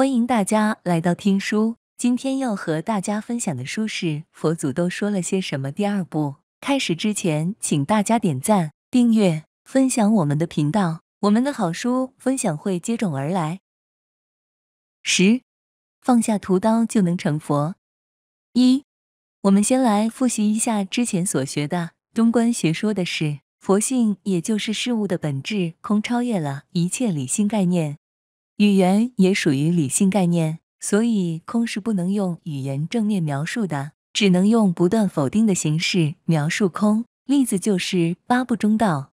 欢迎大家来到听书，今天要和大家分享的书是《佛祖都说了些什么》第二部。开始之前，请大家点赞、订阅、分享我们的频道，我们的好书分享会接踵而来。十，放下屠刀就能成佛。一，我们先来复习一下之前所学的中观学说的事，佛性也就是事物的本质，空超越了一切理性概念。语言也属于理性概念，所以空是不能用语言正面描述的，只能用不断否定的形式描述空。例子就是八不中道。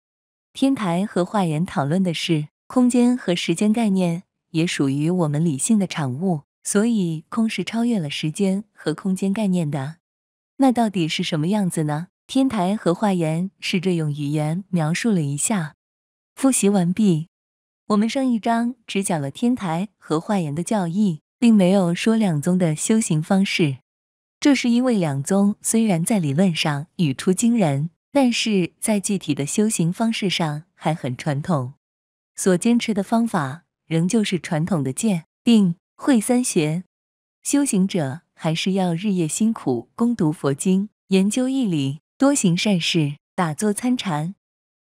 天台和化言讨论的是空间和时间概念，也属于我们理性的产物，所以空是超越了时间和空间概念的。那到底是什么样子呢？天台和化言试着用语言描述了一下。复习完毕。我们上一章只讲了天台和华严的教义，并没有说两宗的修行方式。这是因为两宗虽然在理论上语出惊人，但是在具体的修行方式上还很传统，所坚持的方法仍旧是传统的戒、定、慧三学。修行者还是要日夜辛苦攻读佛经，研究义理，多行善事，打坐参禅。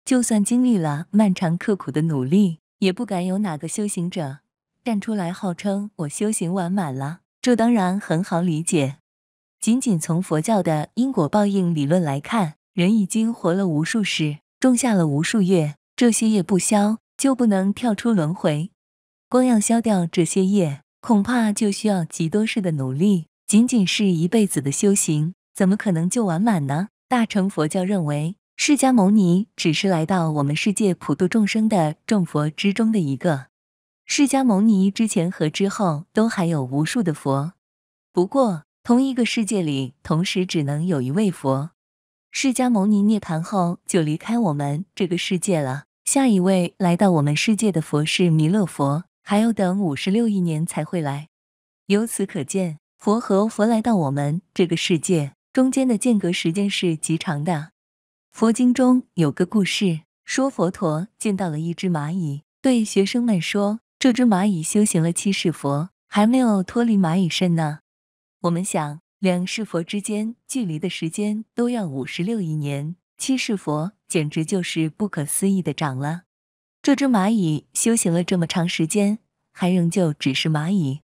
就算经历了漫长刻苦的努力，也不敢有哪个修行者站出来号称我修行完满了，这当然很好理解。仅仅从佛教的因果报应理论来看，人已经活了无数世，种下了无数业，这些业不消就不能跳出轮回。光要消掉这些业，恐怕就需要极多世的努力，仅仅是一辈子的修行，怎么可能就完满呢？大乘佛教认为。释迦牟尼只是来到我们世界普度众生的众佛之中的一个。释迦牟尼之前和之后都还有无数的佛，不过同一个世界里同时只能有一位佛。释迦牟尼涅槃后就离开我们这个世界了。下一位来到我们世界的佛是弥勒佛，还要等五十六亿年才会来。由此可见，佛和佛来到我们这个世界中间的间隔时间是极长的。佛经中有个故事，说佛陀见到了一只蚂蚁，对学生们说：“这只蚂蚁修行了七世佛，还没有脱离蚂蚁身呢。”我们想，两世佛之间距离的时间都要五十六亿年，七世佛简直就是不可思议的长了。这只蚂蚁修行了这么长时间，还仍旧只是蚂蚁，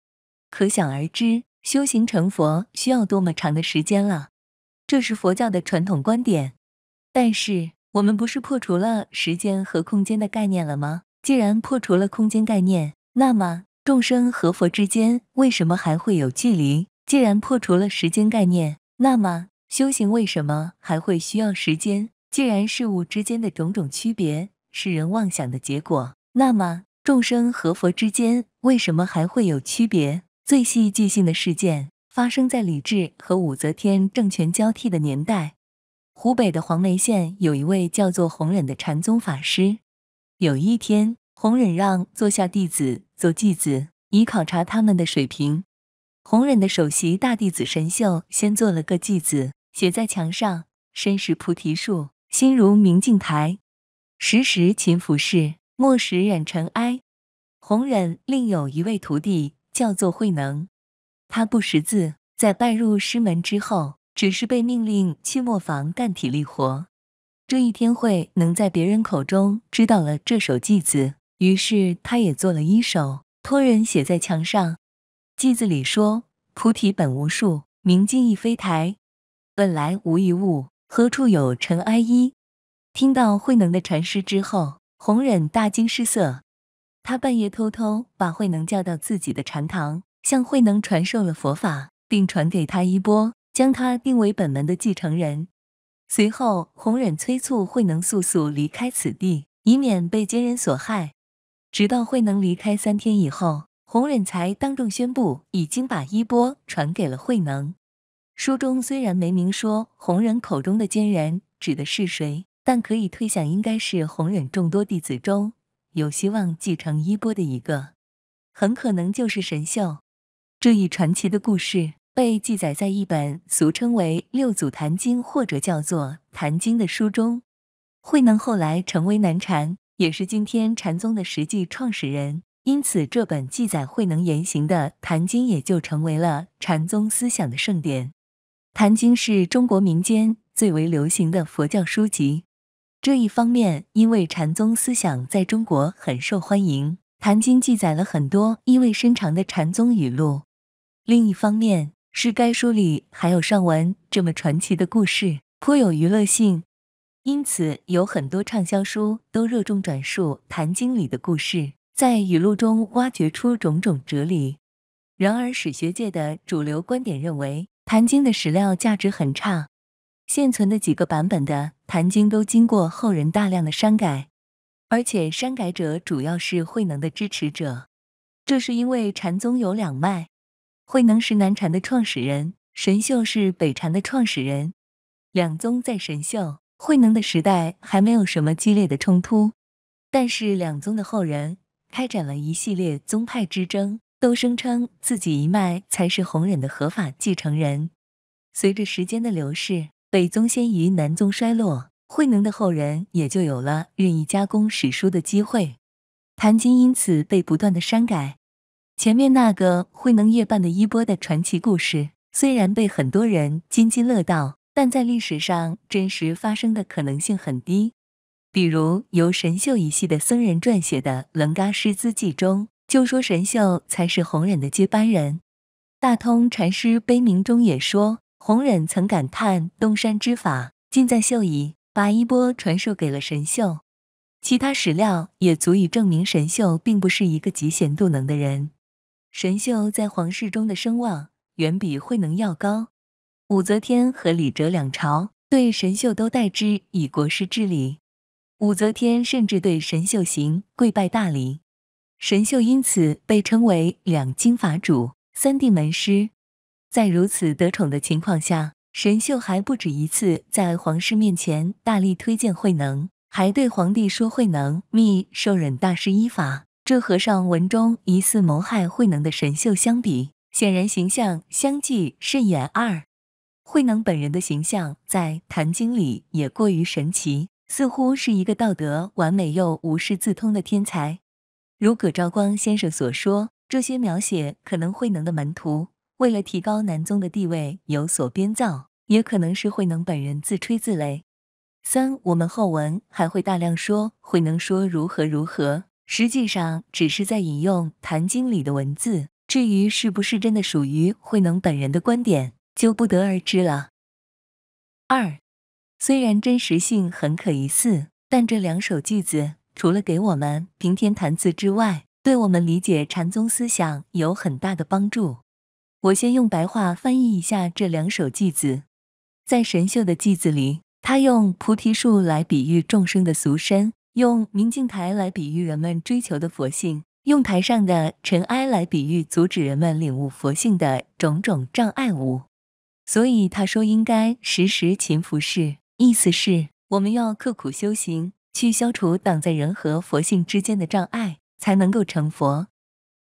可想而知，修行成佛需要多么长的时间了。这是佛教的传统观点。但是我们不是破除了时间和空间的概念了吗？既然破除了空间概念，那么众生和佛之间为什么还会有距离？既然破除了时间概念，那么修行为什么还会需要时间？既然事物之间的种种区别是人妄想的结果，那么众生和佛之间为什么还会有区别？最戏剧性的事件发生在李治和武则天政权交替的年代。湖北的黄梅县有一位叫做弘忍的禅宗法师。有一天，弘忍让座下弟子做祭子，以考察他们的水平。弘忍的首席大弟子神秀先做了个祭子，写在墙上：“身是菩提树，心如明镜台。时时勤拂拭，莫使染尘埃。”弘忍另有一位徒弟叫做慧能，他不识字，在拜入师门之后。只是被命令去磨坊干体力活。这一天，慧能在别人口中知道了这首偈子，于是他也做了一首，托人写在墙上。偈子里说：“菩提本无树，明镜亦非台。本来无一物，何处有尘埃？”一听到慧能的禅师之后，弘忍大惊失色，他半夜偷偷把慧能叫到自己的禅堂，向慧能传授了佛法，并传给他衣钵。将他定为本门的继承人。随后，弘忍催促慧能速速离开此地，以免被奸人所害。直到慧能离开三天以后，弘忍才当众宣布已经把衣钵传给了慧能。书中虽然没明说弘忍口中的奸人指的是谁，但可以推想，应该是弘忍众多弟子中有希望继承衣钵的一个，很可能就是神秀。这一传奇的故事。被记载在一本俗称为《六祖坛经》或者叫做《坛经》的书中。慧能后来成为南禅，也是今天禅宗的实际创始人。因此，这本记载慧能言行的《坛经》也就成为了禅宗思想的圣典。《坛经》是中国民间最为流行的佛教书籍。这一方面，因为禅宗思想在中国很受欢迎，《坛经》记载了很多意味深长的禅宗语录。另一方面，是该书里还有上文这么传奇的故事，颇有娱乐性，因此有很多畅销书都热衷转述《谭经》里的故事，在语录中挖掘出种种哲理。然而，史学界的主流观点认为，《谭经》的史料价值很差，现存的几个版本的《谭经》都经过后人大量的删改，而且删改者主要是慧能的支持者。这是因为禅宗有两脉。慧能是南禅的创始人，神秀是北禅的创始人。两宗在神秀、慧能的时代还没有什么激烈的冲突，但是两宗的后人开展了一系列宗派之争，都声称自己一脉才是弘忍的合法继承人。随着时间的流逝，北宗先于南宗衰落，慧能的后人也就有了任意加工史书的机会，《坛经》因此被不断的删改。前面那个慧能夜半的衣钵的传奇故事，虽然被很多人津津乐道，但在历史上真实发生的可能性很低。比如由神秀一系的僧人撰写的《楞伽师资记》中，就说神秀才是弘忍的接班人。大通禅师悲鸣中也说，弘忍曾感叹东山之法尽在秀矣，把衣钵传授给了神秀。其他史料也足以证明神秀并不是一个嫉贤妒能的人。神秀在皇室中的声望远比慧能要高，武则天和李哲两朝对神秀都代之以国师之礼，武则天甚至对神秀行跪拜大礼，神秀因此被称为两京法主、三地门师。在如此得宠的情况下，神秀还不止一次在皇室面前大力推荐慧能，还对皇帝说：“慧能密受忍大师依法。”这和尚文中疑似谋害慧能的神秀相比，显然形象相距甚远。二，慧能本人的形象在《坛经》里也过于神奇，似乎是一个道德完美又无师自通的天才。如葛兆光先生所说，这些描写可能慧能的门徒为了提高南宗的地位有所编造，也可能是慧能本人自吹自擂。三，我们后文还会大量说慧能说如何如何。实际上只是在引用《坛经》里的文字，至于是不是真的属于慧能本人的观点，就不得而知了。二，虽然真实性很可疑，似，但这两首偈子除了给我们平添谈资之外，对我们理解禅宗思想有很大的帮助。我先用白话翻译一下这两首偈子。在神秀的偈子里，他用菩提树来比喻众生的俗身。用明镜台来比喻人们追求的佛性，用台上的尘埃来比喻阻止人们领悟佛性的种种障碍物。所以他说应该时时勤拂拭，意思是我们要刻苦修行，去消除挡在人和佛性之间的障碍，才能够成佛。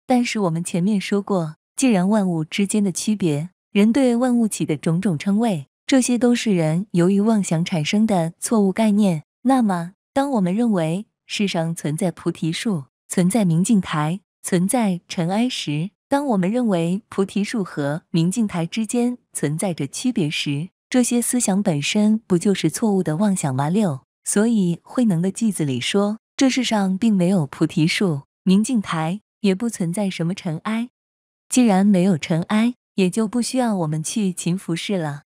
但是我们前面说过，既然万物之间的区别，人对万物起的种种称谓，这些都是人由于妄想产生的错误概念，那么。当我们认为世上存在菩提树、存在明镜台、存在尘埃时，当我们认为菩提树和明镜台之间存在着区别时，这些思想本身不就是错误的妄想吗？六，所以慧能的句子里说，这世上并没有菩提树、明镜台，也不存在什么尘埃。既然没有尘埃，也就不需要我们去勤拂拭了。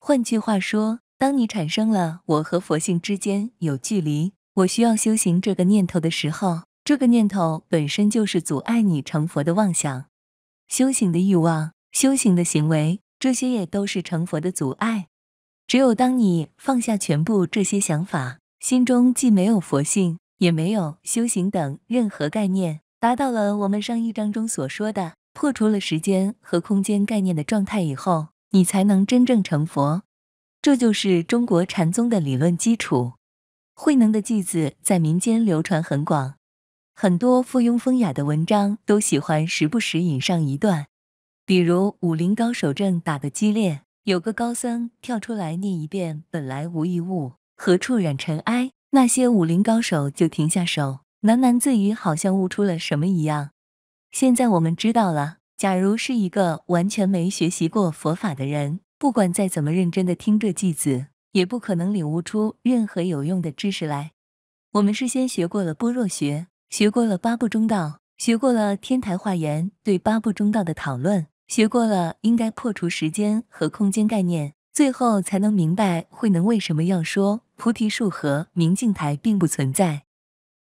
换句话说。当你产生了我和佛性之间有距离，我需要修行这个念头的时候，这个念头本身就是阻碍你成佛的妄想、修行的欲望、修行的行为，这些也都是成佛的阻碍。只有当你放下全部这些想法，心中既没有佛性，也没有修行等任何概念，达到了我们上一章中所说的破除了时间和空间概念的状态以后，你才能真正成佛。这就是中国禅宗的理论基础。慧能的偈子在民间流传很广，很多附庸风雅的文章都喜欢时不时引上一段。比如武林高手正打的激烈，有个高僧跳出来念一遍“本来无一物，何处染尘埃”，那些武林高手就停下手，喃喃自语，好像悟出了什么一样。现在我们知道了，假如是一个完全没学习过佛法的人。不管再怎么认真的听这句子，也不可能领悟出任何有用的知识来。我们事先学过了般若学，学过了八部中道，学过了天台化缘对八部中道的讨论，学过了应该破除时间和空间概念，最后才能明白慧能为什么要说菩提树和明镜台并不存在。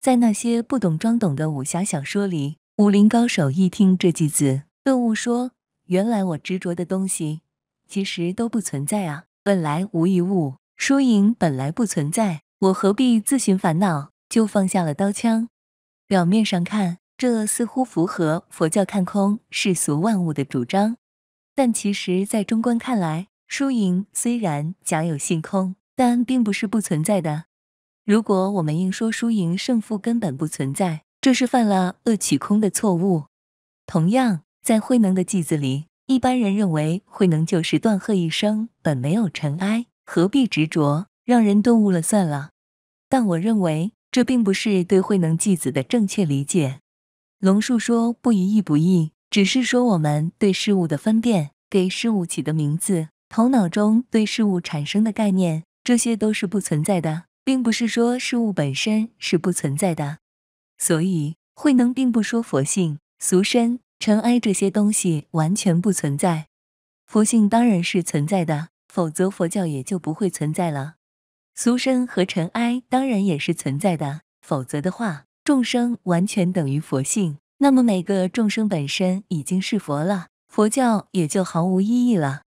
在那些不懂装懂的武侠小说里，武林高手一听这句子，顿悟说：“原来我执着的东西。”其实都不存在啊，本来无一物，输赢本来不存在，我何必自寻烦恼？就放下了刀枪。表面上看，这似乎符合佛教看空世俗万物的主张，但其实，在中观看来，输赢虽然假有性空，但并不是不存在的。如果我们硬说输赢胜负根本不存在，这是犯了恶取空的错误。同样，在慧能的偈子里。一般人认为慧能就是断喝一声，本没有尘埃，何必执着，让人顿悟了算了。但我认为这并不是对慧能继子的正确理解。龙树说不一亦不异，只是说我们对事物的分辨，给事物起的名字，头脑中对事物产生的概念，这些都是不存在的，并不是说事物本身是不存在的。所以慧能并不说佛性俗身。尘埃这些东西完全不存在，佛性当然是存在的，否则佛教也就不会存在了。俗身和尘埃当然也是存在的，否则的话，众生完全等于佛性，那么每个众生本身已经是佛了，佛教也就毫无意义了。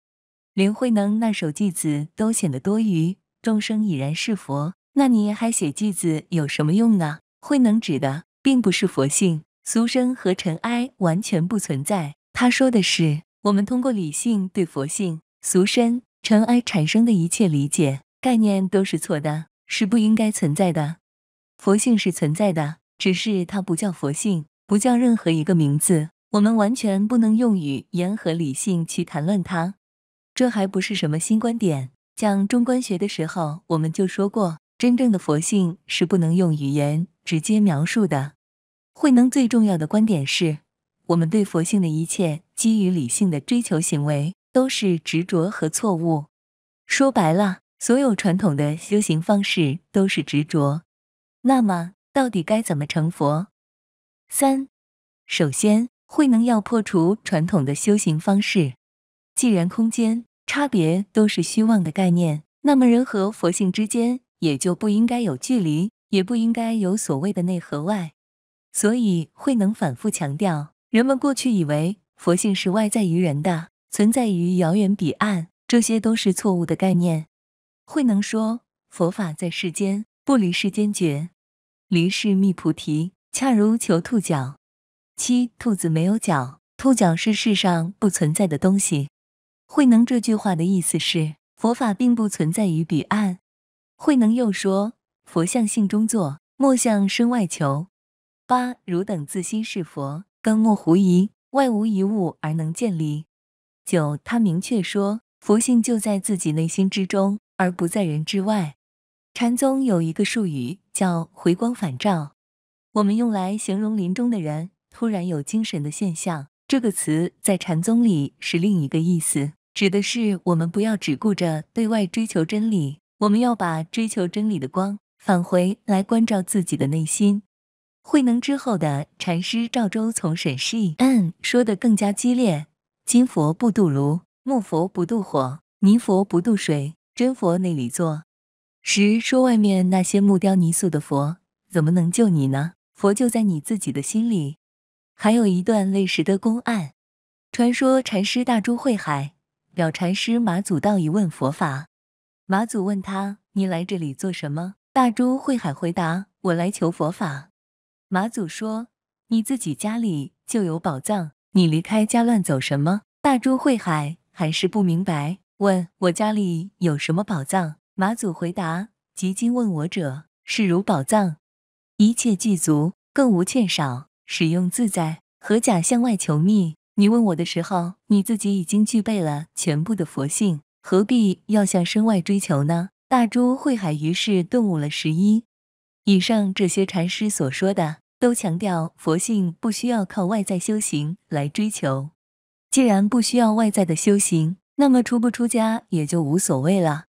林慧能那首偈子都显得多余，众生已然是佛，那你还写偈子有什么用呢？慧能指的并不是佛性。俗生和尘埃完全不存在。他说的是，我们通过理性对佛性、俗身、尘埃产生的一切理解概念都是错的，是不应该存在的。佛性是存在的，只是它不叫佛性，不叫任何一个名字。我们完全不能用语言和理性去谈论它。这还不是什么新观点。讲中观学的时候，我们就说过，真正的佛性是不能用语言直接描述的。慧能最重要的观点是，我们对佛性的一切基于理性的追求行为都是执着和错误。说白了，所有传统的修行方式都是执着。那么，到底该怎么成佛？三，首先，慧能要破除传统的修行方式。既然空间差别都是虚妄的概念，那么人和佛性之间也就不应该有距离，也不应该有所谓的内和外。所以，慧能反复强调，人们过去以为佛性是外在于人的，存在于遥远彼岸，这些都是错误的概念。慧能说，佛法在世间，不离世间觉，离世觅菩提，恰如求兔角。七兔子没有角，兔角是世上不存在的东西。慧能这句话的意思是，佛法并不存在于彼岸。慧能又说，佛向性中坐，莫向身外求。八汝等自心是佛，更莫狐疑，外无一物而能见离。九他明确说，佛性就在自己内心之中，而不在人之外。禅宗有一个术语叫回光返照，我们用来形容临终的人突然有精神的现象。这个词在禅宗里是另一个意思，指的是我们不要只顾着对外追求真理，我们要把追求真理的光返回来关照自己的内心。慧能之后的禅师赵州从审视，嗯，说的更加激烈：“金佛不渡炉，木佛不渡火，泥佛不渡水，真佛那里坐。”十说外面那些木雕泥塑的佛怎么能救你呢？佛就在你自己的心里。还有一段类似的公案：传说禅师大珠慧海了禅师马祖道一问佛法，马祖问他：“你来这里做什么？”大珠慧海回答：“我来求佛法。”马祖说：“你自己家里就有宝藏，你离开家乱走什么？”大珠慧海还是不明白，问我家里有什么宝藏。马祖回答：“即今问我者，是如宝藏，一切具足，更无欠少，使用自在。”何甲向外求觅？你问我的时候，你自己已经具备了全部的佛性，何必要向身外追求呢？大珠慧海于是顿悟了十一。以上这些禅师所说的。都强调佛性不需要靠外在修行来追求。既然不需要外在的修行，那么出不出家也就无所谓了。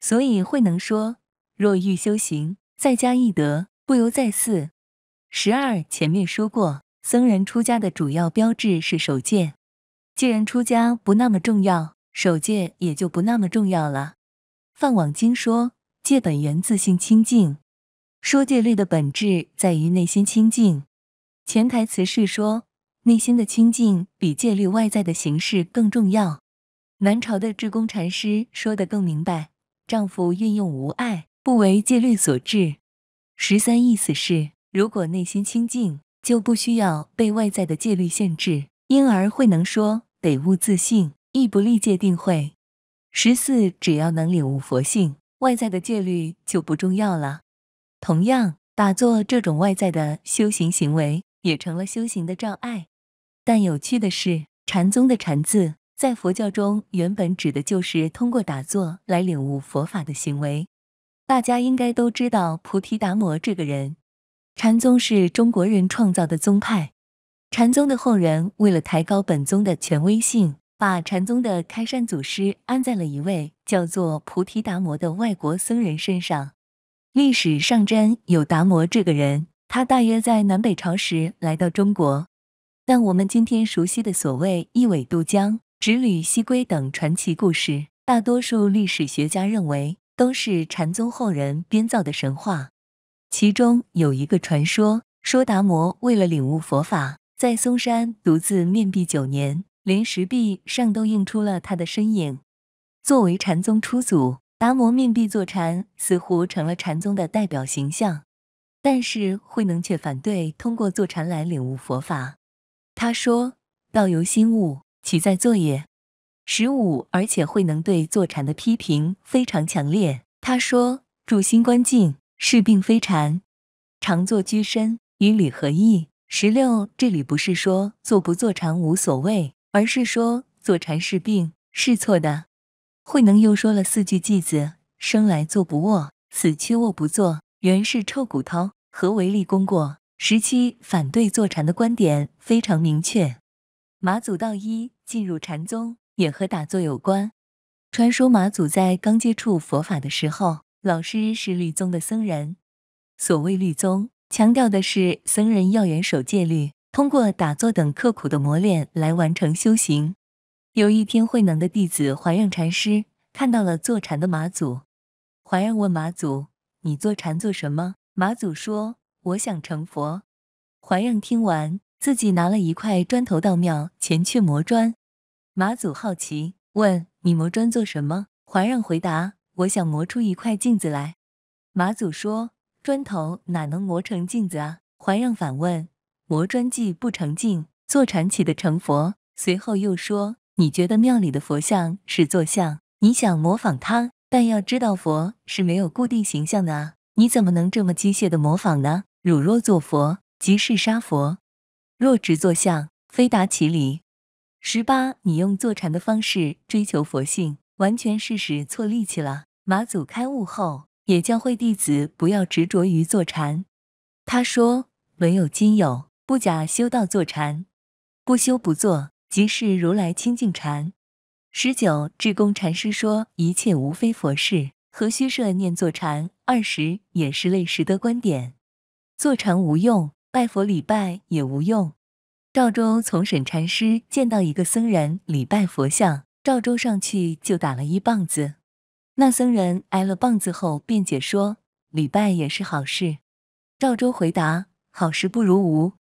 所以慧能说：“若欲修行，在家易得，不由在寺。”十二前面说过，僧人出家的主要标志是守戒。既然出家不那么重要，守戒也就不那么重要了。《梵网经》说：“戒本源自性清净。”说戒律的本质在于内心清净，潜台词是说内心的清净比戒律外在的形式更重要。南朝的智公禅师说的更明白：丈夫运用无碍，不为戒律所制。十三意思，是如果内心清净，就不需要被外在的戒律限制，因而会能说得悟自性，亦不立戒定慧。十四，只要能领悟佛性，外在的戒律就不重要了。同样，打坐这种外在的修行行为也成了修行的障碍。但有趣的是，禅宗的“禅”字在佛教中原本指的就是通过打坐来领悟佛法的行为。大家应该都知道菩提达摩这个人。禅宗是中国人创造的宗派，禅宗的后人为了抬高本宗的权威性，把禅宗的开山祖师安在了一位叫做菩提达摩的外国僧人身上。历史上真有达摩这个人，他大约在南北朝时来到中国。但我们今天熟悉的所谓“一苇渡江”、“直履西归”等传奇故事，大多数历史学家认为都是禅宗后人编造的神话。其中有一个传说，说达摩为了领悟佛法，在嵩山独自面壁九年，连石壁上都映出了他的身影。作为禅宗初祖。达摩面壁坐禅，似乎成了禅宗的代表形象，但是慧能却反对通过坐禅来领悟佛法。他说：“道由心悟，岂在坐也。”十五，而且慧能对坐禅的批评非常强烈。他说：“住心观静是并非禅。常坐居身与理合一。十六，这里不是说坐不坐禅无所谓，而是说坐禅是病，是错的。慧能又说了四句偈子：生来坐不卧，死去卧不坐，原是臭骨头，何为立功过？十七反对坐禅的观点非常明确。马祖道一进入禅宗也和打坐有关。传说马祖在刚接触佛法的时候，老师是律宗的僧人。所谓律宗，强调的是僧人要严守戒律，通过打坐等刻苦的磨练来完成修行。有一天，慧能的弟子怀让禅师看到了坐禅的马祖。怀让问马祖：“你坐禅做什么？”马祖说：“我想成佛。”怀让听完，自己拿了一块砖头到庙前去磨砖。马祖好奇问：“你磨砖做什么？”怀让回答：“我想磨出一块镜子来。”马祖说：“砖头哪能磨成镜子啊？”怀让反问：“磨砖既不成镜，坐禅岂得成佛？”随后又说。你觉得庙里的佛像是坐像，你想模仿他，但要知道佛是没有固定形象的啊！你怎么能这么机械的模仿呢？汝若作佛，即是杀佛；若执坐像，非达其理。十八，你用坐禅的方式追求佛性，完全是使错力气了。马祖开悟后，也教会弟子不要执着于坐禅。他说：“文有今有，不假修道坐禅，不修不坐。”即是如来清净禅。十九智公禅师说：“一切无非佛事，何须设念作禅？”二十也是累时的观点，坐禅无用，拜佛礼拜也无用。赵州从审禅师见到一个僧人礼拜佛像，赵州上去就打了一棒子。那僧人挨了棒子后辩解说：“礼拜也是好事。”赵州回答：“好事不如无。”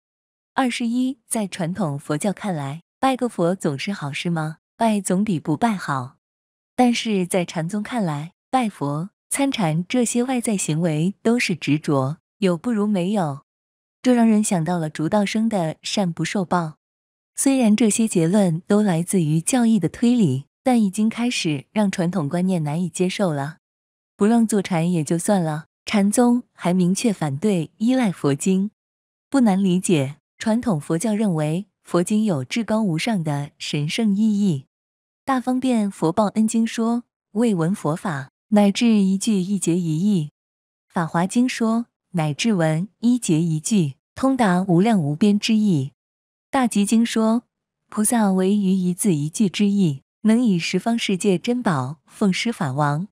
二十一在传统佛教看来。拜个佛总是好事吗？拜总比不拜好，但是在禅宗看来，拜佛、参禅这些外在行为都是执着，有不如没有。这让人想到了竹道生的善不受报。虽然这些结论都来自于教义的推理，但已经开始让传统观念难以接受了。不让坐禅也就算了，禅宗还明确反对依赖佛经。不难理解，传统佛教认为。佛经有至高无上的神圣意义，《大方便佛报恩经》说未闻佛法乃至一句一节一义，《法华经》说乃至闻一节一句通达无量无边之意，《大集经》说菩萨唯于一字一句之意能以十方世界珍宝奉施法王。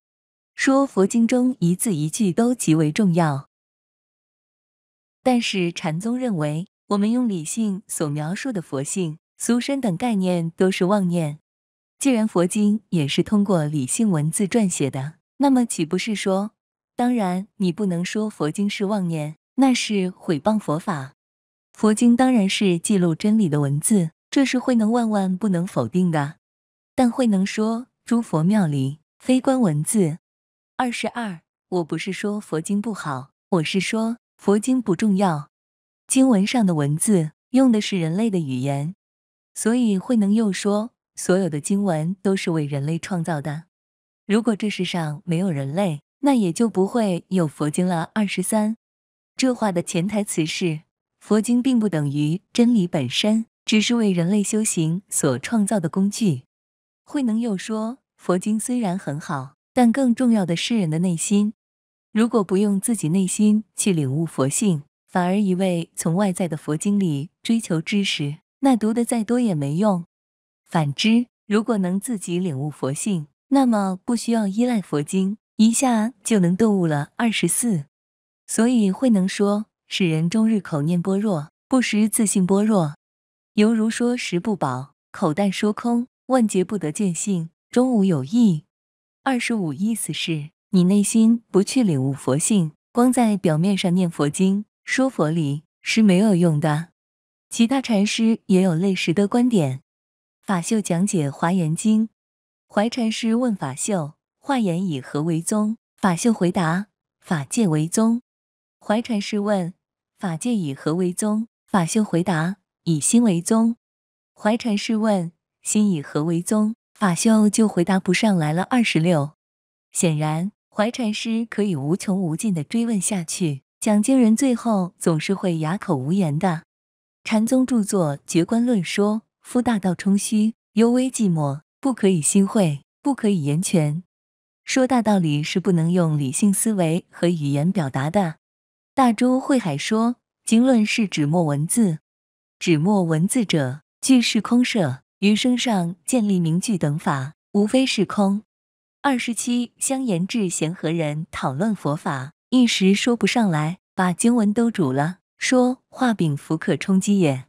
说佛经中一字一句都极为重要，但是禅宗认为。我们用理性所描述的佛性、俗身等概念都是妄念。既然佛经也是通过理性文字撰写的，那么岂不是说？当然，你不能说佛经是妄念，那是毁谤佛法。佛经当然是记录真理的文字，这是慧能万万不能否定的。但慧能说：“诸佛妙理，非观文字。”二十二，我不是说佛经不好，我是说佛经不重要。经文上的文字用的是人类的语言，所以慧能又说，所有的经文都是为人类创造的。如果这世上没有人类，那也就不会有佛经了。二十三，这话的潜台词是，佛经并不等于真理本身，只是为人类修行所创造的工具。慧能又说，佛经虽然很好，但更重要的是人的内心。如果不用自己内心去领悟佛性，反而一味从外在的佛经里追求知识，那读得再多也没用。反之，如果能自己领悟佛性，那么不需要依赖佛经，一下就能顿悟了。二十四，所以慧能说：“使人终日口念般若，不时自信般若，犹如说食不饱，口袋说空，万劫不得见性，终无有益。”二十五，意思是你内心不去领悟佛性，光在表面上念佛经。说佛理是没有用的，其他禅师也有类似的观点。法秀讲解《华严经》，怀禅师问法秀：“华严以何为宗？”法秀回答：“法界为宗。”怀禅师问：“法界以何为宗？”法秀回答：“以心为宗。”怀禅师问：“心以何为宗？”法秀就回答不上来了。二十六，显然怀禅师可以无穷无尽的追问下去。讲经人最后总是会哑口无言的。禅宗著作《觉观论》说：“夫大道冲虚，犹微寂寞，不可以心会，不可以言权。”说大道理是不能用理性思维和语言表达的。”大珠慧海说：“经论是指墨文字，指墨文字者，句是空舍，于生上建立名句等法，无非是空。”二十七相言智贤何人讨论佛法？一时说不上来，把经文都煮了。说画饼符可充饥也。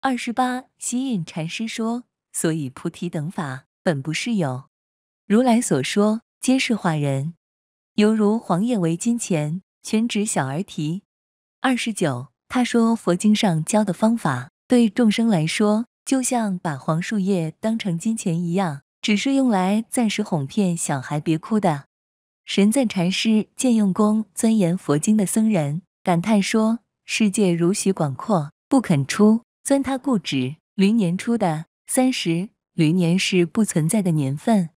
二十八，吸引禅师说：所以菩提等法本不是有，如来所说皆是化人，犹如黄叶为金钱，全指小儿啼。二十九，他说佛经上教的方法对众生来说，就像把黄树叶当成金钱一样，只是用来暂时哄骗小孩别哭的。神赞禅师见用功钻研佛经的僧人，感叹说：“世界如许广阔，不肯出，钻他固执。驴年出的三十，驴年是不存在的年份。”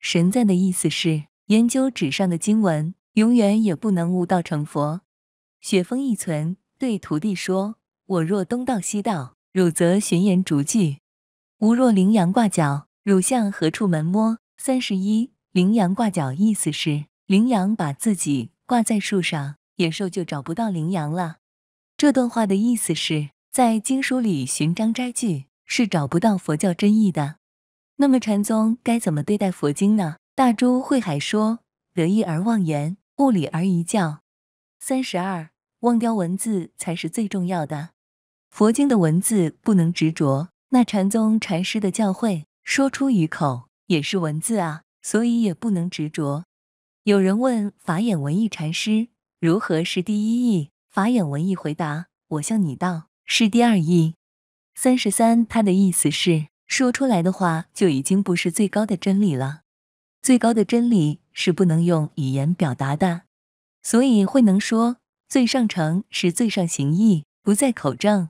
神赞的意思是，研究纸上的经文，永远也不能悟道成佛。雪峰一存对徒弟说：“我若东道西道，汝则寻言逐迹；吾若羚羊挂角，汝向何处门摸？”三十一，羚羊挂角意思是。羚羊把自己挂在树上，野兽就找不到羚羊了。这段话的意思是，在经书里寻章摘句是找不到佛教真意的。那么禅宗该怎么对待佛经呢？大珠慧海说：“得意而忘言，悟理而遗教。”三十二，忘掉文字才是最重要的。佛经的文字不能执着，那禅宗禅师的教诲说出于口也是文字啊，所以也不能执着。有人问法眼文艺禅师如何是第一义？法眼文艺回答：“我向你道是第二义。”三十三，他的意思是说出来的话就已经不是最高的真理了。最高的真理是不能用语言表达的，所以慧能说：“最上乘是最上行义，不在口证。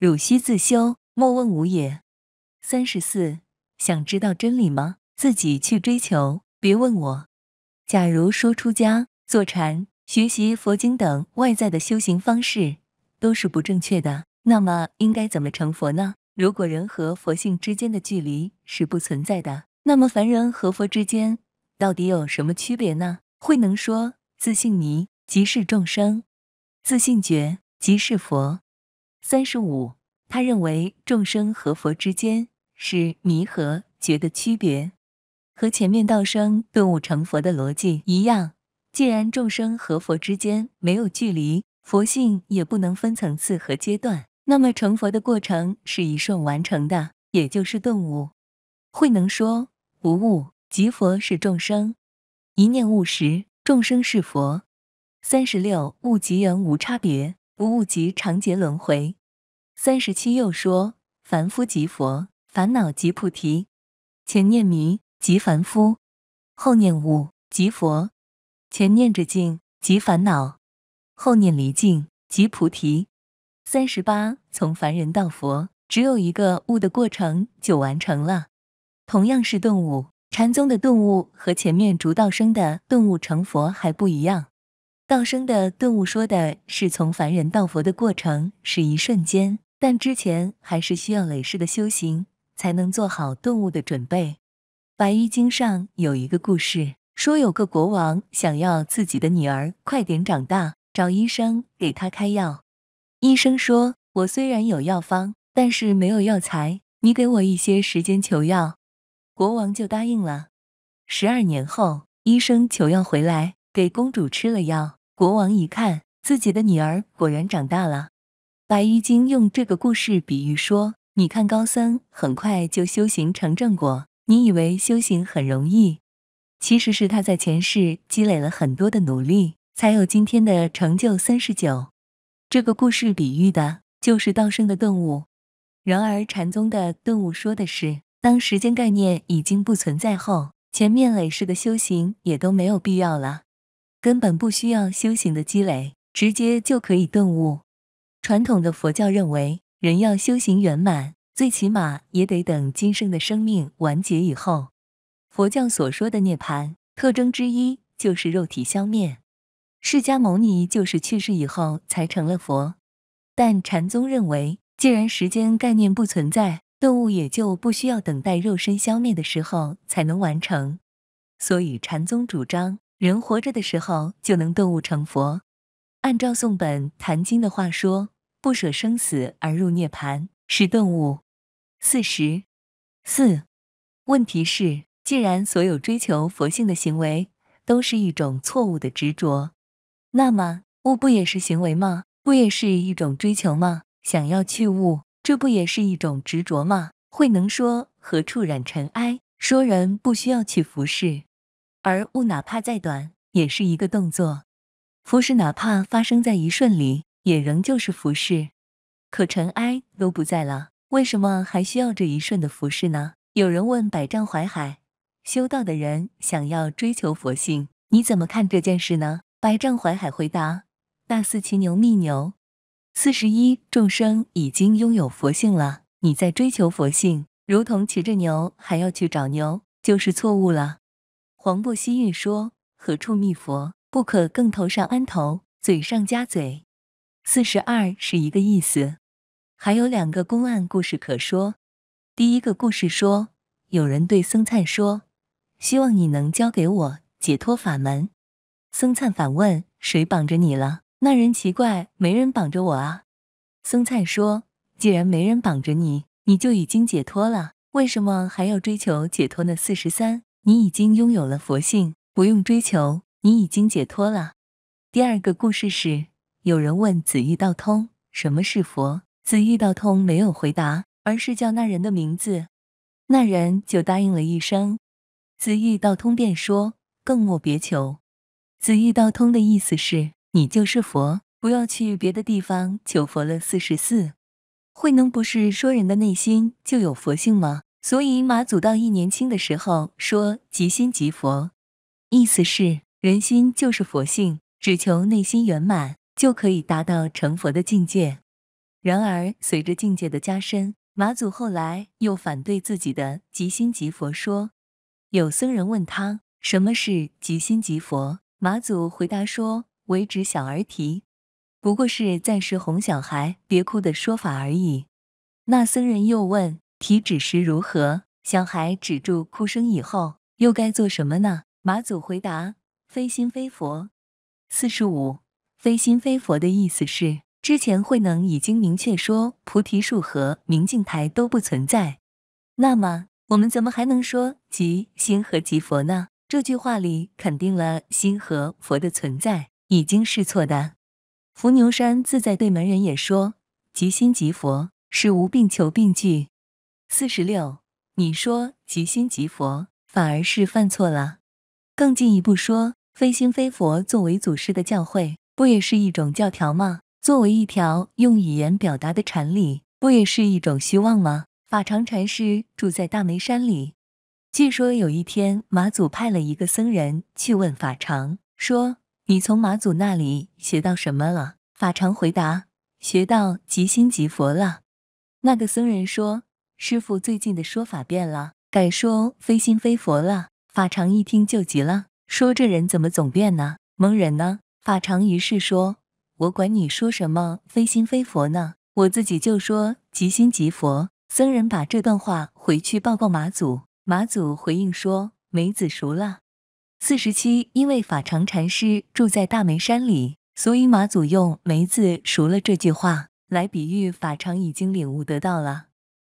汝须自修，莫问吾也。”三十四，想知道真理吗？自己去追求，别问我。假如说出家、坐禅、学习佛经等外在的修行方式都是不正确的，那么应该怎么成佛呢？如果人和佛性之间的距离是不存在的，那么凡人和佛之间到底有什么区别呢？慧能说：“自性迷即是众生，自性觉即是佛。”三十五，他认为众生和佛之间是迷和觉的区别。和前面道生顿悟成佛的逻辑一样，既然众生和佛之间没有距离，佛性也不能分层次和阶段，那么成佛的过程是一瞬完成的，也就是顿悟。慧能说：“无悟即佛是众生，一念悟时众生是佛。”三十六悟即缘无差别，无悟即长劫轮回。三十七又说：“凡夫即佛，烦恼即菩提，前念迷。”即凡夫，后念悟即佛，前念着净即烦恼，后念离净即菩提。三十八从凡人到佛，只有一个悟的过程就完成了。同样是顿悟，禅宗的顿悟和前面竹道生的顿悟成佛还不一样。道生的顿悟说的是从凡人到佛的过程是一瞬间，但之前还是需要累世的修行才能做好顿悟的准备。白衣经上有一个故事，说有个国王想要自己的女儿快点长大，找医生给他开药。医生说：“我虽然有药方，但是没有药材，你给我一些时间求药。”国王就答应了。十二年后，医生求药回来，给公主吃了药。国王一看，自己的女儿果然长大了。白衣经用这个故事比喻说：“你看高僧很快就修行成正果。”你以为修行很容易，其实是他在前世积累了很多的努力，才有今天的成就。三十九，这个故事比喻的就是道生的顿悟。然而，禅宗的顿悟说的是，当时间概念已经不存在后，前面累世的修行也都没有必要了，根本不需要修行的积累，直接就可以顿悟。传统的佛教认为，人要修行圆满。最起码也得等今生的生命完结以后，佛教所说的涅槃特征之一就是肉体消灭。释迦牟尼就是去世以后才成了佛。但禅宗认为，既然时间概念不存在，顿悟也就不需要等待肉身消灭的时候才能完成。所以禅宗主张，人活着的时候就能顿悟成佛。按照宋本《坛经》的话说，不舍生死而入涅槃。是顿悟，四十四。问题是，既然所有追求佛性的行为都是一种错误的执着，那么物不也是行为吗？不也是一种追求吗？想要去物，这不也是一种执着吗？慧能说：“何处染尘埃？”说人不需要去服侍，而物哪怕再短，也是一个动作；服饰哪怕发生在一瞬里，也仍旧是服饰。可尘埃都不在了，为什么还需要这一瞬的服饰呢？有人问百丈怀海，修道的人想要追求佛性，你怎么看这件事呢？百丈怀海回答：大四骑牛觅牛，四十一众生已经拥有佛性了，你在追求佛性，如同骑着牛还要去找牛，就是错误了。黄布希运说：何处觅佛？不可更头上安头，嘴上加嘴。四十二是一个意思，还有两个公案故事可说。第一个故事说，有人对僧灿说：“希望你能教给我解脱法门。”僧灿反问：“谁绑着你了？”那人奇怪：“没人绑着我啊。”僧灿说：“既然没人绑着你，你就已经解脱了，为什么还要追求解脱呢？”四十三，你已经拥有了佛性，不用追求，你已经解脱了。第二个故事是。有人问子玉道通什么是佛，子玉道通没有回答，而是叫那人的名字，那人就答应了一声。子玉道通便说，更莫别求。子玉道通的意思是，你就是佛，不要去别的地方求佛了。四十四，慧能不是说人的内心就有佛性吗？所以马祖道一年轻的时候说即心即佛，意思是人心就是佛性，只求内心圆满。就可以达到成佛的境界。然而，随着境界的加深，马祖后来又反对自己的“即心即佛”说。有僧人问他：“什么是即心即佛？”马祖回答说：“为止小儿啼，不过是暂时哄小孩别哭的说法而已。”那僧人又问：“啼止时如何？小孩止住哭声以后，又该做什么呢？”马祖回答：“非心非佛。”四十五。非心非佛的意思是，之前慧能已经明确说菩提树和明镜台都不存在。那么我们怎么还能说即心和即佛呢？这句话里肯定了心和佛的存在，已经是错的。伏牛山自在对门人也说，即心即佛是无病求病句。四十六，你说即心即佛，反而是犯错了。更进一步说，非心非佛作为祖师的教诲。不也是一种教条吗？作为一条用语言表达的禅理，不也是一种希望吗？法常禅师住在大梅山里，据说有一天马祖派了一个僧人去问法常，说：“你从马祖那里学到什么了？”法常回答：“学到即心即佛了。”那个僧人说：“师傅最近的说法变了，改说非心非佛了。”法常一听就急了，说：“这人怎么总变呢？蒙人呢？”法常于是说：“我管你说什么非心非佛呢，我自己就说即心即佛。”僧人把这段话回去报告马祖，马祖回应说：“梅子熟了。”四十七，因为法常禅师住在大梅山里，所以马祖用“梅子熟了”这句话来比喻法常已经领悟得到了。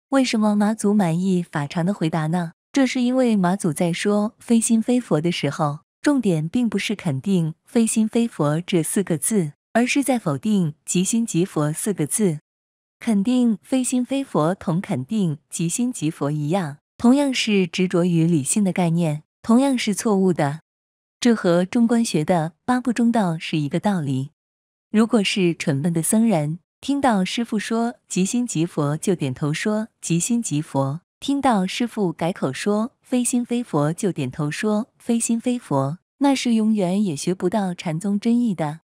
为什么马祖满意法常的回答呢？这是因为马祖在说“非心非佛”的时候。重点并不是肯定“非心非佛”这四个字，而是在否定“即心即佛”四个字。肯定“非心非佛”同肯定“即心即佛”一样，同样是执着于理性的概念，同样是错误的。这和中观学的八不中道是一个道理。如果是蠢笨的僧人，听到师傅说“即心即佛”就点头说“即心即佛”，听到师傅改口说“非心非佛”就点头说。非心非佛，那是永远也学不到禅宗真意的。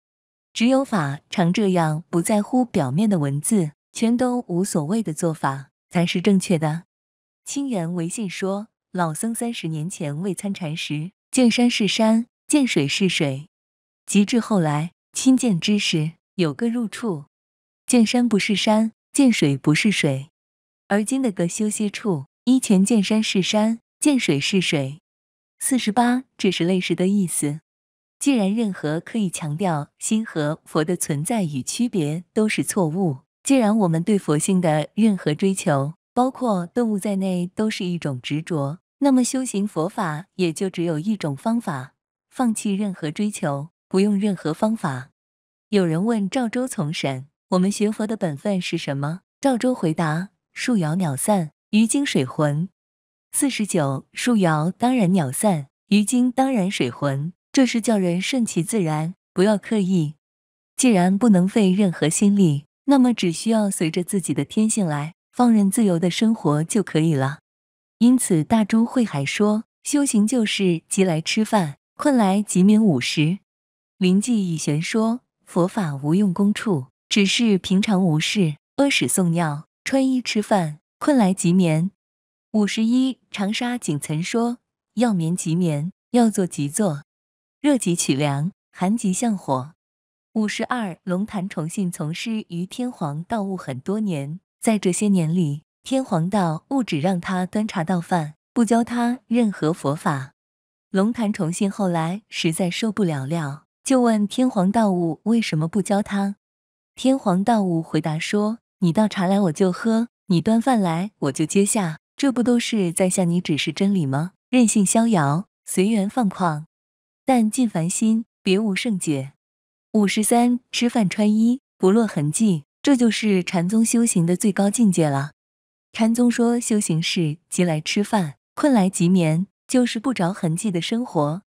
只有法常这样不在乎表面的文字，全都无所谓的做法才是正确的。清源为信说，老僧三十年前未参禅时，见山是山，见水是水；及至后来亲见之时，有个入处，见山不是山，见水不是水。而今的个休息处，依前见山是山，见水是水。四十八，这是类似的意思。既然任何可以强调心和佛的存在与区别都是错误，既然我们对佛性的任何追求，包括动物在内，都是一种执着，那么修行佛法也就只有一种方法：放弃任何追求，不用任何方法。有人问赵州从神：“我们学佛的本分是什么？赵州回答：树摇鸟散，鱼惊水浑。四十九树摇，当然鸟散；鱼惊，当然水浑。这是叫人顺其自然，不要刻意。既然不能费任何心力，那么只需要随着自己的天性来，放任自由的生活就可以了。因此，大珠慧海说：“修行就是急来吃饭，困来即眠。”午时，临济以玄说：“佛法无用功处，只是平常无事，屙屎送尿，穿衣吃饭，困来即眠。”五十一，长沙景岑说：“要眠即眠，要做即做。热即取凉，寒即向火。”五十二，龙潭崇信从师于天皇道悟很多年，在这些年里，天皇道悟只让他端茶倒饭，不教他任何佛法。龙潭崇信后来实在受不了了，就问天皇道悟为什么不教他。天皇道悟回答说：“你倒茶来我就喝，你端饭来我就接下。”这不都是在向你指示真理吗？任性逍遥，随缘放旷，但尽凡心，别无圣解。五十三吃饭穿衣，不落痕迹，这就是禅宗修行的最高境界了。禅宗说修行是即来吃饭，困来即眠，就是不着痕迹的生活。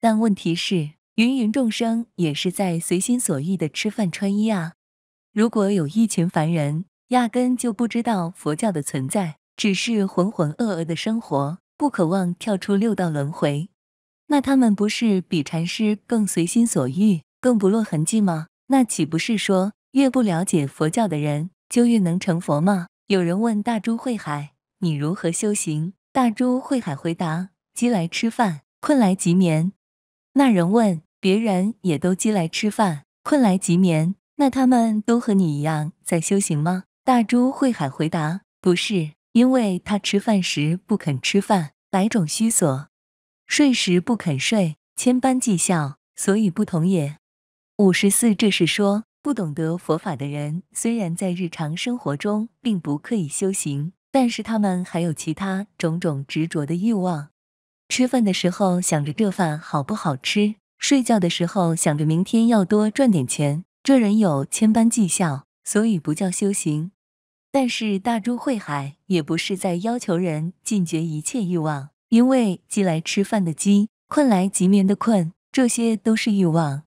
但问题是，芸芸众生也是在随心所欲的吃饭穿衣啊。如果有一群凡人压根就不知道佛教的存在。只是浑浑噩噩的生活，不渴望跳出六道轮回，那他们不是比禅师更随心所欲、更不落痕迹吗？那岂不是说，越不了解佛教的人，就越能成佛吗？有人问大珠慧海：“你如何修行？”大珠慧海回答：“饥来吃饭，困来即眠。”那人问：“别人也都饥来吃饭，困来即眠，那他们都和你一样在修行吗？”大珠慧海回答：“不是。”因为他吃饭时不肯吃饭，百种虚所；睡时不肯睡，千般计效，所以不同也。五十四，这是说，不懂得佛法的人，虽然在日常生活中并不刻意修行，但是他们还有其他种种执着的欲望。吃饭的时候想着这饭好不好吃，睡觉的时候想着明天要多赚点钱，这人有千般计效，所以不叫修行。但是大珠会海也不是在要求人禁绝一切欲望，因为饥来吃饭的饥，困来即眠的困，这些都是欲望。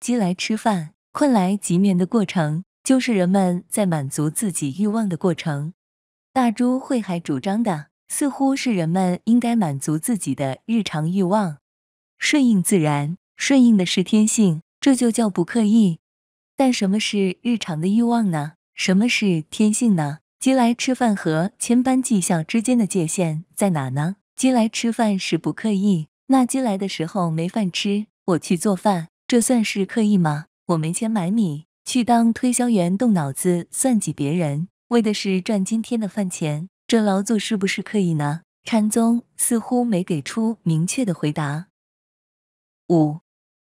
饥来吃饭、困来即眠的过程，就是人们在满足自己欲望的过程。大珠会海主张的，似乎是人们应该满足自己的日常欲望，顺应自然，顺应的是天性，这就叫不刻意。但什么是日常的欲望呢？什么是天性呢？饥来吃饭和千般计笑之间的界限在哪呢？饥来吃饭是不刻意，那饥来的时候没饭吃，我去做饭，这算是刻意吗？我没钱买米，去当推销员，动脑子算计别人，为的是赚今天的饭钱，这劳作是不是刻意呢？禅宗似乎没给出明确的回答。五，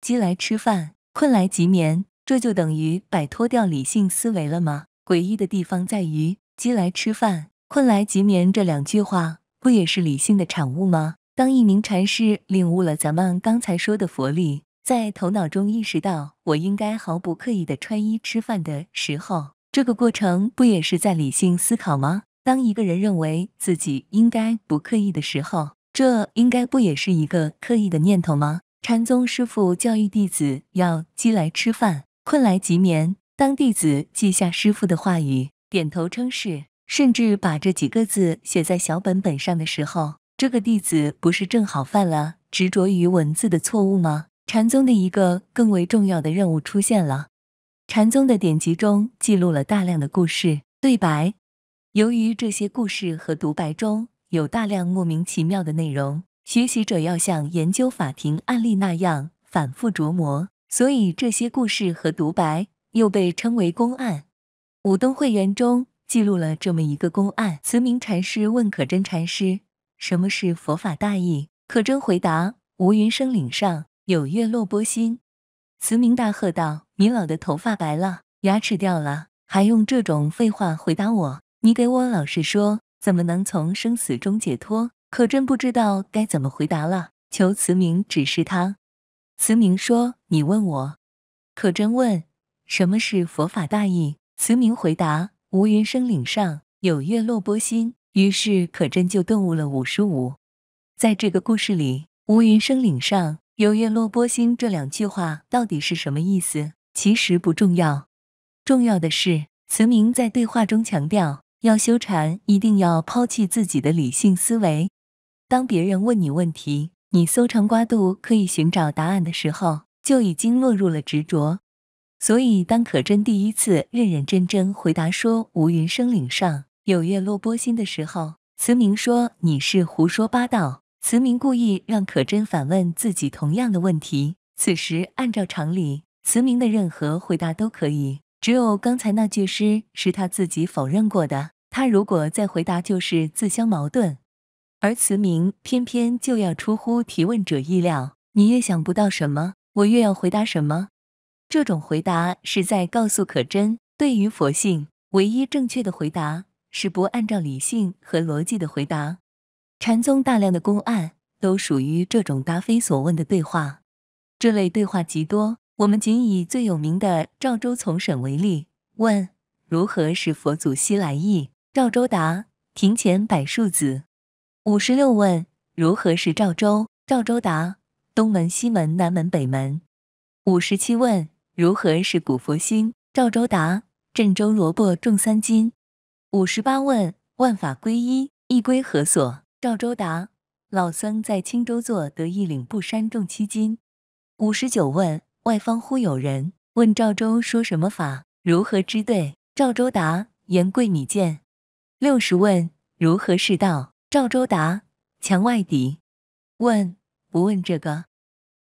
饥来吃饭，困来即眠，这就等于摆脱掉理性思维了吗？诡异的地方在于“饥来吃饭，困来即眠”这两句话，不也是理性的产物吗？当一名禅师领悟了咱们刚才说的佛理，在头脑中意识到我应该毫不刻意的穿衣吃饭的时候，这个过程不也是在理性思考吗？当一个人认为自己应该不刻意的时候，这应该不也是一个刻意的念头吗？禅宗师父教育弟子要“饥来吃饭，困来即眠”。当弟子记下师傅的话语，点头称是，甚至把这几个字写在小本本上的时候，这个弟子不是正好犯了执着于文字的错误吗？禅宗的一个更为重要的任务出现了。禅宗的典籍中记录了大量的故事对白，由于这些故事和独白中有大量莫名其妙的内容，学习者要像研究法庭案例那样反复琢磨，所以这些故事和独白。又被称为公案，《武东会员中记录了这么一个公案：慈明禅师问可真禅师，什么是佛法大意？可真回答：无云生岭上有月落波心。慈明大喝道：“你老的头发白了，牙齿掉了，还用这种废话回答我？你给我老实说，怎么能从生死中解脱？”可真不知道该怎么回答了，求慈明指示他。慈明说：“你问我。”可真问。什么是佛法大义？慈明回答：“无云生岭上，有月落波心。”于是可真就顿悟了五十五。在这个故事里，“无云生岭上，有月落波心”这两句话到底是什么意思？其实不重要，重要的是慈明在对话中强调，要修禅一定要抛弃自己的理性思维。当别人问你问题，你搜肠刮肚可以寻找答案的时候，就已经落入了执着。所以，当可真第一次认认真真回答说“无云生岭上有月落波心”的时候，慈明说你是胡说八道。慈明故意让可真反问自己同样的问题。此时，按照常理，慈明的任何回答都可以，只有刚才那句诗是他自己否认过的。他如果再回答，就是自相矛盾。而慈明偏偏就要出乎提问者意料，你越想不到什么，我越要回答什么。这种回答是在告诉可真，对于佛性，唯一正确的回答是不按照理性和逻辑的回答。禅宗大量的公案都属于这种答非所问的对话，这类对话极多。我们仅以最有名的赵州从审为例：问如何是佛祖西来意？赵州答庭前柏树子。五十六问如何是赵州？赵州答东门西门南门北门。五十七问。如何是古佛心？赵州答：镇州萝卜重三斤。五十八问：万法归一，一归何所？赵州答：老僧在青州坐，得一领布衫重七斤。五十九问：外方忽有人问赵州说什么法？如何知对？赵州答：言贵米贱。六十问：如何是道？赵州答：墙外敌。问不问这个？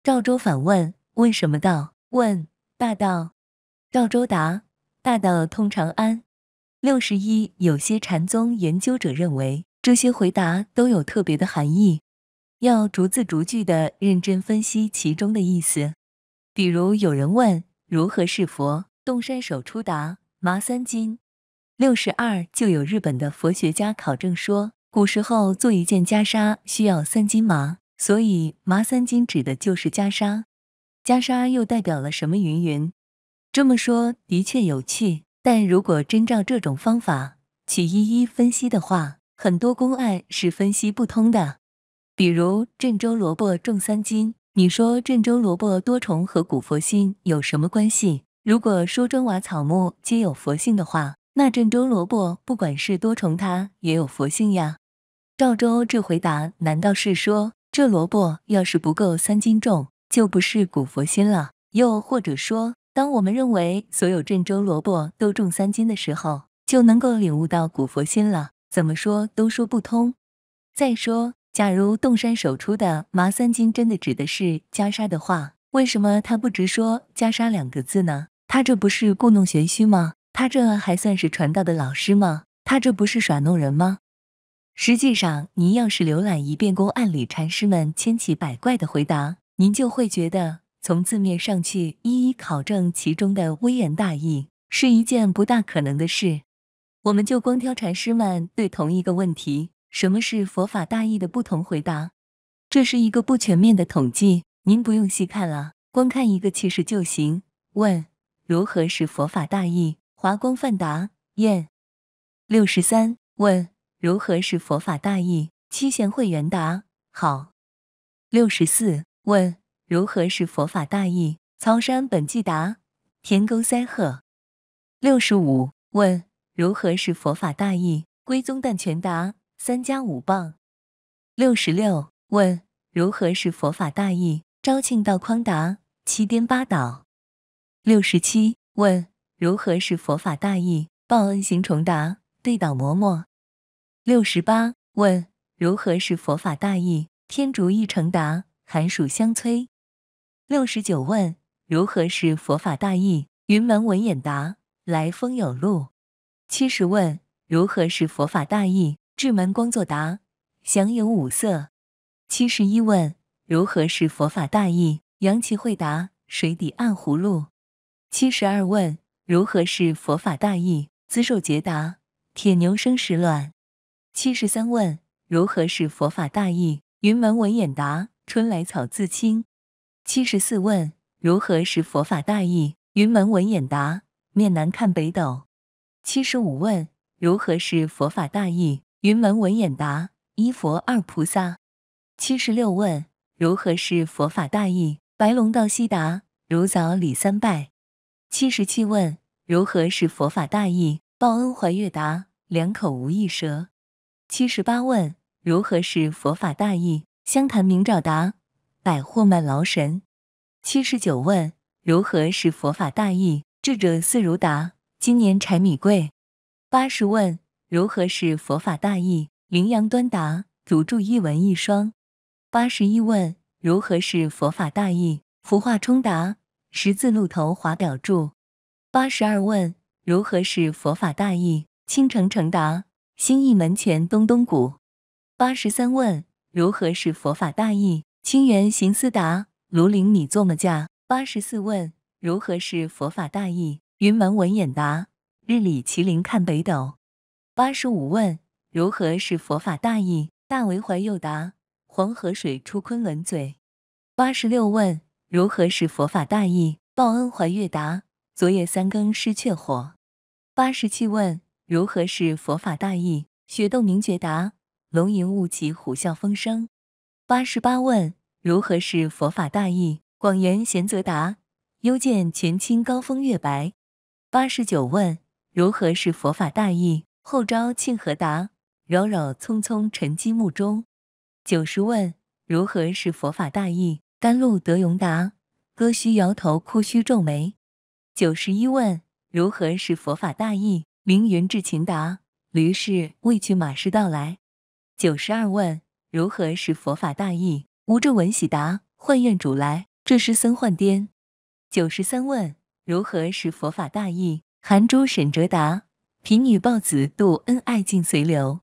赵州反问：问什么道？问。大道，赵州答：大道通长安。六十一，有些禅宗研究者认为这些回答都有特别的含义，要逐字逐句的认真分析其中的意思。比如有人问如何是佛，东山手出答麻三斤。六十二，就有日本的佛学家考证说，古时候做一件袈裟需要三斤麻，所以麻三斤指的就是袈裟。袈裟又代表了什么？云云，这么说的确有趣，但如果真照这种方法去一一分析的话，很多公案是分析不通的。比如郑州萝卜重三斤，你说郑州萝卜多重和古佛心有什么关系？如果说砖瓦草木皆有佛性的话，那郑州萝卜不管是多重，它也有佛性呀。赵州这回答难道是说这萝卜要是不够三斤重？就不是古佛心了，又或者说，当我们认为所有郑州萝卜都重三斤的时候，就能够领悟到古佛心了。怎么说都说不通。再说，假如洞山首出的“麻三斤”真的指的是袈裟的话，为什么他不直说“袈裟”两个字呢？他这不是故弄玄虚吗？他这还算是传道的老师吗？他这不是耍弄人吗？实际上，您要是浏览一遍公案里禅师们千奇百怪的回答。您就会觉得，从字面上去一一考证其中的微言大义，是一件不大可能的事。我们就光挑禅师们对同一个问题“什么是佛法大义”的不同回答，这是一个不全面的统计，您不用细看了，光看一个气势就行。问：如何是佛法大义？华光范达燕。六十三问：如何是佛法大义？七贤慧员答：好。六十四。问如何是佛法大意？曹山本寂答：田沟塞鹤。六十五问如何是佛法大意？归宗旦全答：三加五棒。六十六问如何是佛法大意？昭庆道匡答：七颠八倒。六十七问如何是佛法大意？报恩行重答：对倒磨磨。六十八问如何是佛法大意？天竺义成答：寒暑相催。六十九问：如何是佛法大意？云门文眼答：来风有路。七十问：如何是佛法大意？智门光作答：享有五色。七十一问：如何是佛法大意？杨岐会答：水底暗葫芦。七十二问：如何是佛法大意？子手杰答：铁牛生石卵。七十三问：如何是佛法大意？云门文眼答。春来草自青。七十四问：如何是佛法大意？云门文眼答：面南看北斗。七十五问：如何是佛法大意？云门文眼答：一佛二菩萨。七十六问：如何是佛法大意？白龙道西达：如早礼三拜。七十七问：如何是佛法大意？报恩怀月答：两口无一舌。七十八问：如何是佛法大意？湘潭明照达，百货慢劳神。七十九问如何是佛法大意？智者似如达，今年柴米贵。八十问如何是佛法大意？羚羊端达，独著一文一双。八十一问如何是佛法大意？福化冲达，十字路头华表柱。八十二问如何是佛法大意？青城成达，兴义门前东东谷。八十三问。如何是佛法大意？清源行思达，庐陵米作么架。八十四问：如何是佛法大意？云门文眼答：日里麒麟看北斗。八十五问：如何是佛法大意？大为怀又答：黄河水出昆仑嘴。八十六问：如何是佛法大意？报恩怀月答：昨夜三更失却火。八十七问：如何是佛法大意？雪窦明觉答。龙吟雾起，虎啸风生。八十八问：如何是佛法大意？广言贤则答：幽涧泉清，高风月白。八十九问：如何是佛法大意？后招庆和答：扰扰匆匆，沉寂木中。九十问：如何是佛法大意？甘露德容答：歌须摇头，哭须皱眉。九十一问：如何是佛法大意？明云至勤答：驴是未去，马氏到来。九十二问：如何是佛法大意？无著文喜答：幻愿主来。这是僧幻颠。九十三问：如何是佛法大意？含珠沈哲答：贫女抱子度恩爱，尽随流。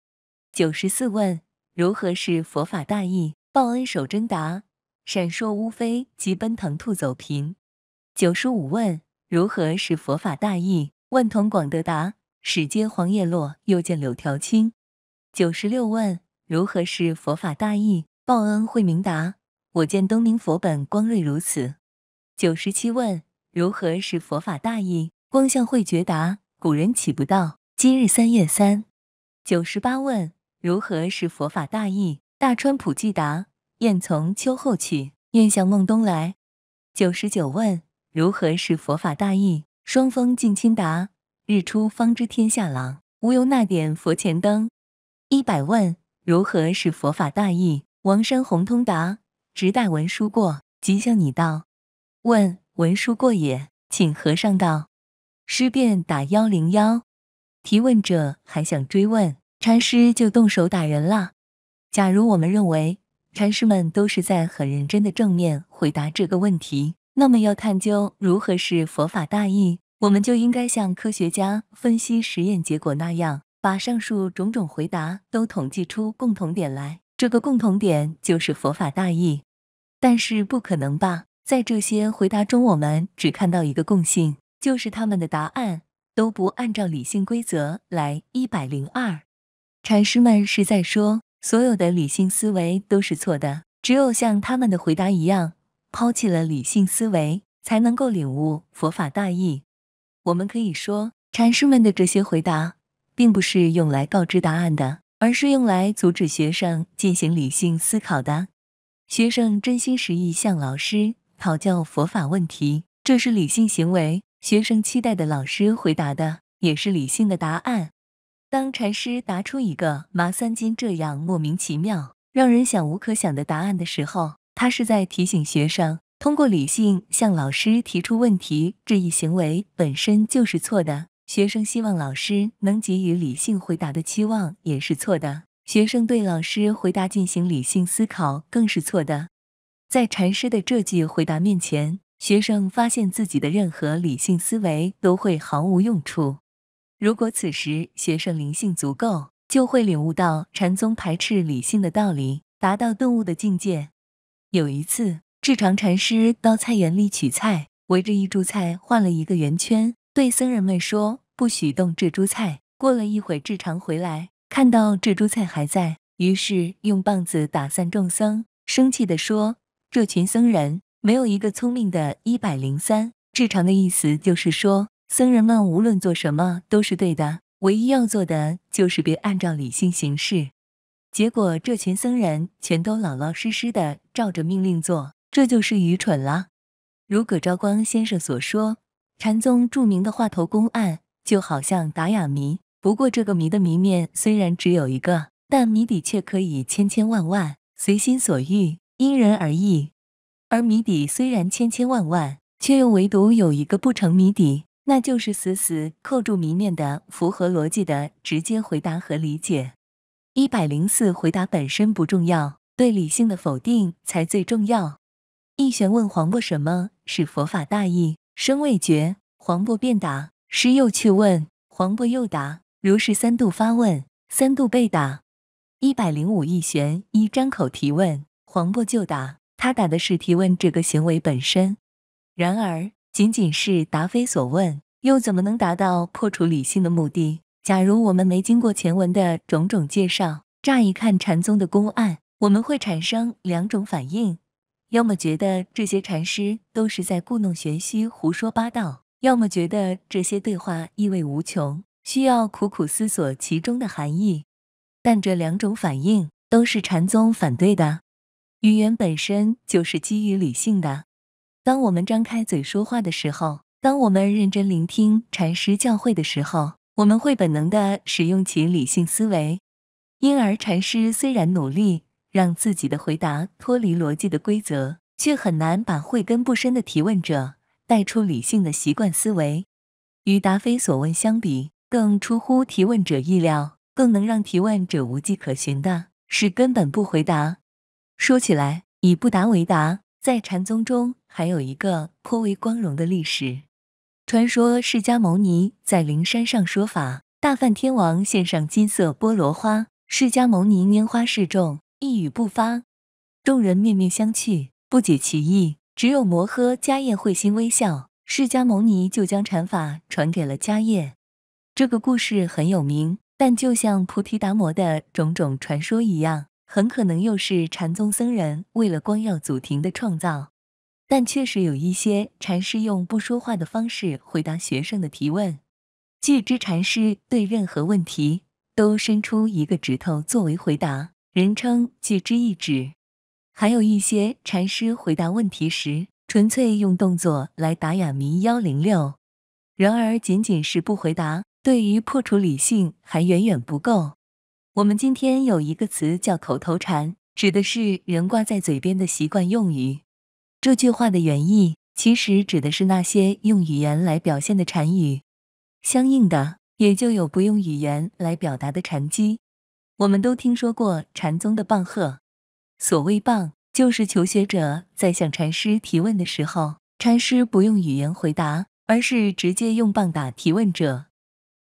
九十四问：如何是佛法大意？报恩守真答：闪烁乌飞及奔腾兔走平。九十五问：如何是佛法大意？万通广德答：始皆黄叶落，又见柳条青。九十六问：如何是佛法大意？报恩慧明答：我见东明佛本光瑞如此。九十七问：如何是佛法大意？光相慧觉答：古人起不到，今日三月三。九十八问：如何是佛法大意？大川普济答：愿从秋后起，愿向孟冬来。九十九问：如何是佛法大意？双峰近亲答：日出方知天下朗，无由那点佛前灯。一百问如何是佛法大意？王山洪通达，直待文殊过，即向你道。问文殊过也，请和尚道。师便打幺零幺。提问者还想追问，禅师就动手打人了。假如我们认为禅师们都是在很认真的正面回答这个问题，那么要探究如何是佛法大意，我们就应该像科学家分析实验结果那样。把上述种种回答都统计出共同点来，这个共同点就是佛法大义。但是不可能吧？在这些回答中，我们只看到一个共性，就是他们的答案都不按照理性规则来。一百零二，禅师们是在说，所有的理性思维都是错的，只有像他们的回答一样，抛弃了理性思维，才能够领悟佛法大义。我们可以说，禅师们的这些回答。并不是用来告知答案的，而是用来阻止学生进行理性思考的。学生真心实意向老师讨教佛法问题，这是理性行为。学生期待的老师回答的也是理性的答案。当禅师答出一个“麻三斤”这样莫名其妙、让人想无可想的答案的时候，他是在提醒学生：通过理性向老师提出问题这一行为本身就是错的。学生希望老师能给予理性回答的期望也是错的，学生对老师回答进行理性思考更是错的。在禅师的这句回答面前，学生发现自己的任何理性思维都会毫无用处。如果此时学生灵性足够，就会领悟到禅宗排斥理性的道理，达到顿悟的境界。有一次，智常禅师到菜园里取菜，围着一株菜画了一个圆圈。对僧人们说：“不许动这株菜。”过了一会，智常回来，看到这株菜还在，于是用棒子打散众僧，生气地说：“这群僧人没有一个聪明的。”一百零三，智常的意思就是说，僧人们无论做什么都是对的，唯一要做的就是别按照理性行事。结果，这群僧人全都老老实实的照着命令做，这就是愚蠢了。如葛昭光先生所说。禅宗著名的话头公案，就好像打哑谜。不过这个谜的谜面虽然只有一个，但谜底却可以千千万万，随心所欲，因人而异。而谜底虽然千千万万，却又唯独有一个不成谜底，那就是死死扣住谜面的、符合逻辑的直接回答和理解。一百零四，回答本身不重要，对理性的否定才最重要。一玄问黄渤什么是佛法大义？声未绝，黄渤便打。师又去问，黄渤又答。如是三度发问，三度被打。一百零五一玄一张口提问，黄渤就答。他打的是提问这个行为本身。然而，仅仅是答非所问，又怎么能达到破除理性的目的？假如我们没经过前文的种种介绍，乍一看禅宗的公案，我们会产生两种反应。要么觉得这些禅师都是在故弄玄虚、胡说八道；要么觉得这些对话意味无穷，需要苦苦思索其中的含义。但这两种反应都是禅宗反对的。语言本身就是基于理性的。当我们张开嘴说话的时候，当我们认真聆听禅师教诲的时候，我们会本能地使用起理性思维。因而，禅师虽然努力。让自己的回答脱离逻辑的规则，却很难把慧根不深的提问者带出理性的习惯思维。与答非所问相比，更出乎提问者意料，更能让提问者无迹可寻的是根本不回答。说起来，以不答为答，在禅宗中还有一个颇为光荣的历史。传说释迦牟尼在灵山上说法，大梵天王献上金色菠萝花，释迦牟尼拈花示众。一语不发，众人面面相觑，不解其意。只有摩诃迦叶会心微笑，释迦牟尼就将禅法传给了迦叶。这个故事很有名，但就像菩提达摩的种种传说一样，很可能又是禅宗僧人为了光耀祖庭的创造。但确实有一些禅师用不说话的方式回答学生的提问，据知禅师对任何问题都伸出一个指头作为回答。人称记之一指，还有一些禅师回答问题时，纯粹用动作来打哑谜幺零六。然而，仅仅是不回答，对于破除理性还远远不够。我们今天有一个词叫口头禅，指的是人挂在嘴边的习惯用语。这句话的原意其实指的是那些用语言来表现的禅语，相应的也就有不用语言来表达的禅机。我们都听说过禅宗的棒喝。所谓棒，就是求学者在向禅师提问的时候，禅师不用语言回答，而是直接用棒打提问者。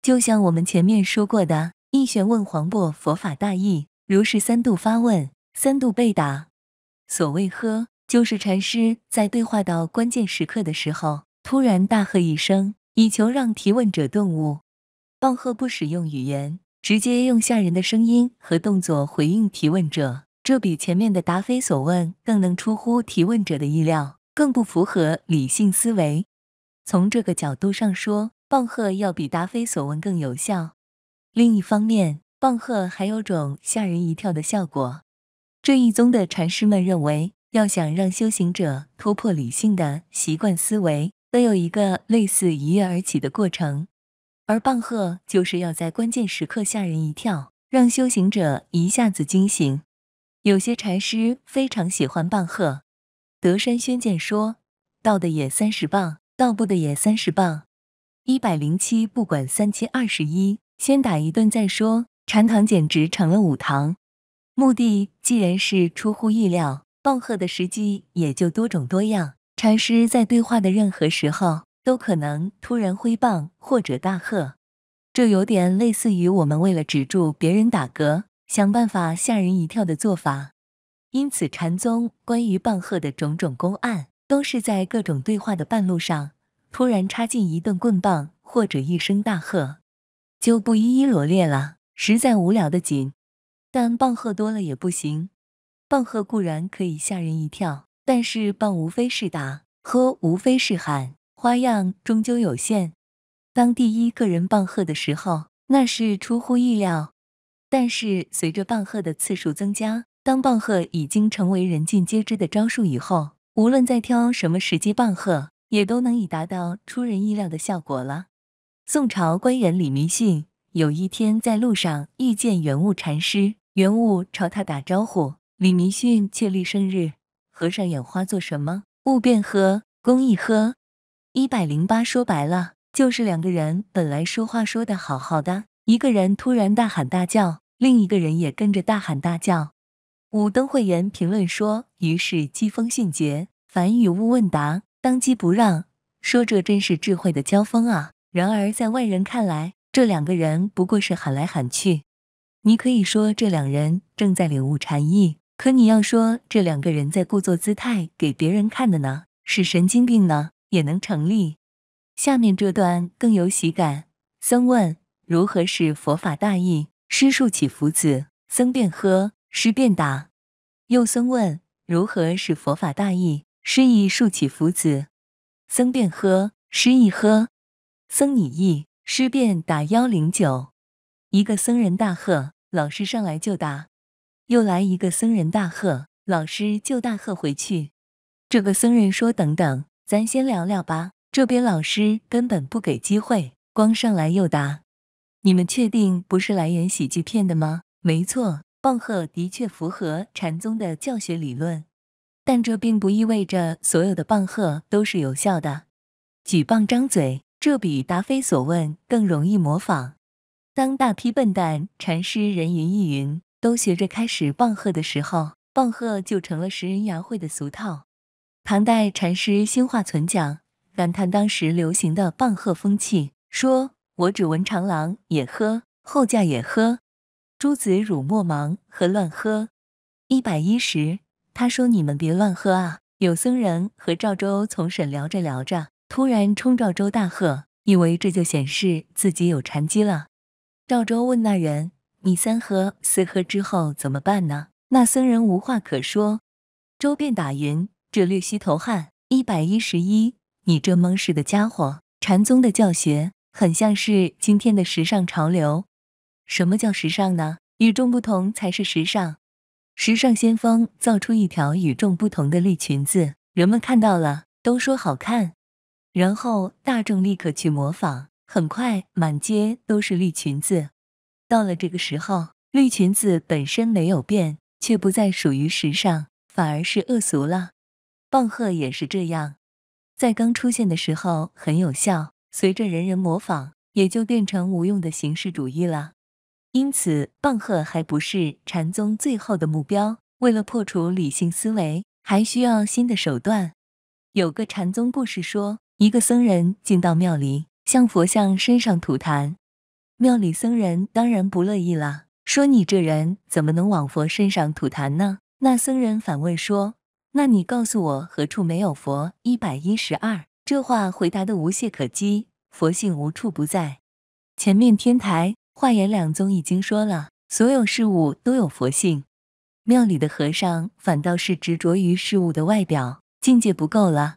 就像我们前面说过的，一玄问黄渤佛法大意，如是三度发问，三度被打。所谓喝，就是禅师在对话到关键时刻的时候，突然大喝一声，以求让提问者顿悟。棒喝不使用语言。直接用吓人的声音和动作回应提问者，这比前面的答非所问更能出乎提问者的意料，更不符合理性思维。从这个角度上说，棒喝要比答非所问更有效。另一方面，棒喝还有种吓人一跳的效果。这一宗的禅师们认为，要想让修行者突破理性的习惯思维，都有一个类似一跃而起的过程。而棒喝就是要在关键时刻吓人一跳，让修行者一下子惊醒。有些禅师非常喜欢棒喝。德山宣鉴说：“道的也三十棒，道不的也三十棒。一百零七，不管三七二十一，先打一顿再说。”禅堂简直成了武堂。目的既然是出乎意料，棒喝的时机也就多种多样。禅师在对话的任何时候。都可能突然挥棒或者大喝，这有点类似于我们为了止住别人打嗝，想办法吓人一跳的做法。因此，禅宗关于棒喝的种种公案，都是在各种对话的半路上突然插进一顿棍棒或者一声大喝，就不一一罗列了，实在无聊的紧。但棒喝多了也不行，棒喝固然可以吓人一跳，但是棒无非是打，喝无非是喊。花样终究有限。当第一个人棒喝的时候，那是出乎意料；但是随着棒喝的次数增加，当棒喝已经成为人尽皆知的招数以后，无论再挑什么时机棒喝，也都能以达到出人意料的效果了。宋朝官员李弥信有一天在路上遇见圆悟禅师，圆悟朝他打招呼，李弥信借立生日，和尚眼花做什么？勿便喝，公亦喝。一百零八说白了，就是两个人本来说话说的好好的，一个人突然大喊大叫，另一个人也跟着大喊大叫。五灯会员评论说：“于是机风迅捷，反语勿问答，当机不让。”说这真是智慧的交锋啊！然而在外人看来，这两个人不过是喊来喊去。你可以说这两人正在领悟禅意，可你要说这两个人在故作姿态给别人看的呢，是神经病呢？也能成立。下面这段更有喜感。僧问：“如何是佛法大意？”师竖起福子，僧便喝，师便打。又僧问：“如何是佛法大意？”师亦竖起福子，僧便喝，师亦喝。僧你意，师便打幺零九。一个僧人大喝：“老师上来就打！”又来一个僧人大喝：“老师就大喝回去。”这个僧人说：“等等。”咱先聊聊吧。这边老师根本不给机会，光上来又答。你们确定不是来演喜剧片的吗？没错，棒喝的确符合禅宗的教学理论，但这并不意味着所有的棒喝都是有效的。举棒张嘴，这比答非所问更容易模仿。当大批笨蛋禅师人云亦云，都学着开始棒喝的时候，棒喝就成了食人牙会的俗套。唐代禅师兴化存讲感叹当时流行的棒喝风气，说：“我只闻长廊也喝，后驾也喝，诸子辱莫忙，何乱喝？”一百一十，他说：“你们别乱喝啊！”有僧人和赵州从审聊着聊着，突然冲赵州大喝，以为这就显示自己有禅机了。赵州问那人：“你三喝四喝之后怎么办呢？”那僧人无话可说，周便打云。这略吸头汗，一百一十一，你这蒙氏的家伙！禅宗的教学很像是今天的时尚潮流。什么叫时尚呢？与众不同才是时尚。时尚先锋造出一条与众不同的绿裙子，人们看到了都说好看，然后大众立刻去模仿，很快满街都是绿裙子。到了这个时候，绿裙子本身没有变，却不再属于时尚，反而是恶俗了。棒喝也是这样，在刚出现的时候很有效，随着人人模仿，也就变成无用的形式主义了。因此，棒喝还不是禅宗最后的目标。为了破除理性思维，还需要新的手段。有个禅宗故事说，一个僧人进到庙里，向佛像身上吐痰，庙里僧人当然不乐意了，说：“你这人怎么能往佛身上吐痰呢？”那僧人反问说。那你告诉我，何处没有佛？一百一十二，这话回答的无懈可击。佛性无处不在，前面天台、化严两宗已经说了，所有事物都有佛性。庙里的和尚反倒是执着于事物的外表，境界不够了。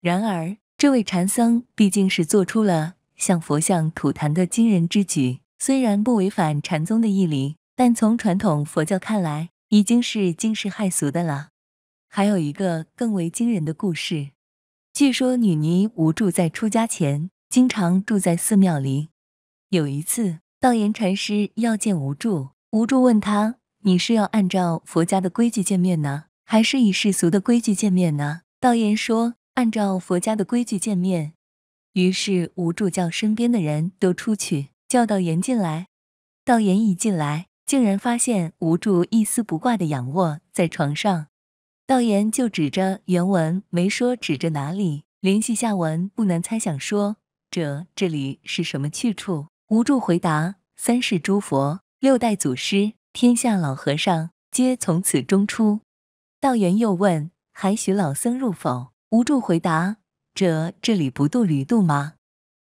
然而，这位禅僧毕竟是做出了向佛像吐痰的惊人之举，虽然不违反禅宗的义理，但从传统佛教看来，已经是惊世骇俗的了。还有一个更为惊人的故事。据说女尼无助在出家前，经常住在寺庙里。有一次，道言禅师要见无助，无助问他：“你是要按照佛家的规矩见面呢，还是以世俗的规矩见面呢？”道言说：“按照佛家的规矩见面。”于是无助叫身边的人都出去，叫道言进来。道言一进来，竟然发现无助一丝不挂的仰卧在床上。道言就指着原文，没说指着哪里。联系下文，不难猜想，说这这里是什么去处？无助回答：三世诸佛、六代祖师、天下老和尚，皆从此中出。道言又问：还许老僧入否？无助回答：这这里不渡驴渡吗？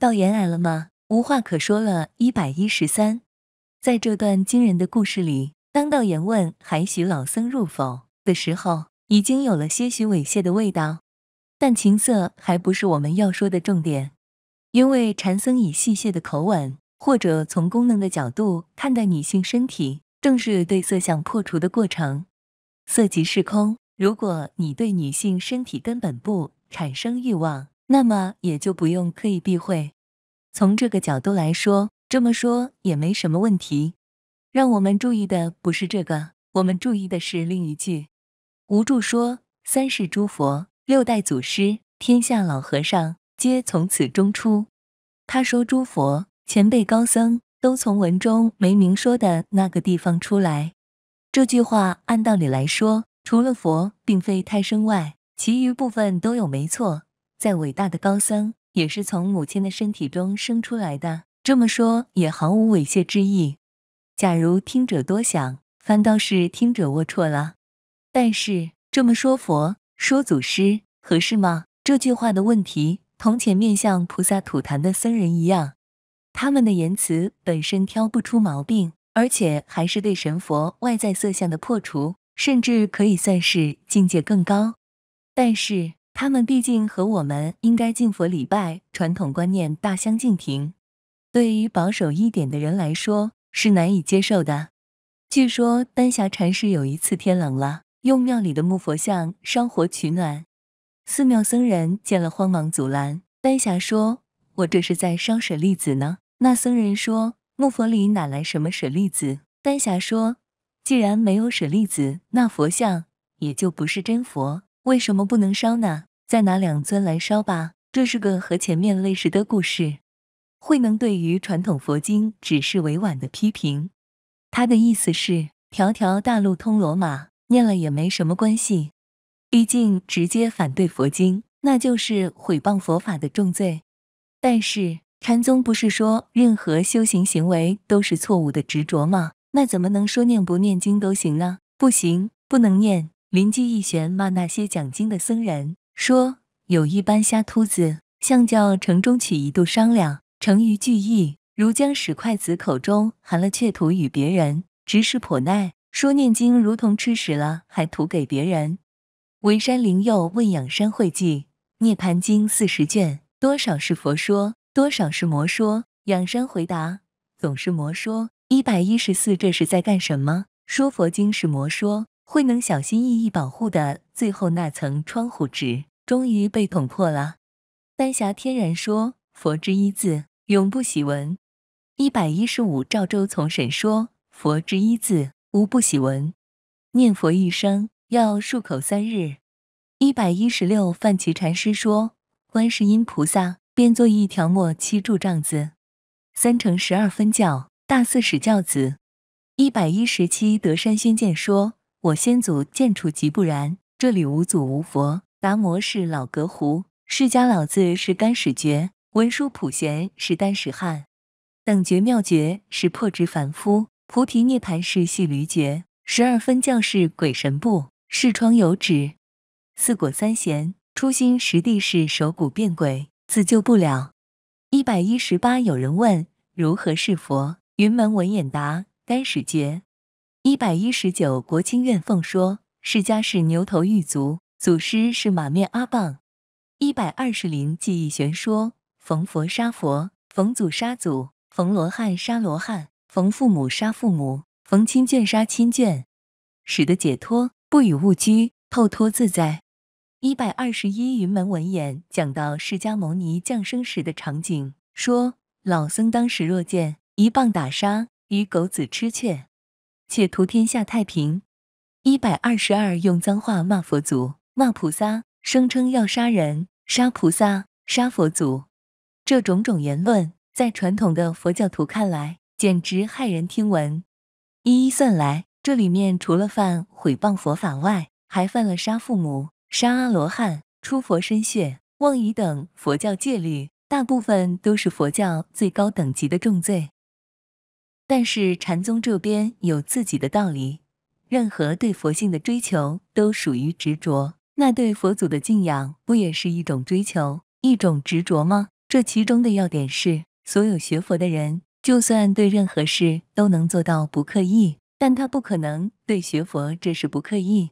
道言矮了吗？无话可说了。一百一十三，在这段惊人的故事里，当道言问还许老僧入否的时候。已经有了些许猥亵的味道，但情色还不是我们要说的重点，因为禅僧以戏谑的口吻，或者从功能的角度看待女性身体，正是对色相破除的过程。色即是空，如果你对女性身体根本不产生欲望，那么也就不用刻意避讳。从这个角度来说，这么说也没什么问题。让我们注意的不是这个，我们注意的是另一句。无著说：“三世诸佛六代祖师，天下老和尚皆从此中出。”他说：“诸佛前辈高僧都从文中没明说的那个地方出来。”这句话按道理来说，除了佛并非太生外，其余部分都有没错。再伟大的高僧，也是从母亲的身体中生出来的。这么说也毫无猥亵之意。假如听者多想，反倒是听者龌龊了。但是这么说，佛说祖师合适吗？这句话的问题，同前面向菩萨吐痰的僧人一样，他们的言辞本身挑不出毛病，而且还是对神佛外在色相的破除，甚至可以算是境界更高。但是他们毕竟和我们应该敬佛礼拜传统观念大相径庭，对于保守一点的人来说是难以接受的。据说丹霞禅师有一次天冷了。用庙里的木佛像烧火取暖，寺庙僧人见了慌忙阻拦。丹霞说：“我这是在烧舍利子呢。”那僧人说：“木佛里哪来什么舍利子？”丹霞说：“既然没有舍利子，那佛像也就不是真佛，为什么不能烧呢？再拿两尊来烧吧。”这是个和前面类似的故事。慧能对于传统佛经只是委婉的批评，他的意思是：“条条大路通罗马。”念了也没什么关系，毕竟直接反对佛经，那就是毁谤佛法的重罪。但是禅宗不是说任何修行行为都是错误的执着吗？那怎么能说念不念经都行呢？不行，不能念。灵济一玄骂那些讲经的僧人，说有一般瞎秃子，向教城中取一度商量，成于句意，如将使筷子口中含了雀土与别人，直是叵耐。说念经如同吃屎了，还吐给别人。为山灵佑问养山会记，涅盘经》四十卷，多少是佛说，多少是魔说？养山回答：总是魔说。一百一十四，这是在干什么？说佛经是魔说。慧能小心翼翼保护的最后那层窗户纸，终于被捅破了。丹霞天然说佛之一字，永不喜闻。一百一十五，赵州从审说佛之一字。无不喜闻，念佛一声要漱口三日。一百一十六，范齐禅师说：观世音菩萨变作一条末七柱杖子，三乘十二分教，大四史教子。一百一十七，德山宣鉴说：我先祖见处即不然，这里无祖无佛，达摩是老格胡，释迦老子是干始觉，文殊普贤是单始汉，等觉妙觉是破执凡夫。菩提涅槃是系驴诀，十二分教是鬼神部。视窗有指，四果三贤，初心实地是手骨变鬼，自救不了。一百一十八，有人问如何是佛？云门文眼答：该使觉。一百一十九，国清院奉说，释迦是牛头狱卒，祖师是马面阿棒。一百二十零，记忆玄说：逢佛杀佛，逢祖杀祖，逢罗汉杀罗汉。逢父母杀父母，逢亲眷杀亲眷，使得解脱，不与物居，透脱自在。一百二十一云门文言讲到释迦牟尼降生时的场景，说老僧当时若见，一棒打杀，与狗子吃却，且图天下太平。一百二十二用脏话骂佛祖，骂菩萨，声称要杀人，杀菩萨，杀佛祖。这种种言论，在传统的佛教徒看来。简直骇人听闻！一一算来，这里面除了犯毁谤佛法外，还犯了杀父母、杀阿罗汉、出佛身血、妄语等佛教戒律，大部分都是佛教最高等级的重罪。但是禅宗这边有自己的道理，任何对佛性的追求都属于执着，那对佛祖的敬仰不也是一种追求、一种执着吗？这其中的要点是，所有学佛的人。就算对任何事都能做到不刻意，但他不可能对学佛这事不刻意。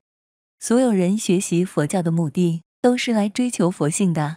所有人学习佛教的目的都是来追求佛性的，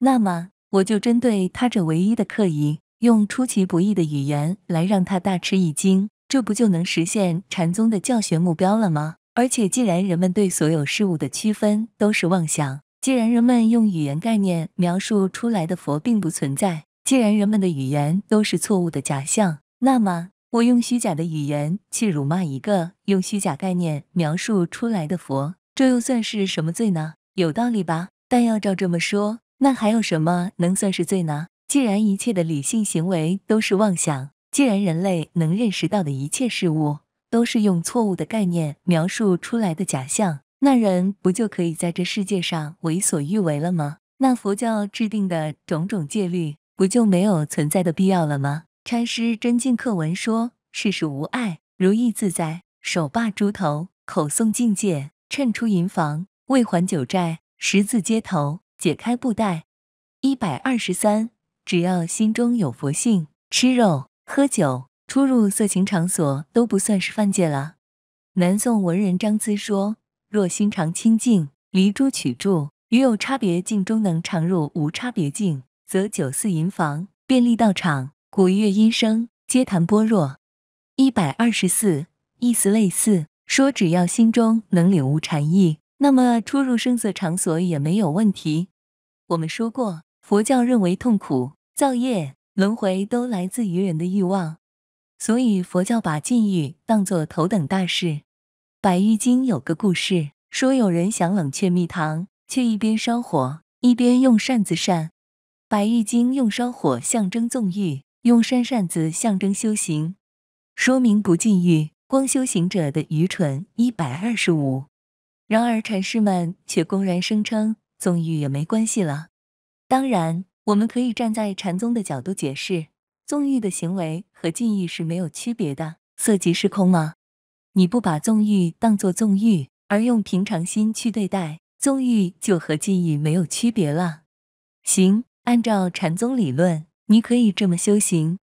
那么我就针对他这唯一的刻意，用出其不意的语言来让他大吃一惊，这不就能实现禅宗的教学目标了吗？而且，既然人们对所有事物的区分都是妄想，既然人们用语言概念描述出来的佛并不存在。既然人们的语言都是错误的假象，那么我用虚假的语言去辱骂一个用虚假概念描述出来的佛，这又算是什么罪呢？有道理吧？但要照这么说，那还有什么能算是罪呢？既然一切的理性行为都是妄想，既然人类能认识到的一切事物都是用错误的概念描述出来的假象，那人不就可以在这世界上为所欲为了吗？那佛教制定的种种戒律？不就没有存在的必要了吗？禅师真静课文说：“世事无碍，如意自在。手把猪头，口诵境界，趁出银房，未还酒债。十字街头，解开布袋。”一百二十三，只要心中有佛性，吃肉、喝酒、出入色情场所都不算是犯戒了。南宋文人张咨说：“若心常清净，离诸取住，于有差别境中能常入无差别境。”则九四淫房便利道场，古乐音声皆谈般若。一百二十四，意思类似，说只要心中能领悟禅意，那么出入声色场所也没有问题。我们说过，佛教认为痛苦、造业、轮回都来自于人的欲望，所以佛教把禁欲当作头等大事。百玉经有个故事，说有人想冷却蜜糖，却一边烧火，一边用扇子扇。白玉经用烧火象征纵欲，用扇扇子象征修行，说明不禁欲。光修行者的愚蠢，一百二十五。然而禅师们却公然声称纵欲也没关系了。当然，我们可以站在禅宗的角度解释，纵欲的行为和禁欲是没有区别的。色即是空吗？你不把纵欲当作纵欲，而用平常心去对待纵欲，就和禁欲没有区别了。行。按照禅宗理论，你可以这么修行，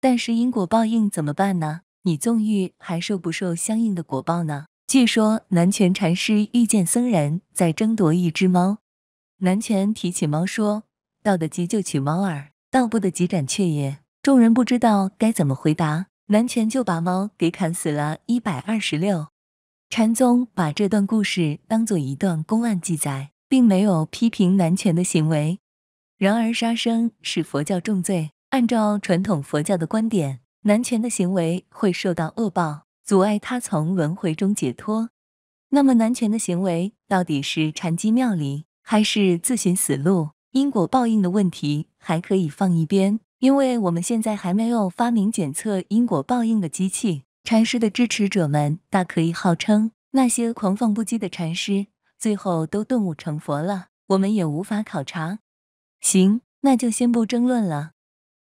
但是因果报应怎么办呢？你纵欲还受不受相应的果报呢？据说南拳禅师遇见僧人在争夺一只猫，南拳提起猫说：“道得急就取猫儿，道不得急斩却也。”众人不知道该怎么回答，南拳就把猫给砍死了。一百二十六，禅宗把这段故事当做一段公案记载，并没有批评南拳的行为。然而，杀生是佛教重罪。按照传统佛教的观点，南拳的行为会受到恶报，阻碍他从轮回中解脱。那么，南拳的行为到底是禅机妙理，还是自寻死路？因果报应的问题还可以放一边，因为我们现在还没有发明检测因果报应的机器。禅师的支持者们大可以号称那些狂放不羁的禅师最后都顿悟成佛了，我们也无法考察。行，那就先不争论了。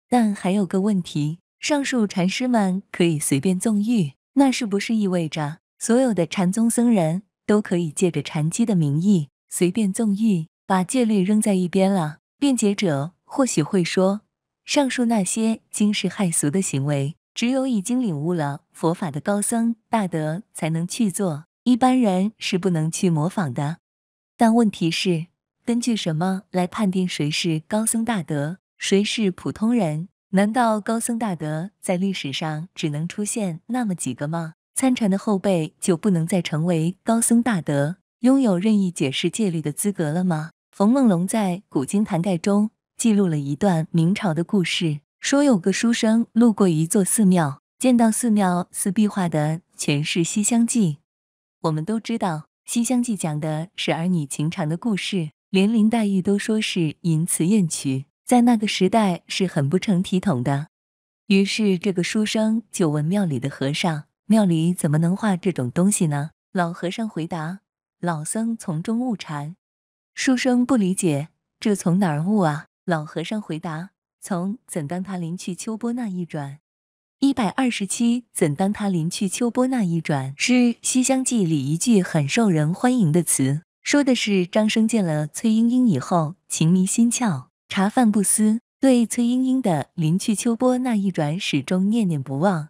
但还有个问题：上述禅师们可以随便纵欲，那是不是意味着所有的禅宗僧人都可以借着禅机的名义随便纵欲，把戒律扔在一边了？辩解者或许会说，上述那些惊世骇俗的行为，只有已经领悟了佛法的高僧大德才能去做，一般人是不能去模仿的。但问题是。根据什么来判定谁是高僧大德，谁是普通人？难道高僧大德在历史上只能出现那么几个吗？参禅的后辈就不能再成为高僧大德，拥有任意解释戒律的资格了吗？冯梦龙在《古今谭概》中记录了一段明朝的故事，说有个书生路过一座寺庙，见到寺庙四壁画的全是《西厢记》。我们都知道，《西厢记》讲的是儿女情长的故事。连林黛玉都说是淫词艳曲，在那个时代是很不成体统的。于是这个书生就问庙里的和尚：“庙里怎么能画这种东西呢？”老和尚回答：“老僧从中悟禅。”书生不理解：“这从哪儿悟啊？”老和尚回答：“从‘怎当他临去秋波那一转’。”一百二十七，“怎当他临去秋波那一转”是《西厢记》里一句很受人欢迎的词。说的是张生见了崔莺莺以后，情迷心窍，茶饭不思，对崔莺莺的“临去秋波那一转”始终念念不忘。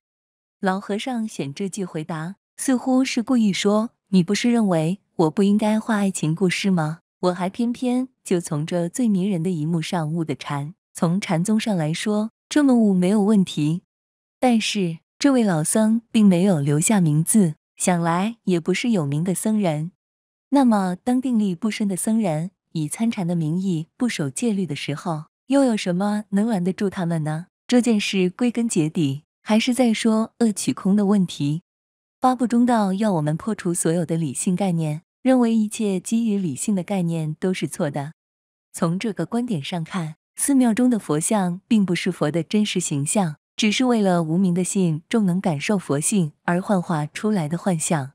老和尚选这句回答，似乎是故意说：“你不是认为我不应该画爱情故事吗？我还偏偏就从这最迷人的一幕上悟的禅。从禅宗上来说，这么悟没有问题。但是这位老僧并没有留下名字，想来也不是有名的僧人。”那么，当定力不深的僧人以参禅的名义不守戒律的时候，又有什么能拦得住他们呢？这件事归根结底还是在说恶取空的问题。八部中道要我们破除所有的理性概念，认为一切基于理性的概念都是错的。从这个观点上看，寺庙中的佛像并不是佛的真实形象，只是为了无名的信众能感受佛性而幻化出来的幻象。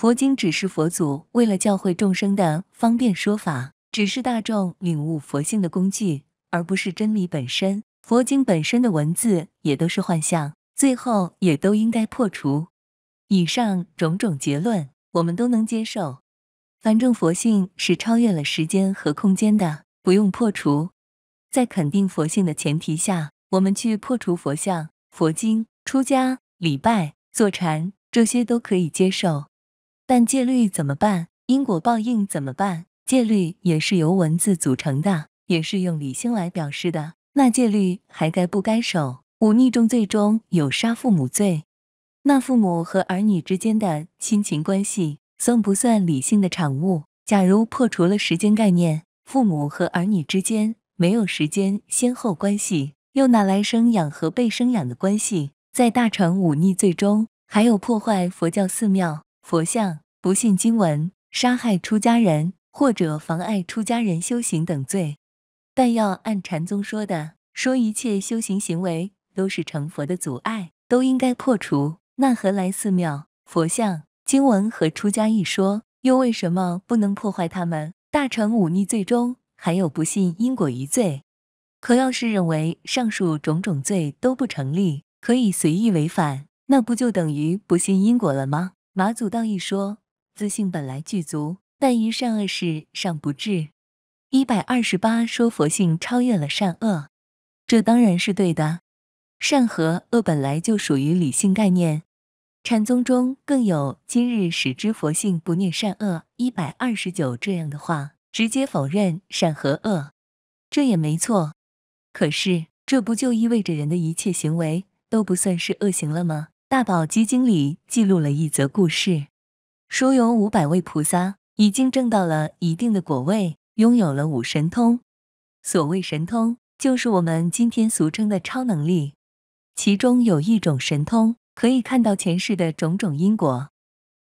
佛经只是佛祖为了教会众生的方便说法，只是大众领悟佛性的工具，而不是真理本身。佛经本身的文字也都是幻象，最后也都应该破除。以上种种结论，我们都能接受。反正佛性是超越了时间和空间的，不用破除。在肯定佛性的前提下，我们去破除佛像、佛经、出家、礼拜、坐禅，这些都可以接受。但戒律怎么办？因果报应怎么办？戒律也是由文字组成的，也是用理性来表示的。那戒律还该不该守？忤逆重罪中有杀父母罪，那父母和儿女之间的亲情关系算不算理性的产物？假如破除了时间概念，父母和儿女之间没有时间先后关系，又哪来生养和被生养的关系？在大乘忤逆罪中，还有破坏佛教寺庙。佛像不信经文，杀害出家人或者妨碍出家人修行等罪，但要按禅宗说的，说一切修行行为都是成佛的阻碍，都应该破除。那何来寺庙、佛像、经文和出家一说？又为什么不能破坏他们？大乘忤逆罪中还有不信因果一罪。可要是认为上述种种罪都不成立，可以随意违反，那不就等于不信因果了吗？马祖道一说，自性本来具足，但于善恶事尚不至。一百二十八说佛性超越了善恶，这当然是对的。善和恶本来就属于理性概念。禅宗中更有今日始知佛性不念善恶。一百二十九这样的话，直接否认善和恶，这也没错。可是这不就意味着人的一切行为都不算是恶行了吗？大宝积经里记录了一则故事，说有五百位菩萨已经挣到了一定的果位，拥有了五神通。所谓神通，就是我们今天俗称的超能力。其中有一种神通，可以看到前世的种种因果。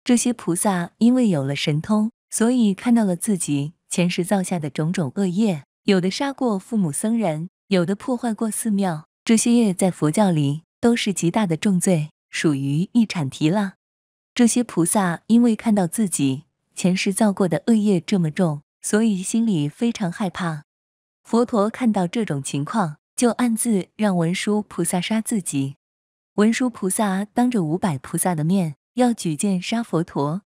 这些菩萨因为有了神通，所以看到了自己前世造下的种种恶业，有的杀过父母僧人，有的破坏过寺庙。这些业在佛教里都是极大的重罪。属于一产提了。这些菩萨因为看到自己前世造过的恶业这么重，所以心里非常害怕。佛陀看到这种情况，就暗自让文殊菩萨杀自己。文殊菩萨当着五百菩萨的面要举剑杀佛陀。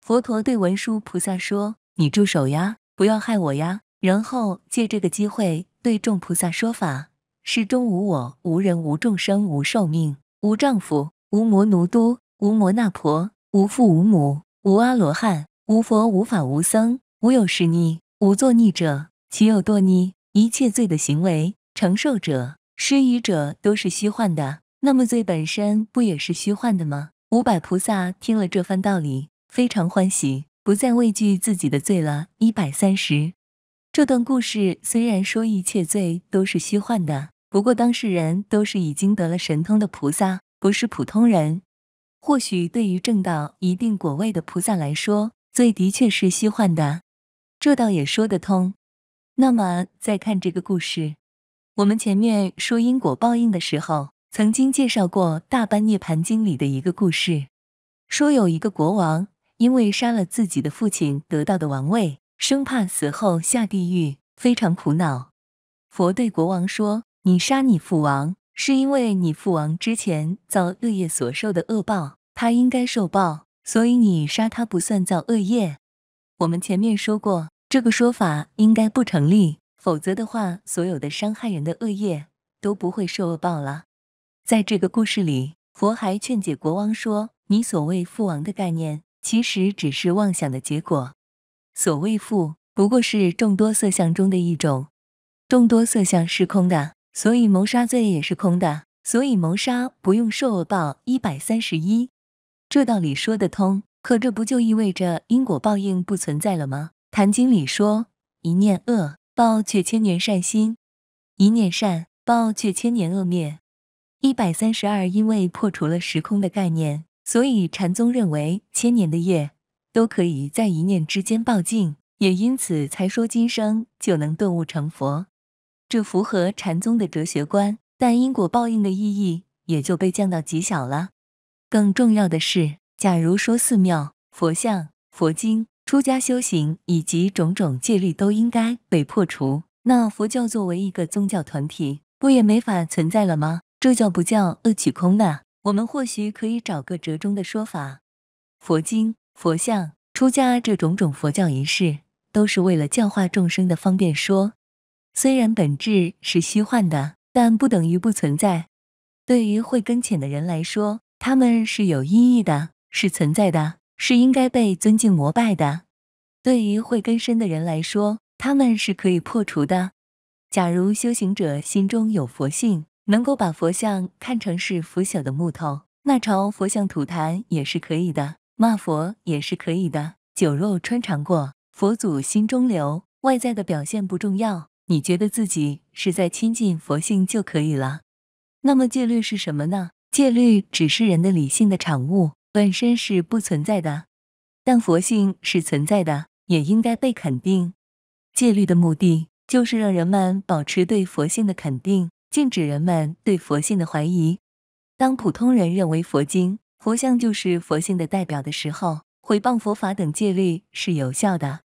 佛陀对文殊菩萨说：“你住手呀，不要害我呀。”然后借这个机会对众菩萨说法：“是终无我，无人，无众生，无寿命，无丈夫。”无魔奴都，无魔那婆，无父无母，无阿罗汉，无佛无法无僧，无有是逆，无作逆者，岂有堕逆？一切罪的行为承受者、施与者都是虚幻的，那么罪本身不也是虚幻的吗？五百菩萨听了这番道理，非常欢喜，不再畏惧自己的罪了。一百三十，这段故事虽然说一切罪都是虚幻的，不过当事人都是已经得了神通的菩萨。不是普通人，或许对于正到一定果位的菩萨来说，罪的确是虚幻的，这倒也说得通。那么再看这个故事，我们前面说因果报应的时候，曾经介绍过大般涅盘经里的一个故事，说有一个国王因为杀了自己的父亲得到的王位，生怕死后下地狱，非常苦恼。佛对国王说：“你杀你父王。”是因为你父王之前造恶业所受的恶报，他应该受报，所以你杀他不算造恶业。我们前面说过，这个说法应该不成立，否则的话，所有的伤害人的恶业都不会受恶报了。在这个故事里，佛还劝解国王说：“你所谓父王的概念，其实只是妄想的结果。所谓父，不过是众多色相中的一种，众多色相是空的。”所以谋杀罪也是空的，所以谋杀不用受恶报。一百三十一，这道理说得通。可这不就意味着因果报应不存在了吗？《坛经》里说：“一念恶报却千年善心，一念善报却千年恶灭。”一百三十二，因为破除了时空的概念，所以禅宗认为千年的业都可以在一念之间报尽，也因此才说今生就能顿悟成佛。这符合禅宗的哲学观，但因果报应的意义也就被降到极小了。更重要的是，假如说寺庙、佛像、佛经、出家修行以及种种戒律都应该被破除，那佛教作为一个宗教团体，不也没法存在了吗？这叫不叫恶取空呢？我们或许可以找个折中的说法：佛经、佛像、出家这种种佛教仪式，都是为了教化众生的方便说。虽然本质是虚幻的，但不等于不存在。对于慧根浅的人来说，他们是有意义的，是存在的，是应该被尊敬膜拜的。对于慧根深的人来说，他们是可以破除的。假如修行者心中有佛性，能够把佛像看成是腐朽的木头，那朝佛像吐痰也是可以的，骂佛也是可以的。酒肉穿肠过，佛祖心中留。外在的表现不重要。你觉得自己是在亲近佛性就可以了。那么戒律是什么呢？戒律只是人的理性的产物，本身是不存在的。但佛性是存在的，也应该被肯定。戒律的目的就是让人们保持对佛性的肯定，禁止人们对佛性的怀疑。当普通人认为佛经、佛像就是佛性的代表的时候，毁谤佛法等戒律是有效的。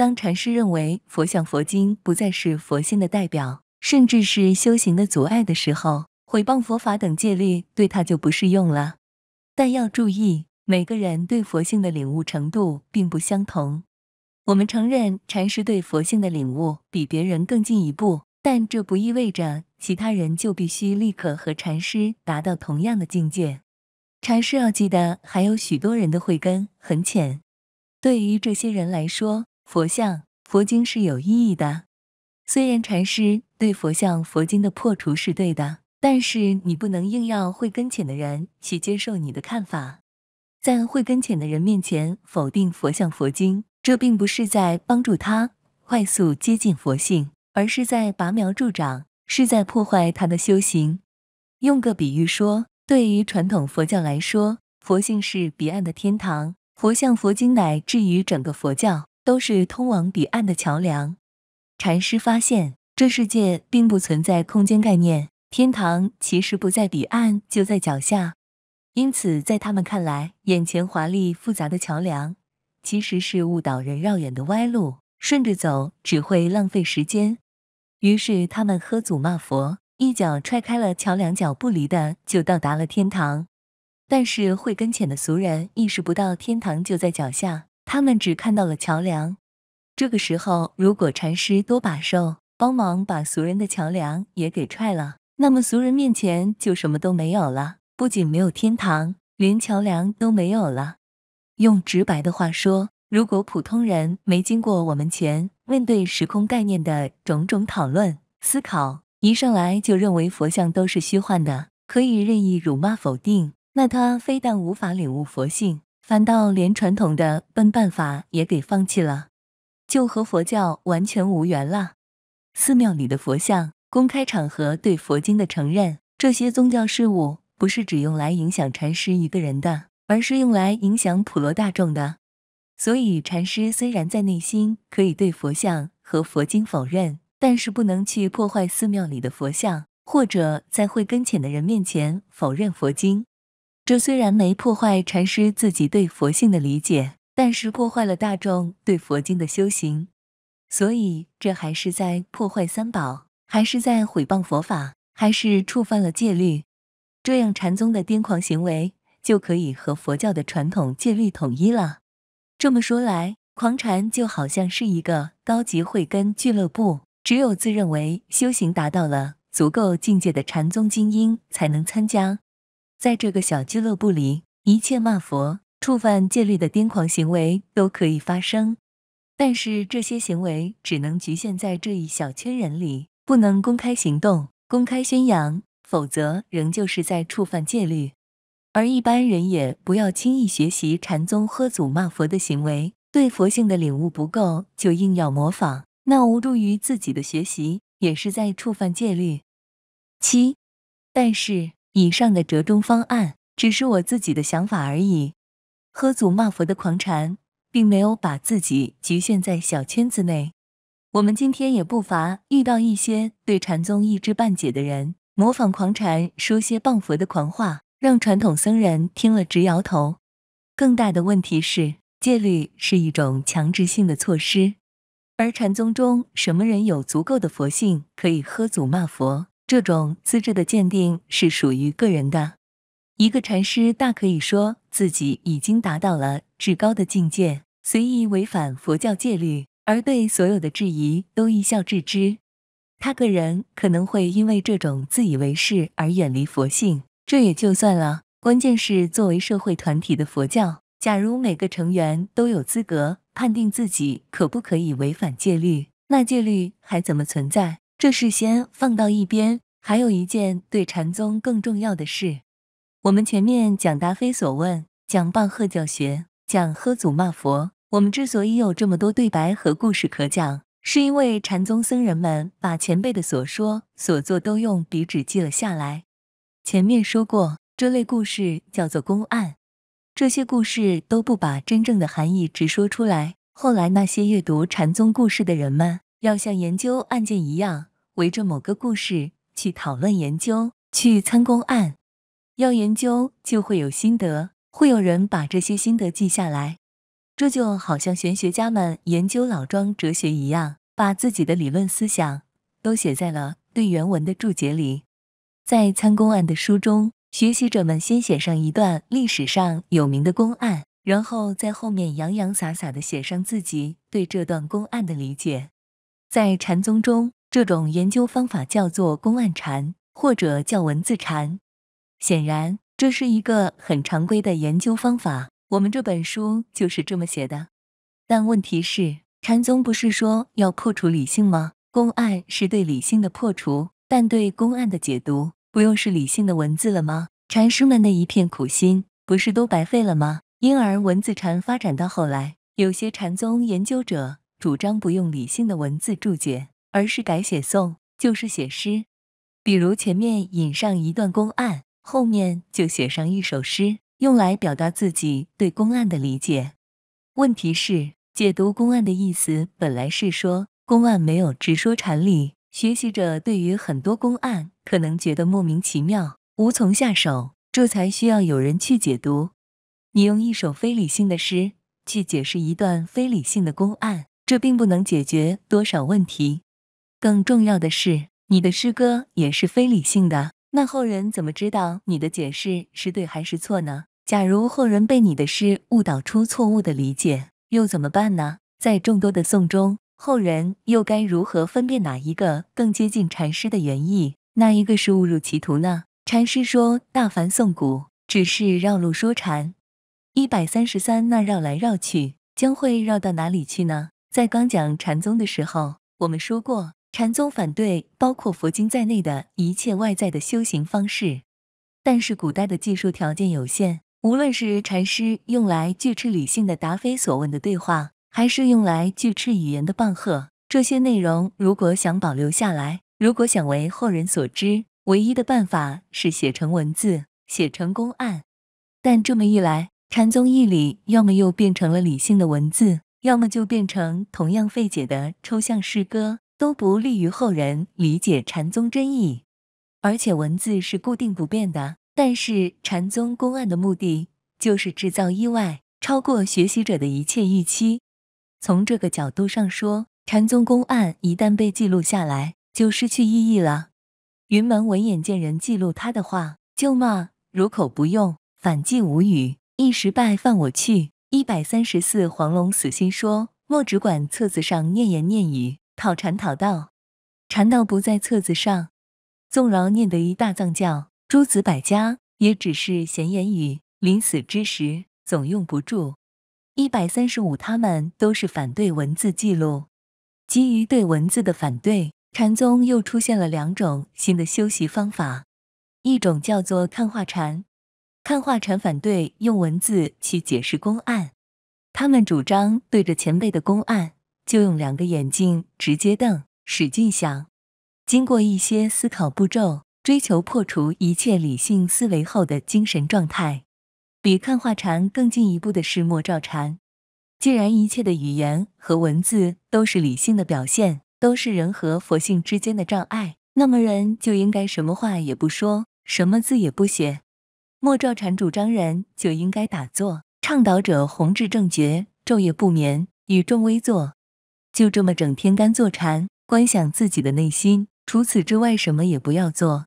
当禅师认为佛像、佛经不再是佛性的代表，甚至是修行的阻碍的时候，毁谤佛法等戒律对他就不适用了。但要注意，每个人对佛性的领悟程度并不相同。我们承认禅师对佛性的领悟比别人更进一步，但这不意味着其他人就必须立刻和禅师达到同样的境界。禅师要记得，还有许多人的慧根很浅，对于这些人来说。佛像、佛经是有意义的。虽然禅师对佛像、佛经的破除是对的，但是你不能硬要会根浅的人去接受你的看法。在会根浅的人面前否定佛像、佛经，这并不是在帮助他快速接近佛性，而是在拔苗助长，是在破坏他的修行。用个比喻说，对于传统佛教来说，佛性是彼岸的天堂，佛像、佛经乃至于整个佛教。都是通往彼岸的桥梁。禅师发现，这世界并不存在空间概念，天堂其实不在彼岸，就在脚下。因此，在他们看来，眼前华丽复杂的桥梁其实是误导人绕远的歪路，顺着走只会浪费时间。于是，他们喝祖骂佛，一脚踹开了桥梁，脚不离的就到达了天堂。但是，慧根浅的俗人意识不到天堂就在脚下。他们只看到了桥梁。这个时候，如果禅师多把手帮忙把俗人的桥梁也给踹了，那么俗人面前就什么都没有了，不仅没有天堂，连桥梁都没有了。用直白的话说，如果普通人没经过我们前面对时空概念的种种讨论、思考，一上来就认为佛像都是虚幻的，可以任意辱骂否定，那他非但无法领悟佛性。反倒连传统的笨办法也给放弃了，就和佛教完全无缘了。寺庙里的佛像、公开场合对佛经的承认，这些宗教事物不是只用来影响禅师一个人的，而是用来影响普罗大众的。所以，禅师虽然在内心可以对佛像和佛经否认，但是不能去破坏寺庙里的佛像，或者在会跟前的人面前否认佛经。这虽然没破坏禅师自己对佛性的理解，但是破坏了大众对佛经的修行，所以这还是在破坏三宝，还是在毁谤佛法，还是触犯了戒律。这样禅宗的癫狂行为就可以和佛教的传统戒律统一了。这么说来，狂禅就好像是一个高级慧根俱乐部，只有自认为修行达到了足够境界的禅宗精英才能参加。在这个小俱乐部里，一切骂佛、触犯戒律的癫狂行为都可以发生，但是这些行为只能局限在这一小千人里，不能公开行动、公开宣扬，否则仍旧是在触犯戒律。而一般人也不要轻易学习禅宗喝祖骂佛的行为，对佛性的领悟不够，就硬要模仿，那无助于自己的学习，也是在触犯戒律。七，但是。以上的折中方案只是我自己的想法而已。喝祖骂佛的狂禅，并没有把自己局限在小圈子内。我们今天也不乏遇到一些对禅宗一知半解的人，模仿狂禅说些谤佛的狂话，让传统僧人听了直摇头。更大的问题是，戒律是一种强制性的措施，而禅宗中什么人有足够的佛性可以喝祖骂佛？这种资质的鉴定是属于个人的，一个禅师大可以说自己已经达到了至高的境界，随意违反佛教戒律，而对所有的质疑都一笑置之。他个人可能会因为这种自以为是而远离佛性，这也就算了。关键是作为社会团体的佛教，假如每个成员都有资格判定自己可不可以违反戒律，那戒律还怎么存在？这事先放到一边，还有一件对禅宗更重要的事。我们前面讲答非所问，讲棒喝教学，讲喝祖骂佛。我们之所以有这么多对白和故事可讲，是因为禅宗僧人们把前辈的所说所做都用笔纸记了下来。前面说过，这类故事叫做公案。这些故事都不把真正的含义直说出来。后来那些阅读禅宗故事的人们，要像研究案件一样。围着某个故事去讨论、研究、去参公案，要研究就会有心得，会有人把这些心得记下来。这就好像玄学家们研究老庄哲学一样，把自己的理论思想都写在了对原文的注解里。在参公案的书中，学习者们先写上一段历史上有名的公案，然后在后面洋洋洒洒地写上自己对这段公案的理解。在禅宗中。这种研究方法叫做公案禅，或者叫文字禅。显然，这是一个很常规的研究方法。我们这本书就是这么写的。但问题是，禅宗不是说要破除理性吗？公案是对理性的破除，但对公案的解读不又是理性的文字了吗？禅师们的一片苦心不是都白费了吗？因而，文字禅发展到后来，有些禅宗研究者主张不用理性的文字注解。而是改写颂，就是写诗。比如前面引上一段公案，后面就写上一首诗，用来表达自己对公案的理解。问题是，解读公案的意思，本来是说公案没有直说禅理，学习者对于很多公案可能觉得莫名其妙，无从下手，这才需要有人去解读。你用一首非理性的诗去解释一段非理性的公案，这并不能解决多少问题。更重要的是，你的诗歌也是非理性的，那后人怎么知道你的解释是对还是错呢？假如后人被你的诗误导出错误的理解，又怎么办呢？在众多的颂中，后人又该如何分辨哪一个更接近禅师的原意，那一个是误入歧途呢？禅师说：“大凡颂古，只是绕路说禅。一百三十三，那绕来绕去，将会绕到哪里去呢？”在刚讲禅宗的时候，我们说过。禅宗反对包括佛经在内的一切外在的修行方式，但是古代的技术条件有限，无论是禅师用来拒斥理性的答非所问的对话，还是用来拒斥语言的棒喝，这些内容如果想保留下来，如果想为后人所知，唯一的办法是写成文字，写成公案。但这么一来，禅宗义理要么又变成了理性的文字，要么就变成同样费解的抽象诗歌。都不利于后人理解禅宗真意，而且文字是固定不变的。但是禅宗公案的目的就是制造意外，超过学习者的一切预期。从这个角度上说，禅宗公案一旦被记录下来，就失去意义了。云门文眼见人记录他的话，就骂：“如口不用，反记无语，一时败犯我去。”一百三十四，黄龙死心说：“莫只管册子上念言念语。”讨禅讨道，禅道不在册子上，纵饶念得一大藏教、诸子百家，也只是闲言语。临死之时，总用不住。一百三十五，他们都是反对文字记录。基于对文字的反对，禅宗又出现了两种新的修习方法，一种叫做看画禅。看画禅反对用文字去解释公案，他们主张对着前辈的公案。就用两个眼睛直接瞪，使劲想。经过一些思考步骤，追求破除一切理性思维后的精神状态，比看画禅更进一步的是莫照禅。既然一切的语言和文字都是理性的表现，都是人和佛性之间的障碍，那么人就应该什么话也不说，什么字也不写。莫照禅主张人就应该打坐，倡导者弘智正觉昼夜不眠，与众微坐。就这么整天干坐禅，观想自己的内心，除此之外什么也不要做。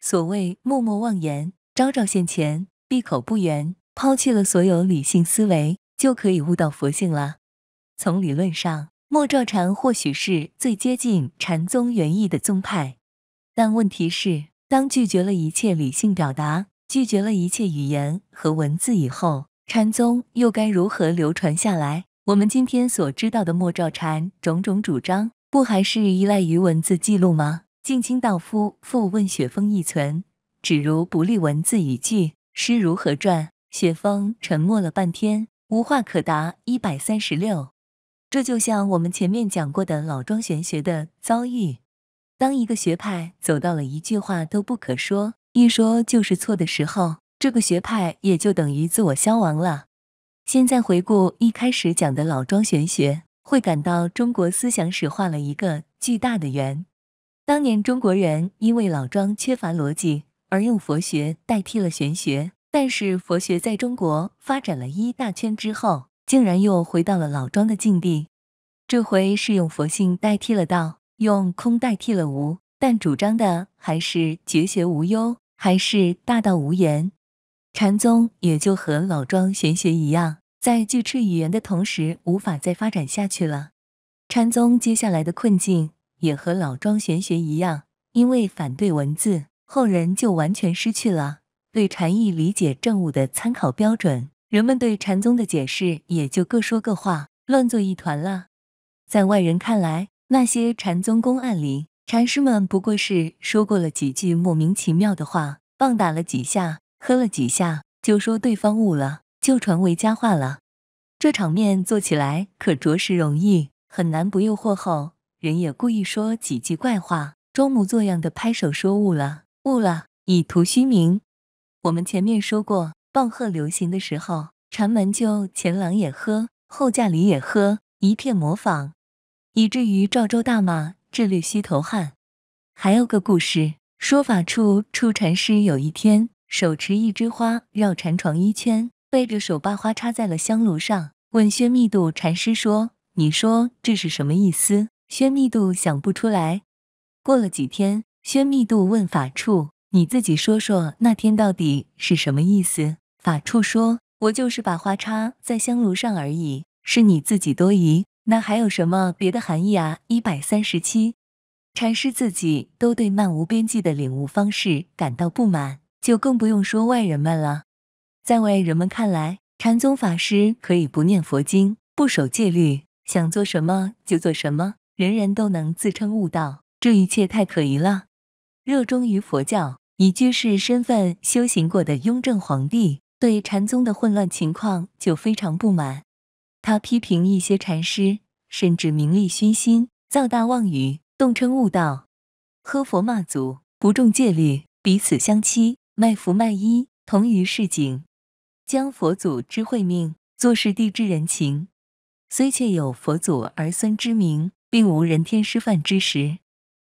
所谓“默默妄言，朝朝现前，闭口不言”，抛弃了所有理性思维，就可以悟到佛性了。从理论上，默照禅或许是最接近禅宗原意的宗派，但问题是，当拒绝了一切理性表达，拒绝了一切语言和文字以后，禅宗又该如何流传下来？我们今天所知道的莫照禅种种主张，不还是依赖于文字记录吗？敬清道夫复问雪峰：“一存只如不立文字语句，诗如何传？”雪峰沉默了半天，无话可答。一百三十六，这就像我们前面讲过的老庄玄学的遭遇。当一个学派走到了一句话都不可说，一说就是错的时候，这个学派也就等于自我消亡了。现在回顾一开始讲的老庄玄学，会感到中国思想史画了一个巨大的圆。当年中国人因为老庄缺乏逻辑，而用佛学代替了玄学。但是佛学在中国发展了一大圈之后，竟然又回到了老庄的境地。这回是用佛性代替了道，用空代替了无，但主张的还是绝学无忧，还是大道无言。禅宗也就和老庄玄学一样，在拒斥语言的同时，无法再发展下去了。禅宗接下来的困境也和老庄玄学一样，因为反对文字，后人就完全失去了对禅意理解正悟的参考标准，人们对禅宗的解释也就各说各话，乱作一团了。在外人看来，那些禅宗公案里，禅师们不过是说过了几句莫名其妙的话，棒打了几下。喝了几下就说对方误了，就传为佳话了。这场面做起来可着实容易，很难不诱惑后人。也故意说几句怪话，装模作样的拍手说误了误了，以图虚名。我们前面说过，棒喝流行的时候，禅门就前廊也喝，后架里也喝，一片模仿，以至于赵州大骂智律虚头汗。还有个故事，说法处处禅师有一天。手持一枝花，绕禅床一圈，背着手把花插在了香炉上，问宣密度禅师说：“你说这是什么意思？”宣密度想不出来。过了几天，宣密度问法处：“你自己说说，那天到底是什么意思？”法处说：“我就是把花插在香炉上而已，是你自己多疑。那还有什么别的含义啊？”一百三十七，禅师自己都对漫无边际的领悟方式感到不满。就更不用说外人们了，在外人们看来，禅宗法师可以不念佛经、不守戒律，想做什么就做什么，人人都能自称悟道，这一切太可疑了。热衷于佛教、以居士身份修行过的雍正皇帝，对禅宗的混乱情况就非常不满，他批评一些禅师甚至名利熏心、造大妄语，动称悟道、喝佛骂祖、不重戒律，彼此相欺。卖符卖衣，同于市井；将佛祖之慧命，做是地之人情。虽确有佛祖儿孙之名，并无人天师范之时。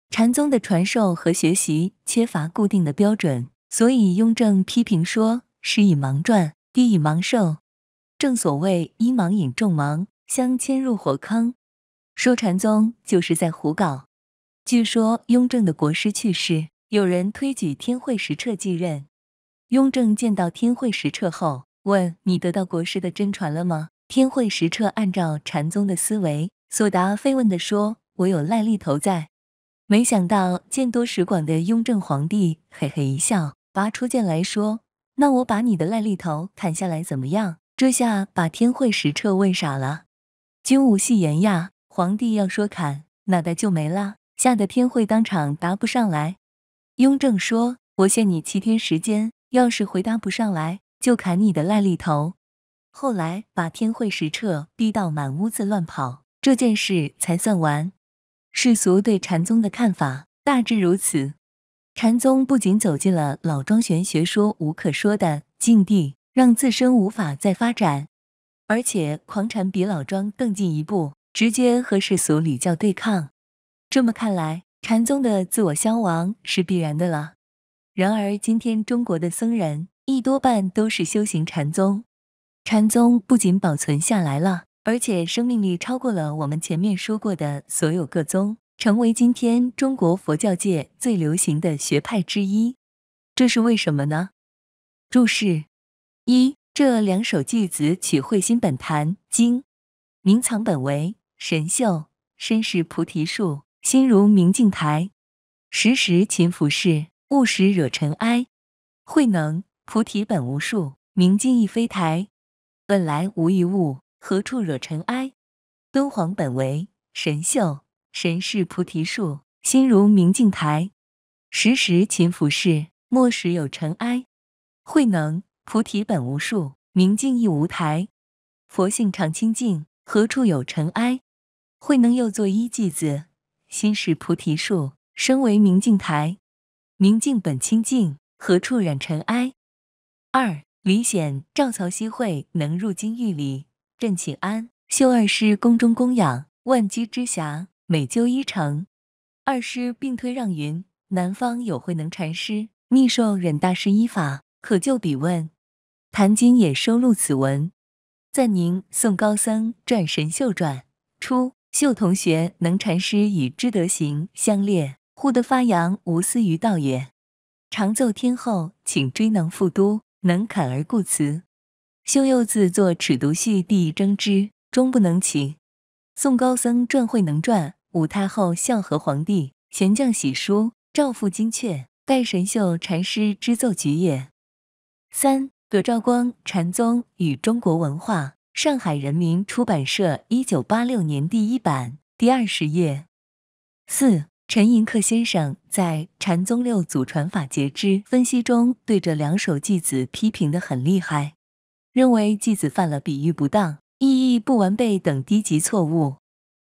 禅宗的传授和学习缺乏固定的标准，所以雍正批评说：“师以盲传，弟以盲授。”正所谓“一盲引众盲，相迁入火坑。”说禅宗就是在胡搞。据说雍正的国师去世。有人推举天慧石彻继任。雍正见到天慧石彻后，问：“你得到国师的真传了吗？”天慧石彻按照禅宗的思维，所答非问的说：“我有赖力头在。”没想到见多识广的雍正皇帝嘿嘿一笑，拔出剑来说：“那我把你的赖力头砍下来怎么样？”这下把天慧石彻问傻了。君无戏言呀，皇帝要说砍脑袋就没了，吓得天慧当场答不上来。雍正说：“我限你七天时间，要是回答不上来，就砍你的癞痢头。”后来把天慧石彻逼到满屋子乱跑，这件事才算完。世俗对禅宗的看法大致如此：禅宗不仅走进了老庄玄学说无可说的境地，让自身无法再发展，而且狂禅比老庄更进一步，直接和世俗礼教对抗。这么看来。禅宗的自我消亡是必然的了。然而，今天中国的僧人一多半都是修行禅宗，禅宗不仅保存下来了，而且生命力超过了我们前面说过的所有各宗，成为今天中国佛教界最流行的学派之一。这是为什么呢？注释一：这两首偈子取慧心本坛经明藏本为神秀身是菩提树。心如明镜台，时时勤拂拭，勿使惹尘埃。慧能菩提本无树，明镜亦非台，本来无一物，何处惹尘埃？敦煌本为神秀，神是菩提树，心如明镜台，时时勤拂拭，莫使有尘埃。慧能菩提本无树，明镜亦无台，佛性常清净，何处有尘埃？慧能又作一偈子。心是菩提树，身为明镜台。明镜本清净，何处染尘埃？二李显赵曹熙会，能入金玉里。朕请安，秀二师宫中供养。万机之暇，每究一成。二师并推让云：南方有慧能禅师，密授忍大师依法，可救彼问。《谭经》也收录此文。赞宁《宋高僧传·神秀传》出。秀同学能禅师与知德行相列，互得发扬无私于道也。常奏天后，请追能复都，能侃而固辞。修幼自作尺读戏，第一争之，终不能起。宋高僧传会能传，武太后孝和皇帝贤将喜书赵父金阙，盖神秀禅师之奏举也。三葛兆光禅宗与中国文化。上海人民出版社，一九八六年第一版，第二十页。四，陈寅恪先生在《禅宗六祖传法节之分析》中，对这两首偈子批评的很厉害，认为偈子犯了比喻不当、意义不完备等低级错误。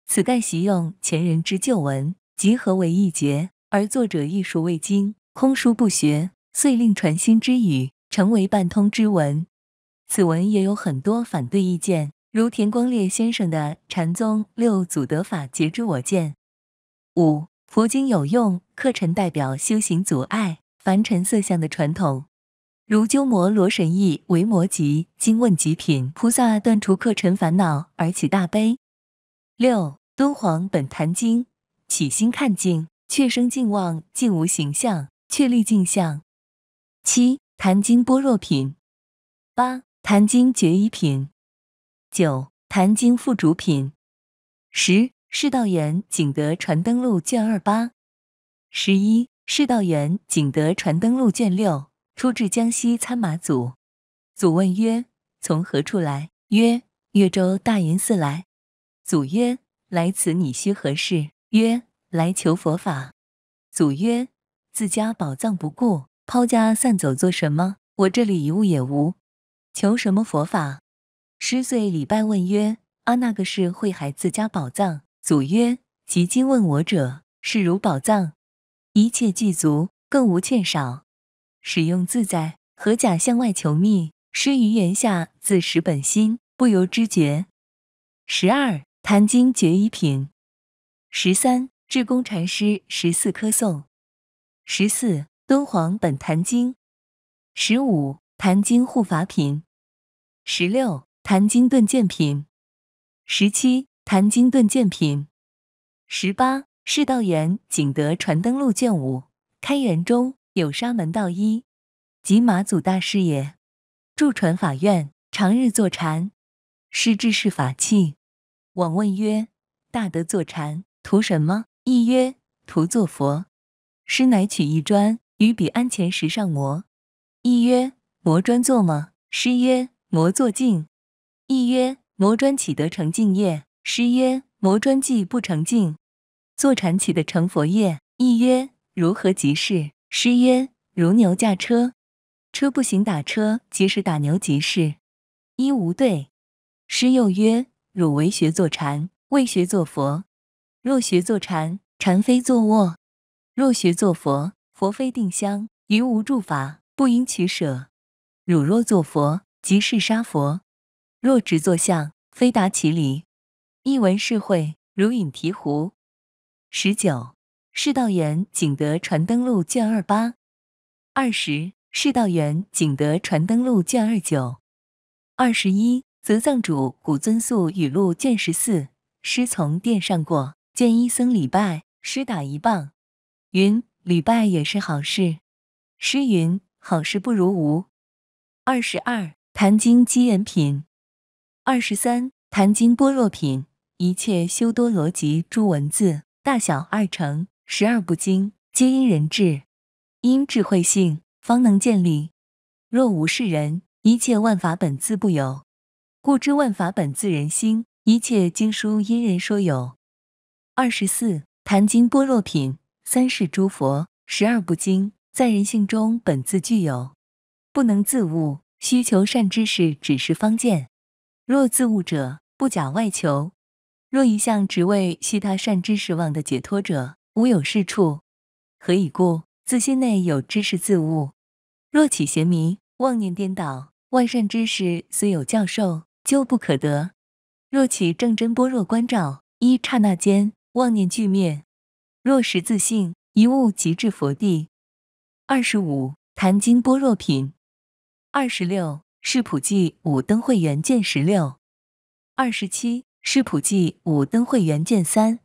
此盖习用前人之旧文，集合为一节，而作者亦术未经空书不学，遂令传心之语成为半通之文。此文也有很多反对意见，如田光烈先生的《禅宗六祖得法皆知我见》，五佛经有用，客尘代表修行阻碍凡尘色相的传统，如鸠摩罗什译《维摩诘经》问极品菩萨断除客尘烦恼而起大悲。六敦煌本《坛经》起心看境，却生净望，净无形象，却立镜像。七《坛经》般若品。八。《坛经》绝一品九，《坛经》附主品十。释道原《景德传灯录》卷二八十一，释道原《景德传灯录》卷六，出至江西参马祖。祖问曰：“从何处来？”曰：“越州大云寺来。”祖曰：“来此你须何事？”曰：“来求佛法。”祖曰：“自家宝藏不顾，抛家散走做什么？我这里一物也无。”求什么佛法？师遂礼拜问曰：“阿那个是慧海自家宝藏？”祖曰：“即今问我者，是如宝藏，一切具足，更无欠少，使用自在，何假向外求觅？师于缘下自识本心，不由知觉。”十二《坛经》觉一品。十三智公禅师。十四科颂。十四敦煌本《坛经》。十五。《坛经》护法品，十六；《坛经》顿渐品，十七；《坛经》顿渐品，十八。释道原景德传灯录卷五，开元中有沙门道一，即马祖大师也。住传法院，常日坐禅。师至是法器，往问曰：“大德坐禅，图什么？”一曰：“图作佛。”师乃取一砖于彼安前石上磨，一曰。魔专做吗？师曰：摩作静。亦曰：摩专岂得成镜业？师曰：摩专既不成镜，坐禅岂得成佛业？义曰：如何即是？师曰：如牛驾车，车不行打车，即是打牛即是。一无对。师又曰：汝为学作禅，未学作佛。若学作禅，禅非坐卧；若学作佛，佛非定香。于无住法，不应取舍。汝若作佛，即是杀佛；若执作相，非达其理。一闻是会，如饮醍醐。十九，释道元景德传灯录》卷二八。二十，释道元景德传灯录》卷二九。二十一，则藏主古尊宿语录卷十四。师从殿上过，见一僧礼拜，师打一棒，云：礼拜也是好事。诗云：好事不如无。二十二《谈经》基人品，二十三《谈经》般若品，一切修多罗及诸文字，大小二乘，十二不经，皆因人智，因智慧性方能建立。若无是人，一切万法本自不有，故知万法本自人心。一切经书因人说有。二十四《谈经》般若品，三世诸佛十二不经，在人性中本自具有。不能自悟，需求善知识，只是方见。若自悟者，不假外求。若一向只为悉他善知识望的解脱者，无有是处。何以故？自心内有知识自悟。若起邪迷，妄念颠倒，万善知识虽有教授，究不可得。若起正真般若观照，一刹那间，妄念俱灭。若识自性，一悟即至佛地。二十五《坛经》般若品。二十六，《释普济五登会元》卷十六；二十七，《释普济五登会元》卷三；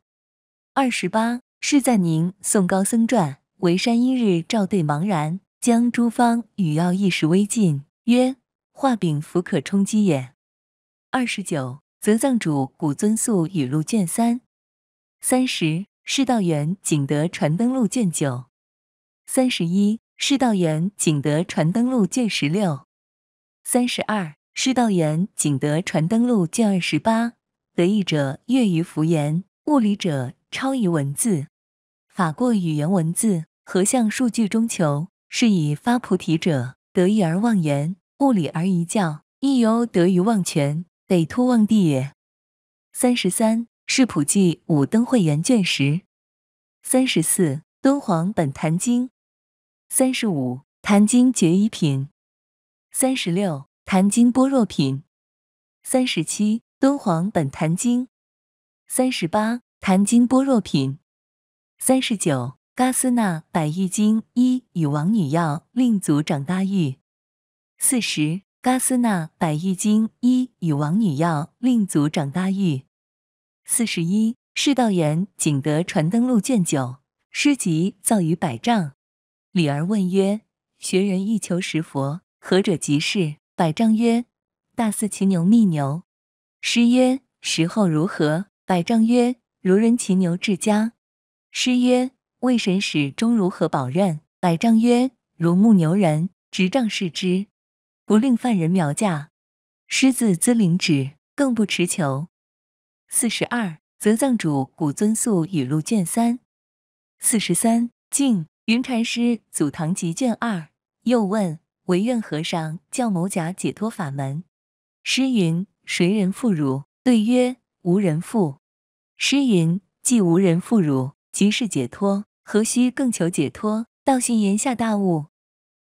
二十八，《释赞宁宋高僧传》：为山一日照对茫然，将诸方与要一时微尽，曰：“画饼弗可充饥也。”二十九，《则藏主古尊素语录》卷三；三十，《释道元景德传灯录》卷九；三十一。释道原《景德传灯录》卷十六，三十二。释道原《景德传灯录》卷二十八。得意者乐于佛言，物理者超于文字。法过语言文字，何向数据中求？是以发菩提者，得意而忘言，物理而遗教。亦犹得于忘权，得脱忘地也。三十三。释普济《五灯会员卷十三。四。敦煌本《坛经》。三十五《坛经》结一品，三十六《坛经》般若品，三十七《敦煌本坛经》，三十八《坛经》般若品，三十九《嘎斯那百玉经》一与王女药令族长大玉，四十《嘎斯那百玉经》一与王女药令族长大玉，四十一《世道元景德传灯录》卷九诗集造于百丈。李儿问曰：“学人欲求食佛，何者即是？”百丈曰：“大似骑牛觅牛。”师曰：“时候如何？”百丈曰：“如人骑牛至家。”师曰：“为神始终如何保任？”百丈曰：“如牧牛人执杖视之，不令犯人苗驾。狮子资灵止，更不持求。”四十二，则藏主古尊素语录卷三。四十三，静。云禅师祖堂集卷二，又问惟愿和尚教某甲解脱法门。诗云：谁人负汝？对曰：无人负。诗云：既无人负汝，即是解脱，何须更求解脱？道信言下大悟。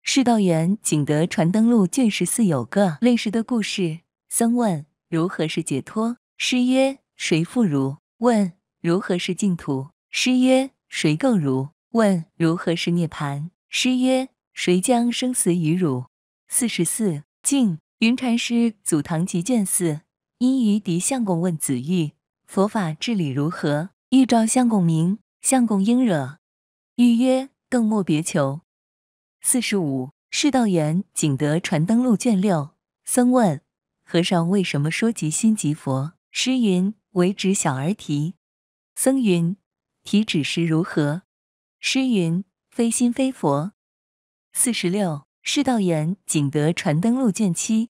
释道原景德传灯录卷十四有个类似的故事。僧问：如何是解脱？师曰：谁负汝？问：如何是净土？师曰：谁垢汝？问如何是涅盘？师曰：谁将生死与汝？四十四。敬云禅师，祖堂集卷四。因于敌相公问子玉佛法至理如何？欲照相公名，相公应惹。玉曰：更莫别求。四十五。释道元景德传灯录卷六。僧问和尚为什么说即心即佛？诗云：为指小儿啼。僧云：啼指时如何？诗云：非心非佛。四十六《世道缘景德传灯录卷七》。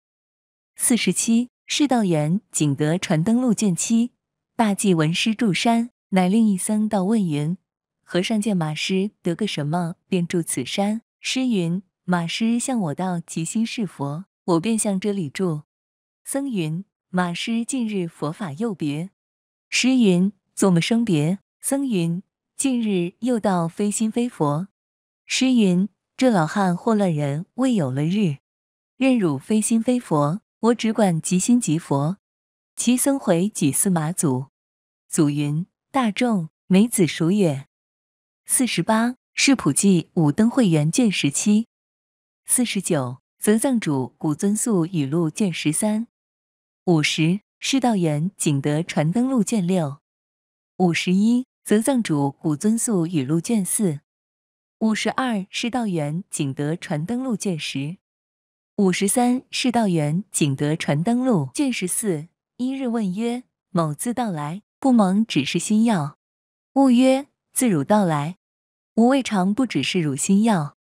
四十七《世道缘景德传灯录卷七》。大祭文师住山，乃令一僧道问云：“和尚见马师得个什么，便住此山？”诗云：“马师向我道：‘即心是佛’，我便向这里住。”僧云：“马师近日佛法又别。”诗云：“作么生别？”僧云。近日又道非心非佛，诗云：这老汉惑乱人，未有了日。任汝非心非佛，我只管即心即佛。其僧回偈四马祖，祖云：大众，梅子熟也。四十八《世普济五灯会元卷十七。四十九《则藏主古尊素语录》卷十三。五十《释道元景德传灯录》卷六。五十一。则赠主古尊素语录卷四，五十二世道元景德传灯录卷十，五十三世道元景德传灯录卷十四。一日问曰：“某自到来，不蒙指示心要。”物曰：“自汝到来，吾未尝不指示汝心要。”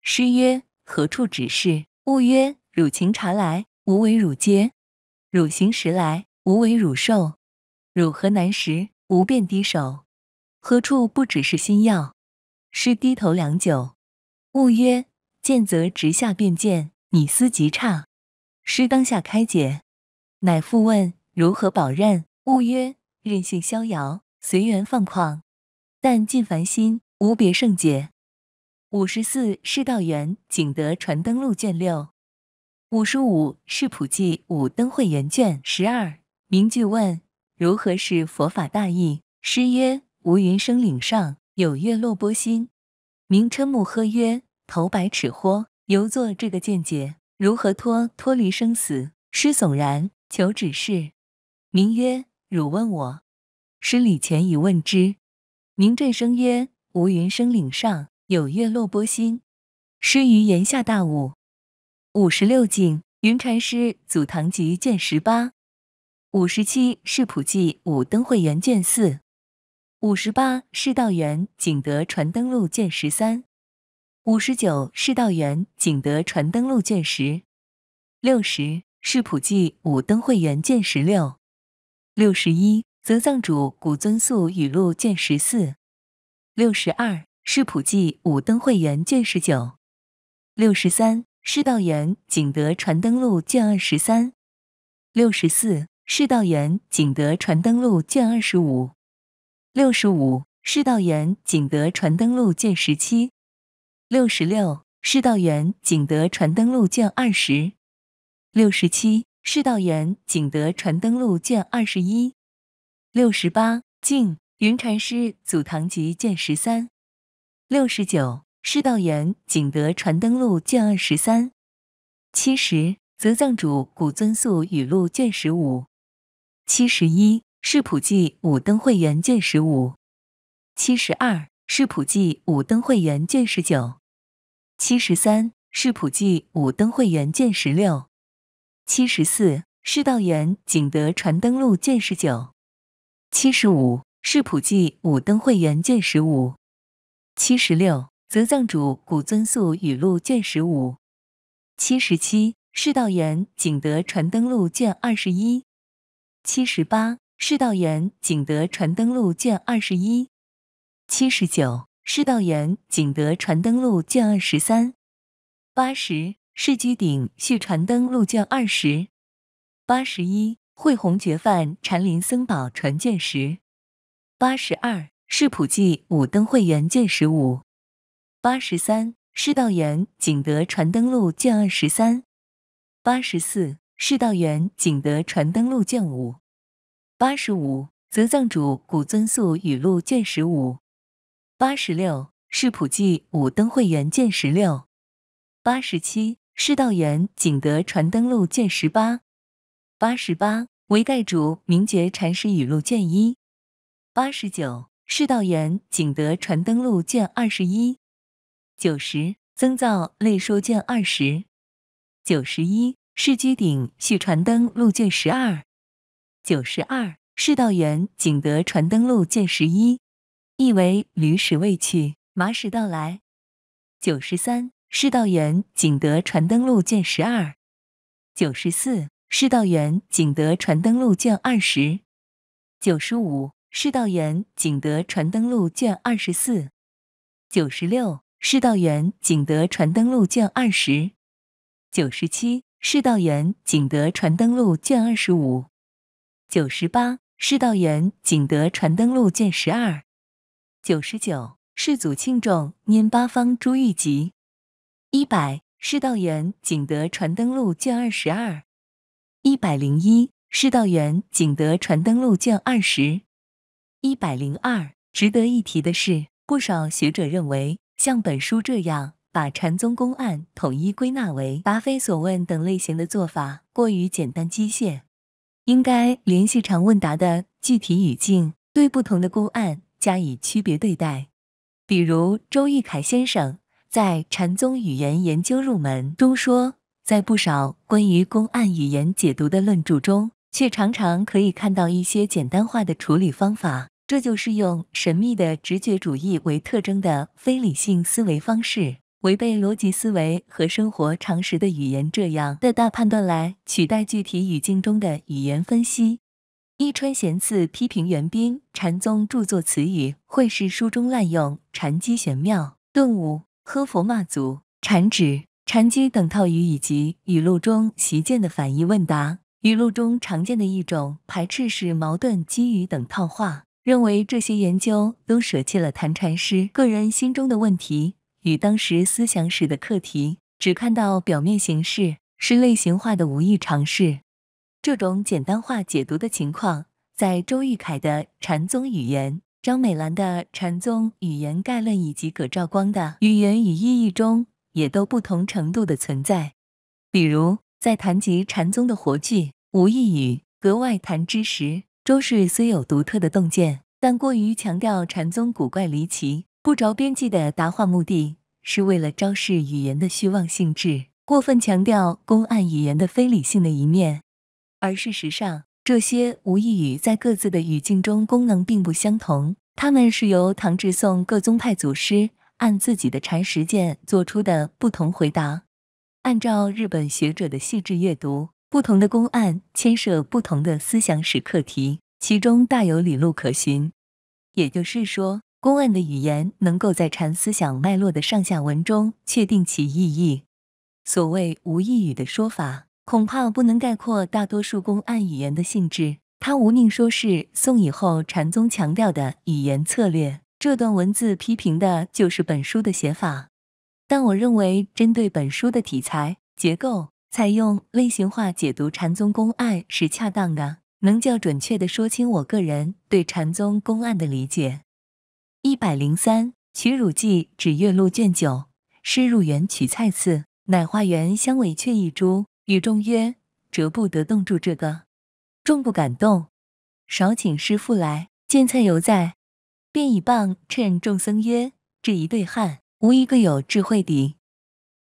师曰：“何处指示？”物曰：“汝情察来，吾为汝接；汝行时来，吾为汝受。汝何难时，吾便低手。”何处不只是心药？是低头良久。物曰：见则直下便见，你思极差。师当下开解，乃复问如何保任？物曰：任性逍遥，随缘放旷，但尽凡心，无别圣解。五十四是道源景德传灯录卷六。五十五是普济五灯会元卷十二。名句问如何是佛法大意？师曰。无云生岭上，有月落波心。名嗔木喝曰：“头白齿豁，犹作这个见解，如何脱脱离生死？”师悚然，求指示。名曰：“汝问我。”师礼前已问之。名震声曰：“无云生岭上，有月落波心。”师于檐下大悟。五十六境，云禅师祖堂集卷十八。五十七，释普济五灯会元卷四。五十八世道园景德传灯录卷十三，五十九世道园景德传灯录卷十，六十世普济五灯会员卷十六，六十一则藏主古尊宿语录卷十四，六十二世普济五灯会员卷十九，六十三世道园景德传灯录卷二十三，六十四世道园景德传灯录卷二十五。六十五、世道园景德传灯录》卷十七；六十六、世道园景德传灯录》卷二十；六十七、世道园景德传灯录》卷二十一；六十八、净云禅师《祖堂集》卷十三；六十九、世道园景德传灯录》卷二十三；七十、泽藏主《古尊宿语录》卷十五；七十一。《世普记五登会元卷十五》七十二，《世普记五登会元卷十九》七十三，《世普记五登会元卷十六》七十四，《世道元景德传灯录卷十九》七十五，《世普记五登会元卷十五》七十六，《则藏主古尊素语录卷十五》七十七，《世道元景德传灯录卷二十一》七十八。世道园景德传灯录》卷二十一七十九，世道园景德传灯录》卷二十三八十，世居鼎续《传灯录》卷二十八十一，惠宏绝犯禅林僧宝传卷十八十二，世普济五灯会员卷十五八十三，世道园景德传灯录》卷二十三八十四，世道园景德传灯录》卷五。八十五，则藏主古尊素语录卷十五。八十六，释普济五灯会员卷十六。八十七，世道原景德传灯录卷十八。八十八，唯盖主明觉禅师语录卷一。八十九，世道原景德传灯录卷二十一。九十，增造类书卷二十九十一。世居鼎续传灯录卷十二。九十二世道园景德传灯录卷十一，意为驴屎未去，马屎到来。九十三世道园景德传灯录卷十二。九十四世道园景德传灯录卷二十。九十五世道园景德传灯录卷二十四。九十六世道园景德传灯录卷二十。九十七世道园景德传灯录卷二十五。九十八世道元景德传灯录卷十二，九十九世祖庆重拈八方珠玉集，一百世道元景德传灯录卷二十二，一百零一世道元景德传灯录卷二十，一百零二值得一提的是，不少学者认为，像本书这样把禅宗公案统一归纳为答非所问等类型的做法，过于简单机械。应该联系常问答的具体语境，对不同的公案加以区别对待。比如，周玉凯先生在《禅宗语言研究入门》中说，在不少关于公案语言解读的论著中，却常常可以看到一些简单化的处理方法，这就是用神秘的直觉主义为特征的非理性思维方式。违背逻辑思维和生活常识的语言，这样的大判断来取代具体语境中的语言分析。一川贤次批评元彬禅宗著作词语会是书中滥用禅机玄妙、顿悟、喝佛骂祖、禅旨”“禅机等套语，以及语录中习见的反义问答、语录中常见的一种排斥式矛盾基于等套话，认为这些研究都舍弃了谈禅师个人心中的问题。与当时思想史的课题，只看到表面形式是类型化的无意尝试，这种简单化解读的情况，在周玉凯的《禅宗语言》、张美兰的《禅宗语言概论》以及葛兆光的《语言与意义》中也都不同程度的存在。比如在谈及禅宗的活句无意义格外谈之时，周氏虽有独特的洞见，但过于强调禅宗古怪离奇。不着边际的答话，目的是为了昭示语言的虚妄性质，过分强调公案语言的非理性的一面。而事实上，这些无异语在各自的语境中功能并不相同，它们是由唐至宋各宗派祖师按自己的禅实践做出的不同回答。按照日本学者的细致阅读，不同的公案牵涉不同的思想史课题，其中大有理路可循。也就是说。公案的语言能够在禅思想脉络的上下文中确定其意义。所谓无意语的说法，恐怕不能概括大多数公案语言的性质。它无宁说是宋以后禅宗强调的语言策略。这段文字批评的就是本书的写法。但我认为，针对本书的题材结构，采用类型化解读禅宗公案是恰当的，能较准确地说清我个人对禅宗公案的理解。一百零三，取乳记指月录卷九，师入园取菜次，乃花园香尾雀一株，与众曰：“折不得，动住这个。”众不敢动，少请师傅来，见菜犹在，便以棒趁众僧曰：“这一对汉，无一个有智慧的。”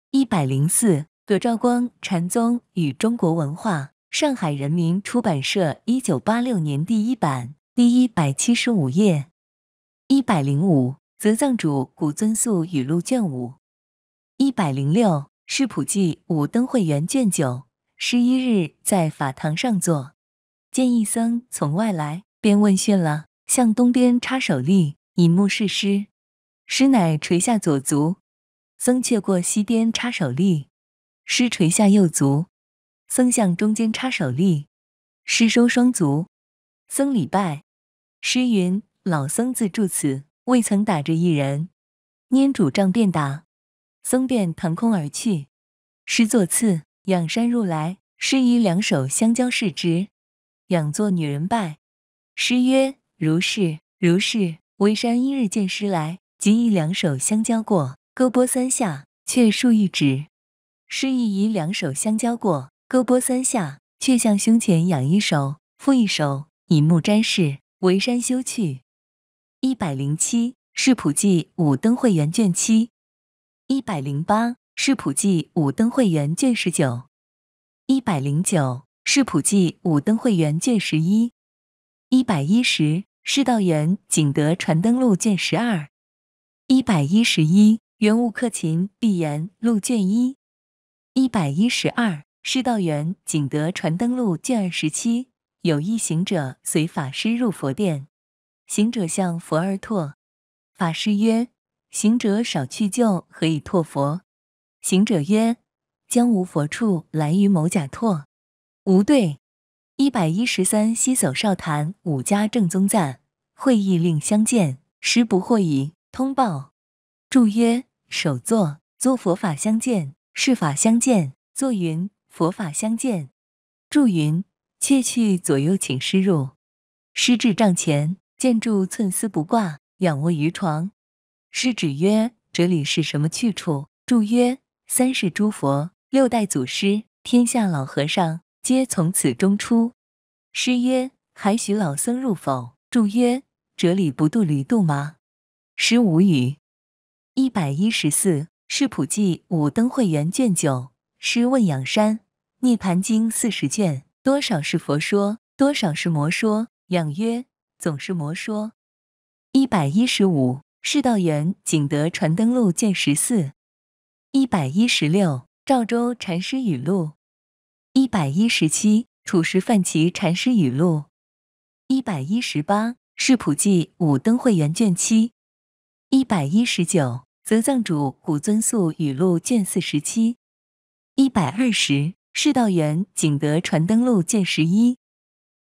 一百零四，葛兆光，禅宗与中国文化，上海人民出版社，一九八六年第一版，第一百七十五页。一百零五，则藏主古尊素语录卷五。一百零六，释普济五灯会员卷九。十一日在法堂上坐，见一僧从外来，便问讯了。向东边插手立，以目视师。师乃垂下左足。僧却过西边插手立。师垂下右足。僧向中间插手立。师收双足。僧礼拜。诗云。老僧自住此，未曾打着一人，拈拄杖便打，僧便腾空而去。师作次，仰山入来，师以两手相交示之，仰坐女人拜。师曰：“如是，如是。”微山一日见师来，即以两手相交过，勾拨三下，却竖一指。师亦以两手相交过，勾拨三下，却向胸前仰一手，覆一手，以目瞻视。为山休去。一百零七《世普记》五灯会原卷七，一百零八《世普记》五灯会原卷十九，一百零九《世普记》五灯会原卷十一，一百一十《世道元景德传灯录》卷十二，一百一十一《元物克勤碧言录》卷一，一百一十二《世道元景德传灯录》卷二十七，有意行者随法师入佛殿。行者向佛而唾，法师曰：“行者少去就，何以唾佛？”行者曰：“将无佛处，来于某甲唾。”吾对一百一十三西走少坛五家正宗赞，会议令相见，师不惑已，通报。注曰：“首座作佛法相见，是法相见，坐云佛法相见。”注云：“切去左右，请师入。”师至帐前。见住寸丝不挂，仰卧于床。师指曰：“这里是什么去处？”注曰：“三世诸佛，六代祖师，天下老和尚，皆从此中出。”师曰：“还许老僧入否？”注曰：“这里不渡驴，渡马。”师无语。一百一十四，释普济五灯会元卷九。师问养山：“《涅盘经》四十卷，多少是佛说，多少是魔说？”养曰。总是魔说：一百一十五，世道元景德传灯录卷十四；一百一十六，赵州禅师语录；一百一十七，楚石范琦禅师语录；一百一十八，释普济五灯会元卷七；一百一十九，则藏主古尊宿语录卷四十七；一百二十，世道元景德传灯录卷十一；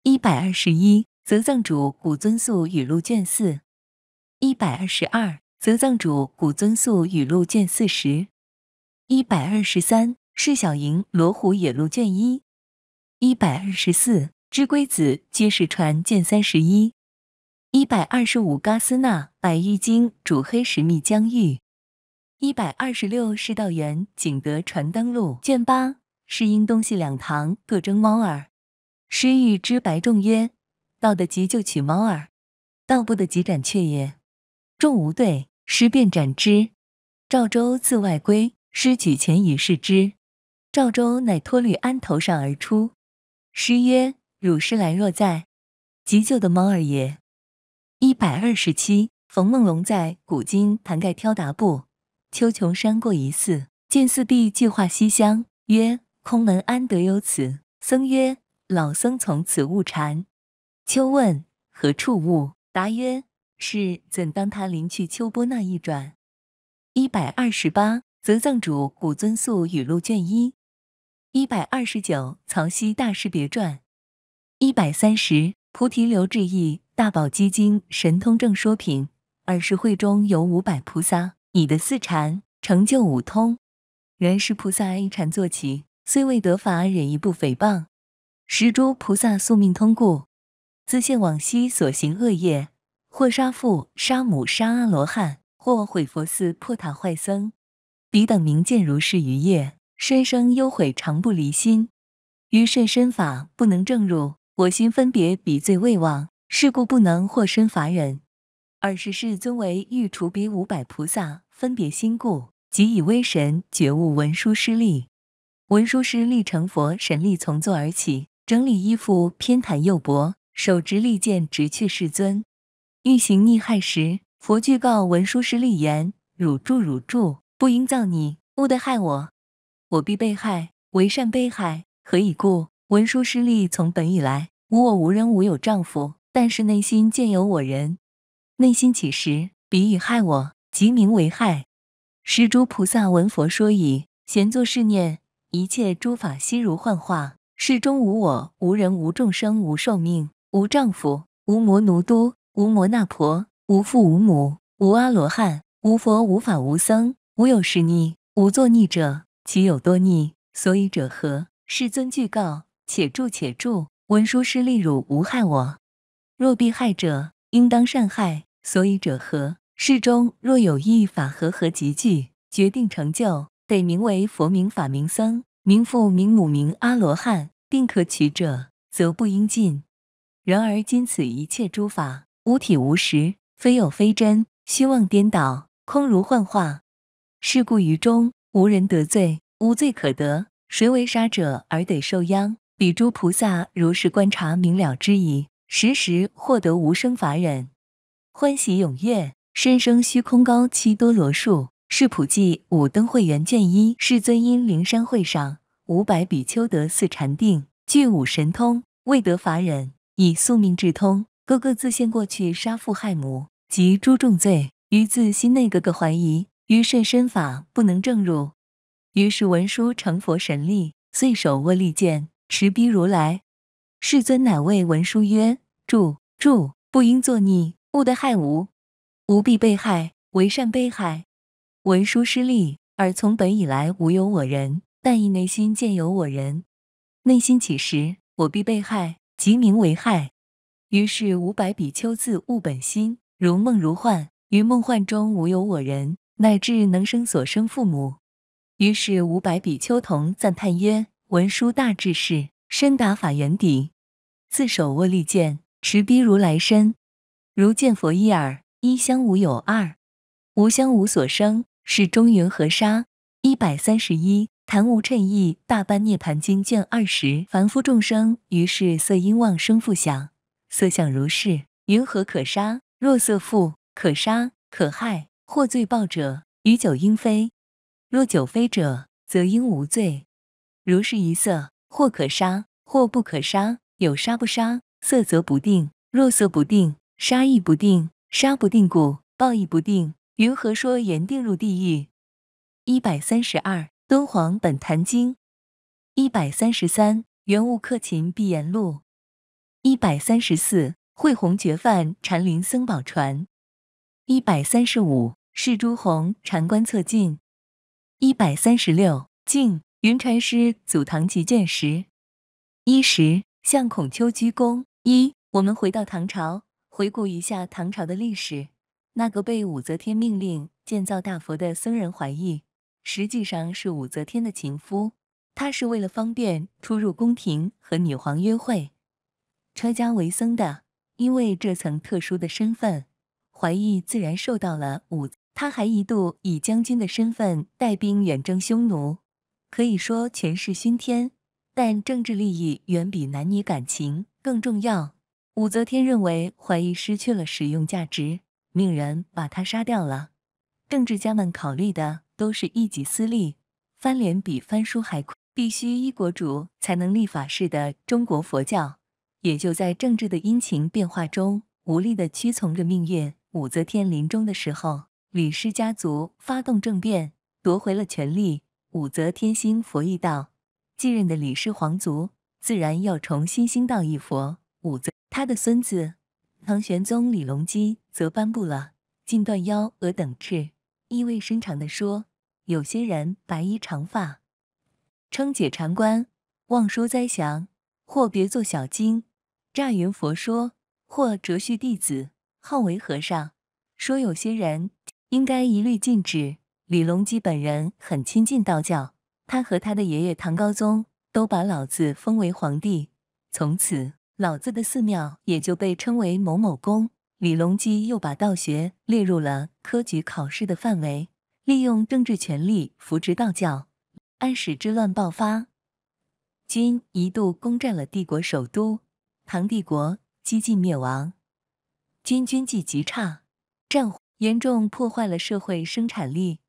一百二十一。则藏主古尊宿语录卷四，一百二十二；则藏主古尊宿语录卷四十，一百二十三；是小莹罗湖野录卷一，一百二十四；知龟子皆是传卷三十一，一百二十五；嘎斯那白玉经主黑石密江玉，一百二十六；是道源景德传灯录卷八；是因东西两堂各争猫耳，诗玉之白众曰。到的急就取猫儿，到不得急斩雀也。众无对，师便斩之。赵州自外归，师举前以示之。赵州乃脱履安头上而出。师曰：“汝师来若在，急救的猫儿也。”一百二十七。冯梦龙在古今谈盖挑达部》秋穷山过一寺，见寺壁即画西厢，曰：“空门安得有此？”僧曰：“老僧从此悟禅。”秋问何处物？答曰：是怎当他临去秋波那一转。一百二十八，则藏主古尊素语录卷一。一百二十九，曹溪大师别传。一百三十，菩提留志意大宝积经神通正说品。尔时会中有五百菩萨，你的四禅成就五通，原是菩萨一禅坐起，虽未得法，忍一步诽谤。十诸菩萨宿命通故。自现往昔所行恶业，或杀父、杀母、杀阿罗汉，或毁佛寺、破塔坏僧，彼等明见如是余业，深生忧悔，常不离心，于甚身法不能正入我心分别，彼罪未忘，是故不能获身法忍。尔时世尊为欲除彼五百菩萨分别心故，即以威神觉悟文殊师利，文殊师利成佛，神力从坐而起，整理衣服，偏袒右膊。手执利剑直去世尊，欲行逆害时，佛具告文殊师利言：汝住，汝住，不应造你，勿得害我，我必被害。为善被害，何以故？文殊师利从本以来，无我无人无有丈夫，但是内心见有我人。内心起时，彼以害我，即名为害。十诸菩萨闻佛说已，闲作是念：一切诸法悉如幻化，世中无我无人无众生无寿命。无丈夫，无摩奴都，无摩那婆，无父无母，无阿罗汉，无佛无法无僧，无有是逆，无作逆者，其有多逆？所以者何？世尊具告：且住，且住。文殊师利汝，无害我。若必害者，应当善害。所以者何？世中若有一法，和合集聚，决定成就，得名为佛名法名僧名父名母名阿罗汉，定可取者，则不应尽。然而今此一切诸法无体无实，非有非真，虚妄颠倒，空如幻化。是故于中无人得罪，无罪可得。谁为杀者而得受殃？彼诸菩萨如是观察明了之矣，时时获得无生法忍，欢喜踊跃，身生虚空高七多罗树。是普济五灯会元卷一。世尊因灵山会上五百比丘得四禅定，具五神通，未得法忍。以宿命智通，哥哥自陷过去杀父害母及诸重罪。于自心内，哥哥怀疑，于甚身法不能正入。于是文殊成佛神力，遂手握利剑，持逼如来。世尊乃谓文殊曰：“住住，不应作逆，勿得害吾。吾必被害，为善被害。文殊失利，而从本以来无有我人，但以内心见有我人，内心起时，我必被害。”即名为害。于是五百比丘自悟本心，如梦如幻。于梦幻中无有我人，乃至能生所生父母。于是五百比丘同赞叹曰：“文殊大智士，深达法源底。自手握利剑，持逼如来身。如见佛一耳，一相无有二，无相无所生，是中云何杀？”一百三十一。谈无衬意，大般涅盘经卷二十。凡夫众生，于是色因妄生复想，色相如是，云何可杀？若色复可杀可害，或罪报者，于九应非；若九非者，则应无罪。如是一色，或可杀，或不可杀，有杀不杀，色则不定。若色不定，杀亦不定，杀不定故，报亦不定。云何说言定入地狱？一百三十二。敦煌本《坛经》一百三十三，圆悟克勤闭言录；一百三十四，慧洪觉范禅林僧宝传；一百三十五，释朱洪禅观测尽一百三十六，静云禅师祖堂集见时一十向孔丘鞠躬一。我们回到唐朝，回顾一下唐朝的历史。那个被武则天命令建造大佛的僧人怀义。实际上是武则天的情夫，他是为了方便出入宫廷和女皇约会，车家为僧的。因为这层特殊的身份，怀疑自然受到了武。他还一度以将军的身份带兵远征匈奴，可以说权势熏天。但政治利益远比男女感情更重要。武则天认为怀疑失去了使用价值，命人把他杀掉了。政治家们考虑的。都是一己私利，翻脸比翻书还快。必须依国主才能立法式的中国佛教，也就在政治的阴晴变化中无力的屈从着命运。武则天临终的时候，李氏家族发动政变，夺回了权力。武则天兴佛义道，继任的李氏皇族自然要重新兴道义佛。武则他的孙子唐玄宗李隆基则颁布了禁断妖娥等制。意味深长地说，有些人白衣长发，称解禅官，妄说灾祥，或别作小经，诈云佛说，或哲序弟子，号为和尚。说有些人应该一律禁止。李隆基本人很亲近道教，他和他的爷爷唐高宗都把老子封为皇帝，从此老子的寺庙也就被称为某某宫。李隆基又把道学列入了科举考试的范围，利用政治权力扶植道教。安史之乱爆发，金一度攻占了帝国首都，唐帝国几近灭亡。军军纪极差，战严重破坏了社会生产力，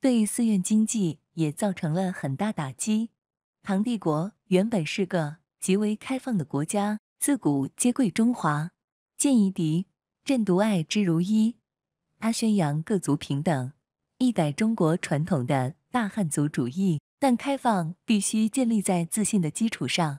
对寺院经济也造成了很大打击。唐帝国原本是个极为开放的国家，自古皆贵中华，建夷狄。朕独爱之如一，他宣扬各族平等，一改中国传统的大汉族主义。但开放必须建立在自信的基础上。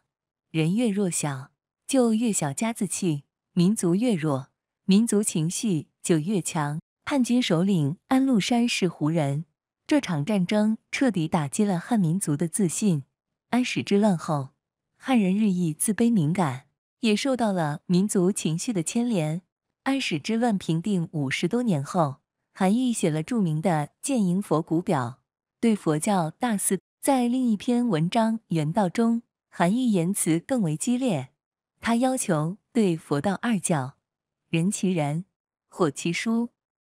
人越弱小，就越小家子气；民族越弱，民族情绪就越强。叛军首领安禄山是胡人，这场战争彻底打击了汉民族的自信。安史之乱后，汉人日益自卑敏感，也受到了民族情绪的牵连。安史之乱平定五十多年后，韩愈写了著名的《建营佛骨表》，对佛教大肆。在另一篇文章《原道》中，韩愈言辞更为激烈，他要求对佛道二教，人其然，火其书，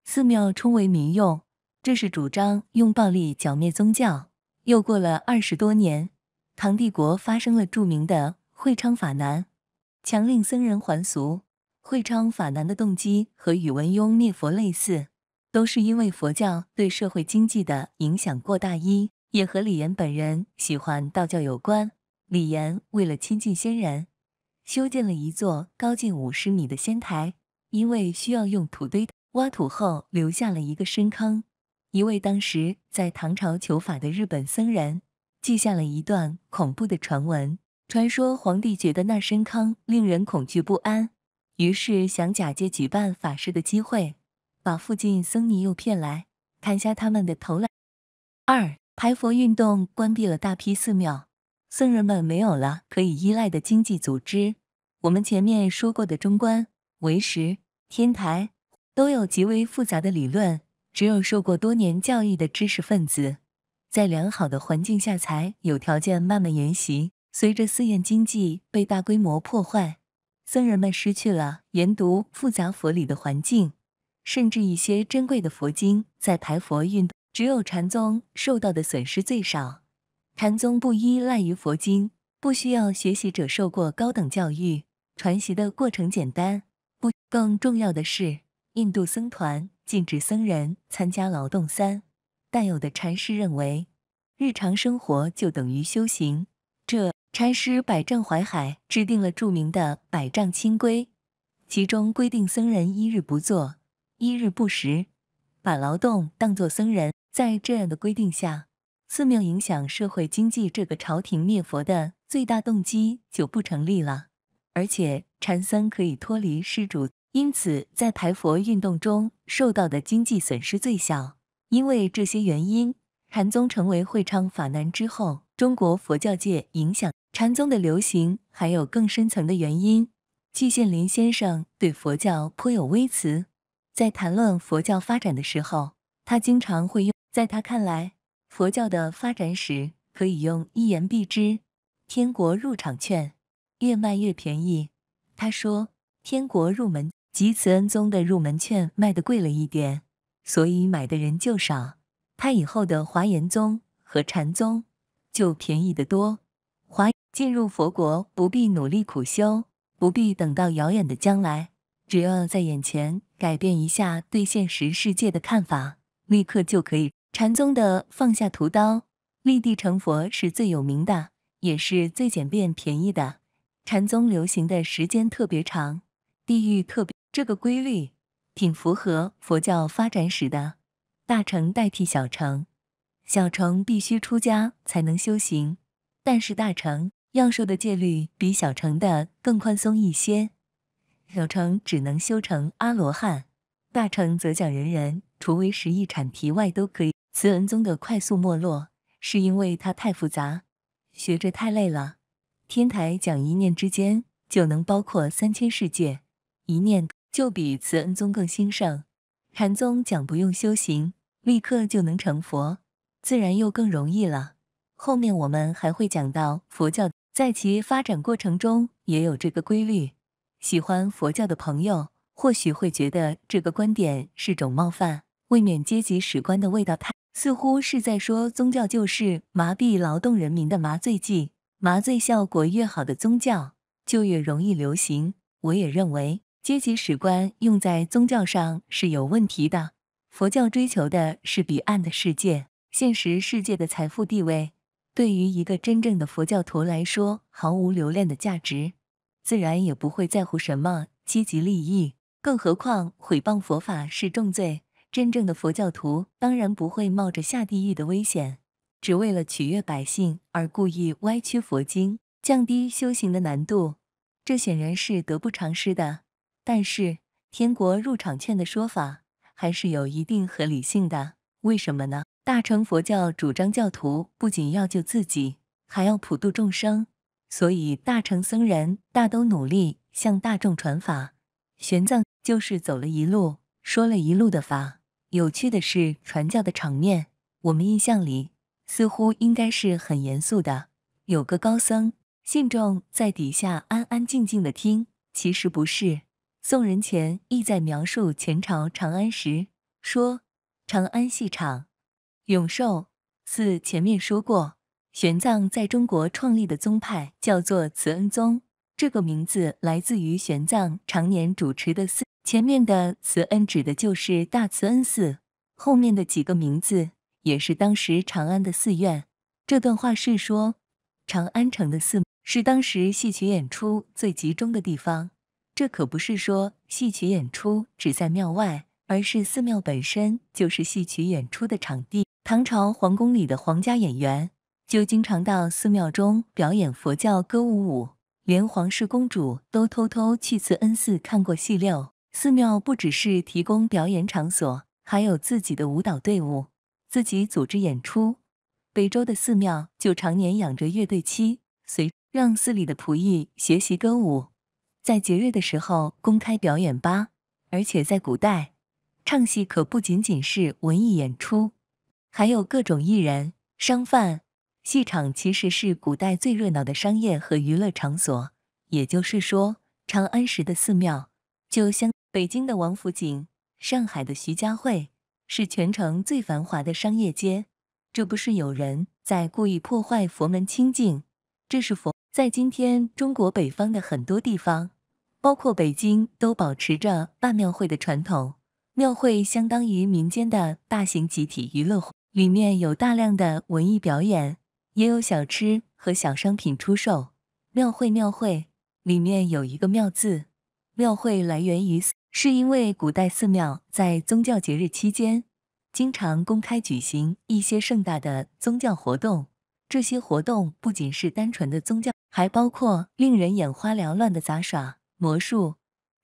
寺庙充为民用。这是主张用暴力剿灭宗教。又过了二十多年，唐帝国发生了著名的会昌法难，强令僧人还俗。会昌法难的动机和宇文邕灭佛类似，都是因为佛教对社会经济的影响过大，一也和李岩本人喜欢道教有关。李岩为了亲近仙人，修建了一座高近五十米的仙台，因为需要用土堆挖土后留下了一个深坑。一位当时在唐朝求法的日本僧人记下了一段恐怖的传闻，传说皇帝觉得那深坑令人恐惧不安。于是想假借举办法事的机会，把附近僧尼诱骗来，砍下他们的头来。二排佛运动关闭了大批寺庙，僧人们没有了可以依赖的经济组织。我们前面说过的中观、唯识、天台，都有极为复杂的理论，只有受过多年教育的知识分子，在良好的环境下才有条件慢慢研习。随着寺院经济被大规模破坏。僧人们失去了研读复杂佛理的环境，甚至一些珍贵的佛经。在排佛运只有禅宗受到的损失最少。禅宗不依赖于佛经，不需要学习者受过高等教育，传习的过程简单。不，更重要的是，印度僧团禁止僧人参加劳动。三，但有的禅师认为，日常生活就等于修行。这。禅师百丈怀海制定了著名的《百丈清规》，其中规定僧人一日不坐，一日不食，把劳动当做僧人。在这样的规定下，寺庙影响社会经济，这个朝廷灭佛的最大动机就不成立了。而且禅僧可以脱离施主，因此在排佛运动中受到的经济损失最小。因为这些原因，禅宗成为会昌法难之后。中国佛教界影响禅宗的流行还有更深层的原因。季羡林先生对佛教颇有微词，在谈论佛教发展的时候，他经常会用。在他看来，佛教的发展史可以用一言蔽之：天国入场券越卖越便宜。他说，天国入门及慈恩宗的入门券卖得贵了一点，所以买的人就少。他以后的华严宗和禅宗。就便宜的多。华进入佛国不必努力苦修，不必等到遥远的将来，只要在眼前改变一下对现实世界的看法，立刻就可以。禅宗的放下屠刀，立地成佛是最有名的，也是最简便便宜的。禅宗流行的时间特别长，地域特别。这个规律挺符合佛教发展史的，大乘代替小乘。小乘必须出家才能修行，但是大乘要受的戒律比小乘的更宽松一些。小乘只能修成阿罗汉，大乘则讲人人除为十亿产皮外都可以。慈恩宗的快速没落是因为它太复杂，学着太累了。天台讲一念之间就能包括三千世界，一念就比慈恩宗更兴盛。禅宗讲不用修行，立刻就能成佛。自然又更容易了。后面我们还会讲到佛教，在其发展过程中也有这个规律。喜欢佛教的朋友，或许会觉得这个观点是种冒犯，未免阶级史观的味道太，似乎是在说宗教就是麻痹劳动人民的麻醉剂，麻醉效果越好的宗教就越容易流行。我也认为阶级史观用在宗教上是有问题的。佛教追求的是彼岸的世界。现实世界的财富地位，对于一个真正的佛教徒来说毫无留恋的价值，自然也不会在乎什么积极利益。更何况毁谤佛法是重罪，真正的佛教徒当然不会冒着下地狱的危险，只为了取悦百姓而故意歪曲佛经，降低修行的难度。这显然是得不偿失的。但是，天国入场券的说法还是有一定合理性的。为什么呢？大乘佛教主张教徒不仅要救自己，还要普度众生，所以大乘僧人大都努力向大众传法。玄奘就是走了一路，说了一路的法。有趣的是，传教的场面，我们印象里似乎应该是很严肃的，有个高僧信众在底下安安静静的听。其实不是，宋人前意在描述前朝长安时说：“长安戏场。”永寿寺前面说过，玄奘在中国创立的宗派叫做慈恩宗，这个名字来自于玄奘常年主持的寺。前面的慈恩指的就是大慈恩寺，后面的几个名字也是当时长安的寺院。这段话是说，长安城的寺是当时戏曲演出最集中的地方。这可不是说戏曲演出只在庙外，而是寺庙本身就是戏曲演出的场地。唐朝皇宫里的皇家演员就经常到寺庙中表演佛教歌舞舞，连皇室公主都偷偷去慈恩寺看过戏六。寺庙不只是提供表演场所，还有自己的舞蹈队伍，自己组织演出。北周的寺庙就常年养着乐队七，随让寺里的仆役学习歌舞，在节日的时候公开表演八。而且在古代，唱戏可不仅仅是文艺演出。还有各种艺人、商贩，戏场其实是古代最热闹的商业和娱乐场所。也就是说，长安时的寺庙就像北京的王府井、上海的徐家汇，是全城最繁华的商业街。这不是有人在故意破坏佛门清净？这是佛在今天中国北方的很多地方，包括北京，都保持着办庙会的传统。庙会相当于民间的大型集体娱乐。里面有大量的文艺表演，也有小吃和小商品出售。庙会，庙会里面有一个“庙”字，庙会来源于，是因为古代寺庙在宗教节日期间，经常公开举行一些盛大的宗教活动。这些活动不仅是单纯的宗教，还包括令人眼花缭乱的杂耍、魔术、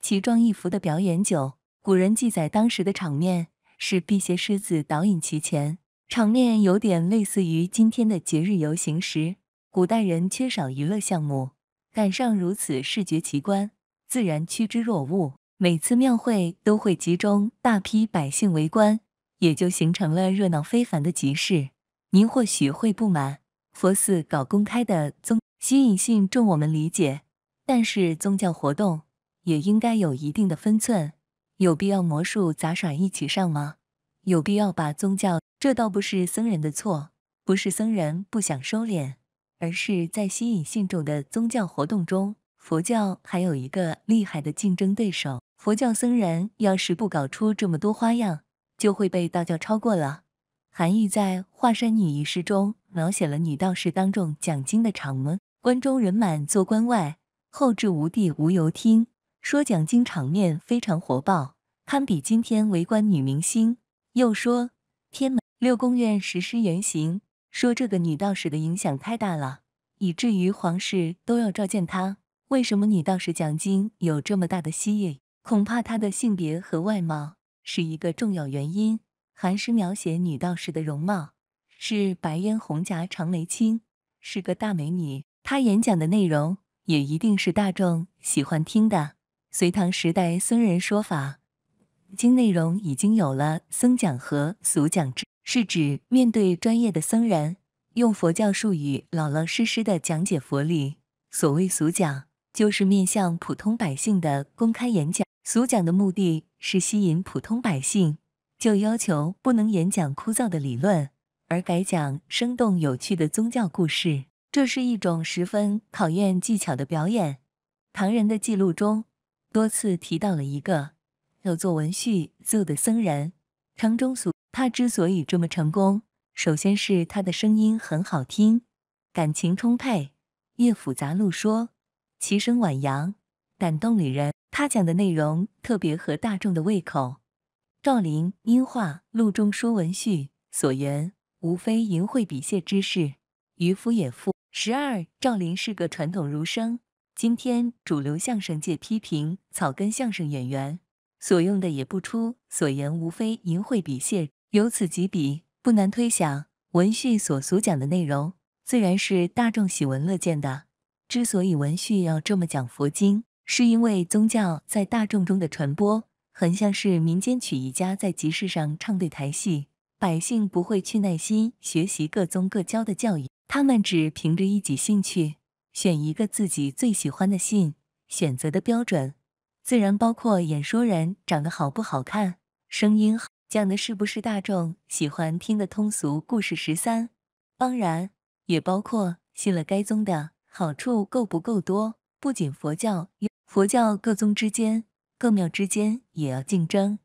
奇装异服的表演。酒，古人记载当时的场面是辟邪狮子导引其前。场面有点类似于今天的节日游行时，古代人缺少娱乐项目，赶上如此视觉奇观，自然趋之若鹜。每次庙会都会集中大批百姓围观，也就形成了热闹非凡的集市。您或许会不满，佛寺搞公开的宗吸引性重，我们理解，但是宗教活动也应该有一定的分寸，有必要魔术杂耍一起上吗？有必要把宗教？这倒不是僧人的错，不是僧人不想收敛，而是在吸引信众的宗教活动中，佛教还有一个厉害的竞争对手。佛教僧人要是不搞出这么多花样，就会被道教超过了。韩愈在《华山女一诗中描写了女道士当众讲经的场面：“关中人满坐，关外后至无地无由听。”说讲经场面非常火爆，堪比今天围观女明星。又说天门六宫院实施原型，说这个女道士的影响太大了，以至于皇室都要召见她。为什么女道士讲经有这么大的吸引恐怕她的性别和外貌是一个重要原因。韩诗描写女道士的容貌是白烟红颊长眉青，是个大美女。她演讲的内容也一定是大众喜欢听的。隋唐时代僧人说法。经内容已经有了僧讲和俗讲之，是指面对专业的僧人用佛教术语老老实实的讲解佛理。所谓俗讲，就是面向普通百姓的公开演讲。俗讲的目的是吸引普通百姓，就要求不能演讲枯燥的理论，而改讲生动有趣的宗教故事。这是一种十分考验技巧的表演。唐人的记录中多次提到了一个。有作文序奏的僧人，城中俗。他之所以这么成功，首先是他的声音很好听，感情充沛。乐府杂录说，其声婉扬，感动女人。他讲的内容特别合大众的胃口。赵林音化，录中说文序所言，无非淫秽鄙亵之事，渔夫也复。十二，赵林是个传统儒生。今天主流相声界批评草根相声演员。所用的也不出，所言无非淫秽笔屑，由此及彼，不难推想，文序所俗讲的内容，自然是大众喜闻乐见的。之所以文序要这么讲佛经，是因为宗教在大众中的传播，很像是民间曲艺家在集市上唱对台戏，百姓不会去耐心学习各宗各教的教义，他们只凭着一己兴趣，选一个自己最喜欢的信，选择的标准。自然包括演说人长得好不好看，声音讲的是不是大众喜欢听的通俗故事。十三，当然也包括信了该宗的好处够不够多。不仅佛教，佛教各宗之间、各庙之间也要竞争。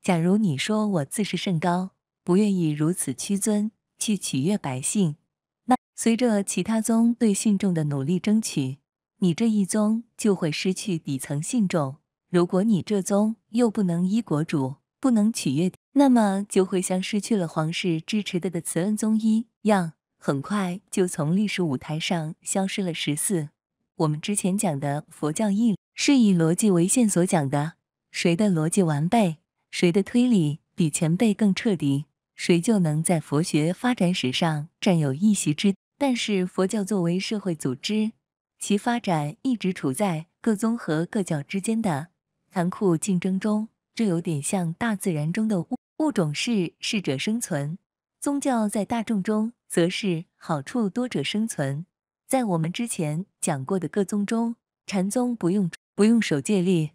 假如你说我自视甚高，不愿意如此屈尊去取悦百姓，那随着其他宗对信众的努力争取，你这一宗就会失去底层信众。如果你这宗又不能依国主，不能取悦，那么就会像失去了皇室支持的的慈恩宗一样，很快就从历史舞台上消失了。十四，我们之前讲的佛教，是以逻辑为线索讲的，谁的逻辑完备，谁的推理比前辈更彻底，谁就能在佛学发展史上占有一席之。但是佛教作为社会组织，其发展一直处在各宗和各教之间的。残酷竞争中，这有点像大自然中的物物种是适者生存。宗教在大众中，则是好处多者生存。在我们之前讲过的各宗中，禅宗不用不用手借力，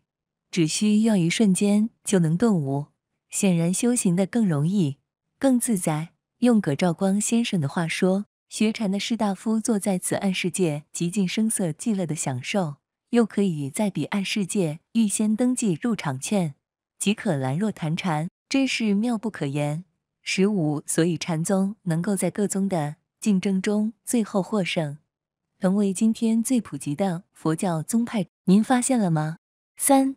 只需要一瞬间就能顿悟，显然修行的更容易、更自在。用葛兆光先生的话说，学禅的士大夫坐在此岸世界，极尽声色寂乐的享受。又可以在彼岸世界预先登记入场券，即可兰若谈禅，真是妙不可言。十五，所以禅宗能够在各宗的竞争中最后获胜，成为今天最普及的佛教宗派。您发现了吗？三，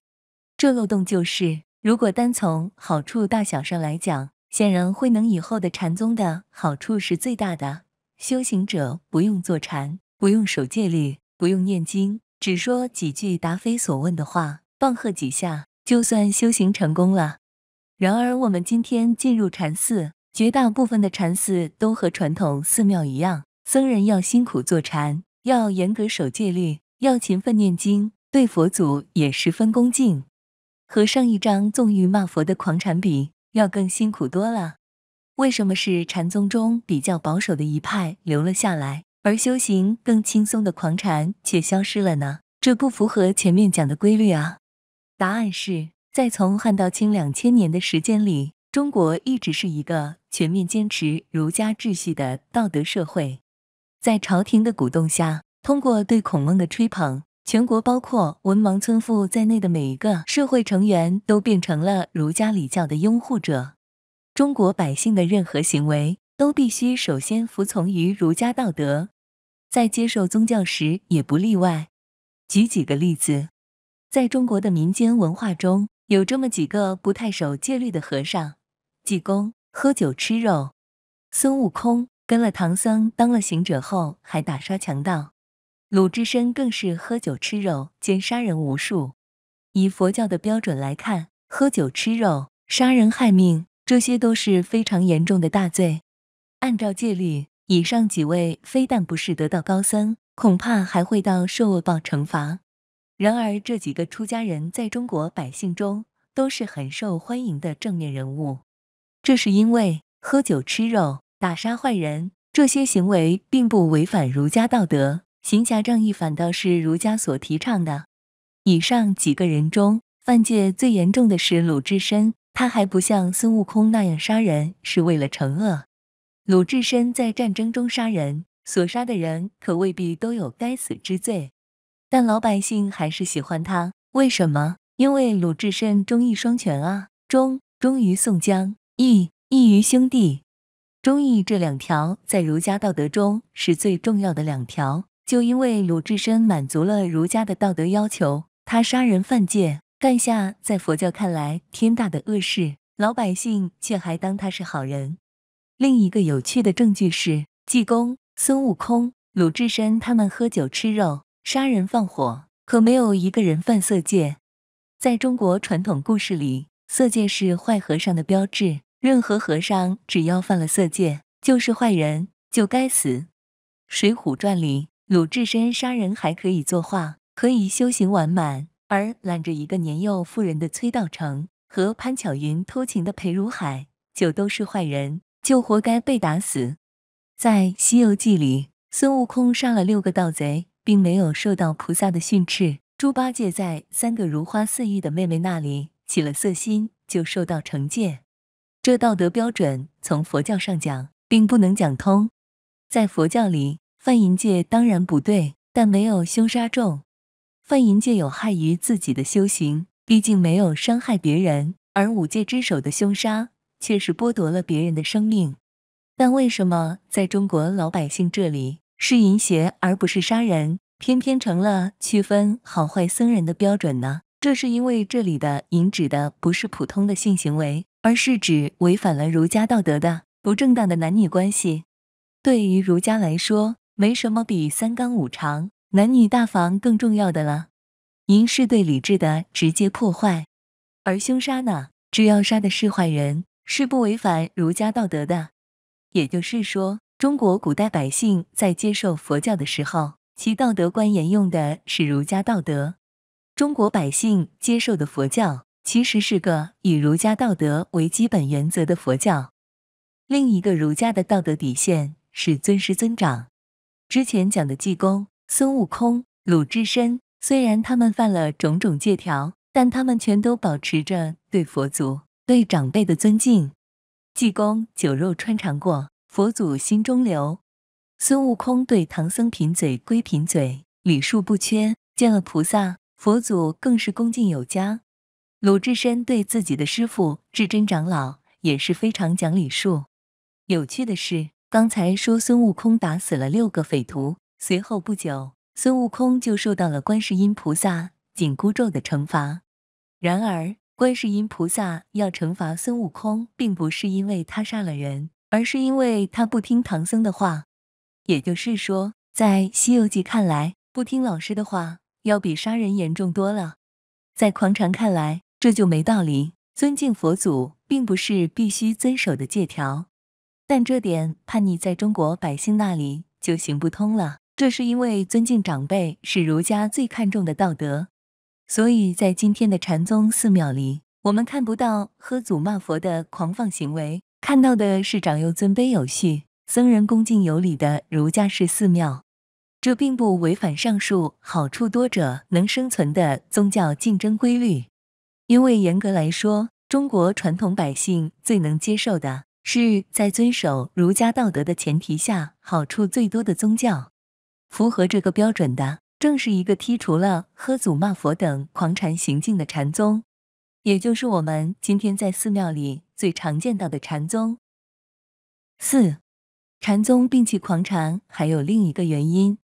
这漏洞就是，如果单从好处大小上来讲，显然慧能以后的禅宗的好处是最大的，修行者不用坐禅，不用守戒律，不用念经。只说几句答非所问的话，棒喝几下，就算修行成功了。然而，我们今天进入禅寺，绝大部分的禅寺都和传统寺庙一样，僧人要辛苦坐禅，要严格守戒律，要勤奋念经，对佛祖也十分恭敬。和上一章纵欲骂佛的狂禅比，要更辛苦多了。为什么是禅宗中比较保守的一派留了下来？而修行更轻松的狂禅，却消失了呢？这不符合前面讲的规律啊！答案是，在从汉到清两千年的时间里，中国一直是一个全面坚持儒家秩序的道德社会。在朝廷的鼓动下，通过对孔孟的吹捧，全国包括文盲村妇在内的每一个社会成员都变成了儒家礼教的拥护者。中国百姓的任何行为。都必须首先服从于儒家道德，在接受宗教时也不例外。举几个例子，在中国的民间文化中，有这么几个不太守戒律的和尚：济公喝酒吃肉，孙悟空跟了唐僧当了行者后还打杀强盗，鲁智深更是喝酒吃肉兼杀人无数。以佛教的标准来看，喝酒吃肉、杀人害命，这些都是非常严重的大罪。按照戒律，以上几位非但不是得道高僧，恐怕还会到受恶报惩罚。然而，这几个出家人在中国百姓中都是很受欢迎的正面人物，这是因为喝酒吃肉、打杀坏人这些行为并不违反儒家道德，行侠仗义反倒是儒家所提倡的。以上几个人中，犯戒最严重的是鲁智深，他还不像孙悟空那样杀人是为了惩恶。鲁智深在战争中杀人，所杀的人可未必都有该死之罪，但老百姓还是喜欢他。为什么？因为鲁智深忠义双全啊！忠忠于宋江，义义于兄弟。忠义这两条在儒家道德中是最重要的两条。就因为鲁智深满足了儒家的道德要求，他杀人犯戒，干下在佛教看来天大的恶事，老百姓却还当他是好人。另一个有趣的证据是，济公、孙悟空、鲁智深他们喝酒吃肉、杀人放火，可没有一个人犯色戒。在中国传统故事里，色戒是坏和尚的标志。任何和尚只要犯了色戒，就是坏人，就该死。《水浒传》里，鲁智深杀人还可以作画，可以修行完满，而揽着一个年幼妇人的崔道成和潘巧云偷情的裴如海，就都是坏人。就活该被打死。在《西游记》里，孙悟空杀了六个盗贼，并没有受到菩萨的训斥。猪八戒在三个如花似玉的妹妹那里起了色心，就受到惩戒。这道德标准从佛教上讲，并不能讲通。在佛教里，犯淫戒当然不对，但没有凶杀重。犯淫戒有害于自己的修行，毕竟没有伤害别人，而五戒之首的凶杀。却是剥夺了别人的生命，但为什么在中国老百姓这里是淫邪而不是杀人，偏偏成了区分好坏僧人的标准呢？这是因为这里的淫指的不是普通的性行为，而是指违反了儒家道德的不正当的男女关系。对于儒家来说，没什么比三纲五常、男女大防更重要的了。淫是对理智的直接破坏，而凶杀呢，只要杀的是坏人。是不违反儒家道德的，也就是说，中国古代百姓在接受佛教的时候，其道德观沿用的是儒家道德。中国百姓接受的佛教，其实是个以儒家道德为基本原则的佛教。另一个儒家的道德底线是尊师尊长。之前讲的济公、孙悟空、鲁智深，虽然他们犯了种种戒条，但他们全都保持着对佛祖。对长辈的尊敬，济公酒肉穿肠过，佛祖心中留。孙悟空对唐僧贫嘴归贫嘴，礼数不缺。见了菩萨佛祖，更是恭敬有加。鲁智深对自己的师傅智真长老也是非常讲礼数。有趣的是，刚才说孙悟空打死了六个匪徒，随后不久，孙悟空就受到了观世音菩萨紧箍咒的惩罚。然而。观世音菩萨要惩罚孙悟空，并不是因为他杀了人，而是因为他不听唐僧的话。也就是说，在《西游记》看来，不听老师的话要比杀人严重多了。在狂禅看来，这就没道理。尊敬佛祖并不是必须遵守的戒条，但这点叛逆在中国百姓那里就行不通了。这是因为尊敬长辈是儒家最看重的道德。所以在今天的禅宗寺庙里，我们看不到喝祖骂佛的狂放行为，看到的是长幼尊卑有序、僧人恭敬有礼的儒家式寺庙。这并不违反上述“好处多者能生存”的宗教竞争规律，因为严格来说，中国传统百姓最能接受的是在遵守儒家道德的前提下，好处最多的宗教，符合这个标准的。正是一个剔除了喝祖骂佛等狂禅行径的禅宗，也就是我们今天在寺庙里最常见到的禅宗。四，禅宗摒弃狂禅还有另一个原因，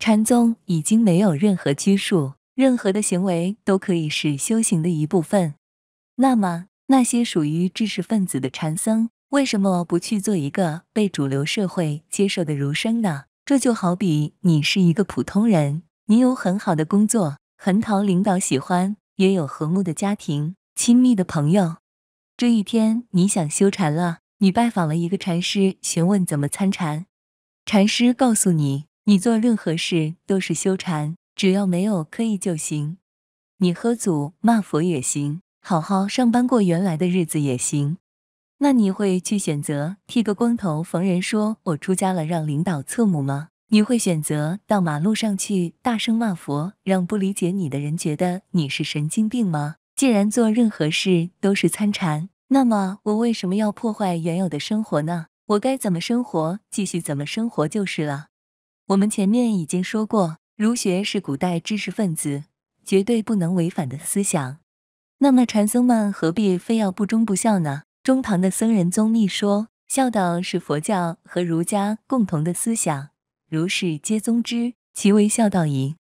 禅宗已经没有任何拘束，任何的行为都可以是修行的一部分。那么那些属于知识分子的禅僧，为什么不去做一个被主流社会接受的儒生呢？这就好比你是一个普通人。你有很好的工作，很讨领导喜欢，也有和睦的家庭，亲密的朋友。这一天你想修禅了，你拜访了一个禅师，询问怎么参禅。禅师告诉你，你做任何事都是修禅，只要没有刻意就行。你喝祖骂佛也行，好好上班过原来的日子也行。那你会去选择剃个光头，逢人说我出家了，让领导侧目吗？你会选择到马路上去大声骂佛，让不理解你的人觉得你是神经病吗？既然做任何事都是参禅，那么我为什么要破坏原有的生活呢？我该怎么生活，继续怎么生活就是了。我们前面已经说过，儒学是古代知识分子绝对不能违反的思想。那么禅僧们何必非要不忠不孝呢？中唐的僧人宗密说，孝道是佛教和儒家共同的思想。如是皆宗之，其为孝道矣。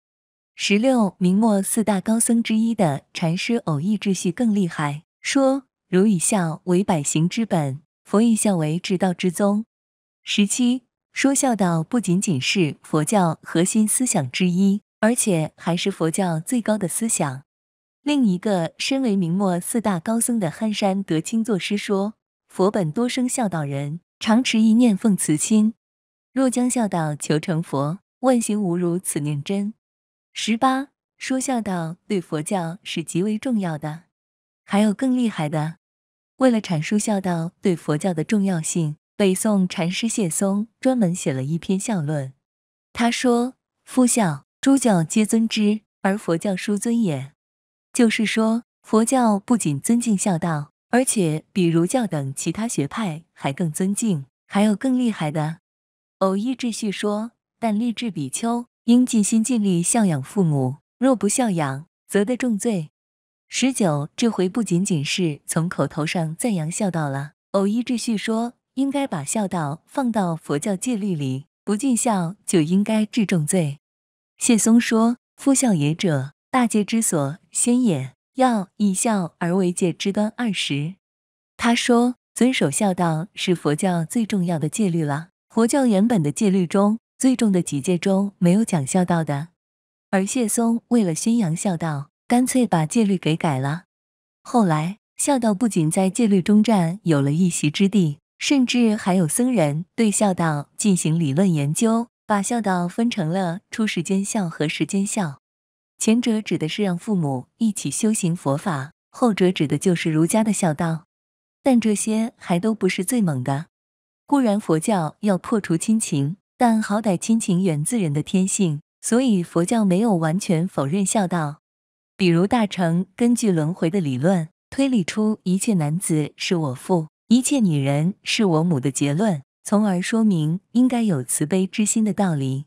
十六，明末四大高僧之一的禅师偶益智序更厉害，说如以孝为百行之本，佛以孝为至道之宗。十七，说孝道不仅仅是佛教核心思想之一，而且还是佛教最高的思想。另一个身为明末四大高僧的憨山德清作诗说：佛本多生孝道人，常持一念奉慈心，若将孝道求成佛，万行无如此念真。十八说孝道对佛教是极为重要的。还有更厉害的。为了阐述孝道对佛教的重要性，北宋禅师谢松专门写了一篇《孝论》。他说：“夫孝，诸教皆尊之，而佛教殊尊也。”就是说，佛教不仅尊敬孝道，而且比儒教等其他学派还更尊敬。还有更厉害的。偶一秩序说，但立志比丘应尽心尽力孝养父母，若不孝养，则得重罪。十九，这回不仅仅是从口头上赞扬孝道了。偶一秩序说，应该把孝道放到佛教戒律里，不尽孝就应该治重罪。谢松说，夫孝也者，大戒之所先也，要以孝而为戒之端。二十，他说遵守孝道是佛教最重要的戒律了。佛教原本的戒律中，最重的几戒中没有讲孝道的，而谢松为了宣扬孝道，干脆把戒律给改了。后来，孝道不仅在戒律中占有了一席之地，甚至还有僧人对孝道进行理论研究，把孝道分成了出世间孝和世间孝。前者指的是让父母一起修行佛法，后者指的就是儒家的孝道。但这些还都不是最猛的。固然佛教要破除亲情，但好歹亲情源自人的天性，所以佛教没有完全否认孝道。比如大成根据轮回的理论，推理出一切男子是我父，一切女人是我母的结论，从而说明应该有慈悲之心的道理。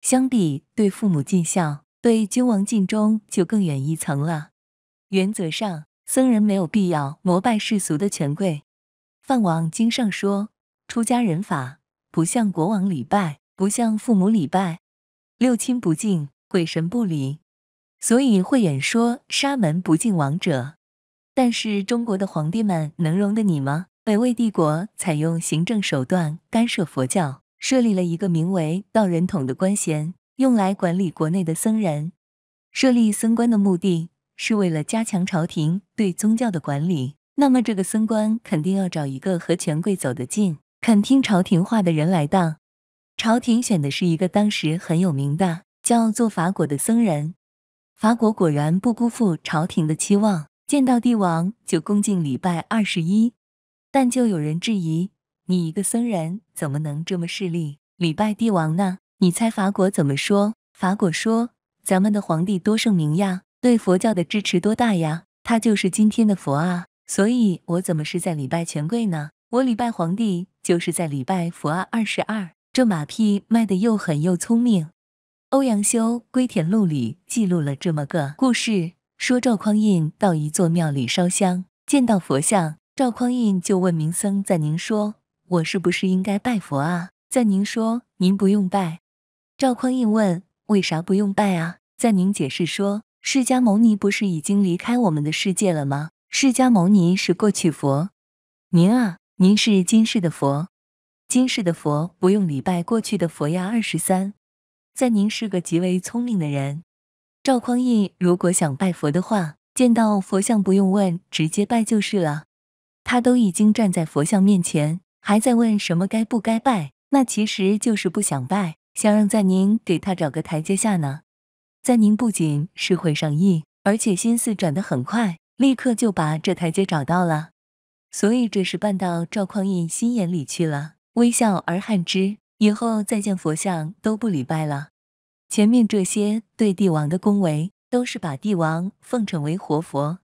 相比对父母尽孝，对君王尽忠就更远一层了。原则上，僧人没有必要膜拜世俗的权贵。《梵王经》上说。出家人法不向国王礼拜，不向父母礼拜，六亲不敬，鬼神不离。所以慧眼说沙门不敬王者。但是中国的皇帝们能容得你吗？北魏帝国采用行政手段干涉佛教，设立了一个名为“道人统”的官衔，用来管理国内的僧人。设立僧官的目的是为了加强朝廷对宗教的管理。那么这个僧官肯定要找一个和权贵走得近。肯听朝廷话的人来当，朝廷选的是一个当时很有名的，叫做法果的僧人。法果果然不辜负朝廷的期望，见到帝王就恭敬礼拜二十一。但就有人质疑：你一个僧人怎么能这么势利，礼拜帝王呢？你猜法果怎么说？法果说：“咱们的皇帝多圣明呀，对佛教的支持多大呀，他就是今天的佛啊，所以我怎么是在礼拜权贵呢？”我礼拜皇帝就是在礼拜佛啊，二十二这马屁卖的又狠又聪明。欧阳修《归田录》里记录了这么个故事，说赵匡胤到一座庙里烧香，见到佛像，赵匡胤就问明僧赞您说：“我是不是应该拜佛啊？”赞您说：“您不用拜。”赵匡胤问：“为啥不用拜啊？”赞您解释说：“释迦牟尼不是已经离开我们的世界了吗？释迦牟尼是过去佛，您啊。”您是今世的佛，今世的佛不用礼拜过去的佛呀。二十三，在您是个极为聪明的人。赵匡胤如果想拜佛的话，见到佛像不用问，直接拜就是了。他都已经站在佛像面前，还在问什么该不该拜，那其实就是不想拜，想让在您给他找个台阶下呢。在您不仅是会上亿，而且心思转得很快，立刻就把这台阶找到了。所以这事办到赵匡胤心眼里去了，微笑而憾之。以后再见佛像都不礼拜了。前面这些对帝王的恭维，都是把帝王奉承为活佛，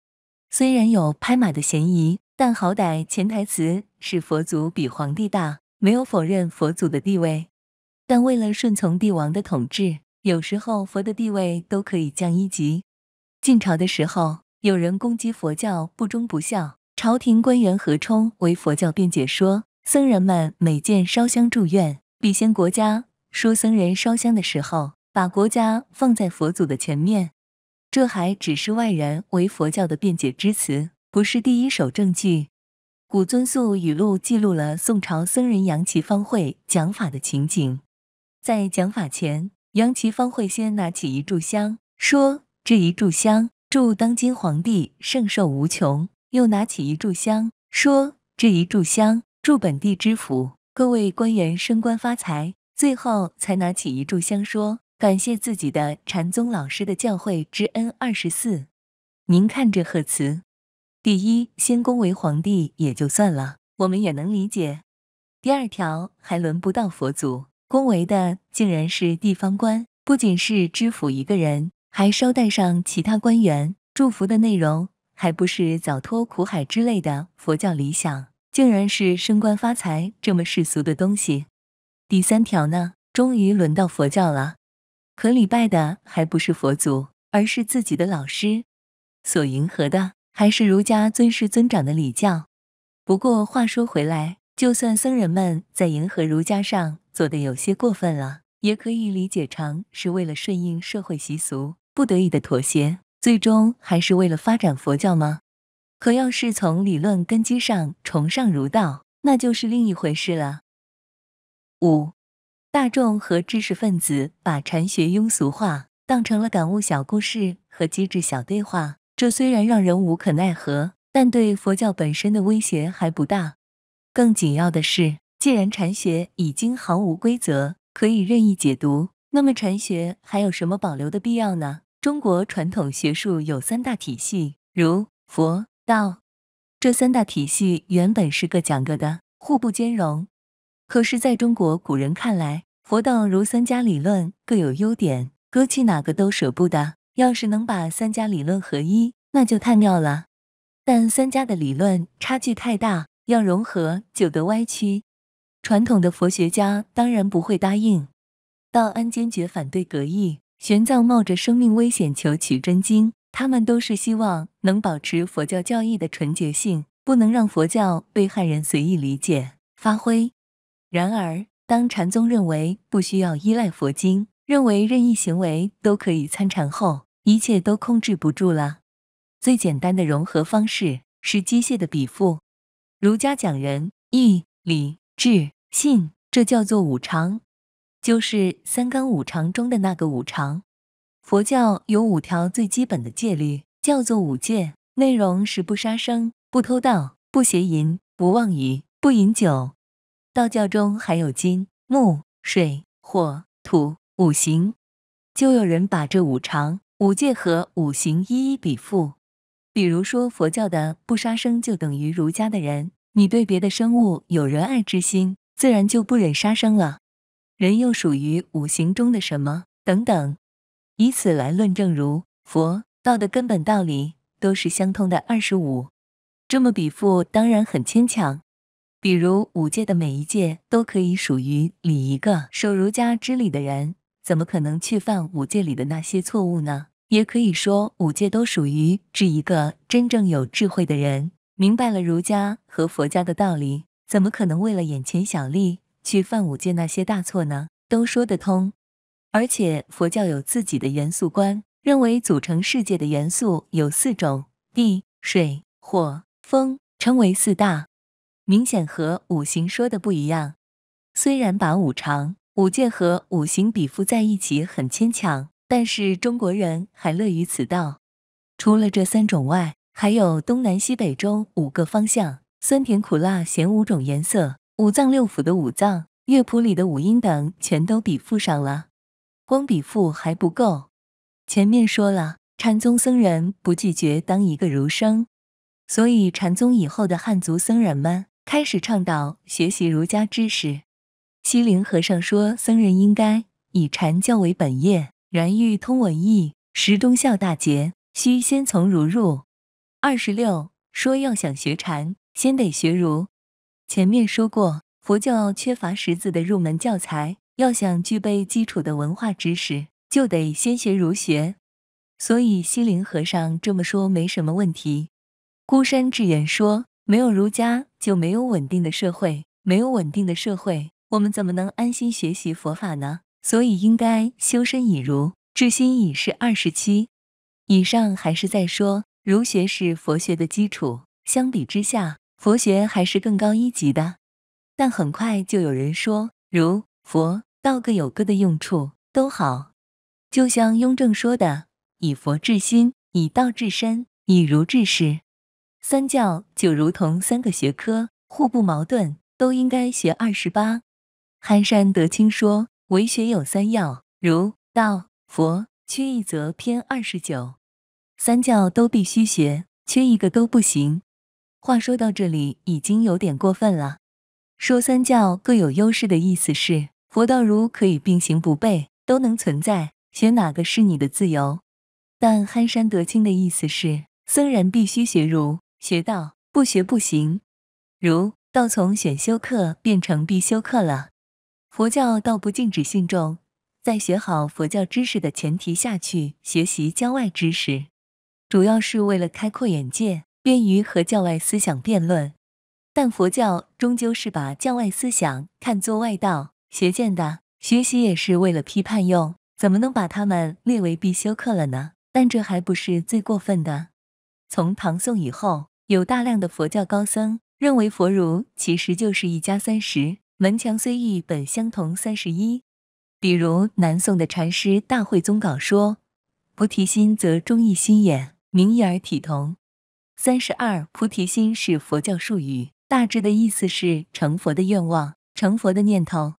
虽然有拍马的嫌疑，但好歹潜台词是佛祖比皇帝大，没有否认佛祖的地位。但为了顺从帝王的统治，有时候佛的地位都可以降一级。晋朝的时候，有人攻击佛教不忠不孝。朝廷官员何冲为佛教辩解说，僧人们每见烧香祝愿，必先国家。说僧人烧香的时候，把国家放在佛祖的前面。这还只是外人为佛教的辩解之词，不是第一手证据。《古尊宿语录》记录了宋朝僧人杨岐方会讲法的情景。在讲法前，杨岐方会先拿起一炷香，说：“这一炷香祝当今皇帝圣寿无穷。”又拿起一炷香，说：“这一炷香祝本地知府、各位官员升官发财。”最后才拿起一炷香，说：“感谢自己的禅宗老师的教诲之恩。”二十四，您看这贺词，第一先恭维皇帝也就算了，我们也能理解；第二条还轮不到佛祖，恭维的竟然是地方官，不仅是知府一个人，还捎带上其他官员祝福的内容。还不是早脱苦海之类的佛教理想，竟然是升官发财这么世俗的东西。第三条呢，终于轮到佛教了，可礼拜的还不是佛祖，而是自己的老师，所迎合的还是儒家尊师尊长的礼教。不过话说回来，就算僧人们在迎合儒家上做得有些过分了，也可以理解成是为了顺应社会习俗，不得已的妥协。最终还是为了发展佛教吗？可要是从理论根基上崇尚儒道，那就是另一回事了。五，大众和知识分子把禅学庸俗化，当成了感悟小故事和机智小对话。这虽然让人无可奈何，但对佛教本身的威胁还不大。更紧要的是，既然禅学已经毫无规则，可以任意解读，那么禅学还有什么保留的必要呢？中国传统学术有三大体系，如佛道。这三大体系原本是各讲各的，互不兼容。可是，在中国古人看来，佛道儒三家理论各有优点，搁弃哪个都舍不得。要是能把三家理论合一，那就太妙了。但三家的理论差距太大，要融合就得歪曲。传统的佛学家当然不会答应，道安坚决反对格异。玄奘冒着生命危险求取真经，他们都是希望能保持佛教教义的纯洁性，不能让佛教被汉人随意理解、发挥。然而，当禅宗认为不需要依赖佛经，认为任意行为都可以参禅后，一切都控制不住了。最简单的融合方式是机械的比附。儒家讲仁义礼智信，这叫做五常。就是三纲五常中的那个五常，佛教有五条最基本的戒律，叫做五戒，内容是不杀生、不偷盗、不邪淫、不妄语、不饮酒。道教中还有金、木、水、火、土五行，就有人把这五常、五戒和五行一一比附，比如说佛教的不杀生就等于儒家的人，你对别的生物有仁爱之心，自然就不忍杀生了。人又属于五行中的什么？等等，以此来论证，如佛道的根本道理都是相通的。二十五，这么比附当然很牵强。比如五戒的每一戒都可以属于你一个守儒家之礼的人，怎么可能去犯五戒里的那些错误呢？也可以说五戒都属于智一个真正有智慧的人，明白了儒家和佛家的道理，怎么可能为了眼前小利？去犯五戒那些大错呢，都说得通。而且佛教有自己的元素观，认为组成世界的元素有四种，地、水、火、风，称为四大。明显和五行说的不一样。虽然把五常、五戒和五行比附在一起很牵强，但是中国人还乐于此道。除了这三种外，还有东南西北中五个方向，酸甜苦辣咸五种颜色。五脏六腑的五脏，乐谱里的五音等，全都比附上了。光比附还不够。前面说了，禅宗僧人不拒绝当一个儒生，所以禅宗以后的汉族僧人们开始倡导学习儒家知识。西陵和尚说，僧人应该以禅教为本业，然欲通文艺，时中孝大节，须先从儒入。二十六说，要想学禅，先得学儒。前面说过，佛教缺乏识字的入门教材，要想具备基础的文化知识，就得先学儒学。所以西林和尚这么说没什么问题。孤山智言说，没有儒家就没有稳定的社会，没有稳定的社会，我们怎么能安心学习佛法呢？所以应该修身以儒，治心以是二十七以上还是在说儒学是佛学的基础。相比之下。佛学还是更高一级的，但很快就有人说，如佛道各有各的用处，都好。就像雍正说的：“以佛治心，以道治身，以儒治世。”三教就如同三个学科，互不矛盾，都应该学。二十八，憨山德清说：“为学有三要，儒、道、佛缺一则偏二十九。”三教都必须学，缺一个都不行。话说到这里已经有点过分了。说三教各有优势的意思是佛道儒可以并行不悖，都能存在，学哪个是你的自由。但憨山德清的意思是僧人必须学儒学道，不学不行。儒道从选修课变成必修课了。佛教道不禁止信众在学好佛教知识的前提下去学习教外知识，主要是为了开阔眼界。便于和教外思想辩论，但佛教终究是把教外思想看作外道邪见的，学习也是为了批判用，怎么能把他们列为必修课了呢？但这还不是最过分的。从唐宋以后，有大量的佛教高僧认为佛儒其实就是一家，三十门墙虽异，本相同。三十一，比如南宋的禅师大慧宗稿说：“菩提心则中一心也，名义而体同。”三十二菩提心是佛教术语，大致的意思是成佛的愿望、成佛的念头。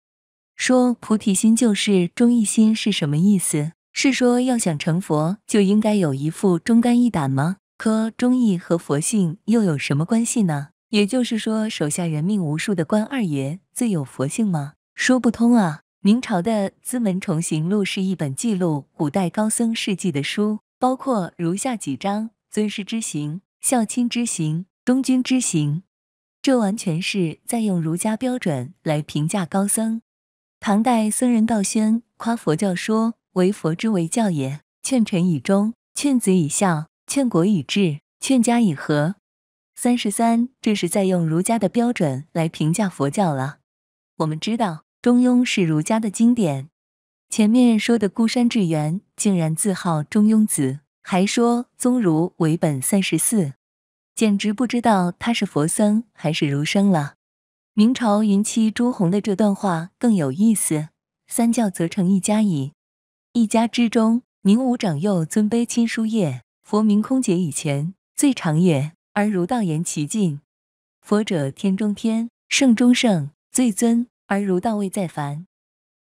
说菩提心就是忠义心是什么意思？是说要想成佛，就应该有一副忠肝义胆吗？可忠义和佛性又有什么关系呢？也就是说，手下人命无数的关二爷最有佛性吗？说不通啊！明朝的《资门重行录》是一本记录古代高僧事迹的书，包括如下几章：尊师之行。孝亲之行，忠君之行，这完全是在用儒家标准来评价高僧。唐代僧人道宣夸佛教说：“为佛之为教也，劝臣以忠，劝子以孝，劝国以治，劝家以和。”三十三，这是在用儒家的标准来评价佛教了。我们知道，中庸是儒家的经典。前面说的孤山志源竟然自号中庸子。还说宗儒为本三十四，简直不知道他是佛僧还是儒生了。明朝云栖朱红的这段话更有意思：三教则成一家矣。一家之中，名无长幼尊卑亲疏也。佛名空劫以前最长也，而儒道言其尽。佛者天中天，圣中圣，最尊；而儒道位在凡。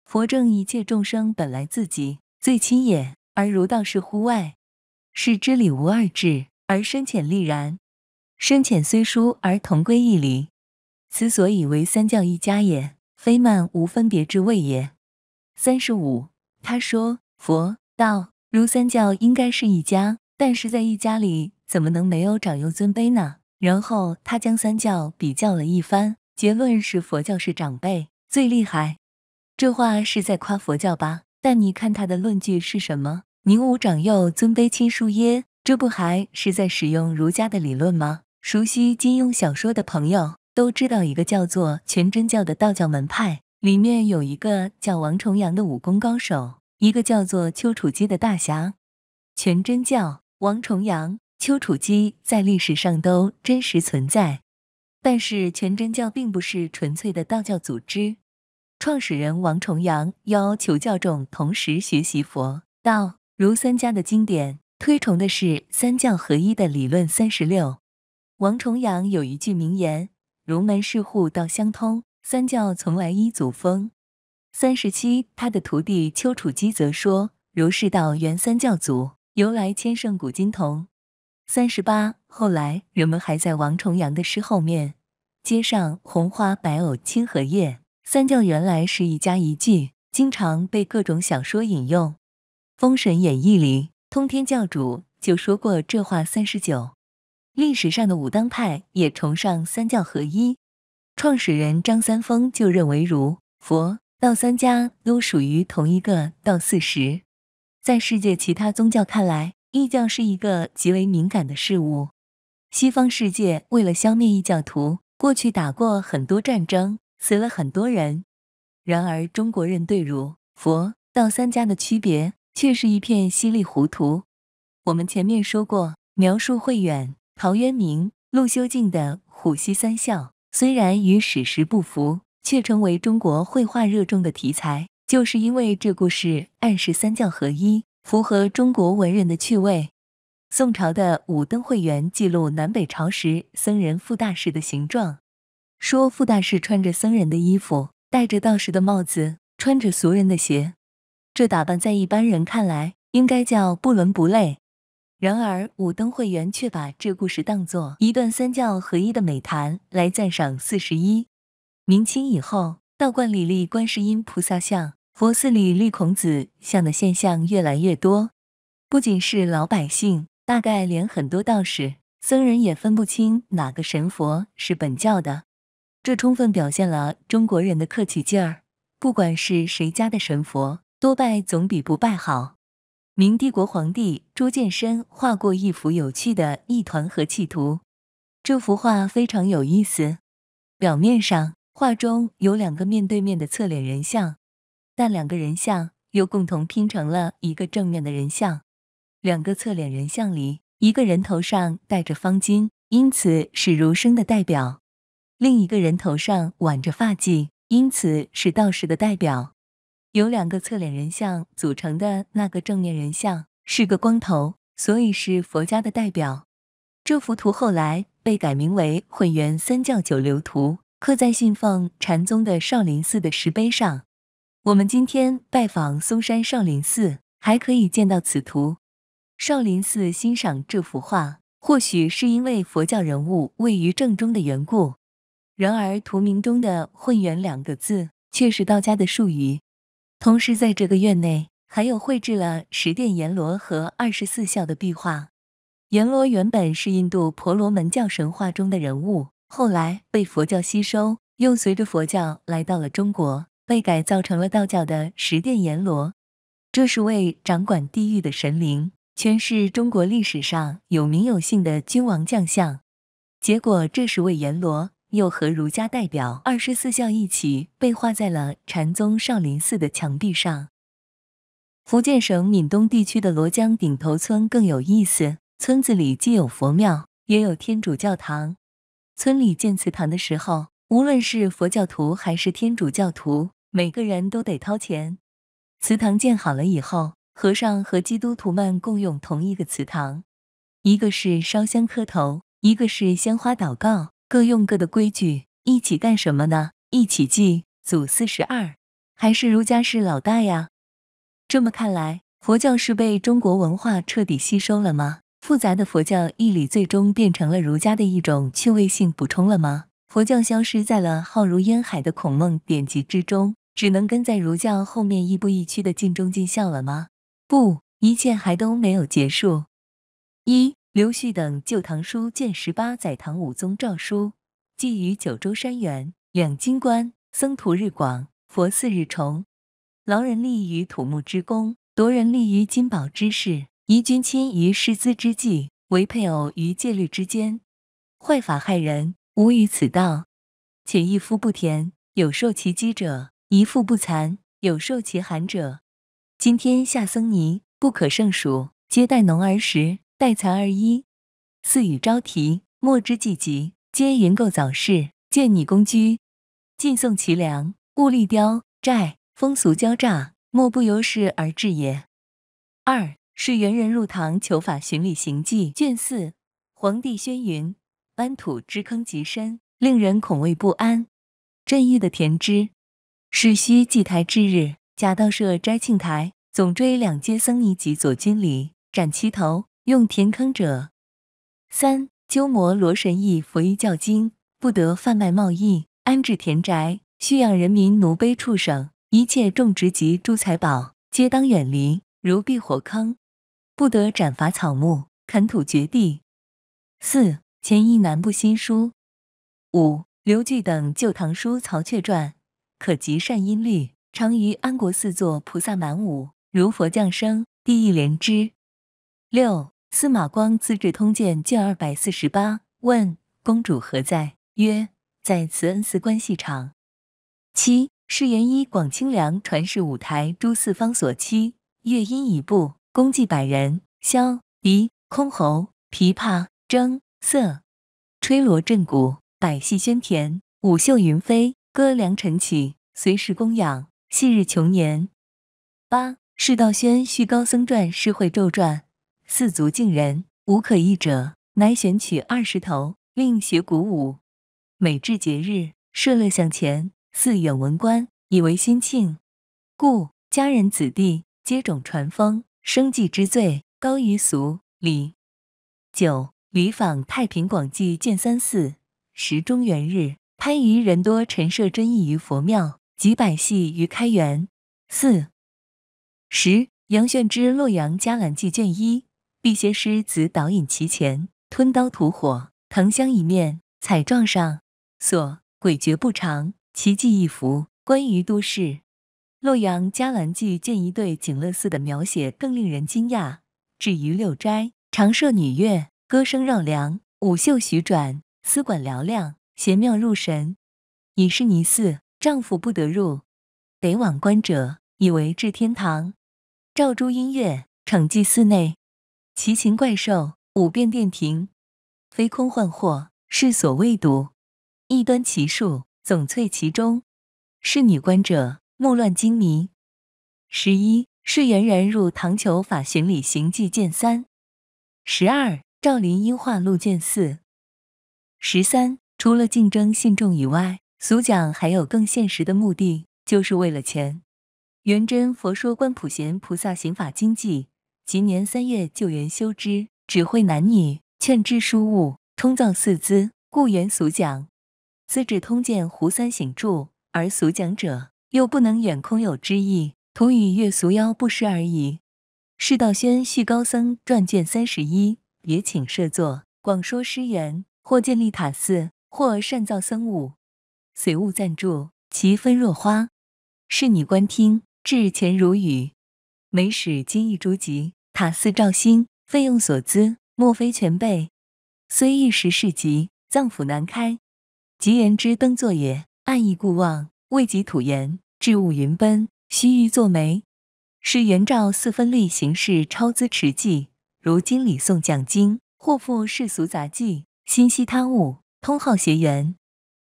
佛正一切众生本来自己最亲也，而儒道是乎外。是知理无二致，而深浅立然；深浅虽殊，而同归一理。此所以为三教一家也，非漫无分别之谓也。三十五，他说佛道儒三教应该是一家，但是在一家里怎么能没有长幼尊卑呢？然后他将三教比较了一番，结论是佛教是长辈最厉害。这话是在夸佛教吧？但你看他的论据是什么？宁武长幼尊卑亲疏耶？这不还是在使用儒家的理论吗？熟悉金庸小说的朋友都知道，一个叫做全真教的道教门派，里面有一个叫王重阳的武功高手，一个叫做丘处机的大侠。全真教王重阳、丘处机在历史上都真实存在，但是全真教并不是纯粹的道教组织。创始人王重阳要求教众同时学习佛道。如三家的经典推崇的是三教合一的理论。三十六，王重阳有一句名言：“儒门世户道相通，三教从来一祖风。”三十七，他的徒弟丘处机则说：“儒释道原三教祖，由来千圣古今同。”三十八，后来人们还在王重阳的诗后面接上“红花白藕青荷叶”，三教原来是一家一具，经常被各种小说引用。《封神演义》里，通天教主就说过这话。三十九，历史上的武当派也崇尚三教合一，创始人张三丰就认为，儒、佛、道三家都属于同一个道。四十，在世界其他宗教看来，异教是一个极为敏感的事物。西方世界为了消灭异教徒，过去打过很多战争，死了很多人。然而，中国人对儒、佛、道三家的区别。却是一片稀里糊涂。我们前面说过，描述慧远、陶渊明、陆修静的虎溪三笑，虽然与史实不符，却成为中国绘画热衷的题材，就是因为这故事暗示三教合一，符合中国文人的趣味。宋朝的《五灯会元》记录南北朝时僧人傅大士的形状，说傅大士穿着僧人的衣服，戴着道士的帽子，穿着俗人的鞋。这打扮在一般人看来，应该叫不伦不类。然而武灯会员却把这故事当作一段三教合一的美谈来赞赏。四十一，明清以后，道观里立观世音菩萨像，佛寺里立孔子像的现象越来越多。不仅是老百姓，大概连很多道士、僧人也分不清哪个神佛是本教的。这充分表现了中国人的客气劲儿，不管是谁家的神佛。多拜总比不拜好。明帝国皇帝朱见深画过一幅有趣的一团和气图，这幅画非常有意思。表面上画中有两个面对面的侧脸人像，但两个人像又共同拼成了一个正面的人像。两个侧脸人像里，一个人头上戴着方巾，因此是儒生的代表；另一个人头上挽着发髻，因此是道士的代表。由两个侧脸人像组成的那个正面人像是个光头，所以是佛家的代表。这幅图后来被改名为《混元三教九流图》，刻在信奉禅宗的少林寺的石碑上。我们今天拜访嵩山少林寺，还可以见到此图。少林寺欣赏这幅画，或许是因为佛教人物位于正中的缘故。然而，图名中的“混元”两个字却是道家的术语。同时，在这个院内还有绘制了十殿阎罗和二十四孝的壁画。阎罗原本是印度婆罗门教神话中的人物，后来被佛教吸收，又随着佛教来到了中国，被改造成了道教的十殿阎罗。这是位掌管地狱的神灵，全是中国历史上有名有姓的君王将相。结果，这十位阎罗。又和儒家代表二十四孝一起被画在了禅宗少林寺的墙壁上。福建省闽东地区的罗江顶头村更有意思，村子里既有佛庙，也有天主教堂。村里建祠堂的时候，无论是佛教徒还是天主教徒，每个人都得掏钱。祠堂建好了以后，和尚和基督徒们共用同一个祠堂，一个是烧香磕头，一个是鲜花祷告。各用各的规矩，一起干什么呢？一起祭祖四十二，还是儒家是老大呀？这么看来，佛教是被中国文化彻底吸收了吗？复杂的佛教义理最终变成了儒家的一种趣味性补充了吗？佛教消失在了浩如烟海的孔孟典籍之中，只能跟在儒教后面亦步亦趋的尽忠尽孝了吗？不，一切还都没有结束。一。刘旭等《旧唐书》卷十八载唐武宗诏书：“寄于九州山原两京官僧徒日广，佛寺日崇，劳人力于土木之功，夺人力于金宝之势，移君亲于师资之际，为配偶于戒律之间，坏法害人，无于此道。且一夫不田，有受其饥者；一妇不残，有受其寒者。今天下僧尼不可胜数，接待农儿时。”待蚕二衣。四雨朝啼，莫之既集，皆云构早逝，见你公居，尽送其粮。物力凋寨，风俗交诈，莫不由是而至也。二是元人入唐求法寻礼行迹卷四，皇帝宣云，安土之坑极深，令人恐畏不安。朕意的田之。是须祭台之日，甲道设斋庆台，总追两阶僧尼及左金礼，斩其头。用填坑者。三鸠摩罗什译佛一教经，不得贩卖贸易，安置田宅，蓄养人民奴婢畜生，一切种植及诸财宝，皆当远离，如避火坑。不得斩伐草木，垦土掘地。四钱一南部新书。五刘据等旧唐书曹确传，可极善音律，常于安国寺作菩萨满舞，如佛降生，地亦连之。六司马光《资治通鉴》卷二百四十八问公主何在？曰：在慈恩寺观戏场。七世元一广清凉传世舞台诸四方所期乐音已布，功绩百人。箫、笛箜篌琵琶筝瑟吹锣震鼓百戏喧阗舞袖云飞歌梁辰起，随时供养。昔日穷年。八世道宣续高僧传诗会昼传。四足敬人，无可易者，乃选取二十头，令学鼓舞。每至节日，设乐享前，四远闻官，以为心庆。故家人子弟皆种传风，生计之最高于俗礼。九《礼坊太平广记》卷三四。十中元日，潘禺人多陈设真意于佛庙，几百戏于开元。四十杨炫之《洛阳伽蓝记》卷一。碧仙师子导引其前，吞刀吐火，藤香一面，彩幢上所诡谲不长，奇迹一幅。关于都市，洛阳伽蓝记见一对景乐寺的描写更令人惊讶。至于六斋，长设女乐，歌声绕梁，舞袖徐转，丝管嘹亮，玄妙入神。以是尼寺丈夫不得入，得往观者以为至天堂。照诸音乐，惩伎寺内。奇禽怪兽，五变电停，飞空换货，是所未睹；异端奇术，总萃其中。是女官者，目乱精迷。十一，是圆然入唐求法行礼行迹见三；十二，赵林因化禄见四；十三，除了竞争信众以外，俗讲还有更现实的目的，就是为了钱。元贞佛说观普贤菩萨行法经济及年三月，救援修之，指挥男女，劝之书物，通造四资。故元俗讲，《资治通鉴》胡三省著，而俗讲者又不能远空有之意，徒与月俗妖不失而已。《世道宣续高僧传》卷三十一也，请设座，广说师言，或建立塔寺，或善造僧物，随物赞助，其分若花。是女观听，至前如雨。每使金一诸集塔寺照新，费用所资，莫非全备。虽一时事急，脏腑难开，即言之灯作也，暗意故望，未及吐言，置物云奔，须臾作眉。是元照四分力行事，超资持计，如经理送讲经，或负世俗杂技，心系贪物，通好邪缘，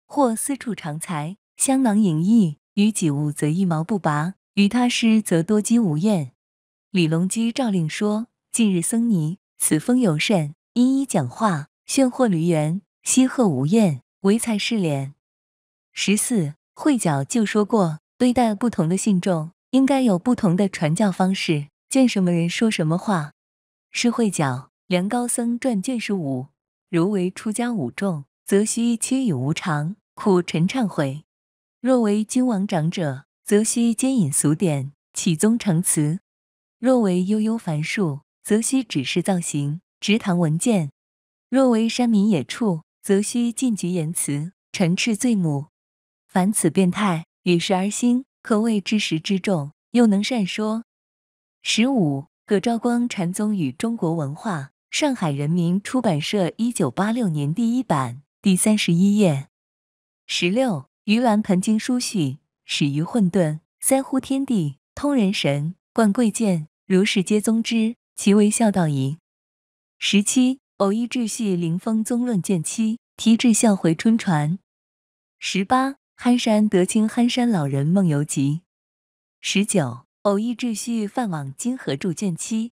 或四处藏财，香囊隐逸，于己物则一毛不拔，于他师则多积无厌。李隆基诏令说：“近日僧尼，此风尤甚。一一讲话，炫惑闾阎，稀鹤无厌，唯才是廉。”十四慧角就说过：“对待不同的信众，应该有不同的传教方式，见什么人说什么话。”是慧角《梁高僧传》卷十五。如为出家五众，则须切语无常，苦沉忏悔；若为君王长者，则须坚引俗典，启宗成词。若为悠悠凡树，则需指示造型，直堂文件；若为山民野畜，则需尽极言辞，陈斥罪目。凡此变态，与时而兴，可谓知时之众，又能善说。十五，葛兆光禅宗与中国文化，上海人民出版社一九八六年第一版，第三十一页。十六，《鱼兰盆经书序》始于混沌，三呼天地，通人神。冠贵贱，如是皆宗之，其为孝道矣。十七，偶一志序，灵峰宗论卷七，题志孝回春传。十八，憨山德清憨山老人梦游集。十九，偶一志序，泛往金河著卷七。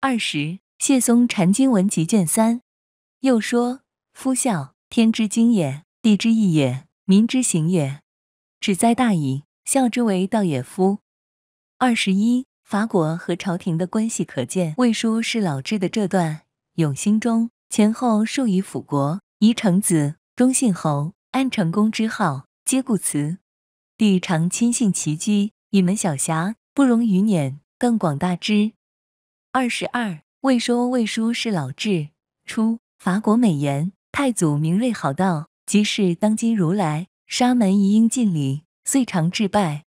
二十，谢松禅经文集卷三，又说：夫孝，天之经也，地之义也，民之行也，只哉大矣。孝之为道也，夫。二十一，法国和朝廷的关系可见。魏书是老治的这段。永兴中前后授予辅国宜成子忠信侯，安成公之号，皆故辞。帝常亲信其居，以门小狭，不容逾辇，更广大之。二十二，魏说魏书是老治。初法国美言，太祖明锐好道，即是当今如来沙门宜应尽礼，遂常致拜。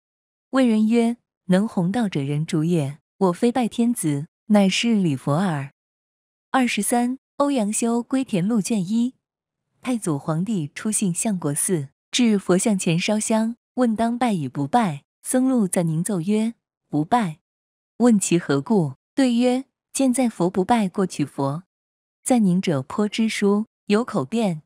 魏人曰。能弘道者，人主也。我非拜天子，乃是礼佛耳。二十三，欧阳修《归田录》卷一，太祖皇帝出信相国寺，至佛像前烧香，问当拜与不拜。僧路赞宁奏曰：“不拜。”问其何故，对曰：“见在佛不拜，过取佛。”赞宁者颇知书，有口辩，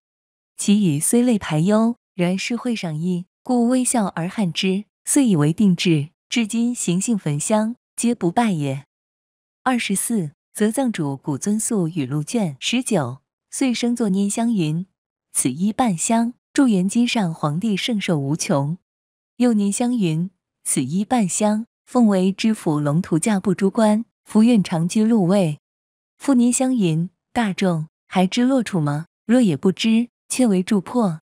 其语虽类排忧，然是会上意，故微笑而颔之，遂以为定制。至今行性焚香，皆不拜也。二十四，则藏主古尊宿语录卷。十九，遂生作拈香云：此一半香，祝元金上皇帝圣寿无穷。又拈香云：此一半香，奉为知府龙图驾部诸官，福运长居禄位。复拈香云：大众还知落处吗？若也不知，切为助破。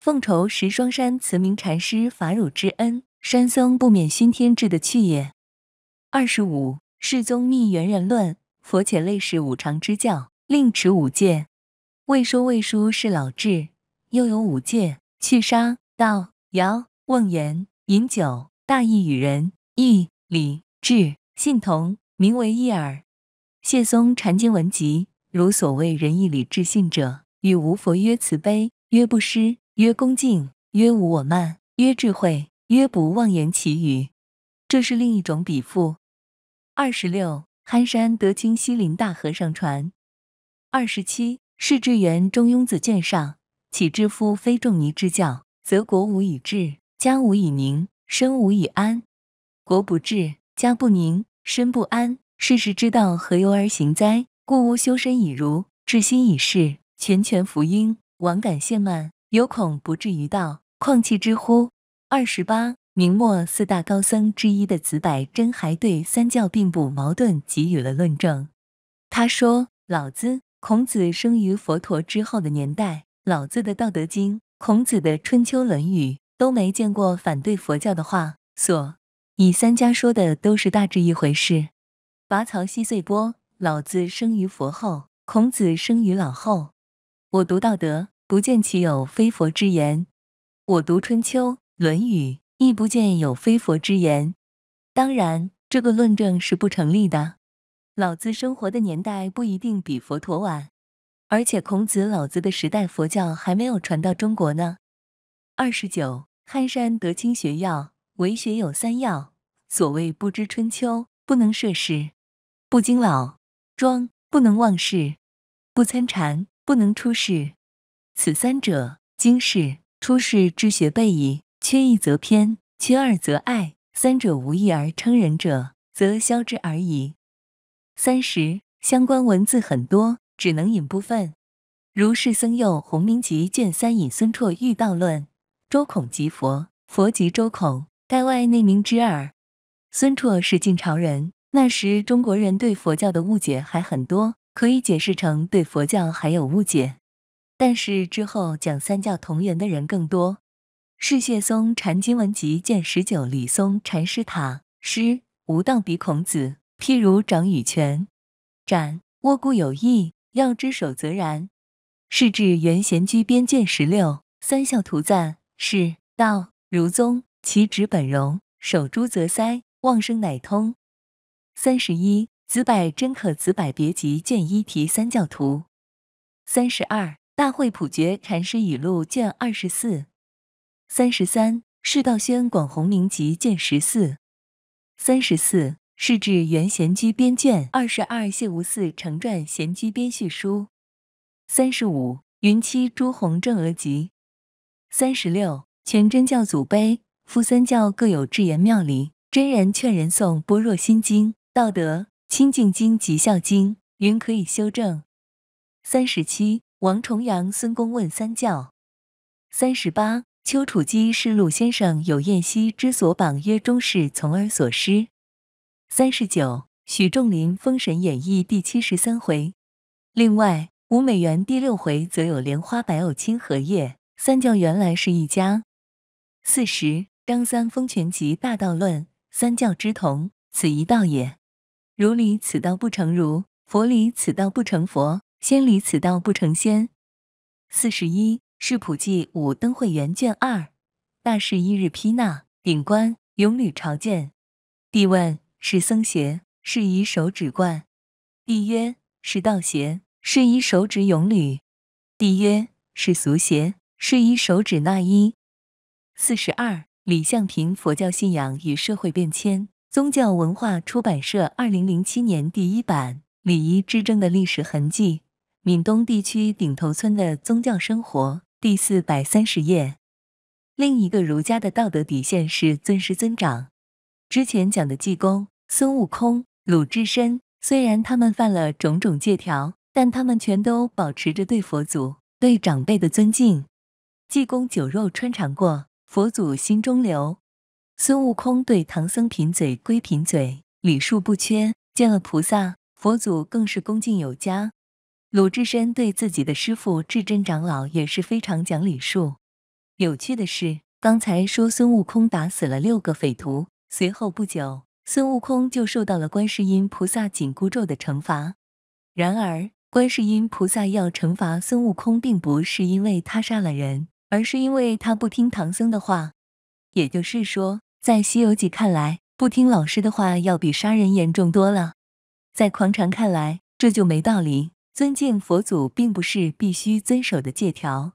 奉酬十双山慈明禅师法乳之恩。山僧不免熏天志的去也。二十五世宗密圆人论佛且类是五常之教，令持五戒。未说未书是老智，又有五戒：去杀、道、媱、妄言、饮酒。大义与仁、义、礼、智、信同，名为一耳。谢松禅经文集如所谓仁义礼智信者，与无佛曰慈悲，曰不施，曰恭敬，曰无我慢，曰智慧。曰不妄言其语，这是另一种比附。二十六，憨山德清西林大和尚传。二十七，世智源中庸子卷上。岂知夫非仲尼之教，则国无以治，家无以宁，身无以安。国不治，家不宁，身不安，世事之道何由而行哉？故吾修身以儒，治心以事，全权福音。罔感懈慢，犹恐不至于道，况弃之乎？二十八，明末四大高僧之一的紫柏真还对三教并不矛盾给予了论证。他说：“老子、孔子生于佛陀之后的年代，老子的《道德经》，孔子的《春秋》《论语》，都没见过反对佛教的话。所以三家说的都是大致一回事。拔草稀碎波，老子生于佛后，孔子生于老后。我读道德，不见其有非佛之言；我读春秋。”《论语》亦不见有非佛之言，当然这个论证是不成立的。老子生活的年代不一定比佛陀晚，而且孔子、老子的时代，佛教还没有传到中国呢。二十九，憨山德清学要，为学有三要：所谓不知春秋，不能涉世；不经老庄，不能忘事，不参禅，不能出世。此三者，经世、出世之学备矣。缺一则偏，缺二则爱，三者无益而称人者，则消之而已。三十相关文字很多，只能引部分。如是僧佑《弘明集》卷三引孙绰《遇道论》：“周孔即佛，佛即周孔，盖外内明之耳。”孙绰是晋朝人，那时中国人对佛教的误解还很多，可以解释成对佛教还有误解。但是之后讲三教同源的人更多。是谢松禅经文集卷十九李松禅师塔诗无道比孔子譬如掌与泉，斩握固有意要之守则然是至元贤居边卷十六三孝图赞是道如宗，其质本容，守诸则塞旺生乃通三十一子百真可子百别集卷一题三教图三十二大会普觉禅师语录卷二十四。三十三是道宣广弘明集卷十四，三十四是至元贤居编卷二十二谢无嗣成传贤居编序书，三十五云七朱弘正额集，三十六全真教祖碑夫三教各有至言妙理真人劝人诵般若心经道德清净经及孝经云可以修正，三十七王重阳孙公问三教，三十八。丘处机是陆先生有宴希之所榜曰中士，从而所失。三十九，许仲林《封神演义》第七十三回。另外，吴美元第六回则有莲花白藕青荷叶，三教原来是一家。四十，张三丰全集《大道论》：三教之同，此一道也。儒理此道不成儒，佛理此道不成佛，仙理此道不成仙。四十一。《世普记》五灯会员卷二，大士一日披纳，顶冠，永履朝见。帝问是僧鞋，是以手指冠。帝曰是道邪？是以手指永履。帝曰是俗邪？是以手指纳衣。四十二，李向平，《佛教信仰与社会变迁》，宗教文化出版社，二零零七年第一版。礼仪之争的历史痕迹，闽东地区顶头村的宗教生活。第四百三十页，另一个儒家的道德底线是尊师尊长。之前讲的济公、孙悟空、鲁智深，虽然他们犯了种种戒条，但他们全都保持着对佛祖、对长辈的尊敬。济公酒肉穿肠过，佛祖心中留；孙悟空对唐僧贫嘴归贫嘴，礼数不缺，见了菩萨佛祖更是恭敬有加。鲁智深对自己的师傅智真长老也是非常讲礼数。有趣的是，刚才说孙悟空打死了六个匪徒，随后不久，孙悟空就受到了观世音菩萨紧箍咒的惩罚。然而，观世音菩萨要惩罚孙悟空，并不是因为他杀了人，而是因为他不听唐僧的话。也就是说，在《西游记》看来，不听老师的话要比杀人严重多了。在狂禅看来，这就没道理。尊敬佛祖并不是必须遵守的戒条，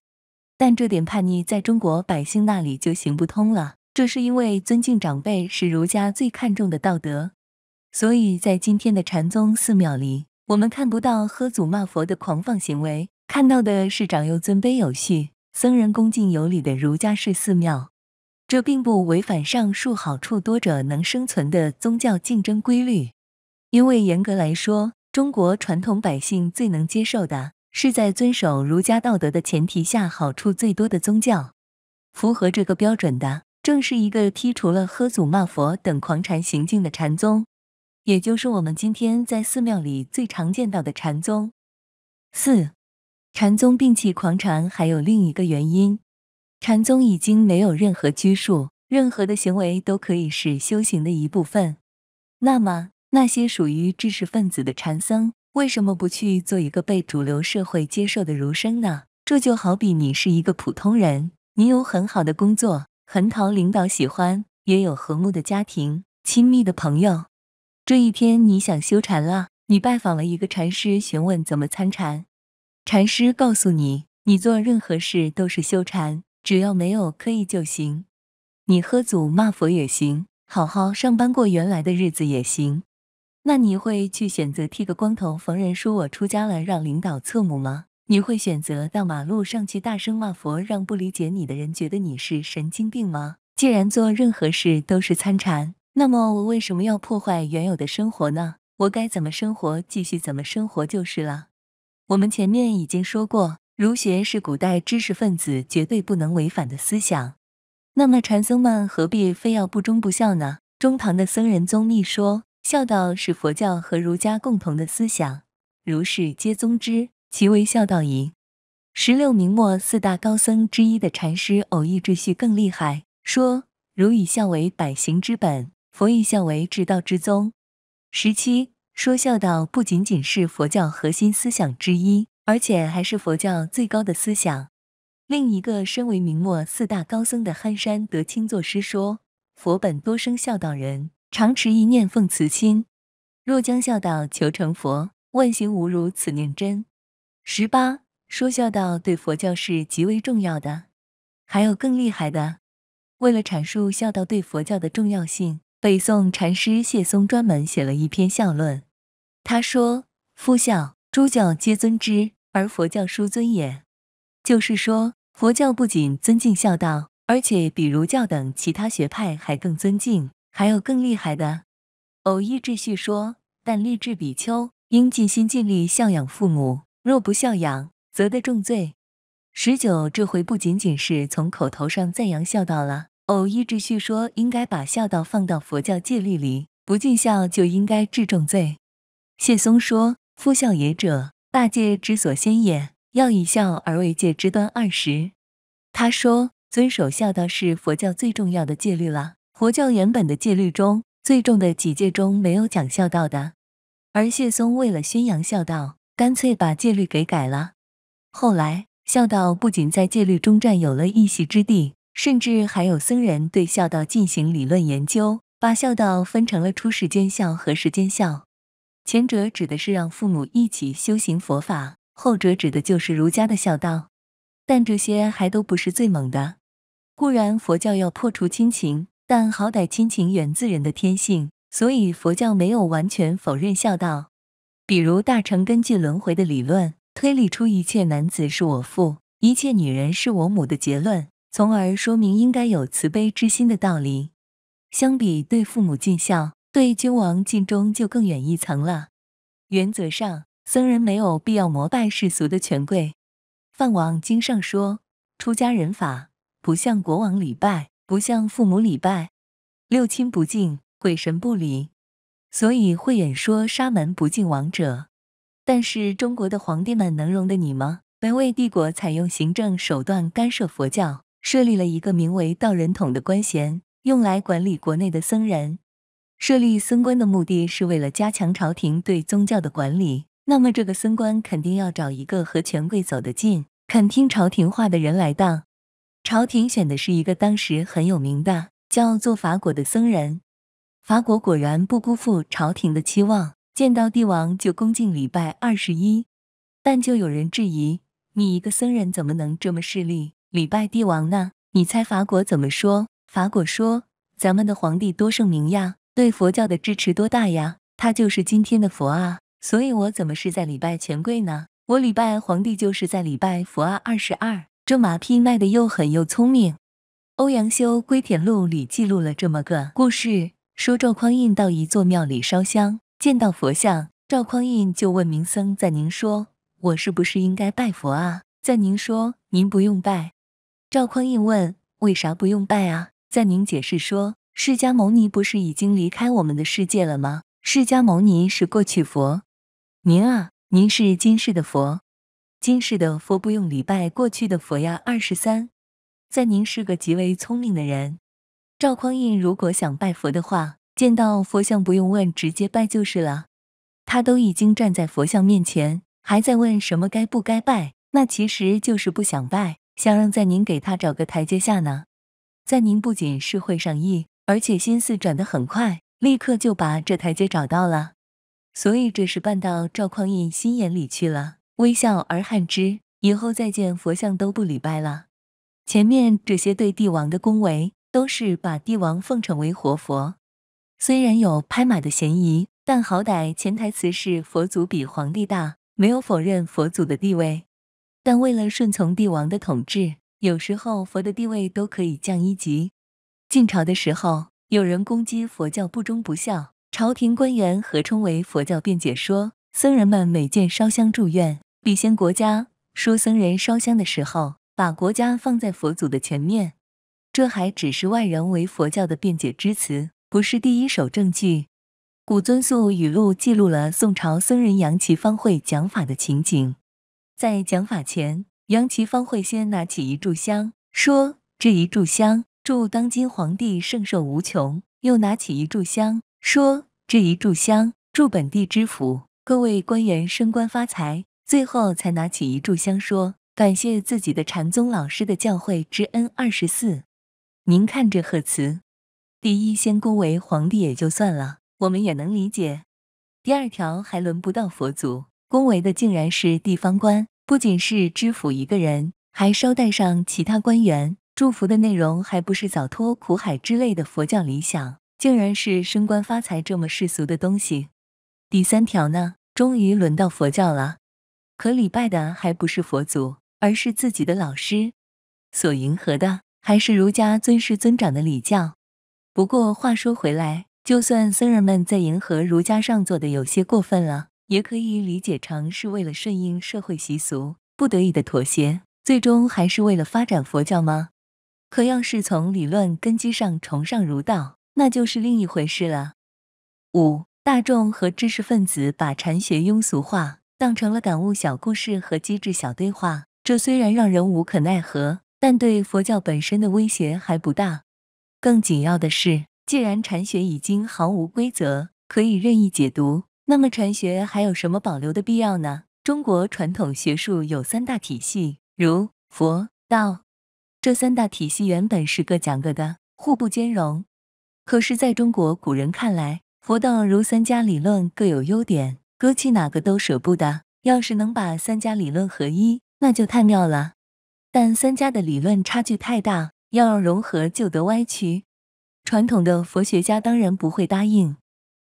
但这点叛逆在中国百姓那里就行不通了。这是因为尊敬长辈是儒家最看重的道德，所以在今天的禅宗寺庙里，我们看不到喝祖骂佛的狂放行为，看到的是长幼尊卑有序、僧人恭敬有礼的儒家式寺庙。这并不违反上述“好处多者能生存”的宗教竞争规律，因为严格来说。中国传统百姓最能接受的是在遵守儒家道德的前提下，好处最多的宗教。符合这个标准的，正是一个剔除了喝祖骂佛等狂禅行径的禅宗，也就是我们今天在寺庙里最常见到的禅宗。四，禅宗摒弃狂禅还有另一个原因：禅宗已经没有任何拘束，任何的行为都可以是修行的一部分。那么。那些属于知识分子的禅僧，为什么不去做一个被主流社会接受的儒生呢？这就好比你是一个普通人，你有很好的工作，很讨领导喜欢，也有和睦的家庭、亲密的朋友。这一天你想修禅了，你拜访了一个禅师，询问怎么参禅。禅师告诉你，你做任何事都是修禅，只要没有刻意就行。你喝祖骂佛也行，好好上班过原来的日子也行。那你会去选择剃个光头，逢人说我出家了，让领导侧目吗？你会选择到马路上去大声骂佛，让不理解你的人觉得你是神经病吗？既然做任何事都是参禅，那么我为什么要破坏原有的生活呢？我该怎么生活，继续怎么生活就是了。我们前面已经说过，儒学是古代知识分子绝对不能违反的思想。那么禅僧们何必非要不忠不孝呢？中唐的僧人宗密说。孝道是佛教和儒家共同的思想，儒释皆宗之，其为孝道矣。十六明末四大高僧之一的禅师偶遇智旭更厉害，说：儒以孝为百行之本，佛以孝为至道之宗。十七说孝道不仅仅是佛教核心思想之一，而且还是佛教最高的思想。另一个身为明末四大高僧的憨山德清作诗说：佛本多生孝道人。常持一念奉慈心，若将孝道求成佛，万行无如此念真。十八说孝道对佛教是极为重要的，还有更厉害的。为了阐述孝道对佛教的重要性，北宋禅师谢松专门写了一篇《孝论》。他说：“夫孝，诸教皆尊之，而佛教殊尊也。”就是说，佛教不仅尊敬孝道，而且比儒教等其他学派还更尊敬。还有更厉害的，偶一智序说，但立志比丘应尽心尽力孝养父母，若不孝养，则得重罪。十九，这回不仅仅是从口头上赞扬孝道了。偶一智序说，应该把孝道放到佛教戒律里，不尽孝就应该治重罪。谢松说，夫孝也者，大戒之所先也，要以孝而为戒之端。二十，他说遵守孝道是佛教最重要的戒律了。佛教原本的戒律中最重的几戒中没有讲孝道的，而谢松为了宣扬孝道，干脆把戒律给改了。后来，孝道不仅在戒律中占有了一席之地，甚至还有僧人对孝道进行理论研究，把孝道分成了出世间孝和世间孝。前者指的是让父母一起修行佛法，后者指的就是儒家的孝道。但这些还都不是最猛的。固然佛教要破除亲情。但好歹亲情源自人的天性，所以佛教没有完全否认孝道。比如大成根据轮回的理论，推理出一切男子是我父，一切女人是我母的结论，从而说明应该有慈悲之心的道理。相比对父母尽孝，对君王尽忠就更远一层了。原则上，僧人没有必要膜拜世俗的权贵。《梵王经》上说，出家人法不向国王礼拜。不向父母礼拜，六亲不敬，鬼神不离，所以慧眼说沙门不敬王者。但是中国的皇帝们能容得你吗？北魏帝国采用行政手段干涉佛教，设立了一个名为“道人统”的官衔，用来管理国内的僧人。设立僧官的目的是为了加强朝廷对宗教的管理。那么这个僧官肯定要找一个和权贵走得近、肯听朝廷话的人来当。朝廷选的是一个当时很有名的，叫做法果的僧人。法果果然不辜负朝廷的期望，见到帝王就恭敬礼拜二十一。但就有人质疑：你一个僧人怎么能这么势利，礼拜帝王呢？你猜法果怎么说？法果说：“咱们的皇帝多圣明呀，对佛教的支持多大呀，他就是今天的佛啊，所以我怎么是在礼拜权贵呢？我礼拜皇帝就是在礼拜佛啊。”二十二。这马屁卖的又狠又聪明。欧阳修《归田录》里记录了这么个故事，说赵匡胤到一座庙里烧香，见到佛像，赵匡胤就问明僧赞宁说：“我是不是应该拜佛啊？”赞宁说：“您不用拜。”赵匡胤问：“为啥不用拜啊？”赞宁解释说：“释迦牟尼不是已经离开我们的世界了吗？释迦牟尼是过去佛，您啊，您是今世的佛。”今世的佛不用礼拜，过去的佛呀。二十三，在您是个极为聪明的人。赵匡胤如果想拜佛的话，见到佛像不用问，直接拜就是了。他都已经站在佛像面前，还在问什么该不该拜？那其实就是不想拜，想让在您给他找个台阶下呢。在您不仅是会上意，而且心思转得很快，立刻就把这台阶找到了。所以这事办到赵匡胤心眼里去了。微笑而汗之，以后再见佛像都不礼拜了。前面这些对帝王的恭维，都是把帝王奉承为活佛，虽然有拍马的嫌疑，但好歹潜台词是佛祖比皇帝大，没有否认佛祖的地位。但为了顺从帝王的统治，有时候佛的地位都可以降一级。晋朝的时候，有人攻击佛教不忠不孝，朝廷官员合称为佛教辩解说。僧人们每见烧香祝愿，必先国家。说僧人烧香的时候，把国家放在佛祖的前面，这还只是外人为佛教的辩解之词，不是第一手证据。《古尊素语录》记录了宋朝僧人杨岐方会讲法的情景，在讲法前，杨岐方会先拿起一炷香，说这一炷香祝当今皇帝圣寿无穷，又拿起一炷香，说这一炷香祝本地之福。各位官员升官发财，最后才拿起一炷香说：“感谢自己的禅宗老师的教诲之恩。”二十四，您看这贺词，第一先恭维皇帝也就算了，我们也能理解；第二条还轮不到佛祖，恭维的竟然是地方官，不仅是知府一个人，还捎带上其他官员，祝福的内容还不是早脱苦海之类的佛教理想，竟然是升官发财这么世俗的东西。第三条呢，终于轮到佛教了，可礼拜的还不是佛祖，而是自己的老师，所迎合的还是儒家尊师尊长的礼教。不过话说回来，就算僧人们在迎合儒家上做的有些过分了，也可以理解成是为了顺应社会习俗，不得已的妥协，最终还是为了发展佛教吗？可要是从理论根基上崇尚儒道，那就是另一回事了。五。大众和知识分子把禅学庸俗化，当成了感悟小故事和机智小对话。这虽然让人无可奈何，但对佛教本身的威胁还不大。更紧要的是，既然禅学已经毫无规则，可以任意解读，那么禅学还有什么保留的必要呢？中国传统学术有三大体系，如佛、道。这三大体系原本是各讲各的，互不兼容。可是，在中国古人看来，佛道如三家理论各有优点，搁弃哪个都舍不得。要是能把三家理论合一，那就太妙了。但三家的理论差距太大，要融合就得歪曲。传统的佛学家当然不会答应。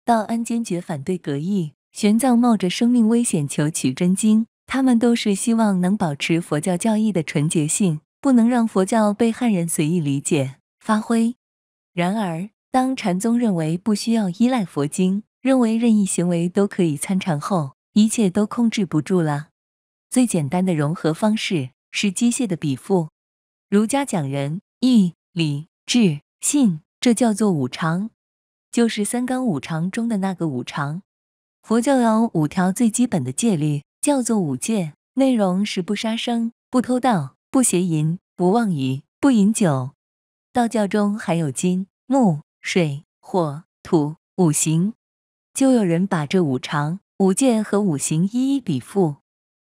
道安坚决反对隔异，玄奘冒着生命危险求取真经，他们都是希望能保持佛教教义的纯洁性，不能让佛教被汉人随意理解发挥。然而。当禅宗认为不需要依赖佛经，认为任意行为都可以参禅后，一切都控制不住了。最简单的融合方式是机械的比附。儒家讲仁义礼智信，这叫做五常，就是三纲五常中的那个五常。佛教有五条最基本的戒律，叫做五戒，内容是不杀生、不偷盗、不邪淫、不妄语、不饮酒。道教中还有金木。水、火、土五行，就有人把这五常、五戒和五行一一比附。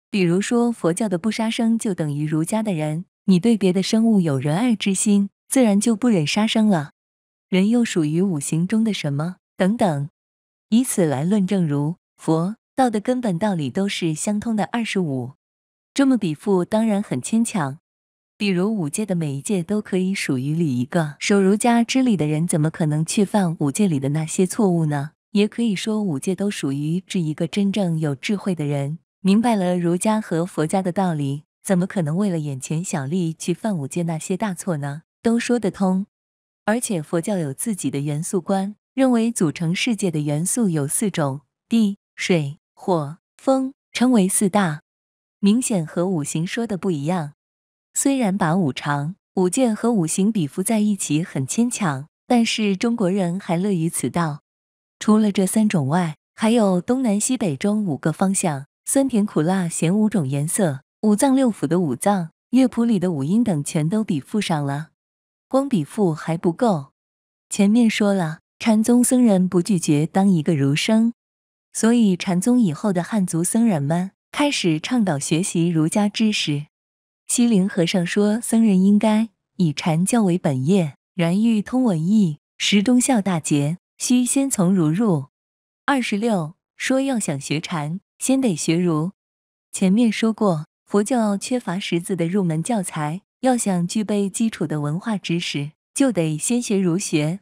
比如说，佛教的不杀生就等于儒家的人，你对别的生物有仁爱之心，自然就不忍杀生了。人又属于五行中的什么？等等，以此来论证如佛、道的根本道理都是相通的。二十五这么比附，当然很牵强。比如五戒的每一戒都可以属于礼，一个守儒家之礼的人，怎么可能去犯五戒里的那些错误呢？也可以说五戒都属于礼，一个真正有智慧的人，明白了儒家和佛家的道理，怎么可能为了眼前小利去犯五戒那些大错呢？都说得通。而且佛教有自己的元素观，认为组成世界的元素有四种：地、水、火、风，称为四大，明显和五行说的不一样。虽然把五常、五戒和五行比附在一起很牵强，但是中国人还乐于此道。除了这三种外，还有东南西北中五个方向、酸甜苦辣咸五种颜色、五脏六腑的五脏、乐谱里的五音等，全都比附上了。光比附还不够。前面说了，禅宗僧人不拒绝当一个儒生，所以禅宗以后的汉族僧人们开始倡导学习儒家知识。西林和尚说：“僧人应该以禅教为本业，然欲通文艺，时中孝大节，须先从儒入。”二十六说要想学禅，先得学儒。前面说过，佛教缺乏识字的入门教材，要想具备基础的文化知识，就得先学儒学。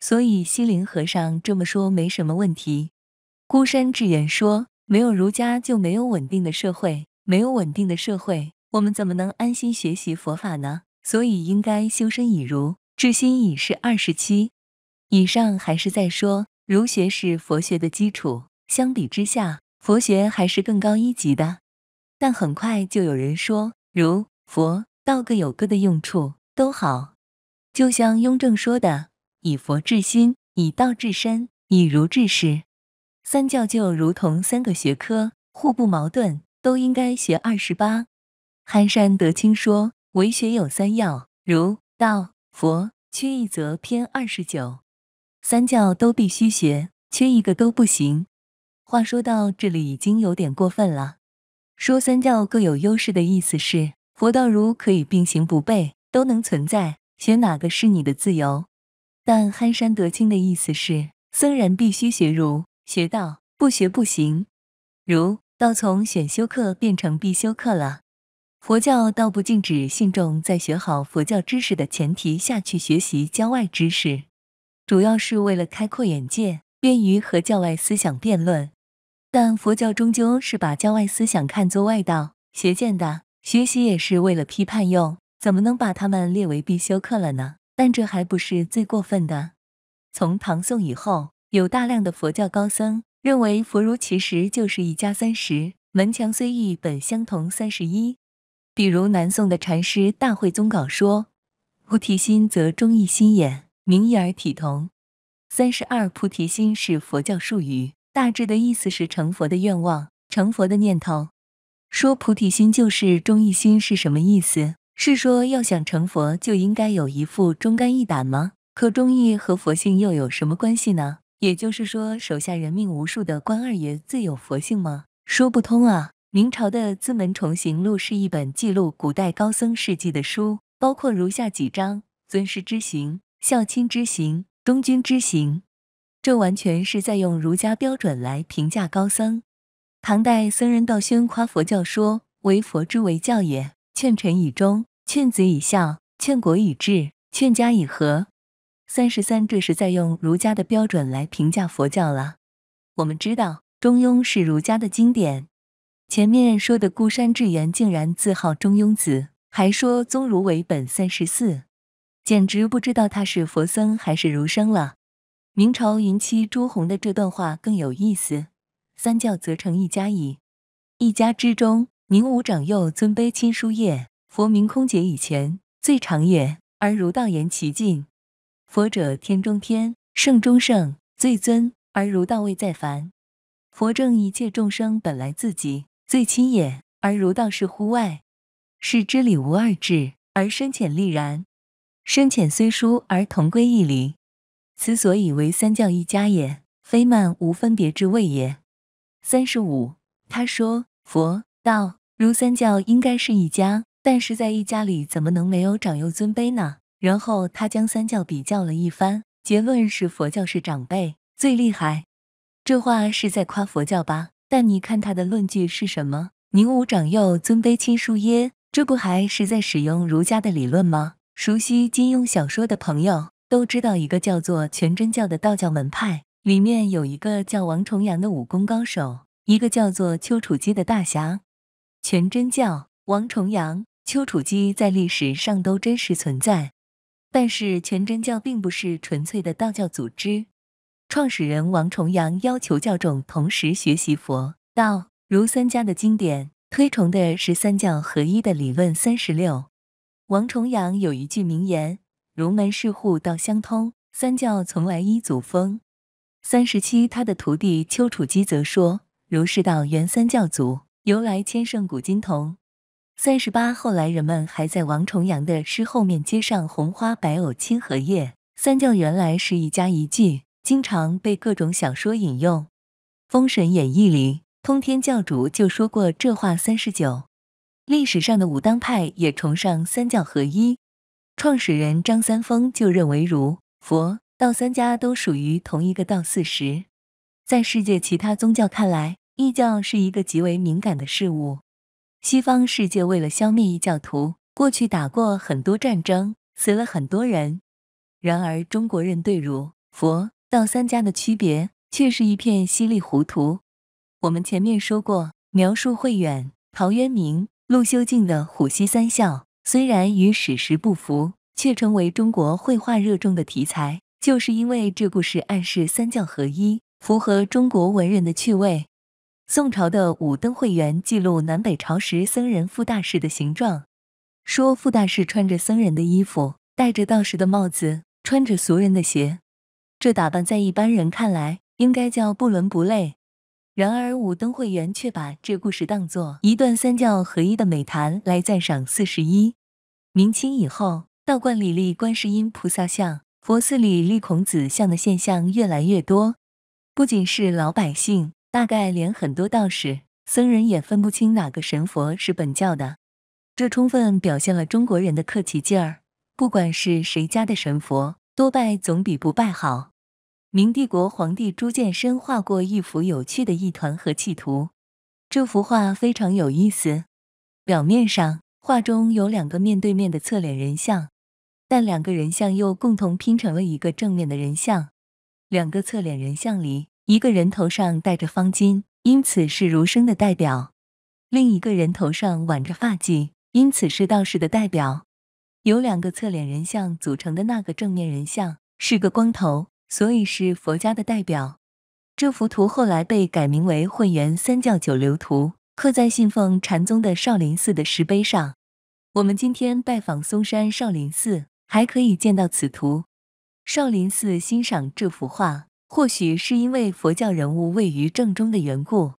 所以西林和尚这么说没什么问题。孤山智言说：“没有儒家就没有稳定的社会，没有稳定的社会。”我们怎么能安心学习佛法呢？所以应该修身以儒，治心以是二十七以上还是在说儒学是佛学的基础。相比之下，佛学还是更高一级的。但很快就有人说，儒、佛、道各有各的用处，都好。就像雍正说的：“以佛治心，以道治身，以儒治世。”三教就如同三个学科，互不矛盾，都应该学。二十八。憨山德清说：“为学有三要，儒、道、佛缺一则偏二十九，三教都必须学，缺一个都不行。”话说到这里已经有点过分了。说三教各有优势的意思是，佛、道、儒可以并行不悖，都能存在，学哪个是你的自由。但憨山德清的意思是，僧人必须学儒、学道，不学不行。儒、道从选修课变成必修课了。佛教倒不禁止信众在学好佛教知识的前提下去学习教外知识，主要是为了开阔眼界，便于和教外思想辩论。但佛教终究是把教外思想看作外道、邪见的，学习也是为了批判用，怎么能把他们列为必修课了呢？但这还不是最过分的。从唐宋以后，有大量的佛教高僧认为佛儒其实就是一家，三十门墙虽异，本相同，三十一。比如南宋的禅师大慧宗稿说：“菩提心则忠义心也，名义而体同。”三十二菩提心是佛教术语，大致的意思是成佛的愿望、成佛的念头。说菩提心就是忠义心是什么意思？是说要想成佛，就应该有一副忠肝义胆吗？可忠义和佛性又有什么关系呢？也就是说，手下人命无数的关二爷自有佛性吗？说不通啊。明朝的《资门重行录》是一本记录古代高僧事迹的书，包括如下几章：尊师之行、孝亲之行、忠君之行。这完全是在用儒家标准来评价高僧。唐代僧人道宣夸佛教说：“为佛之为教也，劝臣以忠，劝子以孝，劝国以治，劝家以和。”三十三，这是在用儒家的标准来评价佛教了。我们知道，中庸是儒家的经典。前面说的孤山志源竟然自号中庸子，还说宗儒为本三十四，简直不知道他是佛僧还是儒生了。明朝云栖朱红的这段话更有意思：三教则成一家矣。一家之中，宁无长幼尊卑亲疏也。佛明空劫以前最长也，而儒道言其尽。佛者天中天，圣中圣，最尊；而儒道位在凡。佛正一切众生本来自己。最亲也，而儒道是乎外，是知理无二致，而深浅立然。深浅虽殊，而同归一理。此所以为三教一家也，非漫无分别之谓也。三十五，他说佛道儒三教应该是一家，但是在一家里怎么能没有长幼尊卑呢？然后他将三教比较了一番，结论是佛教是长辈最厉害。这话是在夸佛教吧？但你看他的论据是什么？“宁无长幼尊卑亲疏耶？”这不还是在使用儒家的理论吗？熟悉金庸小说的朋友都知道，一个叫做全真教的道教门派，里面有一个叫王重阳的武功高手，一个叫做丘处机的大侠。全真教王重阳、丘处机在历史上都真实存在，但是全真教并不是纯粹的道教组织。创始人王重阳要求教众同时学习佛、道、儒三家的经典，推崇的是三教合一的理论。三十六，王重阳有一句名言：“儒门是户道相通，三教从来一祖风。”三十七，他的徒弟丘处机则说：“儒释道原三教祖，由来千圣古今同。”三十八，后来人们还在王重阳的诗后面接上“红花白藕青荷叶”，三教原来是一家一句。经常被各种小说引用，《封神演义》里通天教主就说过这话。三十九，历史上的武当派也崇尚三教合一，创始人张三丰就认为儒、佛、道三家都属于同一个道。四十，在世界其他宗教看来，异教是一个极为敏感的事物。西方世界为了消灭异教徒，过去打过很多战争，死了很多人。然而中国人对儒、佛。道三家的区别却是一片稀里糊涂。我们前面说过，描述慧远、陶渊明、陆修静的虎溪三笑，虽然与史实不符，却成为中国绘画热衷的题材，就是因为这故事暗示三教合一，符合中国文人的趣味。宋朝的《五灯会元》记录南北朝时僧人傅大士的形状，说傅大士穿着僧人的衣服，戴着道士的帽子，穿着俗人的鞋。这打扮在一般人看来，应该叫不伦不类。然而武灯会员却把这故事当作一段三教合一的美谈来赞赏。四十一，明清以后，道观里立观世音菩萨像，佛寺里立孔子像的现象越来越多。不仅是老百姓，大概连很多道士、僧人也分不清哪个神佛是本教的。这充分表现了中国人的客气劲儿，不管是谁家的神佛。多拜总比不拜好。明帝国皇帝朱见深画过一幅有趣的一团和气图，这幅画非常有意思。表面上画中有两个面对面的侧脸人像，但两个人像又共同拼成了一个正面的人像。两个侧脸人像里，一个人头上戴着方巾，因此是儒生的代表；另一个人头上挽着发髻，因此是道士的代表。由两个侧脸人像组成的那个正面人像是个光头，所以是佛家的代表。这幅图后来被改名为《混元三教九流图》，刻在信奉禅宗的少林寺的石碑上。我们今天拜访嵩山少林寺，还可以见到此图。少林寺欣赏这幅画，或许是因为佛教人物位于正中的缘故。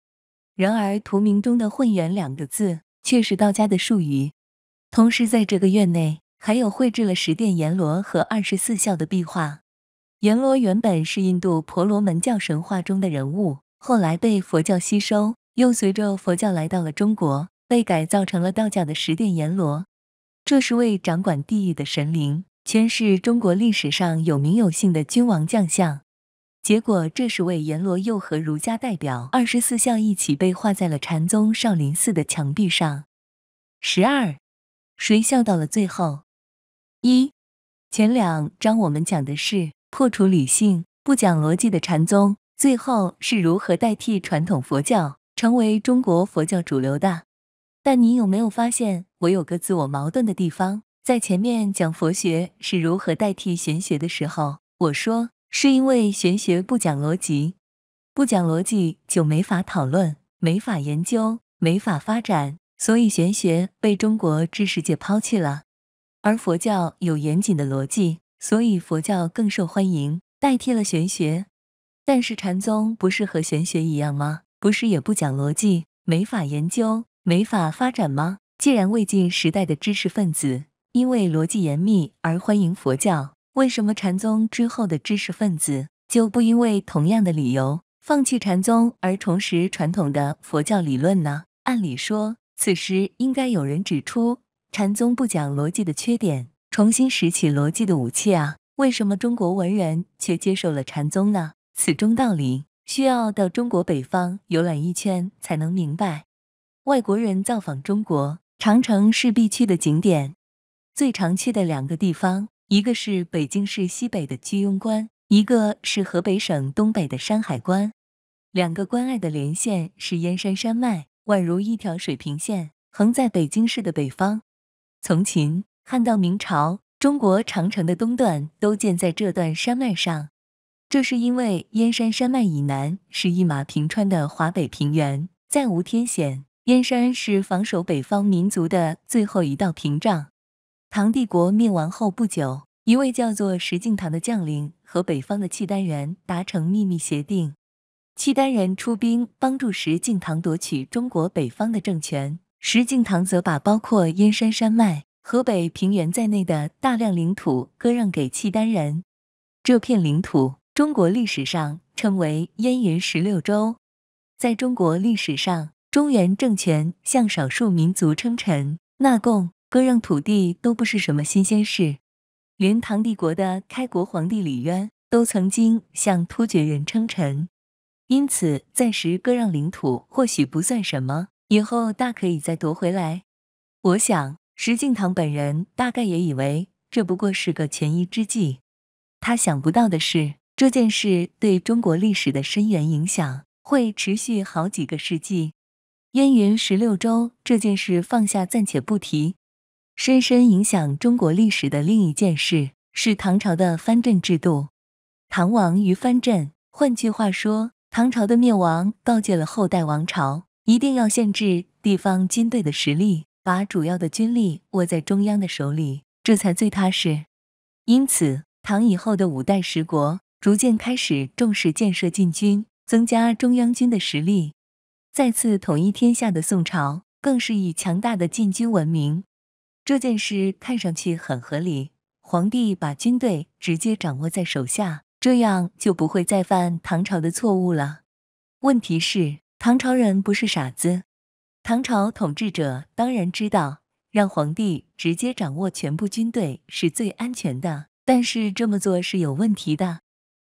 然而，图名中的“混元”两个字却是道家的术语。同时，在这个院内。还有绘制了十殿阎罗和二十四孝的壁画。阎罗原本是印度婆罗门教神话中的人物，后来被佛教吸收，又随着佛教来到了中国，被改造成了道教的十殿阎罗。这是位掌管地狱的神灵，全是中国历史上有名有姓的君王将相。结果，这十位阎罗又和儒家代表二十四孝一起被画在了禅宗少林寺的墙壁上。十二，谁笑到了最后？一前两章我们讲的是破除理性、不讲逻辑的禅宗，最后是如何代替传统佛教成为中国佛教主流的。但你有没有发现，我有个自我矛盾的地方？在前面讲佛学是如何代替玄学的时候，我说是因为玄学不讲逻辑，不讲逻辑就没法讨论、没法研究、没法发展，所以玄学被中国知识界抛弃了。而佛教有严谨的逻辑，所以佛教更受欢迎，代替了玄学。但是禅宗不是和玄学一样吗？不是也不讲逻辑，没法研究，没法发展吗？既然魏晋时代的知识分子因为逻辑严密而欢迎佛教，为什么禅宗之后的知识分子就不因为同样的理由放弃禅宗而重拾传统的佛教理论呢？按理说，此时应该有人指出。禅宗不讲逻辑的缺点，重新拾起逻辑的武器啊！为什么中国文人却接受了禅宗呢？此中道理需要到中国北方游览一圈才能明白。外国人造访中国，长城是必去的景点，最常去的两个地方，一个是北京市西北的居庸关，一个是河北省东北的山海关。两个关隘的连线是燕山山脉，宛如一条水平线，横在北京市的北方。从秦汉到明朝，中国长城的东段都建在这段山脉上。这是因为燕山山脉以南是一马平川的华北平原，再无天险。燕山是防守北方民族的最后一道屏障。唐帝国灭亡后不久，一位叫做石敬瑭的将领和北方的契丹人达成秘密协定，契丹人出兵帮助石敬瑭夺取中国北方的政权。石敬瑭则把包括燕山山脉、河北平原在内的大量领土割让给契丹人。这片领土，中国历史上称为燕云十六州。在中国历史上，中原政权向少数民族称臣、纳贡、割让土地都不是什么新鲜事。连唐帝国的开国皇帝李渊都曾经向突厥人称臣，因此暂时割让领土或许不算什么。以后大可以再夺回来。我想，石敬瑭本人大概也以为这不过是个权宜之计。他想不到的是，这件事对中国历史的深远影响会持续好几个世纪。燕云十六州这件事放下暂且不提，深深影响中国历史的另一件事是唐朝的藩镇制度。唐王于藩镇，换句话说，唐朝的灭亡告诫了后代王朝。一定要限制地方军队的实力，把主要的军力握在中央的手里，这才最踏实。因此，唐以后的五代十国逐渐开始重视建设禁军，增加中央军的实力。再次统一天下的宋朝，更是以强大的禁军闻名。这件事看上去很合理，皇帝把军队直接掌握在手下，这样就不会再犯唐朝的错误了。问题是。唐朝人不是傻子，唐朝统治者当然知道，让皇帝直接掌握全部军队是最安全的。但是这么做是有问题的。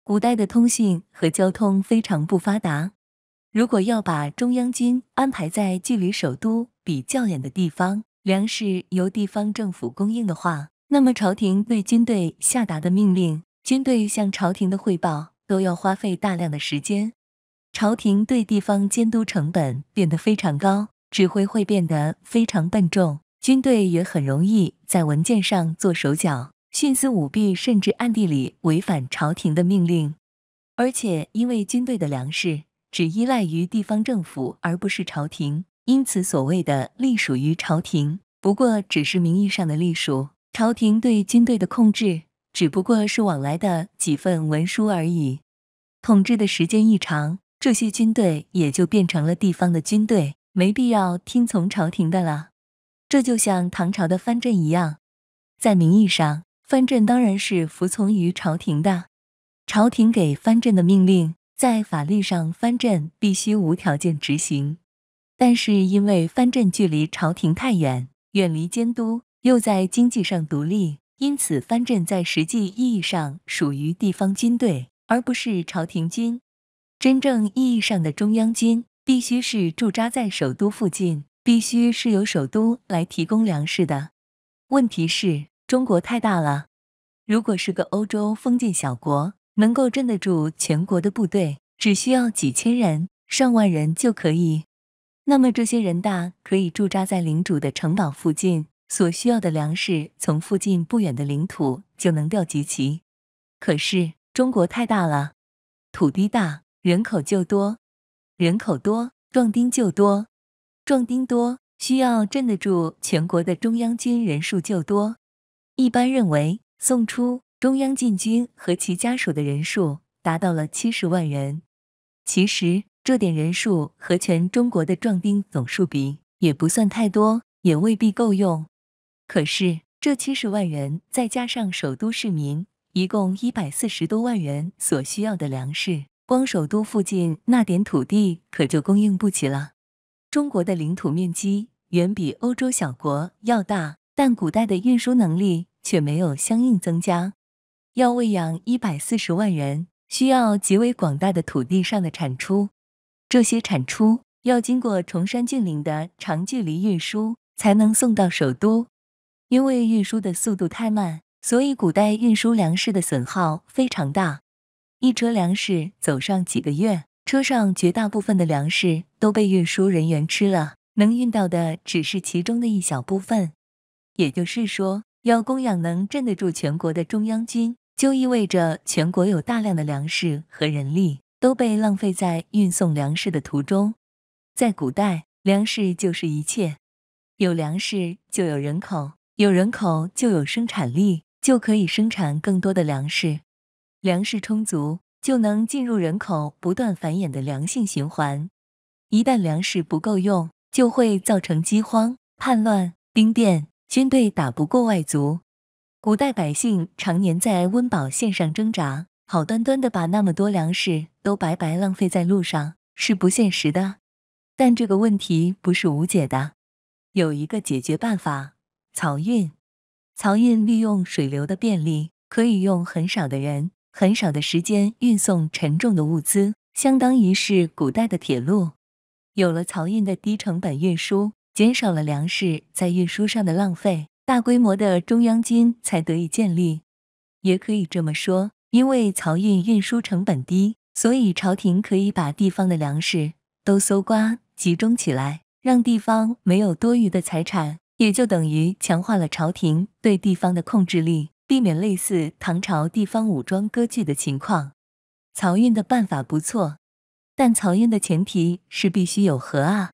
古代的通信和交通非常不发达，如果要把中央军安排在距离首都比较远的地方，粮食由地方政府供应的话，那么朝廷对军队下达的命令，军队向朝廷的汇报，都要花费大量的时间。朝廷对地方监督成本变得非常高，指挥会变得非常笨重，军队也很容易在文件上做手脚、徇私舞弊，甚至暗地里违反朝廷的命令。而且，因为军队的粮食只依赖于地方政府，而不是朝廷，因此所谓的隶属于朝廷，不过只是名义上的隶属。朝廷对军队的控制，只不过是往来的几份文书而已。统治的时间一长。这些军队也就变成了地方的军队，没必要听从朝廷的了。这就像唐朝的藩镇一样，在名义上，藩镇当然是服从于朝廷的，朝廷给藩镇的命令，在法律上藩镇必须无条件执行。但是因为藩镇距离朝廷太远，远离监督，又在经济上独立，因此藩镇在实际意义上属于地方军队，而不是朝廷军。真正意义上的中央军必须是驻扎在首都附近，必须是由首都来提供粮食的。问题是，中国太大了。如果是个欧洲封建小国，能够镇得住全国的部队，只需要几千人、上万人就可以。那么这些人大可以驻扎在领主的城堡附近，所需要的粮食从附近不远的领土就能调集齐。可是中国太大了，土地大。人口就多，人口多，壮丁就多，壮丁多，需要镇得住全国的中央军人数就多。一般认为，送出中央禁军和其家属的人数达到了七十万人。其实，这点人数和全中国的壮丁总数比也不算太多，也未必够用。可是，这七十万人再加上首都市民，一共一百四十多万人所需要的粮食。光首都附近那点土地可就供应不起了。中国的领土面积远比欧洲小国要大，但古代的运输能力却没有相应增加。要喂养一百四十万人，需要极为广大的土地上的产出。这些产出要经过崇山峻岭的长距离运输才能送到首都，因为运输的速度太慢，所以古代运输粮食的损耗非常大。一车粮食走上几个月，车上绝大部分的粮食都被运输人员吃了，能运到的只是其中的一小部分。也就是说，要供养能镇得住全国的中央军，就意味着全国有大量的粮食和人力都被浪费在运送粮食的途中。在古代，粮食就是一切，有粮食就有人口，有人口就有生产力，就可以生产更多的粮食。粮食充足，就能进入人口不断繁衍的良性循环；一旦粮食不够用，就会造成饥荒、叛乱、兵变，军队打不过外族。古代百姓常年在温饱线上挣扎，好端端的把那么多粮食都白白浪费在路上，是不现实的。但这个问题不是无解的，有一个解决办法：漕运。漕运利用水流的便利，可以用很少的人。很少的时间运送沉重的物资，相当于是古代的铁路。有了漕运的低成本运输，减少了粮食在运输上的浪费，大规模的中央军才得以建立。也可以这么说，因为漕运运输成本低，所以朝廷可以把地方的粮食都搜刮集中起来，让地方没有多余的财产，也就等于强化了朝廷对地方的控制力。避免类似唐朝地方武装割据的情况，漕运的办法不错，但漕运的前提是必须有河啊，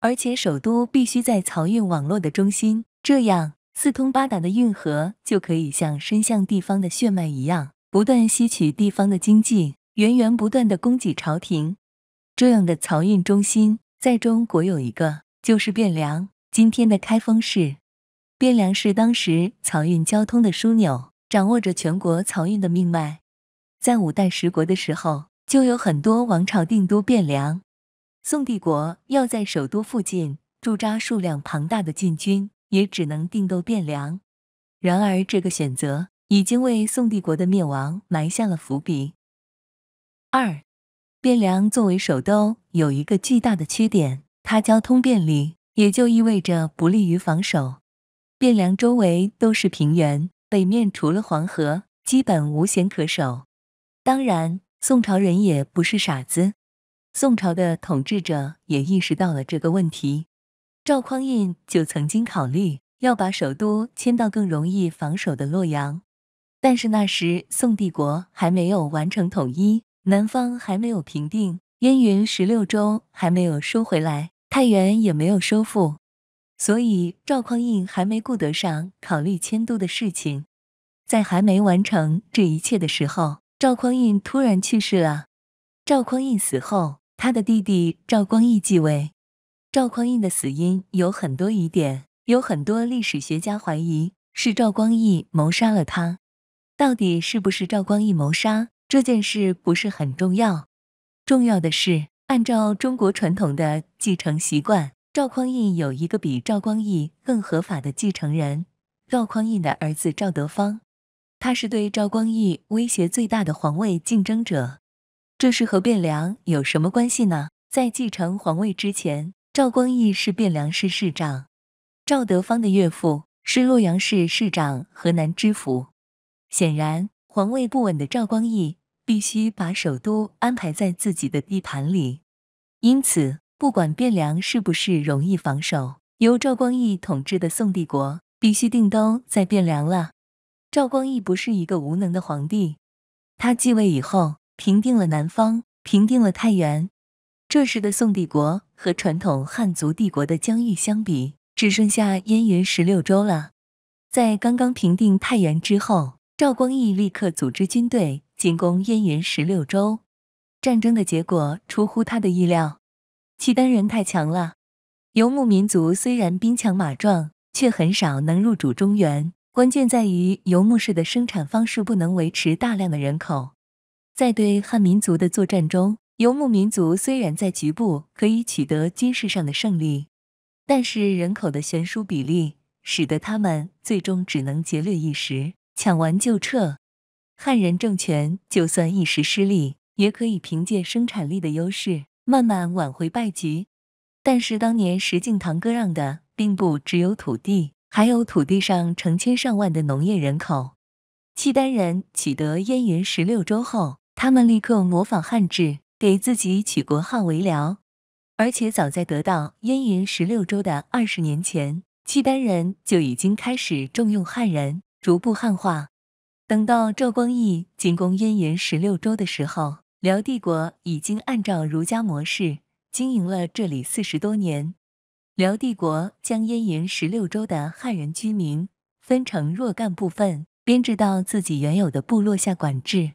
而且首都必须在漕运网络的中心，这样四通八达的运河就可以像伸向地方的血脉一样，不断吸取地方的经济，源源不断的供给朝廷。这样的漕运中心在中国有一个，就是汴梁，今天的开封市。汴梁是当时漕运交通的枢纽，掌握着全国漕运的命脉。在五代十国的时候，就有很多王朝定都汴梁。宋帝国要在首都附近驻扎数量庞大的禁军，也只能定都汴梁。然而，这个选择已经为宋帝国的灭亡埋下了伏笔。二，汴梁作为首都有一个巨大的缺点，它交通便利，也就意味着不利于防守。汴梁周围都是平原，北面除了黄河，基本无险可守。当然，宋朝人也不是傻子，宋朝的统治者也意识到了这个问题。赵匡胤就曾经考虑要把首都迁到更容易防守的洛阳，但是那时宋帝国还没有完成统一，南方还没有平定，燕云十六州还没有收回来，太原也没有收复。所以，赵匡胤还没顾得上考虑迁都的事情，在还没完成这一切的时候，赵匡胤突然去世了。赵匡胤死后，他的弟弟赵光义继位。赵匡胤的死因有很多疑点，有很多历史学家怀疑是赵光义谋杀了他。到底是不是赵光义谋杀这件事不是很重要，重要的是按照中国传统的继承习惯。赵匡胤有一个比赵光义更合法的继承人，赵匡胤的儿子赵德芳，他是对赵光义威胁最大的皇位竞争者。这是和汴梁有什么关系呢？在继承皇位之前，赵光义是汴梁市市长，赵德芳的岳父是洛阳市市长、河南知府。显然，皇位不稳的赵光义必须把首都安排在自己的地盘里，因此。不管汴梁是不是容易防守，由赵光义统治的宋帝国必须定都在汴梁了。赵光义不是一个无能的皇帝，他继位以后平定了南方，平定了太原。这时的宋帝国和传统汉族帝国的疆域相比，只剩下燕云十六州了。在刚刚平定太原之后，赵光义立刻组织军队进攻燕云十六州。战争的结果出乎他的意料。契丹人太强了，游牧民族虽然兵强马壮，却很少能入主中原。关键在于游牧式的生产方式不能维持大量的人口。在对汉民族的作战中，游牧民族虽然在局部可以取得军事上的胜利，但是人口的悬殊比例使得他们最终只能劫掠一时，抢完就撤。汉人政权就算一时失利，也可以凭借生产力的优势。慢慢挽回败局，但是当年石敬瑭割让的并不只有土地，还有土地上成千上万的农业人口。契丹人取得燕云十六州后，他们立刻模仿汉制，给自己取国号为辽。而且早在得到燕云十六州的二十年前，契丹人就已经开始重用汉人，逐步汉化。等到赵光义进攻燕云十六州的时候，辽帝国已经按照儒家模式经营了这里四十多年。辽帝国将燕云十六州的汉人居民分成若干部分，编制到自己原有的部落下管制。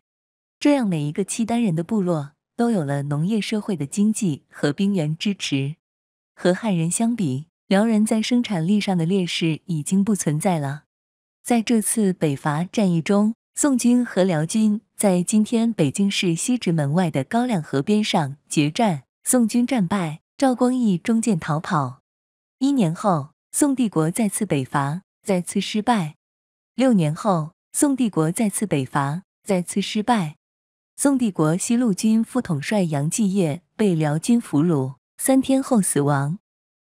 这样，每一个契丹人的部落都有了农业社会的经济和兵源支持。和汉人相比，辽人在生产力上的劣势已经不存在了。在这次北伐战役中。宋军和辽军在今天北京市西直门外的高粱河边上决战，宋军战败，赵光义中箭逃跑。一年后，宋帝国再次北伐，再次失败。六年后，宋帝国再次北伐，再次失败。宋帝国西路军副统帅杨继业被辽军俘虏，三天后死亡。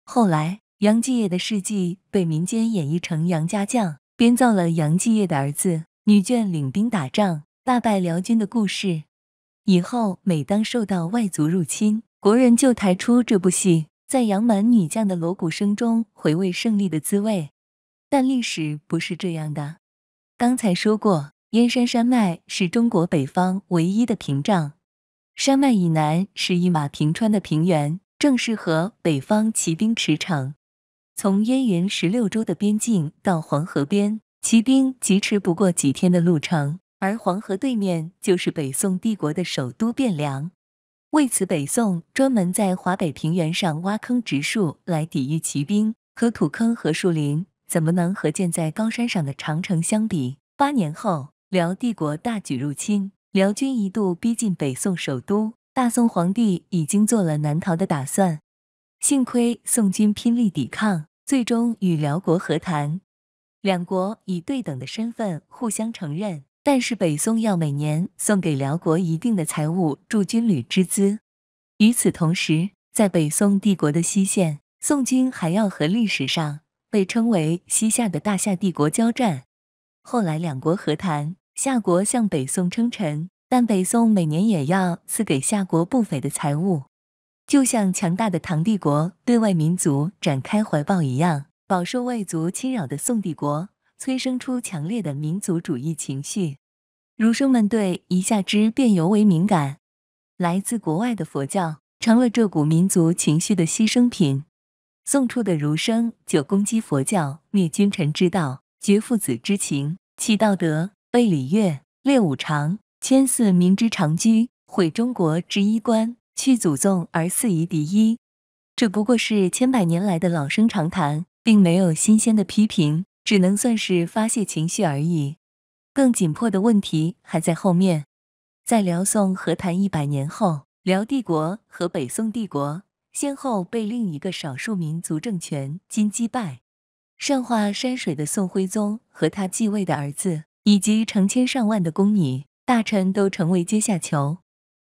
后来，杨继业的事迹被民间演绎成杨家将，编造了杨继业的儿子。女眷领兵打仗、大败辽军的故事，以后每当受到外族入侵，国人就抬出这部戏，在杨门女将的锣鼓声中回味胜利的滋味。但历史不是这样的。刚才说过，燕山山脉是中国北方唯一的屏障，山脉以南是一马平川的平原，正适合北方骑兵驰骋。从燕云十六州的边境到黄河边。骑兵疾驰不过几天的路程，而黄河对面就是北宋帝国的首都汴梁。为此，北宋专门在华北平原上挖坑植树来抵御骑兵。可土坑和树林怎么能和建在高山上的长城相比？八年后，辽帝国大举入侵，辽军一度逼近北宋首都。大宋皇帝已经做了南逃的打算，幸亏宋军拼力抵抗，最终与辽国和谈。两国以对等的身份互相承认，但是北宋要每年送给辽国一定的财物，助军旅之资。与此同时，在北宋帝国的西线，宋金还要和历史上被称为西夏的大夏帝国交战。后来两国和谈，夏国向北宋称臣，但北宋每年也要赐给夏国不菲的财物，就像强大的唐帝国对外民族展开怀抱一样。饱受外族侵扰的宋帝国催生出强烈的民族主义情绪，儒生们对一下之便尤为敏感。来自国外的佛教成了这股民族情绪的牺牲品。宋初的儒生就攻击佛教，灭君臣之道，绝父子之情，弃道德，背礼乐，列五常，迁四民之常居，毁中国之衣冠，去祖宗而肆夷狄衣。这不过是千百年来的老生常谈。并没有新鲜的批评，只能算是发泄情绪而已。更紧迫的问题还在后面。在辽宋和谈一百年后，辽帝国和北宋帝国先后被另一个少数民族政权金击败。善画山水的宋徽宗和他继位的儿子，以及成千上万的宫女、大臣都成为阶下囚，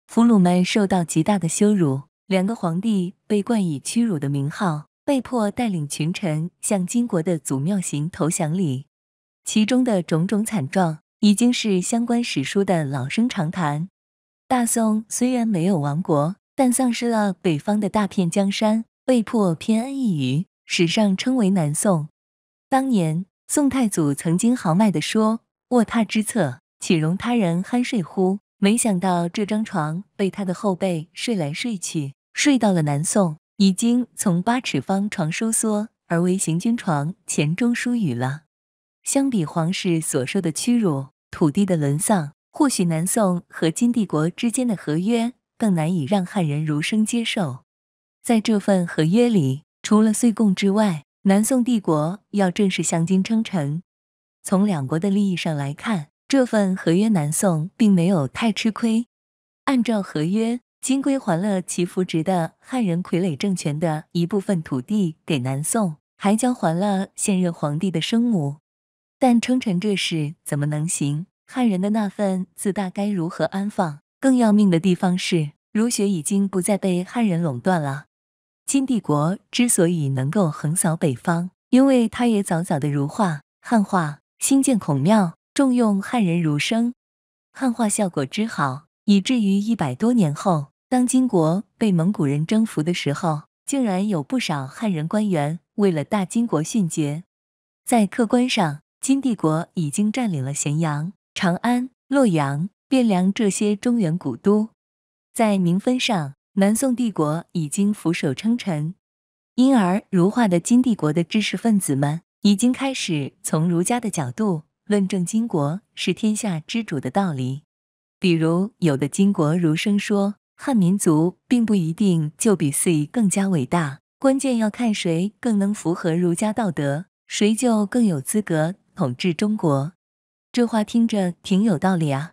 俘虏们受到极大的羞辱。两个皇帝被冠以屈辱的名号。被迫带领群臣向金国的祖庙行投降礼，其中的种种惨状已经是相关史书的老生常谈。大宋虽然没有亡国，但丧失了北方的大片江山，被迫偏安一隅，史上称为南宋。当年宋太祖曾经豪迈地说：“卧榻之侧，岂容他人酣睡乎？”没想到这张床被他的后辈睡来睡去，睡到了南宋。已经从八尺方床收缩而为行军床，前中书语了。相比皇室所受的屈辱、土地的沦丧，或许南宋和金帝国之间的合约更难以让汉人儒生接受。在这份合约里，除了岁贡之外，南宋帝国要正式向金称臣。从两国的利益上来看，这份合约南宋并没有太吃亏。按照合约。金归还了其扶植的汉人傀儡政权的一部分土地给南宋，还交还了现任皇帝的生母。但称臣这事怎么能行？汉人的那份自大该如何安放？更要命的地方是，儒学已经不再被汉人垄断了。金帝国之所以能够横扫北方，因为他也早早的儒化、汉化，兴建孔庙，重用汉人儒生，汉化效果之好，以至于一百多年后。当金国被蒙古人征服的时候，竟然有不少汉人官员为了大金国殉节。在客观上，金帝国已经占领了咸阳、长安、洛阳、汴梁这些中原古都；在名分上，南宋帝国已经俯首称臣，因而如画的金帝国的知识分子们已经开始从儒家的角度论证金国是天下之主的道理。比如，有的金国儒生说。汉民族并不一定就比 C 更加伟大，关键要看谁更能符合儒家道德，谁就更有资格统治中国。这话听着挺有道理啊。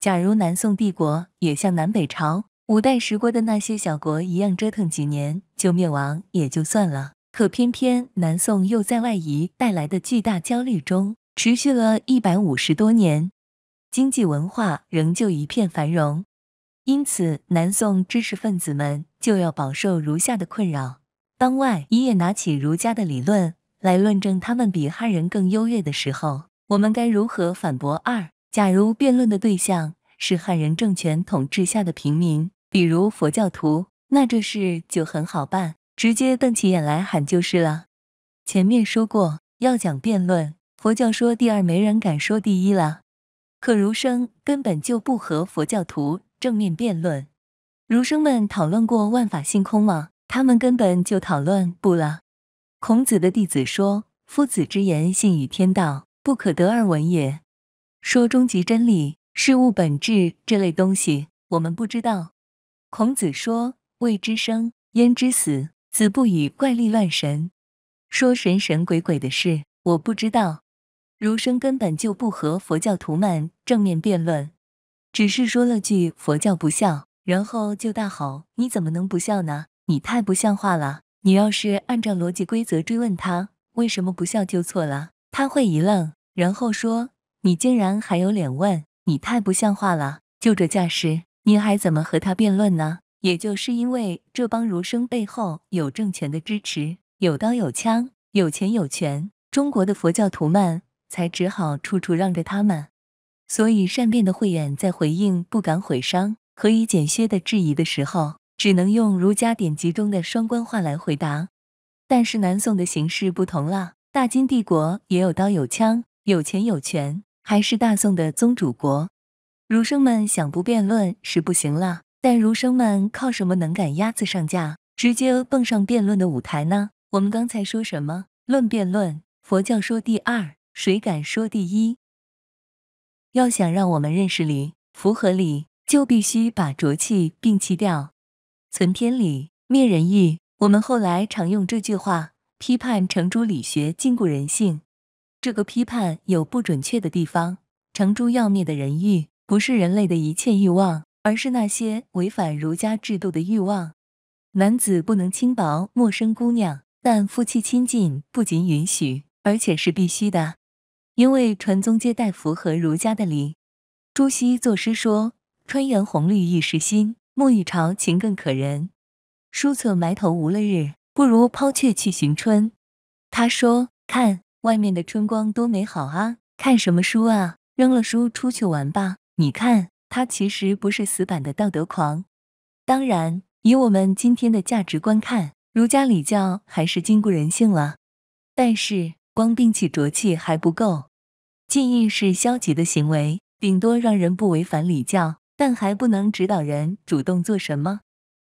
假如南宋帝国也像南北朝、五代十国的那些小国一样折腾几年就灭亡也就算了，可偏偏南宋又在外夷带来的巨大焦虑中持续了一百五十多年，经济文化仍旧一片繁荣。因此，南宋知识分子们就要饱受如下的困扰：当外一也拿起儒家的理论来论证他们比汉人更优越的时候，我们该如何反驳？二，假如辩论的对象是汉人政权统治下的平民，比如佛教徒，那这事就很好办，直接瞪起眼来喊就是了。前面说过，要讲辩论，佛教说第二，没人敢说第一了。可儒生根本就不和佛教徒。正面辩论，儒生们讨论过万法性空吗？他们根本就讨论不了。孔子的弟子说：“夫子之言信与天道，不可得而闻也。”说终极真理、事物本质这类东西，我们不知道。孔子说：“未知生，焉知死？”子不语怪力乱神。说神神鬼鬼的事，我不知道。儒生根本就不和佛教徒们正面辩论。只是说了句佛教不孝，然后就大吼：“你怎么能不孝呢？你太不像话了！你要是按照逻辑规则追问他为什么不孝就错了，他会一愣，然后说：‘你竟然还有脸问？你太不像话了！’就这架势，你还怎么和他辩论呢？也就是因为这帮儒生背后有政权的支持，有刀有枪，有钱有权，中国的佛教徒们才只好处处让着他们。”所以，善变的慧远在回应不敢毁伤、何以简削的质疑的时候，只能用儒家典籍中的双关话来回答。但是南宋的形势不同了，大金帝国也有刀有枪，有钱有权，还是大宋的宗主国。儒生们想不辩论是不行了，但儒生们靠什么能赶鸭子上架，直接蹦上辩论的舞台呢？我们刚才说什么？论辩论，佛教说第二，谁敢说第一？要想让我们认识理、符合理，就必须把浊气摒弃掉，存天理，灭人欲。我们后来常用这句话批判程朱理学禁锢人性。这个批判有不准确的地方。程朱要灭的人欲，不是人类的一切欲望，而是那些违反儒家制度的欲望。男子不能轻薄陌生姑娘，但夫妻亲近不仅允许，而且是必须的。因为传宗接代符合儒家的礼，朱熹作诗说：“春园红绿一时新，暮已朝情更可人。书册埋头无了日，不如抛却去寻春。”他说：“看外面的春光多美好啊！看什么书啊？扔了书出去玩吧！你看，他其实不是死板的道德狂。当然，以我们今天的价值观看，儒家礼教还是禁锢人性了。但是光摒弃浊气还不够。”禁欲是消极的行为，顶多让人不违反礼教，但还不能指导人主动做什么。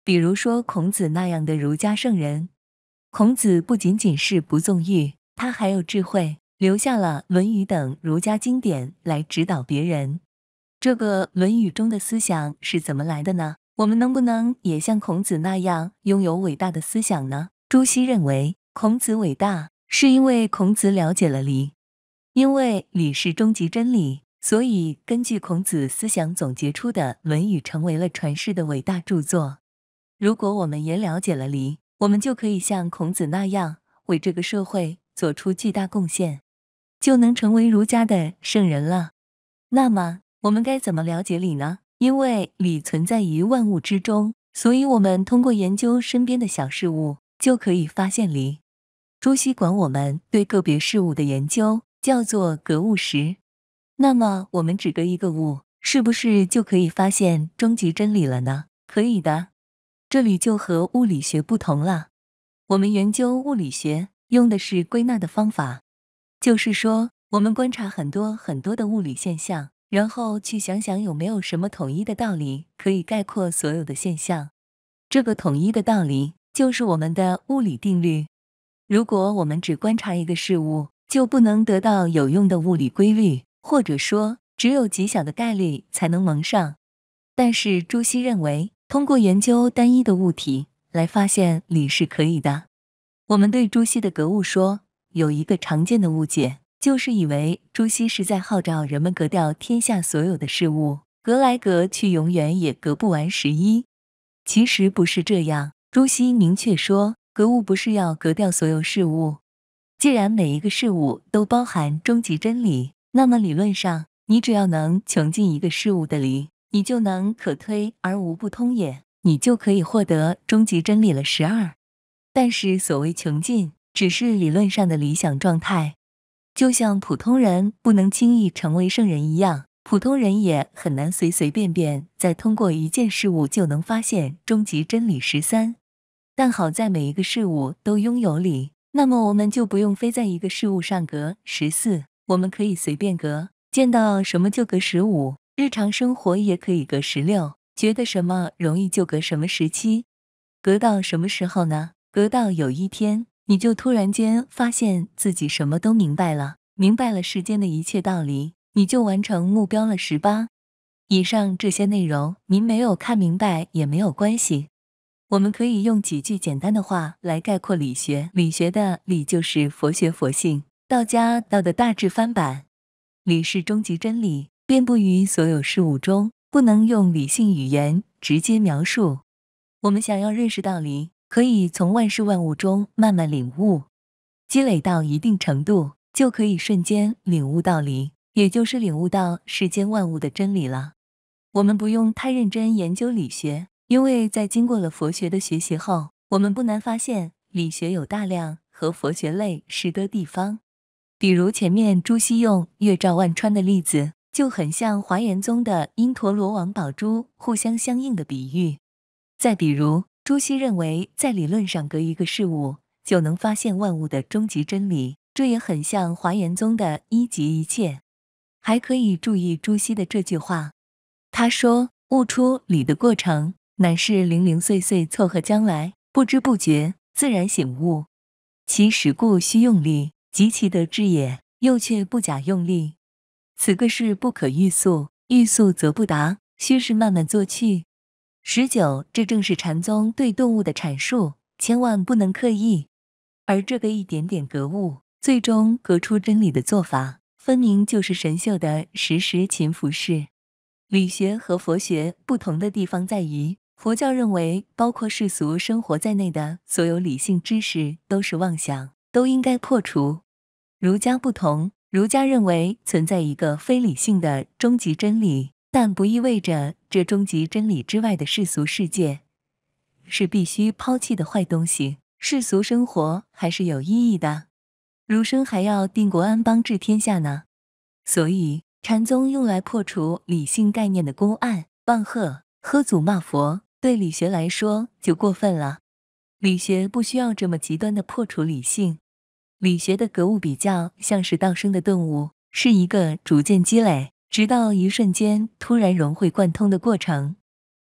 比如说孔子那样的儒家圣人，孔子不仅仅是不纵欲，他还有智慧，留下了《论语》等儒家经典来指导别人。这个《论语》中的思想是怎么来的呢？我们能不能也像孔子那样拥有伟大的思想呢？朱熹认为，孔子伟大是因为孔子了解了礼。因为礼是终极真理，所以根据孔子思想总结出的《论语》成为了传世的伟大著作。如果我们也了解了礼，我们就可以像孔子那样为这个社会做出巨大贡献，就能成为儒家的圣人了。那么，我们该怎么了解礼呢？因为礼存在于万物之中，所以我们通过研究身边的小事物就可以发现礼。朱熹管我们对个别事物的研究。叫做格物时，那么我们只隔一个物，是不是就可以发现终极真理了呢？可以的，这里就和物理学不同了。我们研究物理学用的是归纳的方法，就是说，我们观察很多很多的物理现象，然后去想想有没有什么统一的道理可以概括所有的现象。这个统一的道理就是我们的物理定律。如果我们只观察一个事物，就不能得到有用的物理规律，或者说只有极小的概率才能蒙上。但是朱熹认为，通过研究单一的物体来发现理是可以的。我们对朱熹的格物说有一个常见的误解，就是以为朱熹是在号召人们格掉天下所有的事物，格来格去永远也格不完十一。其实不是这样，朱熹明确说，格物不是要格掉所有事物。既然每一个事物都包含终极真理，那么理论上，你只要能穷尽一个事物的理，你就能可推而无不通也，你就可以获得终极真理了。十二，但是所谓穷尽，只是理论上的理想状态，就像普通人不能轻易成为圣人一样，普通人也很难随随便便再通过一件事物就能发现终极真理。十三，但好在每一个事物都拥有理。那么我们就不用非在一个事物上隔十四，我们可以随便隔，见到什么就隔十五，日常生活也可以隔十六，觉得什么容易就隔什么时期，隔到什么时候呢？隔到有一天，你就突然间发现自己什么都明白了，明白了世间的一切道理，你就完成目标了。十八，以上这些内容您没有看明白也没有关系。我们可以用几句简单的话来概括理学。理学的理就是佛学佛性、道家道的大致翻版。理是终极真理，遍布于所有事物中，不能用理性语言直接描述。我们想要认识道理，可以从万事万物中慢慢领悟，积累到一定程度，就可以瞬间领悟道理，也就是领悟到世间万物的真理了。我们不用太认真研究理学。因为在经过了佛学的学习后，我们不难发现理学有大量和佛学类似的地方。比如前面朱熹用月照万川的例子，就很像华严宗的因陀罗王宝珠互相相应的比喻。再比如朱熹认为，在理论上隔一个事物就能发现万物的终极真理，这也很像华严宗的一即一切。还可以注意朱熹的这句话，他说悟出理的过程。乃是零零碎碎凑合将来，不知不觉自然醒悟。其实故需用力，及其得志也，又却不假用力。此个事不可欲速，欲速则不达，须是慢慢做去。十九，这正是禅宗对顿悟的阐述，千万不能刻意。而这个一点点格物，最终格出真理的做法，分明就是神秀的时时勤拂拭。理学和佛学不同的地方在于。佛教认为，包括世俗生活在内的所有理性知识都是妄想，都应该破除。儒家不同，儒家认为存在一个非理性的终极真理，但不意味着这终极真理之外的世俗世界是必须抛弃的坏东西。世俗生活还是有意义的，儒生还要定国安邦治天下呢。所以，禅宗用来破除理性概念的公案棒喝。喝祖骂佛，对理学来说就过分了。理学不需要这么极端的破除理性。理学的格物比较像是道生的顿悟，是一个逐渐积累，直到一瞬间突然融会贯通的过程。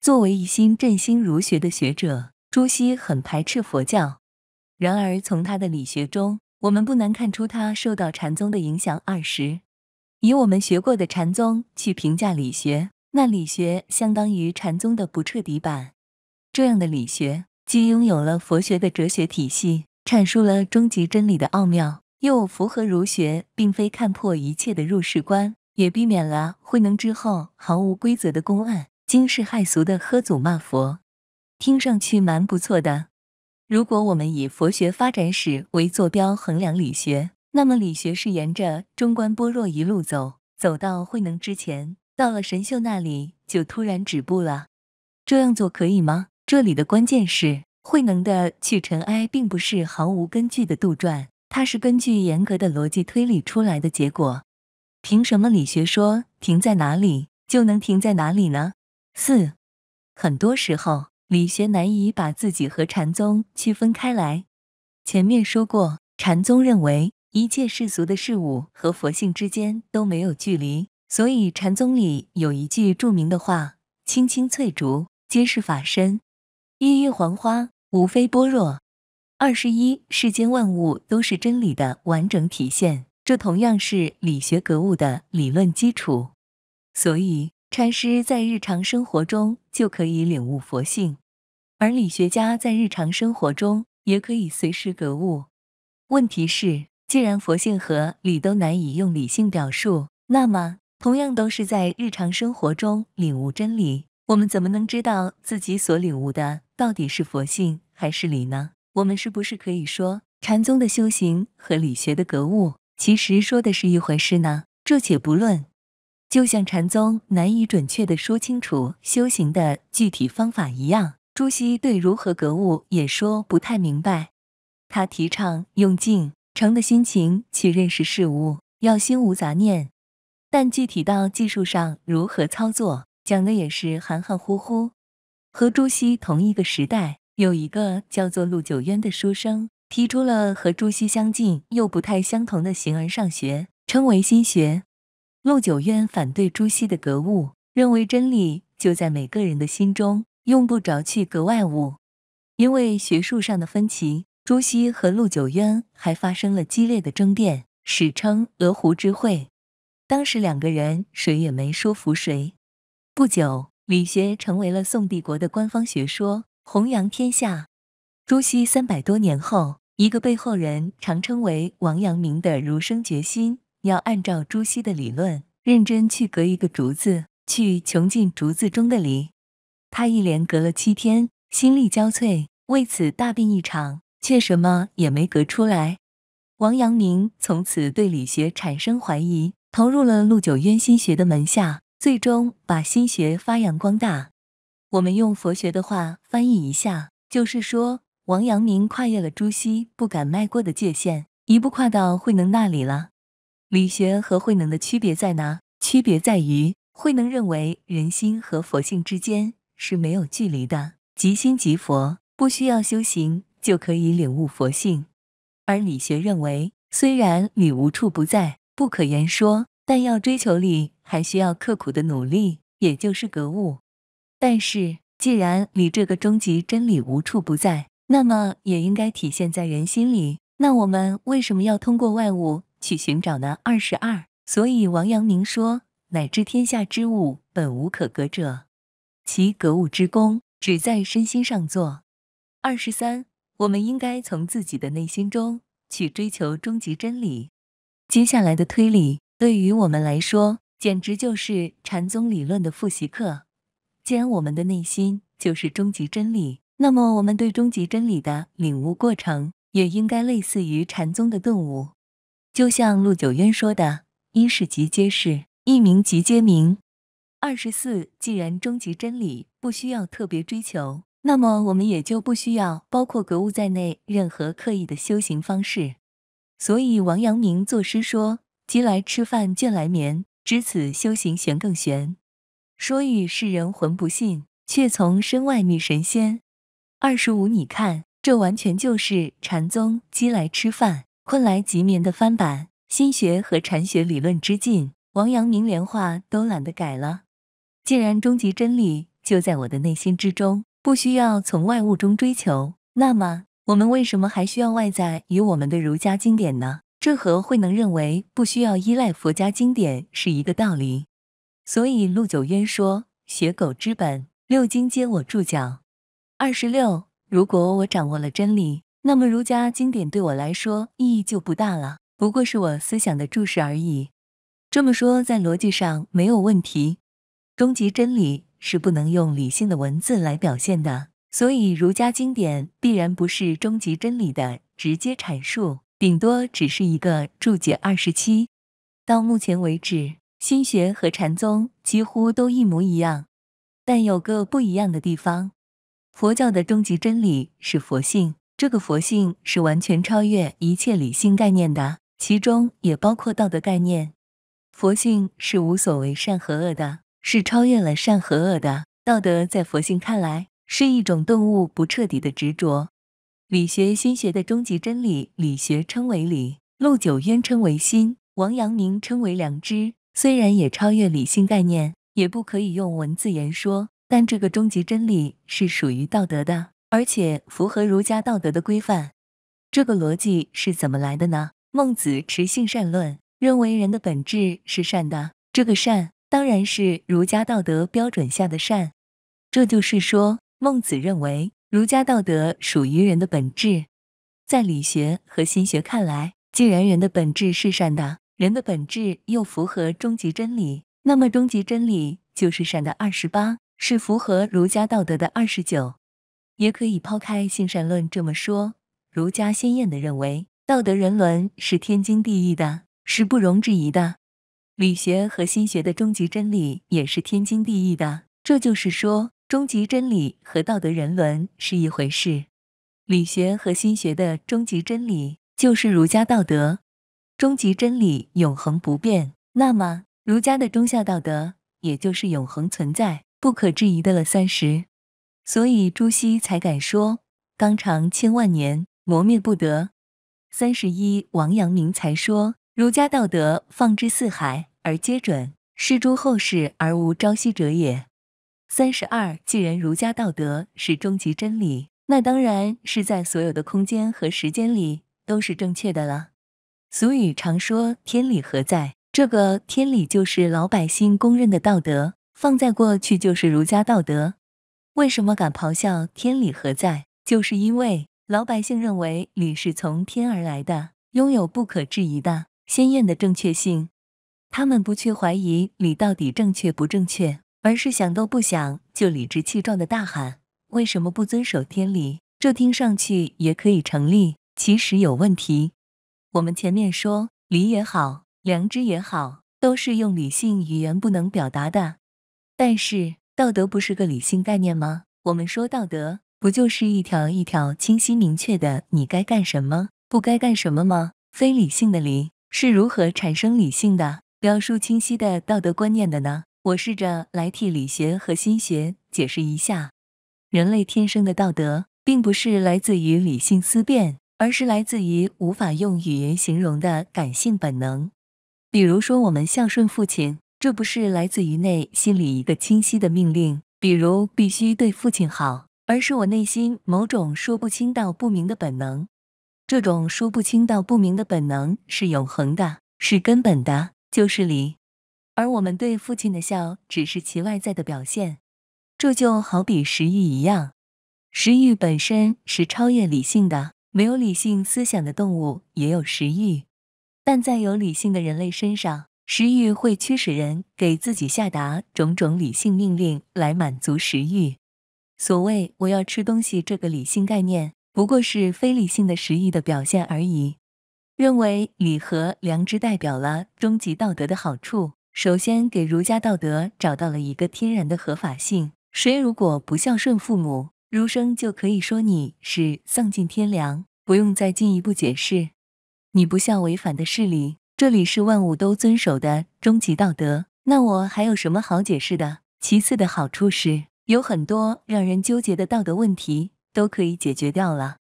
作为一心振兴儒学的学者，朱熹很排斥佛教。然而，从他的理学中，我们不难看出他受到禅宗的影响。二十，以我们学过的禅宗去评价理学。那理学相当于禅宗的不彻底版。这样的理学既拥有了佛学的哲学体系，阐述了终极真理的奥妙，又符合儒学并非看破一切的入世观，也避免了慧能之后毫无规则的公案、惊世骇俗的喝祖骂佛。听上去蛮不错的。如果我们以佛学发展史为坐标衡量理学，那么理学是沿着中观般若一路走，走到慧能之前。到了神秀那里就突然止步了，这样做可以吗？这里的关键是，慧能的去尘埃并不是毫无根据的杜撰，它是根据严格的逻辑推理出来的结果。凭什么理学说停在哪里就能停在哪里呢？四，很多时候理学难以把自己和禅宗区分开来。前面说过，禅宗认为一切世俗的事物和佛性之间都没有距离。所以禅宗里有一句著名的话：“青青翠竹皆是法身，郁郁黄花无非般若。”二十一世间万物都是真理的完整体现，这同样是理学格物的理论基础。所以禅师在日常生活中就可以领悟佛性，而理学家在日常生活中也可以随时格物。问题是，既然佛性和理都难以用理性表述，那么？同样都是在日常生活中领悟真理，我们怎么能知道自己所领悟的到底是佛性还是理呢？我们是不是可以说禅宗的修行和理学的格物其实说的是一回事呢？这且不论，就像禅宗难以准确的说清楚修行的具体方法一样，朱熹对如何格物也说不太明白。他提倡用静诚的心情去认识事物，要心无杂念。但具体到技术上如何操作，讲的也是含含糊糊。和朱熹同一个时代，有一个叫做陆九渊的书生，提出了和朱熹相近又不太相同的形而上学，称为心学。陆九渊反对朱熹的格物，认为真理就在每个人的心中，用不着去格外物。因为学术上的分歧，朱熹和陆九渊还发生了激烈的争辩，史称鹅湖之会。当时两个人谁也没说服谁。不久，理学成为了宋帝国的官方学说，弘扬天下。朱熹三百多年后，一个被后人常称为王阳明的儒生决心要按照朱熹的理论认真去隔一个竹子，去穷尽竹子中的理。他一连隔了七天，心力交瘁，为此大病一场，却什么也没隔出来。王阳明从此对理学产生怀疑。投入了陆九渊心学的门下，最终把心学发扬光大。我们用佛学的话翻译一下，就是说王阳明跨越了朱熹不敢迈过的界限，一步跨到慧能那里了。理学和慧能的区别在哪？区别在于慧能认为人心和佛性之间是没有距离的，即心即佛，不需要修行就可以领悟佛性；而理学认为，虽然理无处不在。不可言说，但要追求理，还需要刻苦的努力，也就是格物。但是，既然理这个终极真理无处不在，那么也应该体现在人心里。那我们为什么要通过外物去寻找呢？二十二，所以王阳明说：“乃至天下之物本无可格者，其格物之功只在身心上做。”二十三，我们应该从自己的内心中去追求终极真理。接下来的推理对于我们来说，简直就是禅宗理论的复习课。既然我们的内心就是终极真理，那么我们对终极真理的领悟过程，也应该类似于禅宗的顿悟。就像陆九渊说的：“一是即皆是，一明即皆明。”二十四，既然终极真理不需要特别追求，那么我们也就不需要包括格物在内任何刻意的修行方式。所以王阳明作诗说：“饥来吃饭倦来眠，知此修行玄更玄。说与世人浑不信，却从身外觅神仙。”二十五，你看，这完全就是禅宗“饥来吃饭，困来即眠”的翻版。心学和禅学理论之近，王阳明连话都懒得改了。既然终极真理就在我的内心之中，不需要从外物中追求，那么。我们为什么还需要外在与我们的儒家经典呢？这和慧能认为不需要依赖佛家经典是一个道理。所以陆九渊说：“学狗之本，六经皆我注脚。”二十六，如果我掌握了真理，那么儒家经典对我来说意义就不大了，不过是我思想的注释而已。这么说，在逻辑上没有问题。终极真理是不能用理性的文字来表现的。所以，儒家经典必然不是终极真理的直接阐述，顶多只是一个注解。二十七，到目前为止，心学和禅宗几乎都一模一样，但有个不一样的地方：佛教的终极真理是佛性，这个佛性是完全超越一切理性概念的，其中也包括道德概念。佛性是无所谓善和恶的，是超越了善和恶的道德，在佛性看来。是一种动物不彻底的执着。理学心学的终极真理，理学称为理，陆九渊称为心，王阳明称为良知。虽然也超越理性概念，也不可以用文字言说，但这个终极真理是属于道德的，而且符合儒家道德的规范。这个逻辑是怎么来的呢？孟子持性善论，认为人的本质是善的，这个善当然是儒家道德标准下的善。这就是说。孟子认为，儒家道德属于人的本质。在理学和心学看来，既然人的本质是善的，人的本质又符合终极真理，那么终极真理就是善的二十八，是符合儒家道德的二十九。也可以抛开性善论这么说，儒家鲜艳的认为，道德人伦是天经地义的，是不容置疑的。理学和心学的终极真理也是天经地义的。这就是说。终极真理和道德人伦是一回事，理学和心学的终极真理就是儒家道德。终极真理永恒不变，那么儒家的忠孝道德也就是永恒存在、不可质疑的了。三十，所以朱熹才敢说“纲常千万年磨灭不得”。三十一，王阳明才说：“儒家道德放之四海而皆准，失诸后世而无朝夕者也。”三十二，既然儒家道德是终极真理，那当然是在所有的空间和时间里都是正确的了。俗语常说“天理何在”，这个天理就是老百姓公认的道德，放在过去就是儒家道德。为什么敢咆哮“天理何在”？就是因为老百姓认为理是从天而来的，拥有不可质疑的、鲜艳的正确性，他们不去怀疑理到底正确不正确。而是想都不想就理直气壮的大喊：“为什么不遵守天理？”这听上去也可以成立，其实有问题。我们前面说理也好，良知也好，都是用理性语言不能表达的。但是道德不是个理性概念吗？我们说道德，不就是一条一条清晰明确的你该干什么、不该干什么吗？非理性的理是如何产生理性的、表述清晰的道德观念的呢？我试着来替理学和心学解释一下，人类天生的道德并不是来自于理性思辨，而是来自于无法用语言形容的感性本能。比如说，我们孝顺父亲，这不是来自于内心里一个清晰的命令，比如必须对父亲好，而是我内心某种说不清道不明的本能。这种说不清道不明的本能是永恒的，是根本的，就是理。而我们对父亲的笑只是其外在的表现，这就好比食欲一样。食欲本身是超越理性的，没有理性思想的动物也有食欲，但在有理性的人类身上，食欲会驱使人给自己下达种种理性命令来满足食欲。所谓“我要吃东西”这个理性概念，不过是非理性的食欲的表现而已。认为礼和良知代表了终极道德的好处。首先，给儒家道德找到了一个天然的合法性。谁如果不孝顺父母，儒生就可以说你是丧尽天良，不用再进一步解释。你不孝违反的事理，这里是万物都遵守的终极道德。那我还有什么好解释的？其次的好处是，有很多让人纠结的道德问题都可以解决掉了。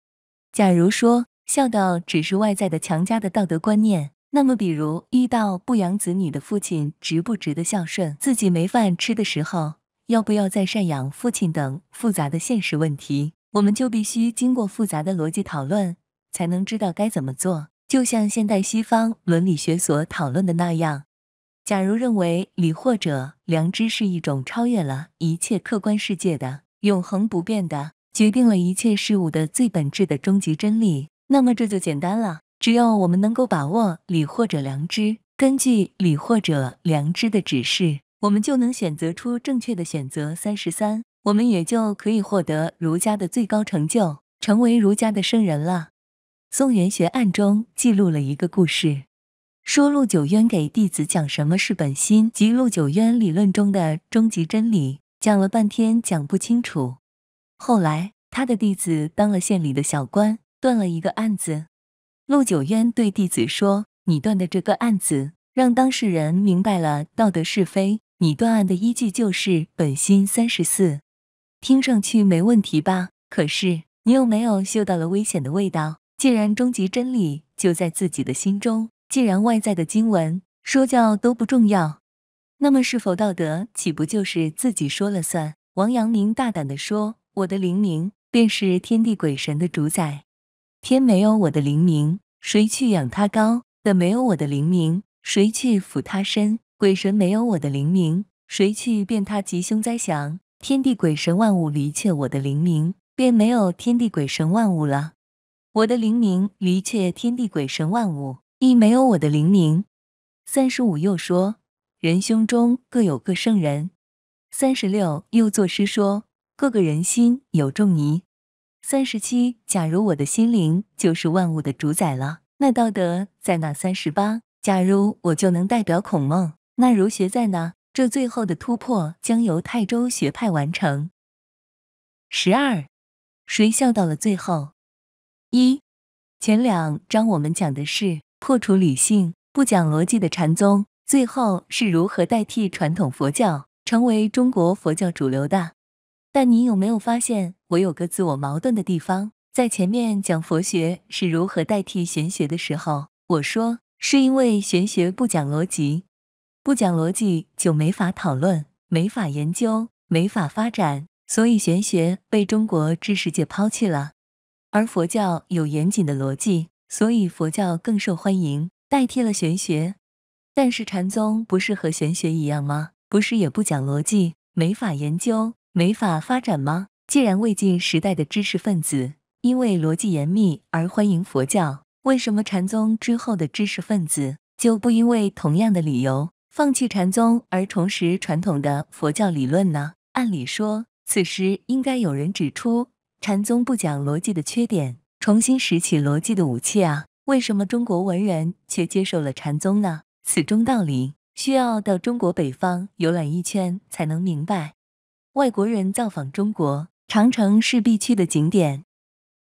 假如说孝道只是外在的强加的道德观念。那么，比如遇到不养子女的父亲值不值得孝顺，自己没饭吃的时候要不要再赡养父亲等复杂的现实问题，我们就必须经过复杂的逻辑讨论，才能知道该怎么做。就像现代西方伦理学所讨论的那样，假如认为理或者良知是一种超越了一切客观世界的永恒不变的，决定了一切事物的最本质的终极真理，那么这就简单了。只要我们能够把握理或者良知，根据理或者良知的指示，我们就能选择出正确的选择三十三，我们也就可以获得儒家的最高成就，成为儒家的圣人了。宋元学案中记录了一个故事，说陆九渊给弟子讲什么是本心，即陆九渊理论中的终极真理，讲了半天讲不清楚。后来他的弟子当了县里的小官，断了一个案子。陆九渊对弟子说：“你断的这个案子，让当事人明白了道德是非。你断案的依据就是本心三十四，听上去没问题吧？可是你有没有嗅到了危险的味道？既然终极真理就在自己的心中，既然外在的经文说教都不重要，那么是否道德，岂不就是自己说了算？”王阳明大胆地说：“我的灵明便是天地鬼神的主宰。”天没有我的灵明，谁去养他高？的没有我的灵明，谁去抚他身？鬼神没有我的灵明，谁去变他吉凶灾祥？天地鬼神万物离却我的灵明，便没有天地鬼神万物了。我的灵明离却天地鬼神万物，亦没有我的灵明。三十五又说：人胸中各有各圣人。三十六又作诗说：各个人心有仲尼。三十七，假如我的心灵就是万物的主宰了，那道德在哪？三十八，假如我就能代表孔孟，那儒学在哪？这最后的突破将由泰州学派完成。十二，谁笑到了最后？一，前两章我们讲的是破除理性、不讲逻辑的禅宗，最后是如何代替传统佛教，成为中国佛教主流的。但你有没有发现，我有个自我矛盾的地方？在前面讲佛学是如何代替玄学的时候，我说是因为玄学不讲逻辑，不讲逻辑就没法讨论、没法研究、没法发展，所以玄学被中国知识界抛弃了。而佛教有严谨的逻辑，所以佛教更受欢迎，代替了玄学。但是禅宗不是和玄学一样吗？不是也不讲逻辑，没法研究。没法发展吗？既然魏晋时代的知识分子因为逻辑严密而欢迎佛教，为什么禅宗之后的知识分子就不因为同样的理由放弃禅宗而重拾传统的佛教理论呢？按理说，此时应该有人指出禅宗不讲逻辑的缺点，重新拾起逻辑的武器啊！为什么中国文人却接受了禅宗呢？此中道理需要到中国北方游览一圈才能明白。外国人造访中国，长城是必去的景点。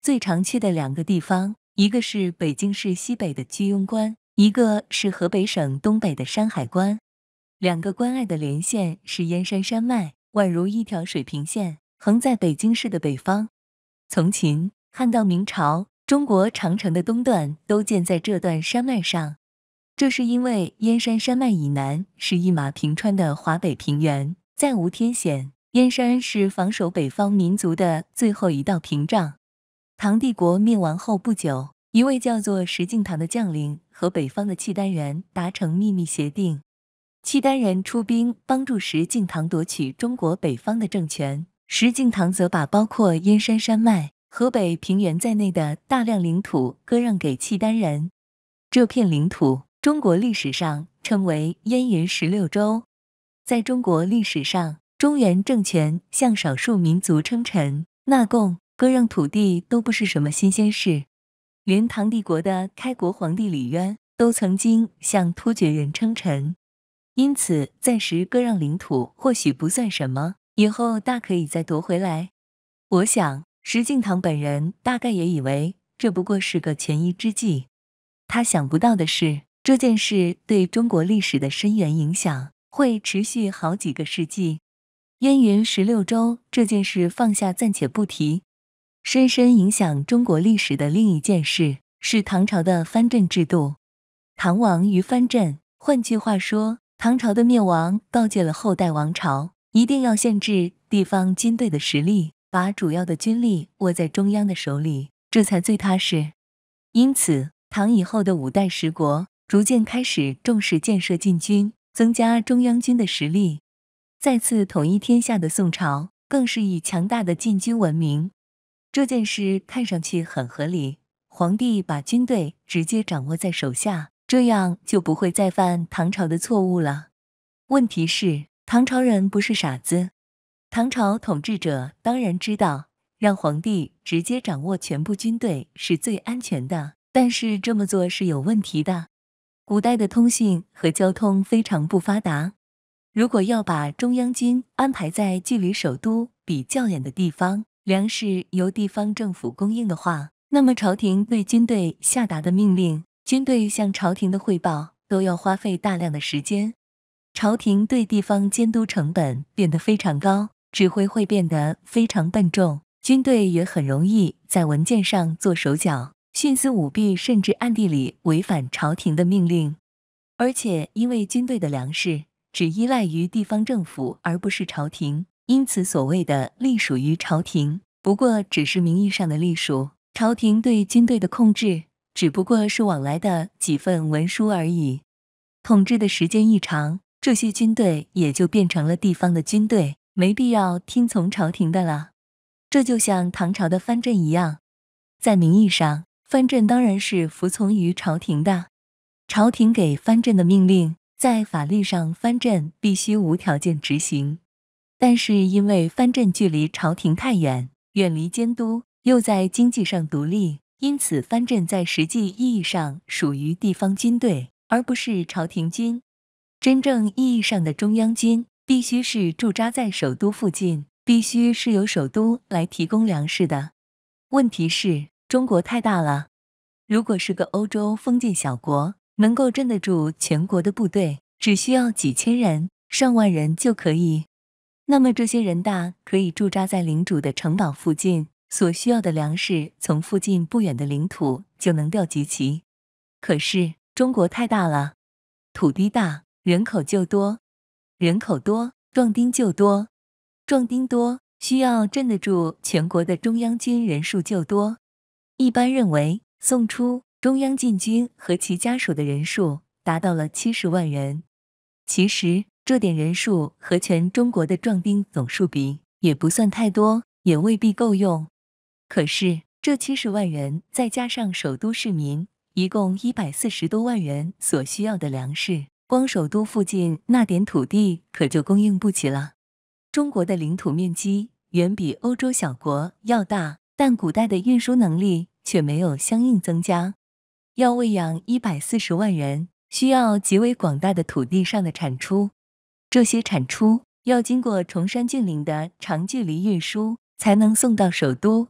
最常去的两个地方，一个是北京市西北的居庸关，一个是河北省东北的山海关。两个关隘的连线是燕山山脉，宛如一条水平线，横在北京市的北方。从秦汉到明朝，中国长城的东段都建在这段山脉上。这是因为燕山山脉以南是一马平川的华北平原，再无天险。燕山是防守北方民族的最后一道屏障。唐帝国灭亡后不久，一位叫做石敬瑭的将领和北方的契丹人达成秘密协定，契丹人出兵帮助石敬瑭夺取中国北方的政权，石敬瑭则把包括燕山山脉、河北平原在内的大量领土割让给契丹人。这片领土，中国历史上称为燕云十六州。在中国历史上。中原政权向少数民族称臣、纳贡、割让土地都不是什么新鲜事，连唐帝国的开国皇帝李渊都曾经向突厥人称臣，因此暂时割让领土或许不算什么，以后大可以再夺回来。我想，石敬瑭本人大概也以为这不过是个权宜之计，他想不到的是，这件事对中国历史的深远影响会持续好几个世纪。燕云十六州这件事放下暂且不提，深深影响中国历史的另一件事是唐朝的藩镇制度。唐亡于藩镇，换句话说，唐朝的灭亡告诫了后代王朝一定要限制地方军队的实力，把主要的军力握在中央的手里，这才最踏实。因此，唐以后的五代十国逐渐开始重视建设禁军，增加中央军的实力。再次统一天下的宋朝，更是以强大的禁军闻名。这件事看上去很合理，皇帝把军队直接掌握在手下，这样就不会再犯唐朝的错误了。问题是，唐朝人不是傻子，唐朝统治者当然知道，让皇帝直接掌握全部军队是最安全的。但是这么做是有问题的，古代的通信和交通非常不发达。如果要把中央军安排在距离首都比较远的地方，粮食由地方政府供应的话，那么朝廷对军队下达的命令，军队向朝廷的汇报，都要花费大量的时间。朝廷对地方监督成本变得非常高，指挥会变得非常笨重，军队也很容易在文件上做手脚、徇私舞弊，甚至暗地里违反朝廷的命令。而且，因为军队的粮食。只依赖于地方政府，而不是朝廷。因此，所谓的隶属于朝廷，不过只是名义上的隶属。朝廷对军队的控制，只不过是往来的几份文书而已。统治的时间一长，这些军队也就变成了地方的军队，没必要听从朝廷的了。这就像唐朝的藩镇一样，在名义上，藩镇当然是服从于朝廷的。朝廷给藩镇的命令。在法律上，藩镇必须无条件执行，但是因为藩镇距离朝廷太远，远离监督，又在经济上独立，因此藩镇在实际意义上属于地方军队，而不是朝廷军。真正意义上的中央军必须是驻扎在首都附近，必须是由首都来提供粮食的。问题是，中国太大了，如果是个欧洲封建小国。能够镇得住全国的部队，只需要几千人、上万人就可以。那么这些人大可以驻扎在领主的城堡附近，所需要的粮食从附近不远的领土就能调集齐。可是中国太大了，土地大，人口就多，人口多，壮丁就多，壮丁多，需要镇得住全国的中央军人数就多。一般认为，宋初。中央禁军和其家属的人数达到了七十万人。其实这点人数和全中国的壮丁总数比也不算太多，也未必够用。可是这七十万人再加上首都市民，一共一百四十多万人所需要的粮食，光首都附近那点土地可就供应不起了。中国的领土面积远比欧洲小国要大，但古代的运输能力却没有相应增加。要喂养一百四十万人，需要极为广大的土地上的产出。这些产出要经过崇山峻岭的长距离运输，才能送到首都。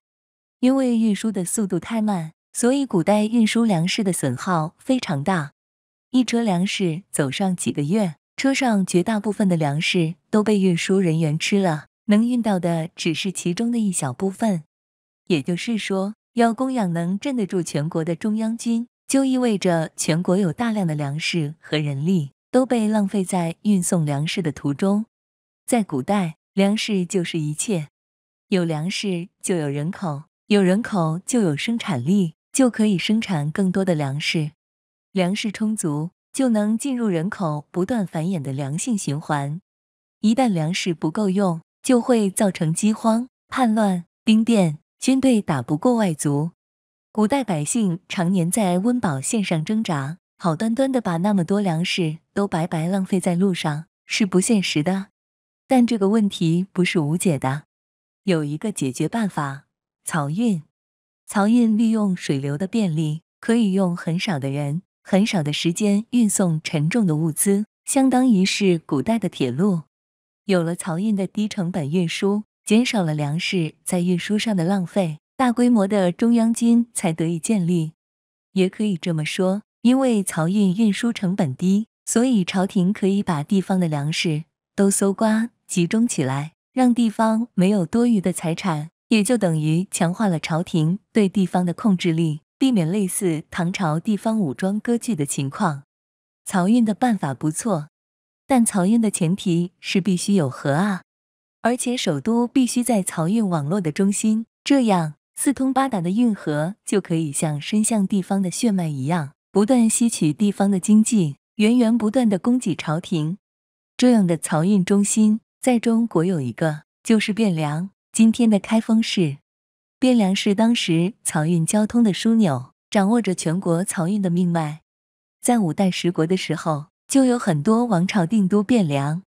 因为运输的速度太慢，所以古代运输粮食的损耗非常大。一车粮食走上几个月，车上绝大部分的粮食都被运输人员吃了，能运到的只是其中的一小部分。也就是说，要供养能镇得住全国的中央军。就意味着全国有大量的粮食和人力都被浪费在运送粮食的途中。在古代，粮食就是一切，有粮食就有人口，有人口就有生产力，就可以生产更多的粮食。粮食充足，就能进入人口不断繁衍的良性循环。一旦粮食不够用，就会造成饥荒、叛乱、兵变，军队打不过外族。古代百姓常年在温饱线上挣扎，好端端的把那么多粮食都白白浪费在路上是不现实的。但这个问题不是无解的，有一个解决办法：漕运。漕运利用水流的便利，可以用很少的人、很少的时间运送沉重的物资，相当于是古代的铁路。有了漕运的低成本运输，减少了粮食在运输上的浪费。大规模的中央军才得以建立，也可以这么说，因为漕运运输成本低，所以朝廷可以把地方的粮食都搜刮集中起来，让地方没有多余的财产，也就等于强化了朝廷对地方的控制力，避免类似唐朝地方武装割据的情况。漕运的办法不错，但漕运的前提是必须有河啊，而且首都必须在漕运网络的中心，这样。四通八达的运河就可以像伸向地方的血脉一样，不断吸取地方的经济，源源不断的供给朝廷。这样的漕运中心在中国有一个，就是汴梁，今天的开封市。汴梁是当时漕运交通的枢纽，掌握着全国漕运的命脉。在五代十国的时候，就有很多王朝定都汴梁。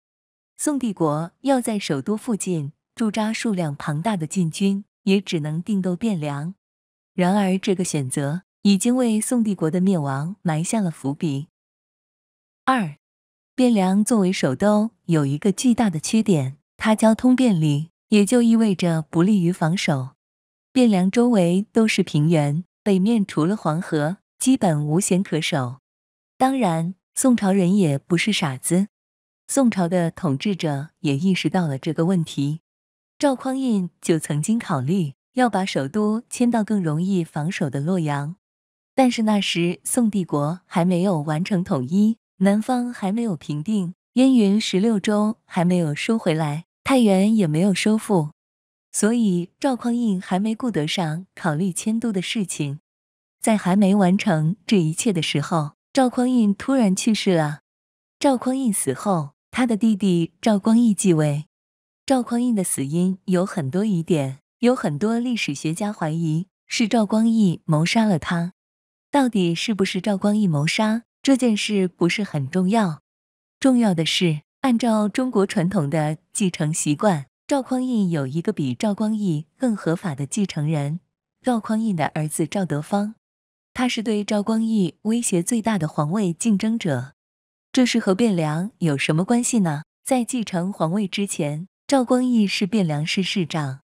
宋帝国要在首都附近驻扎数量庞大的禁军。也只能定都汴梁，然而这个选择已经为宋帝国的灭亡埋下了伏笔。二，汴梁作为首都有一个巨大的缺点，它交通便利，也就意味着不利于防守。汴梁周围都是平原，北面除了黄河，基本无险可守。当然，宋朝人也不是傻子，宋朝的统治者也意识到了这个问题。赵匡胤就曾经考虑要把首都迁到更容易防守的洛阳，但是那时宋帝国还没有完成统一，南方还没有平定，燕云十六州还没有收回来，太原也没有收复，所以赵匡胤还没顾得上考虑迁都的事情。在还没完成这一切的时候，赵匡胤突然去世了。赵匡胤死后，他的弟弟赵光义继位。赵匡胤的死因有很多疑点，有很多历史学家怀疑是赵光义谋杀了他。到底是不是赵光义谋杀这件事不是很重要，重要的是按照中国传统的继承习惯，赵匡胤有一个比赵光义更合法的继承人——赵匡胤的儿子赵德芳，他是对赵光义威胁最大的皇位竞争者。这是和汴梁有什么关系呢？在继承皇位之前。赵光义是汴梁市市长，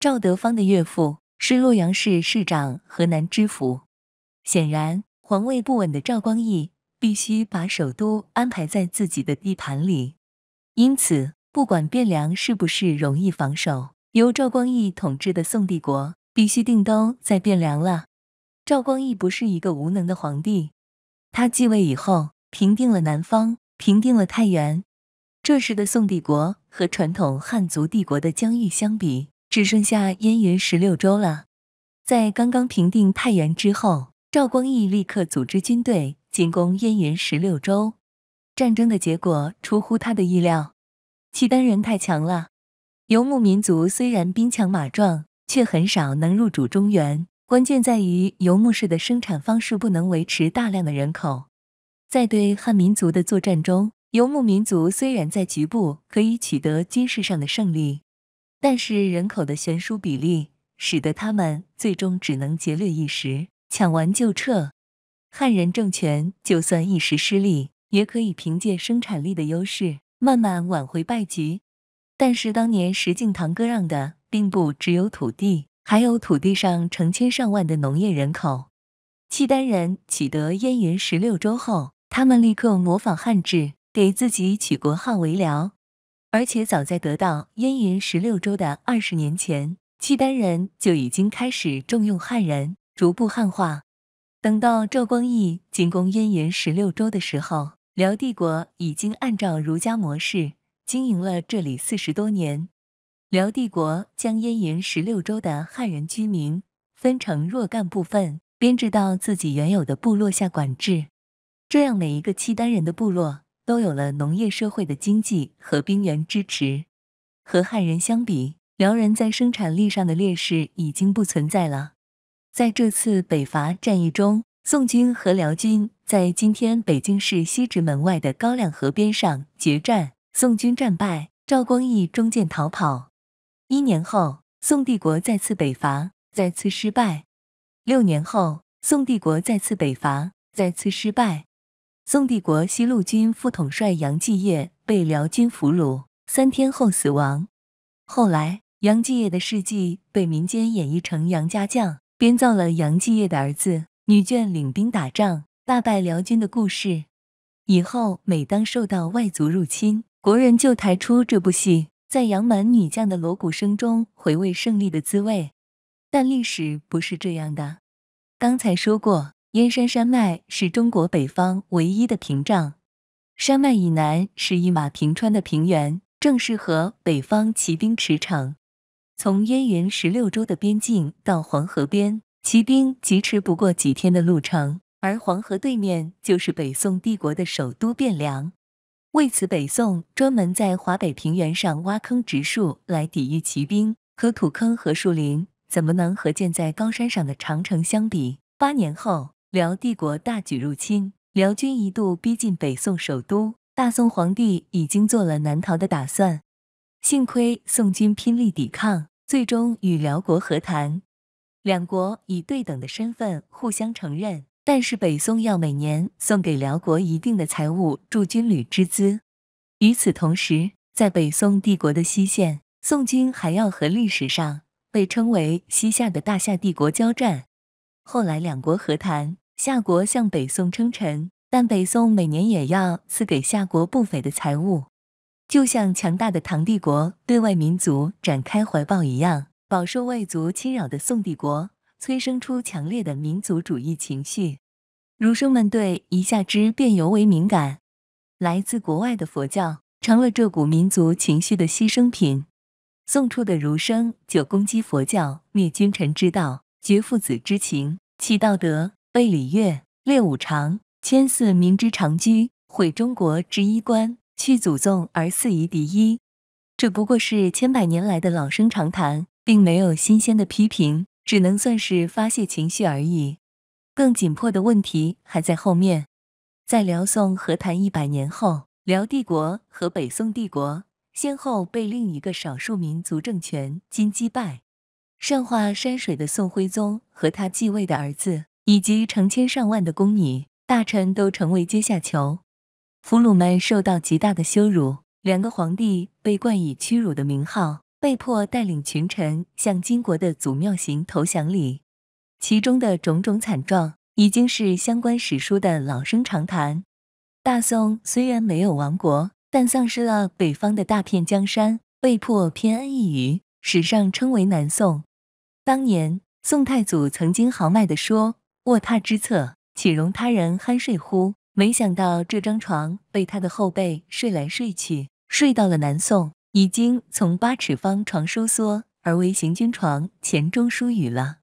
赵德芳的岳父是洛阳市市长、河南知府。显然，皇位不稳的赵光义必须把首都安排在自己的地盘里。因此，不管汴梁是不是容易防守，由赵光义统治的宋帝国必须定都在汴梁了。赵光义不是一个无能的皇帝，他继位以后，平定了南方，平定了太原。这时的宋帝国和传统汉族帝国的疆域相比，只剩下燕云十六州了。在刚刚平定太原之后，赵光义立刻组织军队进攻燕云十六州。战争的结果出乎他的意料，契丹人太强了。游牧民族虽然兵强马壮，却很少能入主中原。关键在于游牧式的生产方式不能维持大量的人口。在对汉民族的作战中。游牧民族虽然在局部可以取得军事上的胜利，但是人口的悬殊比例使得他们最终只能劫掠一时，抢完就撤。汉人政权就算一时失利，也可以凭借生产力的优势慢慢挽回败局。但是当年石敬瑭割让的并不只有土地，还有土地上成千上万的农业人口。契丹人取得燕云十六州后，他们立刻模仿汉制。给自己取国号为辽，而且早在得到燕云十六州的二十年前，契丹人就已经开始重用汉人，逐步汉化。等到赵光义进攻燕云十六州的时候，辽帝国已经按照儒家模式经营了这里四十多年。辽帝国将燕云十六州的汉人居民分成若干部分，编制到自己原有的部落下管制，这样每一个契丹人的部落。都有了农业社会的经济和兵源支持，和汉人相比，辽人在生产力上的劣势已经不存在了。在这次北伐战役中，宋军和辽军在今天北京市西直门外的高粱河边上决战，宋军战败，赵光义中箭逃跑。一年后，宋帝国再次北伐，再次失败。六年后，宋帝国再次北伐，再次失败。宋帝国西路军副统帅杨继业被辽军俘虏，三天后死亡。后来，杨继业的事迹被民间演绎成杨家将，编造了杨继业的儿子女眷领兵打仗、大败辽军的故事。以后，每当受到外族入侵，国人就抬出这部戏，在杨蛮女将的锣鼓声中回味胜利的滋味。但历史不是这样的。刚才说过。燕山山脉是中国北方唯一的屏障，山脉以南是一马平川的平原，正适合北方骑兵驰骋。从燕云十六州的边境到黄河边，骑兵疾驰不过几天的路程。而黄河对面就是北宋帝国的首都汴梁，为此，北宋专门在华北平原上挖坑植树来抵御骑兵。可土坑和树林怎么能和建在高山上的长城相比？八年后。辽帝国大举入侵，辽军一度逼近北宋首都，大宋皇帝已经做了南逃的打算。幸亏宋军拼力抵抗，最终与辽国和谈，两国以对等的身份互相承认，但是北宋要每年送给辽国一定的财物驻军旅之资。与此同时，在北宋帝国的西线，宋军还要和历史上被称为西夏的大夏帝国交战。后来两国和谈。夏国向北宋称臣，但北宋每年也要赐给夏国不菲的财物，就像强大的唐帝国对外民族展开怀抱一样。饱受外族侵扰的宋帝国催生出强烈的民族主义情绪，儒生们对一下之便尤为敏感。来自国外的佛教成了这股民族情绪的牺牲品。宋初的儒生就攻击佛教，灭君臣之道，绝父子之情，弃道德。背礼乐，列五常，迁祀明之常居，毁中国之衣冠，弃祖宗而肆夷狄一。这不过是千百年来的老生常谈，并没有新鲜的批评，只能算是发泄情绪而已。更紧迫的问题还在后面。在辽宋和谈一百年后，辽帝国和北宋帝国先后被另一个少数民族政权金击败。善化山水的宋徽宗和他继位的儿子。以及成千上万的宫女、大臣都成为阶下囚，俘虏们受到极大的羞辱。两个皇帝被冠以屈辱的名号，被迫带领群臣向金国的祖庙行投降礼。其中的种种惨状，已经是相关史书的老生常谈。大宋虽然没有亡国，但丧失了北方的大片江山，被迫偏安一隅，史上称为南宋。当年宋太祖曾经豪迈地说。卧榻之侧，岂容他人酣睡乎？没想到这张床被他的后背睡来睡去，睡到了南宋，已经从八尺方床收缩而为行军床。钱钟书语了。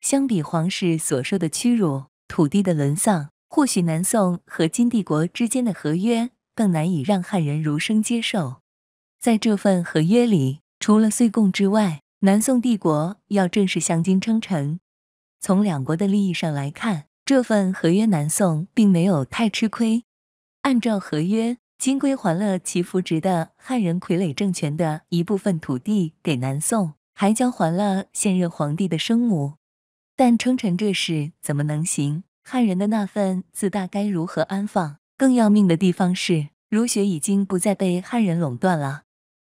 相比皇室所受的屈辱，土地的沦丧，或许南宋和金帝国之间的合约更难以让汉人儒生接受。在这份合约里，除了岁贡之外，南宋帝国要正式向金称臣。从两国的利益上来看，这份合约南宋并没有太吃亏。按照合约，金归还了其扶植的汉人傀儡政权的一部分土地给南宋，还交还了现任皇帝的生母。但称臣这事怎么能行？汉人的那份自大该如何安放？更要命的地方是，儒学已经不再被汉人垄断了。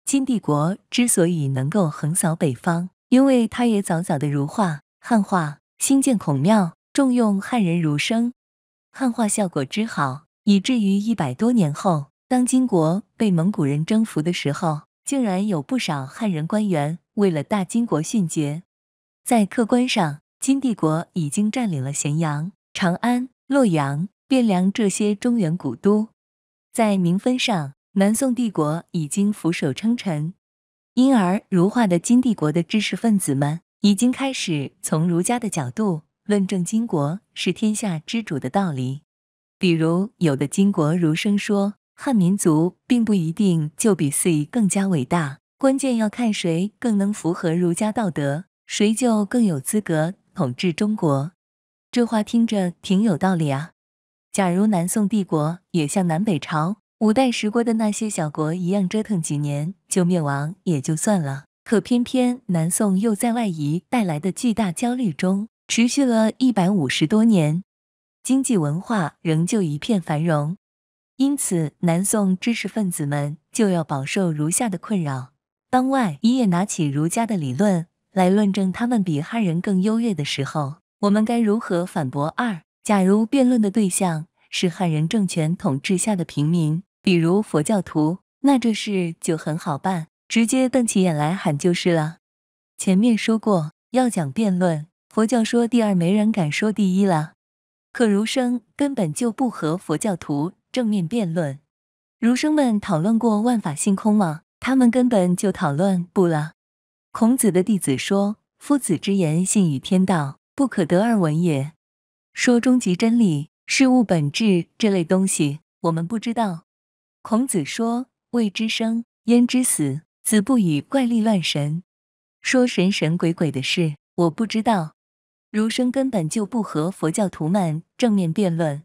金帝国之所以能够横扫北方，因为他也早早的儒化汉化。兴建孔庙，重用汉人儒生，汉化效果之好，以至于一百多年后，当金国被蒙古人征服的时候，竟然有不少汉人官员为了大金国殉节。在客观上，金帝国已经占领了咸阳、长安、洛阳、汴梁这些中原古都；在名分上，南宋帝国已经俯首称臣，因而儒化的金帝国的知识分子们。已经开始从儒家的角度论证金国是天下之主的道理。比如，有的金国儒生说，汉民族并不一定就比宋更加伟大，关键要看谁更能符合儒家道德，谁就更有资格统治中国。这话听着挺有道理啊。假如南宋帝国也像南北朝、五代十国的那些小国一样折腾几年就灭亡，也就算了。可偏偏南宋又在外移带来的巨大焦虑中持续了一百五十多年，经济文化仍旧一片繁荣，因此南宋知识分子们就要饱受如下的困扰：当外夷也拿起儒家的理论来论证他们比汉人更优越的时候，我们该如何反驳？二，假如辩论的对象是汉人政权统治下的平民，比如佛教徒，那这事就很好办。直接瞪起眼来喊就是了。前面说过要讲辩论，佛教说第二没人敢说第一了。可儒生根本就不和佛教徒正面辩论。儒生们讨论过万法性空吗？他们根本就讨论不了。孔子的弟子说：“夫子之言信与天道，不可得而闻也。”说终极真理、事物本质这类东西，我们不知道。孔子说：“未知生焉知死？”子不语，怪力乱神，说神神鬼鬼的事，我不知道。儒生根本就不和佛教徒们正面辩论，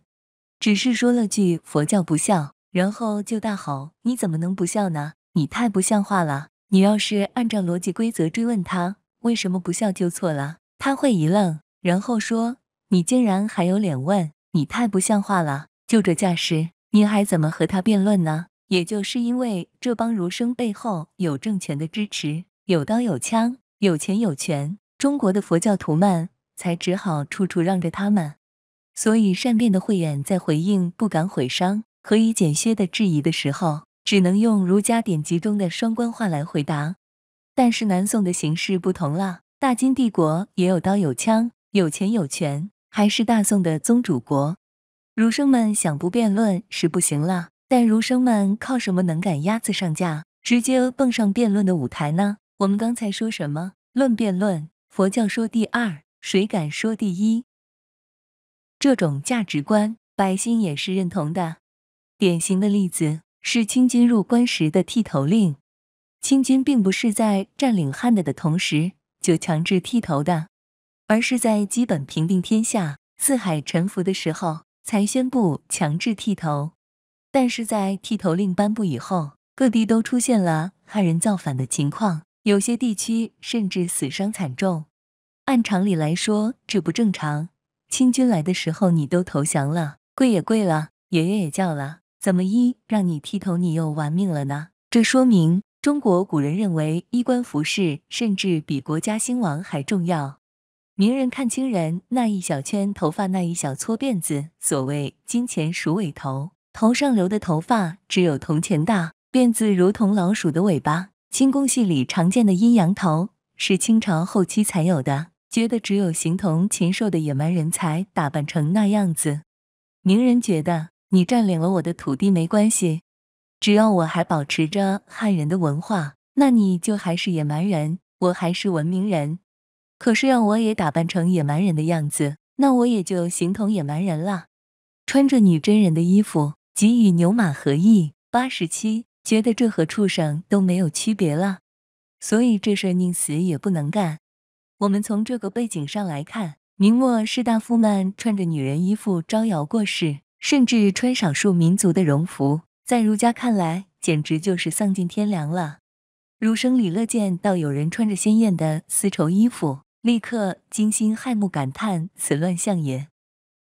只是说了句佛教不笑，然后就大吼：“你怎么能不笑呢？你太不像话了！你要是按照逻辑规则追问他为什么不笑，就错了。他会一愣，然后说：你竟然还有脸问？你太不像话了！就这架势，你还怎么和他辩论呢？”也就是因为这帮儒生背后有政权的支持，有刀有枪，有钱有权，中国的佛教徒们才只好处处让着他们。所以，善变的慧远在回应不敢毁伤、可以简削的质疑的时候，只能用儒家典籍中的双关话来回答。但是，南宋的形势不同了，大金帝国也有刀有枪、有钱有权，还是大宋的宗主国，儒生们想不辩论是不行了。但儒生们靠什么能赶鸭子上架，直接蹦上辩论的舞台呢？我们刚才说什么论辩论，佛教说第二，谁敢说第一？这种价值观百姓也是认同的。典型的例子是清军入关时的剃头令。清军并不是在占领汉代的同时就强制剃头的，而是在基本平定天下、四海臣服的时候才宣布强制剃头。但是在剃头令颁布以后，各地都出现了汉人造反的情况，有些地区甚至死伤惨重。按常理来说，这不正常。清军来的时候，你都投降了，跪也跪了，爷爷也叫了，怎么一让你剃头，你又玩命了呢？这说明中国古人认为衣冠服饰甚至比国家兴亡还重要。明人看清人那一小圈头发，那一小撮辫子，所谓金钱鼠尾头。头上留的头发只有铜钱大，辫子如同老鼠的尾巴。清宫戏里常见的阴阳头是清朝后期才有的，觉得只有形同禽兽的野蛮人才打扮成那样子。名人觉得你占领了我的土地没关系，只要我还保持着汉人的文化，那你就还是野蛮人，我还是文明人。可是要我也打扮成野蛮人的样子，那我也就形同野蛮人了，穿着女真人的衣服。即与牛马合意。八十七觉得这和畜生都没有区别了，所以这事宁死也不能干。我们从这个背景上来看，明末士大夫们穿着女人衣服招摇过市，甚至穿少数民族的绒服，在儒家看来简直就是丧尽天良了。儒生李乐见到有人穿着鲜艳的丝绸衣服，立刻惊心骇目，感叹此乱象也。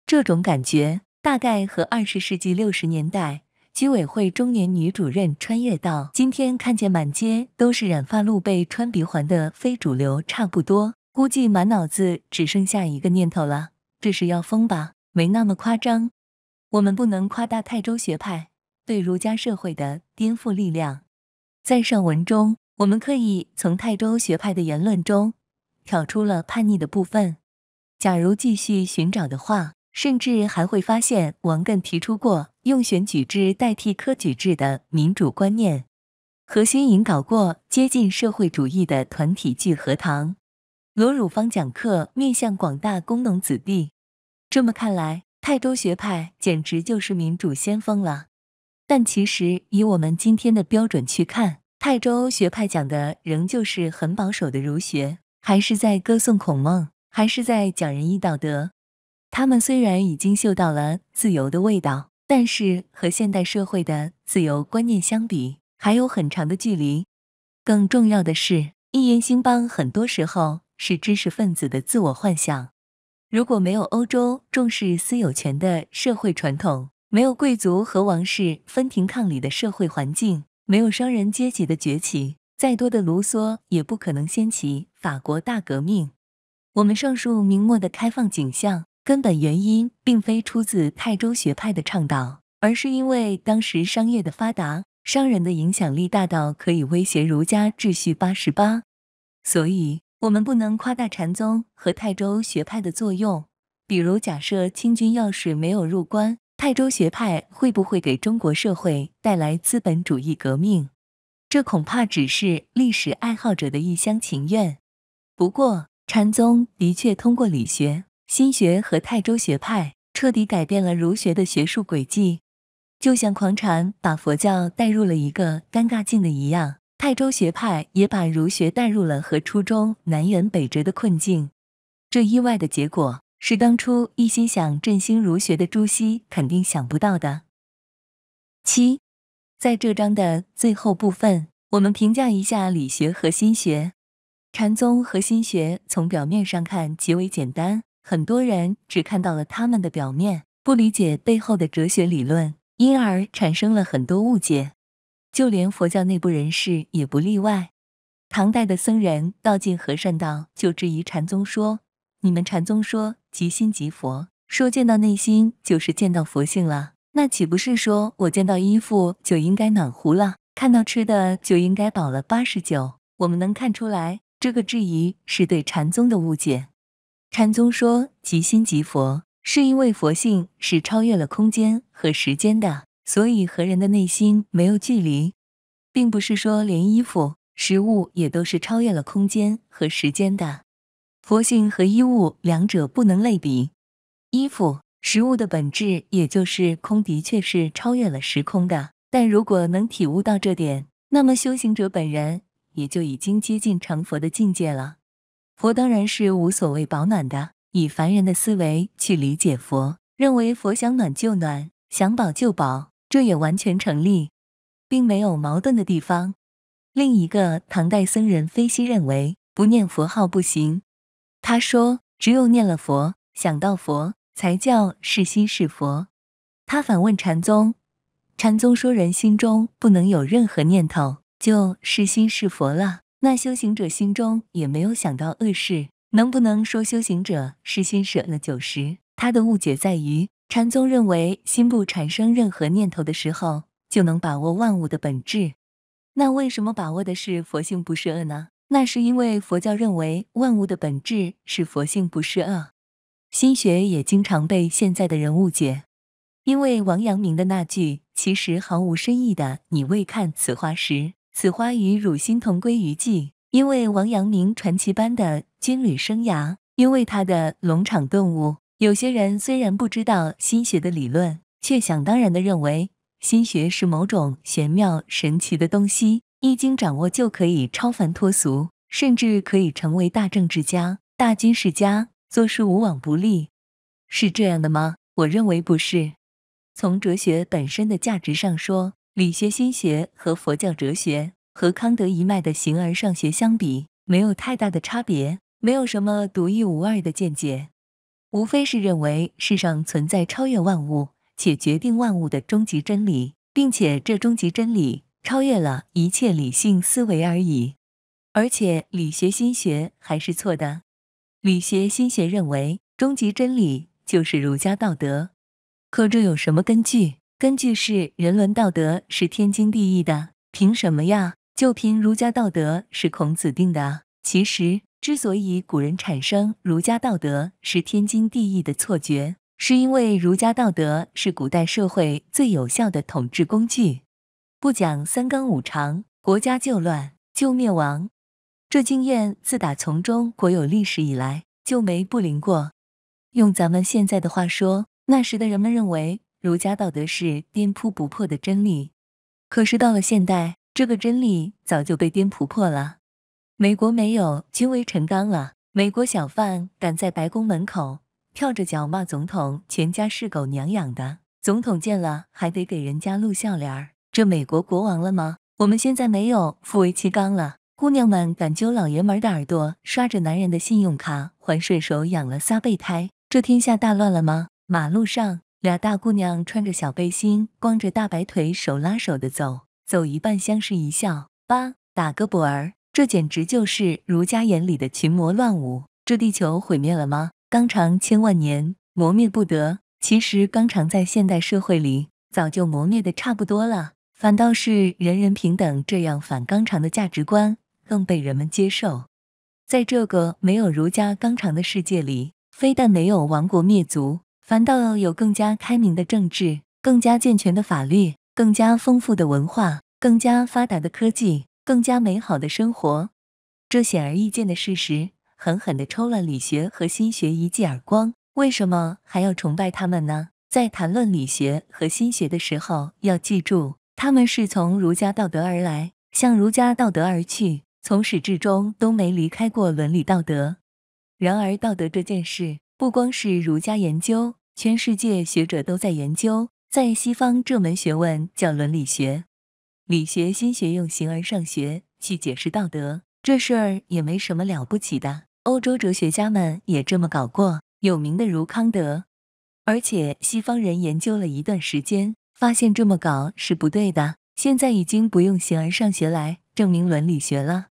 这种感觉。大概和二十世纪六十年代居委会中年女主任穿越到今天，看见满街都是染发、露被穿鼻环的非主流差不多，估计满脑子只剩下一个念头了：这是要疯吧？没那么夸张。我们不能夸大泰州学派对儒家社会的颠覆力量。在上文中，我们刻意从泰州学派的言论中挑出了叛逆的部分。假如继续寻找的话，甚至还会发现，王艮提出过用选举制代替科举制的民主观念；何新颖搞过接近社会主义的团体聚合堂；罗汝芳讲课面向广大工农子弟。这么看来，泰州学派简直就是民主先锋了。但其实，以我们今天的标准去看，泰州学派讲的仍旧是很保守的儒学，还是在歌颂孔孟，还是在讲仁义道德。他们虽然已经嗅到了自由的味道，但是和现代社会的自由观念相比，还有很长的距离。更重要的是，一言兴邦很多时候是知识分子的自我幻想。如果没有欧洲重视私有权的社会传统，没有贵族和王室分庭抗礼的社会环境，没有商人阶级的崛起，再多的卢梭也不可能掀起法国大革命。我们上述明末的开放景象。根本原因并非出自泰州学派的倡导，而是因为当时商业的发达，商人的影响力大到可以威胁儒家秩序八十八。所以，我们不能夸大禅宗和泰州学派的作用。比如，假设清军要是没有入关，泰州学派会不会给中国社会带来资本主义革命？这恐怕只是历史爱好者的一厢情愿。不过，禅宗的确通过理学。心学和泰州学派彻底改变了儒学的学术轨迹，就像狂禅把佛教带入了一个尴尬境的一样，泰州学派也把儒学带入了和初中南辕北辙的困境。这意外的结果是当初一心想振兴儒学的朱熹肯定想不到的。七，在这章的最后部分，我们评价一下理学和心学、禅宗和心学。从表面上看，极为简单。很多人只看到了他们的表面，不理解背后的哲学理论，因而产生了很多误解。就连佛教内部人士也不例外。唐代的僧人道敬和善道就质疑禅宗说：“你们禅宗说即心即佛，说见到内心就是见到佛性了，那岂不是说我见到衣服就应该暖和了，看到吃的就应该饱了八十九？”我们能看出来，这个质疑是对禅宗的误解。禅宗说“即心即佛”，是因为佛性是超越了空间和时间的，所以和人的内心没有距离。并不是说连衣服、食物也都是超越了空间和时间的。佛性和衣物两者不能类比。衣服、食物的本质也就是空，的确是超越了时空的。但如果能体悟到这点，那么修行者本人也就已经接近成佛的境界了。佛当然是无所谓保暖的，以凡人的思维去理解佛，认为佛想暖就暖，想保就保，这也完全成立，并没有矛盾的地方。另一个唐代僧人非西认为不念佛号不行，他说只有念了佛，想到佛，才叫是心是佛。他反问禅宗，禅宗说人心中不能有任何念头，就是心是佛了。那修行者心中也没有想到恶事，能不能说修行者是心舍了九十？他的误解在于，禅宗认为心不产生任何念头的时候，就能把握万物的本质。那为什么把握的是佛性，不是恶呢？那是因为佛教认为万物的本质是佛性，不是恶。心学也经常被现在的人误解，因为王阳明的那句其实毫无深意的“你未看此花时”。此花与汝心同归于寂，因为王阳明传奇般的军旅生涯，因为他的龙场顿悟。有些人虽然不知道心学的理论，却想当然的认为心学是某种玄妙、神奇的东西，一经掌握就可以超凡脱俗，甚至可以成为大政治家、大军事家，做事无往不利。是这样的吗？我认为不是。从哲学本身的价值上说。理学、心学和佛教哲学，和康德一脉的形而上学相比，没有太大的差别，没有什么独一无二的见解，无非是认为世上存在超越万物且决定万物的终极真理，并且这终极真理超越了一切理性思维而已。而且理学、心学还是错的。理学、心学认为终极真理就是儒家道德，可这有什么根据？根据是人伦道德是天经地义的，凭什么呀？就凭儒家道德是孔子定的其实，之所以古人产生儒家道德是天经地义的错觉，是因为儒家道德是古代社会最有效的统治工具。不讲三纲五常，国家就乱就灭亡。这经验自打从中国有历史以来就没不灵过。用咱们现在的话说，那时的人们认为。儒家道德是颠扑不破的真理，可是到了现代，这个真理早就被颠扑破了。美国没有君为臣纲了，美国小贩敢在白宫门口跳着脚骂总统，全家是狗娘养的，总统见了还得给人家露笑脸儿，这美国国王了吗？我们现在没有父为妻纲了，姑娘们敢揪老爷们的耳朵，刷着男人的信用卡，还顺手养了仨备胎，这天下大乱了吗？马路上。俩大姑娘穿着小背心，光着大白腿，手拉手的走，走一半相视一笑。八打个啵儿，这简直就是儒家眼里的群魔乱舞。这地球毁灭了吗？纲常千万年磨灭不得。其实纲常在现代社会里早就磨灭的差不多了，反倒是人人平等这样反纲常的价值观更被人们接受。在这个没有儒家纲常的世界里，非但没有亡国灭族。反倒有更加开明的政治，更加健全的法律，更加丰富的文化，更加发达的科技，更加美好的生活。这显而易见的事实，狠狠地抽了理学和心学一记耳光。为什么还要崇拜他们呢？在谈论理学和心学的时候，要记住，他们是从儒家道德而来，向儒家道德而去，从始至终都没离开过伦理道德。然而，道德这件事不光是儒家研究。全世界学者都在研究，在西方这门学问叫伦理学，理学、心学用形而上学去解释道德，这事儿也没什么了不起的。欧洲哲学家们也这么搞过，有名的如康德。而且西方人研究了一段时间，发现这么搞是不对的。现在已经不用形而上学来证明伦理学了，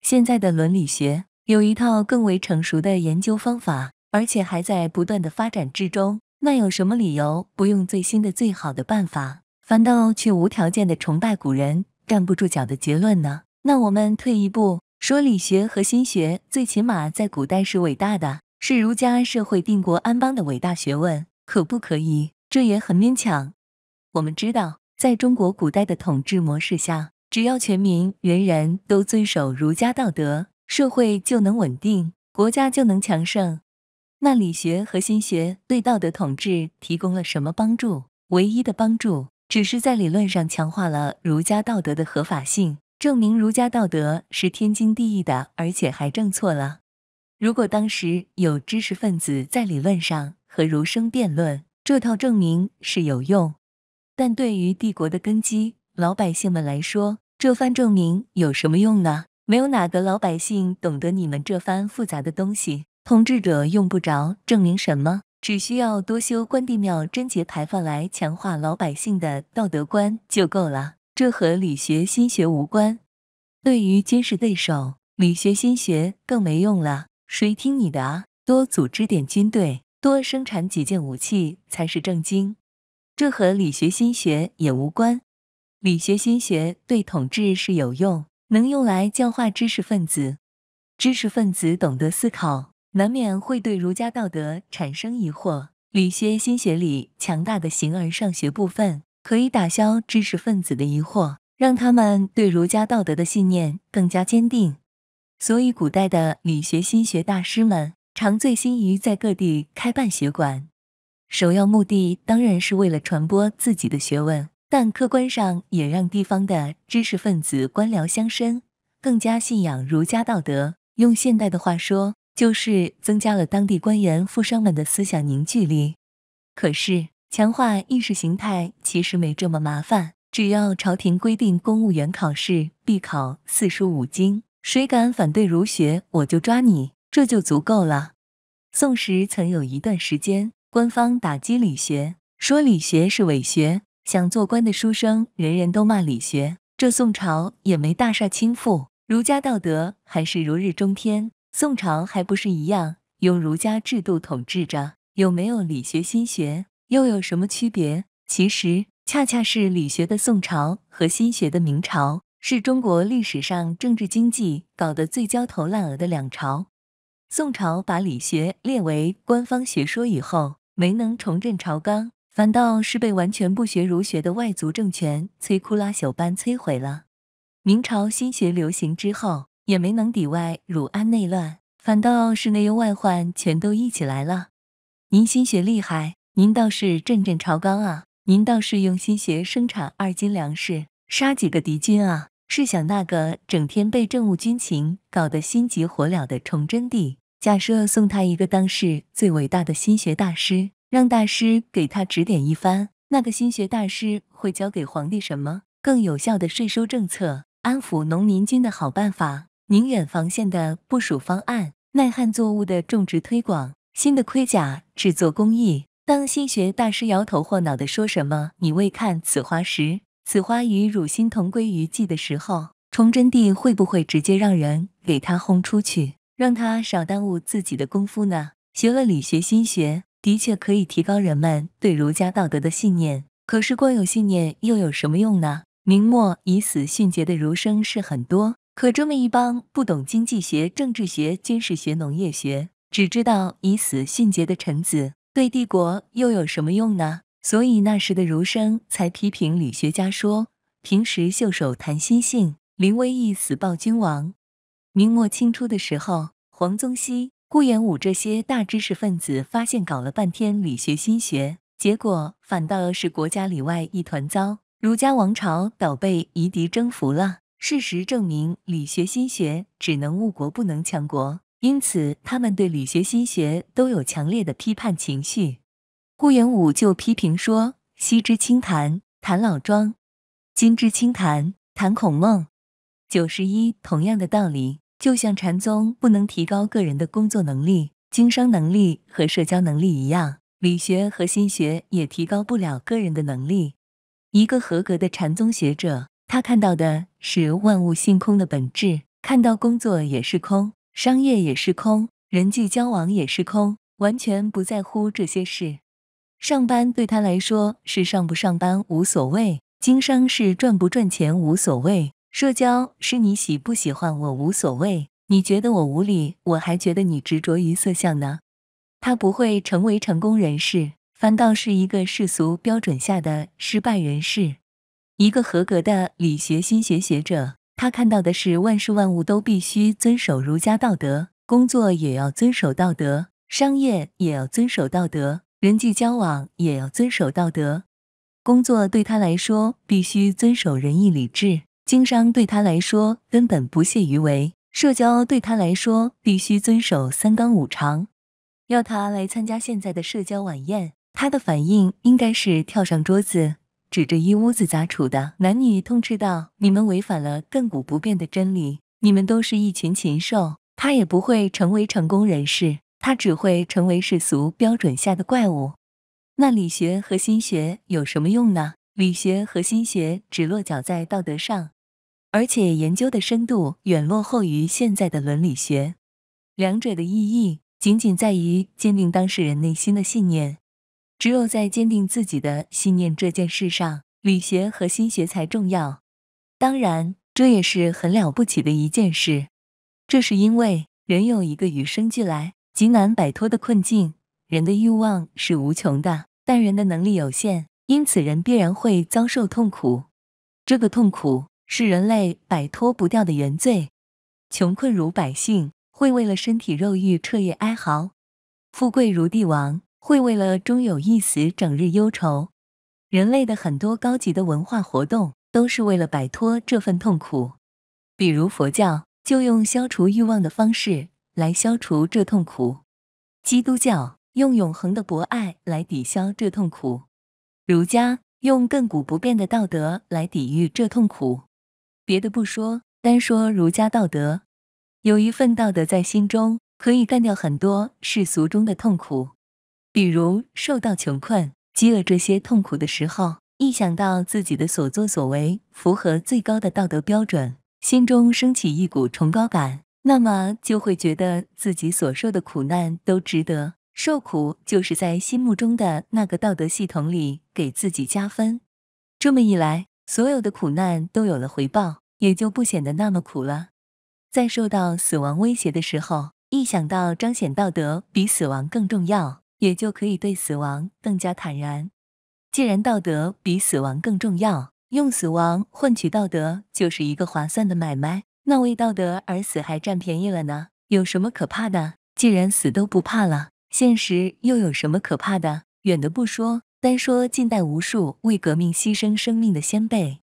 现在的伦理学有一套更为成熟的研究方法。而且还在不断的发展之中，那有什么理由不用最新的、最好的办法，反倒去无条件的崇拜古人站不住脚的结论呢？那我们退一步说，理学和心学最起码在古代是伟大的，是儒家社会定国安邦的伟大学问，可不可以？这也很勉强。我们知道，在中国古代的统治模式下，只要全民人人都遵守儒家道德，社会就能稳定，国家就能强盛。那理学和心学对道德统治提供了什么帮助？唯一的帮助只是在理论上强化了儒家道德的合法性，证明儒家道德是天经地义的，而且还证错了。如果当时有知识分子在理论上和儒生辩论，这套证明是有用。但对于帝国的根基、老百姓们来说，这番证明有什么用呢？没有哪个老百姓懂得你们这番复杂的东西。统治者用不着证明什么，只需要多修关帝庙、贞节牌坊来强化老百姓的道德观就够了。这和理学、心学无关。对于军事对手，理学、心学更没用了，谁听你的啊？多组织点军队，多生产几件武器才是正经。这和理学、心学也无关。理学、心学对统治是有用，能用来教化知识分子。知识分子懂得思考。难免会对儒家道德产生疑惑。理学心学里强大的形而上学部分，可以打消知识分子的疑惑，让他们对儒家道德的信念更加坚定。所以，古代的理学心学大师们常醉心于在各地开办学馆，首要目的当然是为了传播自己的学问，但客观上也让地方的知识分子、官僚、乡绅更加信仰儒家道德。用现代的话说，就是增加了当地官员、富商们的思想凝聚力。可是，强化意识形态其实没这么麻烦，只要朝廷规定公务员考试必考四书五经，谁敢反对儒学，我就抓你，这就足够了。宋时曾有一段时间，官方打击理学，说理学是伪学，想做官的书生人人都骂理学，这宋朝也没大厦倾覆，儒家道德还是如日中天。宋朝还不是一样用儒家制度统治着？有没有理学、心学又有什么区别？其实恰恰是理学的宋朝和心学的明朝，是中国历史上政治经济搞得最焦头烂额的两朝。宋朝把理学列为官方学说以后，没能重振朝纲，反倒是被完全不学儒学的外族政权摧枯拉朽般摧毁了。明朝心学流行之后。也没能抵外，汝安内乱，反倒是内忧外患全都一起来了。您心学厉害，您倒是阵阵朝纲啊，您倒是用心学生产二斤粮食，杀几个敌军啊。试想那个整天被政务军情搞得心急火燎的崇祯帝，假设送他一个当世最伟大的心学大师，让大师给他指点一番，那个心学大师会教给皇帝什么更有效的税收政策，安抚农民军的好办法？宁远防线的部署方案，耐旱作物的种植推广，新的盔甲制作工艺。当心学大师摇头晃脑地说什么“你未看此花时，此花与汝心同归于尽”的时候，崇祯帝会不会直接让人给他轰出去，让他少耽误自己的功夫呢？学了理学心学，的确可以提高人们对儒家道德的信念。可是，光有信念又有什么用呢？明末以死殉节的儒生是很多。可这么一帮不懂经济学、政治学、军事学、农业学，只知道以死殉节的臣子，对帝国又有什么用呢？所以那时的儒生才批评理学家说：“平时袖手谈心性，临危一死报君王。”明末清初的时候，黄宗羲、顾炎武这些大知识分子发现，搞了半天理学心学，结果反倒是国家里外一团糟，儒家王朝倒被夷狄征服了。事实证明，理学心学只能误国，不能强国，因此他们对理学心学都有强烈的批判情绪。顾炎武就批评说：“昔之清谈，谈老庄；今之清谈，谈孔孟。”九十一，同样的道理，就像禅宗不能提高个人的工作能力、经商能力和社交能力一样，理学和心学也提高不了个人的能力。一个合格的禅宗学者。他看到的是万物性空的本质，看到工作也是空，商业也是空，人际交往也是空，完全不在乎这些事。上班对他来说是上不上班无所谓，经商是赚不赚钱无所谓，社交是你喜不喜欢我无所谓。你觉得我无理，我还觉得你执着于色相呢。他不会成为成功人士，反倒是一个世俗标准下的失败人士。一个合格的理学心学学者，他看到的是万事万物都必须遵守儒家道德，工作也要遵守道德，商业也要遵守道德，人际交往也要遵守道德。工作对他来说必须遵守仁义礼智，经商对他来说根本不屑于为，社交对他来说必须遵守三纲五常。要他来参加现在的社交晚宴，他的反应应该是跳上桌子。指着一屋子杂处的男女痛斥道：“你们违反了亘古不变的真理，你们都是一群禽兽。他也不会成为成功人士，他只会成为世俗标准下的怪物。那理学和心学有什么用呢？理学和心学只落脚在道德上，而且研究的深度远落后于现在的伦理学。两者的意义仅仅在于坚定当事人内心的信念。”只有在坚定自己的信念这件事上，理学和心学才重要。当然，这也是很了不起的一件事。这是因为人有一个与生俱来极难摆脱的困境：人的欲望是无穷的，但人的能力有限，因此人必然会遭受痛苦。这个痛苦是人类摆脱不掉的原罪。穷困如百姓，会为了身体肉欲彻夜哀嚎；富贵如帝王。会为了终有一死，整日忧愁。人类的很多高级的文化活动，都是为了摆脱这份痛苦。比如佛教，就用消除欲望的方式来消除这痛苦；基督教用永恒的博爱来抵消这痛苦；儒家用亘古不变的道德来抵御这痛苦。别的不说，单说儒家道德，有一份道德在心中，可以干掉很多世俗中的痛苦。比如受到穷困、饥饿这些痛苦的时候，一想到自己的所作所为符合最高的道德标准，心中升起一股崇高感，那么就会觉得自己所受的苦难都值得。受苦就是在心目中的那个道德系统里给自己加分。这么一来，所有的苦难都有了回报，也就不显得那么苦了。在受到死亡威胁的时候，一想到彰显道德比死亡更重要。也就可以对死亡更加坦然。既然道德比死亡更重要，用死亡换取道德就是一个划算的买卖。那为道德而死还占便宜了呢？有什么可怕的？既然死都不怕了，现实又有什么可怕的？远的不说，单说近代无数为革命牺牲生命的先辈，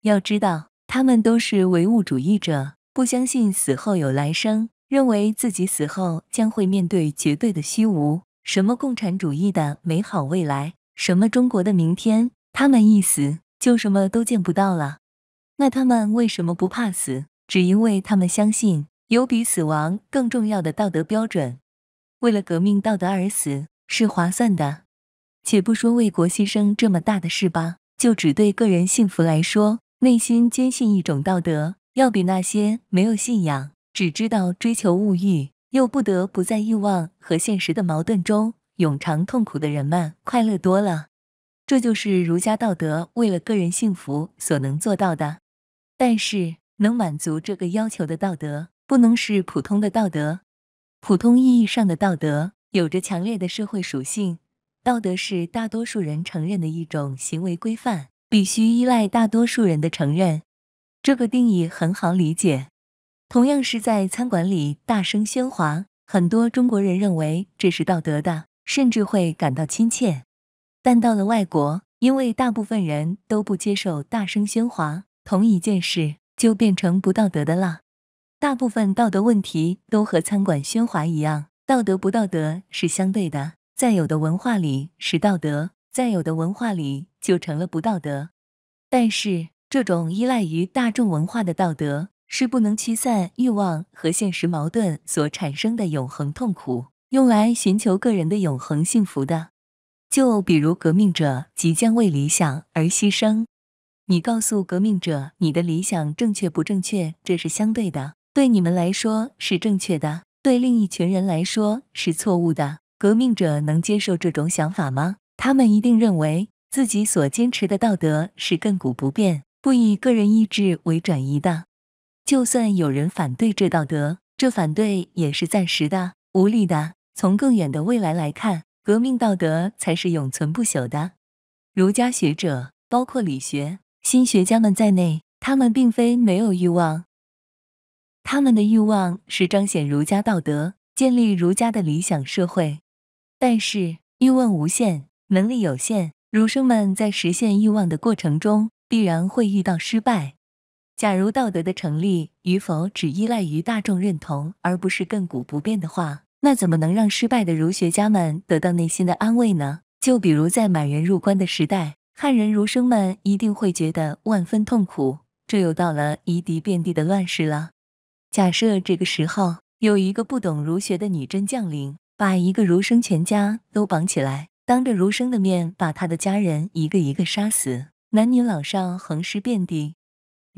要知道他们都是唯物主义者，不相信死后有来生，认为自己死后将会面对绝对的虚无。什么共产主义的美好未来，什么中国的明天，他们一死就什么都见不到了。那他们为什么不怕死？只因为他们相信有比死亡更重要的道德标准。为了革命道德而死是划算的。且不说为国牺牲这么大的事吧，就只对个人幸福来说，内心坚信一种道德，要比那些没有信仰、只知道追求物欲。又不得不在欲望和现实的矛盾中永尝痛苦的人们快乐多了，这就是儒家道德为了个人幸福所能做到的。但是，能满足这个要求的道德不能是普通的道德。普通意义上的道德有着强烈的社会属性，道德是大多数人承认的一种行为规范，必须依赖大多数人的承认。这个定义很好理解。同样是在餐馆里大声喧哗，很多中国人认为这是道德的，甚至会感到亲切。但到了外国，因为大部分人都不接受大声喧哗，同一件事就变成不道德的了。大部分道德问题都和餐馆喧哗一样，道德不道德是相对的，在有的文化里是道德，在有的文化里就成了不道德。但是这种依赖于大众文化的道德。是不能驱散欲望和现实矛盾所产生的永恒痛苦，用来寻求个人的永恒幸福的。就比如革命者即将为理想而牺牲，你告诉革命者你的理想正确不正确？这是相对的，对你们来说是正确的，对另一群人来说是错误的。革命者能接受这种想法吗？他们一定认为自己所坚持的道德是亘古不变、不以个人意志为转移的。就算有人反对这道德，这反对也是暂时的、无力的。从更远的未来来看，革命道德才是永存不朽的。儒家学者，包括理学、新学家们在内，他们并非没有欲望，他们的欲望是彰显儒家道德、建立儒家的理想社会。但是欲望无限，能力有限，儒生们在实现欲望的过程中，必然会遇到失败。假如道德的成立与否只依赖于大众认同，而不是亘古不变的话，那怎么能让失败的儒学家们得到内心的安慰呢？就比如在满人入关的时代，汉人儒生们一定会觉得万分痛苦。这又到了夷狄遍地的乱世了。假设这个时候有一个不懂儒学的女真将领，把一个儒生全家都绑起来，当着儒生的面把他的家人一个一个杀死，男女老少横尸遍地。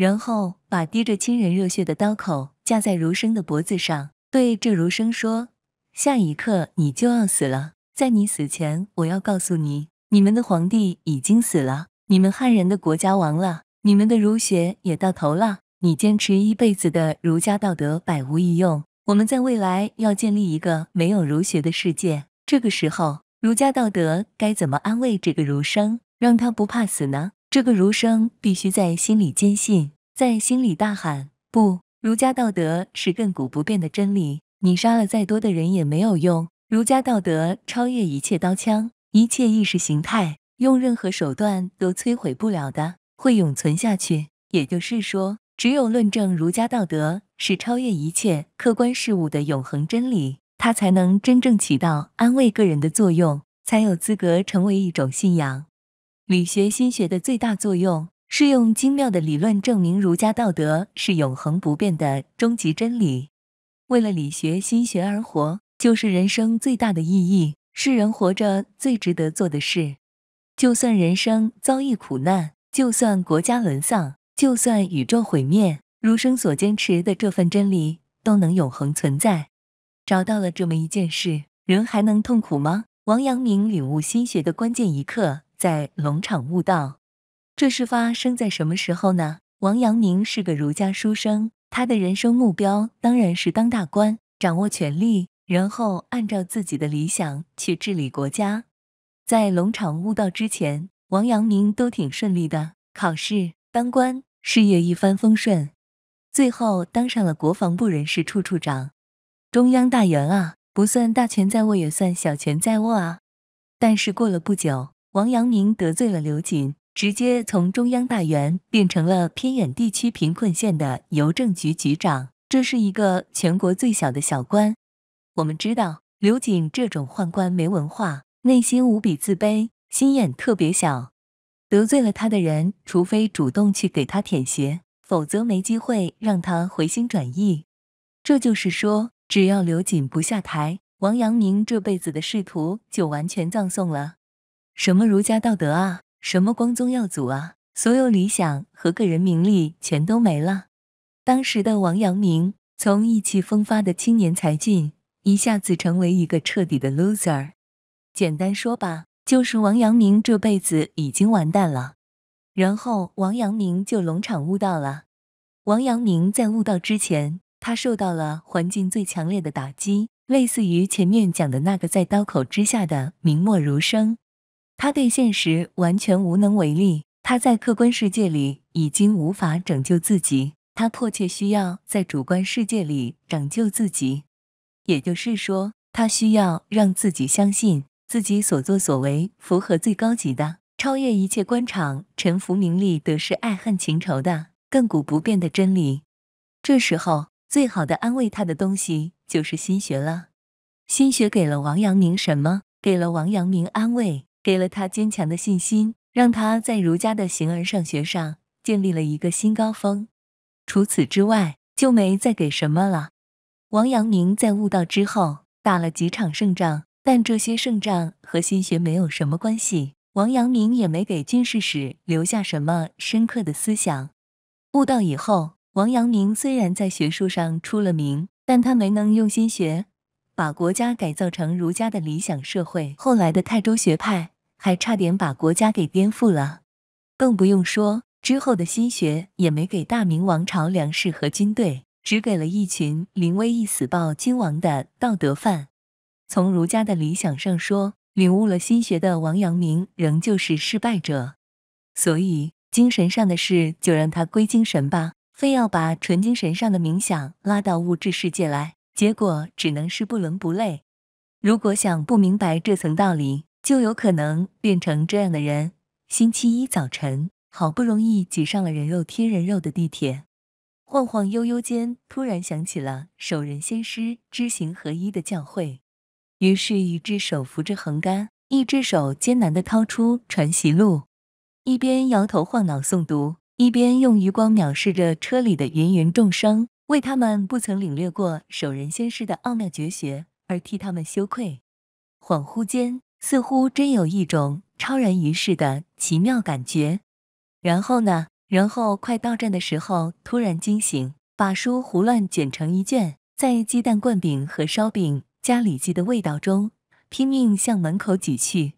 然后把滴着亲人热血的刀口架在儒生的脖子上，对这儒生说：“下一刻你就要死了，在你死前，我要告诉你，你们的皇帝已经死了，你们汉人的国家亡了，你们的儒学也到头了。你坚持一辈子的儒家道德百无一用。我们在未来要建立一个没有儒学的世界。这个时候，儒家道德该怎么安慰这个儒生，让他不怕死呢？”这个儒生必须在心里坚信，在心里大喊：“不，儒家道德是亘古不变的真理。你杀了再多的人也没有用。儒家道德超越一切刀枪，一切意识形态，用任何手段都摧毁不了的，会永存下去。也就是说，只有论证儒家道德是超越一切客观事物的永恒真理，它才能真正起到安慰个人的作用，才有资格成为一种信仰。”理学心学的最大作用是用精妙的理论证明儒家道德是永恒不变的终极真理。为了理学心学而活，就是人生最大的意义，是人活着最值得做的事。就算人生遭遇苦难，就算国家沦丧，就算宇宙毁灭，儒生所坚持的这份真理都能永恒存在。找到了这么一件事，人还能痛苦吗？王阳明领悟心学的关键一刻。在龙场悟道，这事发生在什么时候呢？王阳明是个儒家书生，他的人生目标当然是当大官，掌握权力，然后按照自己的理想去治理国家。在龙场悟道之前，王阳明都挺顺利的，考试、当官、事业一帆风顺，最后当上了国防部人事处处长，中央大员啊，不算大权在握，也算小权在握啊。但是过了不久。王阳明得罪了刘瑾，直接从中央大员变成了偏远地区贫困县的邮政局局长，这是一个全国最小的小官。我们知道，刘瑾这种宦官没文化，内心无比自卑，心眼特别小，得罪了他的人，除非主动去给他舔鞋，否则没机会让他回心转意。这就是说，只要刘瑾不下台，王阳明这辈子的仕途就完全葬送了。什么儒家道德啊，什么光宗耀祖啊，所有理想和个人名利全都没了。当时的王阳明从意气风发的青年才俊，一下子成为一个彻底的 loser。简单说吧，就是王阳明这辈子已经完蛋了。然后王阳明就龙场悟道了。王阳明在悟道之前，他受到了环境最强烈的打击，类似于前面讲的那个在刀口之下的明末儒生。他对现实完全无能为力，他在客观世界里已经无法拯救自己，他迫切需要在主观世界里拯救自己。也就是说，他需要让自己相信自己所作所为符合最高级的、超越一切官场、沉浮、名利、得失、爱恨情仇的亘古不变的真理。这时候，最好的安慰他的东西就是心学了。心学给了王阳明什么？给了王阳明安慰。给了他坚强的信心，让他在儒家的形而上学上建立了一个新高峰。除此之外，就没再给什么了。王阳明在悟道之后打了几场胜仗，但这些胜仗和心学没有什么关系。王阳明也没给军事史留下什么深刻的思想。悟道以后，王阳明虽然在学术上出了名，但他没能用心学。把国家改造成儒家的理想社会，后来的泰州学派还差点把国家给颠覆了，更不用说之后的心学也没给大明王朝粮食和军队，只给了一群临危一死报君王的道德犯。从儒家的理想上说，领悟了心学的王阳明仍旧是失败者，所以精神上的事就让他归精神吧，非要把纯精神上的冥想拉到物质世界来。结果只能是不伦不类。如果想不明白这层道理，就有可能变成这样的人。星期一早晨，好不容易挤上了人肉贴人肉的地铁，晃晃悠悠间，突然想起了守人先师知行合一的教诲，于是，一只手扶着横杆，一只手艰难地掏出《传习录》，一边摇头晃脑诵读，一边用余光藐视着车里的芸芸众生。为他们不曾领略过守人先师的奥妙绝学而替他们羞愧，恍惚间似乎真有一种超然于世的奇妙感觉。然后呢？然后快到站的时候，突然惊醒，把书胡乱卷成一卷，在鸡蛋灌饼和烧饼加里脊的味道中，拼命向门口挤去。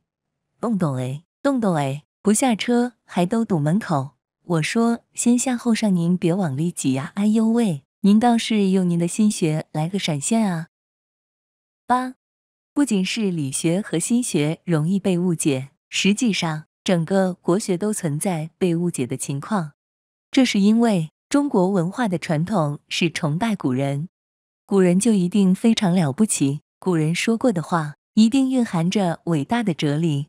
动动哎，动动哎，不下车还都堵门口。我说先下后上，您别往里挤呀。哎呦喂！您倒是用您的心学来个闪现啊！八，不仅是理学和心学容易被误解，实际上整个国学都存在被误解的情况。这是因为中国文化的传统是崇拜古人，古人就一定非常了不起，古人说过的话一定蕴含着伟大的哲理。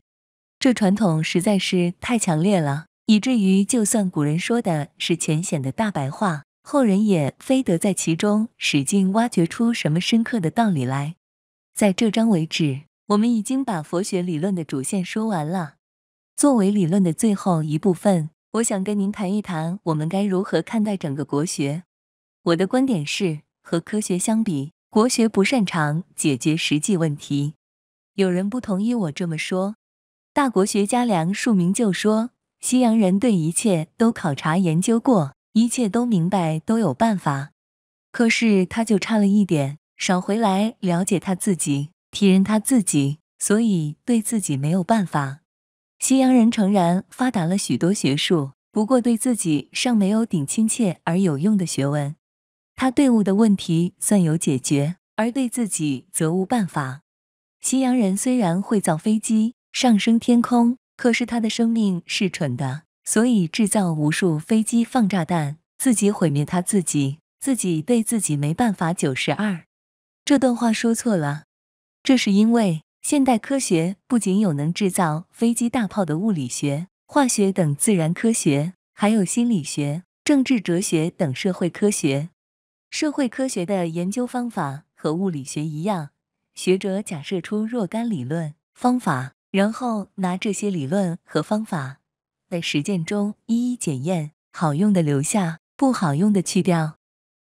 这传统实在是太强烈了，以至于就算古人说的是浅显的大白话。后人也非得在其中使劲挖掘出什么深刻的道理来。在这章为止，我们已经把佛学理论的主线说完了。作为理论的最后一部分，我想跟您谈一谈我们该如何看待整个国学。我的观点是，和科学相比，国学不擅长解决实际问题。有人不同意我这么说，大国学家梁漱溟就说：“西洋人对一切都考察研究过。”一切都明白，都有办法，可是他就差了一点，少回来了解他自己，提人他自己，所以对自己没有办法。西洋人诚然发达了许多学术，不过对自己尚没有顶亲切而有用的学问。他对伍的问题算有解决，而对自己则无办法。西洋人虽然会造飞机上升天空，可是他的生命是蠢的。所以制造无数飞机放炸弹，自己毁灭他自己，自己对自己没办法。九十二，这段话说错了。这是因为现代科学不仅有能制造飞机大炮的物理学、化学等自然科学，还有心理学、政治哲学等社会科学。社会科学的研究方法和物理学一样，学者假设出若干理论方法，然后拿这些理论和方法。在实践中一一检验，好用的留下，不好用的去掉，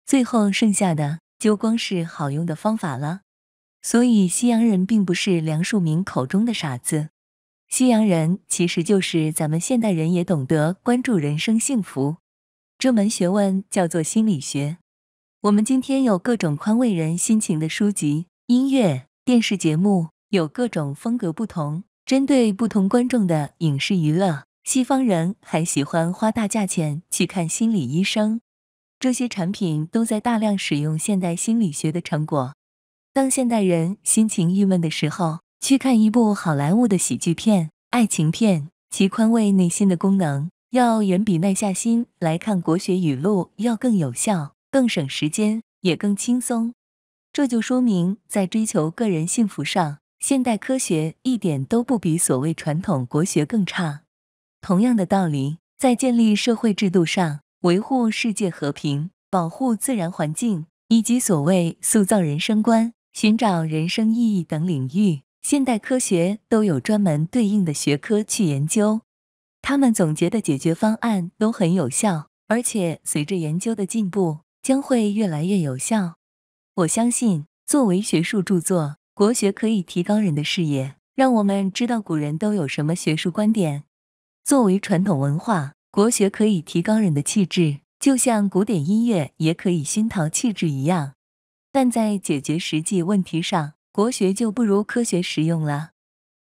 最后剩下的就光是好用的方法了。所以，西洋人并不是梁漱溟口中的傻子，西洋人其实就是咱们现代人也懂得关注人生幸福这门学问，叫做心理学。我们今天有各种宽慰人心情的书籍、音乐、电视节目，有各种风格不同、针对不同观众的影视娱乐。西方人还喜欢花大价钱去看心理医生，这些产品都在大量使用现代心理学的成果。当现代人心情郁闷的时候，去看一部好莱坞的喜剧片、爱情片，其宽慰内心的功能，要远比耐下心来看国学语录要更有效、更省时间，也更轻松。这就说明，在追求个人幸福上，现代科学一点都不比所谓传统国学更差。同样的道理，在建立社会制度上、维护世界和平、保护自然环境，以及所谓塑造人生观、寻找人生意义等领域，现代科学都有专门对应的学科去研究。他们总结的解决方案都很有效，而且随着研究的进步，将会越来越有效。我相信，作为学术著作，国学可以提高人的视野，让我们知道古人都有什么学术观点。作为传统文化，国学可以提高人的气质，就像古典音乐也可以熏陶气质一样。但在解决实际问题上，国学就不如科学实用了。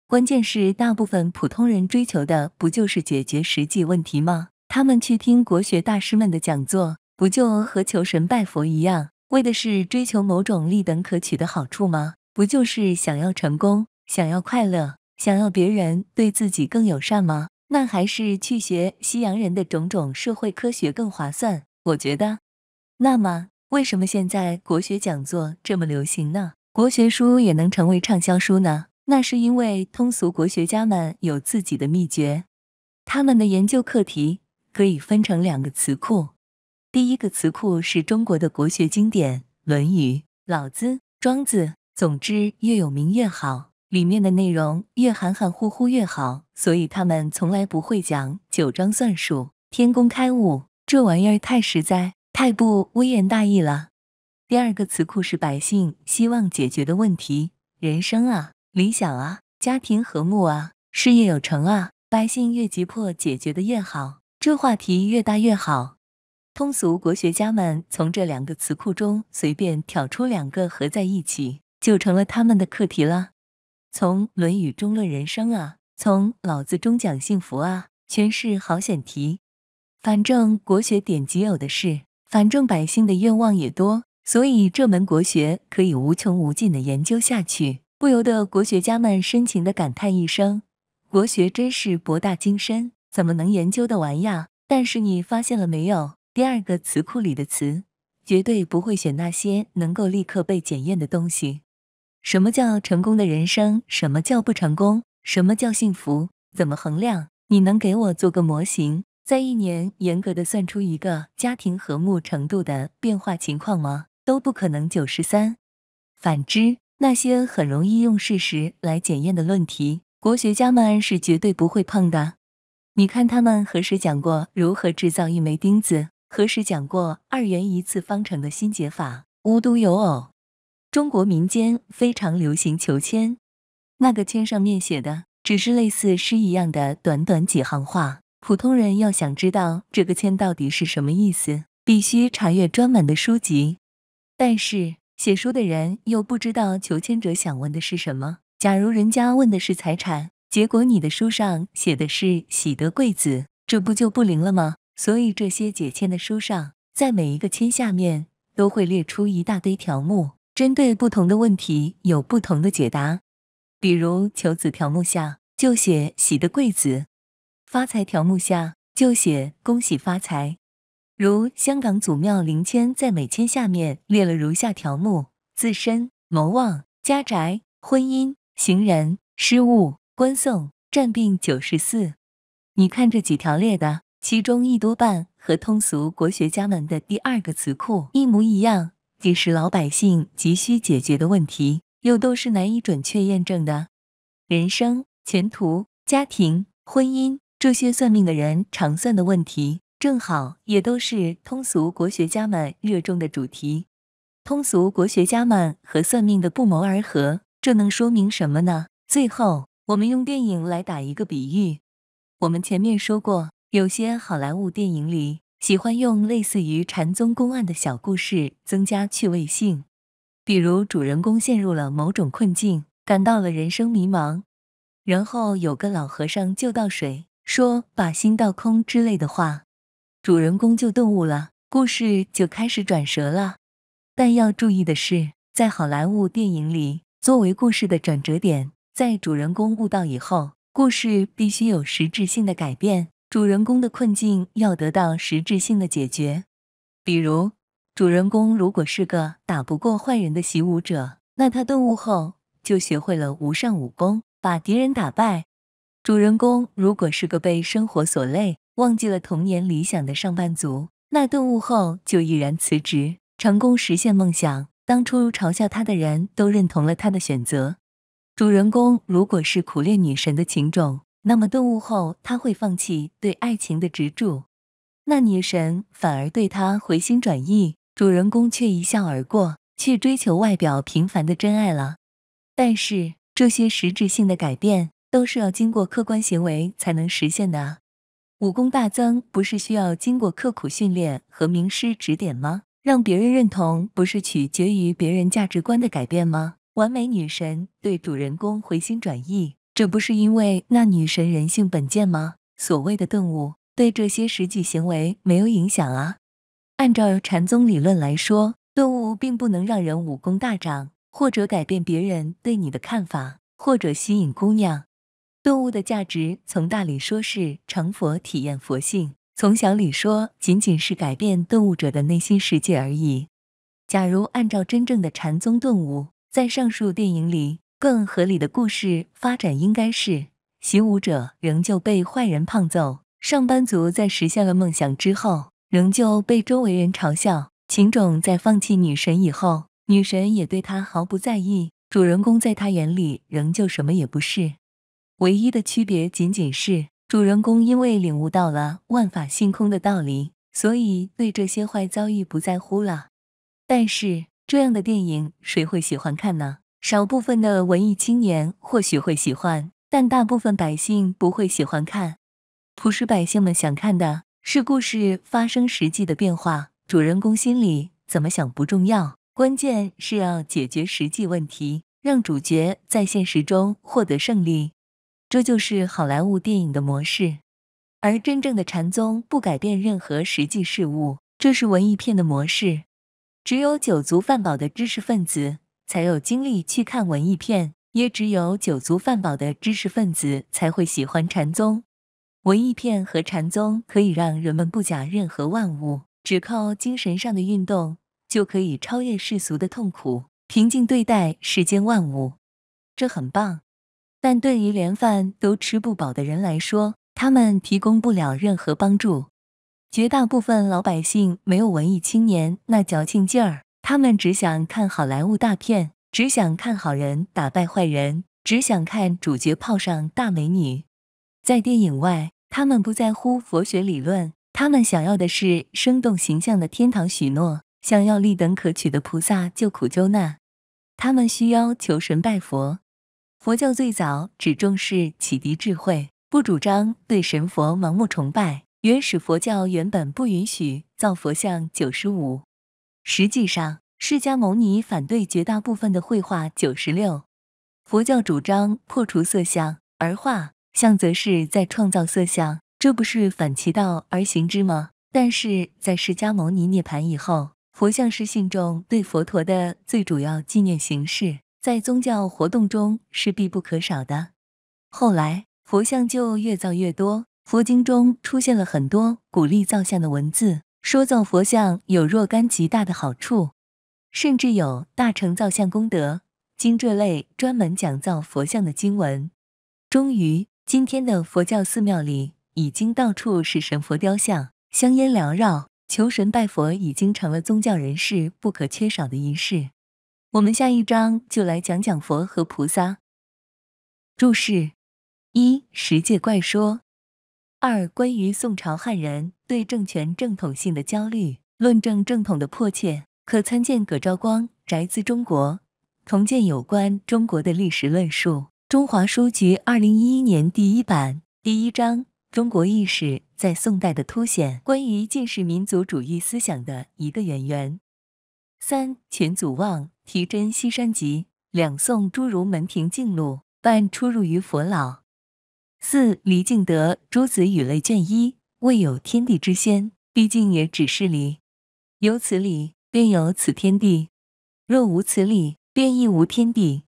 关键是大部分普通人追求的不就是解决实际问题吗？他们去听国学大师们的讲座，不就和求神拜佛一样，为的是追求某种立等可取的好处吗？不就是想要成功，想要快乐，想要别人对自己更友善吗？那还是去学西洋人的种种社会科学更划算，我觉得。那么，为什么现在国学讲座这么流行呢？国学书也能成为畅销书呢？那是因为通俗国学家们有自己的秘诀，他们的研究课题可以分成两个词库。第一个词库是中国的国学经典《论语》《老子》《庄子》，总之越有名越好。里面的内容越含含糊糊越好，所以他们从来不会讲《九章算术》《天工开物》，这玩意儿太实在，太不微言大义了。第二个词库是百姓希望解决的问题：人生啊，理想啊，家庭和睦啊，事业有成啊。百姓越急迫，解决的越好，这话题越大越好。通俗国学家们从这两个词库中随便挑出两个合在一起，就成了他们的课题了。从《论语》中论人生啊，从老子中讲幸福啊，全是好选题。反正国学典籍有的是，反正百姓的愿望也多，所以这门国学可以无穷无尽的研究下去。不由得国学家们深情的感叹一声：国学真是博大精深，怎么能研究的完呀？但是你发现了没有？第二个词库里的词，绝对不会选那些能够立刻被检验的东西。什么叫成功的人生？什么叫不成功？什么叫幸福？怎么衡量？你能给我做个模型，在一年严格的算出一个家庭和睦程度的变化情况吗？都不可能九十三。反之，那些很容易用事实来检验的论题，国学家们是绝对不会碰的。你看他们何时讲过如何制造一枚钉子？何时讲过二元一次方程的新解法？无独有偶。中国民间非常流行求签，那个签上面写的只是类似诗一样的短短几行话。普通人要想知道这个签到底是什么意思，必须查阅专门的书籍。但是写书的人又不知道求签者想问的是什么。假如人家问的是财产，结果你的书上写的是“喜得贵子”，这不就不灵了吗？所以这些解签的书上，在每一个签下面都会列出一大堆条目。针对不同的问题有不同的解答，比如求子条目下就写喜得贵子，发财条目下就写恭喜发财。如香港祖庙灵签在每签下面列了如下条目：自身、谋望、家宅、婚姻、行人、失物、官讼、战病九十四。你看这几条列的，其中一多半和通俗国学家们的第二个词库一模一样。既是老百姓急需解决的问题，又都是难以准确验证的。人生、前途、家庭、婚姻，这些算命的人常算的问题，正好也都是通俗国学家们热衷的主题。通俗国学家们和算命的不谋而合，这能说明什么呢？最后，我们用电影来打一个比喻。我们前面说过，有些好莱坞电影里。喜欢用类似于禅宗公案的小故事增加趣味性，比如主人公陷入了某种困境，感到了人生迷茫，然后有个老和尚救倒水，说“把心倒空”之类的话，主人公就顿悟了，故事就开始转折了。但要注意的是，在好莱坞电影里，作为故事的转折点，在主人公悟道以后，故事必须有实质性的改变。主人公的困境要得到实质性的解决，比如主人公如果是个打不过坏人的习武者，那他顿悟后就学会了无上武功，把敌人打败。主人公如果是个被生活所累、忘记了童年理想的上班族，那顿悟后就毅然辞职，成功实现梦想。当初嘲笑他的人都认同了他的选择。主人公如果是苦恋女神的情种。那么顿悟后，他会放弃对爱情的执着，那女神反而对他回心转意，主人公却一笑而过，去追求外表平凡的真爱了。但是这些实质性的改变，都是要经过客观行为才能实现的。武功大增不是需要经过刻苦训练和名师指点吗？让别人认同不是取决于别人价值观的改变吗？完美女神对主人公回心转意。这不是因为那女神人性本贱吗？所谓的顿悟对这些实际行为没有影响啊。按照禅宗理论来说，顿悟并不能让人武功大涨，或者改变别人对你的看法，或者吸引姑娘。顿悟的价值从大里说是成佛、体验佛性；从小里说，仅仅是改变顿悟者的内心世界而已。假如按照真正的禅宗顿悟，在上述电影里。更合理的故事发展应该是：习武者仍旧被坏人胖揍，上班族在实现了梦想之后仍旧被周围人嘲笑，情种在放弃女神以后，女神也对他毫不在意，主人公在他眼里仍旧什么也不是。唯一的区别仅仅是，主人公因为领悟到了万法性空的道理，所以对这些坏遭遇不在乎了。但是这样的电影谁会喜欢看呢？少部分的文艺青年或许会喜欢，但大部分百姓不会喜欢看。朴实百姓们想看的是故事发生实际的变化，主人公心里怎么想不重要，关键是要解决实际问题，让主角在现实中获得胜利。这就是好莱坞电影的模式。而真正的禅宗不改变任何实际事物，这是文艺片的模式。只有酒足饭饱的知识分子。才有精力去看文艺片，也只有酒足饭饱的知识分子才会喜欢禅宗。文艺片和禅宗可以让人们不假任何万物，只靠精神上的运动就可以超越世俗的痛苦，平静对待世间万物，这很棒。但对于连饭都吃不饱的人来说，他们提供不了任何帮助。绝大部分老百姓没有文艺青年那矫情劲儿。他们只想看好莱坞大片，只想看好人打败坏人，只想看主角泡上大美女。在电影外，他们不在乎佛学理论，他们想要的是生动形象的天堂许诺，想要立等可取的菩萨救苦救难。他们需要求神拜佛。佛教最早只重视启迪智慧，不主张对神佛盲目崇拜。原始佛教原本不允许造佛像九十五，实际上。释迦牟尼反对绝大部分的绘画。九十六，佛教主张破除色相，而画像则是在创造色相，这不是反其道而行之吗？但是在释迦牟尼涅盘以后，佛像是信众对佛陀的最主要纪念形式，在宗教活动中是必不可少的。后来，佛像就越造越多，佛经中出现了很多鼓励造像的文字，说造佛像有若干极大的好处。甚至有大乘造像功德经这类专门讲造佛像的经文。终于，今天的佛教寺庙里已经到处是神佛雕像，香烟缭绕，求神拜佛已经成了宗教人士不可缺少的仪式。我们下一章就来讲讲佛和菩萨。注释：一、十界怪说；二、关于宋朝汉人对政权正统性的焦虑，论证正统的迫切。可参见葛兆光《宅自中国》，同见有关中国的历史论述，《中华书局》二零一一年第一版，第一章《中国意识在宋代的凸显》，关于近世民族主义思想的一个渊源。三钱祖望《题真西山集》，两宋诸儒门庭净露，半出入于佛老。四李敬德《诸子语类》卷一，未有天地之先，毕竟也只是黎。由此理。便有此天地，若无此理，便亦无天地，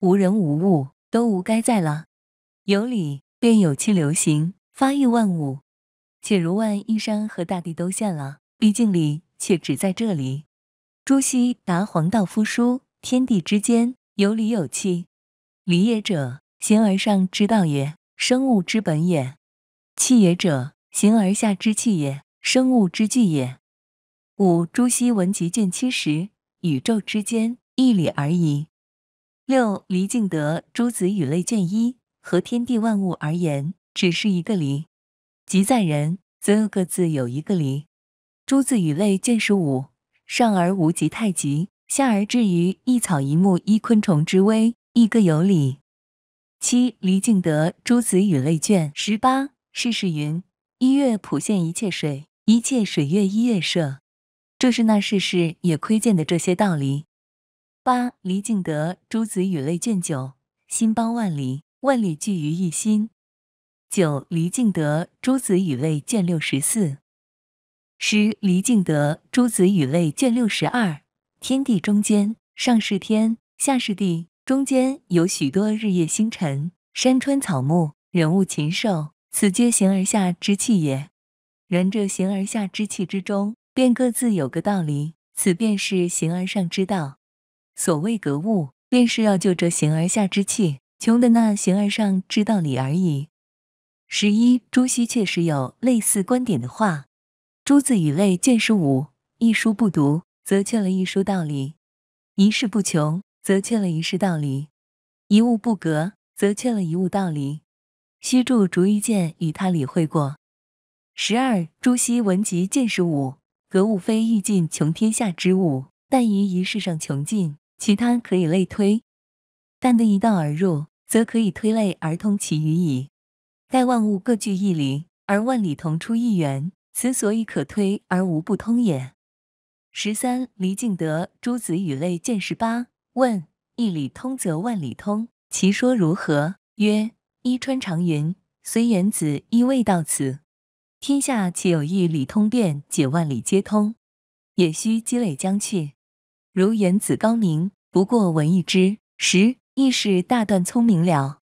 无人无物都无该在了。有理便有气流行，发育万物。且如万一山和大地都现了，毕竟理却只在这里。朱熹《答黄道夫书》：天地之间有理有气，理也者，形而上之道也，生物之本也；气也者，形而下之气也，生物之具也。五朱熹文集卷七十，宇宙之间一理而已。六黎敬德诸子与类卷一，和天地万物而言，只是一个理；即在人，则又各自有一个理。诸子与类卷十五，上而无极太极，下而至于一草一木一昆虫之微，亦各有理。七黎敬德诸子与类卷十八，世事云：一月普现一切水，一切水月一月射。这是那世事也窥见的这些道理。八，离敬德《朱子与类》卷九：心邦万里，万里聚于一心。九，离敬德《朱子与类》卷六十四。十，离敬德《朱子与类》卷六十二：天地中间，上是天，下是地，中间有许多日夜星辰、山川草木、人物禽兽，此皆形而下之气也。然这形而下之气之中。便各自有个道理，此便是形而上之道。所谓格物，便是要就着形而下之气穷的那形而上之道理而已。十一，朱熹确实有类似观点的话。朱子以类见十五：一书不读，则缺了一书道理；一事不穷，则缺了一事道理；一物不格，则缺了一物道理。虚著逐一见》与他理会过。十二，朱熹文集见十五。格物非欲尽穷天下之物，但于一事上穷尽，其他可以类推。但得一道而入，则可以推类而通其余矣。盖万物各具一理，而万里同出一源，此所以可推而无不通也。十三，离敬德，诸子与类见十八。问：一理通则万里通，其说如何？曰：一川长云，随元子亦未到此。天下岂有一理通便解万里皆通，也须积累将去。如言子高明，不过闻一知十，亦是大段聪明了。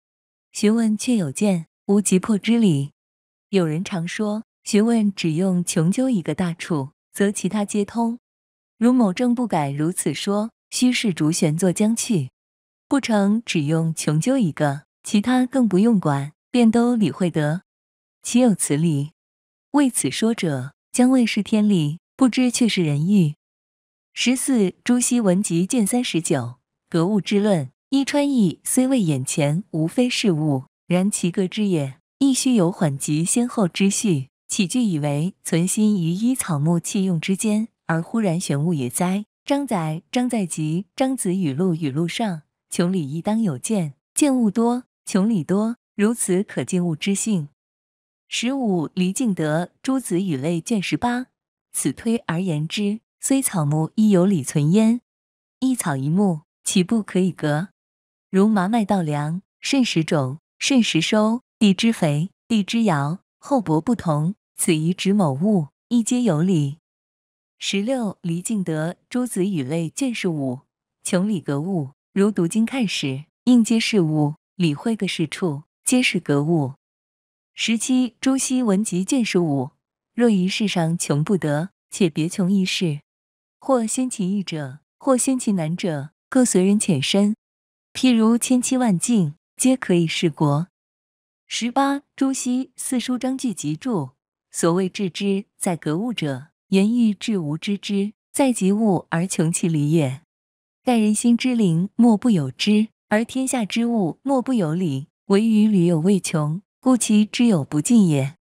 学问却有见，无急迫之理。有人常说，学问只用穷究一个大处，则其他皆通。如某正不敢如此说，须是竹玄作将去，不成只用穷究一个，其他更不用管，便都理会得，岂有此理？为此说者，将谓是天理，不知却是人欲。十四，朱熹文集卷三十九，格物之论。一川意虽未眼前，无非是物，然其格之也，亦须有缓急先后之序。起句以为存心于一草木器用之间，而忽然玄悟也哉？张载，张载集，张子语录语录上，穷理亦当有见，见物多，穷理多，如此可尽物之性。十五，离敬德《诸子语类》卷十八。此推而言之，虽草木亦有理存焉。一草一木，岂不可以格？如麻麦稻粱，甚时种，甚时收，地之肥，地之硗，厚薄不同。此宜指某物，亦皆有理。十六，离敬德《诸子语类》卷十五。穷理格物，如读经看史，应皆事物，理会个是处，皆是格物。十七，朱熹文集卷十五。若于世上穷不得，且别穷一事。或先其易者，或先其难者，各随人浅深。譬如千妻万径，皆可以是国。十八，朱熹四书章句集注。所谓致知，在格物者，言欲致无知之在及物而穷其理也。盖人心之灵，莫不有之；而天下之物，莫不有理。唯于旅有未穷。故其知有不尽也，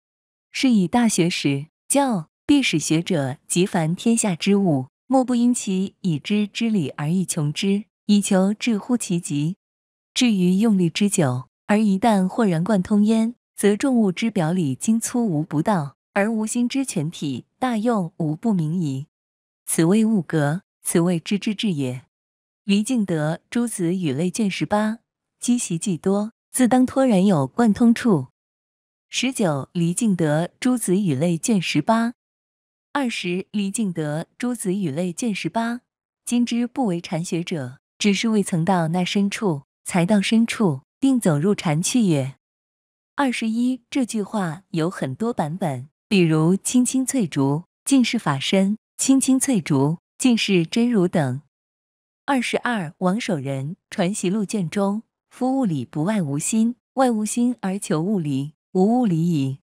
是以大学时教，必使学者极凡天下之物，莫不因其已知之理而以穷之，以求至乎其极。至于用力之久，而一旦豁然贯通焉，则众物之表里精粗无不到，而无心之全体大用无不明矣。此谓物格，此谓知之至也。离敬德《诸子语类》卷十八，积习既多。自当脱然有贯通处。十九，离敬德《诸子与类》卷十八。二十，离敬德《诸子与类》卷十八。今之不为禅学者，只是未曾到那深处，才到深处，定走入禅去也。二十一，这句话有很多版本，比如“青青翠竹尽是法身，青青翠竹尽是真如”等。二十二，王守仁《传习录》卷中。夫物理不外无心，外无心而求物理，无物理矣；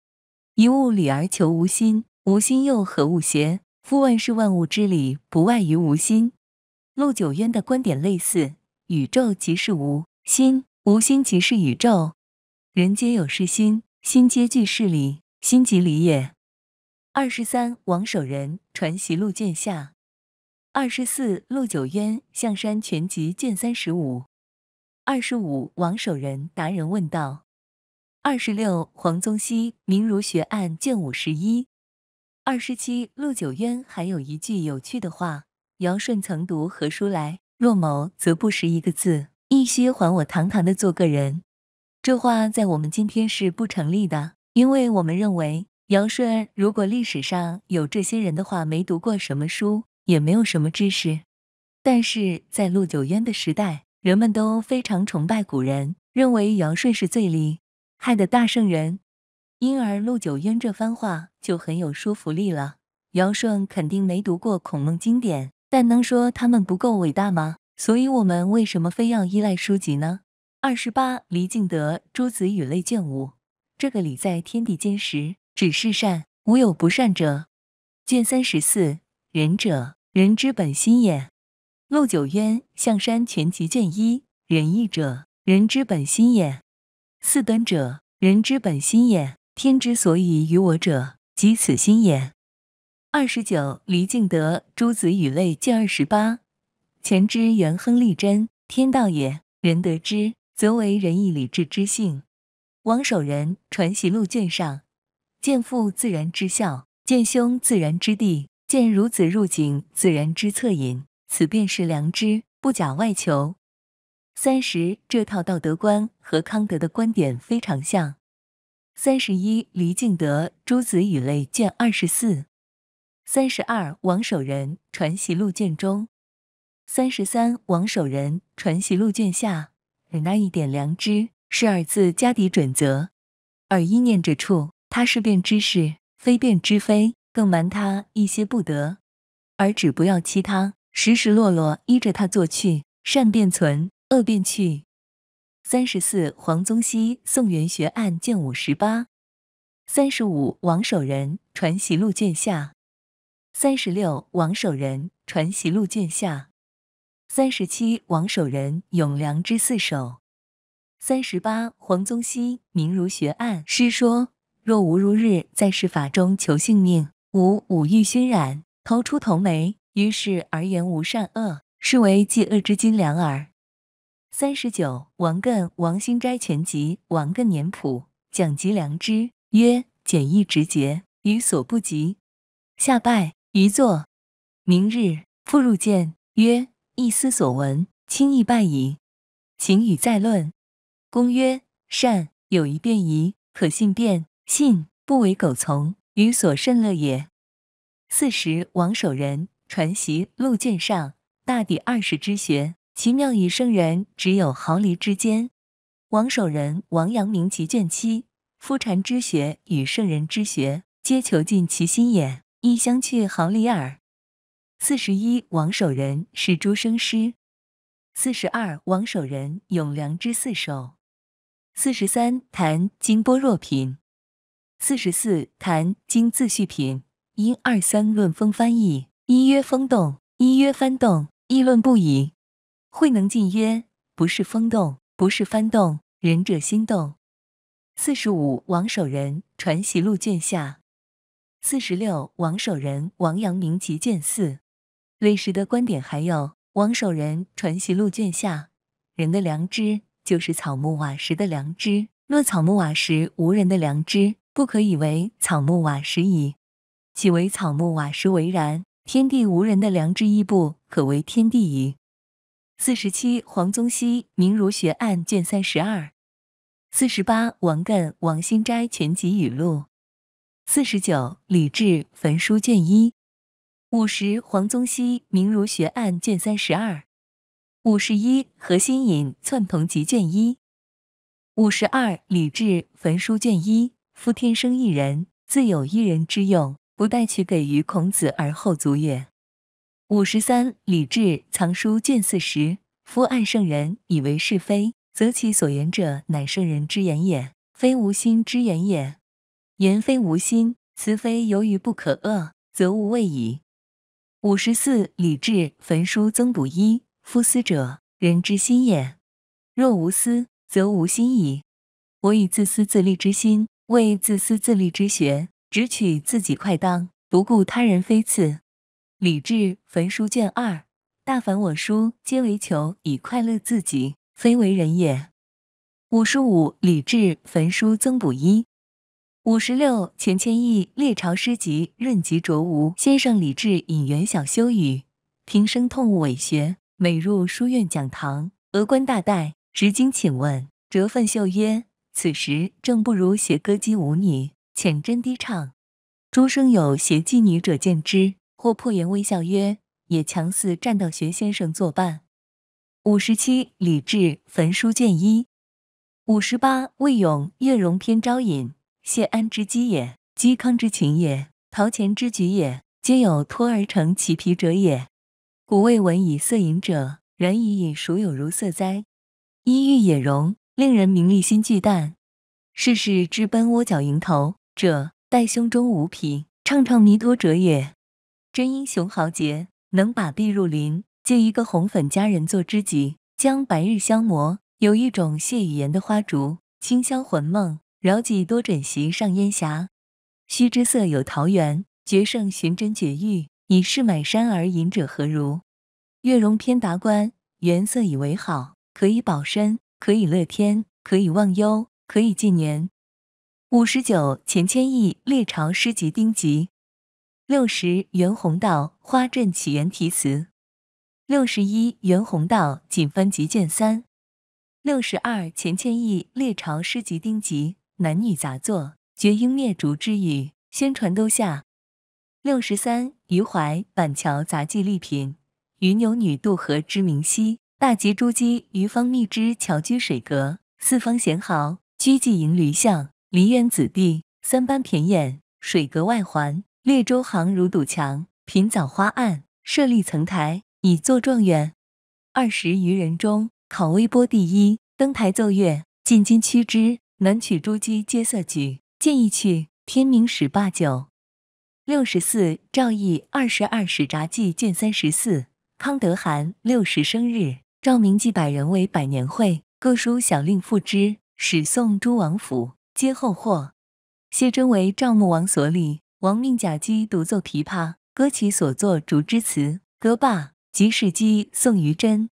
一物理而求无心，无心又何物邪？夫万事万物之理，不外于无心。陆九渊的观点类似：宇宙即是无心，无心即是宇宙。人皆有是心，心皆具是理，心即理也。二十三，王守仁《传习录》卷下；二十四，陆九渊《象山全集》卷三十五。二十五，王守仁达人问道；二十六，黄宗羲明儒学案卷五十一；二十七，陆九渊还有一句有趣的话：“尧舜曾读何书来？若某则不识一个字，一些还我堂堂的做个人。”这话在我们今天是不成立的，因为我们认为尧舜如果历史上有这些人的话，没读过什么书，也没有什么知识。但是在陆九渊的时代。人们都非常崇拜古人，认为尧舜是最厉害的大圣人，因而陆九渊这番话就很有说服力了。尧舜肯定没读过孔孟经典，但能说他们不够伟大吗？所以，我们为什么非要依赖书籍呢？二十八，离敬德，《诸子与类》卷五，这个礼在天地间时，只是善，无有不善者。卷三十四，仁者，人之本心也。陆九渊《象山全集》卷一：仁义者，人之本心也；四端者，人之本心也。天之所以与我者，即此心也。二十九，离敬德《诸子与类》卷二十八：前之元亨利贞，天道也。仁得之，则为仁义礼智之性。王守仁《传习录》卷上：见父自然之孝，见兄自然之弟，见孺子入井自然之恻隐。此便是良知，不假外求。三十，这套道德观和康德的观点非常像。三十一，黎敬德《朱子语类》卷二十四。三十二，王守仁《传习录》卷中。三十三，王守仁《传习录》卷下。忍那一点良知，是二字家底准则。而一念之处，他是变之事，非变之非，更瞒他一些不得。而只不要欺他。时时落落依着他作去，善便存，恶便去。三十四，黄宗羲《宋元学案》卷五十八。三十五，王守仁《传习录》卷下。三十六，王守仁《传习录》卷下。三十七，王守仁《咏良之四首》。三十八，黄宗羲《明儒学案》诗说：若无如日，在世法中求性命。五五欲熏染，头出头眉，于是而言无善恶，是为积恶之金良耳。三十九，王艮《王兴斋全集·王艮年谱》讲及良知，曰：“简易直节，于所不及。”下拜，于坐。明日复入见，曰：“一思所闻，轻易拜矣。”行与再论，公曰：“善有一辩疑，可信辩信，不为苟从，于所甚乐也。”四十，王守仁。传习录卷上：大抵二十之学，其妙与圣人只有毫厘之间。王守仁，王阳明集卷七。夫禅之学与圣人之学，皆求尽其心也，亦相去毫厘耳。四十一，王守仁是诸生师。四十二，王守仁咏梁之四首。四十三，谈经般若品。四十四，谈经自序品。一、二、三论风翻译。一曰风动，一曰幡动，议论不已。慧能进曰：“不是风动，不是幡动，仁者心动。”四十五，王守仁《传习录》卷下。四十六，王守仁《王阳明集》卷四。类似的观点还有：王守仁《传习录》卷下，人的良知就是草木瓦石的良知。若草木瓦石无人的良知，不可以为草木瓦石矣。岂为草木瓦石为然？天地无人的良知，一不可为天地矣。四十七，黄宗羲《明儒学案》卷三十二。四十八，王艮《王兴斋全集》语录。四十九，李治《焚书》卷一。五十，黄宗羲《明儒学案》卷三十二。五十一，何心隐《寸同集》卷一。五十二，李治《焚书》卷一。夫天生一人，自有一人之用。不待取给于孔子而后足也。五十三，李贽，藏书卷四十。夫爱圣人以为是非，则其所言者，乃圣人之言也，非无心之言也。言非无心，辞非由于不可恶，则无谓矣。五十四，李贽，焚书增补一。夫思者，人之心也。若无私，则无心矣。我以自私自利之心为自私自利之学。只取自己快当，不顾他人非次。李贽焚书卷二：大凡我书，皆为求以快乐自己，非为人也。五十五，李贽焚书增补一。五十六，钱谦益列朝诗集润集卓吾先生李贽引元小修语：平生痛恶伪学，每入书院讲堂，峨冠大戴，执经请问，折份秀曰：“此时正不如写歌姬舞女。”浅斟低唱，诸生有邪妓女者见之，或破颜微笑曰：“也强似战斗学先生作伴。”五十七，李治焚书卷一。五十八，魏永叶荣偏招引，谢安之基也，嵇康之情也，陶潜之举也，皆有托而成其皮者也。古未闻以色引者，然以饮孰有如色哉？衣欲也容，令人名利心俱淡，世事之奔窝角蝇头。者，待胸中无癖，畅畅弥陀者也。真英雄豪杰，能把壁入林，借一个红粉佳人做知己，将白日消磨。有一种谢语言的花烛，清宵魂梦，饶几多枕席上烟霞。须知色有桃源，绝胜寻真绝欲。以是买山而隐者何如？月容偏达观，原色以为好，可以保身，可以乐天，可以忘忧，可以尽年。五十九钱谦益《列朝诗集》丁集，六十袁宏道《花阵起源题词》，六十一袁宏道《锦帆集卷三》，六十二钱谦益《列朝诗集》丁集《男女杂作》《绝英灭烛之语》《宣传都下》，六十三余淮《板桥杂记》立品《余牛女渡河之明溪》《大吉珠玑余方蜜之桥居水阁》《四方贤豪》《居寄迎驴巷》。梨园子弟三班田宴，水阁外环列州行如堵墙。品藻花岸设立层台，以作状元。二十余人中，考微波第一，登台奏乐，进京趋之。南曲诸姬皆色举，见一去天明始罢酒。六十四，赵毅二十二使札记卷三十四。康德涵六十生日，赵明记百人为百年会，各书小令赋之，始送诸王府。皆后获。谢真为赵穆王所立，王命甲姬独奏琵琶，歌其所作竹枝词。歌罢，即使姬送于真。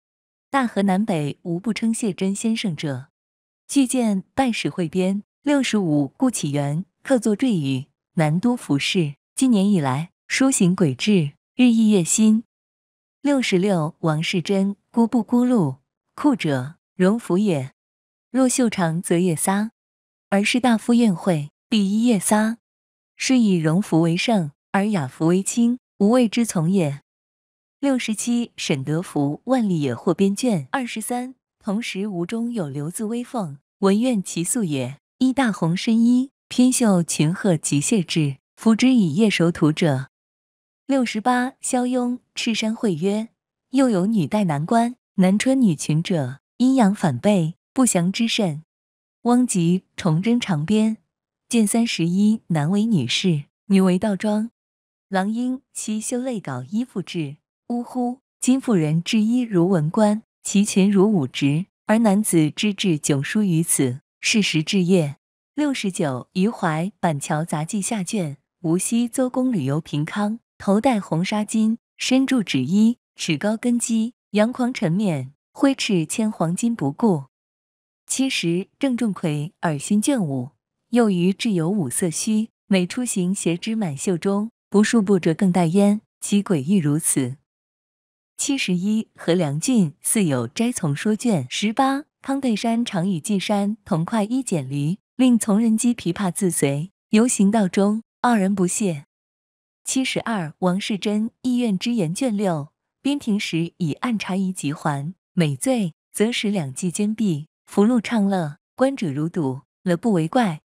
大河南北无不称谢真先生者。据见拜史汇编六十五。顾启元客作坠语，南都服饰。今年以来，书行诡致，日异月新。六十六。王世贞孤不孤露，酷者荣福也。若袖长，则夜撒。而是大夫宴会，必一夜撒，是以荣福为盛，而雅服为轻，无谓之从也。六十七，沈德福万历也获编》卷二十三。同时，吴中有刘字威凤，文愿其素也，衣大红深衣，偏袖秦鹤及谢制，服之以夜守土者。六十八，萧雍赤山会曰：又有女戴男冠，男穿女裙者，阴阳反背，不祥之甚。汪籍崇祯长鞭，卷三十一，男为女士，女为道装。狼英七修类稿衣服制。呜呼，今妇人制衣如文官，其裙如武职，而男子之志迥殊于此。适时制业六十九。余怀《板桥杂记》下卷，无锡邹公旅游平康，头戴红纱巾，身著纸衣，尺高根基，阳狂尘面，挥斥千黄金不顾。七十郑仲魁耳心卷五，又于挚有五色须，每出行携之满袖中，不数步者更带焉，其诡异如此。七十一何良俊《似有斋丛说》卷十八，康贝山常与季山同跨衣剪驴，令从人击琵琶自随，游行道中，二人不屑。七十二王世贞《意愿之言》卷六，宾庭时以暗茶一及还，每醉则使两妓兼婢。福禄畅乐，观者如堵，乐不为怪。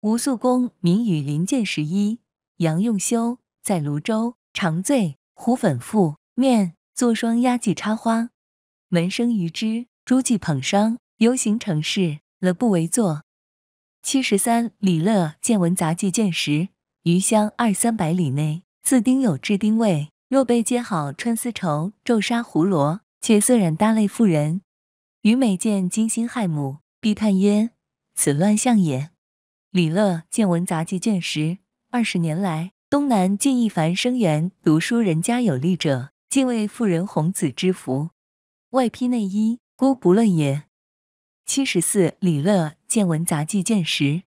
吴素公明与林见十一，杨用修在泸州常醉。胡粉妇面坐双压髻插花，门生余之朱记捧觞游行城市，乐不为坐。七十三李乐见闻杂记见时，余乡二三百里内自丁有至丁未，若被接好穿丝绸皱纱胡罗，且色染搭类妇人。虞美见惊心骇目，必叹曰：“此乱象也。”李乐见闻杂记卷十：二十年来，东南尽一凡生源，读书人家有力者，尽为妇人红子之福。外披内衣，姑不论也。七十四，李乐见闻杂记卷十。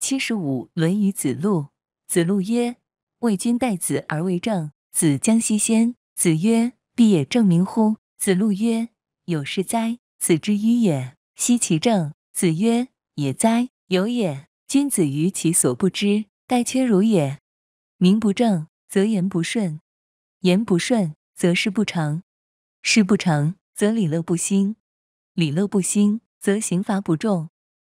七十五，《论语》子路。子路曰：“为君待子而为政，子将西先。”子曰：“必也正名乎？”子路曰：“有事哉！”子之迂也，奚其政。子曰：也哉，有也。君子于其所不知，待缺如也。名不正则言不顺，言不顺则事不成，事不成则礼乐不兴，礼乐不兴则刑罚不重，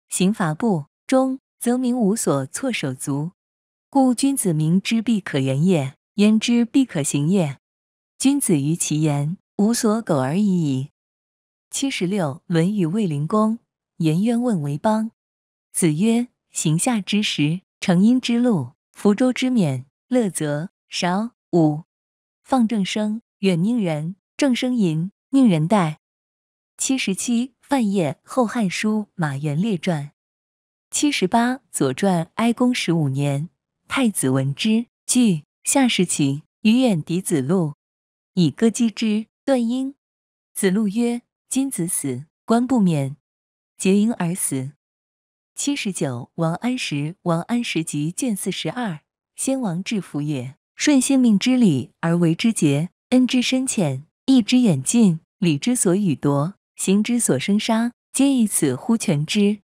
刑罚不重则民无所措手足。故君子明之必可言也，言之必可行也。君子于其言无所苟而已矣。七十六，《论语卫灵公》颜渊问为邦，子曰：“行下之时，成阴之路，福州之勉，乐则少武。”放正声，远宁人正声吟，宁人待。”七十七，《范晔后汉书马援列传》。七十八，《左传哀公十五年》太子闻之，惧夏士起，于远敌子路，以歌击之断音。子路曰。君子死，官不免；结缨而死。七十九，王安石《王安石集》卷四十二。先王至福也，顺性命之理而为之节，恩之深浅，义之远近，礼之所以夺，刑之所生杀，皆以此乎全之。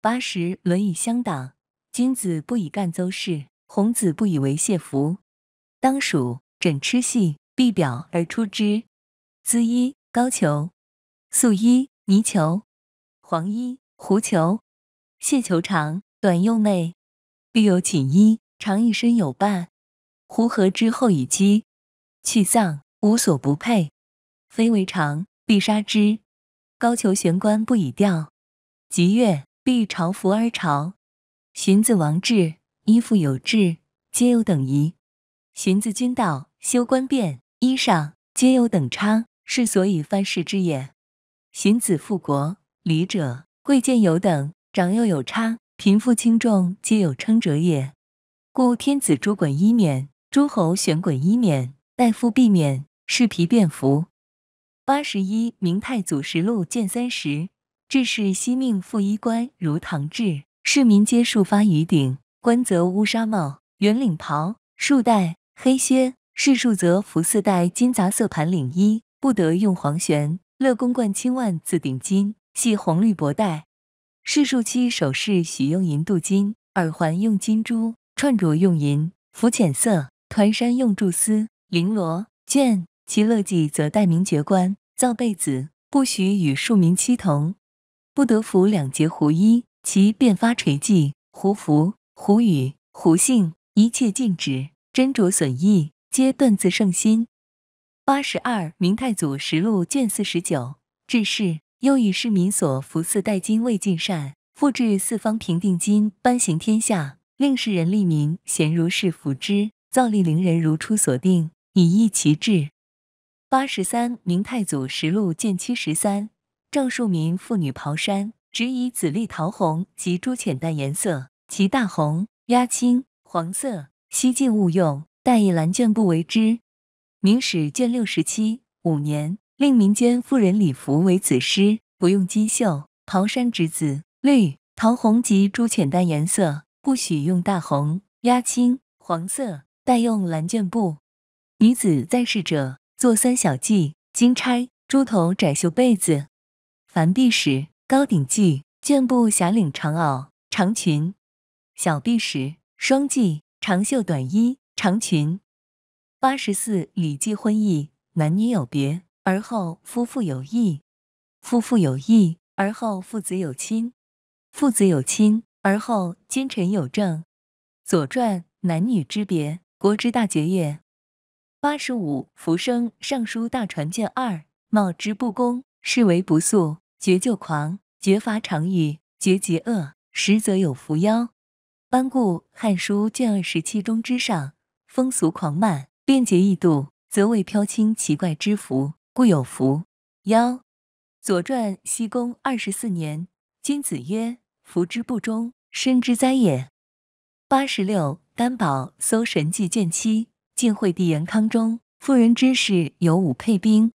八十，论以相党，君子不以干邹氏，孔子不以为谢福，当属枕吃戏，必表而出之。子一高俅。素衣泥球、黄衣狐裘，蟹裘长短又媚，必有锦衣，长一身有伴。胡貉之后以鸡，去丧无所不配，非为常必杀之。高俅玄关不以调，吉月必朝服而朝。荀子王志，衣服有质，皆有等仪。荀子君道，修官变衣裳，皆有等差，是所以范世之也。荀子复国，礼者贵贱有等，长幼有差，贫富轻重皆有称者也。故天子诸衮衣冕，诸侯玄衮衣冕，大夫必冕。士皮便服。八十一，《明太祖实录》卷三十，治世惜命复衣冠，如唐制。市民皆束发于顶，冠则乌纱帽、圆领袍、束带、黑靴。士庶则服四带金杂色盘领衣，不得用黄玄。乐公冠青万，字顶金系红绿帛带。士庶妻首饰许用银镀金，耳环用金珠，串镯用银。浮浅色团山用柱丝绫罗绢。其乐妓则戴明爵冠，造被子不许与庶民妻同，不得服两节胡衣。其变发垂髻、胡服、胡语、胡姓，一切禁止。斟酌损益，皆断自圣心。八十二，明太祖实录卷四十九，志士又以市民所服四代金未尽善，复制四方平定金颁行天下，令世人利民，咸如是服之。造立凌人如初所定，以益其志。八十三，明太祖实录卷七十三，赵庶民妇女袍衫，只以紫绿桃红及朱浅淡颜色，其大红、鸦青、黄色，西晋勿用，但以蓝绢布为之。明史卷六十七五年，令民间妇人礼服为紫纱，不用金绣。袍衫之紫，绿、桃红及朱浅淡颜色，不许用大红、鸦青、黄色，代用蓝绢布。女子在世者，做三小髻，金钗、猪头窄袖被子。凡婢使、高顶髻，绢布霞领长袄、长裙。小婢使，双髻、长袖短衣、长裙。八十四，《礼记·婚义》：男女有别，而后夫妇有义；夫妇有义，而后父子有亲；父子有亲，而后君臣有政。《左传》：男女之别，国之大节也。八十五，《浮生》《尚书·大传》卷二：貌之不恭，是为不素，决就狂，绝伐常语，绝极恶，实则有伏妖。班固《汉书》卷二十七中之上：风俗狂慢。便捷易度，则为飘轻奇怪之福，故有福。幺，《左传》僖公二十四年，君子曰：“福之不终，身之灾也。”八十六，担保，《搜神记》卷七，晋惠帝元康中，妇人之事有五佩兵，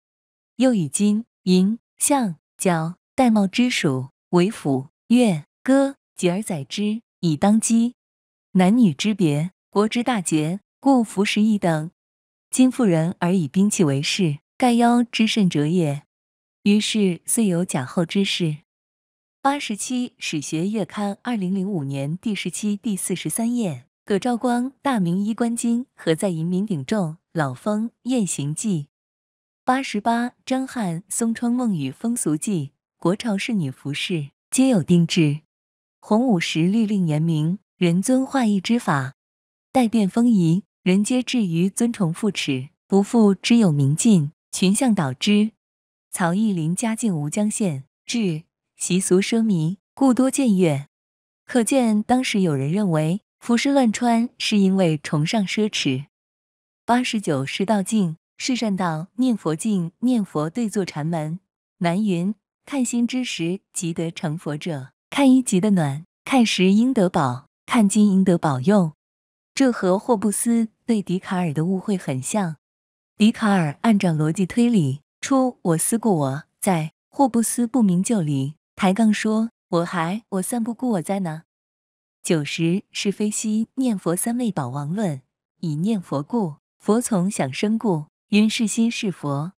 又以金银象角玳瑁之属为辅，月、歌，戟而载之，以当机。男女之别，国之大节，故服食异等。今妇人而以兵器为事，盖妖之甚者也。于是遂有贾后之事。八十七，《史学月刊》二零零五年第十七、第四十三页。葛兆光，《大明衣冠巾，何在？银民鼎重老风雁行迹》。八十八，《张翰松窗梦雨风俗记》：国朝仕女服饰皆有定制，洪武时律令严明，人尊化衣之法，代变风仪。人皆至于尊崇父耻，不复之有明尽，群相导之。曹义林家境吴江县，至习俗奢靡，故多僭越。可见当时有人认为服饰乱穿是因为崇尚奢侈。八十九是道净是善道，念佛净念佛，对坐禅门。南云看心之时，即得成佛者；看衣即得暖，看食应得饱，看金应得保佑。这和霍布斯。对笛卡尔的误会很像，笛卡尔按照逻辑推理出我思故我在，霍布斯不明就里，抬杠说我还我散不顾我在呢。九十是非昔念佛三昧宝王论，以念佛故，佛从想生故，云是心是佛。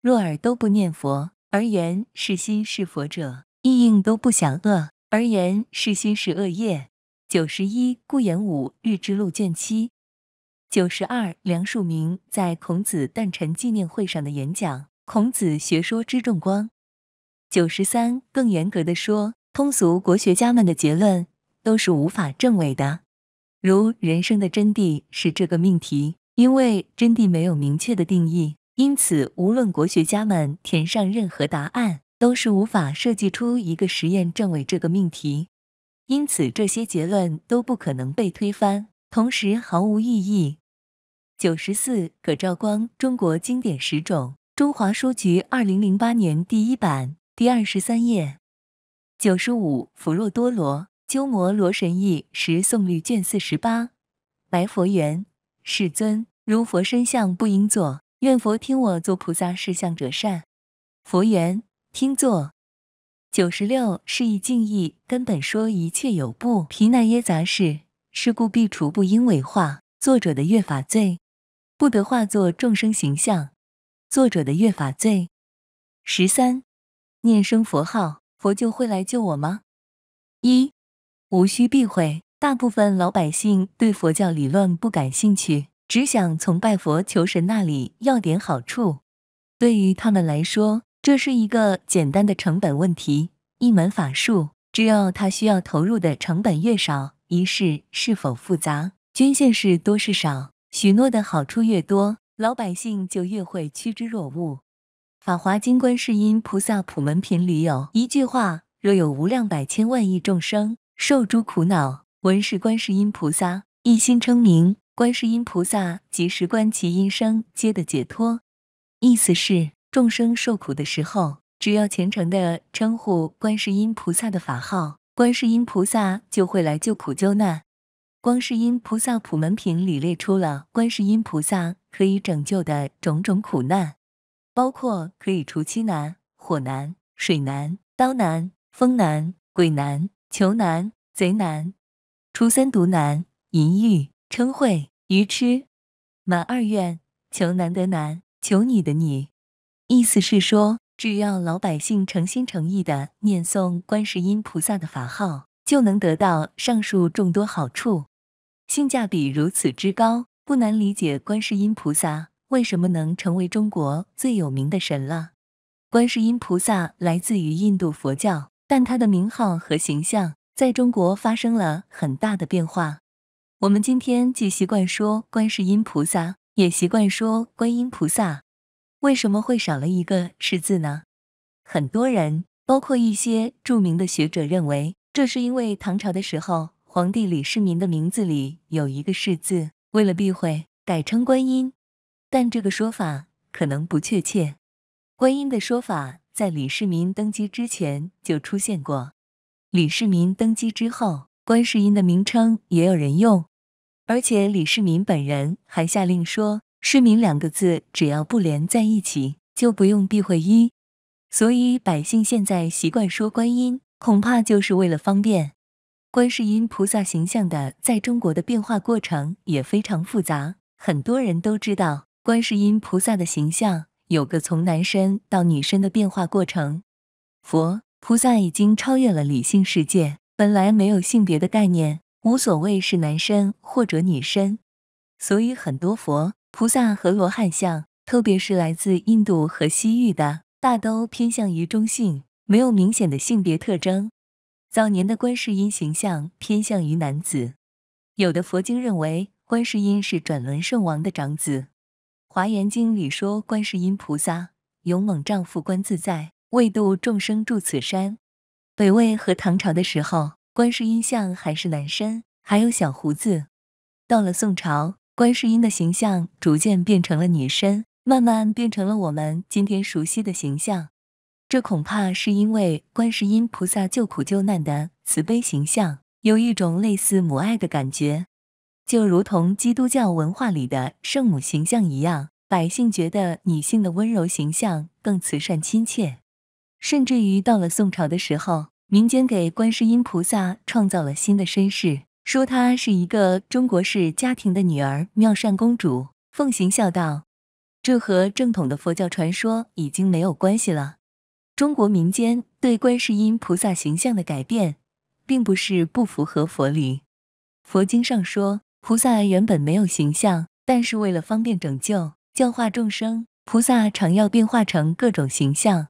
若尔都不念佛，而言是心是佛者，意应都不想恶，而言是心是恶业。九十一，故言五日之路渐七九十二，梁漱溟在孔子诞辰纪念会上的演讲：孔子学说之重光。九十三，更严格的说，通俗国学家们的结论都是无法证伪的。如人生的真谛是这个命题，因为真谛没有明确的定义，因此无论国学家们填上任何答案，都是无法设计出一个实验证伪这个命题。因此，这些结论都不可能被推翻，同时毫无意义。九十四，葛兆光，《中国经典十种》，中华书局，二零零八年第一版，第二十三页。九十五，弗若多罗，鸠摩罗神译，《十诵律》卷四十八。白佛缘：世尊，如佛身相不应坐，愿佛听我做菩萨事相者善。佛缘：听坐。九十六，是意敬意根本说一切有不皮那耶杂事，是故必除不应为化。作者的越法罪。不得化作众生形象。作者的越法罪。十三，念声佛号，佛就会来救我吗？一，无需避讳。大部分老百姓对佛教理论不感兴趣，只想从拜佛求神那里要点好处。对于他们来说，这是一个简单的成本问题。一门法术，只要他需要投入的成本越少，仪式是否复杂，捐献是多是少。许诺的好处越多，老百姓就越会趋之若鹜。《法华经·观世音菩萨普门品》里有一句话：“若有无量百千万亿众生受诸苦恼，闻是观世音菩萨，一心称名，观世音菩萨即时观其音声，皆得解脱。”意思是，众生受苦的时候，只要虔诚的称呼观世音菩萨的法号，观世音菩萨就会来救苦救难。观世音菩萨普门品里列出了观世音菩萨可以拯救的种种苦难，包括可以除七难、火难、水难、刀难、风难、鬼难、囚难、贼难、除三毒难、淫欲、嗔恚、愚痴、满二愿、求难得难、求你的你。意思是说，只要老百姓诚心诚意的念诵观世音菩萨的法号，就能得到上述众多好处。性价比如此之高，不难理解观世音菩萨为什么能成为中国最有名的神了。观世音菩萨来自于印度佛教，但他的名号和形象在中国发生了很大的变化。我们今天既习惯说观世音菩萨，也习惯说观音菩萨。为什么会少了一个赤”字呢？很多人，包括一些著名的学者，认为这是因为唐朝的时候。皇帝李世民的名字里有一个“世”字，为了避讳，改称观音。但这个说法可能不确切。观音的说法在李世民登基之前就出现过。李世民登基之后，观世音的名称也有人用。而且李世民本人还下令说：“世民两个字只要不连在一起，就不用避讳一。”所以百姓现在习惯说观音，恐怕就是为了方便。观世音菩萨形象的在中国的变化过程也非常复杂。很多人都知道，观世音菩萨的形象有个从男身到女身的变化过程。佛菩萨已经超越了理性世界，本来没有性别的概念，无所谓是男身或者女身。所以，很多佛菩萨和罗汉像，特别是来自印度和西域的，大都偏向于中性，没有明显的性别特征。早年的观世音形象偏向于男子，有的佛经认为观世音是转轮圣王的长子。华严经里说，观世音菩萨勇猛丈夫，观自在为度众生住此山。北魏和唐朝的时候，观世音像还是男身，还有小胡子。到了宋朝，观世音的形象逐渐变成了女身，慢慢变成了我们今天熟悉的形象。这恐怕是因为观世音菩萨救苦救难的慈悲形象，有一种类似母爱的感觉，就如同基督教文化里的圣母形象一样。百姓觉得女性的温柔形象更慈善亲切，甚至于到了宋朝的时候，民间给观世音菩萨创造了新的身世，说她是一个中国式家庭的女儿妙善公主，奉行孝道。这和正统的佛教传说已经没有关系了。中国民间对观世音菩萨形象的改变，并不是不符合佛理。佛经上说，菩萨原本没有形象，但是为了方便拯救、教化众生，菩萨常要变化成各种形象。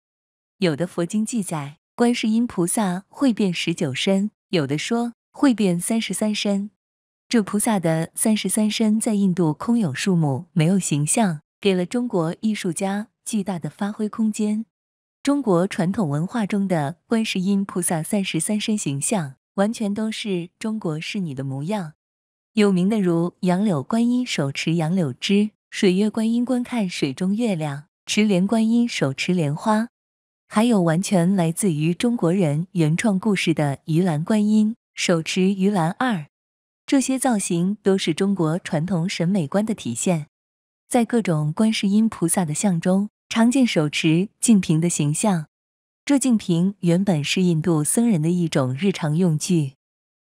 有的佛经记载，观世音菩萨会变十九身，有的说会变三十三身。这菩萨的三十三身在印度空有数目，没有形象，给了中国艺术家巨大的发挥空间。中国传统文化中的观世音菩萨三十三身形象，完全都是中国仕女的模样。有名的如杨柳观音手持杨柳枝，水月观音观看水中月亮，持莲观音手持莲花，还有完全来自于中国人原创故事的鱼篮观音手持鱼篮。二，这些造型都是中国传统审美观的体现，在各种观世音菩萨的像中。常见手持净瓶的形象，这净瓶原本是印度僧人的一种日常用具。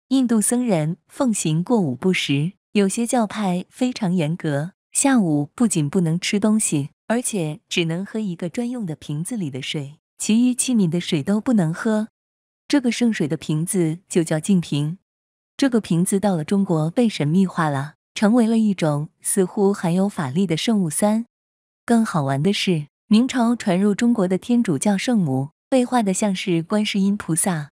印度僧人奉行过午不食，有些教派非常严格，下午不仅不能吃东西，而且只能喝一个专用的瓶子里的水，其余器皿的水都不能喝。这个圣水的瓶子就叫净瓶。这个瓶子到了中国被神秘化了，成为了一种似乎含有法力的圣物。三，更好玩的是。明朝传入中国的天主教圣母被画的像是观世音菩萨，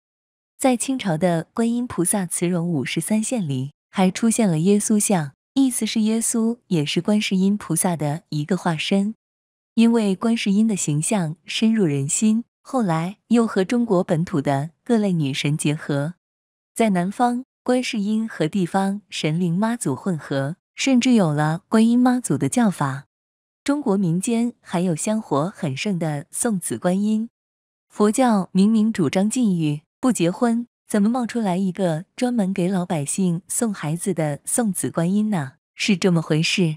在清朝的观音菩萨慈容五十三现里还出现了耶稣像，意思是耶稣也是观世音菩萨的一个化身。因为观世音的形象深入人心，后来又和中国本土的各类女神结合，在南方，观世音和地方神灵妈祖混合，甚至有了观音妈祖的叫法。中国民间还有香火很盛的送子观音。佛教明明主张禁欲不结婚，怎么冒出来一个专门给老百姓送孩子的送子观音呢？是这么回事。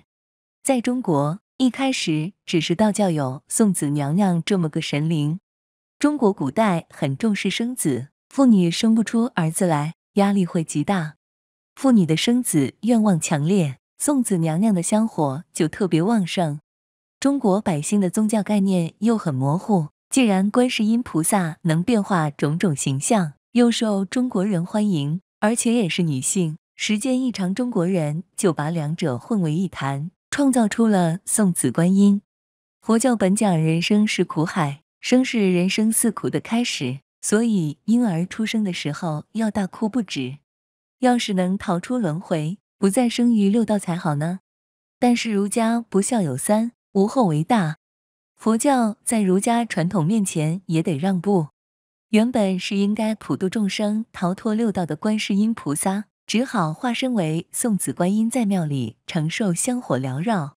在中国一开始只是道教有送子娘娘这么个神灵。中国古代很重视生子，妇女生不出儿子来，压力会极大，妇女的生子愿望强烈，送子娘娘的香火就特别旺盛。中国百姓的宗教概念又很模糊。既然观世音菩萨能变化种种形象，又受中国人欢迎，而且也是女性，时间一长，中国人就把两者混为一谈，创造出了送子观音。佛教本讲人生是苦海，生是人生四苦的开始，所以婴儿出生的时候要大哭不止。要是能逃出轮回，不再生于六道才好呢。但是儒家不孝有三。无后为大，佛教在儒家传统面前也得让步。原本是应该普度众生、逃脱六道的观世音菩萨，只好化身为送子观音，在庙里承受香火缭绕。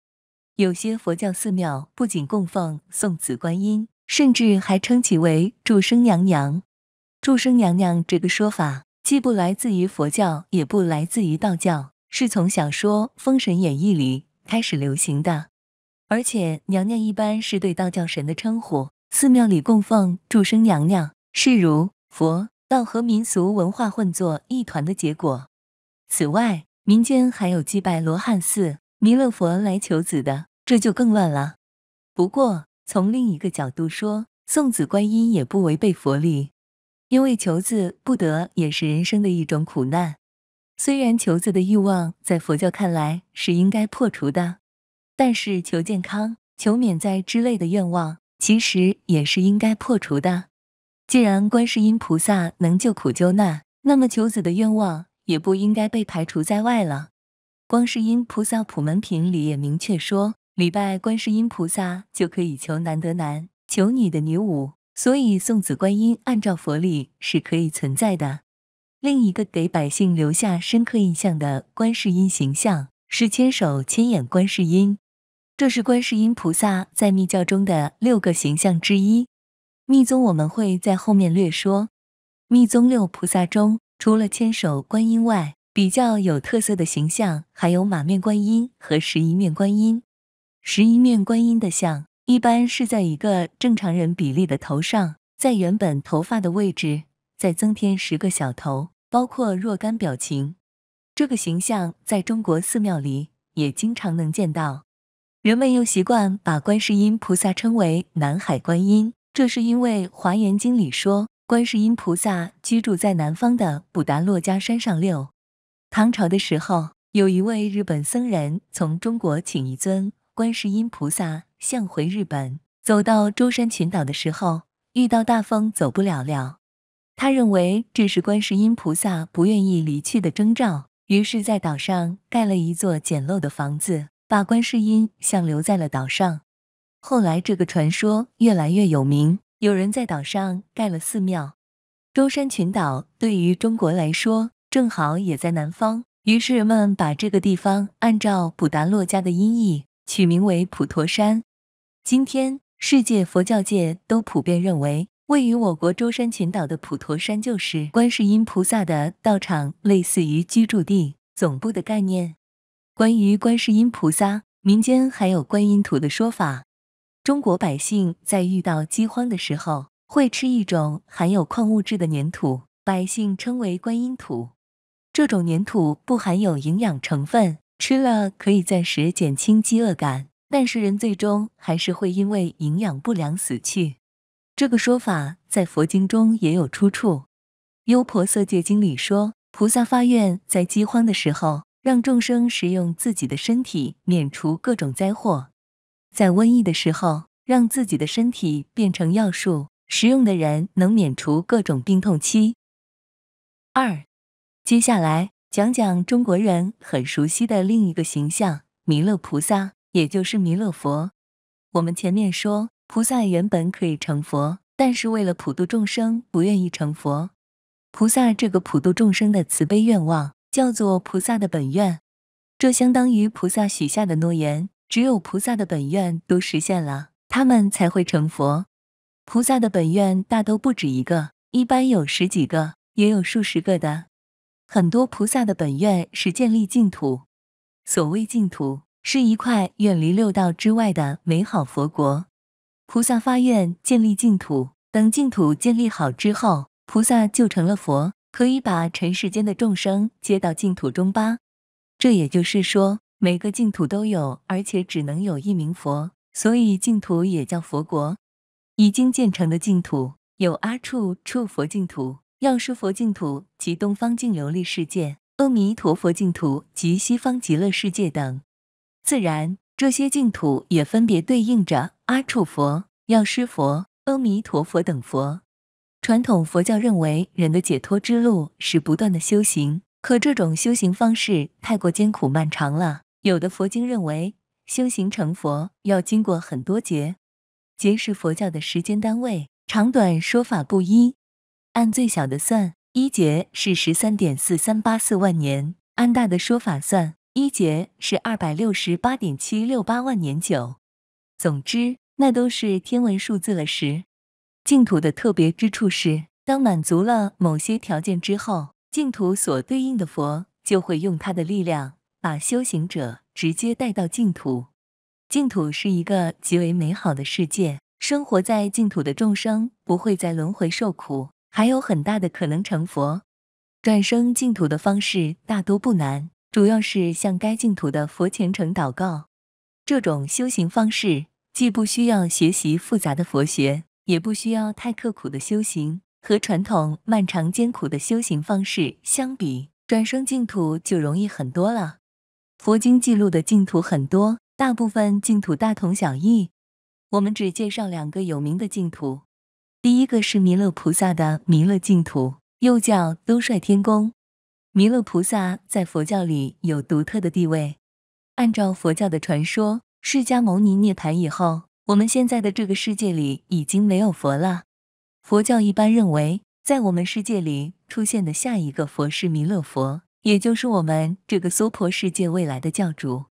有些佛教寺庙不仅供奉送子观音，甚至还称其为祝生娘娘。祝生娘娘这个说法既不来自于佛教，也不来自于道教，是从小说《封神演义》里开始流行的。而且，娘娘一般是对道教神的称呼。寺庙里供奉祝生娘娘，是如佛、道和民俗文化混作一团的结果。此外，民间还有祭拜罗汉寺弥勒佛来求子的，这就更乱了。不过，从另一个角度说，送子观音也不违背佛理，因为求子不得也是人生的一种苦难。虽然求子的欲望在佛教看来是应该破除的。但是求健康、求免灾之类的愿望，其实也是应该破除的。既然观世音菩萨能救苦救难，那么求子的愿望也不应该被排除在外了。观世音菩萨普门品里也明确说，礼拜观世音菩萨就可以求男得男，求女的女五。所以送子观音按照佛理是可以存在的。另一个给百姓留下深刻印象的观世音形象是千手千眼观世音。这是观世音菩萨在密教中的六个形象之一，密宗我们会在后面略说。密宗六菩萨中，除了千手观音外，比较有特色的形象还有马面观音和十一面观音。十一面观音的像一般是在一个正常人比例的头上，在原本头发的位置再增添十个小头，包括若干表情。这个形象在中国寺庙里也经常能见到。人们又习惯把观世音菩萨称为南海观音，这是因为《华严经》里说，观世音菩萨居住在南方的普达洛迦山上。六，唐朝的时候，有一位日本僧人从中国请一尊观世音菩萨像回日本，走到舟山群岛的时候，遇到大风，走不了了。他认为这是观世音菩萨不愿意离去的征兆，于是，在岛上盖了一座简陋的房子。把观世音像留在了岛上。后来，这个传说越来越有名，有人在岛上盖了寺庙。舟山群岛对于中国来说正好也在南方，于是人们把这个地方按照普达洛迦的音译取名为普陀山。今天，世界佛教界都普遍认为，位于我国舟山群岛的普陀山就是观世音菩萨的道场，类似于居住地、总部的概念。关于观世音菩萨，民间还有观音土的说法。中国百姓在遇到饥荒的时候，会吃一种含有矿物质的粘土，百姓称为观音土。这种粘土不含有营养成分，吃了可以暂时减轻饥饿感，但是人最终还是会因为营养不良死去。这个说法在佛经中也有出处，《优婆塞戒经》里说，菩萨发愿在饥荒的时候。让众生食用自己的身体，免除各种灾祸；在瘟疫的时候，让自己的身体变成药树，食用的人能免除各种病痛期。二，接下来讲讲中国人很熟悉的另一个形象——弥勒菩萨，也就是弥勒佛。我们前面说，菩萨原本可以成佛，但是为了普度众生，不愿意成佛。菩萨这个普度众生的慈悲愿望。叫做菩萨的本愿，这相当于菩萨许下的诺言。只有菩萨的本愿都实现了，他们才会成佛。菩萨的本愿大都不止一个，一般有十几个，也有数十个的。很多菩萨的本愿是建立净土。所谓净土，是一块远离六道之外的美好佛国。菩萨发愿建立净土，等净土建立好之后，菩萨就成了佛。可以把尘世间的众生接到净土中吧。这也就是说，每个净土都有，而且只能有一名佛，所以净土也叫佛国。已经建成的净土有阿处处佛净土、药师佛净土及东方净琉璃世界、阿弥陀佛净土及西方极乐世界等。自然，这些净土也分别对应着阿处佛、药师佛、阿弥陀佛等佛。传统佛教认为，人的解脱之路是不断的修行。可这种修行方式太过艰苦漫长了。有的佛经认为，修行成佛要经过很多劫。劫是佛教的时间单位，长短说法不一。按最小的算，一劫是十三点四三八四万年；按大的说法算，一劫是二百六十八点七六八万年九。总之，那都是天文数字了。十。净土的特别之处是，当满足了某些条件之后，净土所对应的佛就会用他的力量把修行者直接带到净土。净土是一个极为美好的世界，生活在净土的众生不会再轮回受苦，还有很大的可能成佛。转生净土的方式大多不难，主要是向该净土的佛虔诚祷告。这种修行方式既不需要学习复杂的佛学。也不需要太刻苦的修行，和传统漫长艰苦的修行方式相比，转生净土就容易很多了。佛经记录的净土很多，大部分净土大同小异。我们只介绍两个有名的净土。第一个是弥勒菩萨的弥勒净土，又叫兜率天宫。弥勒菩萨在佛教里有独特的地位。按照佛教的传说，释迦牟尼涅槃以后。我们现在的这个世界里已经没有佛了。佛教一般认为，在我们世界里出现的下一个佛是弥勒佛，也就是我们这个娑婆世界未来的教主。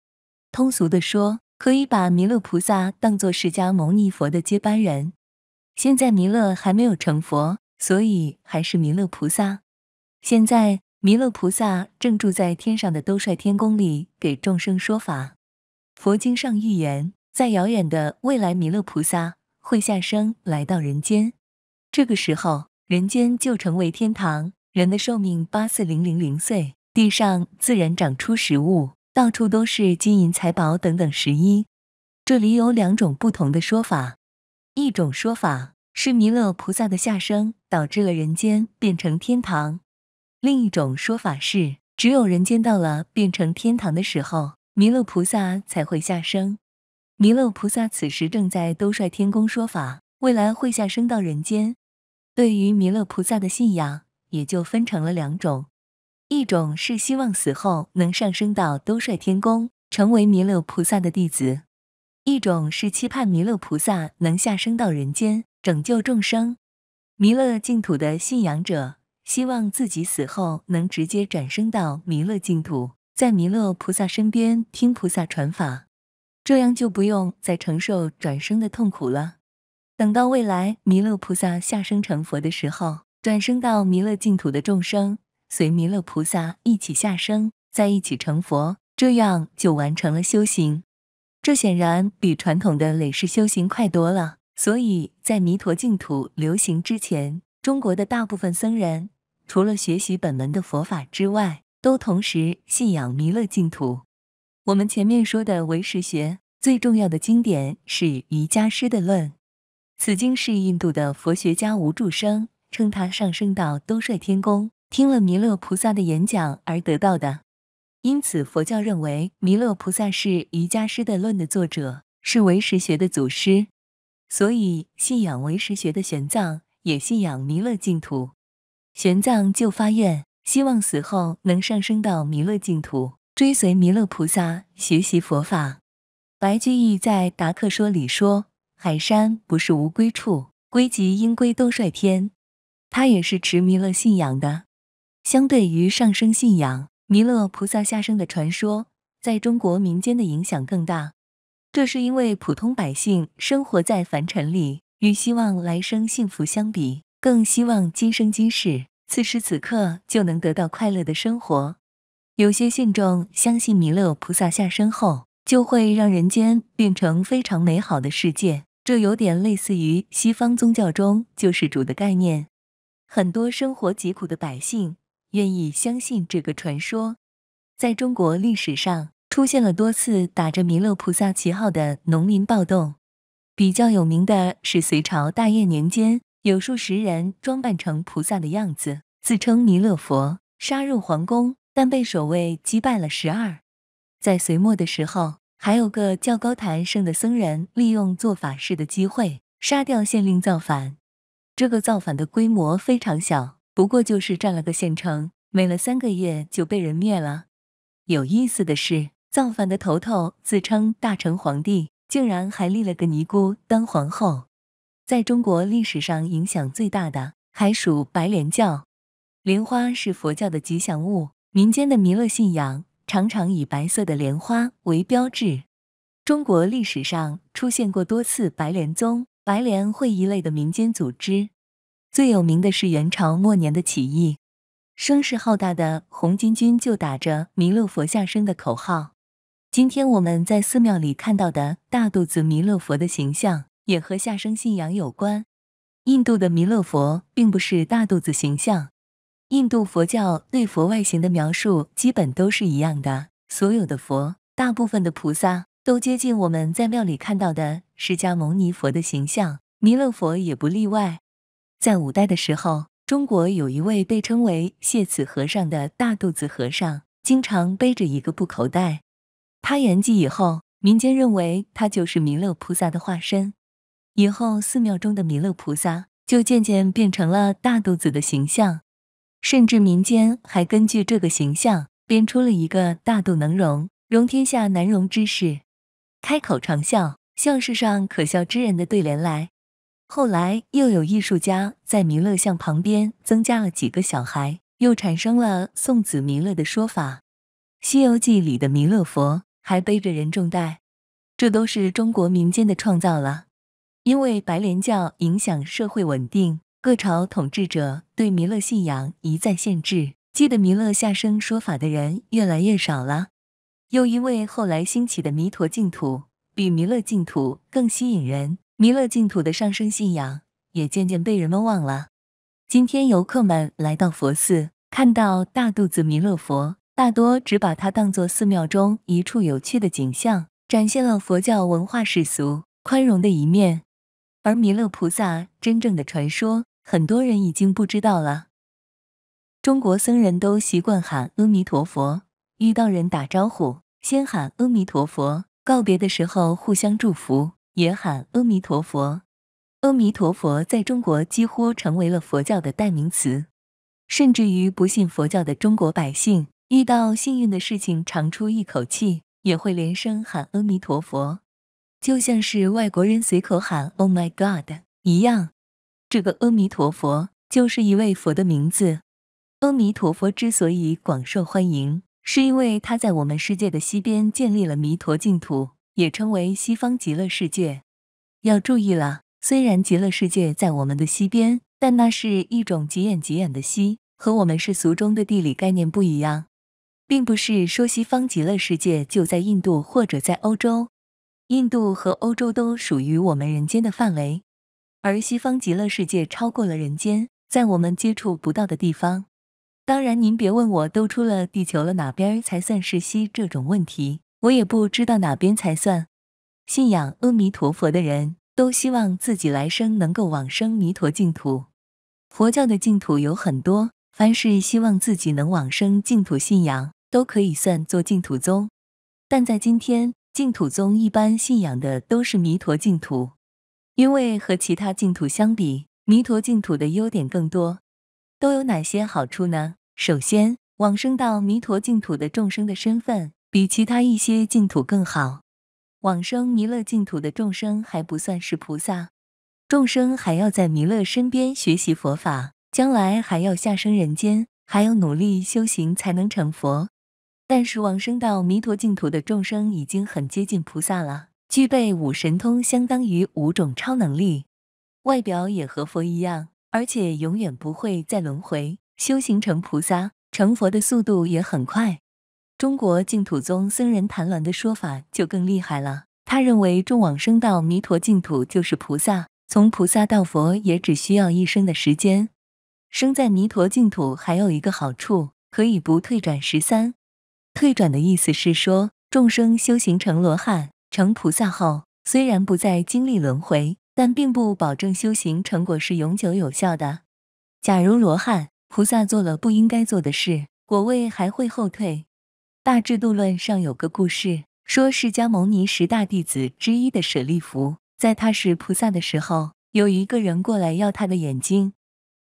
通俗的说，可以把弥勒菩萨当作释迦牟尼佛的接班人。现在弥勒还没有成佛，所以还是弥勒菩萨。现在弥勒菩萨正住在天上的兜率天宫里，给众生说法。佛经上预言。在遥远的未来，弥勒菩萨会下生来到人间，这个时候，人间就成为天堂，人的寿命八四零零零岁，地上自然长出食物，到处都是金银财宝等等。十一，这里有两种不同的说法，一种说法是弥勒菩萨的下生导致了人间变成天堂，另一种说法是只有人间到了变成天堂的时候，弥勒菩萨才会下生。弥勒菩萨此时正在兜率天宫说法，未来会下生到人间。对于弥勒菩萨的信仰，也就分成了两种：一种是希望死后能上升到兜率天宫，成为弥勒菩萨的弟子；一种是期盼弥勒菩萨能下生到人间，拯救众生。弥勒净土的信仰者，希望自己死后能直接转生到弥勒净土，在弥勒菩萨身边听菩萨传法。这样就不用再承受转生的痛苦了。等到未来弥勒菩萨下生成佛的时候，转生到弥勒净土的众生，随弥勒菩萨一起下生，在一起成佛，这样就完成了修行。这显然比传统的累世修行快多了。所以在弥陀净土流行之前，中国的大部分僧人，除了学习本门的佛法之外，都同时信仰弥勒净土。我们前面说的唯识学最重要的经典是《瑜伽师的论》，此经是印度的佛学家无著生，称他上升到兜率天宫，听了弥勒菩萨的演讲而得到的。因此，佛教认为弥勒菩萨是《瑜伽师的论》的作者，是唯识学的祖师。所以，信仰唯识学的玄奘也信仰弥勒净土。玄奘就发愿，希望死后能上升到弥勒净土。追随弥勒菩萨学习佛法，白居易在《达客说》里说：“海山不是无归处，归集应归都率天。”他也是持弥勒信仰的。相对于上升信仰，弥勒菩萨下生的传说在中国民间的影响更大。这是因为普通百姓生活在凡尘里，与希望来生幸福相比，更希望今生今世此时此刻就能得到快乐的生活。有些信众相信弥勒菩萨下身后就会让人间变成非常美好的世界，这有点类似于西方宗教中救世主的概念。很多生活疾苦的百姓愿意相信这个传说。在中国历史上出现了多次打着弥勒菩萨旗号的农民暴动，比较有名的是隋朝大业年间，有数十人装扮成菩萨的样子，自称弥勒佛，杀入皇宫。但被守卫击败了十二。在隋末的时候，还有个叫高昙胜的僧人，利用做法事的机会杀掉县令造反。这个造反的规模非常小，不过就是占了个县城，没了三个月就被人灭了。有意思的是，造反的头头自称大成皇帝，竟然还立了个尼姑当皇后。在中国历史上影响最大的，还属白莲教。莲花是佛教的吉祥物。民间的弥勒信仰常常以白色的莲花为标志。中国历史上出现过多次白莲宗、白莲会一类的民间组织，最有名的是元朝末年的起义，声势浩大的红巾军就打着弥勒佛下生的口号。今天我们在寺庙里看到的大肚子弥勒佛的形象，也和下生信仰有关。印度的弥勒佛并不是大肚子形象。印度佛教对佛外形的描述基本都是一样的，所有的佛，大部分的菩萨都接近我们在庙里看到的释迦牟尼佛的形象，弥勒佛也不例外。在五代的时候，中国有一位被称为谢此和尚的大肚子和尚，经常背着一个布口袋。他圆寂以后，民间认为他就是弥勒菩萨的化身。以后寺庙中的弥勒菩萨就渐渐变成了大肚子的形象。甚至民间还根据这个形象编出了一个“大肚能容，容天下难容之事，开口长笑，像世上可笑之人”的对联来。后来又有艺术家在弥勒像旁边增加了几个小孩，又产生了“送子弥勒”的说法。《西游记》里的弥勒佛还背着人重担，这都是中国民间的创造了。因为白莲教影响社会稳定。各朝统治者对弥勒信仰一再限制，记得弥勒下生说法的人越来越少了。又因为后来兴起的弥陀净土比弥勒净土更吸引人，弥勒净土的上升信仰也渐渐被人们忘了。今天游客们来到佛寺，看到大肚子弥勒佛，大多只把它当作寺庙中一处有趣的景象，展现了佛教文化世俗宽容的一面。而弥勒菩萨真正的传说。很多人已经不知道了。中国僧人都习惯喊阿弥陀佛，遇到人打招呼先喊阿弥陀佛，告别的时候互相祝福也喊阿弥陀佛。阿弥陀佛在中国几乎成为了佛教的代名词，甚至于不信佛教的中国百姓遇到幸运的事情长出一口气，也会连声喊阿弥陀佛，就像是外国人随口喊 “Oh my God” 一样。这个阿弥陀佛就是一位佛的名字。阿弥陀佛之所以广受欢迎，是因为他在我们世界的西边建立了弥陀净土，也称为西方极乐世界。要注意了，虽然极乐世界在我们的西边，但那是一种极远极远的西，和我们世俗中的地理概念不一样，并不是说西方极乐世界就在印度或者在欧洲，印度和欧洲都属于我们人间的范围。而西方极乐世界超过了人间，在我们接触不到的地方。当然，您别问我都出了地球了哪边儿才算是西这种问题，我也不知道哪边才算。信仰阿弥陀佛的人都希望自己来生能够往生弥陀净土。佛教的净土有很多，凡是希望自己能往生净土，信仰都可以算作净土宗。但在今天，净土宗一般信仰的都是弥陀净土。因为和其他净土相比，弥陀净土的优点更多。都有哪些好处呢？首先，往生到弥陀净土的众生的身份比其他一些净土更好。往生弥勒净土的众生还不算是菩萨，众生还要在弥勒身边学习佛法，将来还要下生人间，还要努力修行才能成佛。但是，往生到弥陀净土的众生已经很接近菩萨了。具备五神通，相当于五种超能力，外表也和佛一样，而且永远不会再轮回。修行成菩萨、成佛的速度也很快。中国净土宗僧人谭鸾的说法就更厉害了，他认为众往生到弥陀净土就是菩萨，从菩萨到佛也只需要一生的时间。生在弥陀净土还有一个好处，可以不退转十三。退转的意思是说，众生修行成罗汉。成菩萨后，虽然不再经历轮回，但并不保证修行成果是永久有效的。假如罗汉菩萨做了不应该做的事，果位还会后退。《大智度论》上有个故事，说释迦牟尼十大弟子之一的舍利弗，在他是菩萨的时候，有一个人过来要他的眼睛。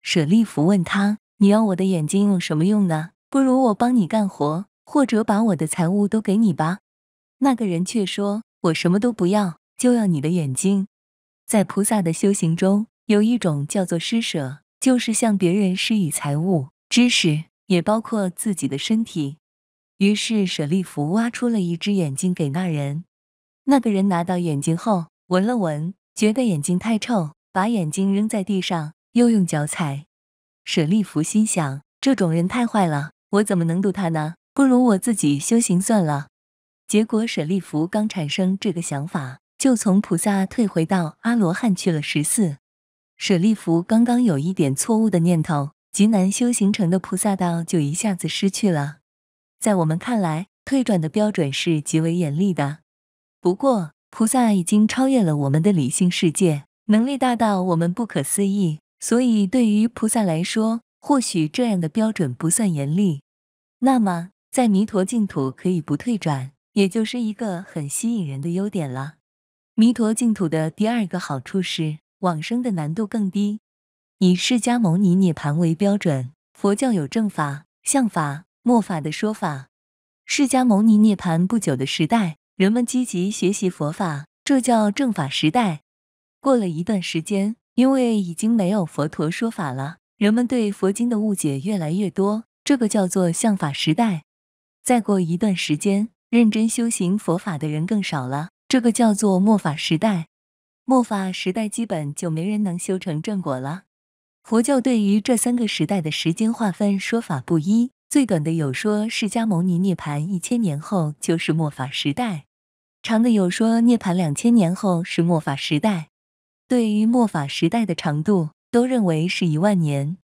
舍利弗问他：“你要我的眼睛有什么用呢？不如我帮你干活，或者把我的财物都给你吧。”那个人却说。我什么都不要，就要你的眼睛。在菩萨的修行中，有一种叫做施舍，就是向别人施以财物、知识，也包括自己的身体。于是舍利弗挖出了一只眼睛给那人。那个人拿到眼睛后，闻了闻，觉得眼睛太臭，把眼睛扔在地上，又用脚踩。舍利弗心想：这种人太坏了，我怎么能渡他呢？不如我自己修行算了。结果舍利弗刚产生这个想法，就从菩萨退回到阿罗汉去了。十四，舍利弗刚刚有一点错误的念头，极难修行成的菩萨道就一下子失去了。在我们看来，退转的标准是极为严厉的。不过，菩萨已经超越了我们的理性世界，能力大到我们不可思议，所以对于菩萨来说，或许这样的标准不算严厉。那么，在弥陀净土可以不退转。也就是一个很吸引人的优点了。弥陀净土的第二个好处是往生的难度更低。以释迦牟尼涅槃为标准，佛教有正法、相法、末法的说法。释迦牟尼涅槃不久的时代，人们积极学习佛法，这叫正法时代。过了一段时间，因为已经没有佛陀说法了，人们对佛经的误解越来越多，这个叫做相法时代。再过一段时间。认真修行佛法的人更少了，这个叫做末法时代。末法时代基本就没人能修成正果了。佛教对于这三个时代的时间划分说法不一，最短的有说释迦牟尼涅槃一千年后就是末法时代，长的有说涅槃两千年后是末法时代。对于末法时代的长度，都认为是一万年。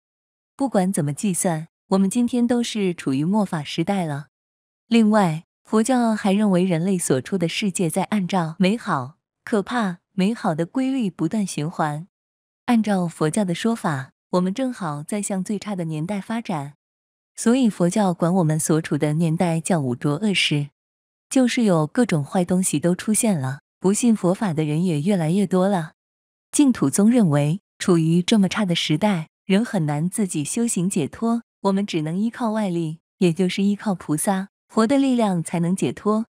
不管怎么计算，我们今天都是处于末法时代了。另外。佛教还认为，人类所处的世界在按照美好、可怕、美好的规律不断循环。按照佛教的说法，我们正好在向最差的年代发展，所以佛教管我们所处的年代叫五浊恶世，就是有各种坏东西都出现了。不信佛法的人也越来越多了。净土宗认为，处于这么差的时代，人很难自己修行解脱，我们只能依靠外力，也就是依靠菩萨。活的力量才能解脱。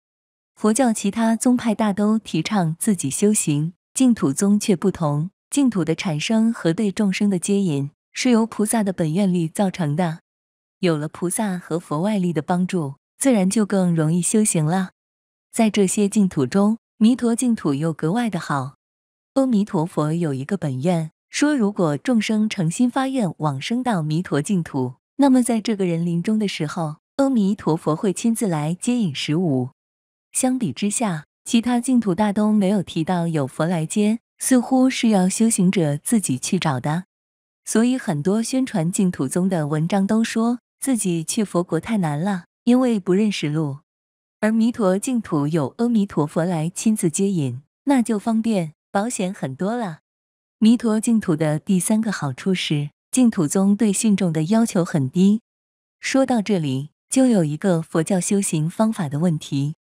佛教其他宗派大都提倡自己修行，净土宗却不同。净土的产生和对众生的接引，是由菩萨的本愿力造成的。有了菩萨和佛外力的帮助，自然就更容易修行了。在这些净土中，弥陀净土又格外的好。阿弥陀佛有一个本愿，说如果众生诚心发愿往生到弥陀净土，那么在这个人临终的时候。阿弥陀佛会亲自来接引十五。相比之下，其他净土大都没有提到有佛来接，似乎是要修行者自己去找的。所以，很多宣传净土宗的文章都说自己去佛国太难了，因为不认识路。而弥陀净土有阿弥陀佛来亲自接引，那就方便、保险很多了。弥陀净土的第三个好处是，净土宗对信众的要求很低。说到这里。就有一个佛教修行方法的问题。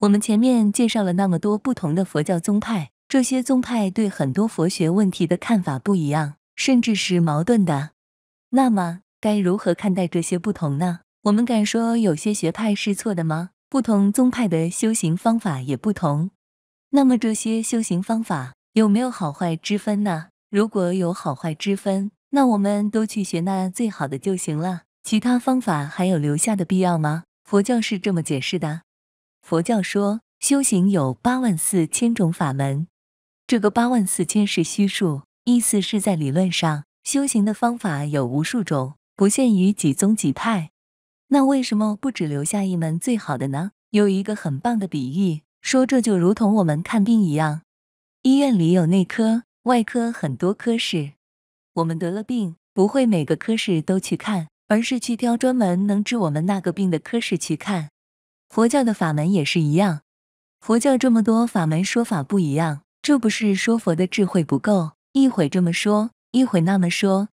我们前面介绍了那么多不同的佛教宗派，这些宗派对很多佛学问题的看法不一样，甚至是矛盾的。那么该如何看待这些不同呢？我们敢说有些学派是错的吗？不同宗派的修行方法也不同，那么这些修行方法有没有好坏之分呢？如果有好坏之分，那我们都去学那最好的就行了。其他方法还有留下的必要吗？佛教是这么解释的：佛教说修行有八万四千种法门，这个八万四千是虚数，意思是在理论上修行的方法有无数种，不限于几宗几派。那为什么不只留下一门最好的呢？有一个很棒的比喻，说这就如同我们看病一样，医院里有内科、外科很多科室，我们得了病不会每个科室都去看。而是去挑专门能治我们那个病的科室去看。佛教的法门也是一样，佛教这么多法门说法不一样，这不是说佛的智慧不够，一会这么说，一会那么说，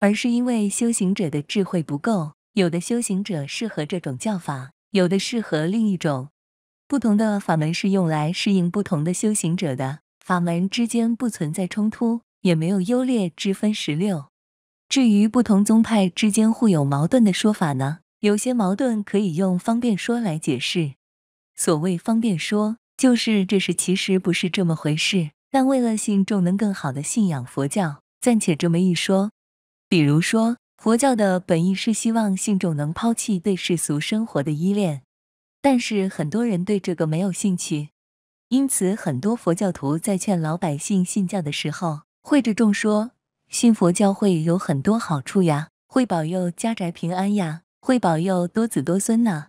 而是因为修行者的智慧不够。有的修行者适合这种教法，有的适合另一种。不同的法门是用来适应不同的修行者的，法门之间不存在冲突，也没有优劣之分。十六。至于不同宗派之间互有矛盾的说法呢，有些矛盾可以用方便说来解释。所谓方便说，就是这是其实不是这么回事，但为了信众能更好的信仰佛教，暂且这么一说。比如说，佛教的本意是希望信众能抛弃对世俗生活的依恋，但是很多人对这个没有兴趣，因此很多佛教徒在劝老百姓信教的时候，会着重说。信佛教会有很多好处呀，会保佑家宅平安呀，会保佑多子多孙呢。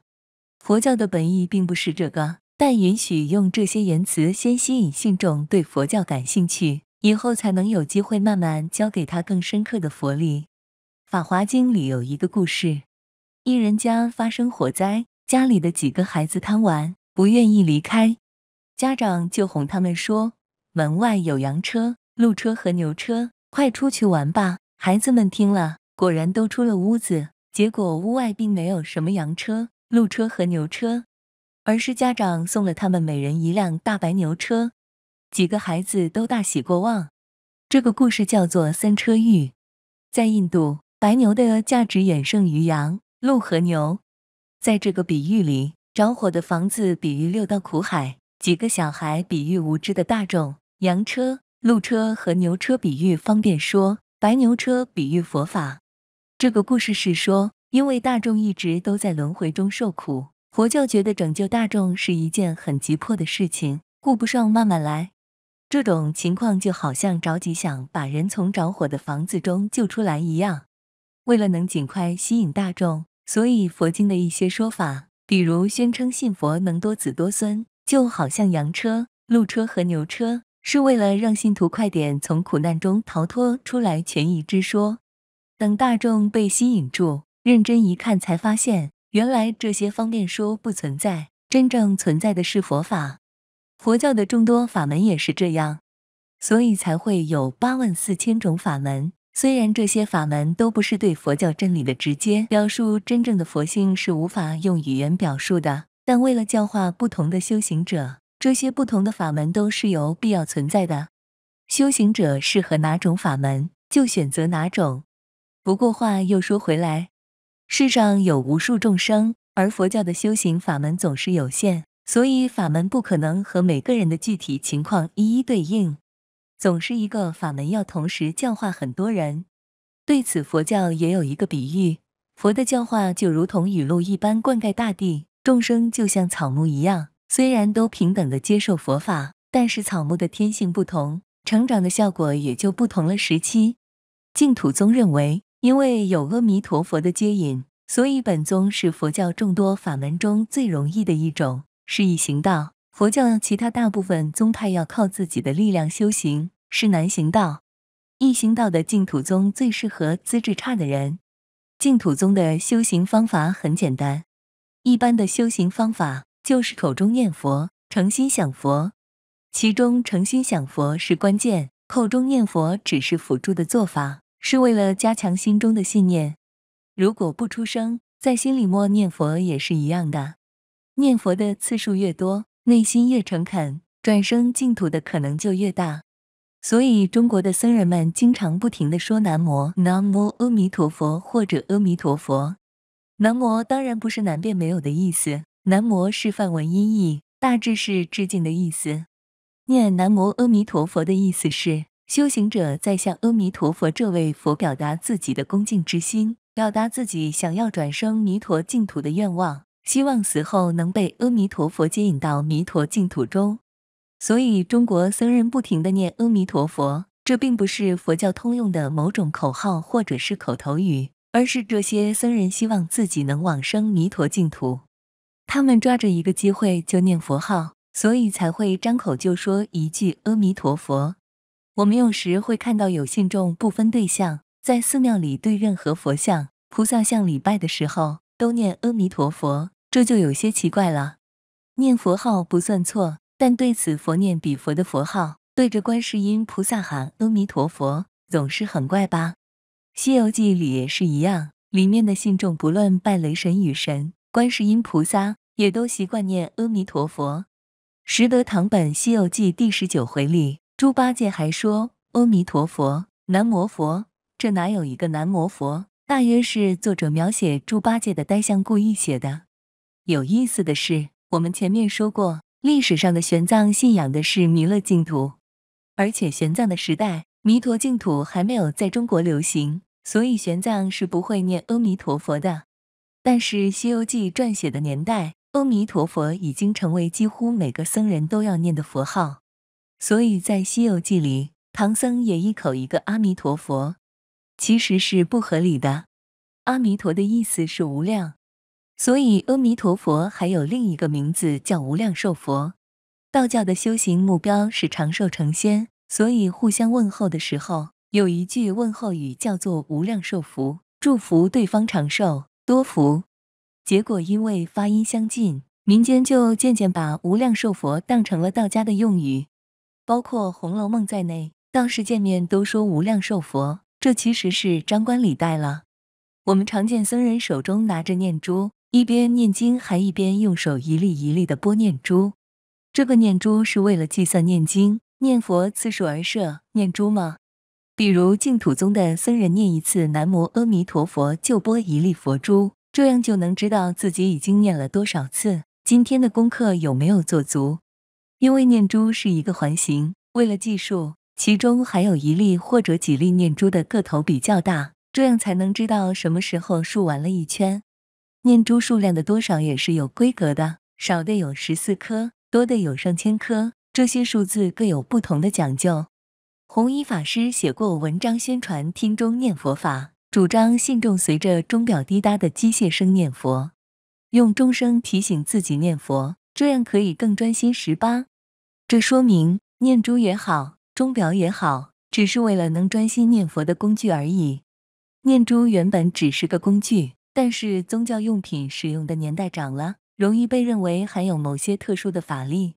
佛教的本意并不是这个，但允许用这些言辞先吸引信众对佛教感兴趣，以后才能有机会慢慢教给他更深刻的佛理。《法华经》里有一个故事：一人家发生火灾，家里的几个孩子贪玩，不愿意离开，家长就哄他们说，门外有洋车、鹿车和牛车。快出去玩吧！孩子们听了，果然都出了屋子。结果屋外并没有什么羊车、鹿车和牛车，而是家长送了他们每人一辆大白牛车。几个孩子都大喜过望。这个故事叫做“三车玉”。在印度，白牛的价值远胜于羊、鹿和牛。在这个比喻里，着火的房子比喻六道苦海，几个小孩比喻无知的大众，羊车。鹿车和牛车比喻方便说，白牛车比喻佛法。这个故事是说，因为大众一直都在轮回中受苦，佛教觉得拯救大众是一件很急迫的事情，顾不上慢慢来。这种情况就好像着急想把人从着火的房子中救出来一样。为了能尽快吸引大众，所以佛经的一些说法，比如宣称信佛能多子多孙，就好像羊车、鹿车和牛车。是为了让信徒快点从苦难中逃脱出来，权宜之说，等大众被吸引住，认真一看，才发现原来这些方便说不存在，真正存在的是佛法。佛教的众多法门也是这样，所以才会有八万四千种法门。虽然这些法门都不是对佛教真理的直接表述，真正的佛性是无法用语言表述的，但为了教化不同的修行者。这些不同的法门都是有必要存在的，修行者适合哪种法门就选择哪种。不过话又说回来，世上有无数众生，而佛教的修行法门总是有限，所以法门不可能和每个人的具体情况一一对应，总是一个法门要同时教化很多人。对此，佛教也有一个比喻：佛的教化就如同雨露一般灌溉大地，众生就像草木一样。虽然都平等的接受佛法，但是草木的天性不同，成长的效果也就不同了。时期净土宗认为，因为有阿弥陀佛的接引，所以本宗是佛教众多法门中最容易的一种，是易行道。佛教其他大部分宗派要靠自己的力量修行，是难行道。易行道的净土宗最适合资质差的人。净土宗的修行方法很简单，一般的修行方法。就是口中念佛，诚心想佛，其中诚心想佛是关键，口中念佛只是辅助的做法，是为了加强心中的信念。如果不出声，在心里默念佛也是一样的。念佛的次数越多，内心越诚恳，转生净土的可能就越大。所以，中国的僧人们经常不停的说南无南无阿弥陀佛或者阿弥陀佛。南无当然不是南边没有的意思。南无是梵文音译，大致是致敬的意思。念南无阿弥陀佛的意思是，修行者在向阿弥陀佛这位佛表达自己的恭敬之心，表达自己想要转生弥陀净土的愿望，希望死后能被阿弥陀佛接引到弥陀净土中。所以，中国僧人不停的念阿弥陀佛，这并不是佛教通用的某种口号或者是口头语，而是这些僧人希望自己能往生弥陀净土。他们抓着一个机会就念佛号，所以才会张口就说一句“阿弥陀佛”。我们有时会看到有信众不分对象，在寺庙里对任何佛像、菩萨像礼拜的时候都念“阿弥陀佛”，这就有些奇怪了。念佛号不算错，但对此佛念彼佛的佛号，对着观世音菩萨喊“阿弥陀佛”，总是很怪吧？《西游记》里也是一样，里面的信众不论拜雷神、雨神。观世音菩萨也都习惯念阿弥陀佛。《识得唐本西游记》第十九回里，猪八戒还说：“阿弥陀佛，南摩佛。”这哪有一个南摩佛？大约是作者描写猪八戒的呆相故意写的。有意思的是，我们前面说过，历史上的玄奘信仰的是弥勒净土，而且玄奘的时代弥陀净土还没有在中国流行，所以玄奘是不会念阿弥陀佛的。但是《西游记》撰写的年代，阿弥陀佛已经成为几乎每个僧人都要念的佛号，所以在《西游记》里，唐僧也一口一个阿弥陀佛，其实是不合理的。阿弥陀的意思是无量，所以阿弥陀佛还有另一个名字叫无量寿佛。道教的修行目标是长寿成仙，所以互相问候的时候，有一句问候语叫做无量寿福，祝福对方长寿。多福，结果因为发音相近，民间就渐渐把无量寿佛当成了道家的用语，包括《红楼梦》在内，道士见面都说无量寿佛，这其实是张冠李戴了。我们常见僧人手中拿着念珠，一边念经还一边用手一粒一粒的拨念珠，这个念珠是为了计算念经、念佛次数而设念珠吗？比如净土宗的僧人念一次南无阿弥陀佛就拨一粒佛珠，这样就能知道自己已经念了多少次，今天的功课有没有做足。因为念珠是一个环形，为了计数，其中还有一粒或者几粒念珠的个头比较大，这样才能知道什么时候数完了一圈。念珠数量的多少也是有规格的，少的有十四颗，多的有上千颗，这些数字各有不同的讲究。红一法师写过文章宣传听钟念佛法，主张信众随着钟表滴答的机械声念佛，用钟声提醒自己念佛，这样可以更专心。十八，这说明念珠也好，钟表也好，只是为了能专心念佛的工具而已。念珠原本只是个工具，但是宗教用品使用的年代长了，容易被认为含有某些特殊的法力，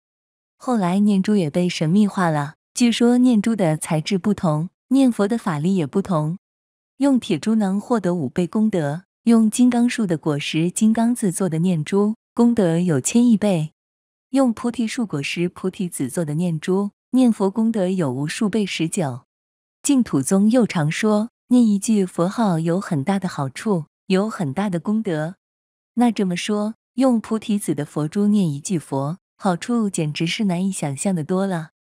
后来念珠也被神秘化了。据说念珠的材质不同，念佛的法力也不同。用铁珠能获得五倍功德，用金刚树的果实、金刚子做的念珠，功德有千亿倍；用菩提树果实、菩提子做的念珠，念佛功德有无数倍。十九净土宗又常说，念一句佛号有很大的好处，有很大的功德。那这么说，用菩提子的佛珠念一句佛，好处简直是难以想象的多了。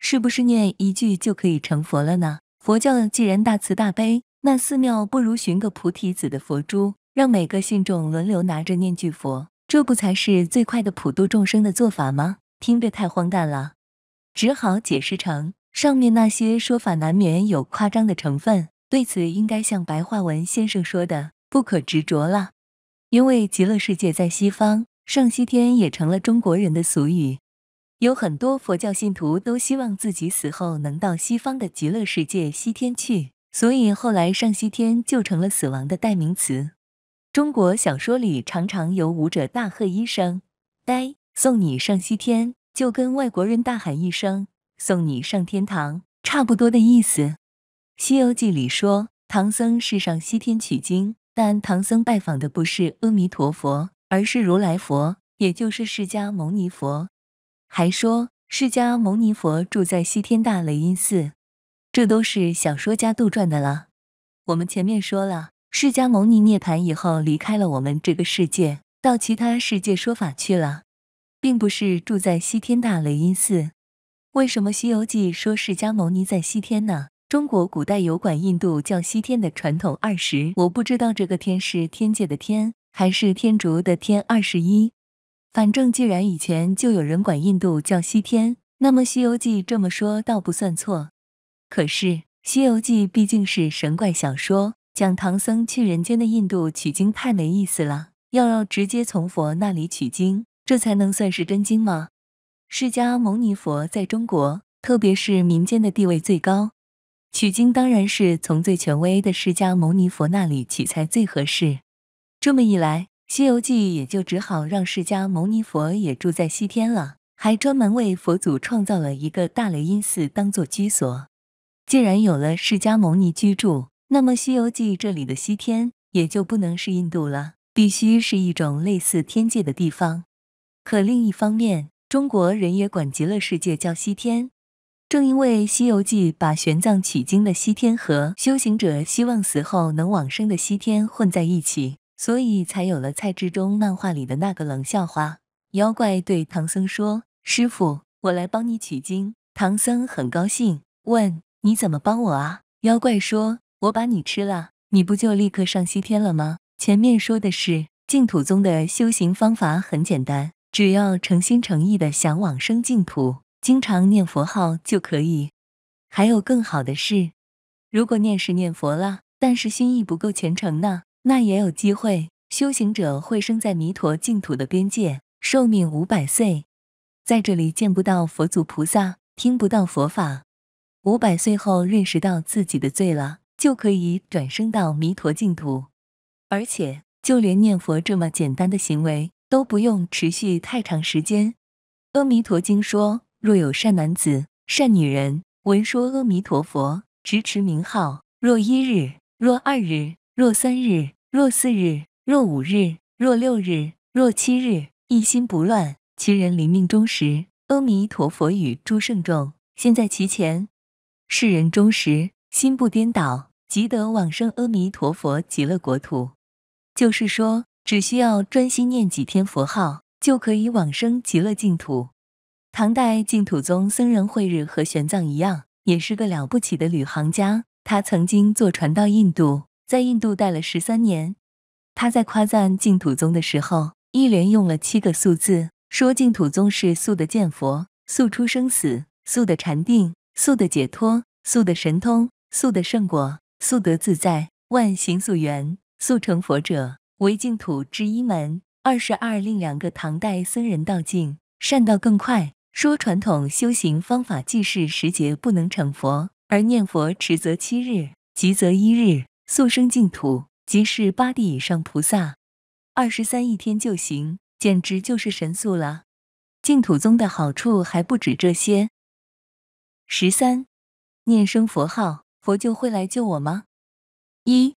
是不是念一句就可以成佛了呢？佛教既然大慈大悲，那寺庙不如寻个菩提子的佛珠，让每个信众轮流拿着念句佛，这不才是最快的普度众生的做法吗？听着太荒诞了，只好解释成上面那些说法难免有夸张的成分，对此应该像白话文先生说的，不可执着了，因为极乐世界在西方，上西天也成了中国人的俗语。有很多佛教信徒都希望自己死后能到西方的极乐世界西天去，所以后来上西天就成了死亡的代名词。中国小说里常常有武者大喝一声“呆，送你上西天”，就跟外国人大喊一声“送你上天堂”差不多的意思。《西游记》里说唐僧是上西天取经，但唐僧拜访的不是阿弥陀佛，而是如来佛，也就是释迦牟尼佛。还说释迦牟尼佛住在西天大雷音寺，这都是小说家杜撰的了。我们前面说了，释迦牟尼涅槃以后离开了我们这个世界，到其他世界说法去了，并不是住在西天大雷音寺。为什么《西游记》说释迦牟尼在西天呢？中国古代有管印度叫西天的传统。二十，我不知道这个天是天界的天，还是天竺的天。二十一。反正既然以前就有人管印度叫西天，那么《西游记》这么说倒不算错。可是《西游记》毕竟是神怪小说，讲唐僧去人间的印度取经太没意思了。要要直接从佛那里取经，这才能算是真经吗？释迦牟尼佛在中国，特别是民间的地位最高，取经当然是从最权威的释迦牟尼佛那里取才最合适。这么一来。《西游记》也就只好让释迦牟尼佛也住在西天了，还专门为佛祖创造了一个大雷音寺当做居所。既然有了释迦牟尼居住，那么《西游记》这里的西天也就不能是印度了，必须是一种类似天界的地方。可另一方面，中国人也管极乐世界叫西天。正因为《西游记》把玄奘取经的西天和修行者希望死后能往生的西天混在一起。所以才有了蔡志忠漫画里的那个冷笑话：妖怪对唐僧说：“师傅，我来帮你取经。”唐僧很高兴，问：“你怎么帮我啊？”妖怪说：“我把你吃了，你不就立刻上西天了吗？”前面说的是净土宗的修行方法很简单，只要诚心诚意的想往生净土，经常念佛号就可以。还有更好的是，如果念是念佛了，但是心意不够虔诚呢？那也有机会，修行者会生在弥陀净土的边界，寿命五百岁，在这里见不到佛祖菩萨，听不到佛法。五百岁后认识到自己的罪了，就可以转生到弥陀净土。而且，就连念佛这么简单的行为，都不用持续太长时间。《阿弥陀经》说：“若有善男子、善女人，闻说阿弥陀佛，执持名号，若一日，若二日。”若三日，若四日，若五日，若六日，若七日，一心不乱，其人临命终时，阿弥陀佛与诸圣众现在其前，世人终时心不颠倒，即得往生阿弥陀佛极乐国土。就是说，只需要专心念几天佛号，就可以往生极乐净土。唐代净土宗僧人慧日和玄奘一样，也是个了不起的旅行家，他曾经坐船到印度。在印度待了十三年，他在夸赞净土宗的时候，一连用了七个素字，说净土宗是素的见佛，素出生死，素的禅定，素的解脱，素的神通，素的圣果，素得自在，万行素缘、素成佛者为净土之一门。二十二令两个唐代僧人道净善道更快，说传统修行方法即是时节不能成佛，而念佛迟则七日，急则一日。速生净土即是八地以上菩萨，二十三一天就行，简直就是神速了。净土宗的好处还不止这些。十三，念声佛号，佛就会来救我吗？一，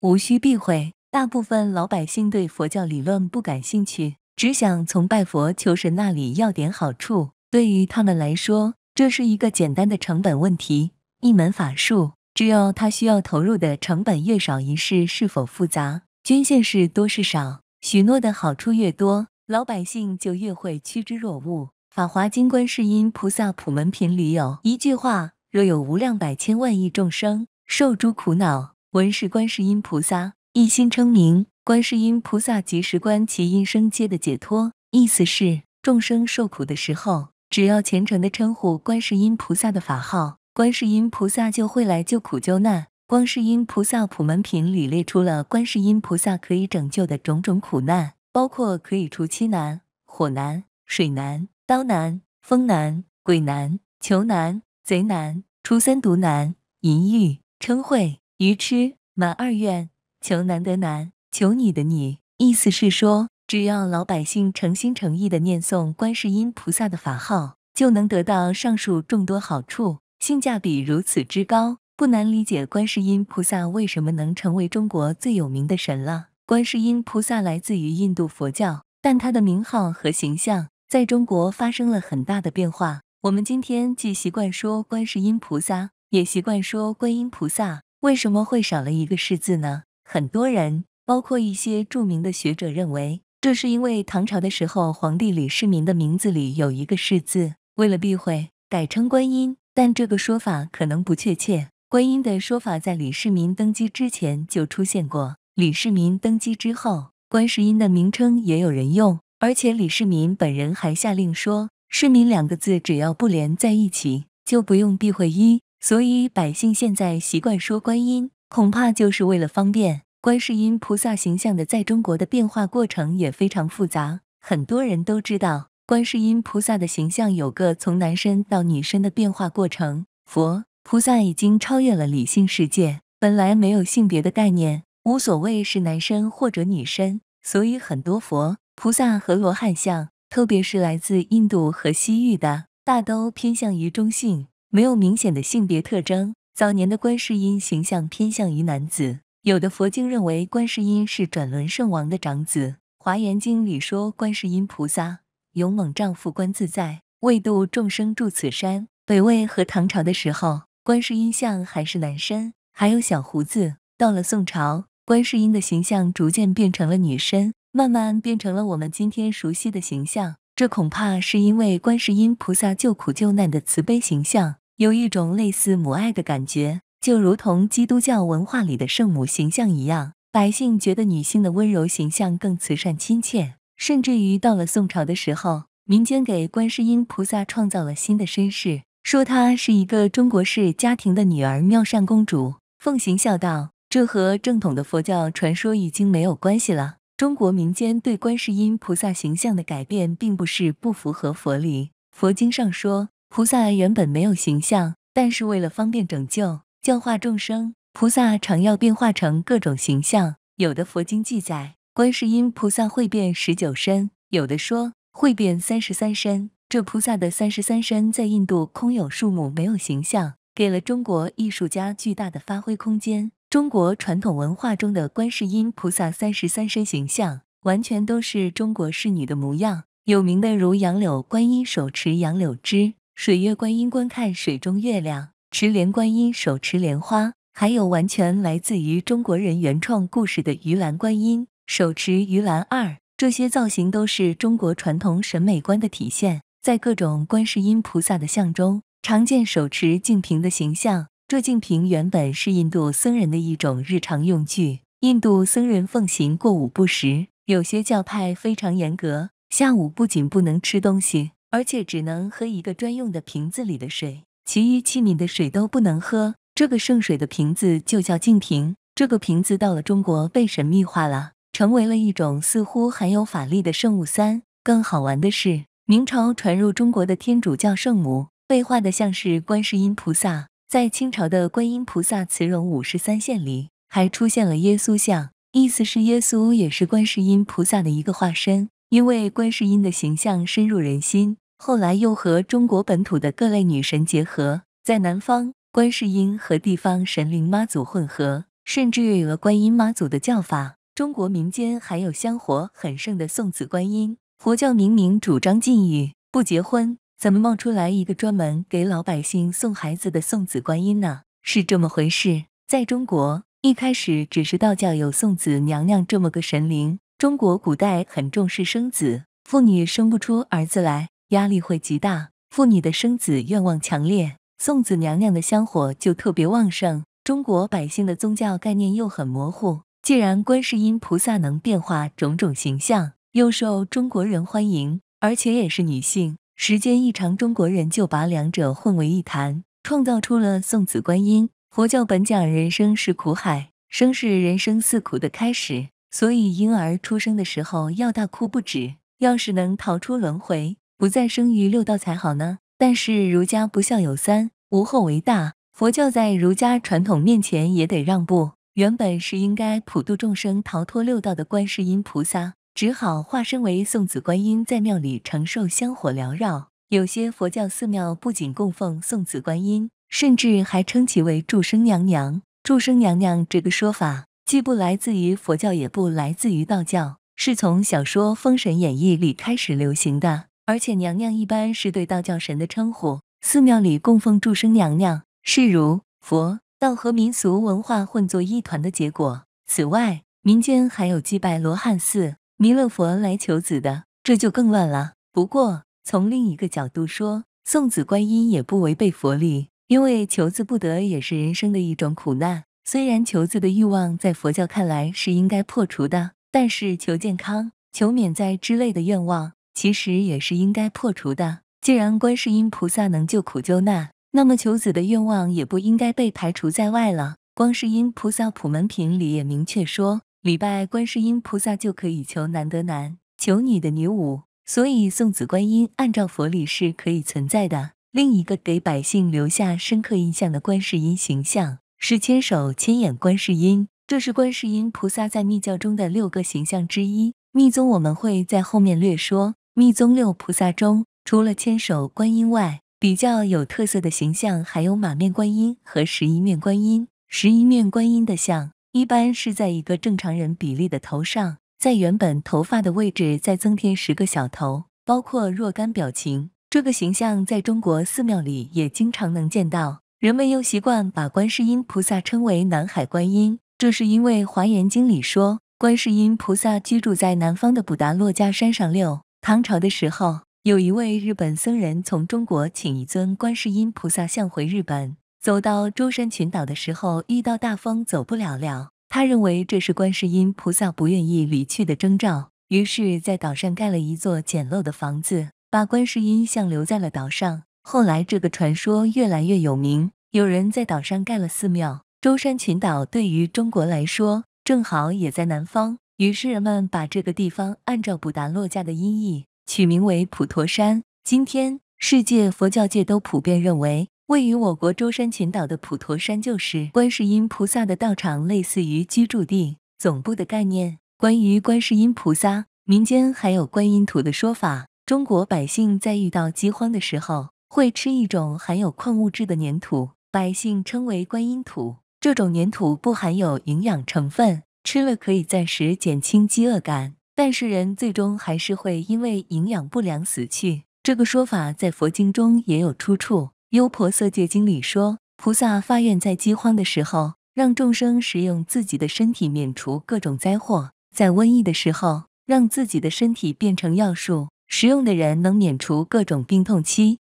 无需避讳，大部分老百姓对佛教理论不感兴趣，只想从拜佛求神那里要点好处。对于他们来说，这是一个简单的成本问题，一门法术。只要他需要投入的成本越少，一事是否复杂，捐献是多是少，许诺的好处越多，老百姓就越会趋之若鹜。《法华经》观世音菩萨普门品里有一句话：“若有无量百千万亿众生受诸苦恼，闻是观世音菩萨，一心称名，观世音菩萨即时观其音声，皆的解脱。”意思是众生受苦的时候，只要虔诚的称呼观世音菩萨的法号。观世音菩萨就会来救苦救难。观世音菩萨普门品里列出了观世音菩萨可以拯救的种种苦难，包括可以除七难：火难、水难、刀难、风难、鬼难、囚难、贼难、除三毒难、淫欲、嗔恚、愚痴、满二愿、求难得难、求你的你。意思是说，只要老百姓诚心诚意的念诵观世音菩萨的法号，就能得到上述众多好处。性价比如此之高，不难理解观世音菩萨为什么能成为中国最有名的神了。观世音菩萨来自于印度佛教，但他的名号和形象在中国发生了很大的变化。我们今天既习惯说观世音菩萨，也习惯说观音菩萨。为什么会少了一个世字呢？很多人，包括一些著名的学者，认为这是因为唐朝的时候皇帝李世民的名字里有一个世字，为了避讳，改称观音。但这个说法可能不确切。观音的说法在李世民登基之前就出现过，李世民登基之后，观世音的名称也有人用，而且李世民本人还下令说：“世民两个字只要不连在一起，就不用避讳一。”所以百姓现在习惯说观音，恐怕就是为了方便。观世音菩萨形象的在中国的变化过程也非常复杂，很多人都知道。观世音菩萨的形象有个从男身到女身的变化过程。佛菩萨已经超越了理性世界，本来没有性别的概念，无所谓是男身或者女身。所以很多佛菩萨和罗汉像，特别是来自印度和西域的，大都偏向于中性，没有明显的性别特征。早年的观世音形象偏向于男子，有的佛经认为观世音是转轮圣王的长子。华严经里说观世音菩萨。勇猛丈夫观自在，为度众生住此山。北魏和唐朝的时候，观世音像还是男身，还有小胡子。到了宋朝，观世音的形象逐渐变成了女身，慢慢变成了我们今天熟悉的形象。这恐怕是因为观世音菩萨救苦救难的慈悲形象，有一种类似母爱的感觉，就如同基督教文化里的圣母形象一样。百姓觉得女性的温柔形象更慈善、亲切。甚至于到了宋朝的时候，民间给观世音菩萨创造了新的身世，说她是一个中国式家庭的女儿妙善公主，奉行孝道。这和正统的佛教传说已经没有关系了。中国民间对观世音菩萨形象的改变，并不是不符合佛理。佛经上说，菩萨原本没有形象，但是为了方便拯救、教化众生，菩萨常要变化成各种形象。有的佛经记载。观世音菩萨会变十九身，有的说会变三十三身。这菩萨的三十三身在印度空有数目，没有形象，给了中国艺术家巨大的发挥空间。中国传统文化中的观世音菩萨三十三身形象，完全都是中国仕女的模样。有名的如杨柳观音手持杨柳枝，水月观音观看水中月亮，持莲观音手持莲花，还有完全来自于中国人原创故事的鱼兰观音。手持鱼篮二，这些造型都是中国传统审美观的体现。在各种观世音菩萨的像中，常见手持净瓶的形象。这净瓶原本是印度僧人的一种日常用具。印度僧人奉行过午不食，有些教派非常严格，下午不仅不能吃东西，而且只能喝一个专用的瓶子里的水，其余器皿的水都不能喝。这个圣水的瓶子就叫净瓶。这个瓶子到了中国被神秘化了。成为了一种似乎含有法力的圣物。三更好玩的是，明朝传入中国的天主教圣母被画的像是观世音菩萨。在清朝的观音菩萨慈容五十三县里，还出现了耶稣像，意思是耶稣也是观世音菩萨的一个化身。因为观世音的形象深入人心，后来又和中国本土的各类女神结合，在南方，观世音和地方神灵妈祖混合，甚至有了观音妈祖的叫法。中国民间还有香火很盛的送子观音。佛教明明主张禁欲不结婚，怎么冒出来一个专门给老百姓送孩子的送子观音呢？是这么回事。在中国一开始只是道教有送子娘娘这么个神灵。中国古代很重视生子，妇女生不出儿子来，压力会极大，妇女的生子愿望强烈，送子娘娘的香火就特别旺盛。中国百姓的宗教概念又很模糊。既然观世音菩萨能变化种种形象，又受中国人欢迎，而且也是女性，时间一长，中国人就把两者混为一谈，创造出了送子观音。佛教本讲人生是苦海，生是人生四苦的开始，所以婴儿出生的时候要大哭不止。要是能逃出轮回，不再生于六道才好呢。但是儒家不孝有三，无后为大，佛教在儒家传统面前也得让步。原本是应该普度众生、逃脱六道的观世音菩萨，只好化身为送子观音，在庙里承受香火缭绕。有些佛教寺庙不仅供奉送子观音，甚至还称其为祝生娘娘。祝生娘娘这个说法既不来自于佛教，也不来自于道教，是从小说《封神演义》里开始流行的。而且，娘娘一般是对道教神的称呼。寺庙里供奉祝生娘娘，是如佛。道和民俗文化混作一团的结果。此外，民间还有祭拜罗汉寺、弥勒佛来求子的，这就更乱了。不过，从另一个角度说，送子观音也不违背佛理，因为求子不得也是人生的一种苦难。虽然求子的欲望在佛教看来是应该破除的，但是求健康、求免灾之类的愿望，其实也是应该破除的。既然观世音菩萨能救苦救难，那么求子的愿望也不应该被排除在外了。观世音菩萨普门品里也明确说，礼拜观世音菩萨就可以求男得男，求女的女五。所以送子观音按照佛理是可以存在的。另一个给百姓留下深刻印象的观世音形象是千手千眼观世音，这是观世音菩萨在密教中的六个形象之一。密宗我们会在后面略说。密宗六菩萨中，除了千手观音外，比较有特色的形象还有马面观音和十一面观音。十一面观音的像一般是在一个正常人比例的头上，在原本头发的位置再增添十个小头，包括若干表情。这个形象在中国寺庙里也经常能见到。人们又习惯把观世音菩萨称为南海观音，这是因为《华严经》里说，观世音菩萨居住在南方的普达洛迦山上。六唐朝的时候。有一位日本僧人从中国请一尊观世音菩萨像回日本，走到舟山群岛的时候遇到大风走不了了。他认为这是观世音菩萨不愿意离去的征兆，于是在岛上盖了一座简陋的房子，把观世音像留在了岛上。后来这个传说越来越有名，有人在岛上盖了寺庙。舟山群岛对于中国来说正好也在南方，于是人们把这个地方按照“普达洛迦”的音译。取名为普陀山。今天，世界佛教界都普遍认为，位于我国舟山群岛的普陀山就是观世音菩萨的道场，类似于居住地、总部的概念。关于观世音菩萨，民间还有观音土的说法。中国百姓在遇到饥荒的时候，会吃一种含有矿物质的粘土，百姓称为观音土。这种粘土不含有营养成分，吃了可以暂时减轻饥饿感。但是人最终还是会因为营养不良死去。这个说法在佛经中也有出处，《优婆色戒经》里说，菩萨发愿在饥荒的时候，让众生食用自己的身体，免除各种灾祸；在瘟疫的时候，让自己的身体变成药树，食用的人能免除各种病痛期。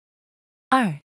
二，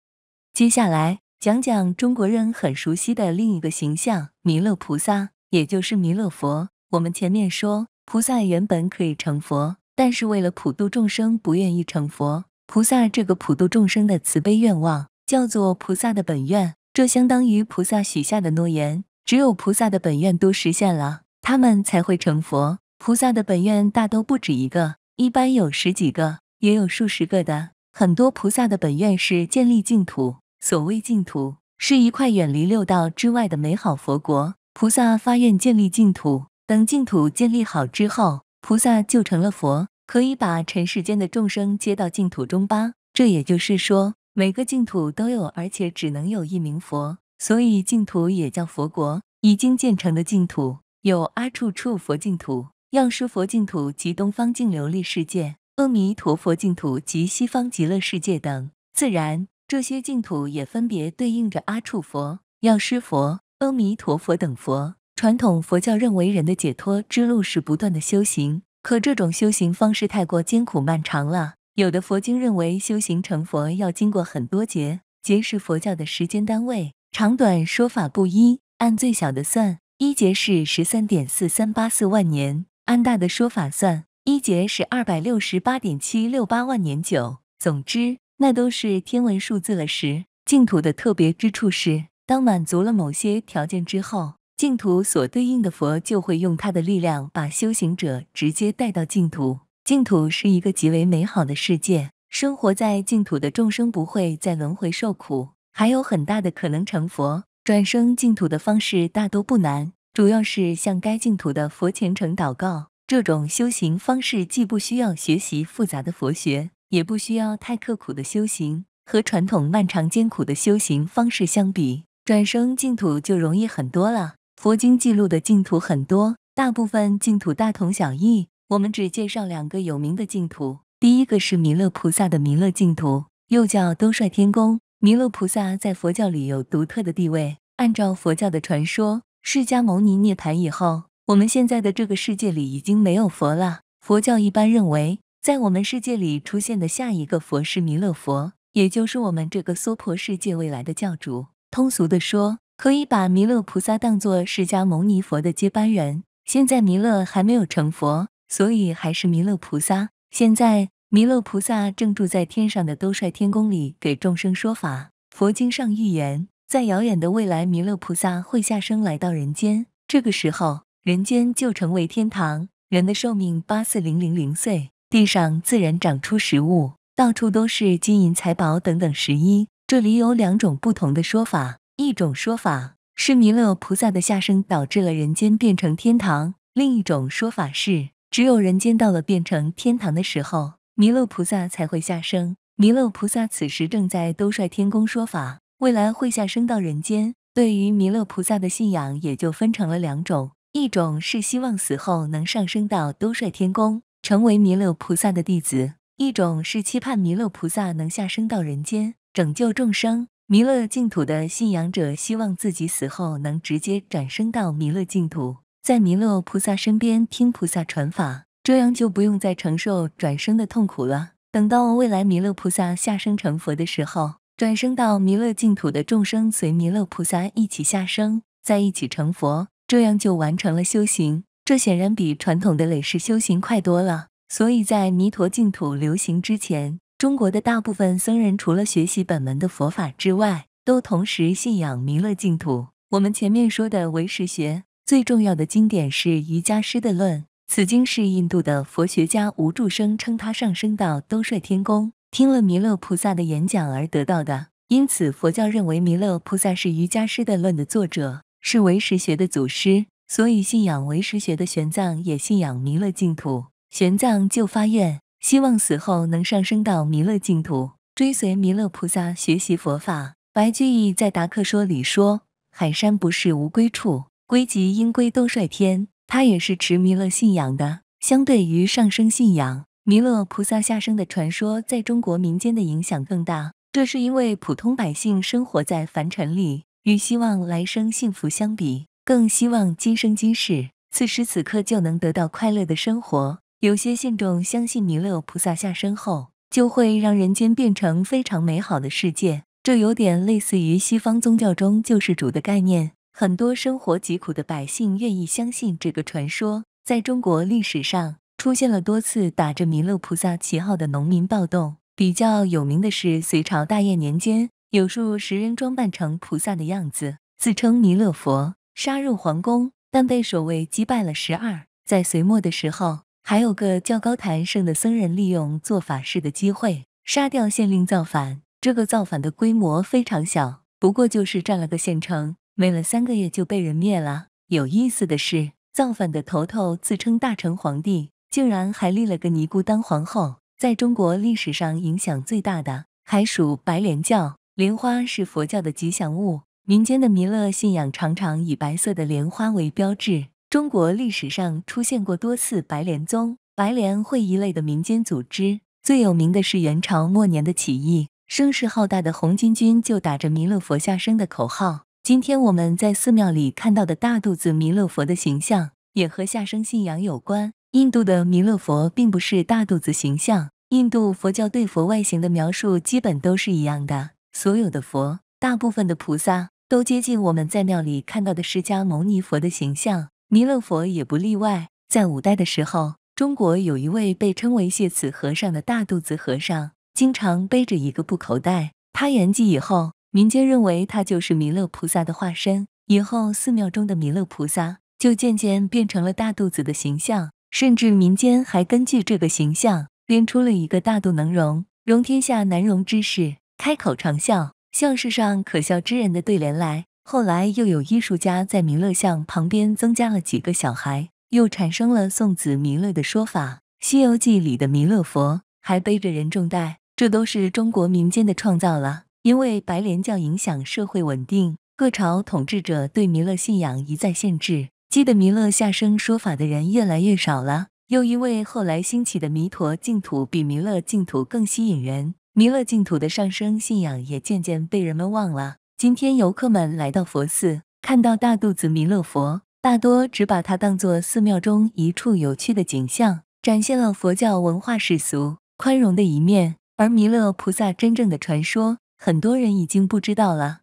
接下来讲讲中国人很熟悉的另一个形象——弥勒菩萨，也就是弥勒佛。我们前面说。菩萨原本可以成佛，但是为了普度众生，不愿意成佛。菩萨这个普度众生的慈悲愿望，叫做菩萨的本愿。这相当于菩萨许下的诺言。只有菩萨的本愿都实现了，他们才会成佛。菩萨的本愿大都不止一个，一般有十几个，也有数十个的。很多菩萨的本愿是建立净土。所谓净土，是一块远离六道之外的美好佛国。菩萨发愿建立净土。等净土建立好之后，菩萨就成了佛，可以把尘世间的众生接到净土中吧。这也就是说，每个净土都有，而且只能有一名佛，所以净土也叫佛国。已经建成的净土有阿处处佛净土、药师佛净土及东方净琉璃世界、阿弥陀佛净土及西方极乐世界等。自然，这些净土也分别对应着阿处佛、药师佛、阿弥陀佛等佛。传统佛教认为人的解脱之路是不断的修行，可这种修行方式太过艰苦漫长了。有的佛经认为修行成佛要经过很多劫，劫是佛教的时间单位，长短说法不一。按最小的算，一劫是十三点四三八四万年；按大的说法算，一劫是二百六十八点七六八万年九。总之，那都是天文数字了。十净土的特别之处是，当满足了某些条件之后。净土所对应的佛就会用他的力量把修行者直接带到净土。净土是一个极为美好的世界，生活在净土的众生不会再轮回受苦，还有很大的可能成佛。转生净土的方式大都不难，主要是向该净土的佛虔诚祷告。这种修行方式既不需要学习复杂的佛学，也不需要太刻苦的修行。和传统漫长艰苦的修行方式相比，转生净土就容易很多了。佛经记录的净土很多，大部分净土大同小异。我们只介绍两个有名的净土。第一个是弥勒菩萨的弥勒净土，又叫兜率天宫。弥勒菩萨在佛教里有独特的地位。按照佛教的传说，释迦牟尼涅槃以后，我们现在的这个世界里已经没有佛了。佛教一般认为，在我们世界里出现的下一个佛是弥勒佛，也就是我们这个娑婆世界未来的教主。通俗的说。可以把弥勒菩萨当做释迦牟尼佛的接班人。现在弥勒还没有成佛，所以还是弥勒菩萨。现在弥勒菩萨正住在天上的兜率天宫里，给众生说法。佛经上预言，在遥远的未来，弥勒菩萨会下生来到人间，这个时候，人间就成为天堂，人的寿命八四零零零岁，地上自然长出食物，到处都是金银财宝等等十一。这里有两种不同的说法。一种说法是弥勒菩萨的下生导致了人间变成天堂；另一种说法是，只有人间到了变成天堂的时候，弥勒菩萨才会下生。弥勒菩萨此时正在兜率天宫说法，未来会下生到人间。对于弥勒菩萨的信仰也就分成了两种：一种是希望死后能上升到兜率天宫，成为弥勒菩萨的弟子；一种是期盼弥勒菩萨能下生到人间，拯救众生。弥勒净土的信仰者希望自己死后能直接转生到弥勒净土，在弥勒菩萨身边听菩萨传法，这样就不用再承受转生的痛苦了。等到未来弥勒菩萨下生成佛的时候，转生到弥勒净土的众生随弥勒菩萨一起下生，在一起成佛，这样就完成了修行。这显然比传统的累世修行快多了。所以在弥陀净土流行之前。中国的大部分僧人，除了学习本门的佛法之外，都同时信仰弥勒净土。我们前面说的唯识学最重要的经典是《瑜伽师的论》，此经是印度的佛学家无著生称他上升到兜率天宫，听了弥勒菩萨的演讲而得到的。因此，佛教认为弥勒菩萨是《瑜伽师的论》的作者，是唯识学的祖师。所以，信仰唯识学的玄奘也信仰弥勒净土。玄奘就发愿。希望死后能上升到弥勒净土，追随弥勒菩萨学习佛法。白居易在《达客说》里说：“海山不是无归处，归集应归都率天。”他也是持弥勒信仰的。相对于上升信仰，弥勒菩萨下生的传说在中国民间的影响更大。这是因为普通百姓生活在凡尘里，与希望来生幸福相比，更希望今生今世此时此刻就能得到快乐的生活。有些信众相信弥勒菩萨下身后，就会让人间变成非常美好的世界，这有点类似于西方宗教中救世主的概念。很多生活疾苦的百姓愿意相信这个传说。在中国历史上，出现了多次打着弥勒菩萨旗号的农民暴动，比较有名的是隋朝大业年间，有数十人装扮成菩萨的样子，自称弥勒佛，杀入皇宫，但被守卫击败了十二。在隋末的时候。还有个叫高谈胜的僧人，利用做法事的机会杀掉县令造反。这个造反的规模非常小，不过就是占了个县城，没了三个月就被人灭了。有意思的是，造反的头头自称大成皇帝，竟然还立了个尼姑当皇后。在中国历史上影响最大的，还属白莲教。莲花是佛教的吉祥物，民间的弥勒信仰常常以白色的莲花为标志。中国历史上出现过多次白莲宗、白莲会一类的民间组织，最有名的是元朝末年的起义。声势浩大的红巾军就打着弥勒佛下生的口号。今天我们在寺庙里看到的大肚子弥勒佛的形象，也和下生信仰有关。印度的弥勒佛并不是大肚子形象，印度佛教对佛外形的描述基本都是一样的。所有的佛，大部分的菩萨，都接近我们在庙里看到的释迦牟尼佛的形象。弥勒佛也不例外。在五代的时候，中国有一位被称为“谢赐和尚”的大肚子和尚，经常背着一个布口袋。他圆寂以后，民间认为他就是弥勒菩萨的化身。以后寺庙中的弥勒菩萨就渐渐变成了大肚子的形象，甚至民间还根据这个形象编出了一个“大肚能容，容天下难容之事；开口长笑，笑世上可笑之人”的对联来。后来又有艺术家在弥勒像旁边增加了几个小孩，又产生了送子弥勒的说法。《西游记》里的弥勒佛还背着人众袋，这都是中国民间的创造了。因为白莲教影响社会稳定，各朝统治者对弥勒信仰一再限制，记得弥勒下生说法的人越来越少了。又因为后来兴起的弥陀净土比弥勒净土更吸引人，弥勒净土的上升信仰也渐渐被人们忘了。今天游客们来到佛寺，看到大肚子弥勒佛，大多只把它当作寺庙中一处有趣的景象，展现了佛教文化世俗宽容的一面。而弥勒菩萨真正的传说，很多人已经不知道了。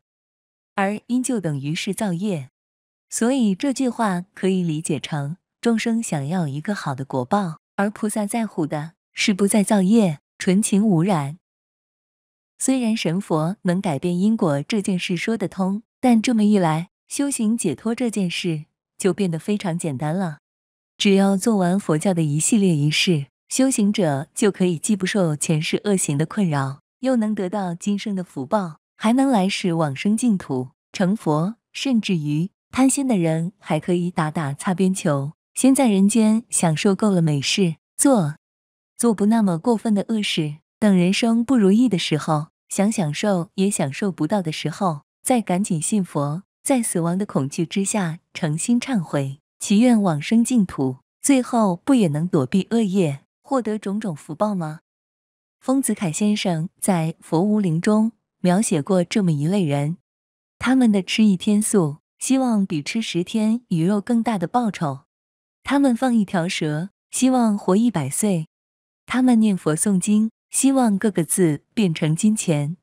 而因就等于是造业，所以这句话可以理解成众生想要一个好的果报，而菩萨在乎的是不再造业，纯情无染。虽然神佛能改变因果这件事说得通，但这么一来，修行解脱这件事就变得非常简单了。只要做完佛教的一系列仪式，修行者就可以既不受前世恶行的困扰，又能得到今生的福报，还能来世往生净土成佛。甚至于贪心的人还可以打打擦边球，先在人间享受够了美事，做做不那么过分的恶事，等人生不如意的时候。想享受也享受不到的时候，再赶紧信佛，在死亡的恐惧之下诚心忏悔，祈愿往生净土，最后不也能躲避恶业，获得种种福报吗？丰子恺先生在《佛无灵》中描写过这么一类人：他们的吃一天素，希望比吃十天鱼肉更大的报酬；他们放一条蛇，希望活一百岁；他们念佛诵经。希望各个字变成金钱。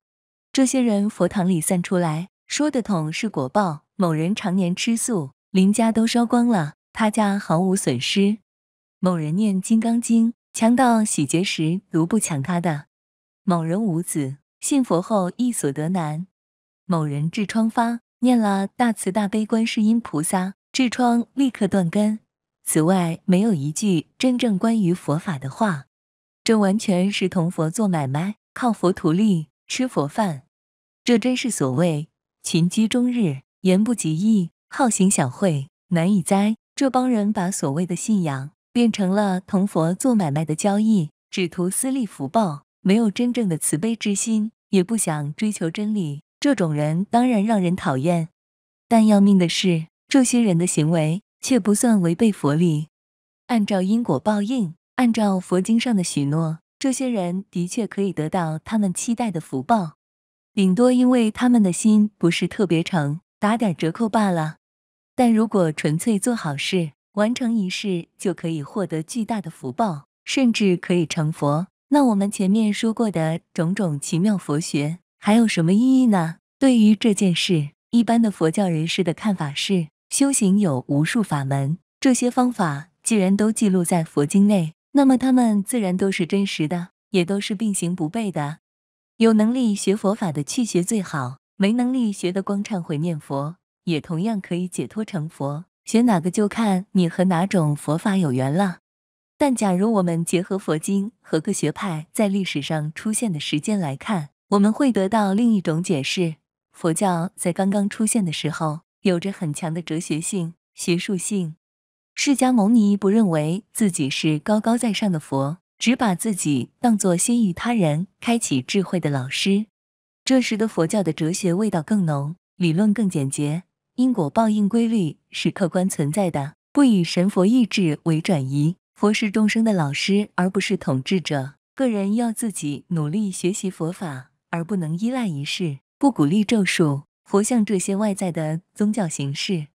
这些人佛堂里散出来，说的统是果报。某人常年吃素，邻家都烧光了，他家毫无损失。某人念金刚经，强盗洗劫时毒不抢他的。某人无子，信佛后易所得难。某人痔疮发，念了大慈大悲观世音菩萨，痔疮立刻断根。此外没有一句真正关于佛法的话。这完全是同佛做买卖，靠佛图利，吃佛饭。这真是所谓“勤居终日，言不及义，好行小惠，难以哉”。这帮人把所谓的信仰变成了同佛做买卖的交易，只图私利福报，没有真正的慈悲之心，也不想追求真理。这种人当然让人讨厌。但要命的是，这些人的行为却不算违背佛理。按照因果报应。按照佛经上的许诺，这些人的确可以得到他们期待的福报，顶多因为他们的心不是特别诚，打点折扣罢了。但如果纯粹做好事，完成仪式，就可以获得巨大的福报，甚至可以成佛。那我们前面说过的种种奇妙佛学还有什么意义呢？对于这件事，一般的佛教人士的看法是：修行有无数法门，这些方法既然都记录在佛经内。那么他们自然都是真实的，也都是并行不悖的。有能力学佛法的去学最好，没能力学的光忏悔念佛，也同样可以解脱成佛。学哪个就看你和哪种佛法有缘了。但假如我们结合佛经和各学派在历史上出现的时间来看，我们会得到另一种解释：佛教在刚刚出现的时候，有着很强的哲学性、学术性。释迦牟尼不认为自己是高高在上的佛，只把自己当作先于他人开启智慧的老师。这时的佛教的哲学味道更浓，理论更简洁。因果报应规律是客观存在的，不以神佛意志为转移。佛是众生的老师，而不是统治者。个人要自己努力学习佛法，而不能依赖仪式。不鼓励咒术、佛像这些外在的宗教形式。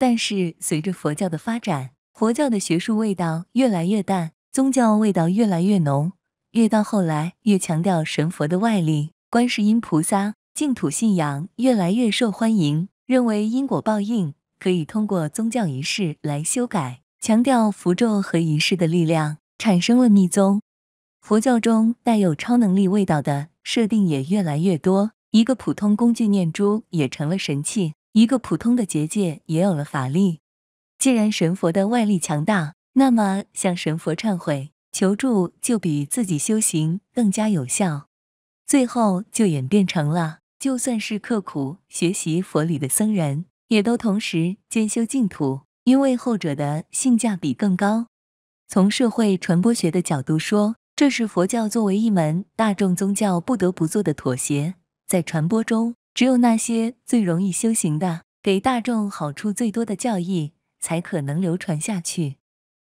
但是，随着佛教的发展，佛教的学术味道越来越淡，宗教味道越来越浓。越到后来，越强调神佛的外力，观世音菩萨、净土信仰越来越受欢迎。认为因果报应可以通过宗教仪式来修改，强调符咒和仪式的力量，产生了密宗。佛教中带有超能力味道的设定也越来越多，一个普通工具念珠也成了神器。一个普通的结界也有了法力。既然神佛的外力强大，那么向神佛忏悔求助就比自己修行更加有效。最后就演变成了，就算是刻苦学习佛理的僧人，也都同时兼修净土，因为后者的性价比更高。从社会传播学的角度说，这是佛教作为一门大众宗教不得不做的妥协，在传播中。只有那些最容易修行的、给大众好处最多的教义，才可能流传下去。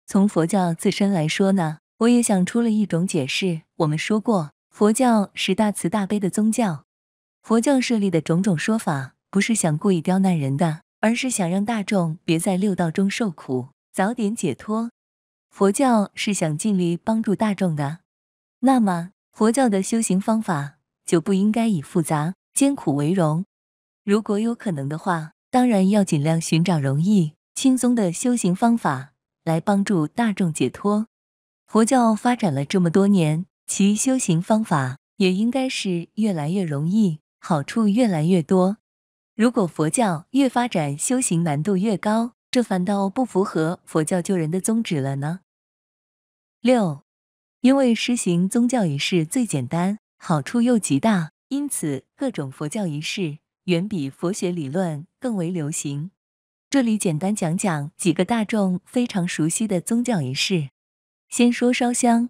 从佛教自身来说呢，我也想出了一种解释。我们说过，佛教是大慈大悲的宗教，佛教设立的种种说法，不是想故意刁难人的，而是想让大众别在六道中受苦，早点解脱。佛教是想尽力帮助大众的，那么佛教的修行方法就不应该以复杂。艰苦为荣，如果有可能的话，当然要尽量寻找容易、轻松的修行方法来帮助大众解脱。佛教发展了这么多年，其修行方法也应该是越来越容易，好处越来越多。如果佛教越发展，修行难度越高，这反倒不符合佛教救人的宗旨了呢？六，因为施行宗教仪式最简单，好处又极大。因此，各种佛教仪式远比佛学理论更为流行。这里简单讲讲几个大众非常熟悉的宗教仪式。先说烧香，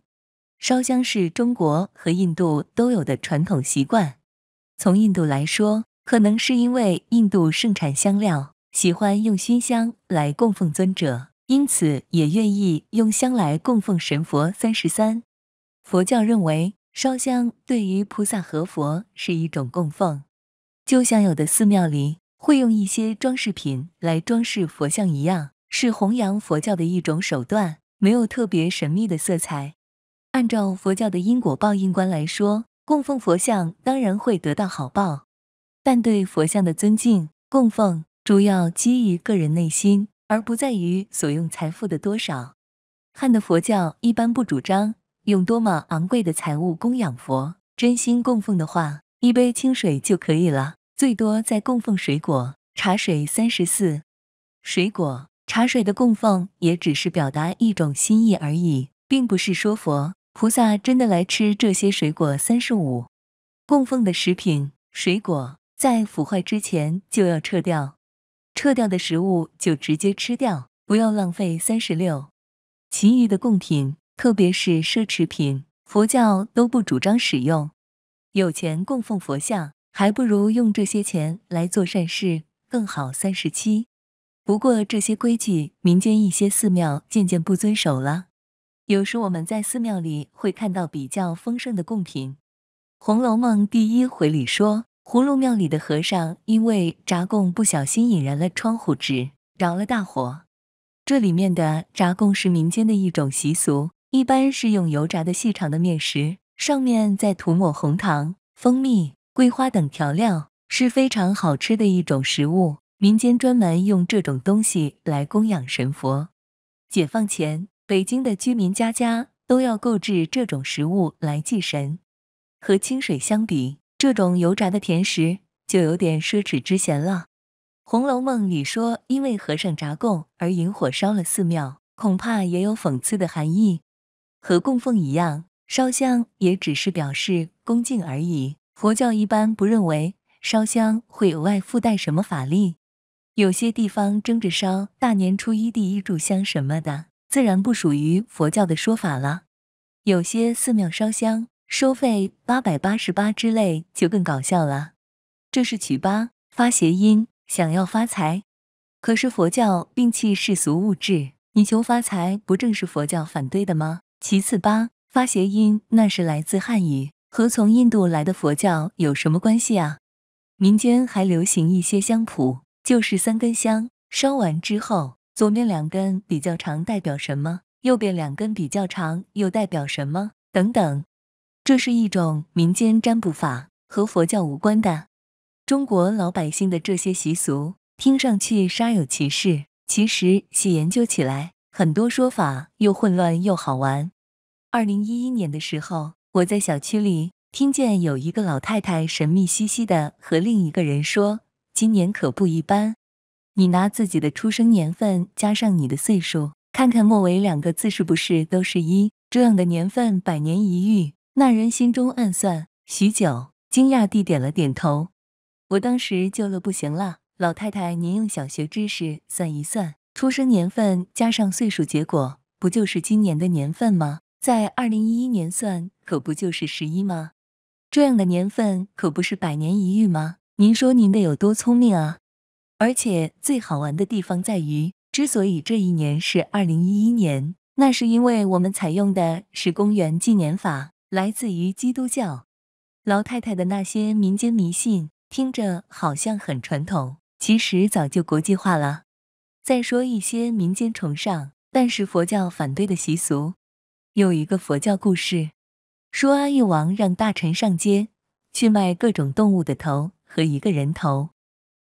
烧香是中国和印度都有的传统习惯。从印度来说，可能是因为印度盛产香料，喜欢用熏香来供奉尊者，因此也愿意用香来供奉神佛。三十三，佛教认为。烧香对于菩萨和佛是一种供奉，就像有的寺庙里会用一些装饰品来装饰佛像一样，是弘扬佛教的一种手段，没有特别神秘的色彩。按照佛教的因果报应观来说，供奉佛像当然会得到好报，但对佛像的尊敬供奉主要基于个人内心，而不在于所用财富的多少。汉的佛教一般不主张。用多么昂贵的财物供养佛，真心供奉的话，一杯清水就可以了。最多再供奉水果、茶水。三十四，水果、茶水的供奉也只是表达一种心意而已，并不是说佛菩萨真的来吃这些水果。三十五，供奉的食品水果在腐坏之前就要撤掉，撤掉的食物就直接吃掉，不要浪费。三十六，其余的贡品。特别是奢侈品，佛教都不主张使用。有钱供奉佛像，还不如用这些钱来做善事更好。三十七，不过这些规矩，民间一些寺庙渐渐不遵守了。有时我们在寺庙里会看到比较丰盛的贡品。《红楼梦》第一回里说，葫芦庙里的和尚因为炸供不小心引燃了窗户纸，着了大火。这里面的炸供是民间的一种习俗。一般是用油炸的细长的面食，上面再涂抹红糖、蜂蜜、桂花等调料，是非常好吃的一种食物。民间专门用这种东西来供养神佛。解放前，北京的居民家家都要购置这种食物来祭神。和清水相比，这种油炸的甜食就有点奢侈之嫌了。《红楼梦》里说，因为和尚炸供而引火烧了寺庙，恐怕也有讽刺的含义。和供奉一样，烧香也只是表示恭敬而已。佛教一般不认为烧香会额外附带什么法力。有些地方争着烧大年初一第一炷香什么的，自然不属于佛教的说法了。有些寺庙烧香收费八百八十八之类，就更搞笑了。这是取八发谐音，想要发财。可是佛教摒弃世俗物质，你求发财，不正是佛教反对的吗？其次八发谐音，那是来自汉语，和从印度来的佛教有什么关系啊？民间还流行一些香谱，就是三根香烧完之后，左面两根比较长代表什么，右边两根比较长又代表什么？等等，这是一种民间占卜法，和佛教无关的。中国老百姓的这些习俗，听上去煞有其事，其实细研究起来。很多说法又混乱又好玩。二零一一年的时候，我在小区里听见有一个老太太神秘兮兮的和另一个人说：“今年可不一般，你拿自己的出生年份加上你的岁数，看看末尾两个字是不是都是一？这样的年份百年一遇。”那人心中暗算许久，惊讶地点了点头。我当时就乐不行了。老太太，您用小学知识算一算。出生年份加上岁数，结果不就是今年的年份吗？在二零一一年算，可不就是十一吗？这样的年份可不是百年一遇吗？您说您得有多聪明啊？而且最好玩的地方在于，之所以这一年是二零一一年，那是因为我们采用的是公元纪年法，来自于基督教。老太太的那些民间迷信，听着好像很传统，其实早就国际化了。再说一些民间崇尚但是佛教反对的习俗。有一个佛教故事，说阿育王让大臣上街去卖各种动物的头和一个人头，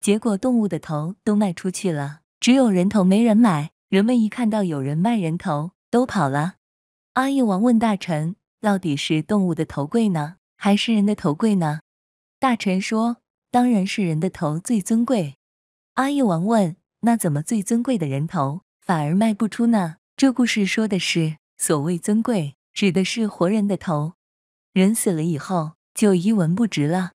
结果动物的头都卖出去了，只有人头没人买。人们一看到有人卖人头，都跑了。阿育王问大臣，到底是动物的头贵呢，还是人的头贵呢？大臣说，当然是人的头最尊贵。阿育王问。那怎么最尊贵的人头反而卖不出呢？这故事说的是，所谓尊贵，指的是活人的头，人死了以后就一文不值了。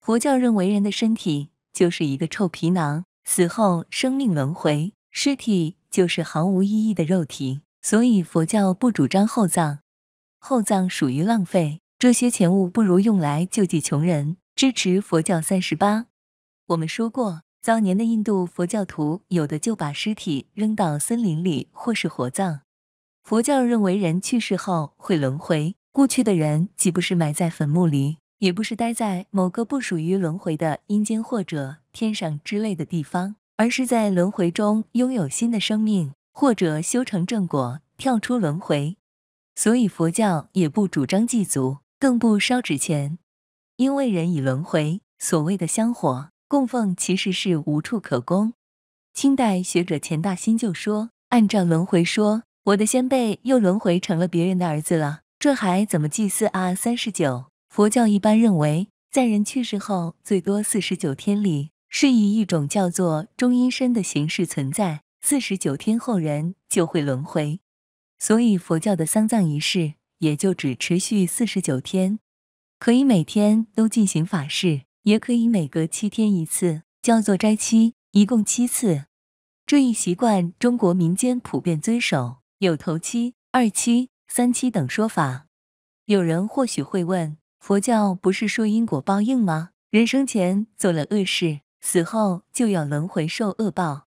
佛教认为人的身体就是一个臭皮囊，死后生命轮回，尸体就是毫无意义的肉体，所以佛教不主张厚葬，厚葬属于浪费，这些钱物不如用来救济穷人，支持佛教三十八。我们说过。早年的印度佛教徒，有的就把尸体扔到森林里，或是火葬。佛教认为人去世后会轮回，故去的人既不是埋在坟墓里，也不是待在某个不属于轮回的阴间或者天上之类的地方，而是在轮回中拥有新的生命，或者修成正果，跳出轮回。所以佛教也不主张祭祖，更不烧纸钱，因为人已轮回，所谓的香火。供奉其实是无处可供。清代学者钱大昕就说：“按照轮回说，我的先辈又轮回成了别人的儿子了，这还怎么祭祀啊？”三十九，佛教一般认为，在人去世后，最多四十九天里是以一种叫做中阴身的形式存在，四十九天后人就会轮回。所以佛教的丧葬仪式也就只持续四十九天，可以每天都进行法事。也可以每隔七天一次，叫做斋期，一共七次。这一习惯，中国民间普遍遵守，有头七、二七、三七等说法。有人或许会问：佛教不是说因果报应吗？人生前做了恶事，死后就要轮回受恶报。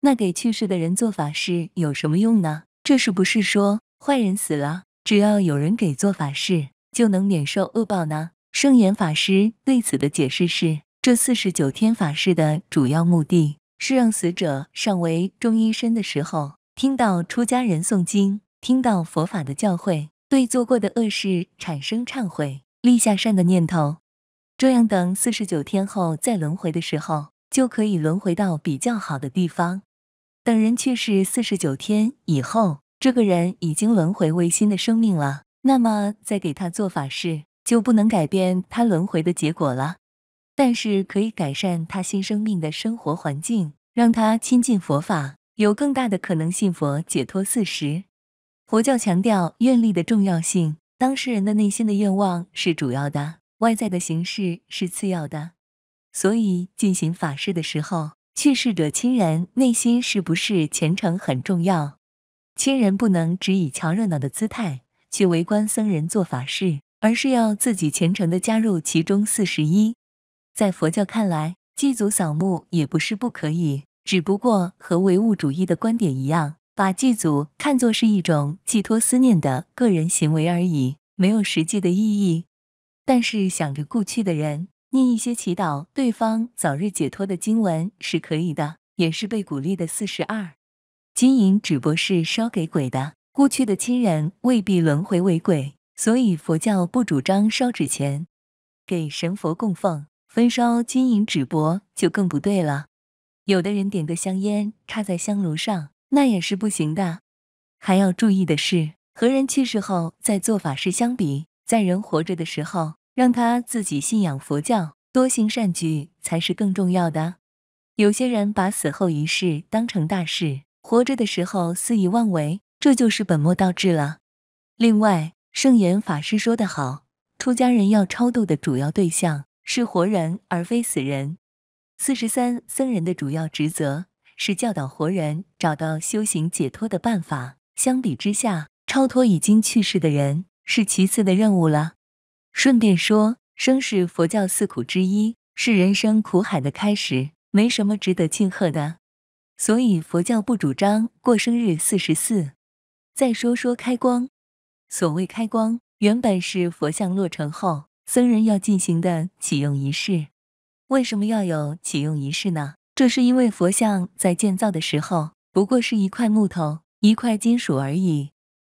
那给去世的人做法事有什么用呢？这是不是说，坏人死了，只要有人给做法事，就能免受恶报呢？圣严法师对此的解释是：这四十九天法事的主要目的是让死者尚为中阴身的时候，听到出家人诵经，听到佛法的教诲，对做过的恶事产生忏悔，立下善的念头。这样，等四十九天后再轮回的时候，就可以轮回到比较好的地方。等人去世四十九天以后，这个人已经轮回为新的生命了，那么再给他做法事。就不能改变他轮回的结果了，但是可以改善他新生命的生活环境，让他亲近佛法，有更大的可能信佛解脱四时。佛教强调愿力的重要性，当事人的内心的愿望是主要的，外在的形式是次要的。所以进行法事的时候，去世者亲人内心是不是虔诚很重要，亲人不能只以瞧热闹的姿态去围观僧人做法事。而是要自己虔诚地加入其中四十一，在佛教看来，祭祖扫墓也不是不可以，只不过和唯物主义的观点一样，把祭祖看作是一种寄托思念的个人行为而已，没有实际的意义。但是想着故去的人，念一些祈祷对方早日解脱的经文是可以的，也是被鼓励的。四十二，金银只不过是烧给鬼的，故去的亲人未必轮回为鬼。所以佛教不主张烧纸钱，给神佛供奉、焚烧金银纸帛就更不对了。有的人点个香烟插在香炉上，那也是不行的。还要注意的是，和人去世后再做法事相比，在人活着的时候让他自己信仰佛教、多行善举才是更重要的。有些人把死后一事当成大事，活着的时候肆意妄为，这就是本末倒置了。另外。圣严法师说得好，出家人要超度的主要对象是活人，而非死人。四十三，僧人的主要职责是教导活人找到修行解脱的办法。相比之下，超脱已经去世的人是其次的任务了。顺便说，生是佛教四苦之一，是人生苦海的开始，没什么值得庆贺的。所以佛教不主张过生日。四十四，再说说开光。所谓开光，原本是佛像落成后僧人要进行的启用仪式。为什么要有启用仪式呢？这是因为佛像在建造的时候不过是一块木头、一块金属而已。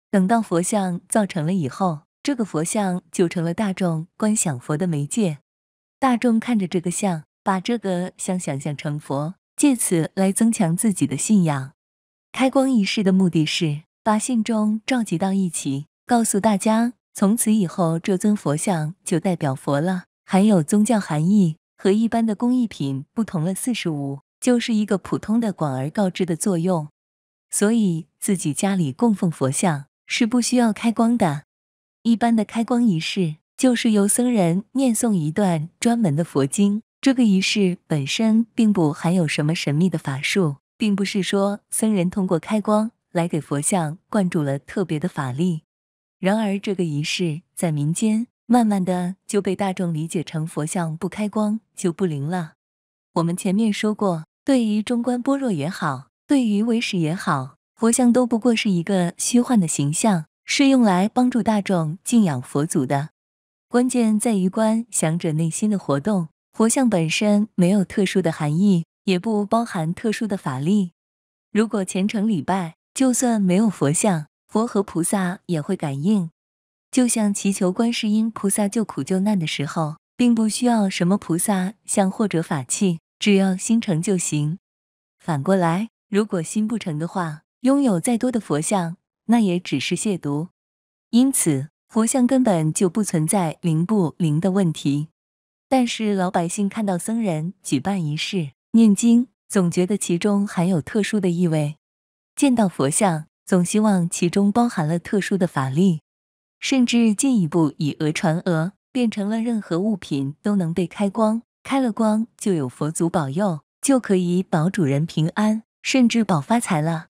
等到佛像造成了以后，这个佛像就成了大众观想佛的媒介。大众看着这个像，把这个像想象成佛，借此来增强自己的信仰。开光仪式的目的是把信众召集到一起。告诉大家，从此以后这尊佛像就代表佛了，含有宗教含义，和一般的工艺品不同了。四十五就是一个普通的广而告之的作用，所以自己家里供奉佛像是不需要开光的。一般的开光仪式就是由僧人念诵一段专门的佛经，这个仪式本身并不含有什么神秘的法术，并不是说僧人通过开光来给佛像灌注了特别的法力。然而，这个仪式在民间慢慢的就被大众理解成佛像不开光就不灵了。我们前面说过，对于中观般若也好，对于唯识也好，佛像都不过是一个虚幻的形象，是用来帮助大众敬仰佛祖的。关键在于观想者内心的活动，佛像本身没有特殊的含义，也不包含特殊的法力。如果虔诚礼拜，就算没有佛像。佛和菩萨也会感应，就像祈求观世音菩萨救苦救难的时候，并不需要什么菩萨像或者法器，只要心诚就行。反过来，如果心不成的话，拥有再多的佛像，那也只是亵渎。因此，佛像根本就不存在灵不灵的问题。但是，老百姓看到僧人举办仪式、念经，总觉得其中含有特殊的意味，见到佛像。总希望其中包含了特殊的法力，甚至进一步以讹传讹，变成了任何物品都能被开光，开了光就有佛祖保佑，就可以保主人平安，甚至保发财了。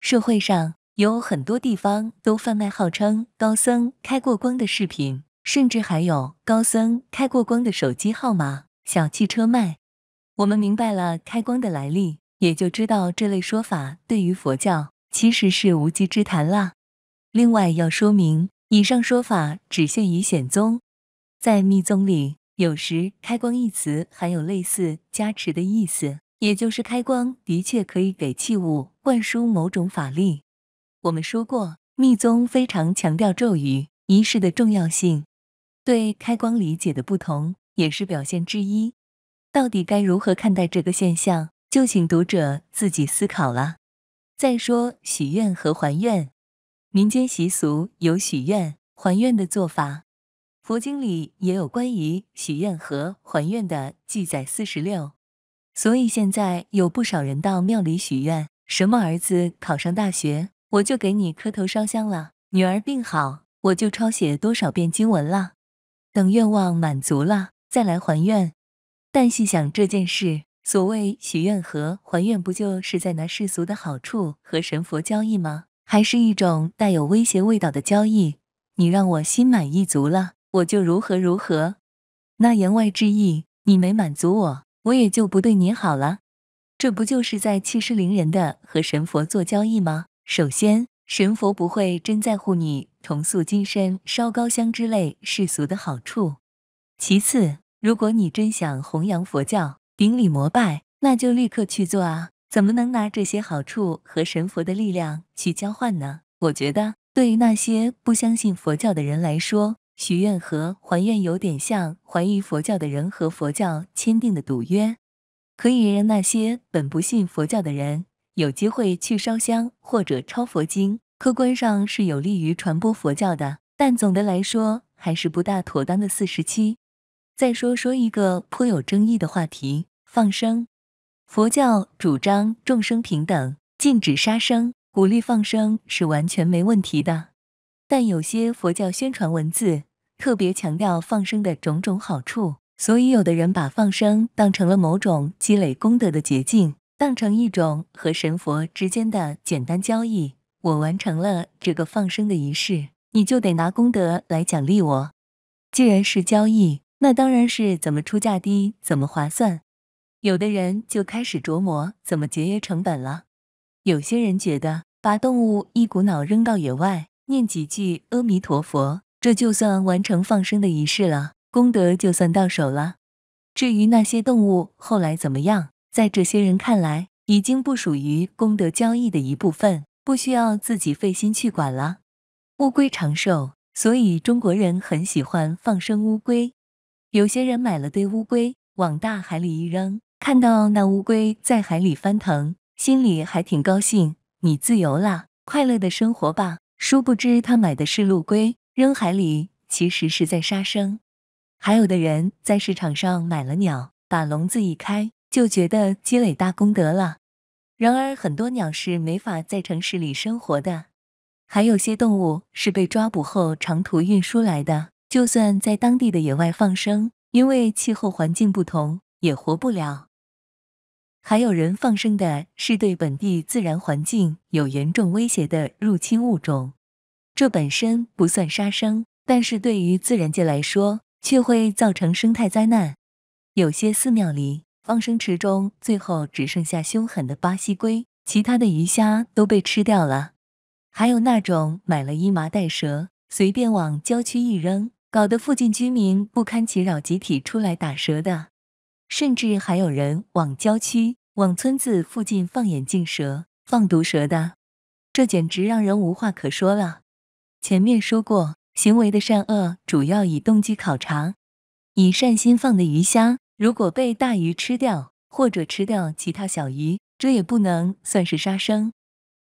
社会上有很多地方都贩卖号称高僧开过光的饰品，甚至还有高僧开过光的手机号码、小汽车卖。我们明白了开光的来历，也就知道这类说法对于佛教。其实是无稽之谈啦。另外要说明，以上说法只限于显宗，在密宗里，有时“开光”一词含有类似加持的意思，也就是开光的确可以给器物灌输某种法力。我们说过，密宗非常强调咒语仪式的重要性，对开光理解的不同也是表现之一。到底该如何看待这个现象，就请读者自己思考了。再说许愿和还愿，民间习俗有许愿还愿的做法，佛经里也有关于许愿和还愿的记载。四十六，所以现在有不少人到庙里许愿，什么儿子考上大学，我就给你磕头烧香了；女儿病好，我就抄写多少遍经文了。等愿望满足了，再来还愿。但细想这件事。所谓许愿和还愿，不就是在拿世俗的好处和神佛交易吗？还是一种带有威胁味道的交易。你让我心满意足了，我就如何如何。那言外之意，你没满足我，我也就不对你好了。这不就是在气势凌人的和神佛做交易吗？首先，神佛不会真在乎你重塑金身、烧高香之类世俗的好处。其次，如果你真想弘扬佛教，顶礼膜拜，那就立刻去做啊！怎么能拿这些好处和神佛的力量去交换呢？我觉得，对于那些不相信佛教的人来说，许愿和还愿有点像怀疑佛教的人和佛教签订的赌约，可以让那些本不信佛教的人有机会去烧香或者抄佛经，客观上是有利于传播佛教的。但总的来说，还是不大妥当的。四十七，再说说一个颇有争议的话题。放生，佛教主张众生平等，禁止杀生，鼓励放生是完全没问题的。但有些佛教宣传文字特别强调放生的种种好处，所以有的人把放生当成了某种积累功德的捷径，当成一种和神佛之间的简单交易。我完成了这个放生的仪式，你就得拿功德来奖励我。既然是交易，那当然是怎么出价低怎么划算。有的人就开始琢磨怎么节约成本了。有些人觉得把动物一股脑扔到野外，念几句阿弥陀佛，这就算完成放生的仪式了，功德就算到手了。至于那些动物后来怎么样，在这些人看来，已经不属于功德交易的一部分，不需要自己费心去管了。乌龟长寿，所以中国人很喜欢放生乌龟。有些人买了堆乌龟，往大海里一扔。看到那乌龟在海里翻腾，心里还挺高兴。你自由啦，快乐的生活吧。殊不知，他买的是陆龟，扔海里其实是在杀生。还有的人在市场上买了鸟，把笼子一开，就觉得积累大功德了。然而，很多鸟是没法在城市里生活的。还有些动物是被抓捕后长途运输来的，就算在当地的野外放生，因为气候环境不同，也活不了。还有人放生的是对本地自然环境有严重威胁的入侵物种，这本身不算杀生，但是对于自然界来说却会造成生态灾难。有些寺庙里放生池中，最后只剩下凶狠的巴西龟，其他的鱼虾都被吃掉了。还有那种买了一麻袋蛇，随便往郊区一扔，搞得附近居民不堪其扰，集体出来打蛇的。甚至还有人往郊区、往村子附近放眼镜蛇、放毒蛇的，这简直让人无话可说了。前面说过，行为的善恶主要以动机考察。以善心放的鱼虾，如果被大鱼吃掉或者吃掉其他小鱼，这也不能算是杀生。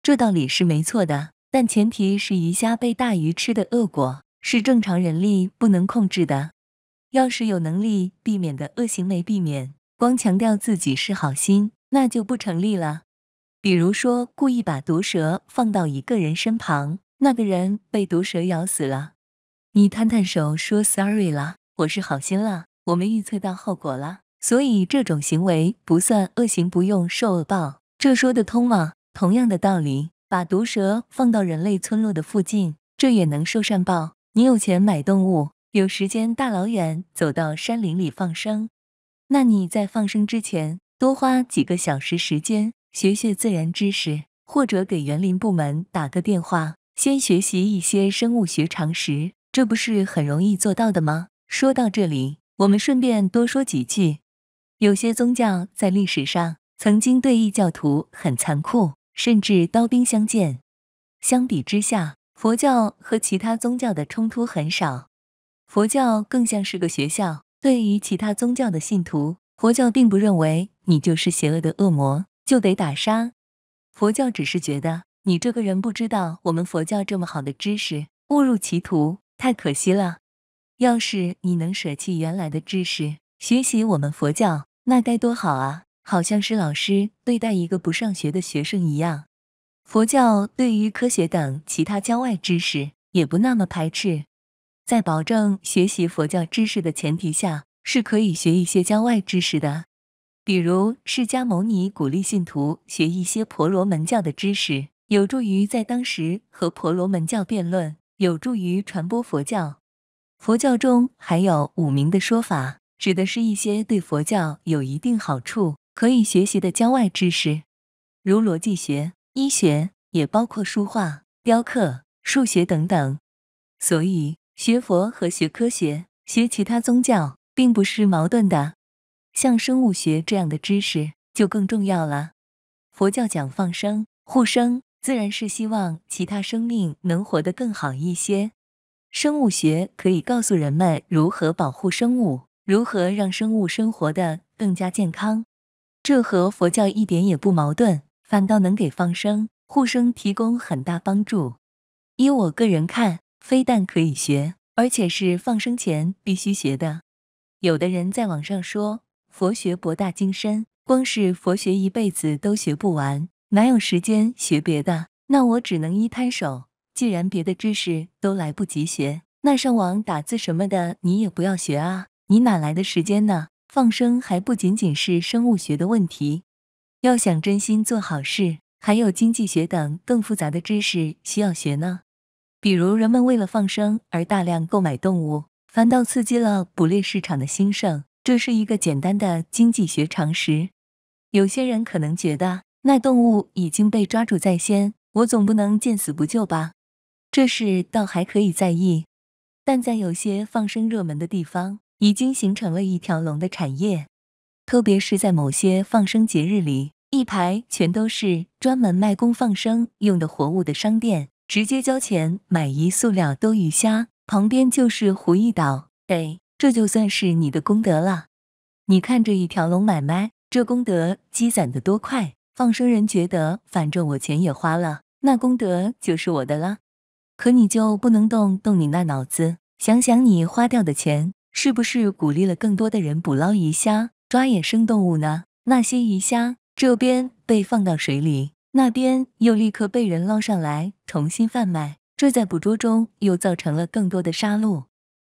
这道理是没错的，但前提是鱼虾被大鱼吃的恶果是正常人力不能控制的。要是有能力避免的恶行没避免，光强调自己是好心，那就不成立了。比如说，故意把毒蛇放到一个人身旁，那个人被毒蛇咬死了，你摊摊手说 sorry 了，我是好心了，我没预测到后果了，所以这种行为不算恶行，不用受恶报，这说得通吗？同样的道理，把毒蛇放到人类村落的附近，这也能受善报。你有钱买动物。有时间大老远走到山林里放生，那你在放生之前多花几个小时时间学学自然知识，或者给园林部门打个电话，先学习一些生物学常识，这不是很容易做到的吗？说到这里，我们顺便多说几句：有些宗教在历史上曾经对异教徒很残酷，甚至刀兵相见；相比之下，佛教和其他宗教的冲突很少。佛教更像是个学校，对于其他宗教的信徒，佛教并不认为你就是邪恶的恶魔就得打杀。佛教只是觉得你这个人不知道我们佛教这么好的知识，误入歧途太可惜了。要是你能舍弃原来的知识，学习我们佛教，那该多好啊！好像是老师对待一个不上学的学生一样。佛教对于科学等其他郊外知识也不那么排斥。在保证学习佛教知识的前提下，是可以学一些教外知识的。比如释迦牟尼鼓励信徒学一些婆罗门教的知识，有助于在当时和婆罗门教辩论，有助于传播佛教。佛教中还有五明的说法，指的是一些对佛教有一定好处可以学习的教外知识，如逻辑学、医学，也包括书画、雕刻、数学等等。所以。学佛和学科学、学其他宗教并不是矛盾的，像生物学这样的知识就更重要了。佛教讲放生护生，自然是希望其他生命能活得更好一些。生物学可以告诉人们如何保护生物，如何让生物生活得更加健康，这和佛教一点也不矛盾，反倒能给放生护生提供很大帮助。依我个人看。非但可以学，而且是放生前必须学的。有的人在网上说佛学博大精深，光是佛学一辈子都学不完，哪有时间学别的？那我只能一拍手，既然别的知识都来不及学，那上网打字什么的你也不要学啊，你哪来的时间呢？放生还不仅仅是生物学的问题，要想真心做好事，还有经济学等更复杂的知识需要学呢。比如，人们为了放生而大量购买动物，反倒刺激了捕猎市场的兴盛。这是一个简单的经济学常识。有些人可能觉得，那动物已经被抓住在先，我总不能见死不救吧？这事倒还可以在意，但在有些放生热门的地方，已经形成了一条龙的产业，特别是在某些放生节日里，一排全都是专门卖供放生用的活物的商店。直接交钱买一塑料兜鱼虾，旁边就是湖一岛。哎，这就算是你的功德了。你看这一条龙买卖，这功德积攒的多快！放生人觉得，反正我钱也花了，那功德就是我的了。可你就不能动动你那脑子，想想你花掉的钱，是不是鼓励了更多的人捕捞鱼虾、抓野生动物呢？那些鱼虾这边被放到水里。那边又立刻被人捞上来，重新贩卖。这在捕捉中又造成了更多的杀戮。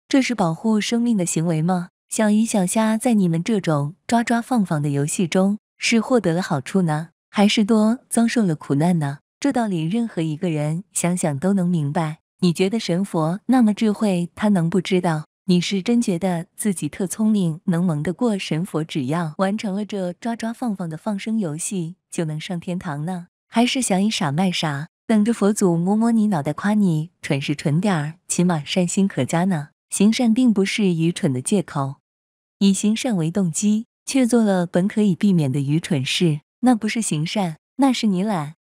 这是保护生命的行为吗？小鱼小虾在你们这种抓抓放放的游戏中，是获得了好处呢，还是多遭受了苦难呢？这道理，任何一个人想想都能明白。你觉得神佛那么智慧，他能不知道？你是真觉得自己特聪明，能蒙得过神佛？只要完成了这抓抓放放的放生游戏，就能上天堂呢？还是想以傻卖傻，等着佛祖摸摸你脑袋夸你蠢是蠢点儿，起码善心可嘉呢？行善并不是愚蠢的借口，以行善为动机，却做了本可以避免的愚蠢事，那不是行善，那是你懒。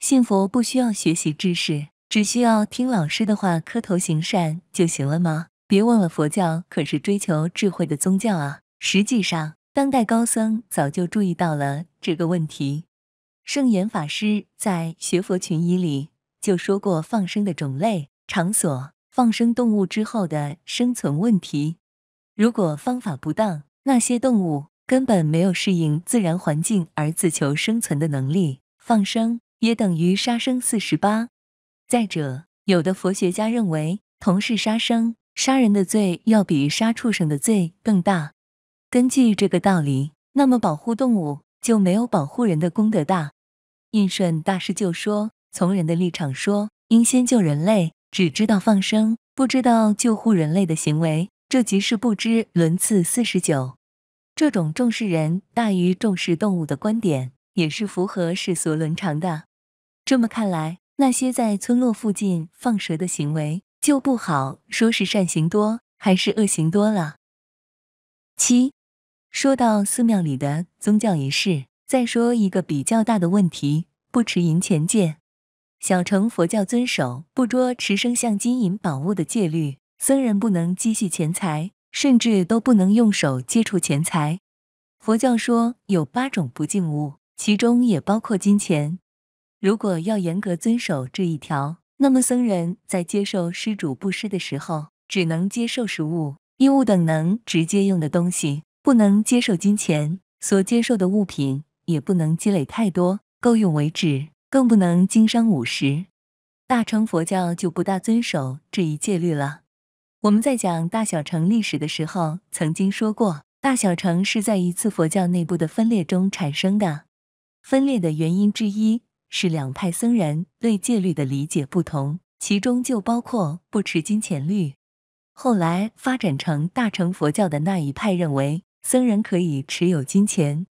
信佛不需要学习知识，只需要听老师的话，磕头行善就行了吗？别忘了，佛教可是追求智慧的宗教啊！实际上，当代高僧早就注意到了这个问题。圣严法师在《学佛群疑》里就说过，放生的种类、场所、放生动物之后的生存问题。如果方法不当，那些动物根本没有适应自然环境而自求生存的能力，放生也等于杀生四十八。再者，有的佛学家认为，同是杀生。杀人的罪要比杀畜生的罪更大。根据这个道理，那么保护动物就没有保护人的功德大。印顺大师就说：“从人的立场说，应先救人类。只知道放生，不知道救护人类的行为，这即是不知伦次四十九。这种重视人大于重视动物的观点，也是符合世俗伦常的。这么看来，那些在村落附近放蛇的行为。”就不好说，是善行多还是恶行多了。七，说到寺庙里的宗教仪式，再说一个比较大的问题：不持银钱戒。小乘佛教遵守不捉持生相金银宝物的戒律，僧人不能积蓄钱财，甚至都不能用手接触钱财。佛教说有八种不净物，其中也包括金钱。如果要严格遵守这一条。那么，僧人在接受施主布施的时候，只能接受食物、衣物等能直接用的东西，不能接受金钱。所接受的物品也不能积累太多，够用为止，更不能经商务食。大乘佛教就不大遵守这一戒律了。我们在讲大小乘历史的时候，曾经说过，大小乘是在一次佛教内部的分裂中产生的。分裂的原因之一。是两派僧人对戒律的理解不同，其中就包括不持金钱律。后来发展成大乘佛教的那一派认为，僧人可以持有金钱。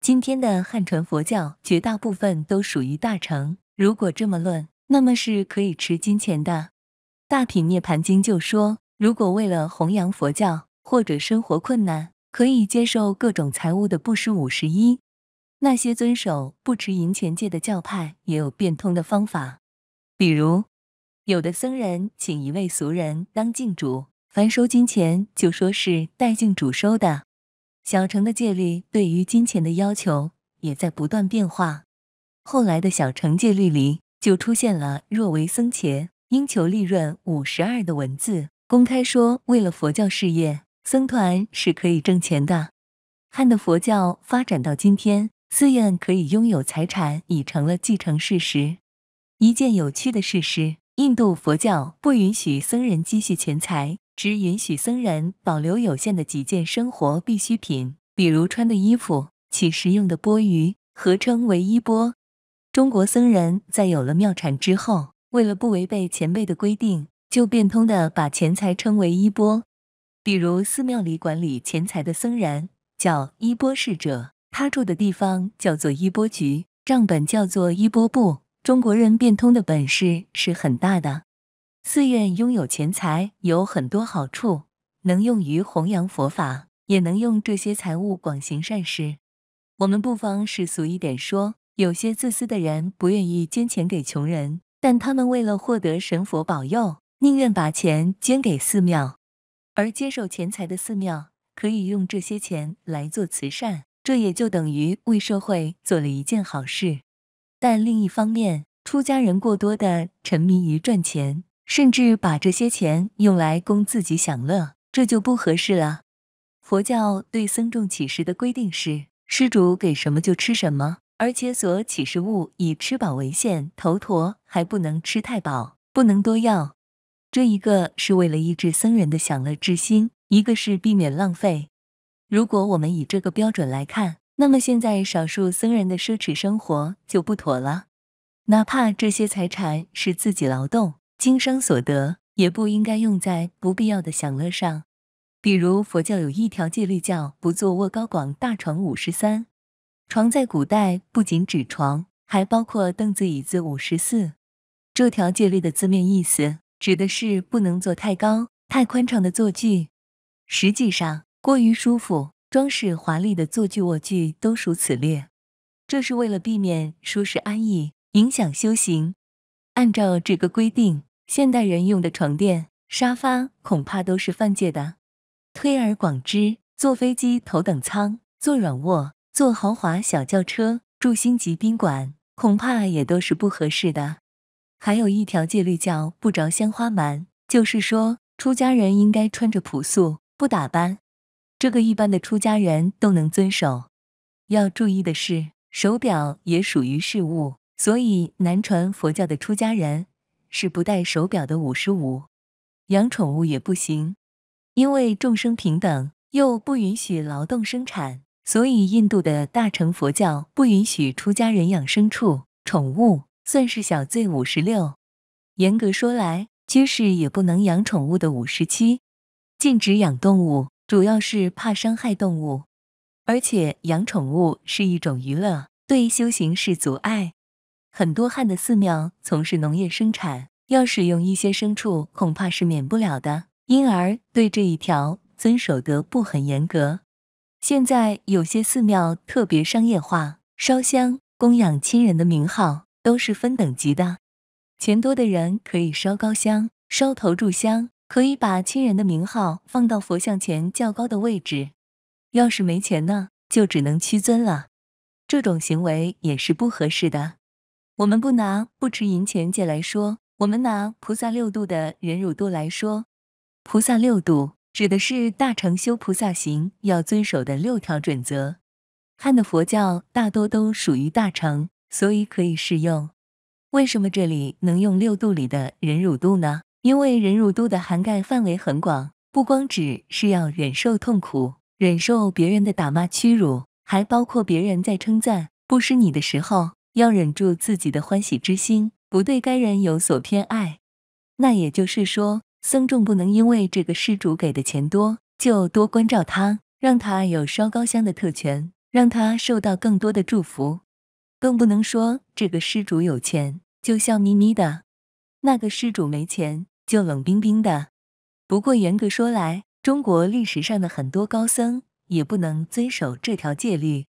今天的汉传佛教绝大部分都属于大乘，如果这么论，那么是可以持金钱的。《大品涅槃经》就说，如果为了弘扬佛教或者生活困难，可以接受各种财物的布施五十一。那些遵守不持银钱戒的教派也有变通的方法，比如有的僧人请一位俗人当净主，凡收金钱就说是代净主收的。小乘的戒律对于金钱的要求也在不断变化，后来的小乘戒律里就出现了“若为僧伽，应求利润五十二”的文字，公开说为了佛教事业，僧团是可以挣钱的。汉的佛教发展到今天。寺院可以拥有财产，已成了既成事实。一件有趣的事实：印度佛教不允许僧人积蓄钱财，只允许僧人保留有限的几件生活必需品，比如穿的衣服、乞食用的钵盂，合称为衣钵。中国僧人在有了庙产之后，为了不违背前辈的规定，就变通的把钱财称为衣钵，比如寺庙里管理钱财的僧人叫衣钵侍者。他住的地方叫做衣钵局，账本叫做衣钵簿。中国人变通的本事是很大的。寺院拥有钱财有很多好处，能用于弘扬佛法，也能用这些财物广行善事。我们不妨世俗一点说，有些自私的人不愿意捐钱给穷人，但他们为了获得神佛保佑，宁愿把钱捐给寺庙。而接受钱财的寺庙可以用这些钱来做慈善。这也就等于为社会做了一件好事，但另一方面，出家人过多的沉迷于赚钱，甚至把这些钱用来供自己享乐，这就不合适了。佛教对僧众乞食的规定是：施主给什么就吃什么，而且所乞食物以吃饱为限，头陀还不能吃太饱，不能多要。这一个是为了抑制僧人的享乐之心，一个是避免浪费。如果我们以这个标准来看，那么现在少数僧人的奢侈生活就不妥了。哪怕这些财产是自己劳动、经商所得，也不应该用在不必要的享乐上。比如，佛教有一条戒律，叫“不坐卧高广大床”五十三。床在古代不仅指床，还包括凳子、椅子五十四。这条戒律的字面意思指的是不能坐太高、太宽敞的坐具。实际上，过于舒服、装饰华丽的坐具、卧具都属此列。这是为了避免舒适安逸影响修行。按照这个规定，现代人用的床垫、沙发恐怕都是犯戒的。推而广之，坐飞机头等舱、坐软卧、坐豪华小轿车、住星级宾馆，恐怕也都是不合适的。还有一条戒律叫“不着鲜花鬘”，就是说出家人应该穿着朴素，不打扮。这个一般的出家人都能遵守。要注意的是，手表也属于饰物，所以南传佛教的出家人是不戴手表的。五十五，养宠物也不行，因为众生平等又不允许劳动生产，所以印度的大乘佛教不允许出家人养牲畜、宠物，算是小罪。五十六，严格说来，居士也不能养宠物的。五十七，禁止养动物。主要是怕伤害动物，而且养宠物是一种娱乐，对修行是阻碍。很多汉的寺庙从事农业生产，要使用一些牲畜，恐怕是免不了的，因而对这一条遵守得不很严格。现在有些寺庙特别商业化，烧香供养亲人的名号都是分等级的，钱多的人可以烧高香，烧头炷香。可以把亲人的名号放到佛像前较高的位置。要是没钱呢，就只能屈尊了。这种行为也是不合适的。我们不拿不吃银钱戒来说，我们拿菩萨六度的忍辱度来说。菩萨六度指的是大乘修菩萨行要遵守的六条准则。汉的佛教大多都属于大乘，所以可以适用。为什么这里能用六度里的忍辱度呢？因为忍辱度的涵盖范围很广，不光只是要忍受痛苦、忍受别人的打骂屈辱，还包括别人在称赞不失你的时候，要忍住自己的欢喜之心，不对该人有所偏爱。那也就是说，僧众不能因为这个施主给的钱多，就多关照他，让他有烧高香的特权，让他受到更多的祝福。更不能说这个施主有钱，就笑眯眯的；那个施主没钱。就冷冰冰的。不过严格说来，中国历史上的很多高僧也不能遵守这条戒律。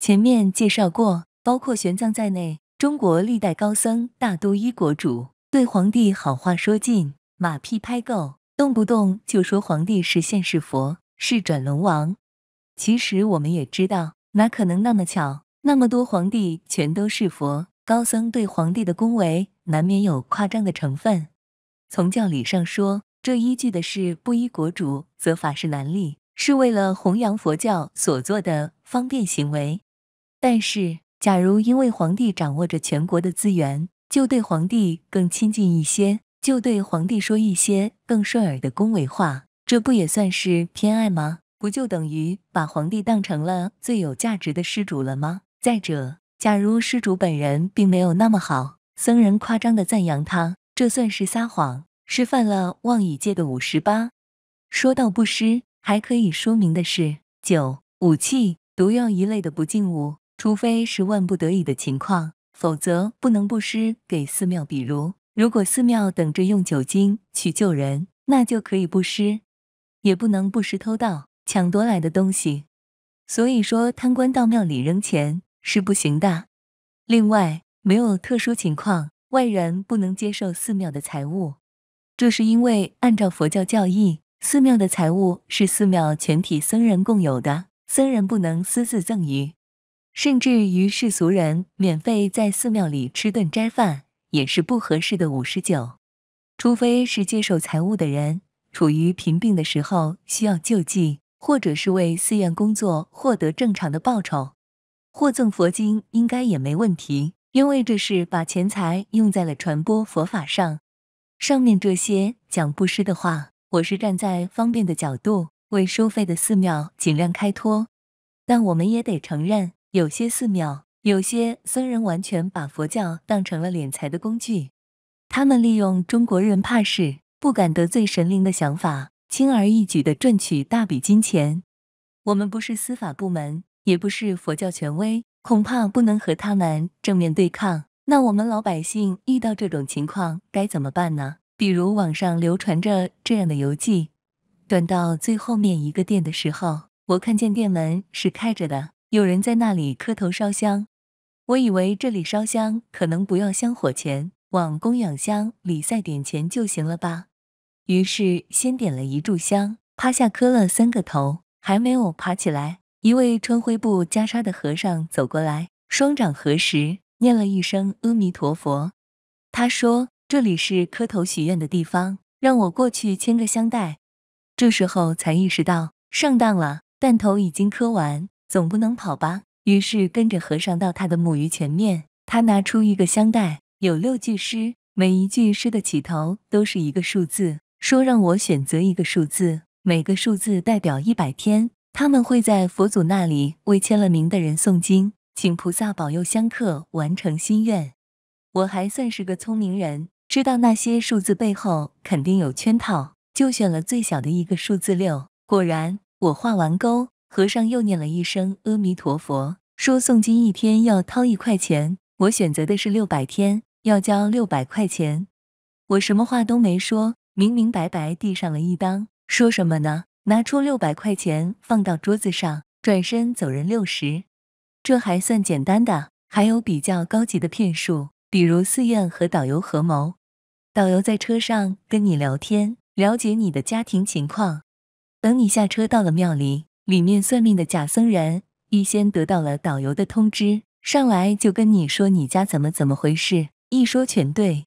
前面介绍过，包括玄奘在内，中国历代高僧大都依国主对皇帝好话说尽，马屁拍够，动不动就说皇帝是现世佛，是转轮王。其实我们也知道，哪可能那么巧？那么多皇帝全都是佛？高僧对皇帝的恭维难免有夸张的成分。从教理上说，这依据的是不依国主，则法事难立，是为了弘扬佛教所做的方便行为。但是，假如因为皇帝掌握着全国的资源，就对皇帝更亲近一些，就对皇帝说一些更顺耳的恭维话，这不也算是偏爱吗？不就等于把皇帝当成了最有价值的施主了吗？再者，假如施主本人并没有那么好，僧人夸张的赞扬他。这算是撒谎，是犯了妄语戒的五十八。说到不施，还可以说明的是，酒、武器、毒药一类的不净物，除非是万不得已的情况，否则不能不施给寺庙。比如，如果寺庙等着用酒精去救人，那就可以不施；也不能不施偷盗、抢夺来的东西。所以说，贪官到庙里扔钱是不行的。另外，没有特殊情况。外人不能接受寺庙的财物，这是因为按照佛教教义，寺庙的财物是寺庙全体僧人共有的，僧人不能私自赠予，甚至于世俗人免费在寺庙里吃顿斋饭也是不合适的。五十九，除非是接受财物的人处于贫病的时候需要救济，或者是为寺院工作获得正常的报酬，获赠佛经应该也没问题。因为这是把钱财用在了传播佛法上。上面这些讲布施的话，我是站在方便的角度，为收费的寺庙尽量开脱。但我们也得承认，有些寺庙、有些僧人完全把佛教当成了敛财的工具。他们利用中国人怕事、不敢得罪神灵的想法，轻而易举地赚取大笔金钱。我们不是司法部门，也不是佛教权威。恐怕不能和他们正面对抗。那我们老百姓遇到这种情况该怎么办呢？比如网上流传着这样的游记：，转到最后面一个店的时候，我看见店门是开着的，有人在那里磕头烧香。我以为这里烧香可能不要香火钱，往供养箱里塞点钱就行了吧。于是先点了一炷香，趴下磕了三个头，还没有爬起来。一位穿灰布袈裟的和尚走过来，双掌合十，念了一声阿弥陀佛。他说：“这里是磕头许愿的地方，让我过去签个香袋。”这时候才意识到上当了，弹头已经磕完，总不能跑吧？于是跟着和尚到他的木鱼前面。他拿出一个香袋，有六句诗，每一句诗的起头都是一个数字，说让我选择一个数字，每个数字代表一百天。他们会在佛祖那里为签了名的人诵经，请菩萨保佑香客完成心愿。我还算是个聪明人，知道那些数字背后肯定有圈套，就选了最小的一个数字六。果然，我画完勾，和尚又念了一声阿弥陀佛，说诵经一天要掏一块钱。我选择的是六百天，要交六百块钱。我什么话都没说，明明白白递上了一当。说什么呢？拿出六百块钱放到桌子上，转身走人六十，这还算简单的，还有比较高级的骗术，比如寺院和导游合谋，导游在车上跟你聊天，了解你的家庭情况，等你下车到了庙里，里面算命的假僧人预先得到了导游的通知，上来就跟你说你家怎么怎么回事，一说全对，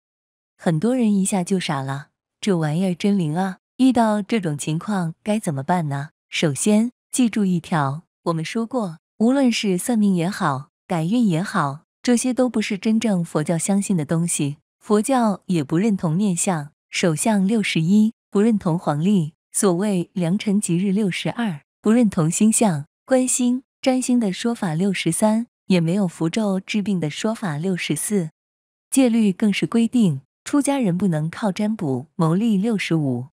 很多人一下就傻了，这玩意儿真灵啊。遇到这种情况该怎么办呢？首先记住一条，我们说过，无论是算命也好，改运也好，这些都不是真正佛教相信的东西。佛教也不认同面相、手相六十一，不认同黄历所谓良辰吉日六十二，不认同星象观星、占星的说法六十三，也没有符咒治病的说法六十四。戒律更是规定，出家人不能靠占卜谋利六十五。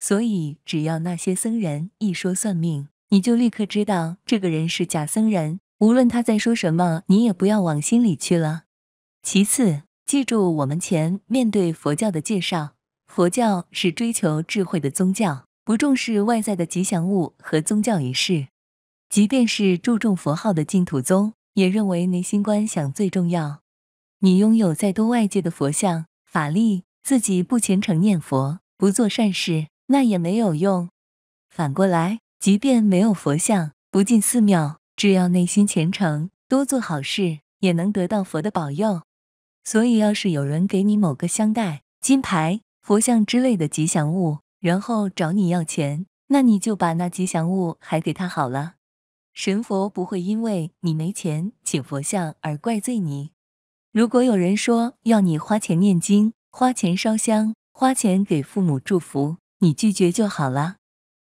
所以，只要那些僧人一说算命，你就立刻知道这个人是假僧人。无论他在说什么，你也不要往心里去了。其次，记住我们前面对佛教的介绍，佛教是追求智慧的宗教，不重视外在的吉祥物和宗教仪式。即便是注重佛号的净土宗，也认为内心观想最重要。你拥有再多外界的佛像、法力，自己不虔诚念佛，不做善事。那也没有用。反过来，即便没有佛像，不进寺庙，只要内心虔诚，多做好事，也能得到佛的保佑。所以，要是有人给你某个香袋、金牌、佛像之类的吉祥物，然后找你要钱，那你就把那吉祥物还给他好了。神佛不会因为你没钱请佛像而怪罪你。如果有人说要你花钱念经、花钱烧香、花钱给父母祝福，你拒绝就好了。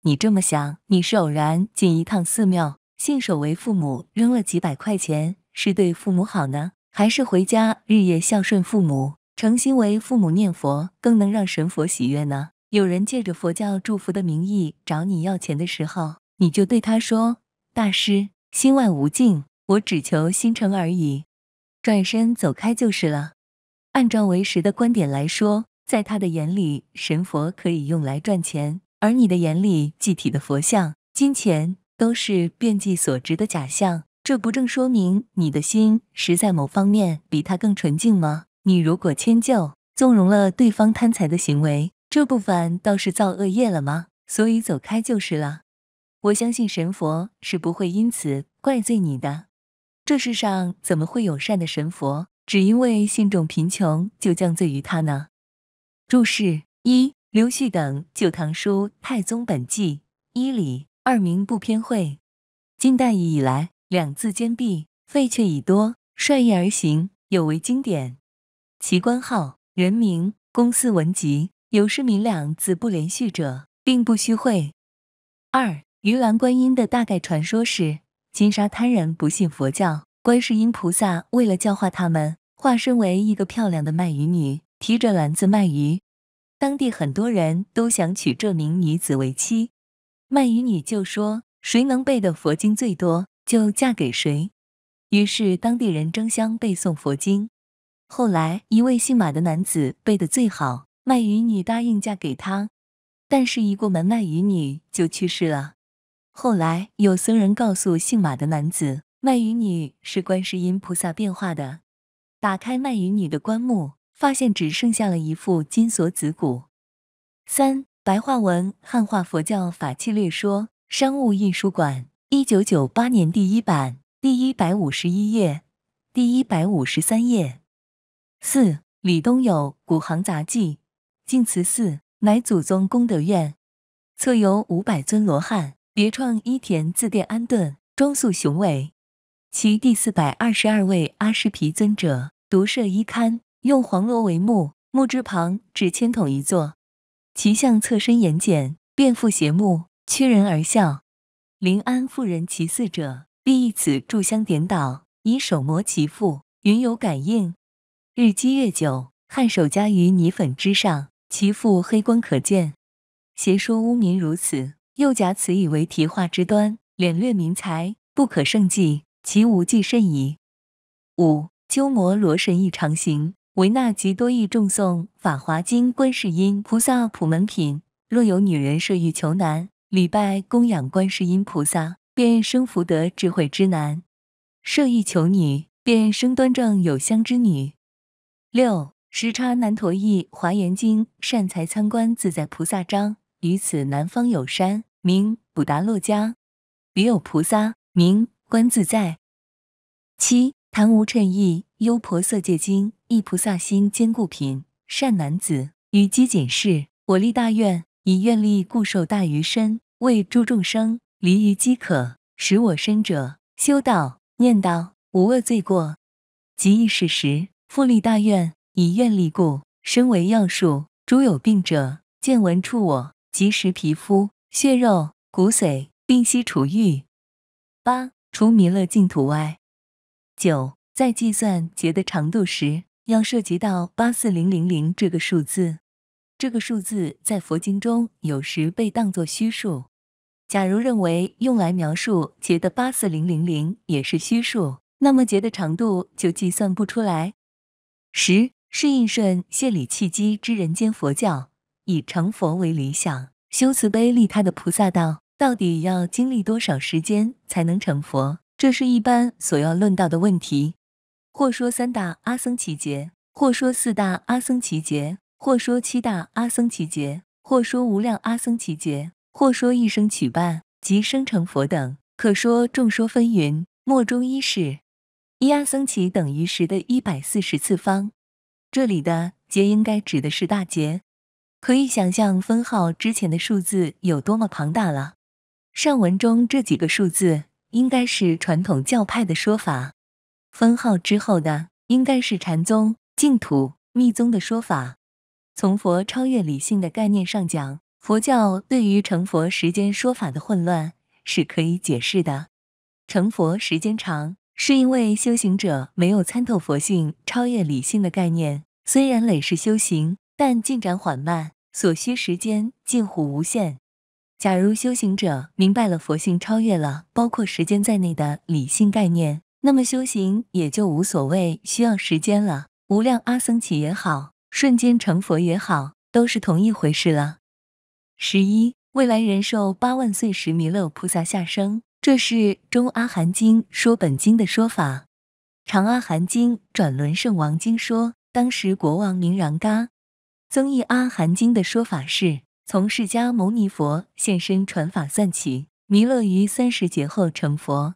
你这么想，你是偶然进一趟寺庙，信手为父母扔了几百块钱，是对父母好呢，还是回家日夜孝顺父母，诚心为父母念佛，更能让神佛喜悦呢？有人借着佛教祝福的名义找你要钱的时候，你就对他说：“大师，心外无境，我只求心诚而已，转身走开就是了。”按照为时的观点来说。在他的眼里，神佛可以用来赚钱，而你的眼里，具体的佛像、金钱都是遍计所值的假象。这不正说明你的心实在某方面比他更纯净吗？你如果迁就、纵容了对方贪财的行为，这不反倒是造恶业了吗？所以走开就是了。我相信神佛是不会因此怪罪你的。这世上怎么会有善的神佛，只因为信众贫穷就降罪于他呢？注释一：刘旭等《旧唐书·太宗本纪》一里，二名不偏讳。金代以以来，两字兼并，废却已多。率意而行，有违经典。其官号、人名、公私文集有诗名两字不连续者，并不虚讳。二鱼兰观音的大概传说是：金沙滩人不信佛教，观世音菩萨为了教化他们，化身为一个漂亮的卖鱼女，提着篮子卖鱼。当地很多人都想娶这名女子为妻，卖鱼女就说：“谁能背的佛经最多，就嫁给谁。”于是当地人争相背诵佛经。后来一位姓马的男子背的最好，卖鱼女答应嫁给他，但是一过门，卖鱼女就去世了。后来有僧人告诉姓马的男子，卖鱼女是观世音菩萨变化的，打开卖鱼女的棺木。发现只剩下了一副金锁子骨。三、白话文汉化佛教法器略说，商务印书馆，一九九八年第一版，第一百五十一页、第一百五十三页。四、李东有《古行杂记》，净慈寺乃祖宗功德院，侧有五百尊罗汉，别创一田自殿安顿，庄肃雄伟。其第四百二十二位阿世皮尊者，独设一龛。用黄罗为木，木之旁置铅筒一座，其相侧身眼简，变复邪目，屈人而笑。临安妇人其四者，必以此炷香点倒，以手摩其腹，云有感应。日积月久，汗手加于泥粉之上，其腹黑光可见。邪说污名如此，又假此以为题画之端，敛略民财，不可胜计。其无计甚矣。五鸠摩罗神亦常行。维纳吉多意众诵《法华经》观世音菩萨普门品。若有女人设欲求男，礼拜供养观世音菩萨，便生福德智慧之男；设欲求女，便生端正有香之女。六时叉难陀意《华严经》善财参观自在菩萨章。于此南方有山，名普达洛迦，彼有菩萨，名观自在。七檀无趁意《优婆塞戒经》。一菩萨心坚固品，善男子于饥谨时，我立大愿，以愿力固受大于身，为诸众生离于饥渴，使我身者修道念道无恶罪过，即一事时复立大愿，以愿力故，身为要术，诸有病者见闻触我，即时皮肤血肉骨髓病息除愈。八除弥勒净土外，九在计算劫的长度时。要涉及到八四零零零这个数字，这个数字在佛经中有时被当作虚数。假如认为用来描述劫的八四零零零也是虚数，那么劫的长度就计算不出来。十，是应顺谢理契机之人间佛教，以成佛为理想，修慈悲利他的菩萨道，到底要经历多少时间才能成佛？这是一般所要论到的问题。或说三大阿僧祇劫，或说四大阿僧祇劫，或说七大阿僧祇劫，或说无量阿僧祇劫，或说一生取半，即生成佛等，可说众说纷纭，莫衷一是。一阿僧祇等于十的一百四十次方。这里的劫应该指的是大劫，可以想象分号之前的数字有多么庞大了。上文中这几个数字应该是传统教派的说法。分号之后的应该是禅宗、净土、密宗的说法。从佛超越理性的概念上讲，佛教对于成佛时间说法的混乱是可以解释的。成佛时间长，是因为修行者没有参透佛性超越理性的概念。虽然累世修行，但进展缓慢，所需时间近乎无限。假如修行者明白了佛性超越了包括时间在内的理性概念。那么修行也就无所谓需要时间了，无量阿僧祇也好，瞬间成佛也好，都是同一回事了。十一，未来人寿八万岁时，弥勒菩萨下生，这是中阿含经说本经的说法。长阿含经转轮圣王经说，当时国王名然嘎。增益阿含经的说法是，从释迦牟尼佛现身传法算起，弥勒于三十劫后成佛。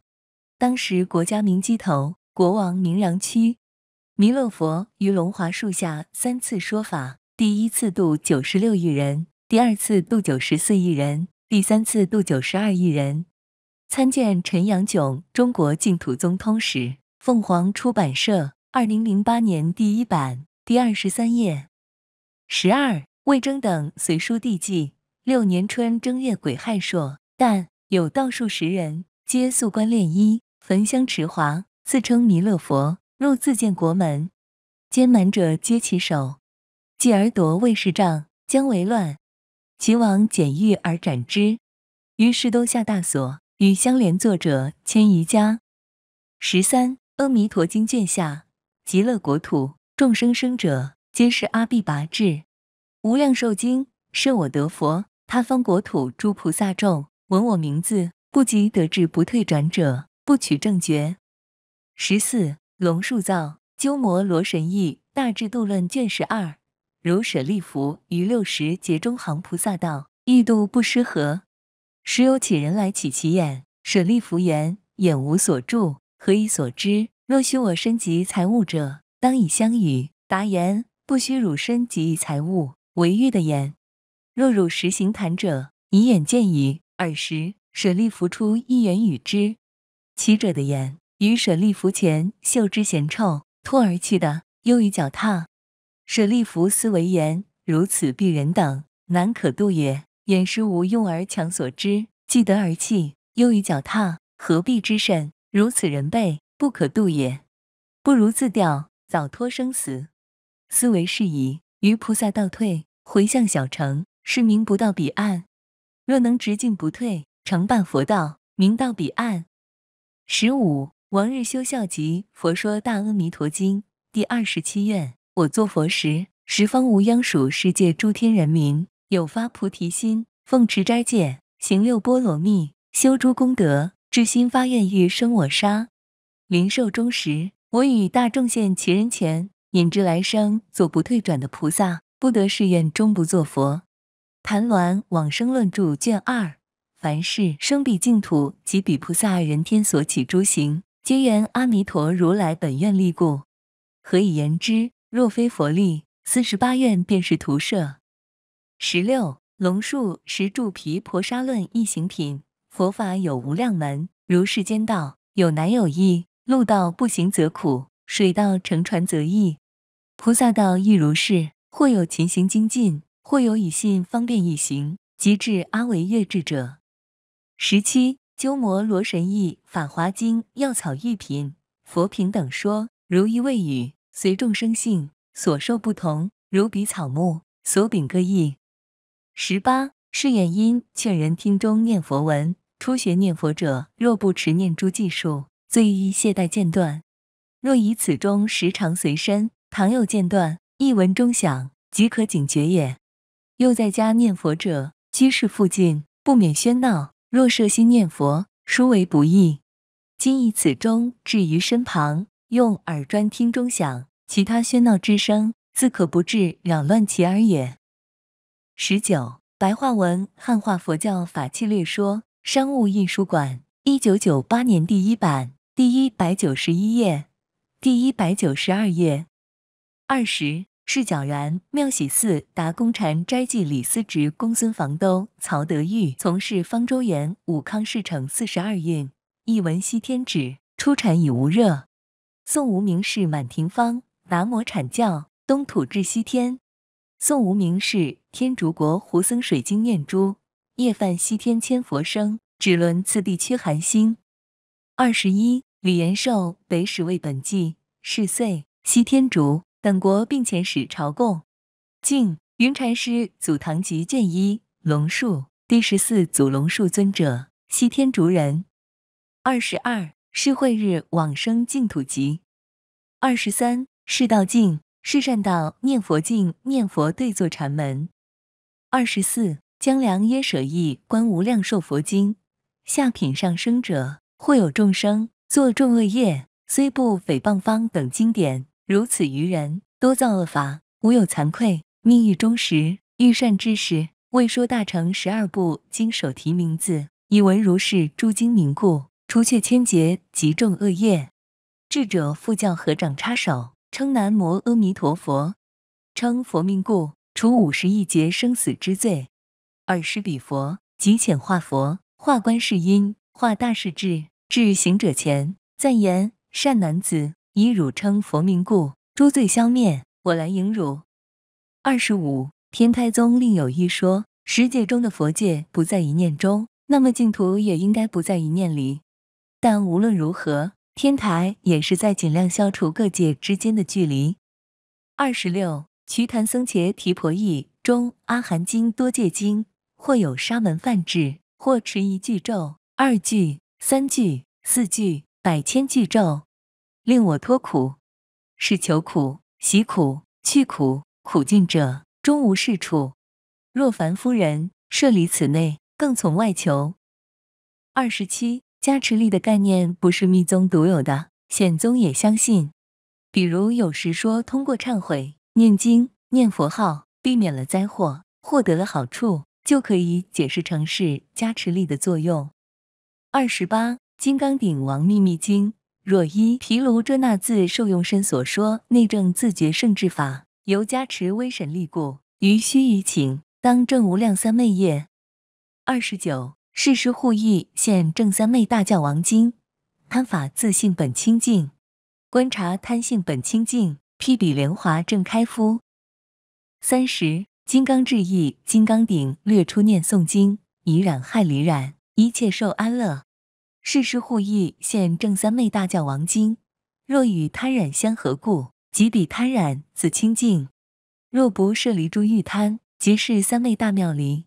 当时国家名机头国王明良区，弥勒佛于龙华树下三次说法，第一次度九十六亿人，第二次度九十四亿人，第三次度九十二亿人。参见陈阳炯《中国净土宗通史》，凤凰出版社，二零零八年第一版，第二十三页。十二魏征等《隋书》地记，六年春正月，癸亥朔，但有道数十人，皆素观练衣。焚香持华，自称弥勒佛，入自建国门，坚门者皆起手，继而夺卫士杖，将为乱。齐王简狱而斩之，于是都下大锁，与相连作者迁移家。十三，《阿弥陀经》卷下，极乐国土众生生者，皆是阿弥跋智，无量寿经，设我得佛，他方国土诸菩萨众，闻我名字，不及得至不退转者。不取正觉。十四龙树造《鸠摩罗神译大智度论》卷十二。如舍利弗于六十劫中行菩萨道，意度不失何？时有乞人来乞其眼。舍利弗言：眼无所住，何以所知？若须我身及财物者，当以相与。答言：不须汝身及财物，为欲的眼。若汝实行谈者，以眼见矣。尔时舍利弗出一言与之。起者的言，于舍利弗前，嗅之嫌臭，脱而去的。又于脚踏，舍利弗思为言：如此鄙人等，难可度也。言识无用而强所知，既得而弃，又于脚踏，何必之甚？如此人辈，不可度也。不如自掉，早脱生死，思维适宜。于菩萨倒退，回向小乘，是名不到彼岸。若能直进不退，常办佛道，名到彼岸。十五往日修孝集·佛说大阿弥陀经第二十七愿：我作佛时，十方无央数世界诸天人民，有发菩提心，奉持斋戒，行六波罗蜜，修诸功德，至心发愿，欲生我杀。临寿终时，我与大众现其人前，引至来生，做不退转的菩萨，不得誓愿终不做佛。盘鸾往生论注卷二。凡事生彼净土，即彼菩萨人天所起诸行，皆缘阿弥陀如来本愿力故。何以言之？若非佛力，四十八愿便是徒设。十六龙树《十住毗婆沙论》异行品：佛法有无量门，如世间道有难有易。路道不行则苦，水道乘船则易。菩萨道亦如是，或有勤行精进，或有以信方便易行，即至阿惟越智者。十七鸠摩罗神译《法华经》药草玉品佛平等说如一未语随众生性所受不同如彼草木所秉各异。十八是远因劝人听中念佛文初学念佛者若不持念珠技术，最易懈怠间断若以此中时常随身倘有间断一闻钟响即可警觉也。又在家念佛者居室附近不免喧闹。若设心念佛，殊为不易。今以此钟置于身旁，用耳专听钟响，其他喧闹之声，自可不至扰乱其耳也。十九，白话文汉化佛教法器略说，商务印书馆，一九九八年第一版，第一百九十一页，第一百九十二页。二十。释皎然《妙喜寺达公禅斋祭李思直公孙房东曹德玉，从事方舟言武康事成四十二运。译文：西天指出禅已无热。宋无名氏《满庭芳》：达摩阐教，东土至西天。宋无名氏《天竺国胡僧水晶念珠》：夜泛西天千佛声，只轮次第缺寒星。二十一，李延寿《北史魏本纪》是岁西天竺。等国并遣使朝贡。敬云禅师祖堂集卷一龙树第十四祖龙树尊者，西天竺人。二十二世慧日往生净土集。二十三世道净是善道念佛净念佛对坐禅门。二十四将良耶舍译观无量寿佛经，下品上生者或有众生作众恶业，虽不诽谤方等经典。如此愚人多造恶法，无有惭愧。命欲终时，欲善之时，未说大乘十二部经，手提名字，以文如是诸经名故，除却千劫极重恶业。智者复教合掌叉手，称南无阿弥陀佛，称佛名故，除五十亿劫生死之罪。尔时彼佛即遣化佛，化观世音，化大势至至行者前，赞言善男子。以汝称佛名故，诸罪消灭。我来迎汝。二十五天台宗另有一说，十界中的佛界不在一念中，那么净土也应该不在一念里。但无论如何，天台也是在尽量消除各界之间的距离。二十六，瞿昙僧伽提婆译中《阿含经》多戒经，或有沙门梵制，或持一句咒、二句、三句、四句、百千句咒。令我脱苦，是求苦、喜苦、去苦、苦尽者，终无是处。若凡夫人设离此内，更从外求。二十七，加持力的概念不是密宗独有的，显宗也相信。比如有时说，通过忏悔、念经、念佛号，避免了灾祸，获得了好处，就可以解释成是加持力的作用。二十八，《金刚顶王秘密经》。若依毗卢遮那自受用身所说内证自觉圣智法，由加持威神力故，于虚于请当证无量三昧业。二十九世师护意现正三昧大教王经，贪法自性本清净，观察贪性本清净，披彼莲华正开敷。三十金刚智意金刚顶略出念诵经，以染害离染，一切受安乐。世师护意现正三昧大教王经，若与贪染相合故？即彼贪染，自清净。若不舍离诸欲贪，即是三昧大妙离。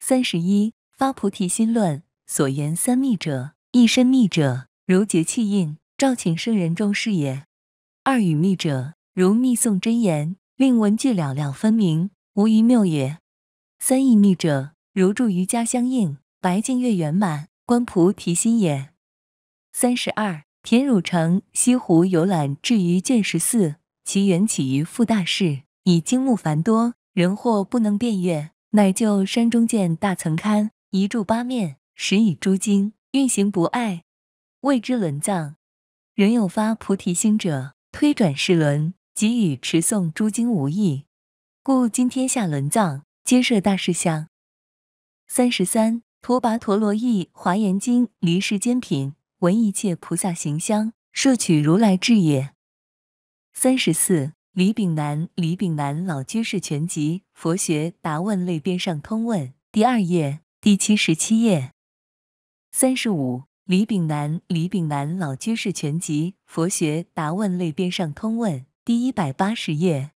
三十一发菩提心论所言三密者：一身密者，如结气印，照请圣人众是也；二与密者，如密诵真言，令文具了了分明，无余谬也；三意密者，如住瑜伽相应，白净月圆满。观菩提心眼，三十二。田汝城西湖游览至于卷十四，其源起于富大士，以经目繁多，人或不能辨阅，乃就山中见大层龛，一柱八面，实以诸经运行不碍，谓之轮藏。人有发菩提心者，推转世轮，即与持诵诸经无异。故今天下轮藏，皆设大事项。三十三。《图跋陀罗译华严经离世间品》，闻一切菩萨行相摄取如来智也。三十四，《李炳南李炳南老居士全集佛学答问类编上通问》第二页第七十七页。三十五，《李炳南李炳南老居士全集佛学答问类编上通问》第一百八十页。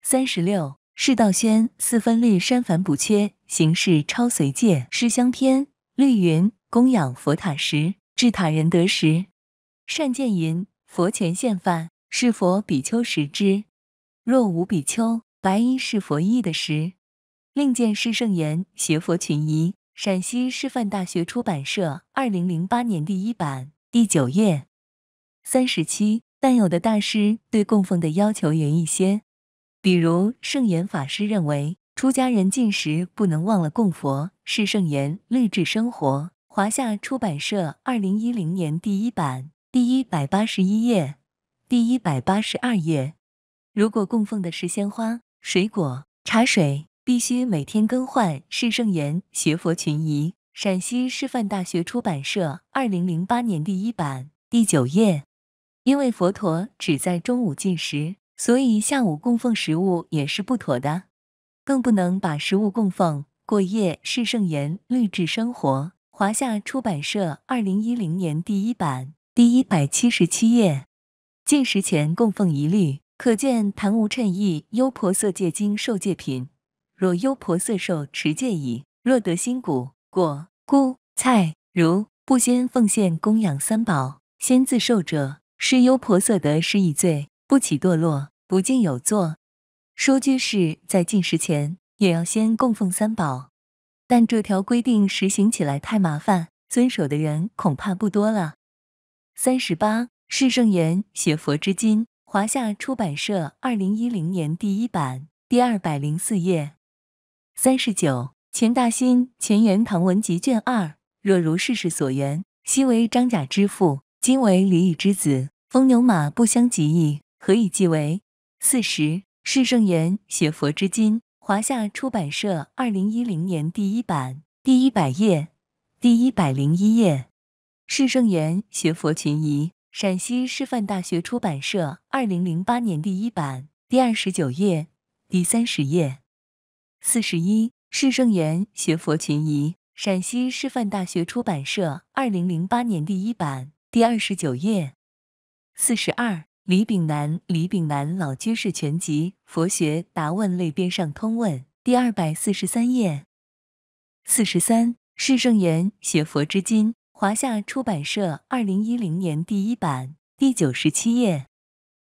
三十六。是道轩，四分律删繁补缺，形式超随界。诗香篇律云：供养佛塔时，至塔人得时。善见云：佛前现饭是佛比丘食之。若无比丘，白衣是佛意的时。另见诗圣言学佛群疑。陕西师范大学出版社，二零零八年第一版，第九页，三十七。但有的大师对供奉的要求严一些。比如，圣严法师认为，出家人进食不能忘了供佛，是圣严律志生活。华夏出版社，二零一零年第一版，第一百八十一页、第一百八十二页。如果供奉的是鲜花、水果、茶水，必须每天更换，是圣言，学佛群仪。陕西师范大学出版社，二零零八年第一版，第九页。因为佛陀只在中午进食。所以下午供奉食物也是不妥的，更不能把食物供奉过夜。是圣言律制生活，华夏出版社，二零一零年第一版，第一百七十七页。进食前供奉一律可见，谈无衬意，优婆塞戒经受戒品。若优婆塞受持戒已，若得新谷果、菇菜，如不先奉献供养三宝，先自受者，是优婆塞得失一罪。不起堕落，不敬有座。说居士在进食前也要先供奉三宝，但这条规定实行起来太麻烦，遵守的人恐怕不多了。三十八，《是圣言》写佛之经，华夏出版社，二零一零年第一版，第二百零四页。三十九，《钱大新《前元唐文集卷二》：若如世事所缘，昔为张甲之父，今为李乙之子，风牛马不相及矣。何以记为？四十释圣言学佛之今，华夏出版社二零一零年第一版，第一百页、第一百零一页。释圣言学佛群疑，陕西师范大学出版社二零零八年第一版，第二十九页、第三十页。四十一释圣言学佛群疑，陕西师范大学出版社二零零八年第一版，第二十九页。四十二。李炳南《李炳南老居士全集·佛学答问类编上通问》第二百四十三页；四十三，《释圣言学佛之经》，华夏出版社二零一零年第一版，第九十七页；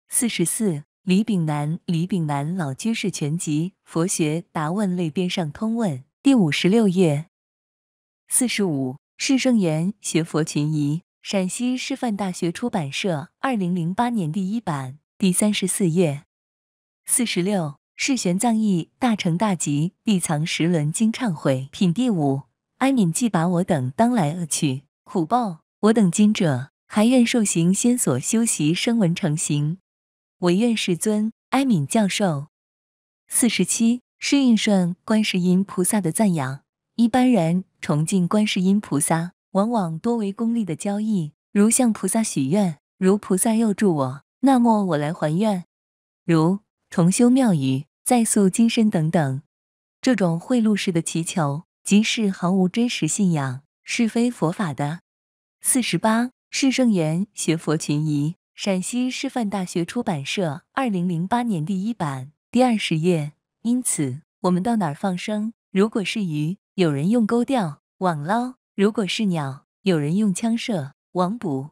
四十四，《李炳南李炳南老居士全集·佛学答问类编上通问》第五十六页；四十五，《释圣言学佛群疑》。陕西师范大学出版社，二零零八年第一版，第三十四页，四十六是玄奘译《大成大集地藏十轮经忏悔品》第五，哀悯既把我等当来恶趣苦报，我等今者还愿受行先所修习声闻成行，唯愿世尊哀悯教授。四十七是应顺观世音菩萨的赞扬，一般人崇敬观世音菩萨。往往多为功利的交易，如向菩萨许愿，如菩萨又助我，那么我来还愿，如重修庙宇、再塑金身等等。这种贿赂式的祈求，即是毫无真实信仰，是非佛法的。四十八，释圣言学佛群疑，陕西师范大学出版社，二零零八年第一版，第二十页。因此，我们到哪放生？如果是鱼，有人用钩钓、网捞。如果是鸟，有人用枪射、网捕，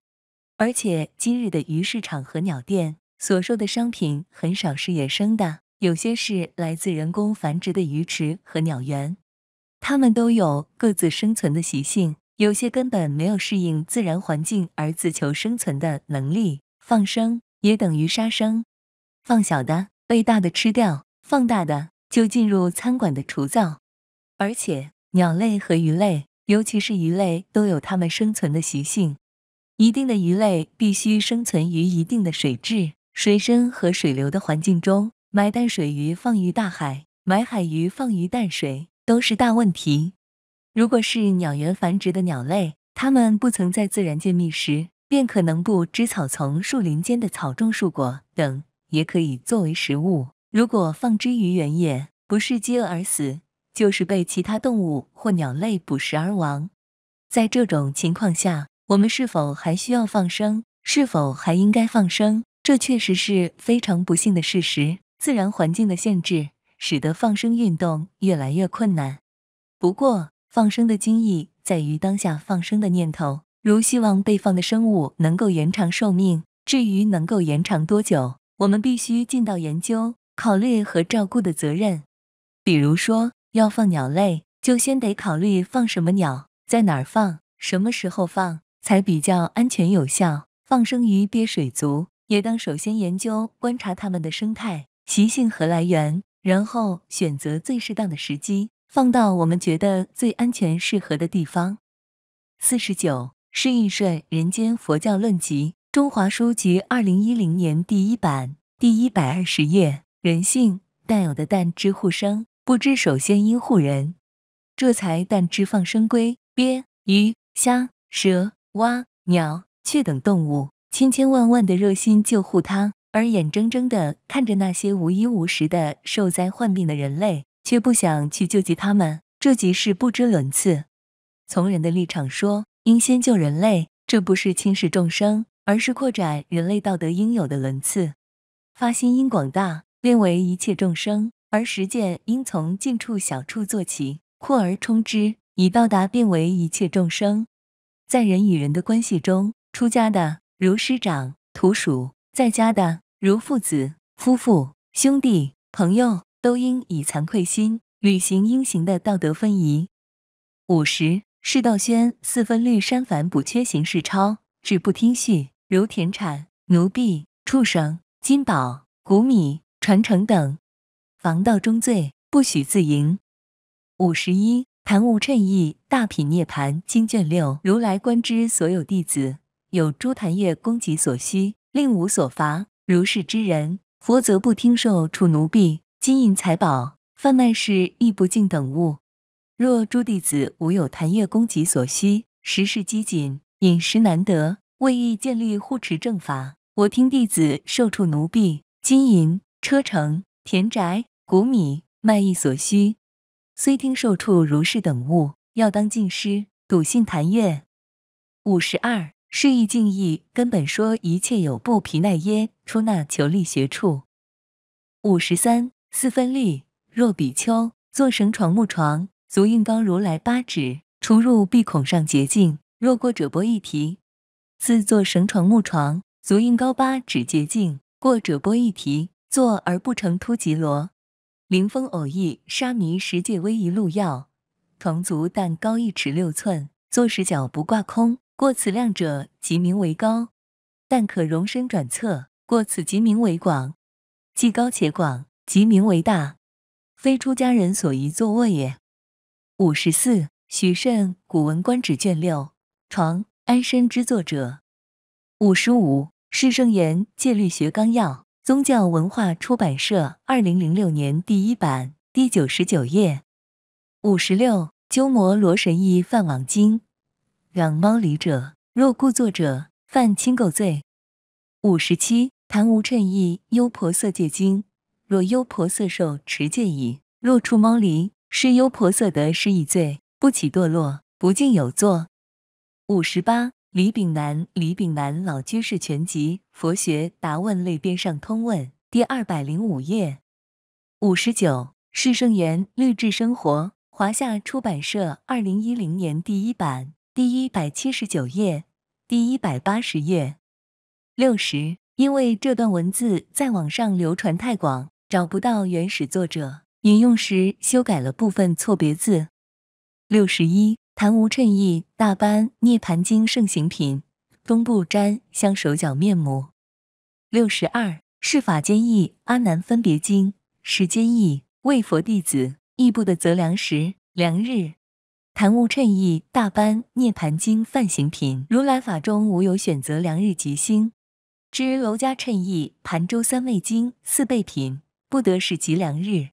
而且今日的鱼市场和鸟店所售的商品很少是野生的，有些是来自人工繁殖的鱼池和鸟园。它们都有各自生存的习性，有些根本没有适应自然环境而自求生存的能力。放生也等于杀生，放小的被大的吃掉，放大的就进入餐馆的厨灶。而且鸟类和鱼类。尤其是鱼类都有它们生存的习性，一定的鱼类必须生存于一定的水质、水深和水流的环境中。买淡水鱼放于大海，买海鱼放于淡水，都是大问题。如果是鸟源繁殖的鸟类，它们不曾在自然界觅食，便可能不知草丛、树林间的草种、树果等也可以作为食物。如果放之于原野，不是饥饿而死。就是被其他动物或鸟类捕食而亡。在这种情况下，我们是否还需要放生？是否还应该放生？这确实是非常不幸的事实。自然环境的限制使得放生运动越来越困难。不过，放生的精义在于当下放生的念头，如希望被放的生物能够延长寿命。至于能够延长多久，我们必须尽到研究、考虑和照顾的责任。比如说。要放鸟类，就先得考虑放什么鸟，在哪儿放，什么时候放才比较安全有效。放生于鳖水族，也当首先研究观察它们的生态习性和来源，然后选择最适当的时机，放到我们觉得最安全适合的地方。四十九，《释义顺人间佛教论集》，中华书籍二零一零年第一版，第一百二十页。人性，蛋有的淡知互生。不知首先应护人，这才但知放生龟、鳖、鱼、虾、蛇、蛙、鸟、雀等动物，千千万万的热心救护它，而眼睁睁的看着那些无衣无食的受灾患病的人类，却不想去救济他们，这即是不知伦次。从人的立场说，应先救人类，这不是轻视众生，而是扩展人类道德应有的伦次，发心应广大，愿为一切众生。而实践应从近处小处做起，扩而充之，以到达变为一切众生。在人与人的关系中，出家的如师长、徒属，在家的如父子、夫妇、兄弟、朋友，都应以惭愧心履行应行的道德分仪。五十世道宣四分律删繁补缺行事抄，指不听序，如田产、奴婢、畜生、金宝、谷米、传承等。防盗终罪，不许自营。五十一谈无称意，大品涅盘经卷六。如来观之，所有弟子有诸坛业供给所需，令无所乏。如是之人，佛则不听受处奴婢、金银财宝、贩卖是亦不敬等物。若诸弟子无有坛业供给所需，时事机谨，饮食难得，为意建立护持正法。我听弟子受处奴婢、金银、车乘、田宅。谷米卖艺所需，虽听受处如是等物，要当尽施。笃信谈悦。五十二是意敬意根本说一切有不皮奈耶出纳求利学处。五十三四分利若比丘坐绳床木床足印高如来八指出入必孔上洁净。若过者波一提；四坐绳床木床足印高八指洁净，过者波一提。坐而不成突吉罗。临风偶遇沙弥十戒威仪录要，同足但高一尺六寸，坐时脚不挂空。过此量者，即名为高；但可容身转侧。过此即名为广，既高且广，即名为大。非出家人所宜坐卧也。五十四，许慎《古文观止》卷六，床，安身之作者。五十五，释圣言《戒律学纲要》。宗教文化出版社，二零零六年第一版，第九十九页。五十六，鸠摩罗什义犯网经，让猫狸者若故作者犯亲垢罪。五十七，檀无趁意优婆色戒经，若优婆色受持戒已，若触猫狸，是优婆色得失一罪，不起堕落，不净有作。五十八。李炳南《李炳南老居士全集·佛学答问类边上通问》第二百零五页，五十九《释圣言律治生活》华夏出版社二零一零年第一版，第一百七十九页、第一百八十页。六十，因为这段文字在网上流传太广，找不到原始作者，引用时修改了部分错别字。六十一。檀无衬意大般涅盘经盛行品，冬不沾香手脚面膜。六十二是法坚意阿难分别经时间意为佛弟子亦不得择良时良日，檀无衬意大般涅盘经泛行品如来法中无有选择良日吉星，知娄家衬意盘州三昧经四倍品不得是吉良日。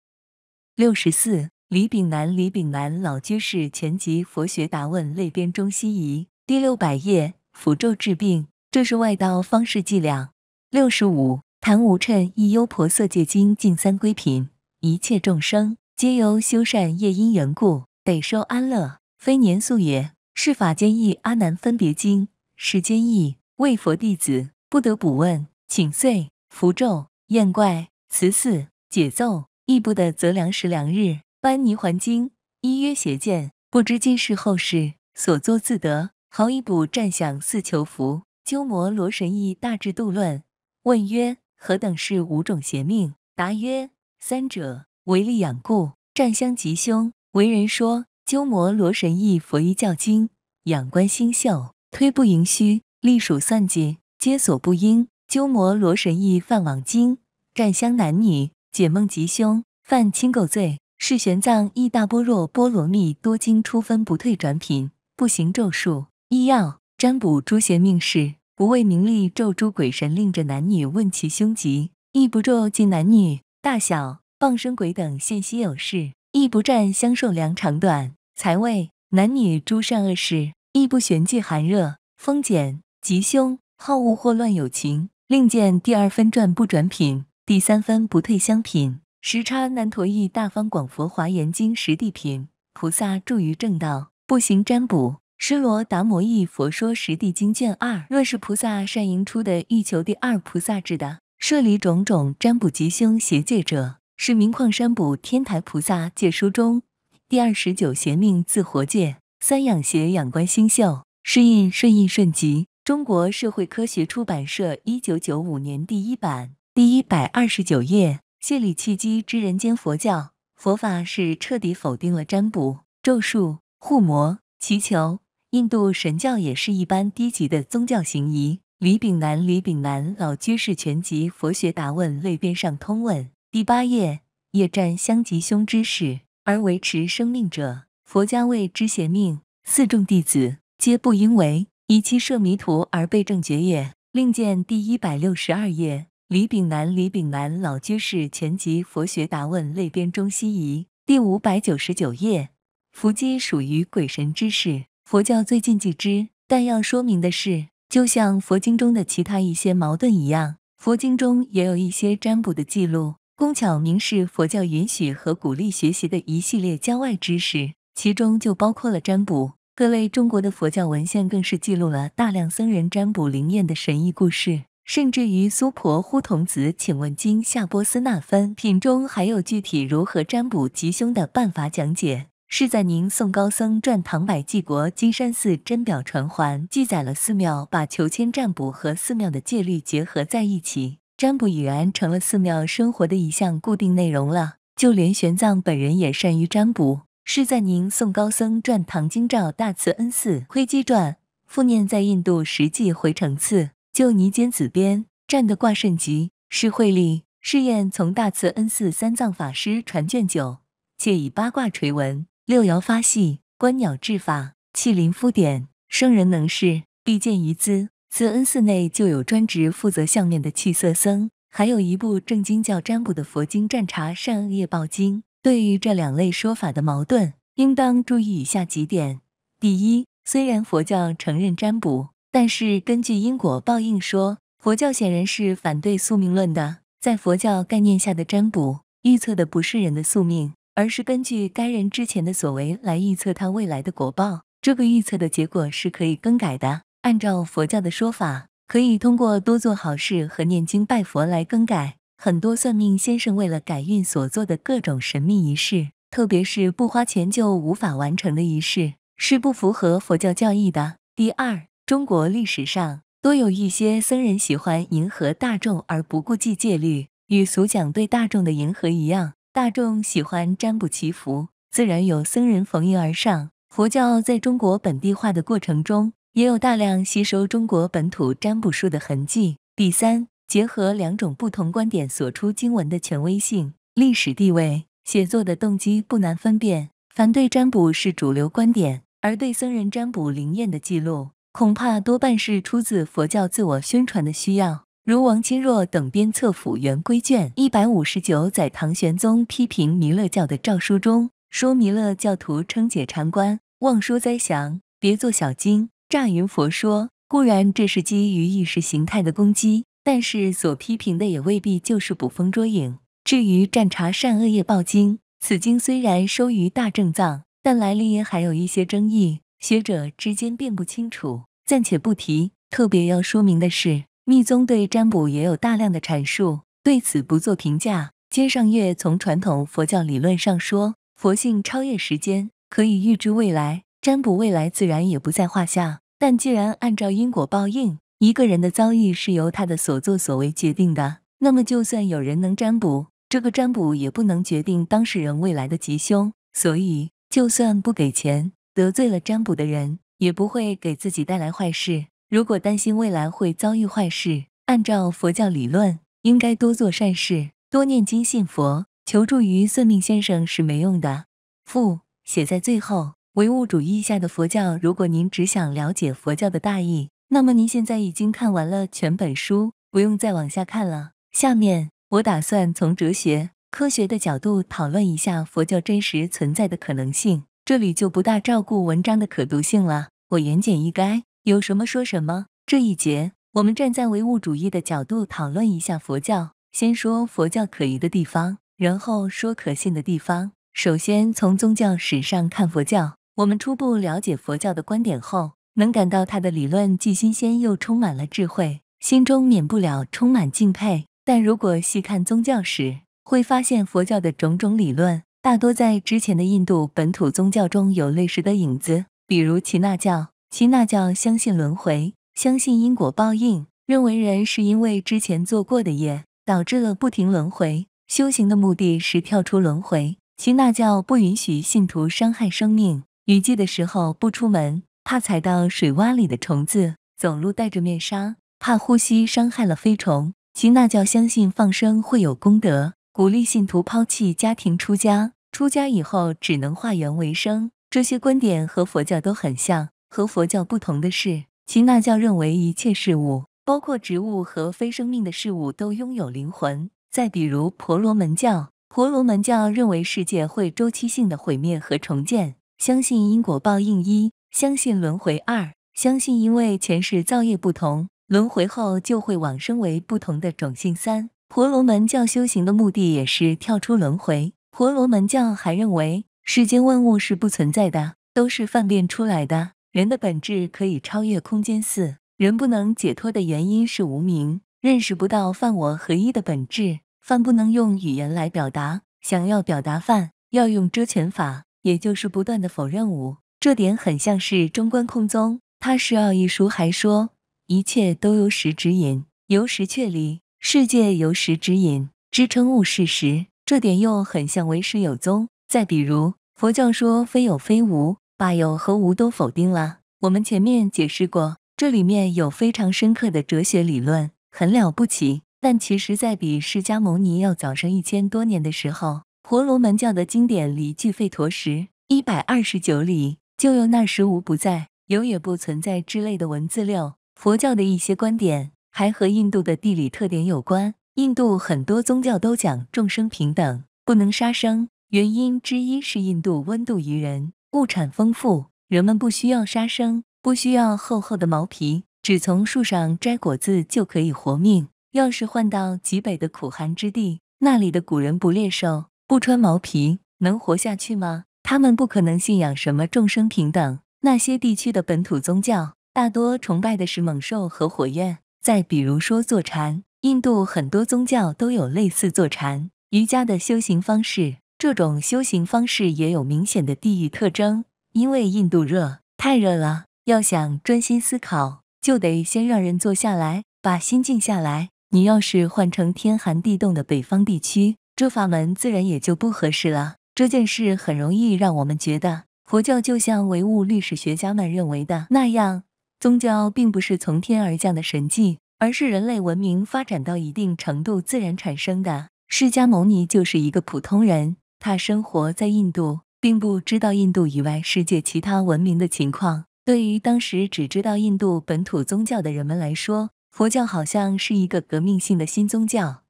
六十四。李炳南，李炳南老居士前集佛学答问类编中西仪第六百页，符咒治病，这是外道方式伎俩。六十五，檀无趁一优婆塞戒经尽三归品，一切众生皆由修善业因缘故得受安乐，非年素也。是法间义阿难分别经，世间义为佛弟子不得不问，请遂符咒厌怪慈寺解咒，亦不得择良时良日。班泥还经一曰邪见，不知今世后世所作自得，毫以补占相似求福。鸠摩罗神异大智度论问曰：何等是五种邪命？答曰：三者为利养故，占相吉凶，为人说。鸠摩罗神异佛一教经，仰观星宿，推不盈虚，隶属算计，皆所不应。鸠摩罗神异犯往经占相男女解梦吉凶犯亲垢罪。是玄奘一大般若波罗蜜多经初分不退转品，不行咒术，医药，占卜诸邪命事，不为名利咒诸鬼神，令着男女问其凶吉，亦不咒禁男女大小傍生鬼等现昔有事，亦不占相受量长短财位男女诸善恶事，亦不玄忌寒热风减吉凶好恶祸乱有情。另见第二分转不转品，第三分不退相品。时差难陀译《大方广佛华严经·十地品》，菩萨住于正道，不行占卜。施罗达摩译《佛说十地经卷二》，若是菩萨善迎出的欲求第二菩萨制的，舍离种种占卜吉凶邪界者，是名矿山卜天台菩萨戒书中第二十九邪命自活界三养邪养观星宿，适应顺应顺吉。中国社会科学出版社，一九九五年第一版，第一百二十九页。谢里契机之人间佛教，佛法是彻底否定了占卜、咒术、护魔、祈求。印度神教也是一般低级的宗教行仪。李炳南、李炳南《老居士全集·佛学答问类编上通问》第八页：夜占相吉凶之事，而维持生命者，佛家谓之邪命。四众弟子皆不应为，以其摄迷途而被正觉也。另见第一百六十二页。李炳南，李炳南老居士《全集佛学答问类编中西疑》第五百九十九页，伏击属于鬼神之事，佛教最禁忌之。但要说明的是，就像佛经中的其他一些矛盾一样，佛经中也有一些占卜的记录。工巧明是佛教允许和鼓励学习的一系列教外知识，其中就包括了占卜。各类中国的佛教文献更是记录了大量僧人占卜灵验的神异故事。甚至于苏婆呼童子，请问今下波斯那分品中还有具体如何占卜吉凶的办法讲解？是在《宁宋高僧传》唐百济国金山寺真表传还记载了寺庙把求签占卜和寺庙的戒律结合在一起，占卜已然成了寺庙生活的一项固定内容了。就连玄奘本人也善于占卜，是在《宁宋高僧传》唐京兆大慈恩寺窥基传复念在印度实际回程次。就泥坚子边占的《卦甚吉，是会立释验从大慈恩寺三藏法师传卷九，借以八卦垂文，六爻发系，观鸟制法，气灵敷典，生人能事，必见于兹。慈恩寺内就有专职负责相面的气色僧，还有一部正经叫《占卜的佛经》《占察善恶业报经》。对于这两类说法的矛盾，应当注意以下几点：第一，虽然佛教承认占卜。但是根据因果报应说，佛教显然是反对宿命论的。在佛教概念下的占卜预测的不是人的宿命，而是根据该人之前的所为来预测他未来的果报。这个预测的结果是可以更改的。按照佛教的说法，可以通过多做好事和念经拜佛来更改。很多算命先生为了改运所做的各种神秘仪式，特别是不花钱就无法完成的仪式，是不符合佛教教义的。第二。中国历史上多有一些僧人喜欢迎合大众而不顾忌戒律，与俗讲对大众的迎合一样，大众喜欢占卜祈福，自然有僧人逢迎而上。佛教在中国本地化的过程中，也有大量吸收中国本土占卜术的痕迹。第三，结合两种不同观点所出经文的权威性、历史地位、写作的动机，不难分辨，反对占卜是主流观点，而对僧人占卜灵验的记录。恐怕多半是出自佛教自我宣传的需要，如王钦若等编《册府原规卷一百五十九载唐玄宗批评弥勒教的诏书中说：“弥勒教徒称解禅观，妄说灾祥，别作小经，诈云佛说。”固然这是基于意识形态的攻击，但是所批评的也未必就是捕风捉影。至于《战茶善恶业报经》，此经虽然收于大正藏，但来历还有一些争议，学者之间并不清楚。暂且不提，特别要说明的是，密宗对占卜也有大量的阐述，对此不做评价。接上月，从传统佛教理论上说，佛性超越时间，可以预知未来，占卜未来自然也不在话下。但既然按照因果报应，一个人的遭遇是由他的所作所为决定的，那么就算有人能占卜，这个占卜也不能决定当事人未来的吉凶。所以，就算不给钱，得罪了占卜的人。也不会给自己带来坏事。如果担心未来会遭遇坏事，按照佛教理论，应该多做善事，多念经、信佛，求助于算命先生是没用的。附写在最后：唯物主义下的佛教。如果您只想了解佛教的大意，那么您现在已经看完了全本书，不用再往下看了。下面我打算从哲学、科学的角度讨论一下佛教真实存在的可能性。这里就不大照顾文章的可读性了，我言简意赅，有什么说什么。这一节，我们站在唯物主义的角度讨论一下佛教。先说佛教可疑的地方，然后说可信的地方。首先从宗教史上看佛教，我们初步了解佛教的观点后，能感到他的理论既新鲜又充满了智慧，心中免不了充满敬佩。但如果细看宗教史，会发现佛教的种种理论。大多在之前的印度本土宗教中有类似的影子，比如耆那教。耆那教相信轮回，相信因果报应，认为人是因为之前做过的业，导致了不停轮回。修行的目的是跳出轮回。耆那教不允许信徒伤害生命，雨季的时候不出门，怕踩到水洼里的虫子；走路戴着面纱，怕呼吸伤害了飞虫。耆那教相信放生会有功德，鼓励信徒抛弃家庭出家。出家以后只能化缘为生，这些观点和佛教都很像。和佛教不同的是，耆那教认为一切事物，包括植物和非生命的事物，都拥有灵魂。再比如婆罗门教，婆罗门教认为世界会周期性的毁灭和重建，相信因果报应一，相信轮回二，相信因为前世造业不同，轮回后就会往生为不同的种姓三。婆罗门教修行的目的也是跳出轮回。婆罗门教还认为，世间万物是不存在的，都是幻变出来的。人的本质可以超越空间四。人不能解脱的原因是无名，认识不到泛我合一的本质。泛不能用语言来表达，想要表达泛，要用遮诠法，也就是不断的否认五，这点很像是中观空宗。《他十奥》一书还说，一切都由实指引，由实确立。世界由实指引，支撑物是实。这点又很像为师有宗。再比如，佛教说非有非无，把有和无都否定了。我们前面解释过，这里面有非常深刻的哲学理论，很了不起。但其实，在比释迦牟尼要早上一千多年的时候，婆罗门教的经典里，《俱吠陀》时一百二十九里，就有“那时无不在，有也不存在”之类的文字。六佛教的一些观点还和印度的地理特点有关。印度很多宗教都讲众生平等，不能杀生。原因之一是印度温度宜人，物产丰富，人们不需要杀生，不需要厚厚的毛皮，只从树上摘果子就可以活命。要是换到极北的苦寒之地，那里的古人不猎兽，不穿毛皮，能活下去吗？他们不可能信仰什么众生平等。那些地区的本土宗教大多崇拜的是猛兽和火焰。再比如说坐禅。印度很多宗教都有类似坐禅、瑜伽的修行方式，这种修行方式也有明显的地域特征。因为印度热，太热了，要想专心思考，就得先让人坐下来，把心静下来。你要是换成天寒地冻的北方地区，这法门自然也就不合适了。这件事很容易让我们觉得，佛教就像唯物历史学家们认为的那样，宗教并不是从天而降的神迹。而是人类文明发展到一定程度自然产生的。释迦牟尼就是一个普通人，他生活在印度，并不知道印度以外世界其他文明的情况。对于当时只知道印度本土宗教的人们来说，佛教好像是一个革命性的新宗教。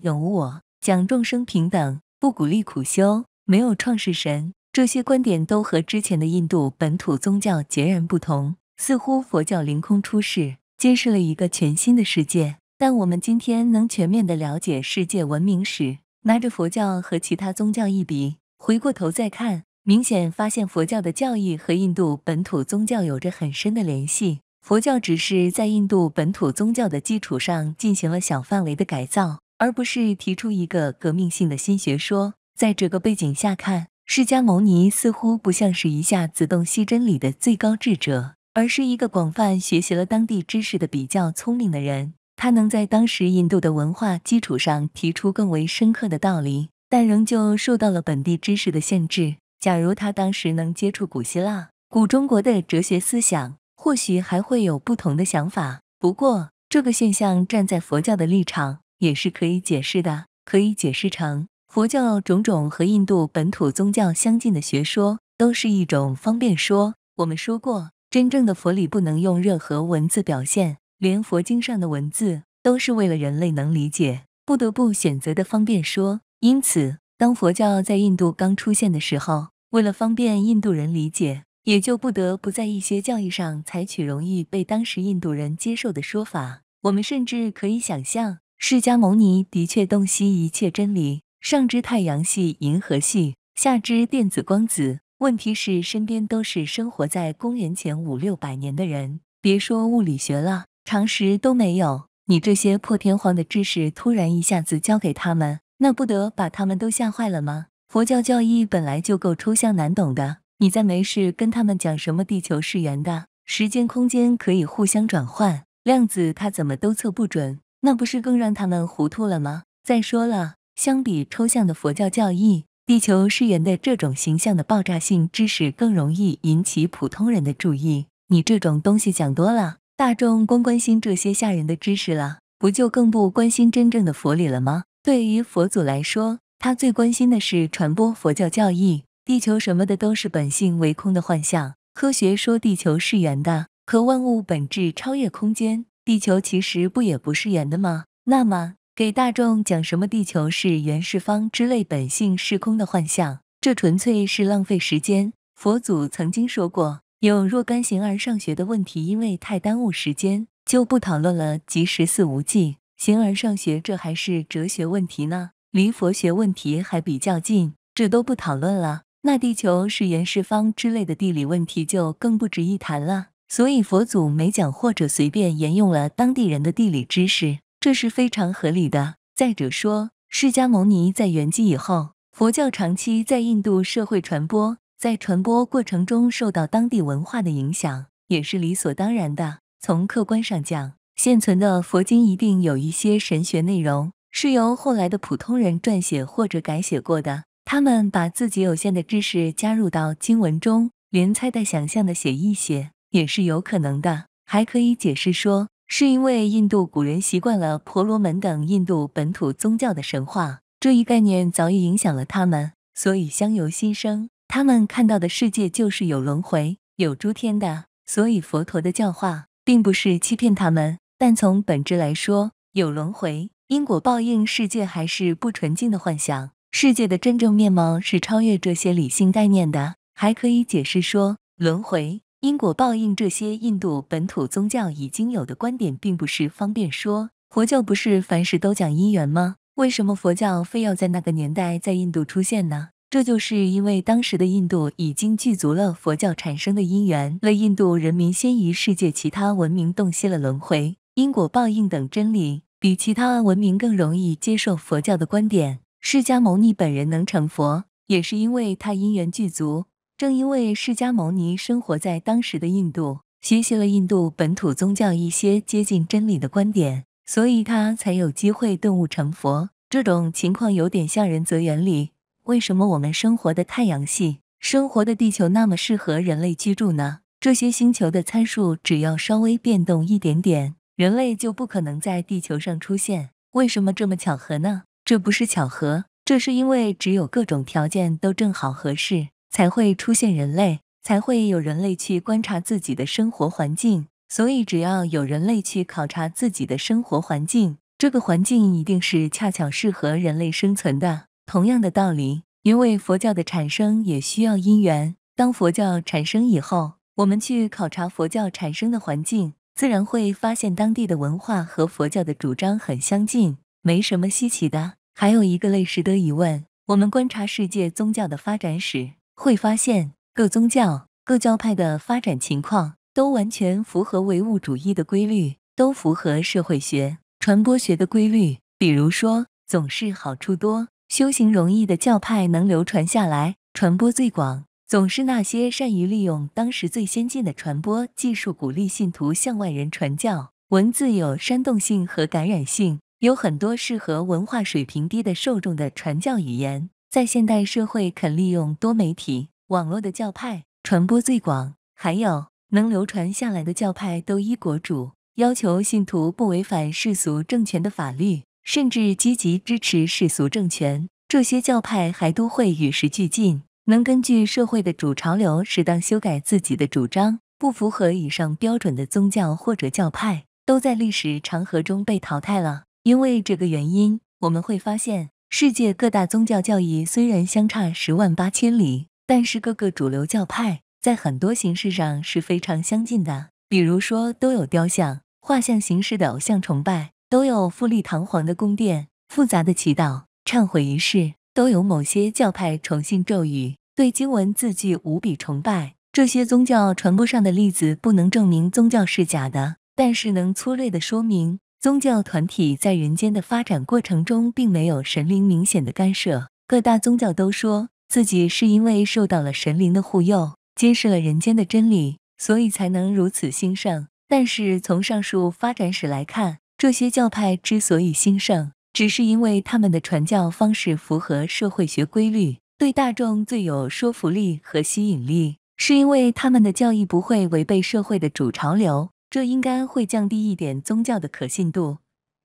有无我讲众生平等，不鼓励苦修，没有创世神，这些观点都和之前的印度本土宗教截然不同，似乎佛教凌空出世。揭示了一个全新的世界，但我们今天能全面的了解世界文明史，拿着佛教和其他宗教一比，回过头再看，明显发现佛教的教义和印度本土宗教有着很深的联系，佛教只是在印度本土宗教的基础上进行了小范围的改造，而不是提出一个革命性的新学说。在这个背景下看，释迦牟尼似乎不像是一下子洞悉真理的最高智者。而是一个广泛学习了当地知识的比较聪明的人，他能在当时印度的文化基础上提出更为深刻的道理，但仍旧受到了本地知识的限制。假如他当时能接触古希腊、古中国的哲学思想，或许还会有不同的想法。不过，这个现象站在佛教的立场也是可以解释的，可以解释成佛教种种和印度本土宗教相近的学说都是一种方便说。我们说过。真正的佛理不能用任何文字表现，连佛经上的文字都是为了人类能理解，不得不选择的方便说。因此，当佛教在印度刚出现的时候，为了方便印度人理解，也就不得不在一些教义上采取容易被当时印度人接受的说法。我们甚至可以想象，释迦牟尼的确洞悉一切真理，上知太阳系、银河系，下知电子、光子。问题是，身边都是生活在公元前五六百年的人，别说物理学了，常识都没有。你这些破天荒的知识突然一下子教给他们，那不得把他们都吓坏了吗？佛教教义本来就够抽象难懂的，你再没事跟他们讲什么地球是圆的，时间空间可以互相转换，量子它怎么都测不准，那不是更让他们糊涂了吗？再说了，相比抽象的佛教教义。地球是圆的这种形象的爆炸性知识更容易引起普通人的注意。你这种东西讲多了，大众光关心这些吓人的知识了，不就更不关心真正的佛理了吗？对于佛祖来说，他最关心的是传播佛教教义。地球什么的都是本性为空的幻象。科学说地球是圆的，可万物本质超越空间，地球其实不也不是圆的吗？那么？给大众讲什么地球是圆是方之类本性是空的幻象，这纯粹是浪费时间。佛祖曾经说过，有若干形而上学的问题，因为太耽误时间，就不讨论了，即十四无忌，形而上学，这还是哲学问题呢，离佛学问题还比较近，这都不讨论了。那地球是圆是方之类的地理问题，就更不值一谈了。所以佛祖没讲，或者随便沿用了当地人的地理知识。这是非常合理的。再者说，释迦牟尼在圆寂以后，佛教长期在印度社会传播，在传播过程中受到当地文化的影响，也是理所当然的。从客观上讲，现存的佛经一定有一些神学内容是由后来的普通人撰写或者改写过的，他们把自己有限的知识加入到经文中，连猜带想象的写一写，也是有可能的。还可以解释说。是因为印度古人习惯了婆罗门等印度本土宗教的神话，这一概念早已影响了他们，所以相由心生，他们看到的世界就是有轮回、有诸天的。所以佛陀的教化并不是欺骗他们，但从本质来说，有轮回、因果报应，世界还是不纯净的幻想。世界的真正面貌是超越这些理性概念的，还可以解释说轮回。因果报应这些印度本土宗教已经有的观点，并不是方便说佛教不是凡事都讲因缘吗？为什么佛教非要在那个年代在印度出现呢？这就是因为当时的印度已经具足了佛教产生的因缘，了印度人民先于世界其他文明洞悉了轮回、因果报应等真理，比其他文明更容易接受佛教的观点。释迦牟尼本人能成佛，也是因为他因缘具足。正因为释迦牟尼生活在当时的印度，学习了印度本土宗教一些接近真理的观点，所以他才有机会顿悟成佛。这种情况有点像人择原理。为什么我们生活的太阳系、生活的地球那么适合人类居住呢？这些星球的参数只要稍微变动一点点，人类就不可能在地球上出现。为什么这么巧合呢？这不是巧合，这是因为只有各种条件都正好合适。才会出现人类，才会有人类去观察自己的生活环境。所以，只要有人类去考察自己的生活环境，这个环境一定是恰巧适合人类生存的。同样的道理，因为佛教的产生也需要因缘。当佛教产生以后，我们去考察佛教产生的环境，自然会发现当地的文化和佛教的主张很相近，没什么稀奇的。还有一个类似的疑问：我们观察世界宗教的发展史。会发现各宗教各教派的发展情况都完全符合唯物主义的规律，都符合社会学、传播学的规律。比如说，总是好处多、修行容易的教派能流传下来，传播最广。总是那些善于利用当时最先进的传播技术，鼓励信徒向外人传教。文字有煽动性和感染性，有很多适合文化水平低的受众的传教语言。在现代社会，肯利用多媒体网络的教派传播最广，还有能流传下来的教派都依国主要求信徒不违反世俗政权的法律，甚至积极支持世俗政权。这些教派还都会与时俱进，能根据社会的主潮流适当修改自己的主张。不符合以上标准的宗教或者教派，都在历史长河中被淘汰了。因为这个原因，我们会发现。世界各大宗教教义虽然相差十万八千里，但是各个主流教派在很多形式上是非常相近的。比如说，都有雕像、画像形式的偶像崇拜，都有富丽堂皇的宫殿、复杂的祈祷、忏悔仪式，都有某些教派崇信咒语，对经文字句无比崇拜。这些宗教传播上的例子不能证明宗教是假的，但是能粗略的说明。宗教团体在人间的发展过程中，并没有神灵明显的干涉。各大宗教都说自己是因为受到了神灵的护佑，揭示了人间的真理，所以才能如此兴盛。但是从上述发展史来看，这些教派之所以兴盛，只是因为他们的传教方式符合社会学规律，对大众最有说服力和吸引力，是因为他们的教义不会违背社会的主潮流。这应该会降低一点宗教的可信度。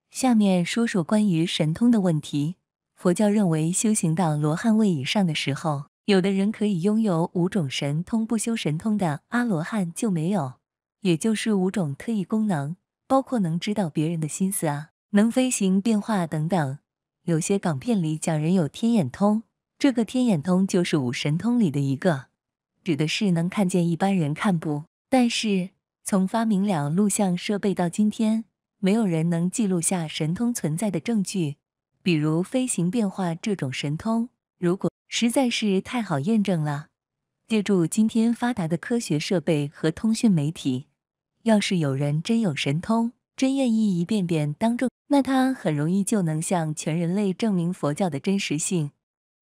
下面说说关于神通的问题。佛教认为，修行到罗汉位以上的时候，有的人可以拥有五种神通，不修神通的阿罗汉就没有，也就是五种特异功能，包括能知道别人的心思啊，能飞行、变化等等。有些港片里讲人有天眼通，这个天眼通就是五神通里的一个，指的是能看见一般人看不，但是。从发明了录像设备到今天，没有人能记录下神通存在的证据，比如飞行变化这种神通。如果实在是太好验证了，借助今天发达的科学设备和通讯媒体，要是有人真有神通，真愿意一遍遍当众，那他很容易就能向全人类证明佛教的真实性。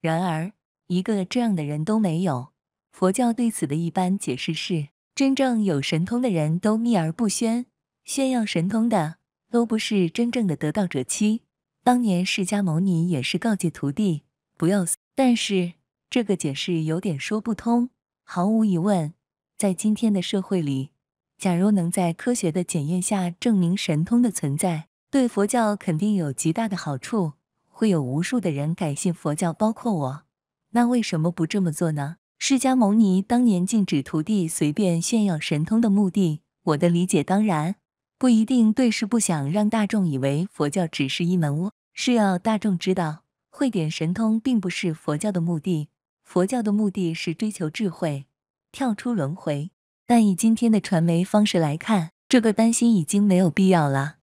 然而，一个这样的人都没有。佛教对此的一般解释是。真正有神通的人都秘而不宣，炫耀神通的都不是真正的得道者。七，当年释迦牟尼也是告诫徒弟不要。但是这个解释有点说不通。毫无疑问，在今天的社会里，假如能在科学的检验下证明神通的存在，对佛教肯定有极大的好处，会有无数的人改信佛教，包括我。那为什么不这么做呢？释迦牟尼当年禁止徒弟随便炫耀神通的目的，我的理解当然不一定对，是不想让大众以为佛教只是一门窝，是要大众知道会点神通并不是佛教的目的，佛教的目的是追求智慧，跳出轮回。但以今天的传媒方式来看，这个担心已经没有必要了。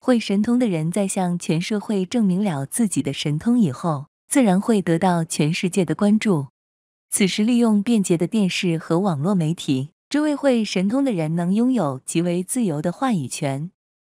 会神通的人在向全社会证明了自己的神通以后，自然会得到全世界的关注。此时，利用便捷的电视和网络媒体，这位会神通的人能拥有极为自由的话语权。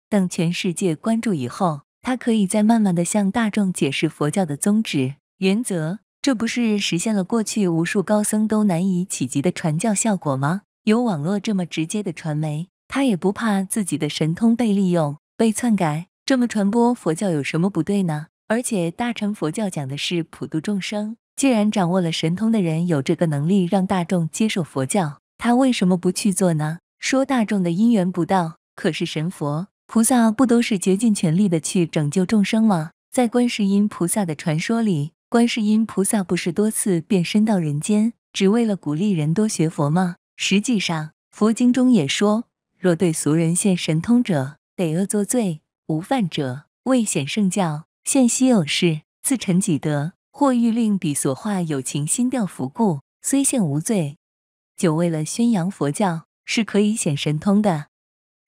等全世界关注以后，他可以再慢慢的向大众解释佛教的宗旨原则。这不是实现了过去无数高僧都难以企及的传教效果吗？有网络这么直接的传媒，他也不怕自己的神通被利用、被篡改。这么传播佛教有什么不对呢？而且大乘佛教讲的是普度众生。既然掌握了神通的人有这个能力让大众接受佛教，他为什么不去做呢？说大众的因缘不到，可是神佛菩萨不都是竭尽全力的去拯救众生吗？在观世音菩萨的传说里，观世音菩萨不是多次变身到人间，只为了鼓励人多学佛吗？实际上，佛经中也说，若对俗人现神通者，得恶作罪；无犯者，未显圣教，现希有事，自陈己德。或欲令彼所化有情心调伏故，虽现无罪。久为了宣扬佛教，是可以显神通的。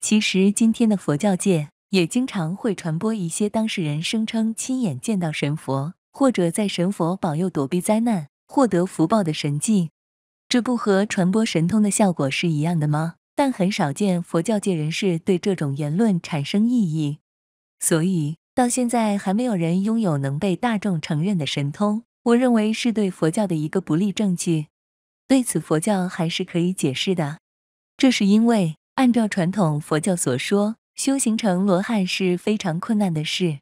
其实今天的佛教界也经常会传播一些当事人声称亲眼见到神佛，或者在神佛保佑躲避灾难、获得福报的神迹，这不和传播神通的效果是一样的吗？但很少见佛教界人士对这种言论产生异议，所以。到现在还没有人拥有能被大众承认的神通，我认为是对佛教的一个不利证据。对此，佛教还是可以解释的，这是因为按照传统佛教所说，修行成罗汉是非常困难的事。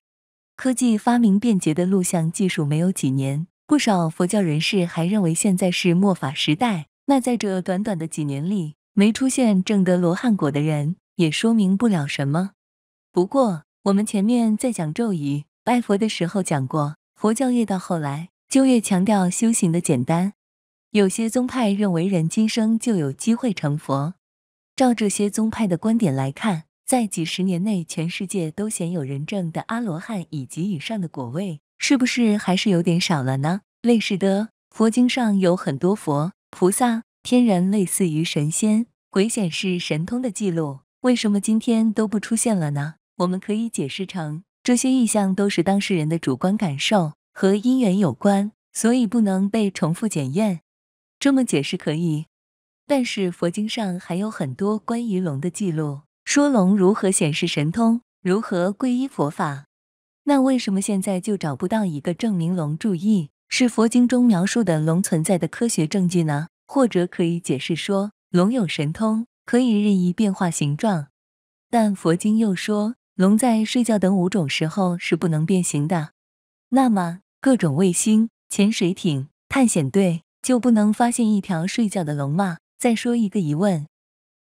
科技发明便捷的录像技术没有几年，不少佛教人士还认为现在是末法时代。那在这短短的几年里，没出现正得罗汉果的人，也说明不了什么。不过，我们前面在讲咒语、拜佛的时候讲过，佛教越到后来就越强调修行的简单。有些宗派认为人今生就有机会成佛。照这些宗派的观点来看，在几十年内，全世界都鲜有人证的阿罗汉以及以上的果位，是不是还是有点少了呢？类似的，佛经上有很多佛、菩萨、天人，类似于神仙、鬼显示神通的记录，为什么今天都不出现了呢？我们可以解释成这些意象都是当事人的主观感受和因缘有关，所以不能被重复检验。这么解释可以，但是佛经上还有很多关于龙的记录，说龙如何显示神通，如何皈依佛法。那为什么现在就找不到一个证明龙注意是佛经中描述的龙存在的科学证据呢？或者可以解释说，龙有神通，可以任意变化形状，但佛经又说。龙在睡觉等五种时候是不能变形的，那么各种卫星、潜水艇、探险队就不能发现一条睡觉的龙吗？再说一个疑问：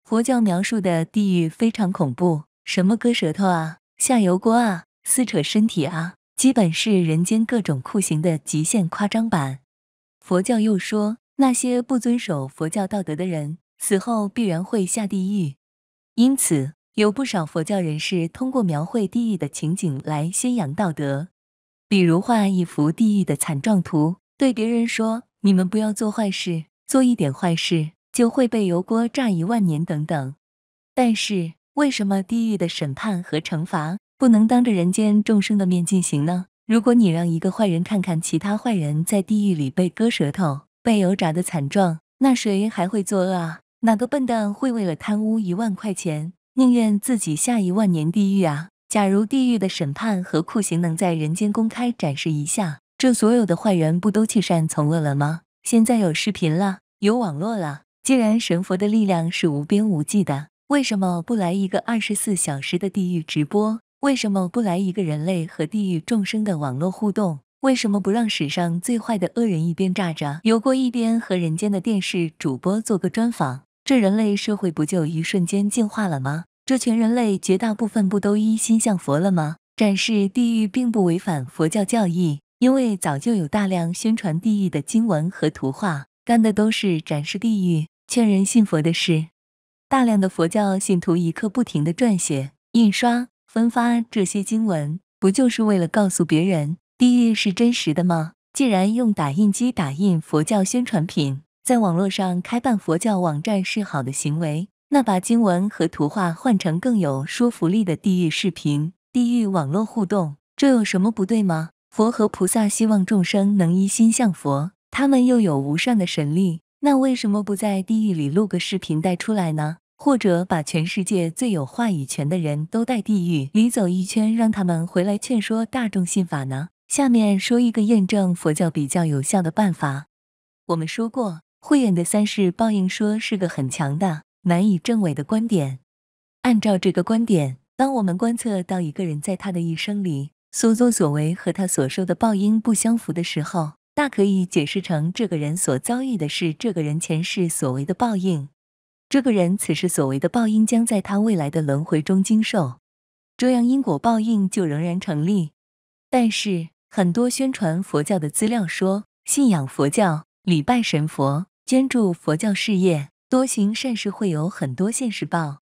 佛教描述的地狱非常恐怖，什么割舌头啊、下油锅啊、撕扯身体啊，基本是人间各种酷刑的极限夸张版。佛教又说，那些不遵守佛教道德的人死后必然会下地狱，因此。有不少佛教人士通过描绘地狱的情景来宣扬道德，比如画一幅地狱的惨状图，对别人说：“你们不要做坏事，做一点坏事就会被油锅炸一万年等等。”但是为什么地狱的审判和惩罚不能当着人间众生的面进行呢？如果你让一个坏人看看其他坏人在地狱里被割舌头、被油炸的惨状，那谁还会作恶啊？哪个笨蛋会为了贪污一万块钱？宁愿自己下一万年地狱啊！假如地狱的审判和酷刑能在人间公开展示一下，这所有的坏人不都弃善从恶了吗？现在有视频了，有网络了，既然神佛的力量是无边无际的，为什么不来一个二十四小时的地狱直播？为什么不来一个人类和地狱众生的网络互动？为什么不让史上最坏的恶人一边炸着，有过一边和人间的电视主播做个专访？这人类社会不就一瞬间进化了吗？这全人类绝大部分不都一心向佛了吗？展示地狱并不违反佛教教义，因为早就有大量宣传地狱的经文和图画，干的都是展示地狱、劝人信佛的事。大量的佛教信徒一刻不停的撰写、印刷、分发这些经文，不就是为了告诉别人地狱是真实的吗？既然用打印机打印佛教宣传品。在网络上开办佛教网站是好的行为，那把经文和图画换成更有说服力的地狱视频、地狱网络互动，这有什么不对吗？佛和菩萨希望众生能一心向佛，他们又有无上的神力，那为什么不在地狱里录个视频带出来呢？或者把全世界最有话语权的人都带地狱里走一圈，让他们回来劝说大众信法呢？下面说一个验证佛教比较有效的办法，我们说过。慧眼的三世报应说是个很强大、难以证伪的观点。按照这个观点，当我们观测到一个人在他的一生里所作所为和他所受的报应不相符的时候，大可以解释成这个人所遭遇的是这个人前世所为的报应，这个人此时所为的报应将在他未来的轮回中经受，这样因果报应就仍然成立。但是很多宣传佛教的资料说，信仰佛教、礼拜神佛。捐助佛教事业，多行善事会有很多现世报，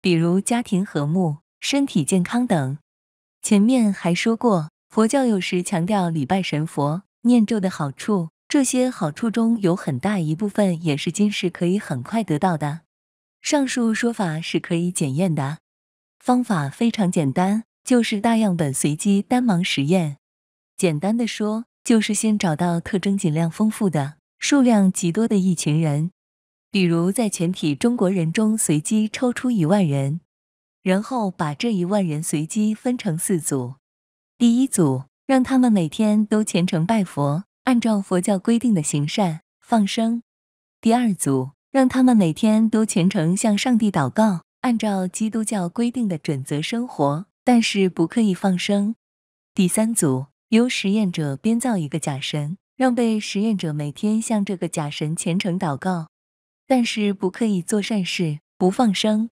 比如家庭和睦、身体健康等。前面还说过，佛教有时强调礼拜神佛、念咒的好处，这些好处中有很大一部分也是今世可以很快得到的。上述说法是可以检验的，方法非常简单，就是大样本随机单盲实验。简单的说，就是先找到特征尽量丰富的。数量极多的一群人，比如在全体中国人中随机抽出一万人，然后把这一万人随机分成四组：第一组让他们每天都虔诚拜佛，按照佛教规定的行善放生；第二组让他们每天都虔诚向上帝祷告，按照基督教规定的准则生活，但是不刻意放生；第三组由实验者编造一个假神。让被实验者每天向这个假神虔诚祷告，但是不刻意做善事，不放生。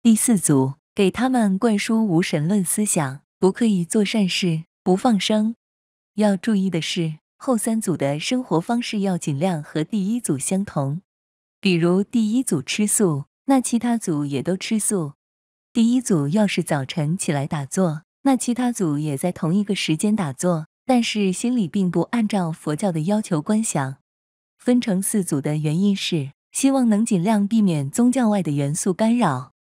第四组给他们灌输无神论思想，不刻意做善事，不放生。要注意的是，后三组的生活方式要尽量和第一组相同，比如第一组吃素，那其他组也都吃素；第一组要是早晨起来打坐，那其他组也在同一个时间打坐。但是心理并不按照佛教的要求观想，分成四组的原因是希望能尽量避免宗教外的元素干扰，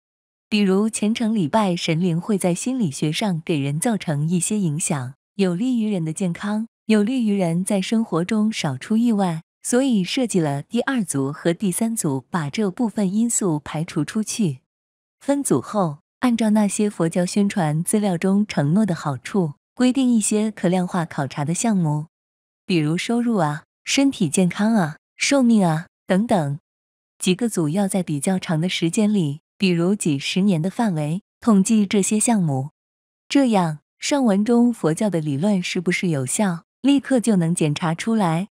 比如虔诚礼拜神灵会在心理学上给人造成一些影响，有利于人的健康，有利于人在生活中少出意外，所以设计了第二组和第三组，把这部分因素排除出去。分组后，按照那些佛教宣传资料中承诺的好处。规定一些可量化考察的项目，比如收入啊、身体健康啊、寿命啊等等。几个组要在比较长的时间里，比如几十年的范围，统计这些项目。这样，上文中佛教的理论是不是有效，立刻就能检查出来。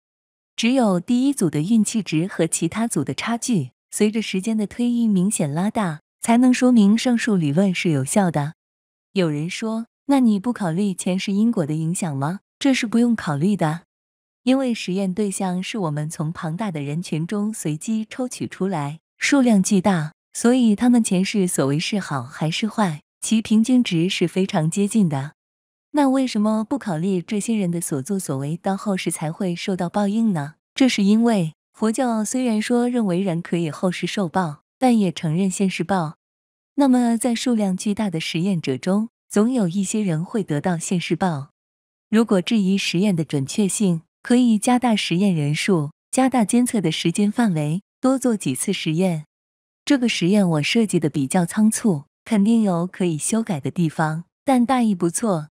只有第一组的运气值和其他组的差距，随着时间的推移明显拉大，才能说明上述理论是有效的。有人说。那你不考虑前世因果的影响吗？这是不用考虑的，因为实验对象是我们从庞大的人群中随机抽取出来，数量巨大，所以他们前世所为是好还是坏，其平均值是非常接近的。那为什么不考虑这些人的所作所为到后世才会受到报应呢？这是因为佛教虽然说认为人可以后世受报，但也承认现世报。那么在数量巨大的实验者中。总有一些人会得到现世报。如果质疑实验的准确性，可以加大实验人数，加大监测的时间范围，多做几次实验。这个实验我设计的比较仓促，肯定有可以修改的地方，但大意不错。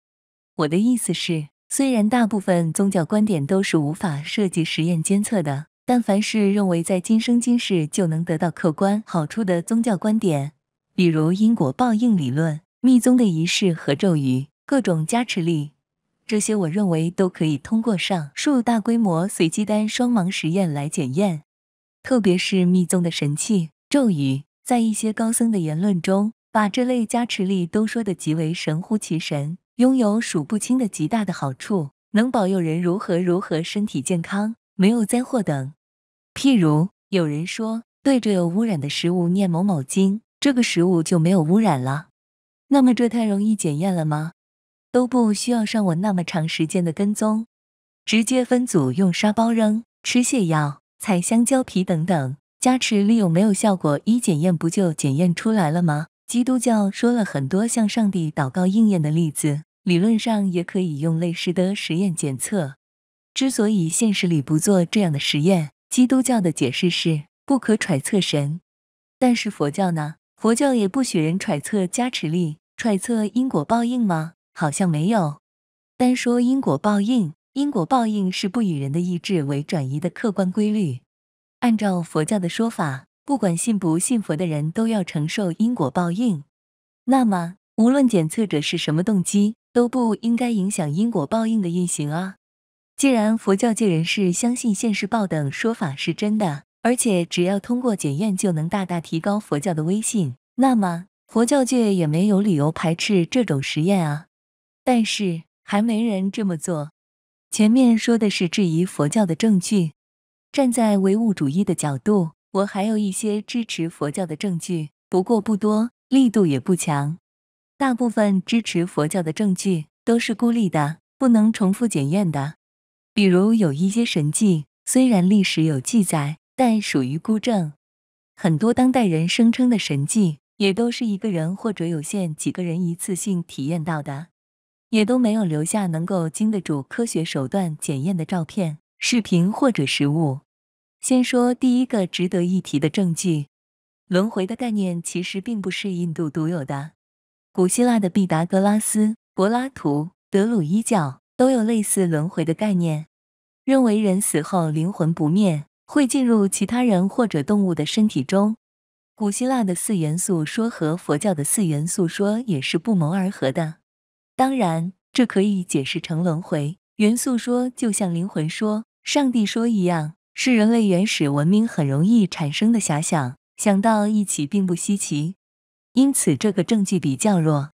我的意思是，虽然大部分宗教观点都是无法设计实验监测的，但凡是认为在今生今世就能得到客观好处的宗教观点，比如因果报应理论。密宗的仪式和咒语、各种加持力，这些我认为都可以通过上述大规模随机单双盲实验来检验。特别是密宗的神器咒语，在一些高僧的言论中，把这类加持力都说得极为神乎其神，拥有数不清的极大的好处，能保佑人如何如何身体健康，没有灾祸等。譬如有人说，对着有污染的食物念某某经，这个食物就没有污染了。那么这太容易检验了吗？都不需要上我那么长时间的跟踪，直接分组用沙包扔、吃泻药、踩香蕉皮等等加持力有没有效果？一检验不就检验出来了吗？基督教说了很多向上帝祷告应验的例子，理论上也可以用类似的实验检测。之所以现实里不做这样的实验，基督教的解释是不可揣测神。但是佛教呢？佛教也不许人揣测加持力。揣测因果报应吗？好像没有。单说因果报应，因果报应是不以人的意志为转移的客观规律。按照佛教的说法，不管信不信佛的人都要承受因果报应。那么，无论检测者是什么动机，都不应该影响因果报应的运行啊。既然佛教界人士相信现世报等说法是真的，而且只要通过检验就能大大提高佛教的威信，那么。佛教界也没有理由排斥这种实验啊，但是还没人这么做。前面说的是质疑佛教的证据，站在唯物主义的角度，我还有一些支持佛教的证据，不过不多，力度也不强。大部分支持佛教的证据都是孤立的，不能重复检验的。比如有一些神迹，虽然历史有记载，但属于孤证。很多当代人声称的神迹。也都是一个人或者有限几个人一次性体验到的，也都没有留下能够经得住科学手段检验的照片、视频或者实物。先说第一个值得一提的证据：轮回的概念其实并不是印度独有的，古希腊的毕达哥拉斯、柏拉图、德鲁伊教都有类似轮回的概念，认为人死后灵魂不灭，会进入其他人或者动物的身体中。古希腊的四元素说和佛教的四元素说也是不谋而合的，当然，这可以解释成轮回元素说，就像灵魂说、上帝说一样，是人类原始文明很容易产生的遐想，想到一起并不稀奇。因此，这个证据比较弱。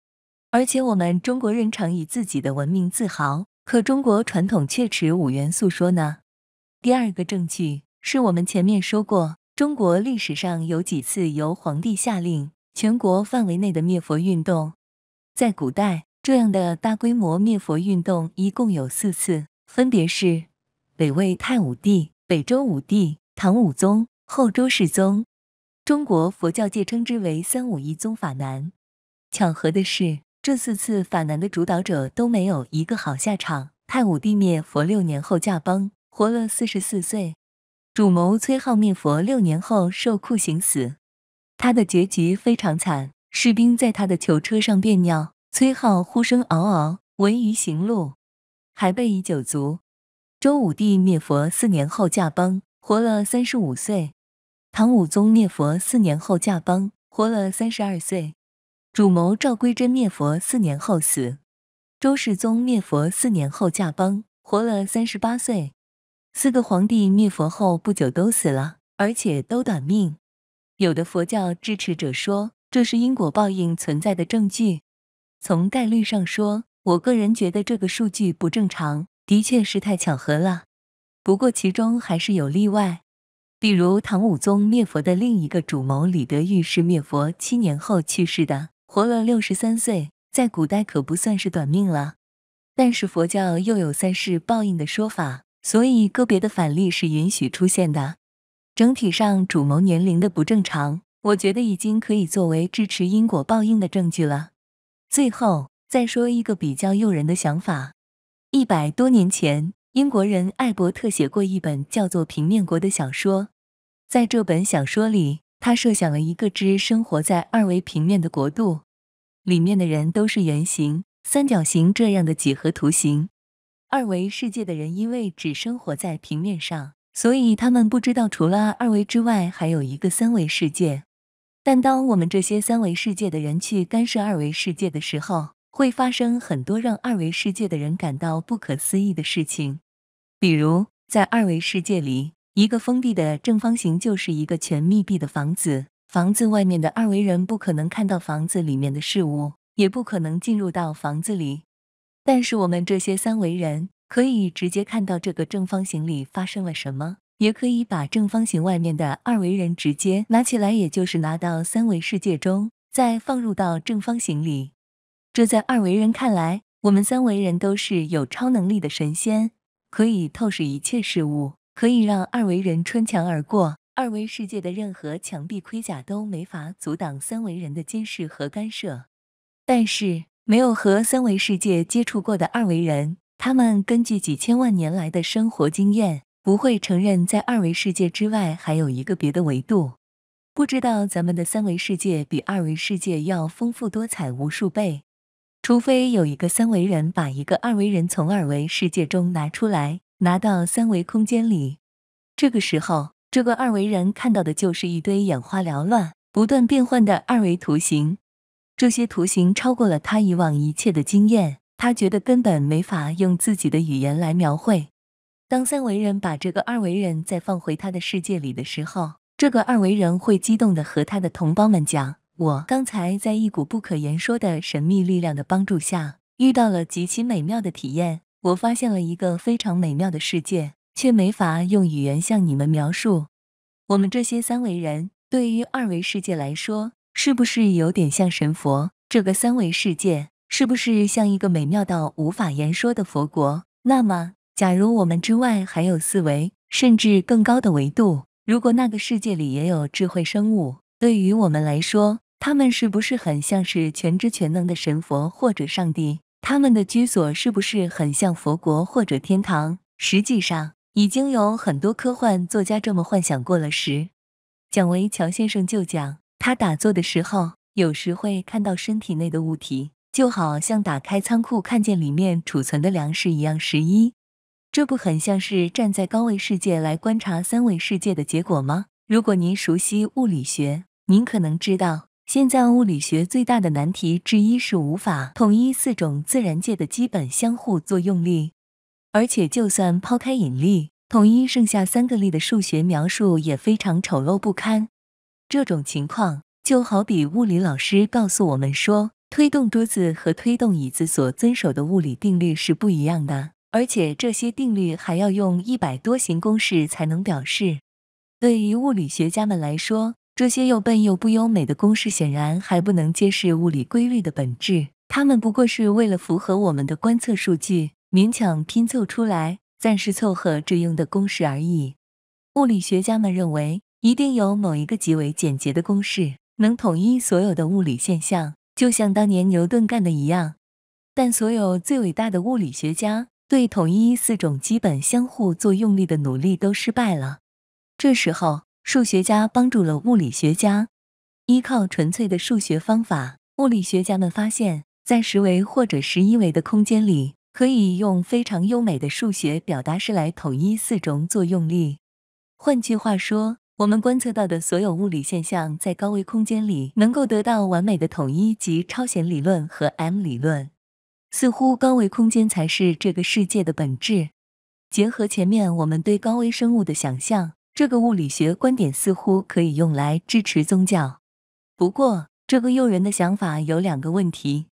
而且，我们中国人常以自己的文明自豪，可中国传统却持五元素说呢。第二个证据是我们前面说过。中国历史上有几次由皇帝下令全国范围内的灭佛运动，在古代这样的大规模灭佛运动一共有四次，分别是北魏太武帝、北周武帝、唐武宗、后周世宗。中国佛教界称之为“三武一宗法难”。巧合的是，这四次法难的主导者都没有一个好下场。太武帝灭佛六年后驾崩，活了四十四岁。主谋崔浩灭佛六年后受酷刑死，他的结局非常惨，士兵在他的囚车上便尿，崔浩呼声嗷嗷，闻于行路，还被以九族。周武帝灭佛四年后驾崩，活了三十五岁。唐武宗灭佛四年后驾崩，活了三十二岁。主谋赵归真灭佛四年后死，周世宗灭佛四年后驾崩，活了三十八岁。四个皇帝灭佛后不久都死了，而且都短命。有的佛教支持者说，这是因果报应存在的证据。从概率上说，我个人觉得这个数据不正常，的确是太巧合了。不过其中还是有例外，比如唐武宗灭佛的另一个主谋李德裕是灭佛七年后去世的，活了六十三岁，在古代可不算是短命了。但是佛教又有三世报应的说法。所以个别的反例是允许出现的，整体上主谋年龄的不正常，我觉得已经可以作为支持因果报应的证据了。最后再说一个比较诱人的想法：一百多年前，英国人艾伯特写过一本叫做《平面国》的小说，在这本小说里，他设想了一个只生活在二维平面的国度，里面的人都是圆形、三角形这样的几何图形。二维世界的人因为只生活在平面上，所以他们不知道除了二维之外还有一个三维世界。但当我们这些三维世界的人去干涉二维世界的时候，会发生很多让二维世界的人感到不可思议的事情。比如，在二维世界里，一个封闭的正方形就是一个全密闭的房子，房子外面的二维人不可能看到房子里面的事物，也不可能进入到房子里。但是我们这些三维人可以直接看到这个正方形里发生了什么，也可以把正方形外面的二维人直接拿起来，也就是拿到三维世界中，再放入到正方形里。这在二维人看来，我们三维人都是有超能力的神仙，可以透视一切事物，可以让二维人穿墙而过。二维世界的任何墙壁、盔甲都没法阻挡三维人的监视和干涉。但是。没有和三维世界接触过的二维人，他们根据几千万年来的生活经验，不会承认在二维世界之外还有一个别的维度。不知道咱们的三维世界比二维世界要丰富多彩无数倍。除非有一个三维人把一个二维人从二维世界中拿出来，拿到三维空间里，这个时候，这个二维人看到的就是一堆眼花缭乱、不断变换的二维图形。这些图形超过了他以往一切的经验，他觉得根本没法用自己的语言来描绘。当三维人把这个二维人再放回他的世界里的时候，这个二维人会激动地和他的同胞们讲：“我刚才在一股不可言说的神秘力量的帮助下，遇到了极其美妙的体验。我发现了一个非常美妙的世界，却没法用语言向你们描述。我们这些三维人对于二维世界来说。”是不是有点像神佛？这个三维世界是不是像一个美妙到无法言说的佛国？那么，假如我们之外还有四维，甚至更高的维度，如果那个世界里也有智慧生物，对于我们来说，他们是不是很像是全知全能的神佛或者上帝？他们的居所是不是很像佛国或者天堂？实际上，已经有很多科幻作家这么幻想过了。时，蒋维乔先生就讲。他打坐的时候，有时会看到身体内的物体，就好像打开仓库看见里面储存的粮食一样。十一，这不很像是站在高位世界来观察三维世界的结果吗？如果您熟悉物理学，您可能知道，现在物理学最大的难题之一是无法统一四种自然界的基本相互作用力，而且就算抛开引力，统一剩下三个力的数学描述也非常丑陋不堪。这种情况就好比物理老师告诉我们说，推动桌子和推动椅子所遵守的物理定律是不一样的，而且这些定律还要用一百多行公式才能表示。对于物理学家们来说，这些又笨又不优美的公式显然还不能揭示物理规律的本质，它们不过是为了符合我们的观测数据，勉强拼凑出来，暂时凑合着用的公式而已。物理学家们认为。一定有某一个极为简洁的公式能统一所有的物理现象，就像当年牛顿干的一样。但所有最伟大的物理学家对统一四种基本相互作用力的努力都失败了。这时候，数学家帮助了物理学家，依靠纯粹的数学方法，物理学家们发现，在十维或者十一维的空间里，可以用非常优美的数学表达式来统一四种作用力。换句话说。我们观测到的所有物理现象，在高维空间里能够得到完美的统一，及超弦理论和 M 理论，似乎高维空间才是这个世界的本质。结合前面我们对高维生物的想象，这个物理学观点似乎可以用来支持宗教。不过，这个诱人的想法有两个问题：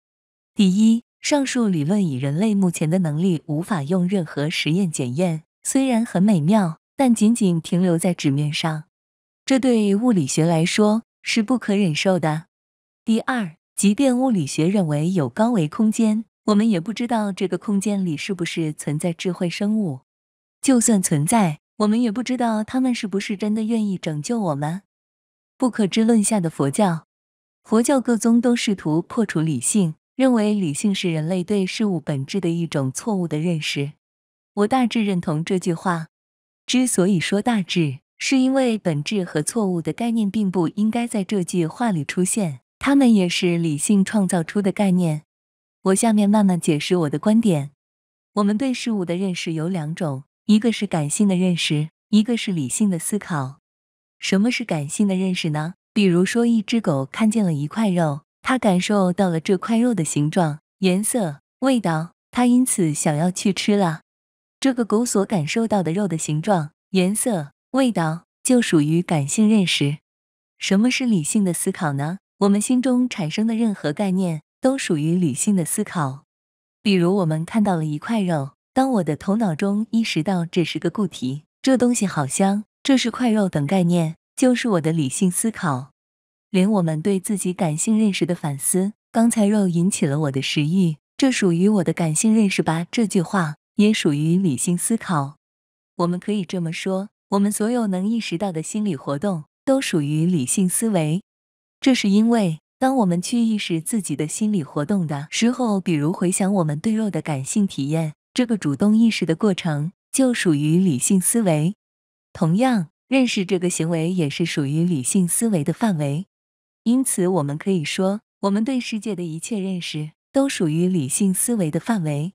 第一，上述理论以人类目前的能力无法用任何实验检验，虽然很美妙，但仅仅停留在纸面上。这对物理学来说是不可忍受的。第二，即便物理学认为有高维空间，我们也不知道这个空间里是不是存在智慧生物。就算存在，我们也不知道他们是不是真的愿意拯救我们。不可知论下的佛教，佛教各宗都试图破除理性，认为理性是人类对事物本质的一种错误的认识。我大致认同这句话。之所以说大致。是因为本质和错误的概念并不应该在这句话里出现，它们也是理性创造出的概念。我下面慢慢解释我的观点。我们对事物的认识有两种，一个是感性的认识，一个是理性的思考。什么是感性的认识呢？比如说，一只狗看见了一块肉，它感受到了这块肉的形状、颜色、味道，它因此想要去吃了。这个狗所感受到的肉的形状、颜色。味道就属于感性认识，什么是理性的思考呢？我们心中产生的任何概念都属于理性的思考。比如，我们看到了一块肉，当我的头脑中意识到这是个固体，这东西好香，这是块肉等概念，就是我的理性思考。连我们对自己感性认识的反思，刚才肉引起了我的食欲，这属于我的感性认识吧？这句话也属于理性思考。我们可以这么说。我们所有能意识到的心理活动都属于理性思维，这是因为当我们去意识自己的心理活动的时候，比如回想我们对肉的感性体验，这个主动意识的过程就属于理性思维。同样，认识这个行为也是属于理性思维的范围。因此，我们可以说，我们对世界的一切认识都属于理性思维的范围。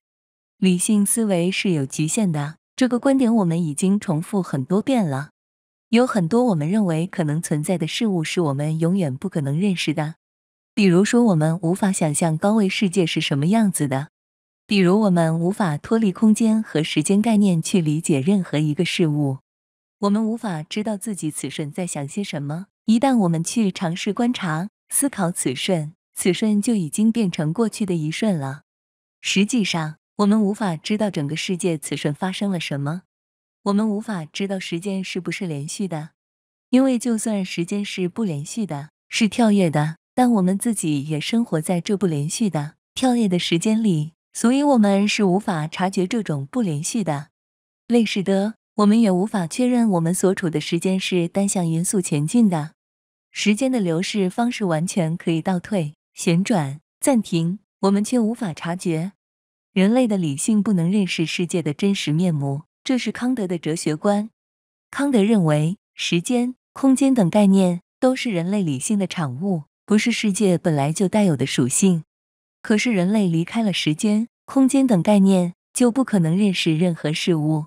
理性思维是有极限的。这个观点我们已经重复很多遍了。有很多我们认为可能存在的事物是我们永远不可能认识的。比如说，我们无法想象高维世界是什么样子的；比如，我们无法脱离空间和时间概念去理解任何一个事物；我们无法知道自己此瞬在想些什么。一旦我们去尝试观察、思考此瞬，此瞬就已经变成过去的一瞬了。实际上，我们无法知道整个世界此瞬发生了什么，我们无法知道时间是不是连续的，因为就算时间是不连续的，是跳跃的，但我们自己也生活在这不连续的跳跃的时间里，所以我们是无法察觉这种不连续的。类似的，我们也无法确认我们所处的时间是单向匀速前进的，时间的流逝方式完全可以倒退、旋转、暂停，我们却无法察觉。人类的理性不能认识世界的真实面目，这是康德的哲学观。康德认为，时间、空间等概念都是人类理性的产物，不是世界本来就带有的属性。可是，人类离开了时间、空间等概念，就不可能认识任何事物。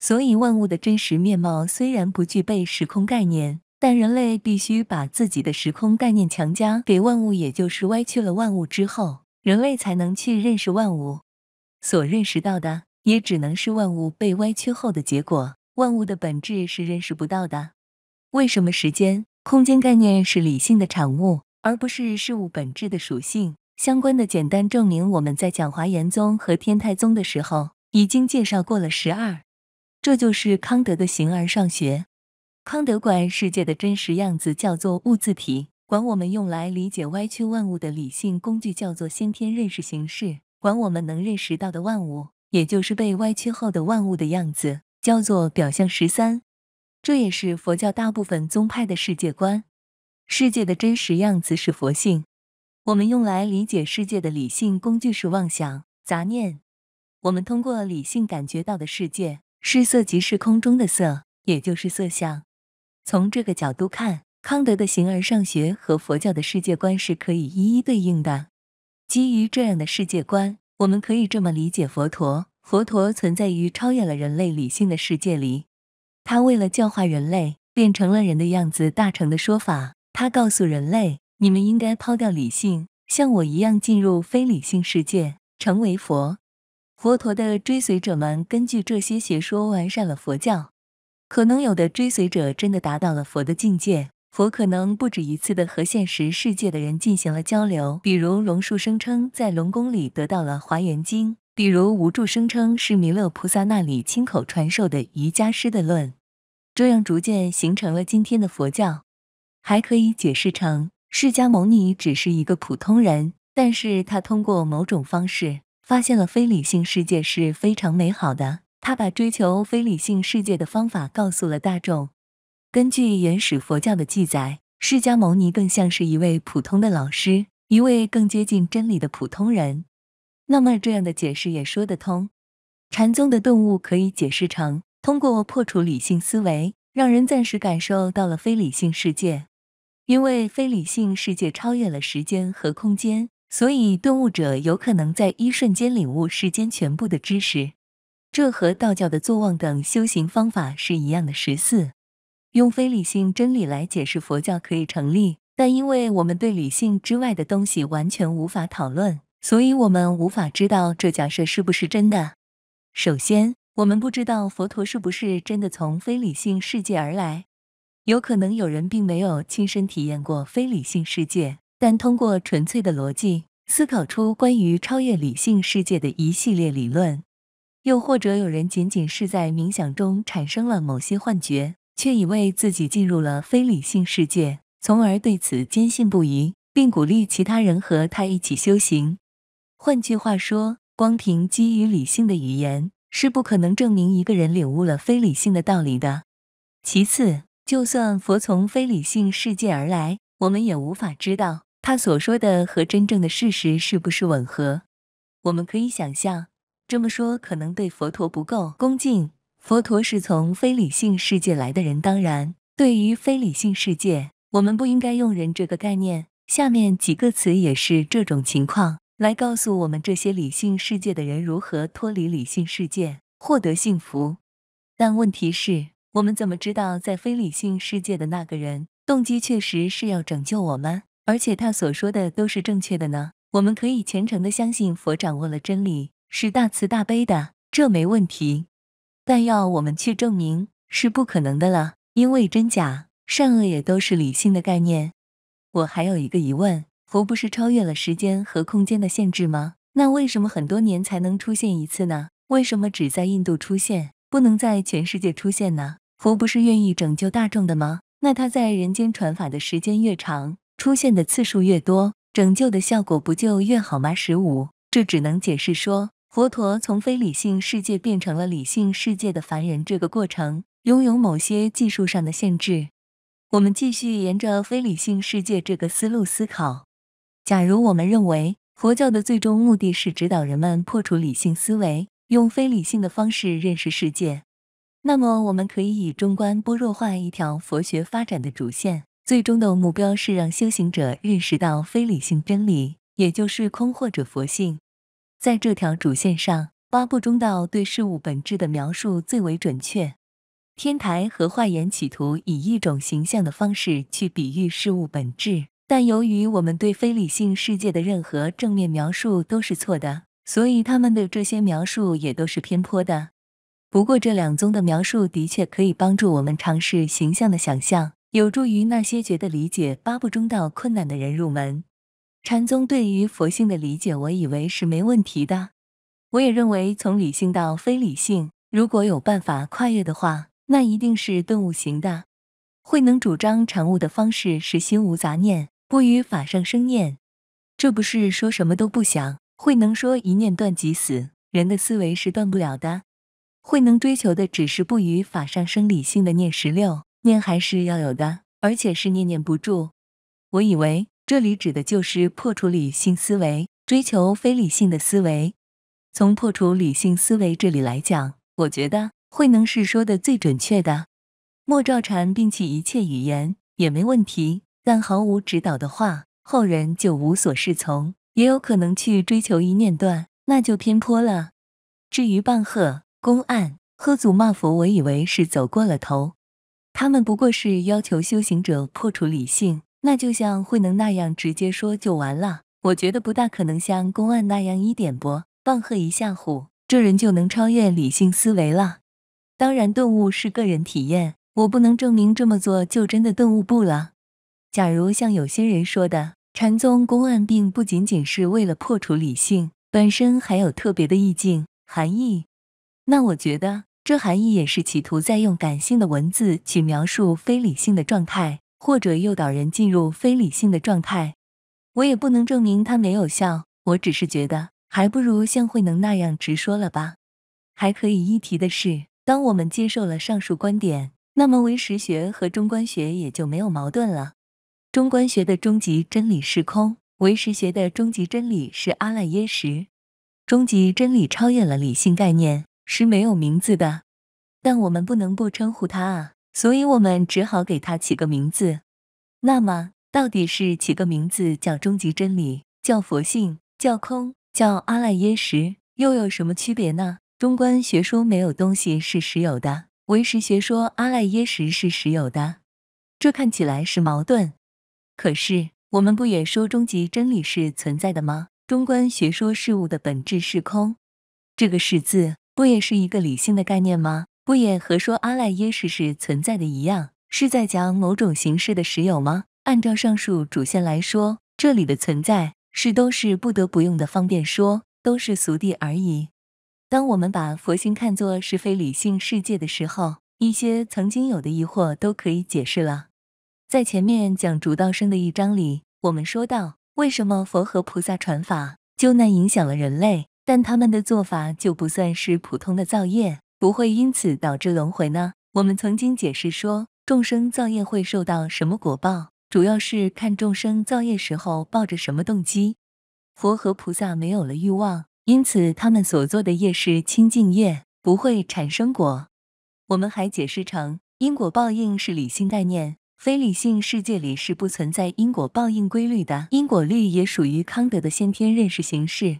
所以，万物的真实面貌虽然不具备时空概念，但人类必须把自己的时空概念强加给万物，也就是歪曲了万物之后，人类才能去认识万物。所认识到的也只能是万物被歪曲后的结果，万物的本质是认识不到的。为什么时间、空间概念是理性的产物，而不是事物本质的属性？相关的简单证明，我们在讲华严宗和天台宗的时候已经介绍过了十二。这就是康德的形而上学。康德管世界的真实样子叫做物字体，管我们用来理解歪曲万物的理性工具叫做先天认识形式。管我们能认识到的万物，也就是被歪曲后的万物的样子，叫做表象。十三，这也是佛教大部分宗派的世界观。世界的真实样子是佛性，我们用来理解世界的理性工具是妄想杂念。我们通过理性感觉到的世界是色即是空中的色，也就是色相。从这个角度看，康德的形而上学和佛教的世界观是可以一一对应的。基于这样的世界观，我们可以这么理解佛陀：佛陀存在于超越了人类理性的世界里。他为了教化人类，变成了人的样子。大成的说法，他告诉人类：你们应该抛掉理性，像我一样进入非理性世界，成为佛。佛陀的追随者们根据这些学说完善了佛教。可能有的追随者真的达到了佛的境界。佛可能不止一次的和现实世界的人进行了交流，比如龙树声称在龙宫里得到了《华严经》，比如无著声称是弥勒菩萨那里亲口传授的《瑜伽师的论》，这样逐渐形成了今天的佛教。还可以解释成释迦牟尼只是一个普通人，但是他通过某种方式发现了非理性世界是非常美好的，他把追求非理性世界的方法告诉了大众。根据原始佛教的记载，释迦牟尼更像是一位普通的老师，一位更接近真理的普通人。那么，这样的解释也说得通。禅宗的顿悟可以解释成通过破除理性思维，让人暂时感受到了非理性世界。因为非理性世界超越了时间和空间，所以顿悟者有可能在一瞬间领悟世间全部的知识。这和道教的坐忘等修行方法是一样的。十四。用非理性真理来解释佛教可以成立，但因为我们对理性之外的东西完全无法讨论，所以我们无法知道这假设是不是真的。首先，我们不知道佛陀是不是真的从非理性世界而来，有可能有人并没有亲身体验过非理性世界，但通过纯粹的逻辑思考出关于超越理性世界的一系列理论，又或者有人仅仅是在冥想中产生了某些幻觉。却以为自己进入了非理性世界，从而对此坚信不疑，并鼓励其他人和他一起修行。换句话说，光凭基于理性的语言是不可能证明一个人领悟了非理性的道理的。其次，就算佛从非理性世界而来，我们也无法知道他所说的和真正的事实是不是吻合。我们可以想象，这么说可能对佛陀不够恭敬。佛陀是从非理性世界来的人，当然，对于非理性世界，我们不应该用“人”这个概念。下面几个词也是这种情况，来告诉我们这些理性世界的人如何脱离理性世界，获得幸福。但问题是，我们怎么知道在非理性世界的那个人动机确实是要拯救我们，而且他所说的都是正确的呢？我们可以虔诚地相信佛掌握了真理，是大慈大悲的，这没问题。但要我们去证明是不可能的了，因为真假、善恶也都是理性的概念。我还有一个疑问：佛不是超越了时间和空间的限制吗？那为什么很多年才能出现一次呢？为什么只在印度出现，不能在全世界出现呢？佛不是愿意拯救大众的吗？那他在人间传法的时间越长，出现的次数越多，拯救的效果不就越好吗？十五，这只能解释说。佛陀从非理性世界变成了理性世界的凡人，这个过程拥有某些技术上的限制。我们继续沿着非理性世界这个思路思考。假如我们认为佛教的最终目的是指导人们破除理性思维，用非理性的方式认识世界，那么我们可以以中观般若化一条佛学发展的主线。最终的目标是让修行者认识到非理性真理，也就是空或者佛性。在这条主线上，八部中道对事物本质的描述最为准确。天台和化言企图以一种形象的方式去比喻事物本质，但由于我们对非理性世界的任何正面描述都是错的，所以他们的这些描述也都是偏颇的。不过，这两宗的描述的确可以帮助我们尝试形象的想象，有助于那些觉得理解八部中道困难的人入门。禅宗对于佛性的理解，我以为是没问题的。我也认为，从理性到非理性，如果有办法跨越的话，那一定是顿悟型的。慧能主张禅悟的方式是心无杂念，不于法上生念。这不是说什么都不想。慧能说一念断即死，人的思维是断不了的。慧能追求的只是不于法上生理性的念十六念，还是要有的，而且是念念不住。我以为。这里指的就是破除理性思维，追求非理性的思维。从破除理性思维这里来讲，我觉得慧能是说的最准确的。莫照禅摒弃一切语言也没问题，但毫无指导的话，后人就无所适从，也有可能去追求一念断，那就偏颇了。至于棒喝公案，喝祖骂佛，我以为是走过了头。他们不过是要求修行者破除理性。那就像慧能那样直接说就完了，我觉得不大可能像公案那样一点拨，棒喝一下唬，这人就能超越理性思维了。当然，顿悟是个人体验，我不能证明这么做就真的顿悟不了。假如像有些人说的，禅宗公案并不仅仅是为了破除理性，本身还有特别的意境含义，那我觉得这含义也是企图在用感性的文字去描述非理性的状态。或者诱导人进入非理性的状态，我也不能证明它没有效。我只是觉得还不如像慧能那样直说了吧。还可以一提的是，当我们接受了上述观点，那么唯识学和中观学也就没有矛盾了。中观学的终极真理是空，唯识学的终极真理是阿赖耶识。终极真理超越了理性概念，是没有名字的，但我们不能不称呼它啊。所以我们只好给它起个名字。那么，到底是起个名字叫终极真理、叫佛性、叫空、叫阿赖耶识，又有什么区别呢？中观学说没有东西是实有的，唯识学说阿赖耶识是实有的，这看起来是矛盾。可是，我们不也说终极真理是存在的吗？中观学说事物的本质是空，这个“是”字不也是一个理性的概念吗？不也和说阿赖耶识是存在的一样，是在讲某种形式的实有吗？按照上述主线来说，这里的存在是都是不得不用的方便说，都是俗谛而已。当我们把佛性看作是非理性世界的时候，一些曾经有的疑惑都可以解释了。在前面讲主道生的一章里，我们说到，为什么佛和菩萨传法救难影响了人类，但他们的做法就不算是普通的造业。不会因此导致轮回呢？我们曾经解释说，众生造业会受到什么果报，主要是看众生造业时候抱着什么动机。佛和菩萨没有了欲望，因此他们所做的业是清净业，不会产生果。我们还解释成因果报应是理性概念，非理性世界里是不存在因果报应规律的。因果律也属于康德的先天认识形式，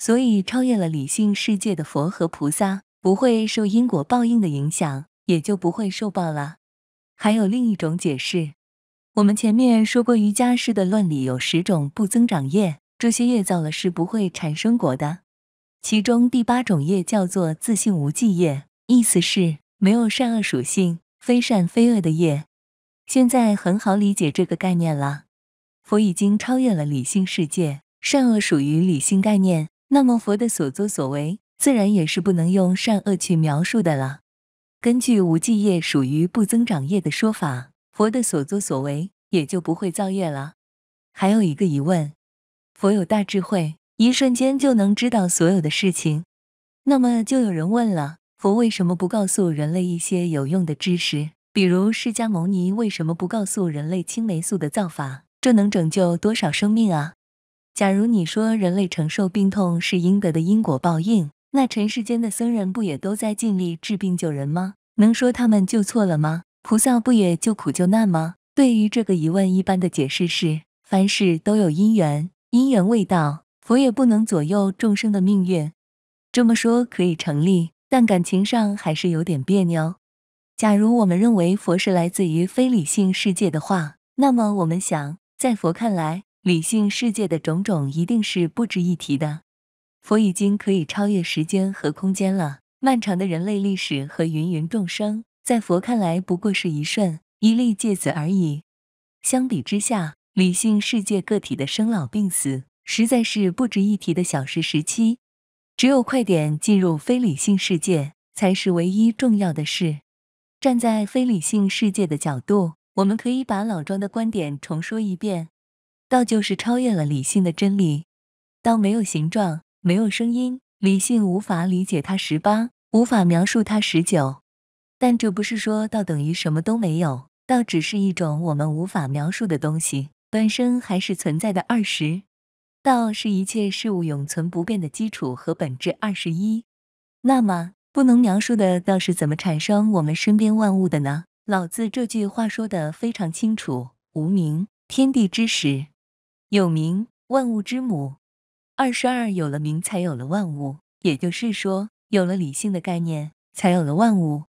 所以超越了理性世界的佛和菩萨。不会受因果报应的影响，也就不会受报了。还有另一种解释，我们前面说过，瑜伽师的论理有十种不增长业，这些业造了是不会产生果的。其中第八种业叫做自性无记业，意思是没有善恶属性，非善非恶的业。现在很好理解这个概念了。佛已经超越了理性世界，善恶属于理性概念，那么佛的所作所为。自然也是不能用善恶去描述的了。根据无记业属于不增长业的说法，佛的所作所为也就不会造业了。还有一个疑问：佛有大智慧，一瞬间就能知道所有的事情。那么就有人问了：佛为什么不告诉人类一些有用的知识？比如释迦牟尼为什么不告诉人类青霉素的造法？这能拯救多少生命啊？假如你说人类承受病痛是应得的因果报应。那尘世间的僧人不也都在尽力治病救人吗？能说他们救错了吗？菩萨不也救苦救难吗？对于这个疑问，一般的解释是，凡事都有因缘，因缘未到，佛也不能左右众生的命运。这么说可以成立，但感情上还是有点别扭。假如我们认为佛是来自于非理性世界的话，那么我们想，在佛看来，理性世界的种种一定是不值一提的。佛已经可以超越时间和空间了。漫长的人类历史和芸芸众生，在佛看来不过是一瞬一粒芥子而已。相比之下，理性世界个体的生老病死，实在是不值一提的小事。时期，只有快点进入非理性世界，才是唯一重要的事。站在非理性世界的角度，我们可以把老庄的观点重说一遍：道就是超越了理性的真理，道没有形状。没有声音，理性无法理解它十八，无法描述它十九。但这不是说道等于什么都没有，道只是一种我们无法描述的东西，本身还是存在的二十。道是一切事物永存不变的基础和本质。二十一，那么不能描述的道是怎么产生我们身边万物的呢？老子这句话说的非常清楚：无名，天地之始；有名，万物之母。二十二，有了名才有了万物，也就是说，有了理性的概念才有了万物。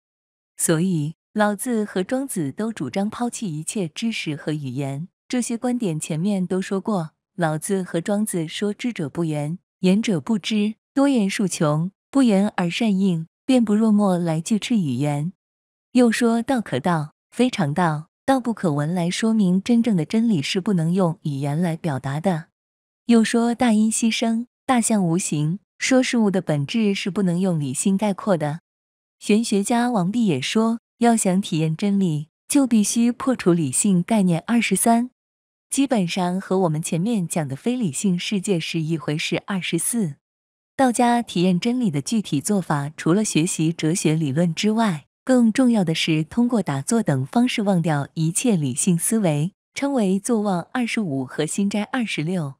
所以，老子和庄子都主张抛弃一切知识和语言。这些观点前面都说过。老子和庄子说：“知者不言，言者不知。多言数穷，不言而善应，辩不若莫来拒斥语言。”又说道：“可道非常道，道不可闻。”来说明真正的真理是不能用语言来表达的。又说大音希声，大象无形。说事物的本质是不能用理性概括的。玄学家王弼也说，要想体验真理，就必须破除理性概念。二十三，基本上和我们前面讲的非理性世界是一回事。二十四，道家体验真理的具体做法，除了学习哲学理论之外，更重要的是通过打坐等方式忘掉一切理性思维，称为坐忘。二十五和心斋。二十六。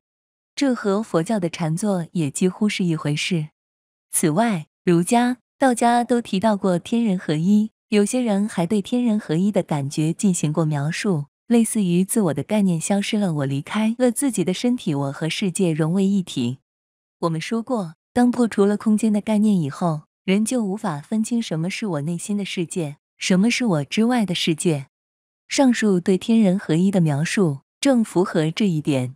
这和佛教的禅坐也几乎是一回事。此外，儒家、道家都提到过天人合一，有些人还对天人合一的感觉进行过描述，类似于自我的概念消失了，我离开了自己的身体，我和世界融为一体。我们说过，当破除了空间的概念以后，人就无法分清什么是我内心的世界，什么是我之外的世界。上述对天人合一的描述正符合这一点。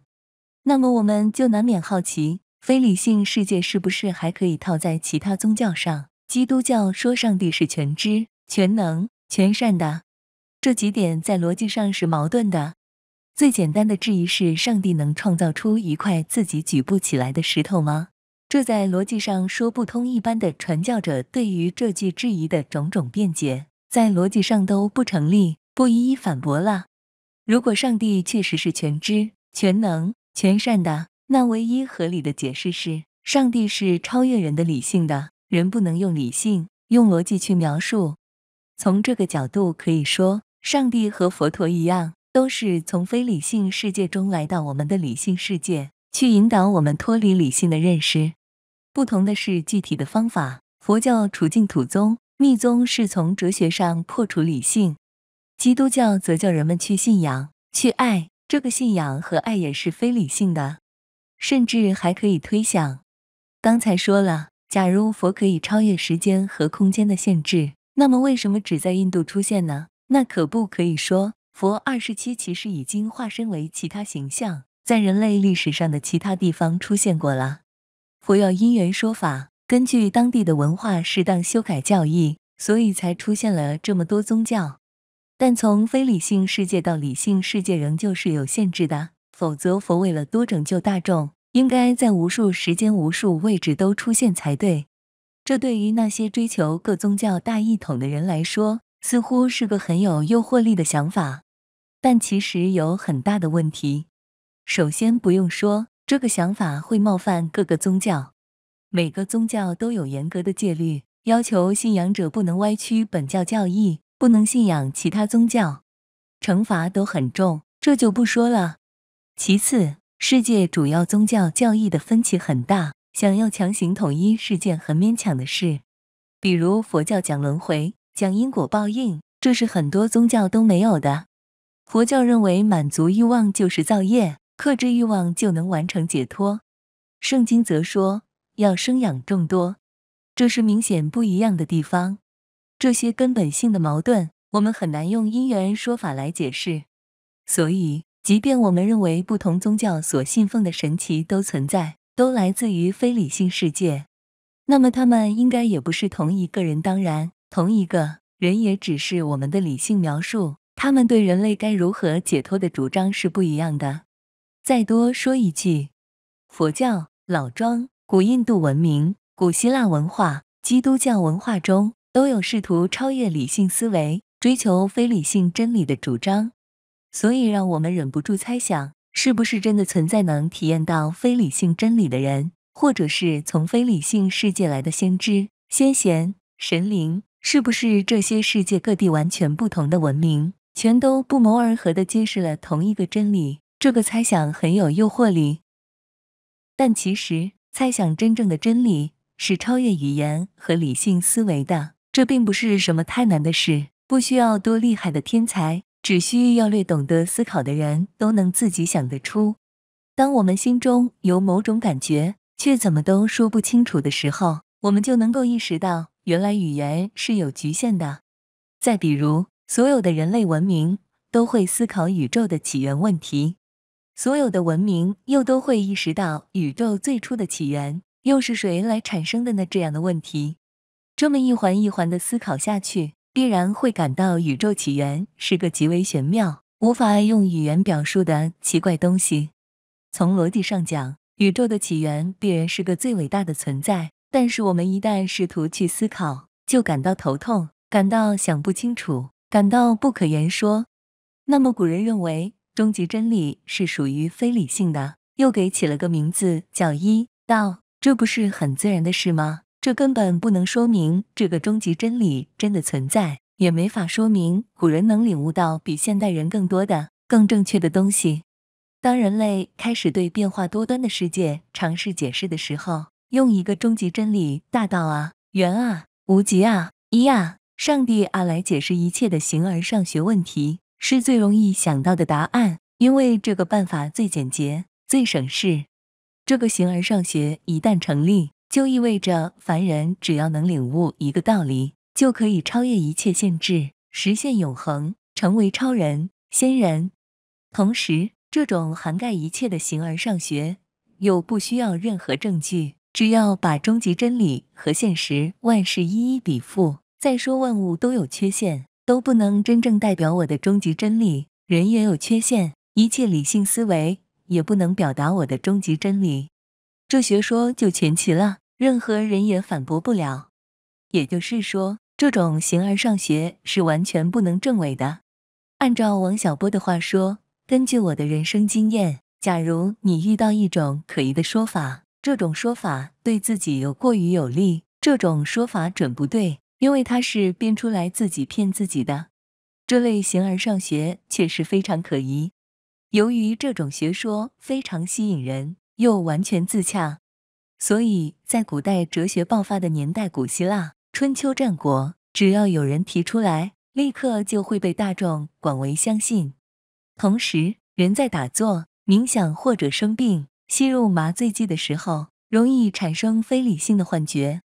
那么我们就难免好奇，非理性世界是不是还可以套在其他宗教上？基督教说上帝是全知、全能、全善的，这几点在逻辑上是矛盾的。最简单的质疑是：上帝能创造出一块自己举不起来的石头吗？这在逻辑上说不通。一般的传教者对于这句质疑的种种辩解，在逻辑上都不成立，不一一反驳了。如果上帝确实是全知、全能，全善的，那唯一合理的解释是，上帝是超越人的理性的人，不能用理性、用逻辑去描述。从这个角度，可以说，上帝和佛陀一样，都是从非理性世界中来到我们的理性世界，去引导我们脱离理性的认识。不同的是具体的方法：佛教处境土宗、密宗是从哲学上破除理性；基督教则叫人们去信仰、去爱。这个信仰和爱也是非理性的，甚至还可以推想。刚才说了，假如佛可以超越时间和空间的限制，那么为什么只在印度出现呢？那可不可以说，佛二十七其实已经化身为其他形象，在人类历史上的其他地方出现过了？佛要因缘说法，根据当地的文化适当修改教义，所以才出现了这么多宗教。但从非理性世界到理性世界，仍旧是有限制的。否则，佛为了多拯救大众，应该在无数时间、无数位置都出现才对。这对于那些追求各宗教大一统的人来说，似乎是个很有诱惑力的想法。但其实有很大的问题。首先，不用说，这个想法会冒犯各个宗教。每个宗教都有严格的戒律，要求信仰者不能歪曲本教教义。不能信仰其他宗教，惩罚都很重，这就不说了。其次，世界主要宗教教义的分歧很大，想要强行统一是件很勉强的事。比如佛教讲轮回，讲因果报应，这是很多宗教都没有的。佛教认为满足欲望就是造业，克制欲望就能完成解脱。圣经则说要生养众多，这是明显不一样的地方。这些根本性的矛盾，我们很难用因缘说法来解释。所以，即便我们认为不同宗教所信奉的神奇都存在，都来自于非理性世界，那么他们应该也不是同一个人。当然，同一个人也只是我们的理性描述。他们对人类该如何解脱的主张是不一样的。再多说一句，佛教、老庄、古印度文明、古希腊文化、基督教文化中。都有试图超越理性思维、追求非理性真理的主张，所以让我们忍不住猜想，是不是真的存在能体验到非理性真理的人，或者是从非理性世界来的先知、先贤、神灵？是不是这些世界各地完全不同的文明，全都不谋而合地揭示了同一个真理？这个猜想很有诱惑力，但其实猜想真正的真理是超越语言和理性思维的。这并不是什么太难的事，不需要多厉害的天才，只需要略懂得思考的人都能自己想得出。当我们心中有某种感觉，却怎么都说不清楚的时候，我们就能够意识到，原来语言是有局限的。再比如，所有的人类文明都会思考宇宙的起源问题，所有的文明又都会意识到，宇宙最初的起源又是谁来产生的呢？这样的问题。这么一环一环的思考下去，必然会感到宇宙起源是个极为玄妙、无法用语言表述的奇怪东西。从逻辑上讲，宇宙的起源必然是个最伟大的存在。但是我们一旦试图去思考，就感到头痛，感到想不清楚，感到不可言说。那么古人认为终极真理是属于非理性的，又给起了个名字叫“一道”，这不是很自然的事吗？这根本不能说明这个终极真理真的存在，也没法说明古人能领悟到比现代人更多的、更正确的东西。当人类开始对变化多端的世界尝试解释的时候，用一个终极真理、大道啊、圆啊、无极啊、一啊、上帝啊来解释一切的形而上学问题，是最容易想到的答案，因为这个办法最简洁、最省事。这个形而上学一旦成立，就意味着凡人只要能领悟一个道理，就可以超越一切限制，实现永恒，成为超人、仙人。同时，这种涵盖一切的形而上学又不需要任何证据，只要把终极真理和现实万事一一比附。再说，万物都有缺陷，都不能真正代表我的终极真理；人也有缺陷，一切理性思维也不能表达我的终极真理。这学说就全齐了，任何人也反驳不了。也就是说，这种形而上学是完全不能证伪的。按照王小波的话说，根据我的人生经验，假如你遇到一种可疑的说法，这种说法对自己又过于有利，这种说法准不对，因为他是编出来自己骗自己的。这类形而上学确实非常可疑。由于这种学说非常吸引人。又完全自洽，所以在古代哲学爆发的年代，古希腊、春秋战国，只要有人提出来，立刻就会被大众广为相信。同时，人在打坐、冥想或者生病、吸入麻醉剂的时候，容易产生非理性的幻觉。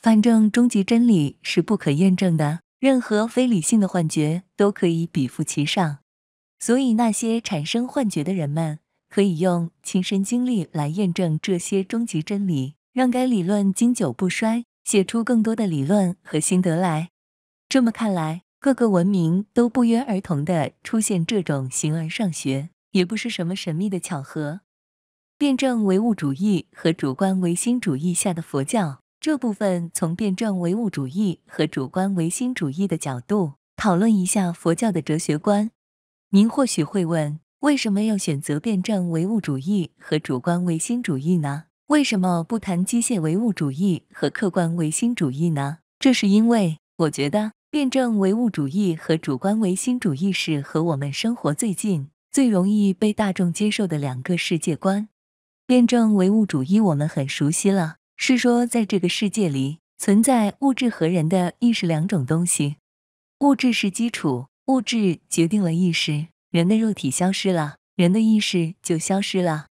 反正终极真理是不可验证的，任何非理性的幻觉都可以比附其上。所以那些产生幻觉的人们。可以用亲身经历来验证这些终极真理，让该理论经久不衰，写出更多的理论和心得来。这么看来，各个文明都不约而同地出现这种形而上学，也不是什么神秘的巧合。辩证唯物主义和主观唯心主义下的佛教这部分，从辩证唯物主义和主观唯心主义的角度讨论一下佛教的哲学观。您或许会问。为什么要选择辩证唯物主义和主观唯心主义呢？为什么不谈机械唯物主义和客观唯心主义呢？这是因为我觉得辩证唯物主义和主观唯心主义是和我们生活最近、最容易被大众接受的两个世界观。辩证唯物主义我们很熟悉了，是说在这个世界里存在物质和人的意识两种东西，物质是基础，物质决定了意识。人的肉体消失了，人的意识就消失了。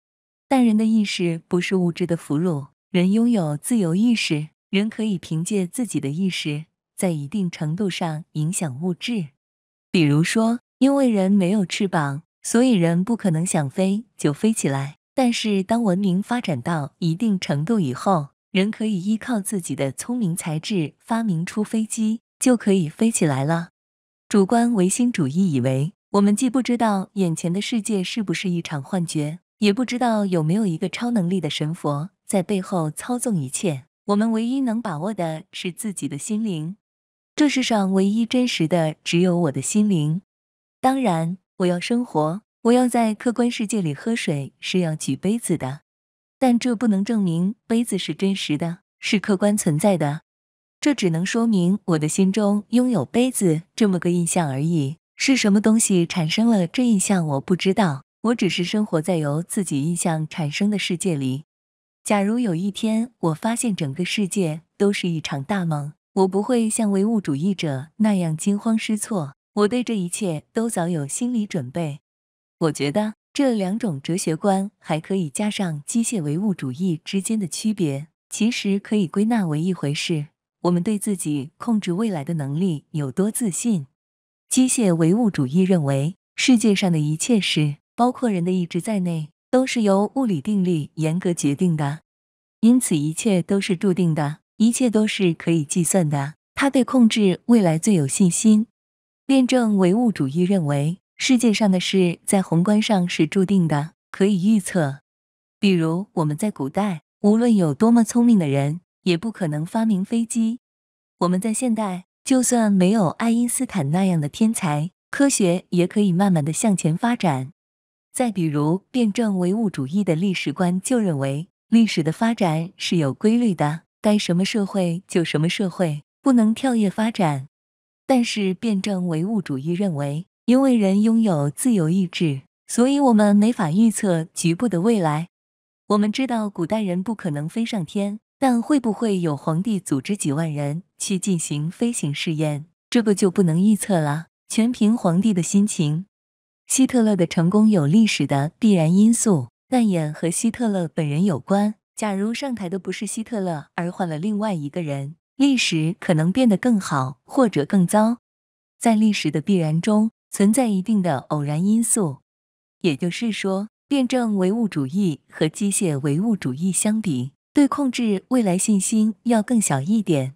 但人的意识不是物质的俘虏，人拥有自由意识，人可以凭借自己的意识，在一定程度上影响物质。比如说，因为人没有翅膀，所以人不可能想飞就飞起来。但是，当文明发展到一定程度以后，人可以依靠自己的聪明才智发明出飞机，就可以飞起来了。主观唯心主义以为。我们既不知道眼前的世界是不是一场幻觉，也不知道有没有一个超能力的神佛在背后操纵一切。我们唯一能把握的是自己的心灵。这世上唯一真实的只有我的心灵。当然，我要生活，我要在客观世界里喝水，是要举杯子的。但这不能证明杯子是真实的，是客观存在的。这只能说明我的心中拥有杯子这么个印象而已。是什么东西产生了这印象？我不知道，我只是生活在由自己印象产生的世界里。假如有一天我发现整个世界都是一场大梦，我不会像唯物主义者那样惊慌失措，我对这一切都早有心理准备。我觉得这两种哲学观还可以加上机械唯物主义之间的区别，其实可以归纳为一回事：我们对自己控制未来的能力有多自信。机械唯物主义认为，世界上的一切事，包括人的意志在内，都是由物理定律严格决定的，因此一切都是注定的，一切都是可以计算的。他对控制未来最有信心。辩证唯物主义认为，世界上的事在宏观上是注定的，可以预测。比如，我们在古代，无论有多么聪明的人，也不可能发明飞机；我们在现代。就算没有爱因斯坦那样的天才，科学也可以慢慢的向前发展。再比如，辩证唯物主义的历史观就认为，历史的发展是有规律的，该什么社会就什么社会，不能跳跃发展。但是，辩证唯物主义认为，因为人拥有自由意志，所以我们没法预测局部的未来。我们知道，古代人不可能飞上天，但会不会有皇帝组织几万人？去进行飞行试验，这个就不能预测了，全凭皇帝的心情。希特勒的成功有历史的必然因素，但也和希特勒本人有关。假如上台的不是希特勒，而换了另外一个人，历史可能变得更好或者更糟。在历史的必然中存在一定的偶然因素，也就是说，辩证唯物主义和机械唯物主义相比，对控制未来信心要更小一点。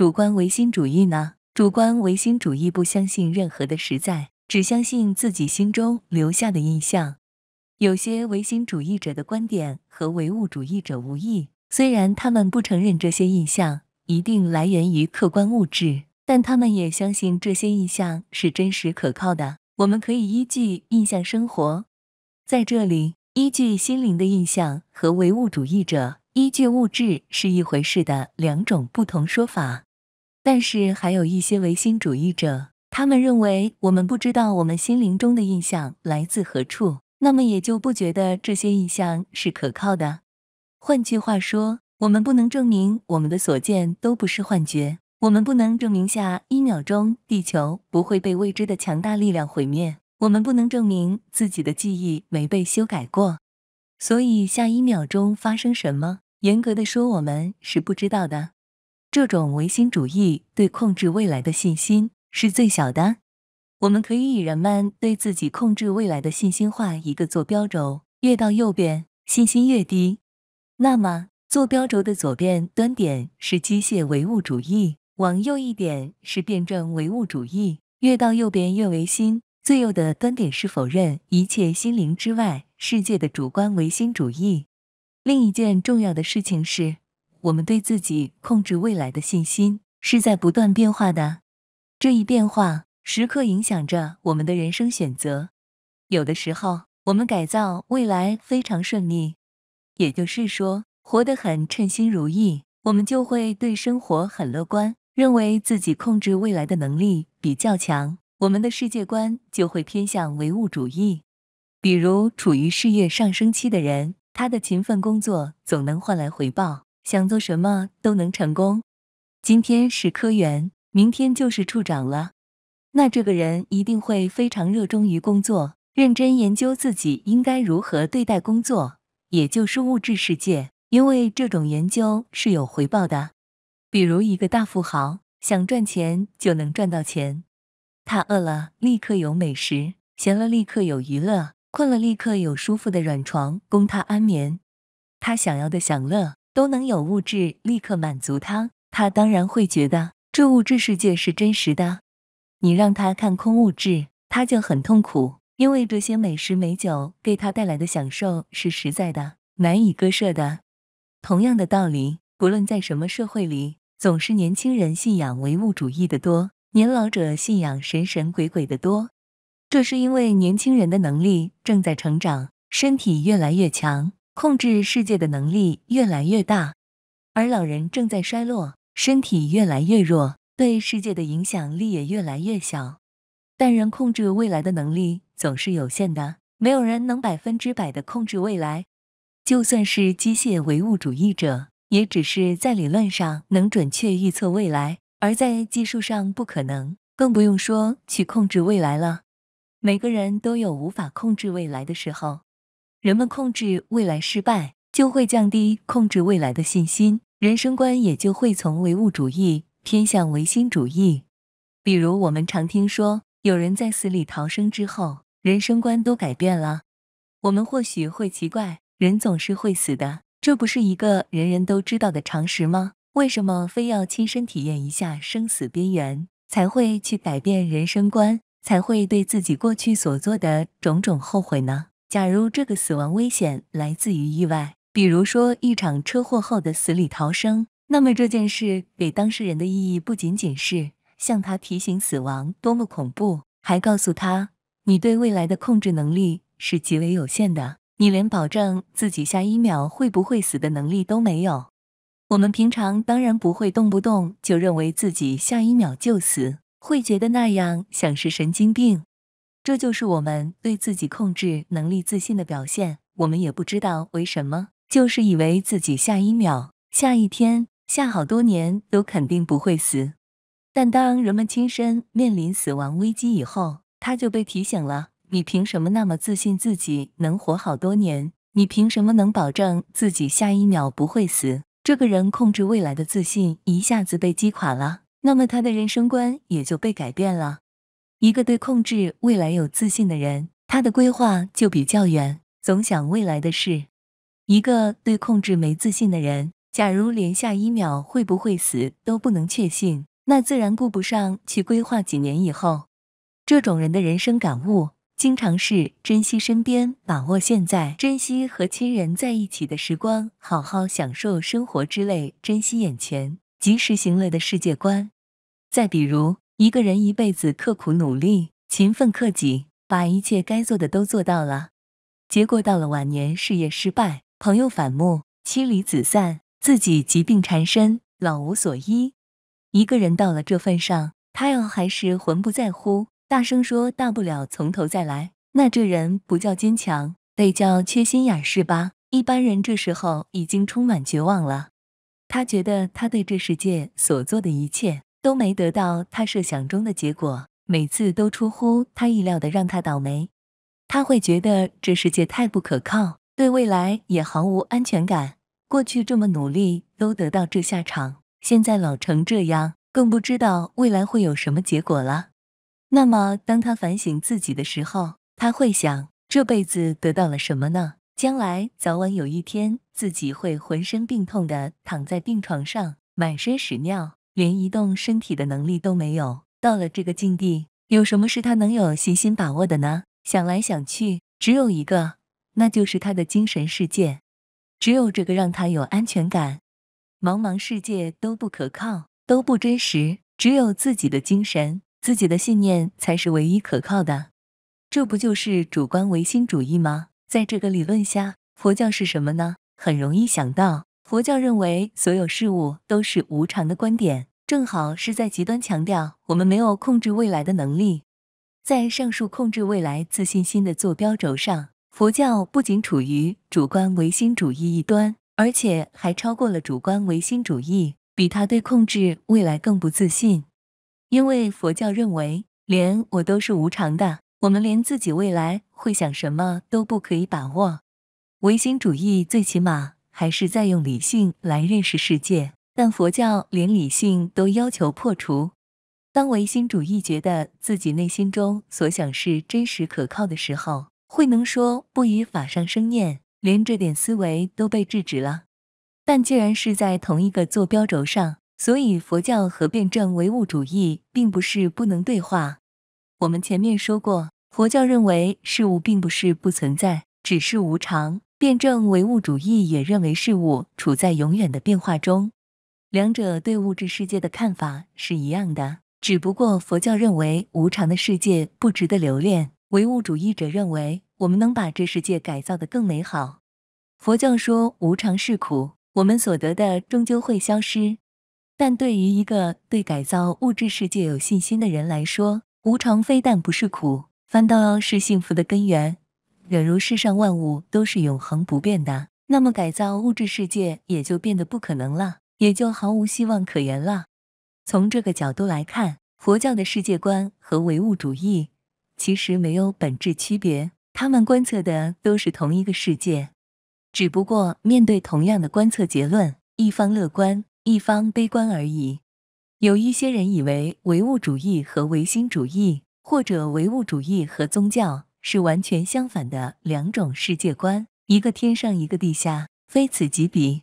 主观唯心主义呢？主观唯心主义不相信任何的实在，只相信自己心中留下的印象。有些唯心主义者的观点和唯物主义者无异，虽然他们不承认这些印象一定来源于客观物质，但他们也相信这些印象是真实可靠的。我们可以依据印象生活，在这里依据心灵的印象和唯物主义者依据物质是一回事的两种不同说法。但是还有一些唯心主义者，他们认为我们不知道我们心灵中的印象来自何处，那么也就不觉得这些印象是可靠的。换句话说，我们不能证明我们的所见都不是幻觉，我们不能证明下一秒钟地球不会被未知的强大力量毁灭，我们不能证明自己的记忆没被修改过。所以下一秒钟发生什么，严格的说，我们是不知道的。这种唯心主义对控制未来的信心是最小的。我们可以以人们对自己控制未来的信心画一个坐标轴，越到右边信心越低。那么，坐标轴的左边端点是机械唯物主义，往右一点是辩证唯物主义，越到右边越唯心。最右的端点是否认一切心灵之外世界的主观唯心主义。另一件重要的事情是。我们对自己控制未来的信心是在不断变化的，这一变化时刻影响着我们的人生选择。有的时候，我们改造未来非常顺利，也就是说，活得很称心如意，我们就会对生活很乐观，认为自己控制未来的能力比较强，我们的世界观就会偏向唯物主义。比如，处于事业上升期的人，他的勤奋工作总能换来回报。想做什么都能成功。今天是科员，明天就是处长了。那这个人一定会非常热衷于工作，认真研究自己应该如何对待工作，也就是物质世界。因为这种研究是有回报的。比如一个大富豪，想赚钱就能赚到钱。他饿了立刻有美食，闲了立刻有娱乐，困了立刻有舒服的软床供他安眠。他想要的享乐。都能有物质立刻满足他，他当然会觉得这物质世界是真实的。你让他看空物质，他就很痛苦，因为这些美食美酒给他带来的享受是实在的，难以割舍的。同样的道理，不论在什么社会里，总是年轻人信仰唯物主义的多，年老者信仰神神鬼鬼的多。这是因为年轻人的能力正在成长，身体越来越强。控制世界的能力越来越大，而老人正在衰落，身体越来越弱，对世界的影响力也越来越小。但人控制未来的能力总是有限的，没有人能百分之百的控制未来。就算是机械唯物主义者，也只是在理论上能准确预测未来，而在技术上不可能，更不用说去控制未来了。每个人都有无法控制未来的时候。人们控制未来失败，就会降低控制未来的信心，人生观也就会从唯物主义偏向唯心主义。比如，我们常听说有人在死里逃生之后，人生观都改变了。我们或许会奇怪，人总是会死的，这不是一个人人都知道的常识吗？为什么非要亲身体验一下生死边缘，才会去改变人生观，才会对自己过去所做的种种后悔呢？假如这个死亡危险来自于意外，比如说一场车祸后的死里逃生，那么这件事给当事人的意义不仅仅是向他提醒死亡多么恐怖，还告诉他你对未来的控制能力是极为有限的，你连保证自己下一秒会不会死的能力都没有。我们平常当然不会动不动就认为自己下一秒就死，会觉得那样像是神经病。这就是我们对自己控制能力自信的表现。我们也不知道为什么，就是以为自己下一秒、下一天、下好多年都肯定不会死。但当人们亲身面临死亡危机以后，他就被提醒了：你凭什么那么自信自己能活好多年？你凭什么能保证自己下一秒不会死？这个人控制未来的自信一下子被击垮了，那么他的人生观也就被改变了。一个对控制未来有自信的人，他的规划就比较远，总想未来的事；一个对控制没自信的人，假如连下一秒会不会死都不能确信，那自然顾不上去规划几年以后。这种人的人生感悟，经常是珍惜身边、把握现在、珍惜和亲人在一起的时光、好好享受生活之类，珍惜眼前、及时行乐的世界观。再比如。一个人一辈子刻苦努力、勤奋克己，把一切该做的都做到了，结果到了晚年事业失败、朋友反目、妻离子散，自己疾病缠身、老无所依。一个人到了这份上，他要还是魂不在乎，大声说大不了从头再来，那这人不叫坚强，得叫缺心眼是吧？一般人这时候已经充满绝望了，他觉得他对这世界所做的一切。都没得到他设想中的结果，每次都出乎他意料的让他倒霉，他会觉得这世界太不可靠，对未来也毫无安全感。过去这么努力都得到这下场，现在老成这样，更不知道未来会有什么结果了。那么，当他反省自己的时候，他会想：这辈子得到了什么呢？将来早晚有一天，自己会浑身病痛的躺在病床上，满身屎尿。连移动身体的能力都没有，到了这个境地，有什么是他能有信心把握的呢？想来想去，只有一个，那就是他的精神世界。只有这个让他有安全感。茫茫世界都不可靠，都不真实，只有自己的精神、自己的信念才是唯一可靠的。这不就是主观唯心主义吗？在这个理论下，佛教是什么呢？很容易想到。佛教认为所有事物都是无常的观点，正好是在极端强调我们没有控制未来的能力。在上述控制未来自信心的坐标轴上，佛教不仅处于主观唯心主义一端，而且还超过了主观唯心主义，比他对控制未来更不自信。因为佛教认为连我都是无常的，我们连自己未来会想什么都不可以把握。唯心主义最起码。还是在用理性来认识世界，但佛教连理性都要求破除。当唯心主义觉得自己内心中所想是真实可靠的时候，慧能说：“不以法上生念，连这点思维都被制止了。”但既然是在同一个坐标轴上，所以佛教和辩证唯物主义并不是不能对话。我们前面说过，佛教认为事物并不是不存在，只是无常。辩证唯物主义也认为事物处在永远的变化中，两者对物质世界的看法是一样的，只不过佛教认为无常的世界不值得留恋，唯物主义者认为我们能把这世界改造得更美好。佛教说无常是苦，我们所得的终究会消失，但对于一个对改造物质世界有信心的人来说，无常非但不是苦，反倒是幸福的根源。忍如世上万物都是永恒不变的，那么改造物质世界也就变得不可能了，也就毫无希望可言了。从这个角度来看，佛教的世界观和唯物主义其实没有本质区别，他们观测的都是同一个世界，只不过面对同样的观测结论，一方乐观，一方悲观而已。有一些人以为唯物主义和唯心主义，或者唯物主义和宗教。是完全相反的两种世界观，一个天上，一个地下，非此即彼。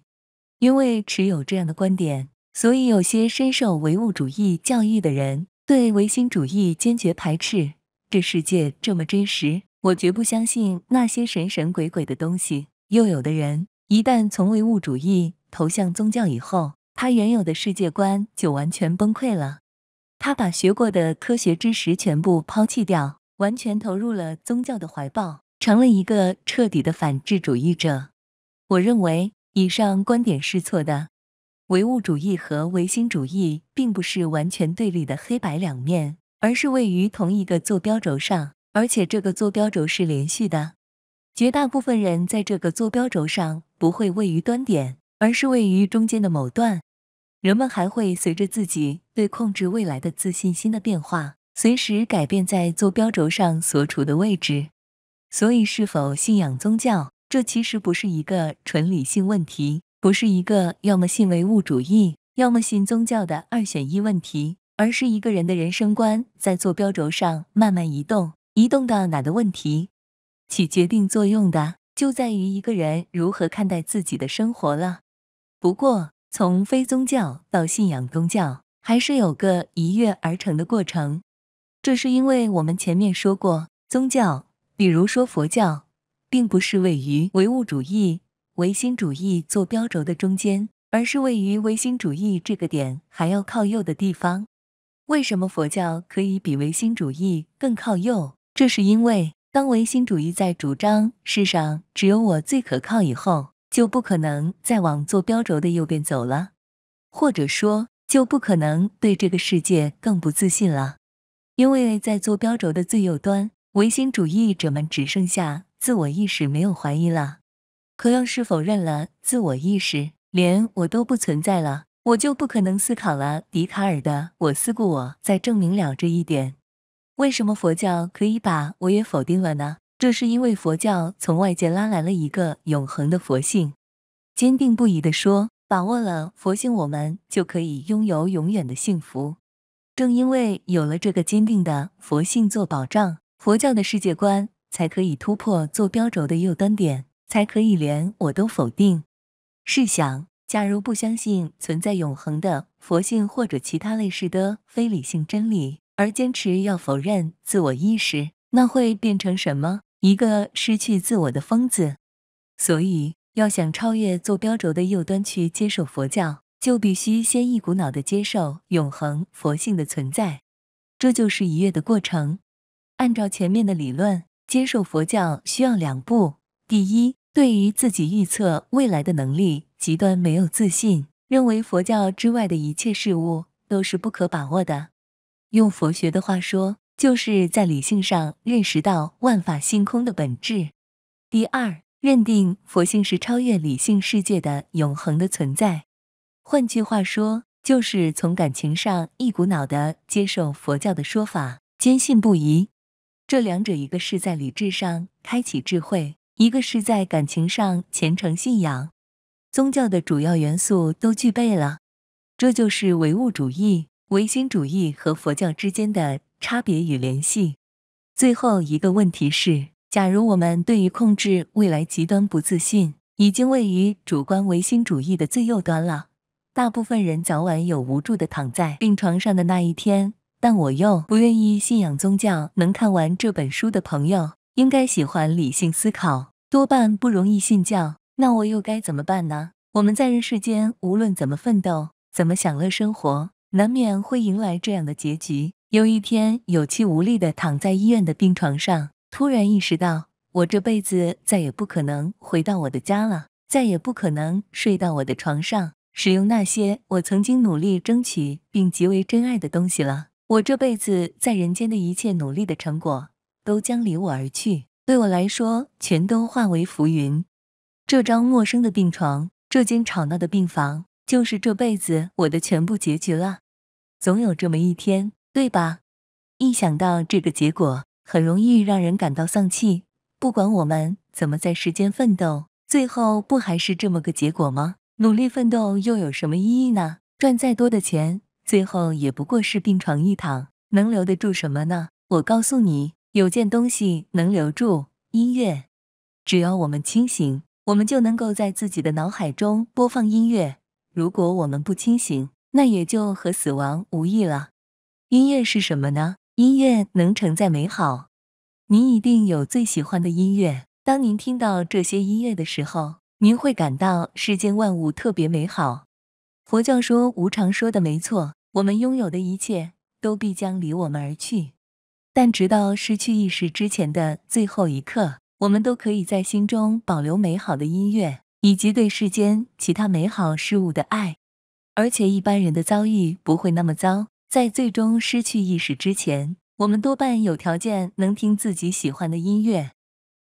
因为持有这样的观点，所以有些深受唯物主义教育的人对唯心主义坚决排斥。这世界这么真实，我绝不相信那些神神鬼鬼的东西。又有的人一旦从唯物主义投向宗教以后，他原有的世界观就完全崩溃了，他把学过的科学知识全部抛弃掉。完全投入了宗教的怀抱，成了一个彻底的反智主义者。我认为以上观点是错的。唯物主义和唯心主义并不是完全对立的黑白两面，而是位于同一个坐标轴上，而且这个坐标轴是连续的。绝大部分人在这个坐标轴上不会位于端点，而是位于中间的某段。人们还会随着自己对控制未来的自信心的变化。随时改变在坐标轴上所处的位置，所以是否信仰宗教，这其实不是一个纯理性问题，不是一个要么信唯物主义，要么信宗教的二选一问题，而是一个人的人生观在坐标轴上慢慢移动，移动到哪的问题。起决定作用的就在于一个人如何看待自己的生活了。不过，从非宗教到信仰宗教，还是有个一跃而成的过程。这是因为我们前面说过，宗教，比如说佛教，并不是位于唯物主义、唯心主义坐标轴的中间，而是位于唯心主义这个点还要靠右的地方。为什么佛教可以比唯心主义更靠右？这是因为当唯心主义在主张世上只有我最可靠以后，就不可能再往坐标轴的右边走了，或者说就不可能对这个世界更不自信了。因为在坐标轴的最右端，唯心主义者们只剩下自我意识没有怀疑了。可要是否认了自我意识，连我都不存在了，我就不可能思考了。笛卡尔的“我思故我在”证明了这一点。为什么佛教可以把我也否定了呢？这是因为佛教从外界拉来了一个永恒的佛性，坚定不移地说，把握了佛性，我们就可以拥有永远的幸福。正因为有了这个坚定的佛性做保障，佛教的世界观才可以突破坐标轴的右端点，才可以连我都否定。试想，假如不相信存在永恒的佛性或者其他类似的非理性真理，而坚持要否认自我意识，那会变成什么？一个失去自我的疯子。所以，要想超越坐标轴的右端去接受佛教。就必须先一股脑的接受永恒佛性的存在，这就是一跃的过程。按照前面的理论，接受佛教需要两步：第一，对于自己预测未来的能力极端没有自信，认为佛教之外的一切事物都是不可把握的；用佛学的话说，就是在理性上认识到万法性空的本质。第二，认定佛性是超越理性世界的永恒的存在。换句话说，就是从感情上一股脑的接受佛教的说法，坚信不疑。这两者一个是在理智上开启智慧，一个是在感情上虔诚信仰。宗教的主要元素都具备了，这就是唯物主义、唯心主义和佛教之间的差别与联系。最后一个问题是，假如我们对于控制未来极端不自信，已经位于主观唯心主义的最右端了。大部分人早晚有无助的躺在病床上的那一天，但我又不愿意信仰宗教。能看完这本书的朋友，应该喜欢理性思考，多半不容易信教。那我又该怎么办呢？我们在人世间无论怎么奋斗，怎么享乐生活，难免会迎来这样的结局：有一天，有气无力地躺在医院的病床上，突然意识到，我这辈子再也不可能回到我的家了，再也不可能睡到我的床上。使用那些我曾经努力争取并极为珍爱的东西了。我这辈子在人间的一切努力的成果都将离我而去，对我来说全都化为浮云。这张陌生的病床，这间吵闹的病房，就是这辈子我的全部结局了。总有这么一天，对吧？一想到这个结果，很容易让人感到丧气。不管我们怎么在世间奋斗，最后不还是这么个结果吗？努力奋斗又有什么意义呢？赚再多的钱，最后也不过是病床一躺，能留得住什么呢？我告诉你，有件东西能留住音乐。只要我们清醒，我们就能够在自己的脑海中播放音乐；如果我们不清醒，那也就和死亡无异了。音乐是什么呢？音乐能承载美好。您一定有最喜欢的音乐，当您听到这些音乐的时候。您会感到世间万物特别美好。佛教说无常说的没错，我们拥有的一切都必将离我们而去。但直到失去意识之前的最后一刻，我们都可以在心中保留美好的音乐以及对世间其他美好事物的爱。而且一般人的遭遇不会那么糟，在最终失去意识之前，我们多半有条件能听自己喜欢的音乐。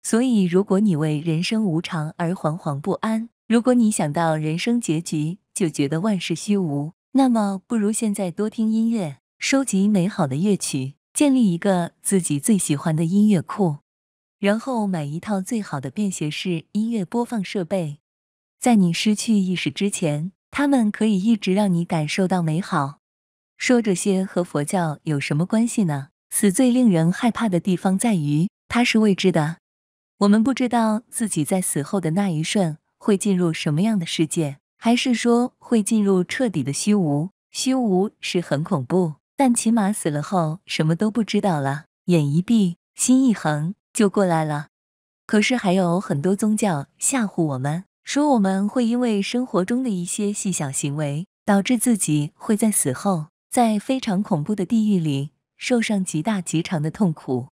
所以，如果你为人生无常而惶惶不安，如果你想到人生结局就觉得万事虚无，那么不如现在多听音乐，收集美好的乐曲，建立一个自己最喜欢的音乐库，然后买一套最好的便携式音乐播放设备，在你失去意识之前，它们可以一直让你感受到美好。说这些和佛教有什么关系呢？死最令人害怕的地方在于它是未知的。我们不知道自己在死后的那一瞬会进入什么样的世界，还是说会进入彻底的虚无？虚无是很恐怖，但起码死了后什么都不知道了，眼一闭，心一横就过来了。可是还有很多宗教吓唬我们，说我们会因为生活中的一些细小行为，导致自己会在死后在非常恐怖的地狱里，受上极大极长的痛苦。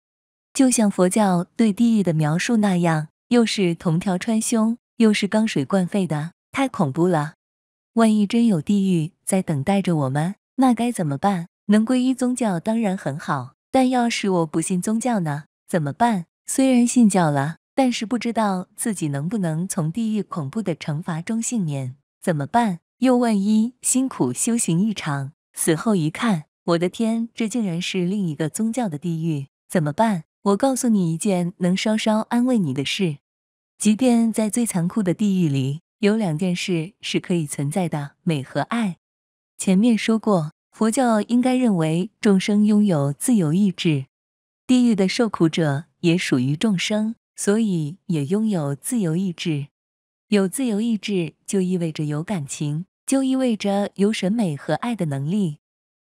就像佛教对地狱的描述那样，又是铜条穿胸，又是钢水灌肺的，太恐怖了。万一真有地狱在等待着我们，那该怎么办？能皈依宗教当然很好，但要是我不信宗教呢，怎么办？虽然信教了，但是不知道自己能不能从地狱恐怖的惩罚中幸免，怎么办？又万一辛苦修行一场，死后一看，我的天，这竟然是另一个宗教的地狱，怎么办？我告诉你一件能稍稍安慰你的事：，即便在最残酷的地狱里，有两件事是可以存在的——美和爱。前面说过，佛教应该认为众生拥有自由意志，地狱的受苦者也属于众生，所以也拥有自由意志。有自由意志，就意味着有感情，就意味着有审美和爱的能力。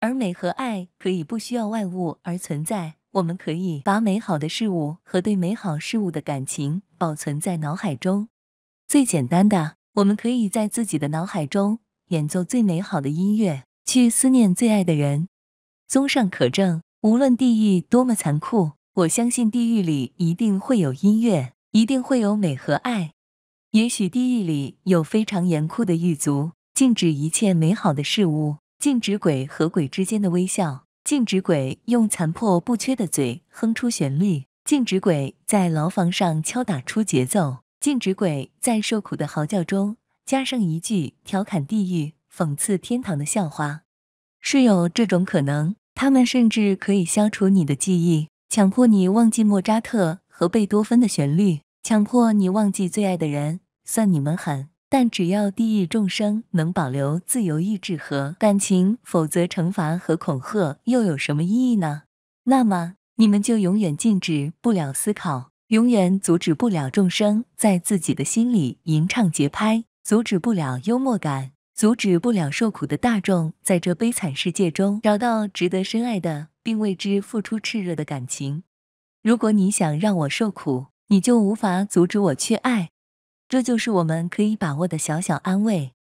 而美和爱可以不需要外物而存在。我们可以把美好的事物和对美好事物的感情保存在脑海中。最简单的，我们可以在自己的脑海中演奏最美好的音乐，去思念最爱的人。综上可证，无论地狱多么残酷，我相信地狱里一定会有音乐，一定会有美和爱。也许地狱里有非常严酷的狱卒，禁止一切美好的事物，禁止鬼和鬼之间的微笑。静止鬼用残破不缺的嘴哼出旋律，静止鬼在牢房上敲打出节奏，静止鬼在受苦的嚎叫中加上一句调侃地狱、讽刺天堂的笑话，是有这种可能。他们甚至可以消除你的记忆，强迫你忘记莫扎特和贝多芬的旋律，强迫你忘记最爱的人，算你们狠。但只要地狱众生能保留自由意志和感情，否则惩罚和恐吓又有什么意义呢？那么你们就永远禁止不了思考，永远阻止不了众生在自己的心里吟唱节拍，阻止不了幽默感，阻止不了受苦的大众在这悲惨世界中找到值得深爱的，并为之付出炽热的感情。如果你想让我受苦，你就无法阻止我去爱。这就是我们可以把握的小小安慰。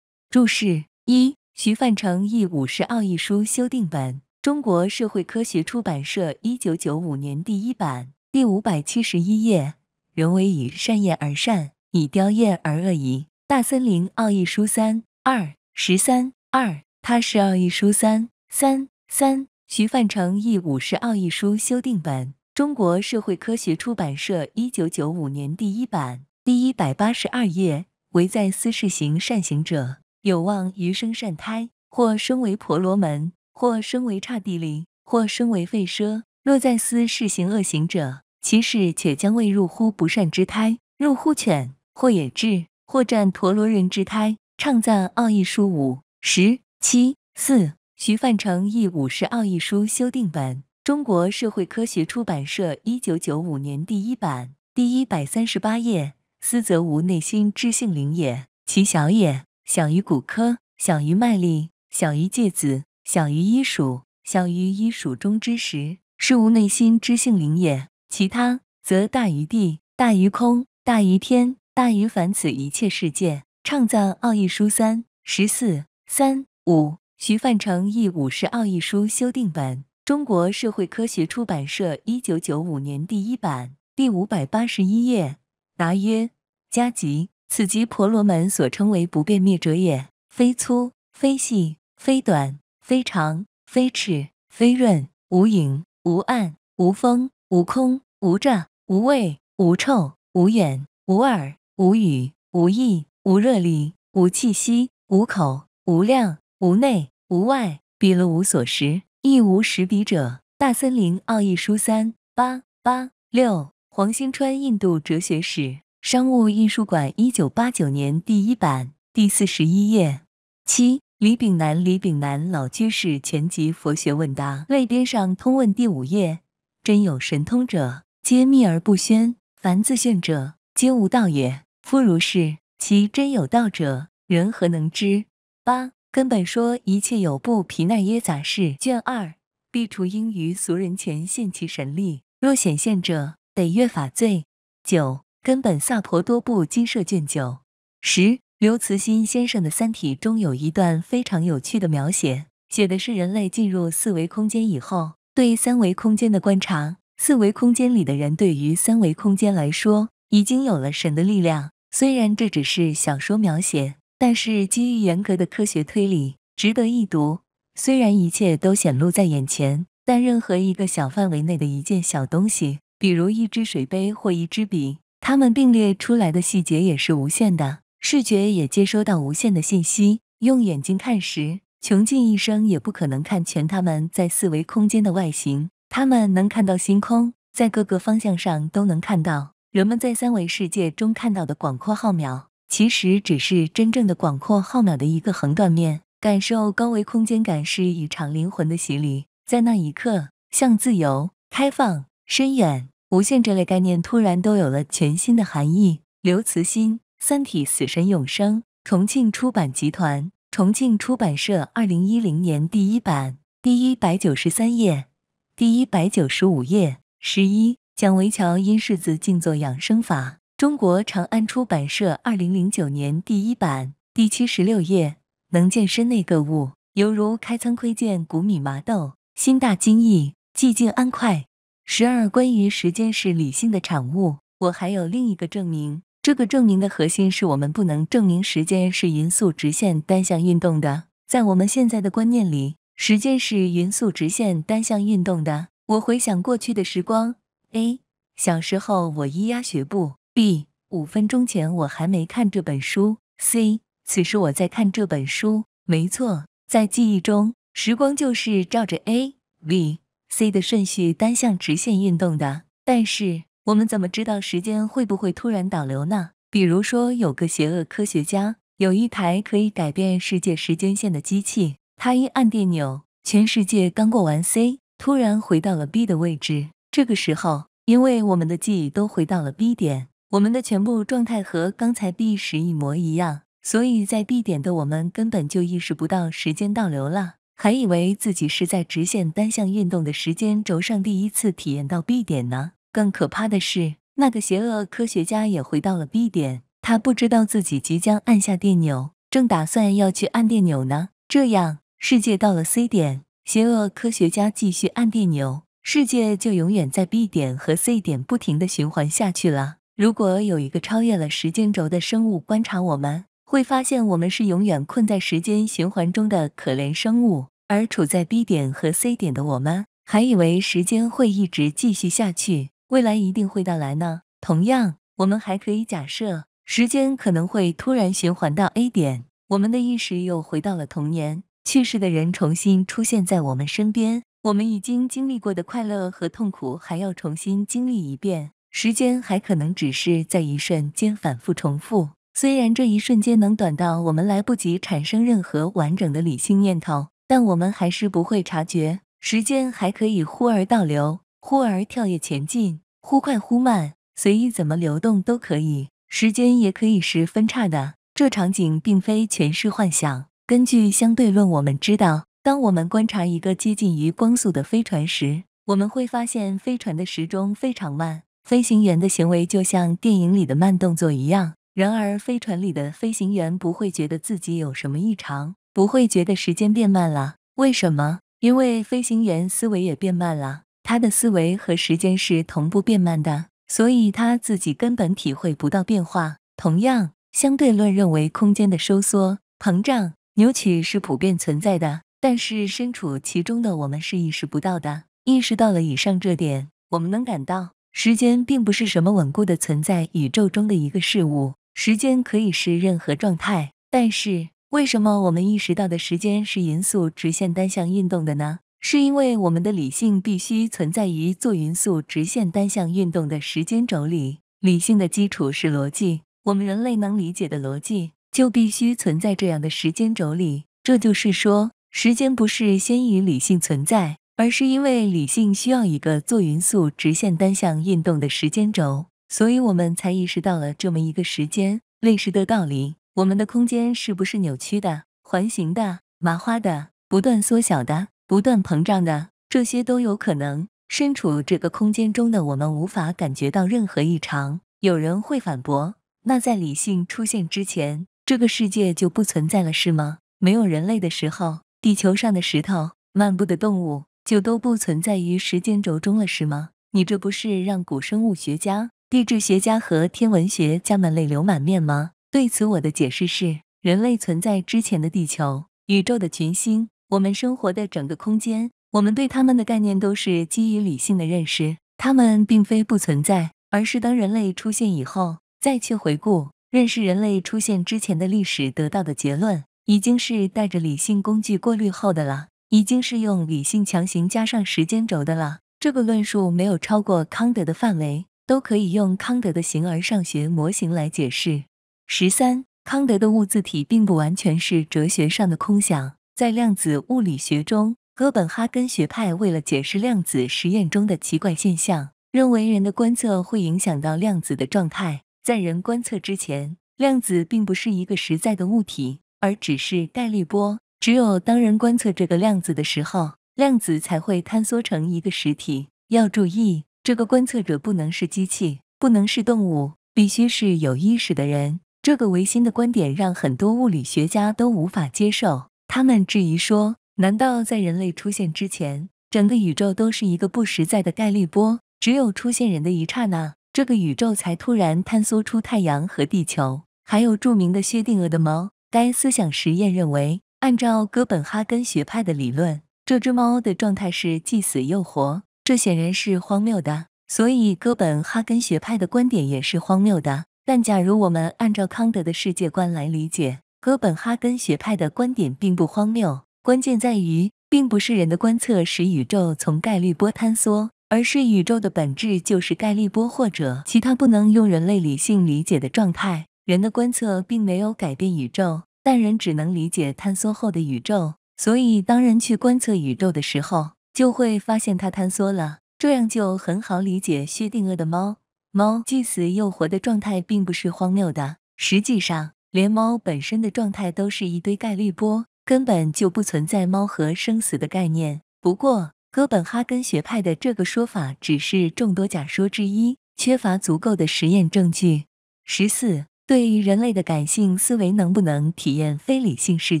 注释一：徐范成《义五十奥义书》修订本，中国社会科学出版社，一九九五年第一版，第五百七十一页。人为以善业而善，以雕业而恶矣。大森林《奥义书》三二十三二。他是《奥义书》三三三。徐范成《义五十奥义书》修订本，中国社会科学出版社，一九九五年第一版。第一百八十二页，唯在斯是行善行者，有望余生善胎，或生为婆罗门，或生为刹帝利，或生为吠舍。若在斯是行恶行者，其始且将未入乎不善之胎，入乎犬，或野雉，或占陀罗人之胎。唱赞奥义书五十七四，徐范成译《五十奥义书》修订本，中国社会科学出版社，一九九五年第一版，第一百三十八页。斯则无内心之性灵也，其小也，小于骨科，小于脉力，小于芥子，小于医属，小于医属中之实。是无内心之性灵也。其他则大于地，大于空，大于天，大于凡此一切世界。《创造奥义书》三十四三五。徐范成译《五十奥义书》修订本，中国社会科学出版社一九九五年第一版，第五百八十一页。答曰：加吉，此即婆罗门所称为不变灭者也，非粗，非细，非短，非长，非赤，非润，无影，无暗，无风，无空，无诈，无味，无臭，无眼，无耳，无语，无意，无热力，无气息，无口，无量，无内，无外，彼了无所识，亦无识彼者。大森林奥义书三八八六。黄兴川《印度哲学史》，商务印书馆，一九八九年第一版，第四十一页。七、李炳南。李炳南老居士全集《佛学问答类编》上通问第五页：真有神通者，皆秘而不宣；凡自炫者，皆无道也。夫如是，其真有道者，人何能知？八、根本说一切有部皮奈耶杂事卷二：必除应于俗人前现其神力，若显现者。北岳法罪。九根本萨婆多部金舍卷九十刘慈欣先生的《三体》中有一段非常有趣的描写，写的是人类进入四维空间以后对三维空间的观察。四维空间里的人对于三维空间来说已经有了神的力量，虽然这只是小说描写，但是基于严格的科学推理，值得一读。虽然一切都显露在眼前，但任何一个小范围内的一件小东西。比如一只水杯或一支笔，它们并列出来的细节也是无限的，视觉也接收到无限的信息。用眼睛看时，穷尽一生也不可能看全它们在四维空间的外形。它们能看到星空，在各个方向上都能看到。人们在三维世界中看到的广阔浩渺，其实只是真正的广阔浩渺的一个横断面。感受高维空间感是一场灵魂的洗礼，在那一刻向自由开放。深远、无限这类概念突然都有了全新的含义。刘慈欣《三体：死神永生》，重庆出版集团、重庆出版社，二零一零年第一版，第一百九十三页、第一百九十五页。十一，蒋维桥《因世子静坐养生法》，中国长安出版社，二零零九年第一版，第七十六页。能见身内各物，犹如开仓窥见谷米麻豆，心大精意，寂静安快。十二，关于时间是理性的产物，我还有另一个证明。这个证明的核心是我们不能证明时间是匀速直线单向运动的。在我们现在的观念里，时间是匀速直线单向运动的。我回想过去的时光：a，小时候我咿呀学步；b，五分钟前我还没看这本书；c，此时我在看这本书。没错，在记忆中，时光就是照着 a、b。C 的顺序单向直线运动的，但是我们怎么知道时间会不会突然倒流呢？比如说，有个邪恶科学家，有一台可以改变世界时间线的机器，他一按电钮，全世界刚过完 C，突然回到了 B 的位置。这个时候，因为我们的记忆都回到了 B 点，我们的全部状态和刚才 B 时一模一样，所以在 B 点的我们根本就意识不到时间倒流了。还以为自己是在直线单向运动的时间轴上第一次体验到 B 点呢。更可怕的是，那个邪恶科学家也回到了 B 点，他不知道自己即将按下电钮，正打算要去按电钮呢。这样，世界到了 C 点，邪恶科学家继续按电钮，世界就永远在 B 点和 C 点不停地循环下去了。如果有一个超越了时间轴的生物观察我们，会发现，我们是永远困在时间循环中的可怜生物，而处在 B 点和 C 点的我们，还以为时间会一直继续下去，未来一定会到来呢。同样，我们还可以假设，时间可能会突然循环到 A 点，我们的意识又回到了童年，去世的人重新出现在我们身边，我们已经经历过的快乐和痛苦还要重新经历一遍，时间还可能只是在一瞬间反复重复。虽然这一瞬间能短到我们来不及产生任何完整的理性念头，但我们还是不会察觉。时间还可以忽而倒流，忽而跳跃前进，忽快忽慢，随意怎么流动都可以。时间也可以是分叉的。这场景并非全是幻想。根据相对论，我们知道，当我们观察一个接近于光速的飞船时，我们会发现飞船的时钟非常慢，飞行员的行为就像电影里的慢动作一样。然而，飞船里的飞行员不会觉得自己有什么异常，不会觉得时间变慢了。为什么？因为飞行员思维也变慢了，他的思维和时间是同步变慢的，所以他自己根本体会不到变化。同样，相对论认为空间的收缩、膨胀、扭曲是普遍存在的，但是身处其中的我们是意识不到的。意识到了以上这点，我们能感到时间并不是什么稳固的存在，宇宙中的一个事物。时间可以是任何状态，但是为什么我们意识到的时间是匀速直线单向运动的呢？是因为我们的理性必须存在于做匀速直线单向运动的时间轴里。理性的基础是逻辑，我们人类能理解的逻辑就必须存在这样的时间轴里。这就是说，时间不是先于理性存在，而是因为理性需要一个做匀速直线单向运动的时间轴。所以我们才意识到了这么一个时间历史的道理。我们的空间是不是扭曲的、环形的、麻花的、不断缩小的、不断膨胀的？这些都有可能。身处这个空间中的我们无法感觉到任何异常。有人会反驳：那在理性出现之前，这个世界就不存在了，是吗？没有人类的时候，地球上的石头、漫步的动物就都不存在于时间轴中了，是吗？你这不是让古生物学家？地质学家和天文学家们泪流满面吗？对此，我的解释是：人类存在之前的地球、宇宙的群星、我们生活的整个空间，我们对他们的概念都是基于理性的认识。他们并非不存在，而是当人类出现以后，再去回顾认识人类出现之前的历史，得到的结论已经是带着理性工具过滤后的了，已经是用理性强行加上时间轴的了。这个论述没有超过康德的范围。都可以用康德的形而上学模型来解释。十三，康德的物自体并不完全是哲学上的空想。在量子物理学中，哥本哈根学派为了解释量子实验中的奇怪现象，认为人的观测会影响到量子的状态。在人观测之前，量子并不是一个实在的物体，而只是概率波。只有当人观测这个量子的时候，量子才会坍缩成一个实体。要注意。这个观测者不能是机器，不能是动物，必须是有意识的人。这个唯心的观点让很多物理学家都无法接受。他们质疑说：难道在人类出现之前，整个宇宙都是一个不实在的概率波？只有出现人的一刹那，这个宇宙才突然坍缩出太阳和地球？还有著名的薛定谔的猫，该思想实验认为，按照哥本哈根学派的理论，这只猫的状态是既死又活。这显然是荒谬的，所以哥本哈根学派的观点也是荒谬的。但假如我们按照康德的世界观来理解，哥本哈根学派的观点并不荒谬。关键在于，并不是人的观测使宇宙从概率波坍缩，而是宇宙的本质就是概率波或者其他不能用人类理性理解的状态。人的观测并没有改变宇宙，但人只能理解坍缩后的宇宙。所以，当人去观测宇宙的时候，就会发现它坍缩了，这样就很好理解薛定谔的猫。猫既死又活的状态并不是荒谬的，实际上，连猫本身的状态都是一堆概率波，根本就不存在猫和生死的概念。不过，哥本哈根学派的这个说法只是众多假说之一，缺乏足够的实验证据。十四，对于人类的感性思维能不能体验非理性世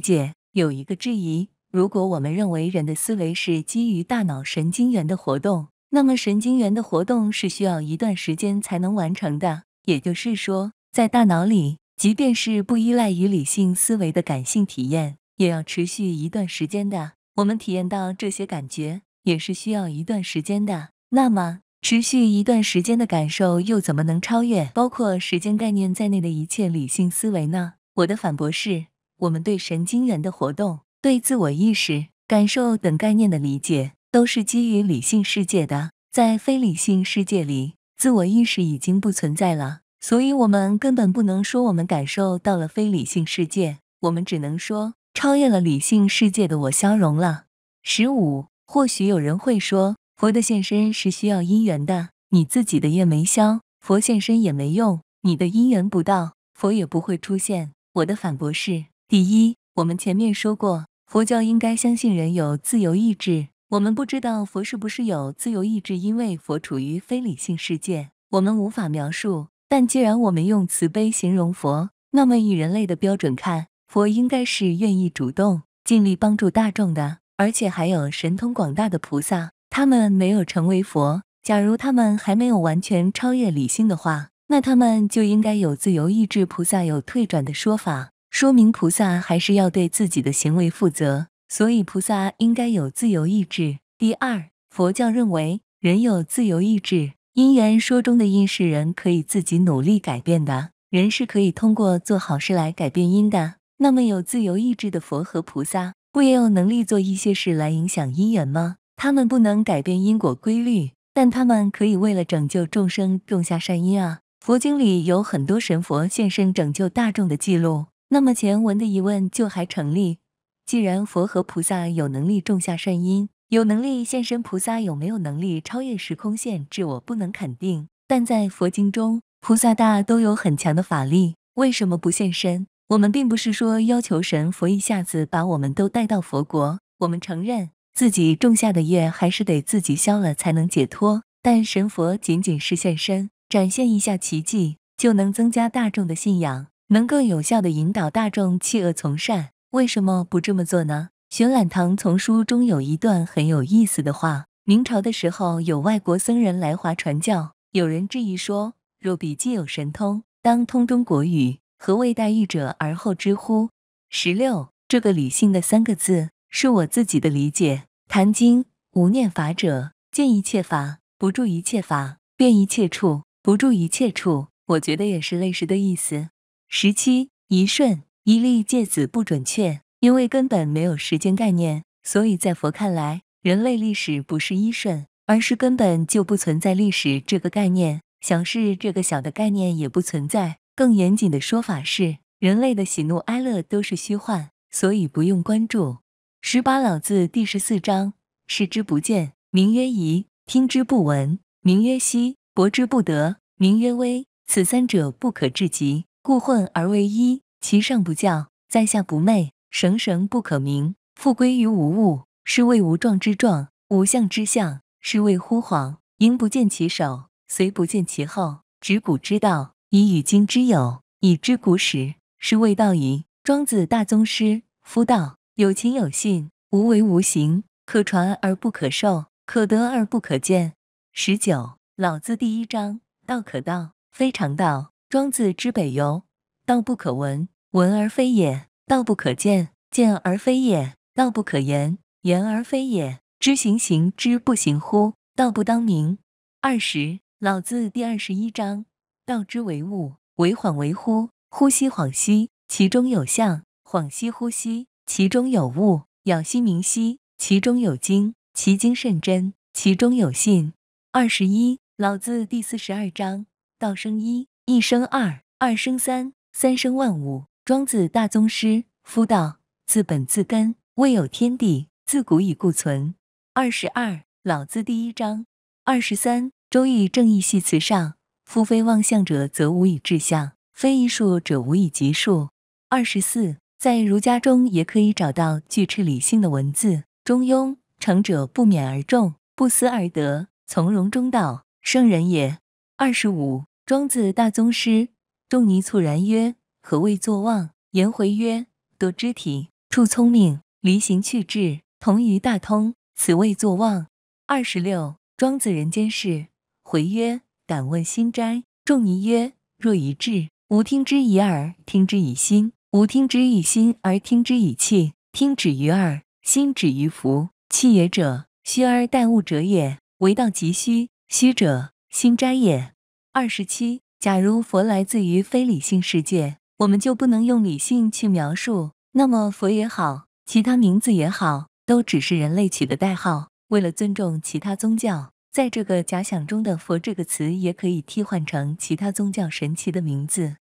界，有一个质疑。如果我们认为人的思维是基于大脑神经元的活动，那么神经元的活动是需要一段时间才能完成的。也就是说，在大脑里，即便是不依赖于理性思维的感性体验，也要持续一段时间的。我们体验到这些感觉，也是需要一段时间的。那么，持续一段时间的感受，又怎么能超越包括时间概念在内的一切理性思维呢？我的反驳是：我们对神经元的活动。对自我意识、感受等概念的理解都是基于理性世界的，在非理性世界里，自我意识已经不存在了，所以，我们根本不能说我们感受到了非理性世界，我们只能说超越了理性世界的我消融了。十五，或许有人会说，佛的现身是需要因缘的，你自己的业没消，佛现身也没用，你的因缘不到，佛也不会出现。我的反驳是：第一，我们前面说过。佛教应该相信人有自由意志。我们不知道佛是不是有自由意志，因为佛处于非理性世界，我们无法描述。但既然我们用慈悲形容佛，那么以人类的标准看，佛应该是愿意主动尽力帮助大众的。而且还有神通广大的菩萨，他们没有成为佛。假如他们还没有完全超越理性的话，那他们就应该有自由意志。菩萨有退转的说法。说明菩萨还是要对自己的行为负责，所以菩萨应该有自由意志。第二，佛教认为人有自由意志，因缘说中的因是人可以自己努力改变的，人是可以通过做好事来改变因的。那么有自由意志的佛和菩萨，不也有能力做一些事来影响因缘吗？他们不能改变因果规律，但他们可以为了拯救众生种下善因啊。佛经里有很多神佛现身拯救大众的记录。那么前文的疑问就还成立。既然佛和菩萨有能力种下善因，有能力现身，菩萨有没有能力超越时空限制，我不能肯定。但在佛经中，菩萨大都有很强的法力，为什么不现身？我们并不是说要求神佛一下子把我们都带到佛国。我们承认自己种下的业还是得自己消了才能解脱，但神佛仅仅是现身，展现一下奇迹，就能增加大众的信仰。能更有效地引导大众弃恶从善，为什么不这么做呢？玄览堂丛书中有一段很有意思的话：明朝的时候有外国僧人来华传教，有人质疑说，若比既有神通，当通中国语，何谓待遇者而后知乎？十六，这个理性的三个字是我自己的理解。《谭经》无念法者，见一切法不住一切法，变一切处不住一切处，我觉得也是类似的意思。十七一瞬一粒芥子不准确，因为根本没有时间概念，所以在佛看来，人类历史不是一瞬，而是根本就不存在历史这个概念。想是这个小的概念也不存在。更严谨的说法是，人类的喜怒哀乐都是虚幻，所以不用关注。十八老字第十四章：视之不见，名曰夷；听之不闻，名曰希；博之不得，名曰微。此三者，不可至极。故混而为一，其上不教，在下不昧，绳绳不可名，复归于无物，是谓无状之状，无相之相，是谓惚恍。迎不见其首，随不见其后。执古之道，以与今之有，以知古始，是谓道矣。庄子大宗师：夫道有情有信，无为无形，可传而不可受，可得而不可见。十九，老子第一章：道可道，非常道。庄子之北游，道不可闻，闻而非也；道不可见，见而非也；道不可言，言而非也。知行行之不行乎？道不当名。二十，老子第二十一章：道之为物，为恍为惚，呼吸恍兮，其中有象；恍兮惚兮，其中有物；窈兮明兮，其中有精，其精甚真，其中有信。二十一，老子第四十二章：道生一。一生二，二生三，三生万物。庄子大宗师：夫道自本自根，未有天地，自古以固存。二十二，《老子》第一章。二十三，《周易》正义系辞上：夫非妄象者，则无以至象；非艺术者，无以极数。二十四，在儒家中也可以找到具斥理性的文字，《中庸》：成者不勉而众，不思而得，从容中道，圣人也。二十五。庄子大宗师，仲尼猝然曰：“何谓坐忘？”颜回曰：“多知体，处聪明，离形去智，同于大通，此谓坐忘。”二十六，庄子人间事，回曰：“敢问心斋。”仲尼曰：“若一志，吾听之以耳，听之以心；吾听之以心而听之以气。听止于耳，心止于符。气也者，虚而待物者也。唯道集虚，虚者心斋也。”二十七，假如佛来自于非理性世界，我们就不能用理性去描述。那么佛也好，其他名字也好，都只是人类起的代号。为了尊重其他宗教，在这个假想中的佛这个词，也可以替换成其他宗教神奇的名字。